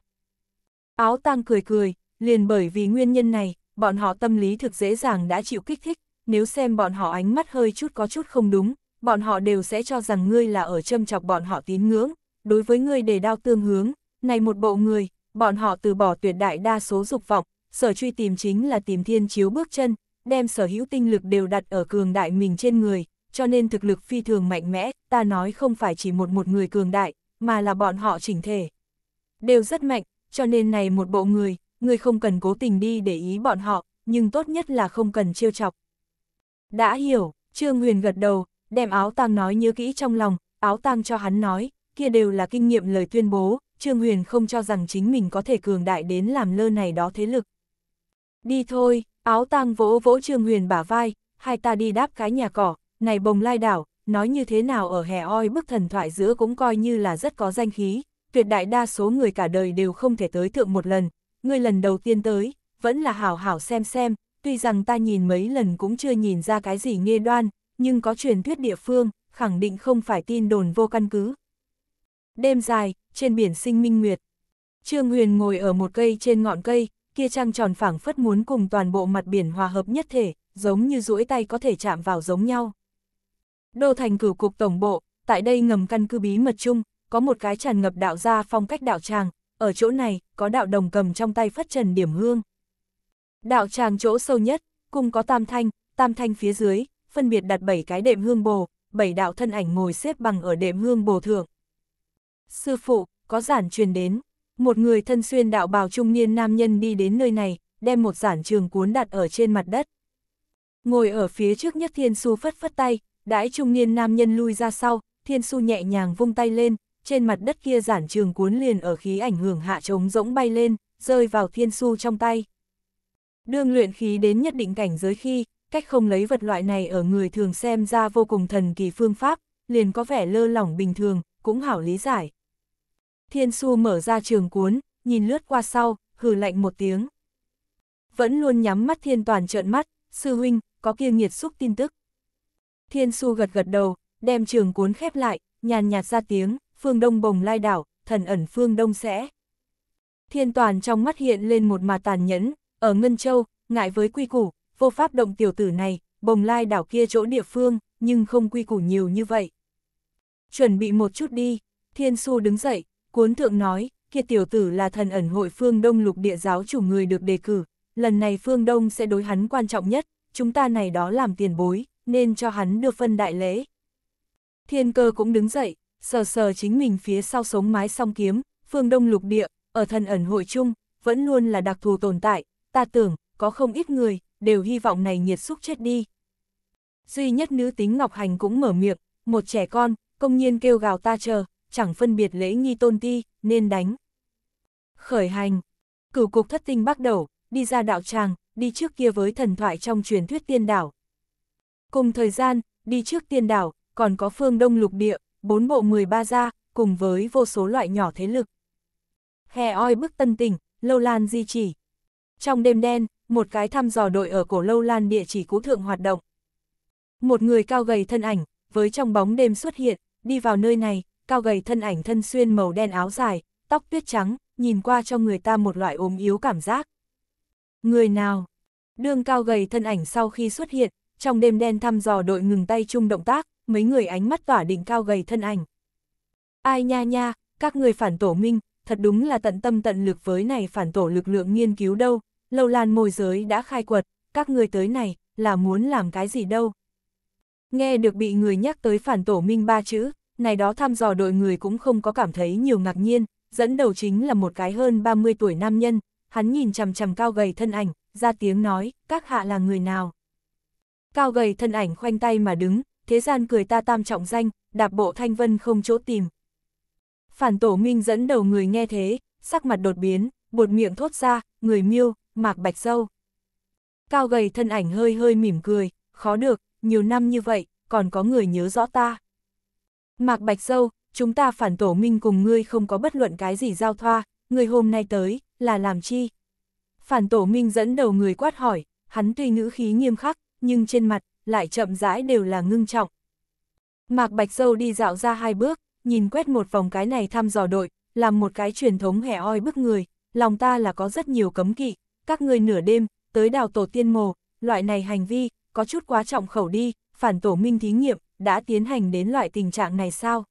Áo tang cười cười, liền bởi vì nguyên nhân này, bọn họ tâm lý thực dễ dàng đã chịu kích thích, nếu xem bọn họ ánh mắt hơi chút có chút không đúng, bọn họ đều sẽ cho rằng ngươi là ở châm chọc bọn họ tín ngưỡng, đối với người để đao tương hướng, này một bộ người, bọn họ từ bỏ tuyệt đại đa số dục vọng, sở truy tìm chính là tìm thiên chiếu bước chân, đem sở hữu tinh lực đều đặt ở cường đại mình trên người, cho nên thực lực phi thường mạnh mẽ, ta nói không phải chỉ một một người cường đại, mà là bọn họ chỉnh thể. Đều rất mạnh, cho nên này một bộ người, người không cần cố tình đi để ý bọn họ, nhưng tốt nhất là không cần trêu chọc. Đã hiểu, Trương Huyền gật đầu, đem áo tang nói nhớ kỹ trong lòng, áo tang cho hắn nói, kia đều là kinh nghiệm lời tuyên bố, Trương Huyền không cho rằng chính mình có thể cường đại đến làm lơ này đó thế lực. Đi thôi, áo tang vỗ vỗ Trương Huyền bả vai, hai ta đi đáp cái nhà cỏ, này bồng lai đảo, nói như thế nào ở hè oi bức thần thoại giữa cũng coi như là rất có danh khí, tuyệt đại đa số người cả đời đều không thể tới thượng một lần, ngươi lần đầu tiên tới, vẫn là hảo hảo xem xem, tuy rằng ta nhìn mấy lần cũng chưa nhìn ra cái gì nghe đoan, nhưng có truyền thuyết địa phương, khẳng định không phải tin đồn vô căn cứ, Đêm dài, trên biển sinh minh nguyệt. Trương Huyền ngồi ở một cây trên ngọn cây, kia trăng tròn phẳng phất muốn cùng toàn bộ mặt biển hòa hợp nhất thể, giống như duỗi tay có thể chạm vào giống nhau. Đô thành cửu cục tổng bộ, tại đây ngầm căn cứ bí mật chung, có một cái tràn ngập đạo gia phong cách đạo tràng, ở chỗ này, có đạo đồng cầm trong tay phất trần điểm hương. Đạo tràng chỗ sâu nhất, cùng có tam thanh, tam thanh phía dưới, phân biệt đặt bảy cái đệm hương bồ, bảy đạo thân ảnh ngồi xếp bằng ở đệm hương bồ thượng, sư phụ, có giản truyền đến. Một người thân xuyên đạo bào trung niên nam nhân đi đến nơi này, đem một giản trường cuốn đặt ở trên mặt đất. Ngồi ở phía trước nhất Thiên Su phất phất tay, đãi trung niên nam nhân lui ra sau, Thiên Su nhẹ nhàng vung tay lên, trên mặt đất kia giản trường cuốn liền ở khí ảnh hưởng hạ trống rỗng bay lên, rơi vào Thiên Su trong tay. Đương luyện khí đến nhất định cảnh giới khi, cách không lấy vật loại này ở người thường xem ra vô cùng thần kỳ phương pháp, liền có vẻ lơ lỏng bình thường, cũng hảo lý giải. Thiên Su mở ra trường cuốn, nhìn lướt qua sau, hừ lạnh một tiếng. Vẫn luôn nhắm mắt thiên toàn trợn mắt, sư huynh, có kia nghiệt xúc tin tức. Thiên Su gật gật đầu, đem trường cuốn khép lại, nhàn nhạt ra tiếng, phương đông bồng lai đảo, thần ẩn phương đông sẽ. Thiên toàn trong mắt hiện lên một mà tàn nhẫn, ở Ngân Châu, ngại với quy củ, vô pháp động tiểu tử này, bồng lai đảo kia chỗ địa phương, nhưng không quy củ nhiều như vậy. Chuẩn bị một chút đi, Thiên Su đứng dậy, Cuốn thượng nói, kia tiểu tử là thần ẩn hội phương Đông lục địa giáo chủ người được đề cử, lần này phương Đông sẽ đối hắn quan trọng nhất, chúng ta này đó làm tiền bối, nên cho hắn được phân đại lễ. Thiên cơ cũng đứng dậy, sờ sờ chính mình phía sau sống mái song kiếm, phương Đông lục địa, ở thần ẩn hội chung, vẫn luôn là đặc thù tồn tại, ta tưởng, có không ít người, đều hy vọng này nhiệt xúc chết đi. Duy nhất nữ tính Ngọc Hành cũng mở miệng, một trẻ con, công nhiên kêu gào ta chờ, chẳng phân biệt lễ nghi tôn ti, nên đánh. Khởi hành, cửu cục thất tinh bắt đầu, đi ra đạo tràng, đi trước kia với thần thoại trong truyền thuyết tiên đảo. Cùng thời gian, đi trước tiên đảo, còn có phương đông lục địa, bốn bộ 13 gia, cùng với vô số loại nhỏ thế lực. Hè oi bức tân tỉnh, lâu lan di chỉ. Trong đêm đen, một cái thăm dò đội ở cổ lâu lan địa chỉ cũ thượng hoạt động. Một người cao gầy thân ảnh, với trong bóng đêm xuất hiện, đi vào nơi này cao gầy thân ảnh thân xuyên màu đen áo dài, tóc tuyết trắng, nhìn qua cho người ta một loại ốm yếu cảm giác. Người nào? đường cao gầy thân ảnh sau khi xuất hiện, trong đêm đen thăm dò đội ngừng tay chung động tác, mấy người ánh mắt tỏa đỉnh cao gầy thân ảnh. Ai nha nha, các người phản tổ minh, thật đúng là tận tâm tận lực với này phản tổ lực lượng nghiên cứu đâu, lâu lan môi giới đã khai quật, các người tới này, là muốn làm cái gì đâu. Nghe được bị người nhắc tới phản tổ minh ba chữ, này đó thăm dò đội người cũng không có cảm thấy nhiều ngạc nhiên, dẫn đầu chính là một cái hơn 30 tuổi nam nhân, hắn nhìn chằm chằm cao gầy thân ảnh, ra tiếng nói, các hạ là người nào. Cao gầy thân ảnh khoanh tay mà đứng, thế gian cười ta tam trọng danh, đạp bộ thanh vân không chỗ tìm. Phản tổ minh dẫn đầu người nghe thế, sắc mặt đột biến, buột miệng thốt ra, người miêu, mạc bạch sâu Cao gầy thân ảnh hơi hơi mỉm cười, khó được, nhiều năm như vậy, còn có người nhớ rõ ta. Mạc Bạch Dâu, chúng ta phản tổ minh cùng ngươi không có bất luận cái gì giao thoa, ngươi hôm nay tới, là làm chi? Phản tổ minh dẫn đầu người quát hỏi, hắn tuy ngữ khí nghiêm khắc, nhưng trên mặt, lại chậm rãi đều là ngưng trọng. Mạc Bạch Dâu đi dạo ra hai bước, nhìn quét một vòng cái này thăm dò đội, làm một cái truyền thống hẻ oi bức người, lòng ta là có rất nhiều cấm kỵ, các ngươi nửa đêm, tới đào tổ tiên mồ, loại này hành vi, có chút quá trọng khẩu đi, phản tổ minh thí nghiệm, đã tiến hành đến loại tình trạng này sao?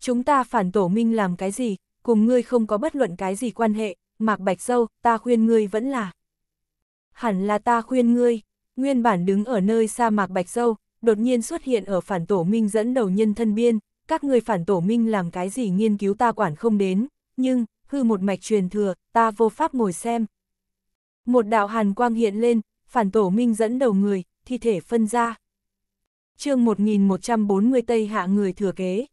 Chúng ta phản tổ minh làm cái gì, cùng ngươi không có bất luận cái gì quan hệ, Mạc Bạch Dâu, ta khuyên ngươi vẫn là. Hẳn là ta khuyên ngươi, nguyên bản đứng ở nơi xa Mạc Bạch Dâu, đột nhiên xuất hiện ở phản tổ minh dẫn đầu nhân thân biên, các ngươi phản tổ minh làm cái gì nghiên cứu ta quản không đến, nhưng, hư một mạch truyền thừa, ta vô pháp ngồi xem. Một đạo hàn quang hiện lên, phản tổ minh dẫn đầu người, thi thể phân ra chương 1140 Tây hạ người thừa kế.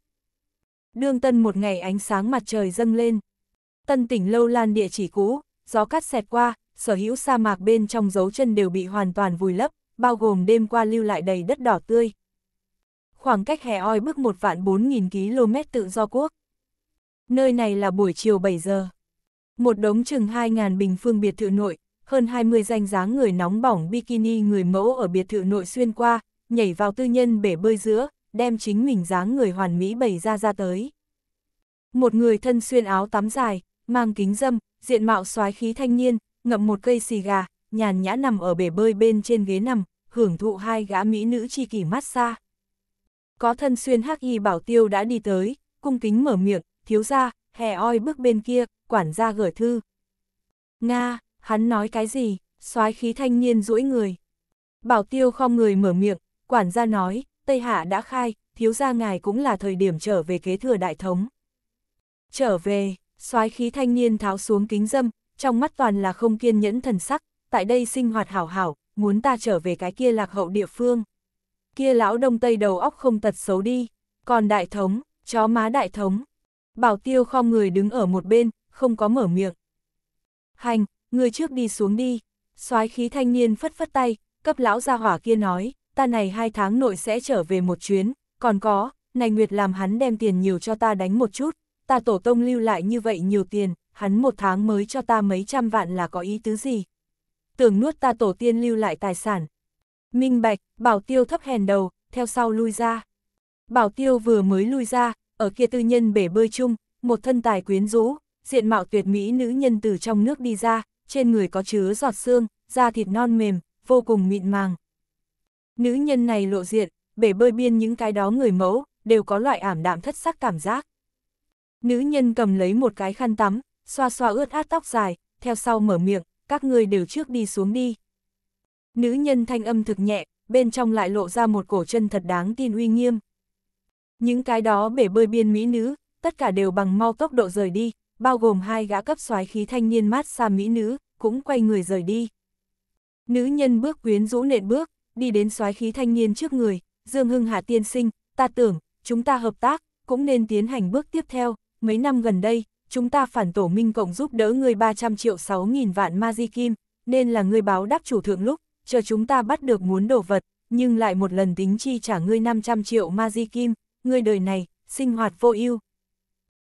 Đương tân một ngày ánh sáng mặt trời dâng lên. Tân tỉnh lâu lan địa chỉ cũ, gió cắt xẹt qua, sở hữu sa mạc bên trong dấu chân đều bị hoàn toàn vùi lấp, bao gồm đêm qua lưu lại đầy đất đỏ tươi. Khoảng cách hè oi bước một vạn 4.000 km tự do quốc. Nơi này là buổi chiều 7 giờ. Một đống chừng 2.000 bình phương biệt thự nội, hơn 20 danh dáng người nóng bỏng bikini người mẫu ở biệt thự nội xuyên qua, nhảy vào tư nhân bể bơi giữa, đem chính mình dáng người hoàn mỹ bày ra ra tới. Một người thân xuyên áo tắm dài, mang kính dâm, diện mạo soái khí thanh niên, ngậm một cây xì gà, nhàn nhã nằm ở bể bơi bên trên ghế nằm, hưởng thụ hai gã mỹ nữ chi kỷ mát xa. Có thân xuyên hắc y bảo tiêu đã đi tới, cung kính mở miệng, thiếu ra, hè oi bước bên kia, quản gia gửi thư. Nga, hắn nói cái gì, soái khí thanh niên duỗi người. Bảo tiêu không người mở miệng, quản gia nói, Tây Hạ đã khai, thiếu gia ngài cũng là thời điểm trở về kế thừa đại thống. Trở về, soái khí thanh niên tháo xuống kính dâm, trong mắt toàn là không kiên nhẫn thần sắc, tại đây sinh hoạt hảo hảo, muốn ta trở về cái kia lạc hậu địa phương. Kia lão đông tây đầu óc không tật xấu đi, còn đại thống, chó má đại thống. Bảo tiêu khom người đứng ở một bên, không có mở miệng. Hành, người trước đi xuống đi, soái khí thanh niên phất phất tay, cấp lão gia hỏa kia nói, ta này hai tháng nội sẽ trở về một chuyến, còn có, này Nguyệt làm hắn đem tiền nhiều cho ta đánh một chút, ta tổ tông lưu lại như vậy nhiều tiền, hắn một tháng mới cho ta mấy trăm vạn là có ý tứ gì. Tưởng nuốt ta tổ tiên lưu lại tài sản. Minh Bạch, Bảo Tiêu thấp hèn đầu, theo sau lui ra. Bảo Tiêu vừa mới lui ra, ở kia tư nhân bể bơi chung, một thân tài quyến rũ, diện mạo tuyệt mỹ nữ nhân từ trong nước đi ra, trên người có chứa giọt xương, da thịt non mềm, vô cùng mịn màng. Nữ nhân này lộ diện, bể bơi biên những cái đó người mẫu, đều có loại ảm đạm thất sắc cảm giác. Nữ nhân cầm lấy một cái khăn tắm, xoa xoa ướt át tóc dài, theo sau mở miệng, các người đều trước đi xuống đi. Nữ nhân thanh âm thực nhẹ, bên trong lại lộ ra một cổ chân thật đáng tin uy nghiêm. Những cái đó bể bơi biên mỹ nữ, tất cả đều bằng mau tốc độ rời đi, bao gồm hai gã cấp soái khí thanh niên mát xa mỹ nữ, cũng quay người rời đi. Nữ nhân bước quyến rũ nện bước, đi đến soái khí thanh niên trước người, Dương Hưng Hà tiên sinh, ta tưởng, chúng ta hợp tác, cũng nên tiến hành bước tiếp theo, mấy năm gần đây, chúng ta phản tổ minh cộng giúp đỡ người 300 triệu 6.000 vạn ma di kim, nên là người báo đáp chủ thượng lúc, chờ chúng ta bắt được muốn đồ vật, nhưng lại một lần tính chi trả ngươi 500 triệu ma di kim, ngươi đời này, sinh hoạt vô ưu.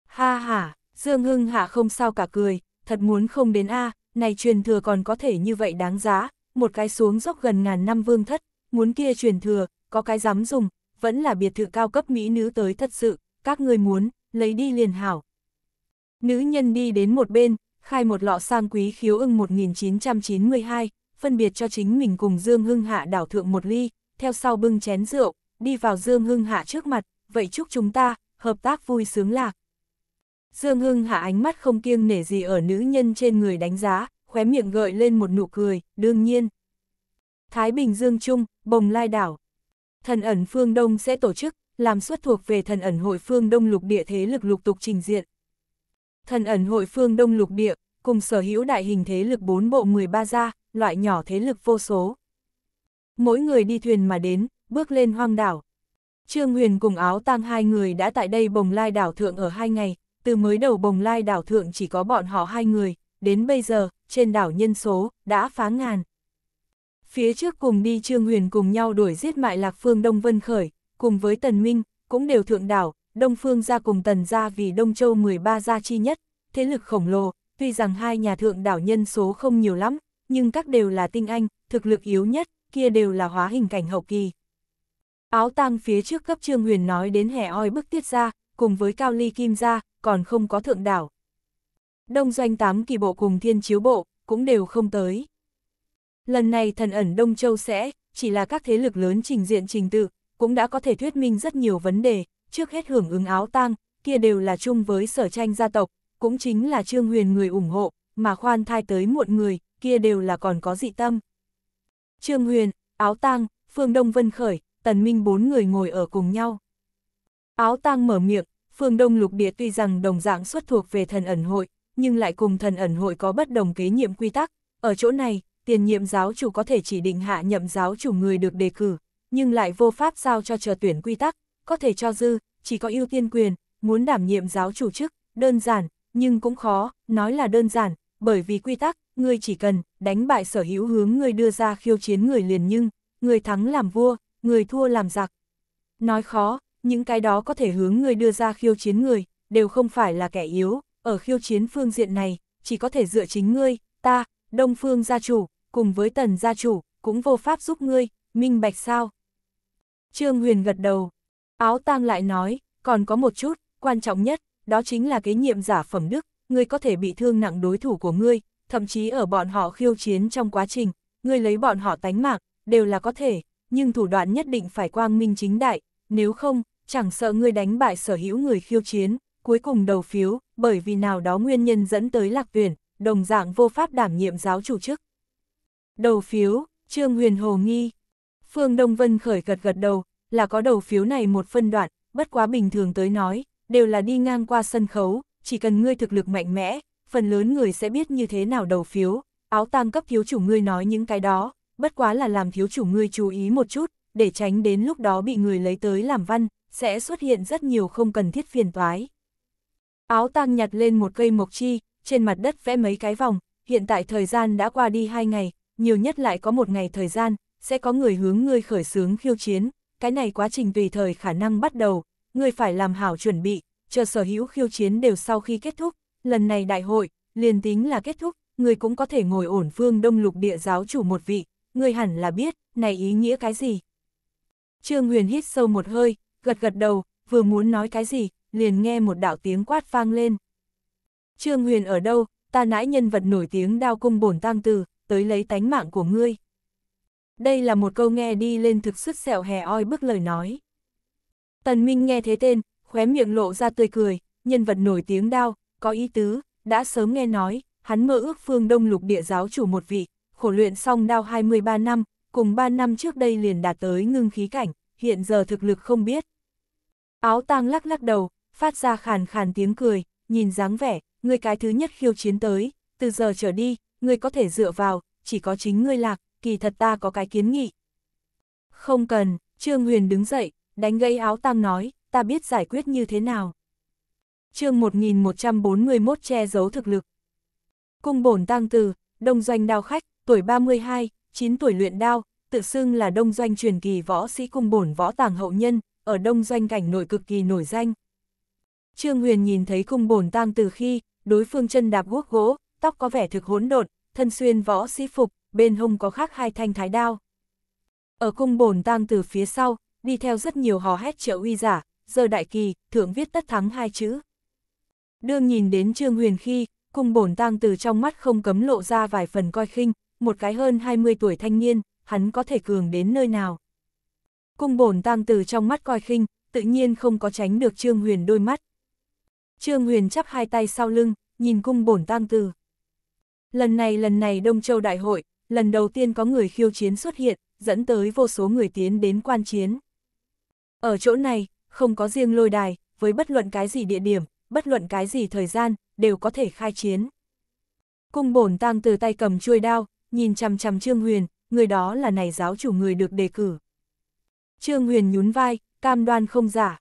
Ha ha, Dương Hưng Hà không sao cả cười, thật muốn không đến A, này truyền thừa còn có thể như vậy đáng giá, một cái xuống dốc gần ngàn năm vương thất, muốn kia truyền thừa, có cái dám dùng, vẫn là biệt thự cao cấp mỹ nữ tới thật sự, các người muốn, lấy đi liền hảo. Nữ nhân đi đến một bên, khai một lọ sang quý khiếu ưng 1992, phân biệt cho chính mình cùng Dương Hưng Hạ đảo thượng một ly, theo sau bưng chén rượu, đi vào Dương Hưng Hạ trước mặt, vậy chúc chúng ta, hợp tác vui sướng lạc. Dương Hưng Hạ ánh mắt không kiêng nể gì ở nữ nhân trên người đánh giá, khóe miệng gợi lên một nụ cười, đương nhiên. Thái Bình Dương Trung, Bồng Lai Đảo. Thần ẩn phương Đông sẽ tổ chức, làm xuất thuộc về thần ẩn hội phương Đông lục địa thế lực lục tục trình diện. Thần ẩn hội phương Đông lục địa, cùng sở hữu đại hình thế lực 4 bộ 13 gia, loại nhỏ thế lực vô số. Mỗi người đi thuyền mà đến, bước lên hoang đảo. Trương Huyền cùng áo tang hai người đã tại đây bồng lai đảo thượng ở hai ngày, từ mới đầu bồng lai đảo thượng chỉ có bọn họ hai người, đến bây giờ, trên đảo nhân số, đã phá ngàn. Phía trước cùng đi Trương Huyền cùng nhau đuổi giết mại lạc phương Đông Vân Khởi, cùng với Tần Minh, cũng đều thượng đảo, Đông Phương ra cùng Tần ra vì Đông Châu 13 gia chi nhất, thế lực khổng lồ, tuy rằng hai nhà thượng đảo nhân số không nhiều lắm, nhưng các đều là tinh anh, thực lực yếu nhất, kia đều là hóa hình cảnh hậu kỳ. Áo tang phía trước cấp Trương Huyền nói đến hẻ oi bức tiết ra, cùng với Cao Ly Kim ra, còn không có thượng đảo, đông doanh tám kỳ bộ cùng thiên chiếu bộ, cũng đều không tới. Lần này thần ẩn Đông Châu sẽ, chỉ là các thế lực lớn trình diện trình tự, cũng đã có thể thuyết minh rất nhiều vấn đề, trước hết hưởng ứng áo tang, kia đều là chung với sở tranh gia tộc, cũng chính là trương huyền người ủng hộ, mà khoan thai tới muộn người, kia đều là còn có dị tâm. Trương huyền, áo tang, phương đông vân khởi, tần minh bốn người ngồi ở cùng nhau. Áo tang mở miệng, phương đông lục địa tuy rằng đồng dạng xuất thuộc về thần ẩn hội, nhưng lại cùng thần ẩn hội có bất đồng kế nhiệm quy tắc. Ở chỗ này, tiền nhiệm giáo chủ có thể chỉ định hạ nhậm giáo chủ người được đề cử, nhưng lại vô pháp giao cho chờ tuyển quy tắc, có thể cho dư, chỉ có ưu tiên quyền, muốn đảm nhiệm giáo chủ chức, đơn giản, nhưng cũng khó, nói là đơn giản, bởi vì quy tắc, người chỉ cần đánh bại sở hữu hướng người đưa ra khiêu chiến người liền nhưng, người thắng làm vua, người thua làm giặc. Nói khó, những cái đó có thể hướng người đưa ra khiêu chiến người, đều không phải là kẻ yếu, ở khiêu chiến phương diện này, chỉ có thể dựa chính ngươi, ta, Đông Phương gia chủ, cùng với Tần gia chủ, cũng vô pháp giúp ngươi, minh bạch sao? Trương Huyền gật đầu, áo tang lại nói, còn có một chút, quan trọng nhất, đó chính là cái nhiệm giả phẩm đức, ngươi có thể bị thương nặng đối thủ của ngươi, thậm chí ở bọn họ khiêu chiến trong quá trình, ngươi lấy bọn họ tánh mạng, đều là có thể, nhưng thủ đoạn nhất định phải quang minh chính đại, nếu không, chẳng sợ ngươi đánh bại sở hữu người khiêu chiến, cuối cùng đầu phiếu, bởi vì nào đó nguyên nhân dẫn tới lạc tuyển, đồng dạng vô pháp đảm nhiệm giáo chủ chức. Đầu phiếu, Trương Huyền Hồ nghi. Phương Đông Vân khởi gật gật đầu, là có đầu phiếu này một phân đoạn, bất quá bình thường tới nói, đều là đi ngang qua sân khấu, chỉ cần ngươi thực lực mạnh mẽ, phần lớn người sẽ biết như thế nào đầu phiếu, áo tang cấp thiếu chủ ngươi nói những cái đó, bất quá là làm thiếu chủ ngươi chú ý một chút, để tránh đến lúc đó bị người lấy tới làm văn, sẽ xuất hiện rất nhiều không cần thiết phiền toái. Áo tang nhặt lên một cây mộc chi, trên mặt đất vẽ mấy cái vòng, hiện tại thời gian đã qua đi hai ngày, nhiều nhất lại có một ngày thời gian, sẽ có người hướng ngươi khởi xướng khiêu chiến, cái này quá trình tùy thời khả năng bắt đầu, ngươi phải làm hảo chuẩn bị, chờ sở hữu khiêu chiến đều sau khi kết thúc, lần này đại hội, liền tính là kết thúc, ngươi cũng có thể ngồi ổn phương đông lục địa giáo chủ một vị, ngươi hẳn là biết, này ý nghĩa cái gì. Trương Huyền hít sâu một hơi, gật gật đầu, vừa muốn nói cái gì, liền nghe một đạo tiếng quát vang lên. Trương Huyền ở đâu, ta nãi nhân vật nổi tiếng đao cung bổn tăng từ, tới lấy tánh mạng của ngươi. Đây là một câu nghe đi lên thực sức sẹo hè oi bức lời nói. Tần Minh nghe thế tên, khóe miệng lộ ra tươi cười, nhân vật nổi tiếng đao, có ý tứ, đã sớm nghe nói, hắn mơ ước phương đông lục địa giáo chủ một vị, khổ luyện xong đao 23 năm, cùng 3 năm trước đây liền đạt tới ngưng khí cảnh, hiện giờ thực lực không biết. Áo tang lắc lắc đầu, phát ra khàn khàn tiếng cười, nhìn dáng vẻ, ngươi cái thứ nhất khiêu chiến tới, từ giờ trở đi, ngươi có thể dựa vào, chỉ có chính ngươi lạc, kỳ thật ta có cái kiến nghị. Không cần, Trương Huyền đứng dậy, đánh gãy áo tăng nói, ta biết giải quyết như thế nào. chương 1141 che giấu thực lực. Cung bổn tăng từ, đông doanh đao khách, tuổi 32, 9 tuổi luyện đao, tự xưng là đông doanh truyền kỳ võ sĩ cung bổn võ tàng hậu nhân, ở đông doanh cảnh nội cực kỳ nổi danh, Trương Huyền nhìn thấy cung bổn tang từ khi, đối phương chân đạp guốc gỗ, tóc có vẻ thực hỗn độn, thân xuyên võ sĩ phục, bên hông có khắc hai thanh thái đao. Ở cung bổn tang từ phía sau, đi theo rất nhiều hò hét trợ uy giả, giờ đại kỳ, thượng viết tất thắng hai chữ. Đương nhìn đến Trương Huyền khi, cung bổn tang từ trong mắt không cấm lộ ra vài phần coi khinh, một cái hơn 20 tuổi thanh niên, hắn có thể cường đến nơi nào. Cung bổn tang từ trong mắt coi khinh, tự nhiên không có tránh được Trương Huyền đôi mắt. Trương Huyền chắp hai tay sau lưng, nhìn cung bổn tang từ. Lần này lần này Đông Châu Đại hội, lần đầu tiên có người khiêu chiến xuất hiện, dẫn tới vô số người tiến đến quan chiến. Ở chỗ này, không có riêng lôi đài, với bất luận cái gì địa điểm, bất luận cái gì thời gian, đều có thể khai chiến. Cung bổn tang từ tay cầm chuôi đao, nhìn chằm chằm Trương Huyền, người đó là này giáo chủ người được đề cử. Trương Huyền nhún vai, cam đoan không giả.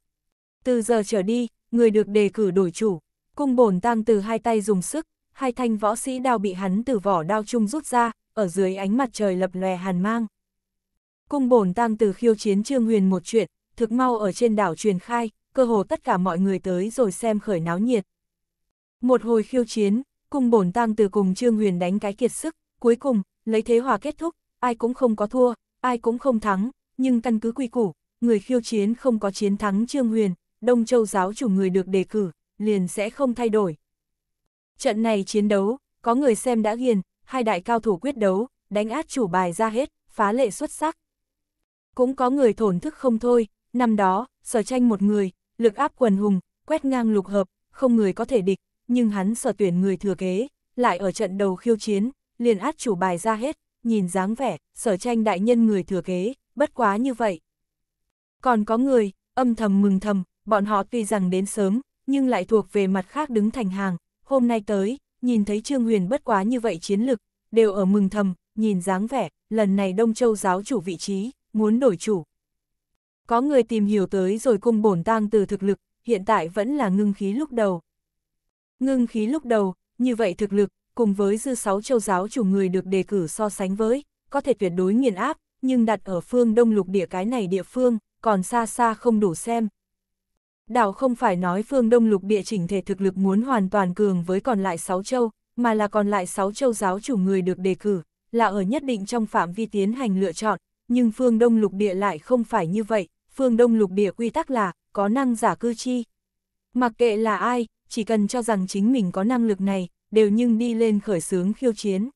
Từ giờ trở đi, người được đề cử đổi chủ. Cung bổn tăng từ hai tay dùng sức, hai thanh võ sĩ đao bị hắn từ vỏ đao chung rút ra, ở dưới ánh mặt trời lập lòe hàn mang. Cung bổn tăng từ khiêu chiến Trương Huyền một chuyện, thực mau ở trên đảo truyền khai, cơ hồ tất cả mọi người tới rồi xem khởi náo nhiệt. Một hồi khiêu chiến, cung bổn tăng từ cùng Trương Huyền đánh cái kiệt sức, cuối cùng, lấy thế hòa kết thúc, ai cũng không có thua, ai cũng không thắng, nhưng căn cứ quy củ, người khiêu chiến không có chiến thắng Trương Huyền, Đông Châu giáo chủ người được đề cử, liền sẽ không thay đổi. Trận này chiến đấu, có người xem đã ghiền, hai đại cao thủ quyết đấu, đánh át chủ bài ra hết, phá lệ xuất sắc. Cũng có người thổn thức không thôi, năm đó, sở tranh một người, lực áp quần hùng, quét ngang lục hợp, không người có thể địch, nhưng hắn sở tuyển người thừa kế, lại ở trận đầu khiêu chiến, liền át chủ bài ra hết, nhìn dáng vẻ, sở tranh đại nhân người thừa kế, bất quá như vậy. Còn có người, âm thầm mừng thầm, bọn họ tuy rằng đến sớm, nhưng lại thuộc về mặt khác đứng thành hàng, hôm nay tới, nhìn thấy Trương Huyền bất quá như vậy chiến lực, đều ở mừng thầm, nhìn dáng vẻ, lần này Đông Châu giáo chủ vị trí, muốn đổi chủ. Có người tìm hiểu tới rồi cung bổn tang từ thực lực, hiện tại vẫn là ngưng khí lúc đầu. Ngưng khí lúc đầu, như vậy thực lực, cùng với dư sáu châu giáo chủ người được đề cử so sánh với, có thể tuyệt đối nghiền áp, nhưng đặt ở phương đông lục địa cái này địa phương, còn xa xa không đủ xem, đảo không phải nói phương Đông lục địa chỉnh thể thực lực muốn hoàn toàn cường với còn lại sáu châu, mà là còn lại sáu châu giáo chủ người được đề cử, là ở nhất định trong phạm vi tiến hành lựa chọn, nhưng phương Đông lục địa lại không phải như vậy, phương Đông lục địa quy tắc là, có năng giả cư chi. Mặc kệ là ai, chỉ cần cho rằng chính mình có năng lực này, đều nhưng đi lên khởi sướng khiêu chiến.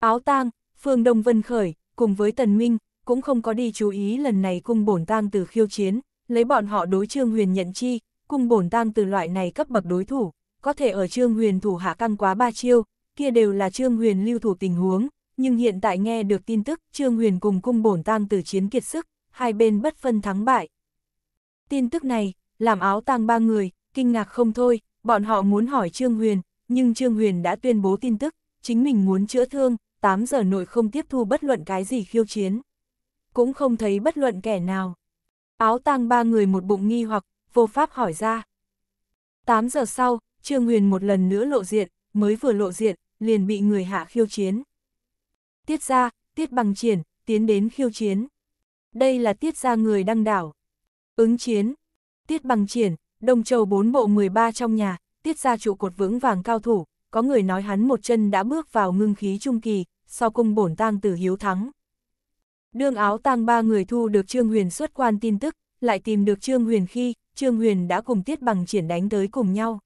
Áo tang, phương Đông Vân khởi, cùng với Tần Minh, cũng không có đi chú ý lần này cung bổn tang từ khiêu chiến, lấy bọn họ đối Trương Huyền nhận chi, cùng bổn tang từ loại này cấp bậc đối thủ, có thể ở Trương Huyền thủ hạ căn quá ba chiêu, kia đều là Trương Huyền lưu thủ tình huống, nhưng hiện tại nghe được tin tức Trương Huyền cùng cung bổn tang từ chiến kiệt sức, hai bên bất phân thắng bại. Tin tức này, làm áo tang ba người, kinh ngạc không thôi, bọn họ muốn hỏi Trương Huyền, nhưng Trương Huyền đã tuyên bố tin tức, chính mình muốn chữa thương, 8 giờ nội không tiếp thu bất luận cái gì khiêu chiến. Cũng không thấy bất luận kẻ nào. Áo tang ba người một bụng nghi hoặc, vô pháp hỏi ra. 8 giờ sau, Trương Huyền một lần nữa lộ diện, mới vừa lộ diện, liền bị người hạ khiêu chiến. Tiết ra, tiết bằng triển, tiến đến khiêu chiến. Đây là tiết ra người đăng đảo. Ứng chiến, tiết bằng triển, Đông châu bốn bộ 13 trong nhà, tiết ra trụ cột vững vàng cao thủ, có người nói hắn một chân đã bước vào ngưng khí trung kỳ, sau cung bổn tang tử hiếu thắng. Đương áo tang ba người thu được Trương Huyền xuất quan tin tức, lại tìm được Trương Huyền khi, Trương Huyền đã cùng Tiết Bằng triển đánh tới cùng nhau.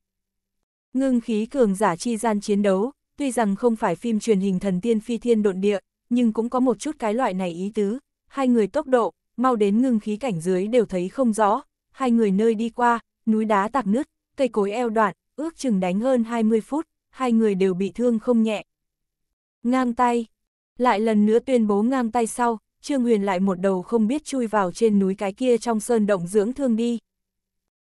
Ngưng khí cường giả chi gian chiến đấu, tuy rằng không phải phim truyền hình thần tiên phi thiên độn địa, nhưng cũng có một chút cái loại này ý tứ, hai người tốc độ, mau đến ngưng khí cảnh dưới đều thấy không rõ, hai người nơi đi qua, núi đá tạc nứt, cây cối eo đoạn, ước chừng đánh hơn 20 phút, hai người đều bị thương không nhẹ. Ngang tay, lại lần nữa tuyên bố ngang tay sau, Trương Huyền lại một đầu không biết chui vào trên núi cái kia trong sơn động dưỡng thương đi.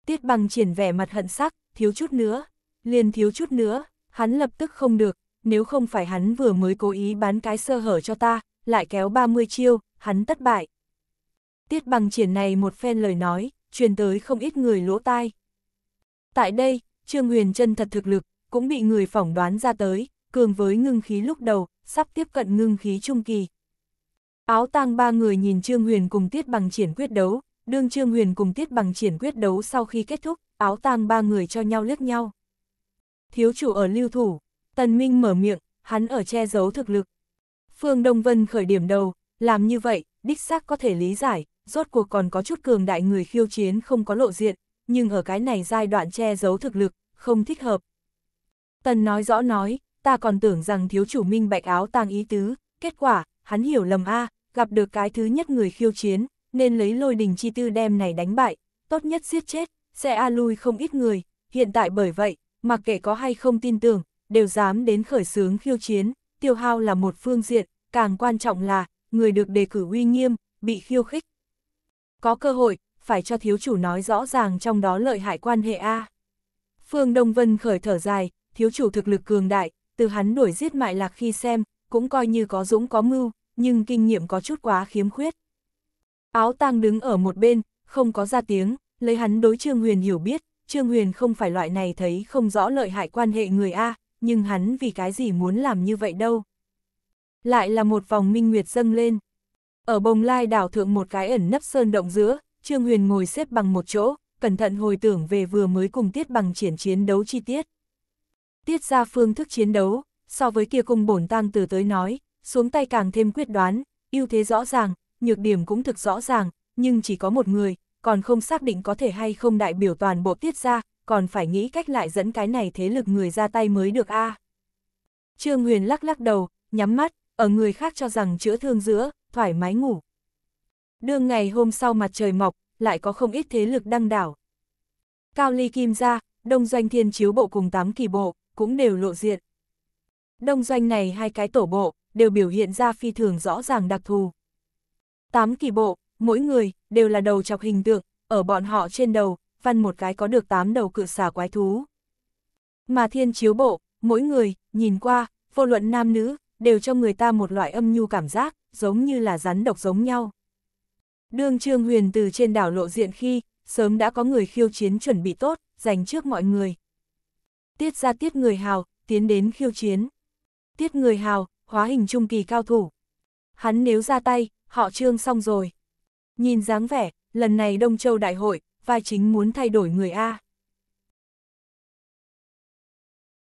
Tiết bằng triển vẻ mặt hận sắc, thiếu chút nữa, liền thiếu chút nữa, hắn lập tức không được, nếu không phải hắn vừa mới cố ý bán cái sơ hở cho ta, lại kéo 30 chiêu, hắn tất bại. Tiết bằng triển này một phen lời nói, truyền tới không ít người lỗ tai. Tại đây, Trương Huyền chân thật thực lực, cũng bị người phỏng đoán ra tới, cường với ngưng khí lúc đầu, sắp tiếp cận ngưng khí trung kỳ, Áo tang ba người nhìn Trương Huyền cùng Tiết Bằng triển quyết đấu, đương Trương Huyền cùng Tiết Bằng triển quyết đấu sau khi kết thúc, áo tang ba người cho nhau liếc nhau. Thiếu chủ ở lưu thủ, Tần Minh mở miệng, hắn ở che giấu thực lực. Phương Đông Vân khởi điểm đầu, làm như vậy, đích xác có thể lý giải, rốt cuộc còn có chút cường đại người khiêu chiến không có lộ diện, nhưng ở cái này giai đoạn che giấu thực lực, không thích hợp. Tần nói rõ nói, ta còn tưởng rằng thiếu chủ minh bạch áo tang ý tứ, kết quả, hắn hiểu lầm a gặp được cái thứ nhất người khiêu chiến, nên lấy lôi đình chi tư đem này đánh bại, tốt nhất giết chết, sẽ a lui không ít người, hiện tại bởi vậy, mặc kệ có hay không tin tưởng, đều dám đến khởi xướng khiêu chiến, tiêu hao là một phương diện, càng quan trọng là, người được đề cử uy nghiêm, bị khiêu khích. Có cơ hội, phải cho thiếu chủ nói rõ ràng trong đó lợi hại quan hệ A. Phương Đông Vân khởi thở dài, thiếu chủ thực lực cường đại, từ hắn đuổi giết mại lạc khi xem, cũng coi như có dũng có mưu, nhưng kinh nghiệm có chút quá khiếm khuyết. Áo tang đứng ở một bên, không có ra tiếng, lấy hắn đối Trương Huyền hiểu biết, Trương Huyền không phải loại này thấy không rõ lợi hại quan hệ người A, nhưng hắn vì cái gì muốn làm như vậy đâu. Lại là một vòng minh nguyệt dâng lên. Ở bồng lai đảo thượng một cái ẩn nấp sơn động giữa, Trương Huyền ngồi xếp bằng một chỗ, cẩn thận hồi tưởng về vừa mới cùng tiết bằng triển chiến đấu chi tiết. Tiết ra phương thức chiến đấu, so với kia cung bổn tang từ tới nói, xuống tay càng thêm quyết đoán, ưu thế rõ ràng, nhược điểm cũng thực rõ ràng, nhưng chỉ có một người, còn không xác định có thể hay không đại biểu toàn bộ tiết ra, còn phải nghĩ cách lại dẫn cái này thế lực người ra tay mới được a. Trương Huyền lắc lắc đầu, nhắm mắt, ở người khác cho rằng chữa thương giữa, thoải mái ngủ. Đương ngày hôm sau mặt trời mọc, lại có không ít thế lực đăng đảo. Cao Ly Kim gia, Đông Doanh Thiên Chiếu Bộ cùng tám kỳ bộ, cũng đều lộ diện. Đông Doanh này hai cái tổ bộ, đều biểu hiện ra phi thường rõ ràng đặc thù. Tám kỳ bộ, mỗi người, đều là đầu chọc hình tượng, ở bọn họ trên đầu, văn một cái có được tám đầu cự xà quái thú. Mà thiên chiếu bộ, mỗi người, nhìn qua, vô luận nam nữ, đều cho người ta một loại âm nhu cảm giác, giống như là rắn độc giống nhau. Đương Trương Huyền từ trên đảo lộ diện khi, sớm đã có người khiêu chiến chuẩn bị tốt, dành trước mọi người. Tiết ra tiết người hào, tiến đến khiêu chiến. Tiết người hào, hóa hình trung kỳ cao thủ. Hắn nếu ra tay, họ trương xong rồi. Nhìn dáng vẻ, lần này Đông Châu Đại hội, vai chính muốn thay đổi người A.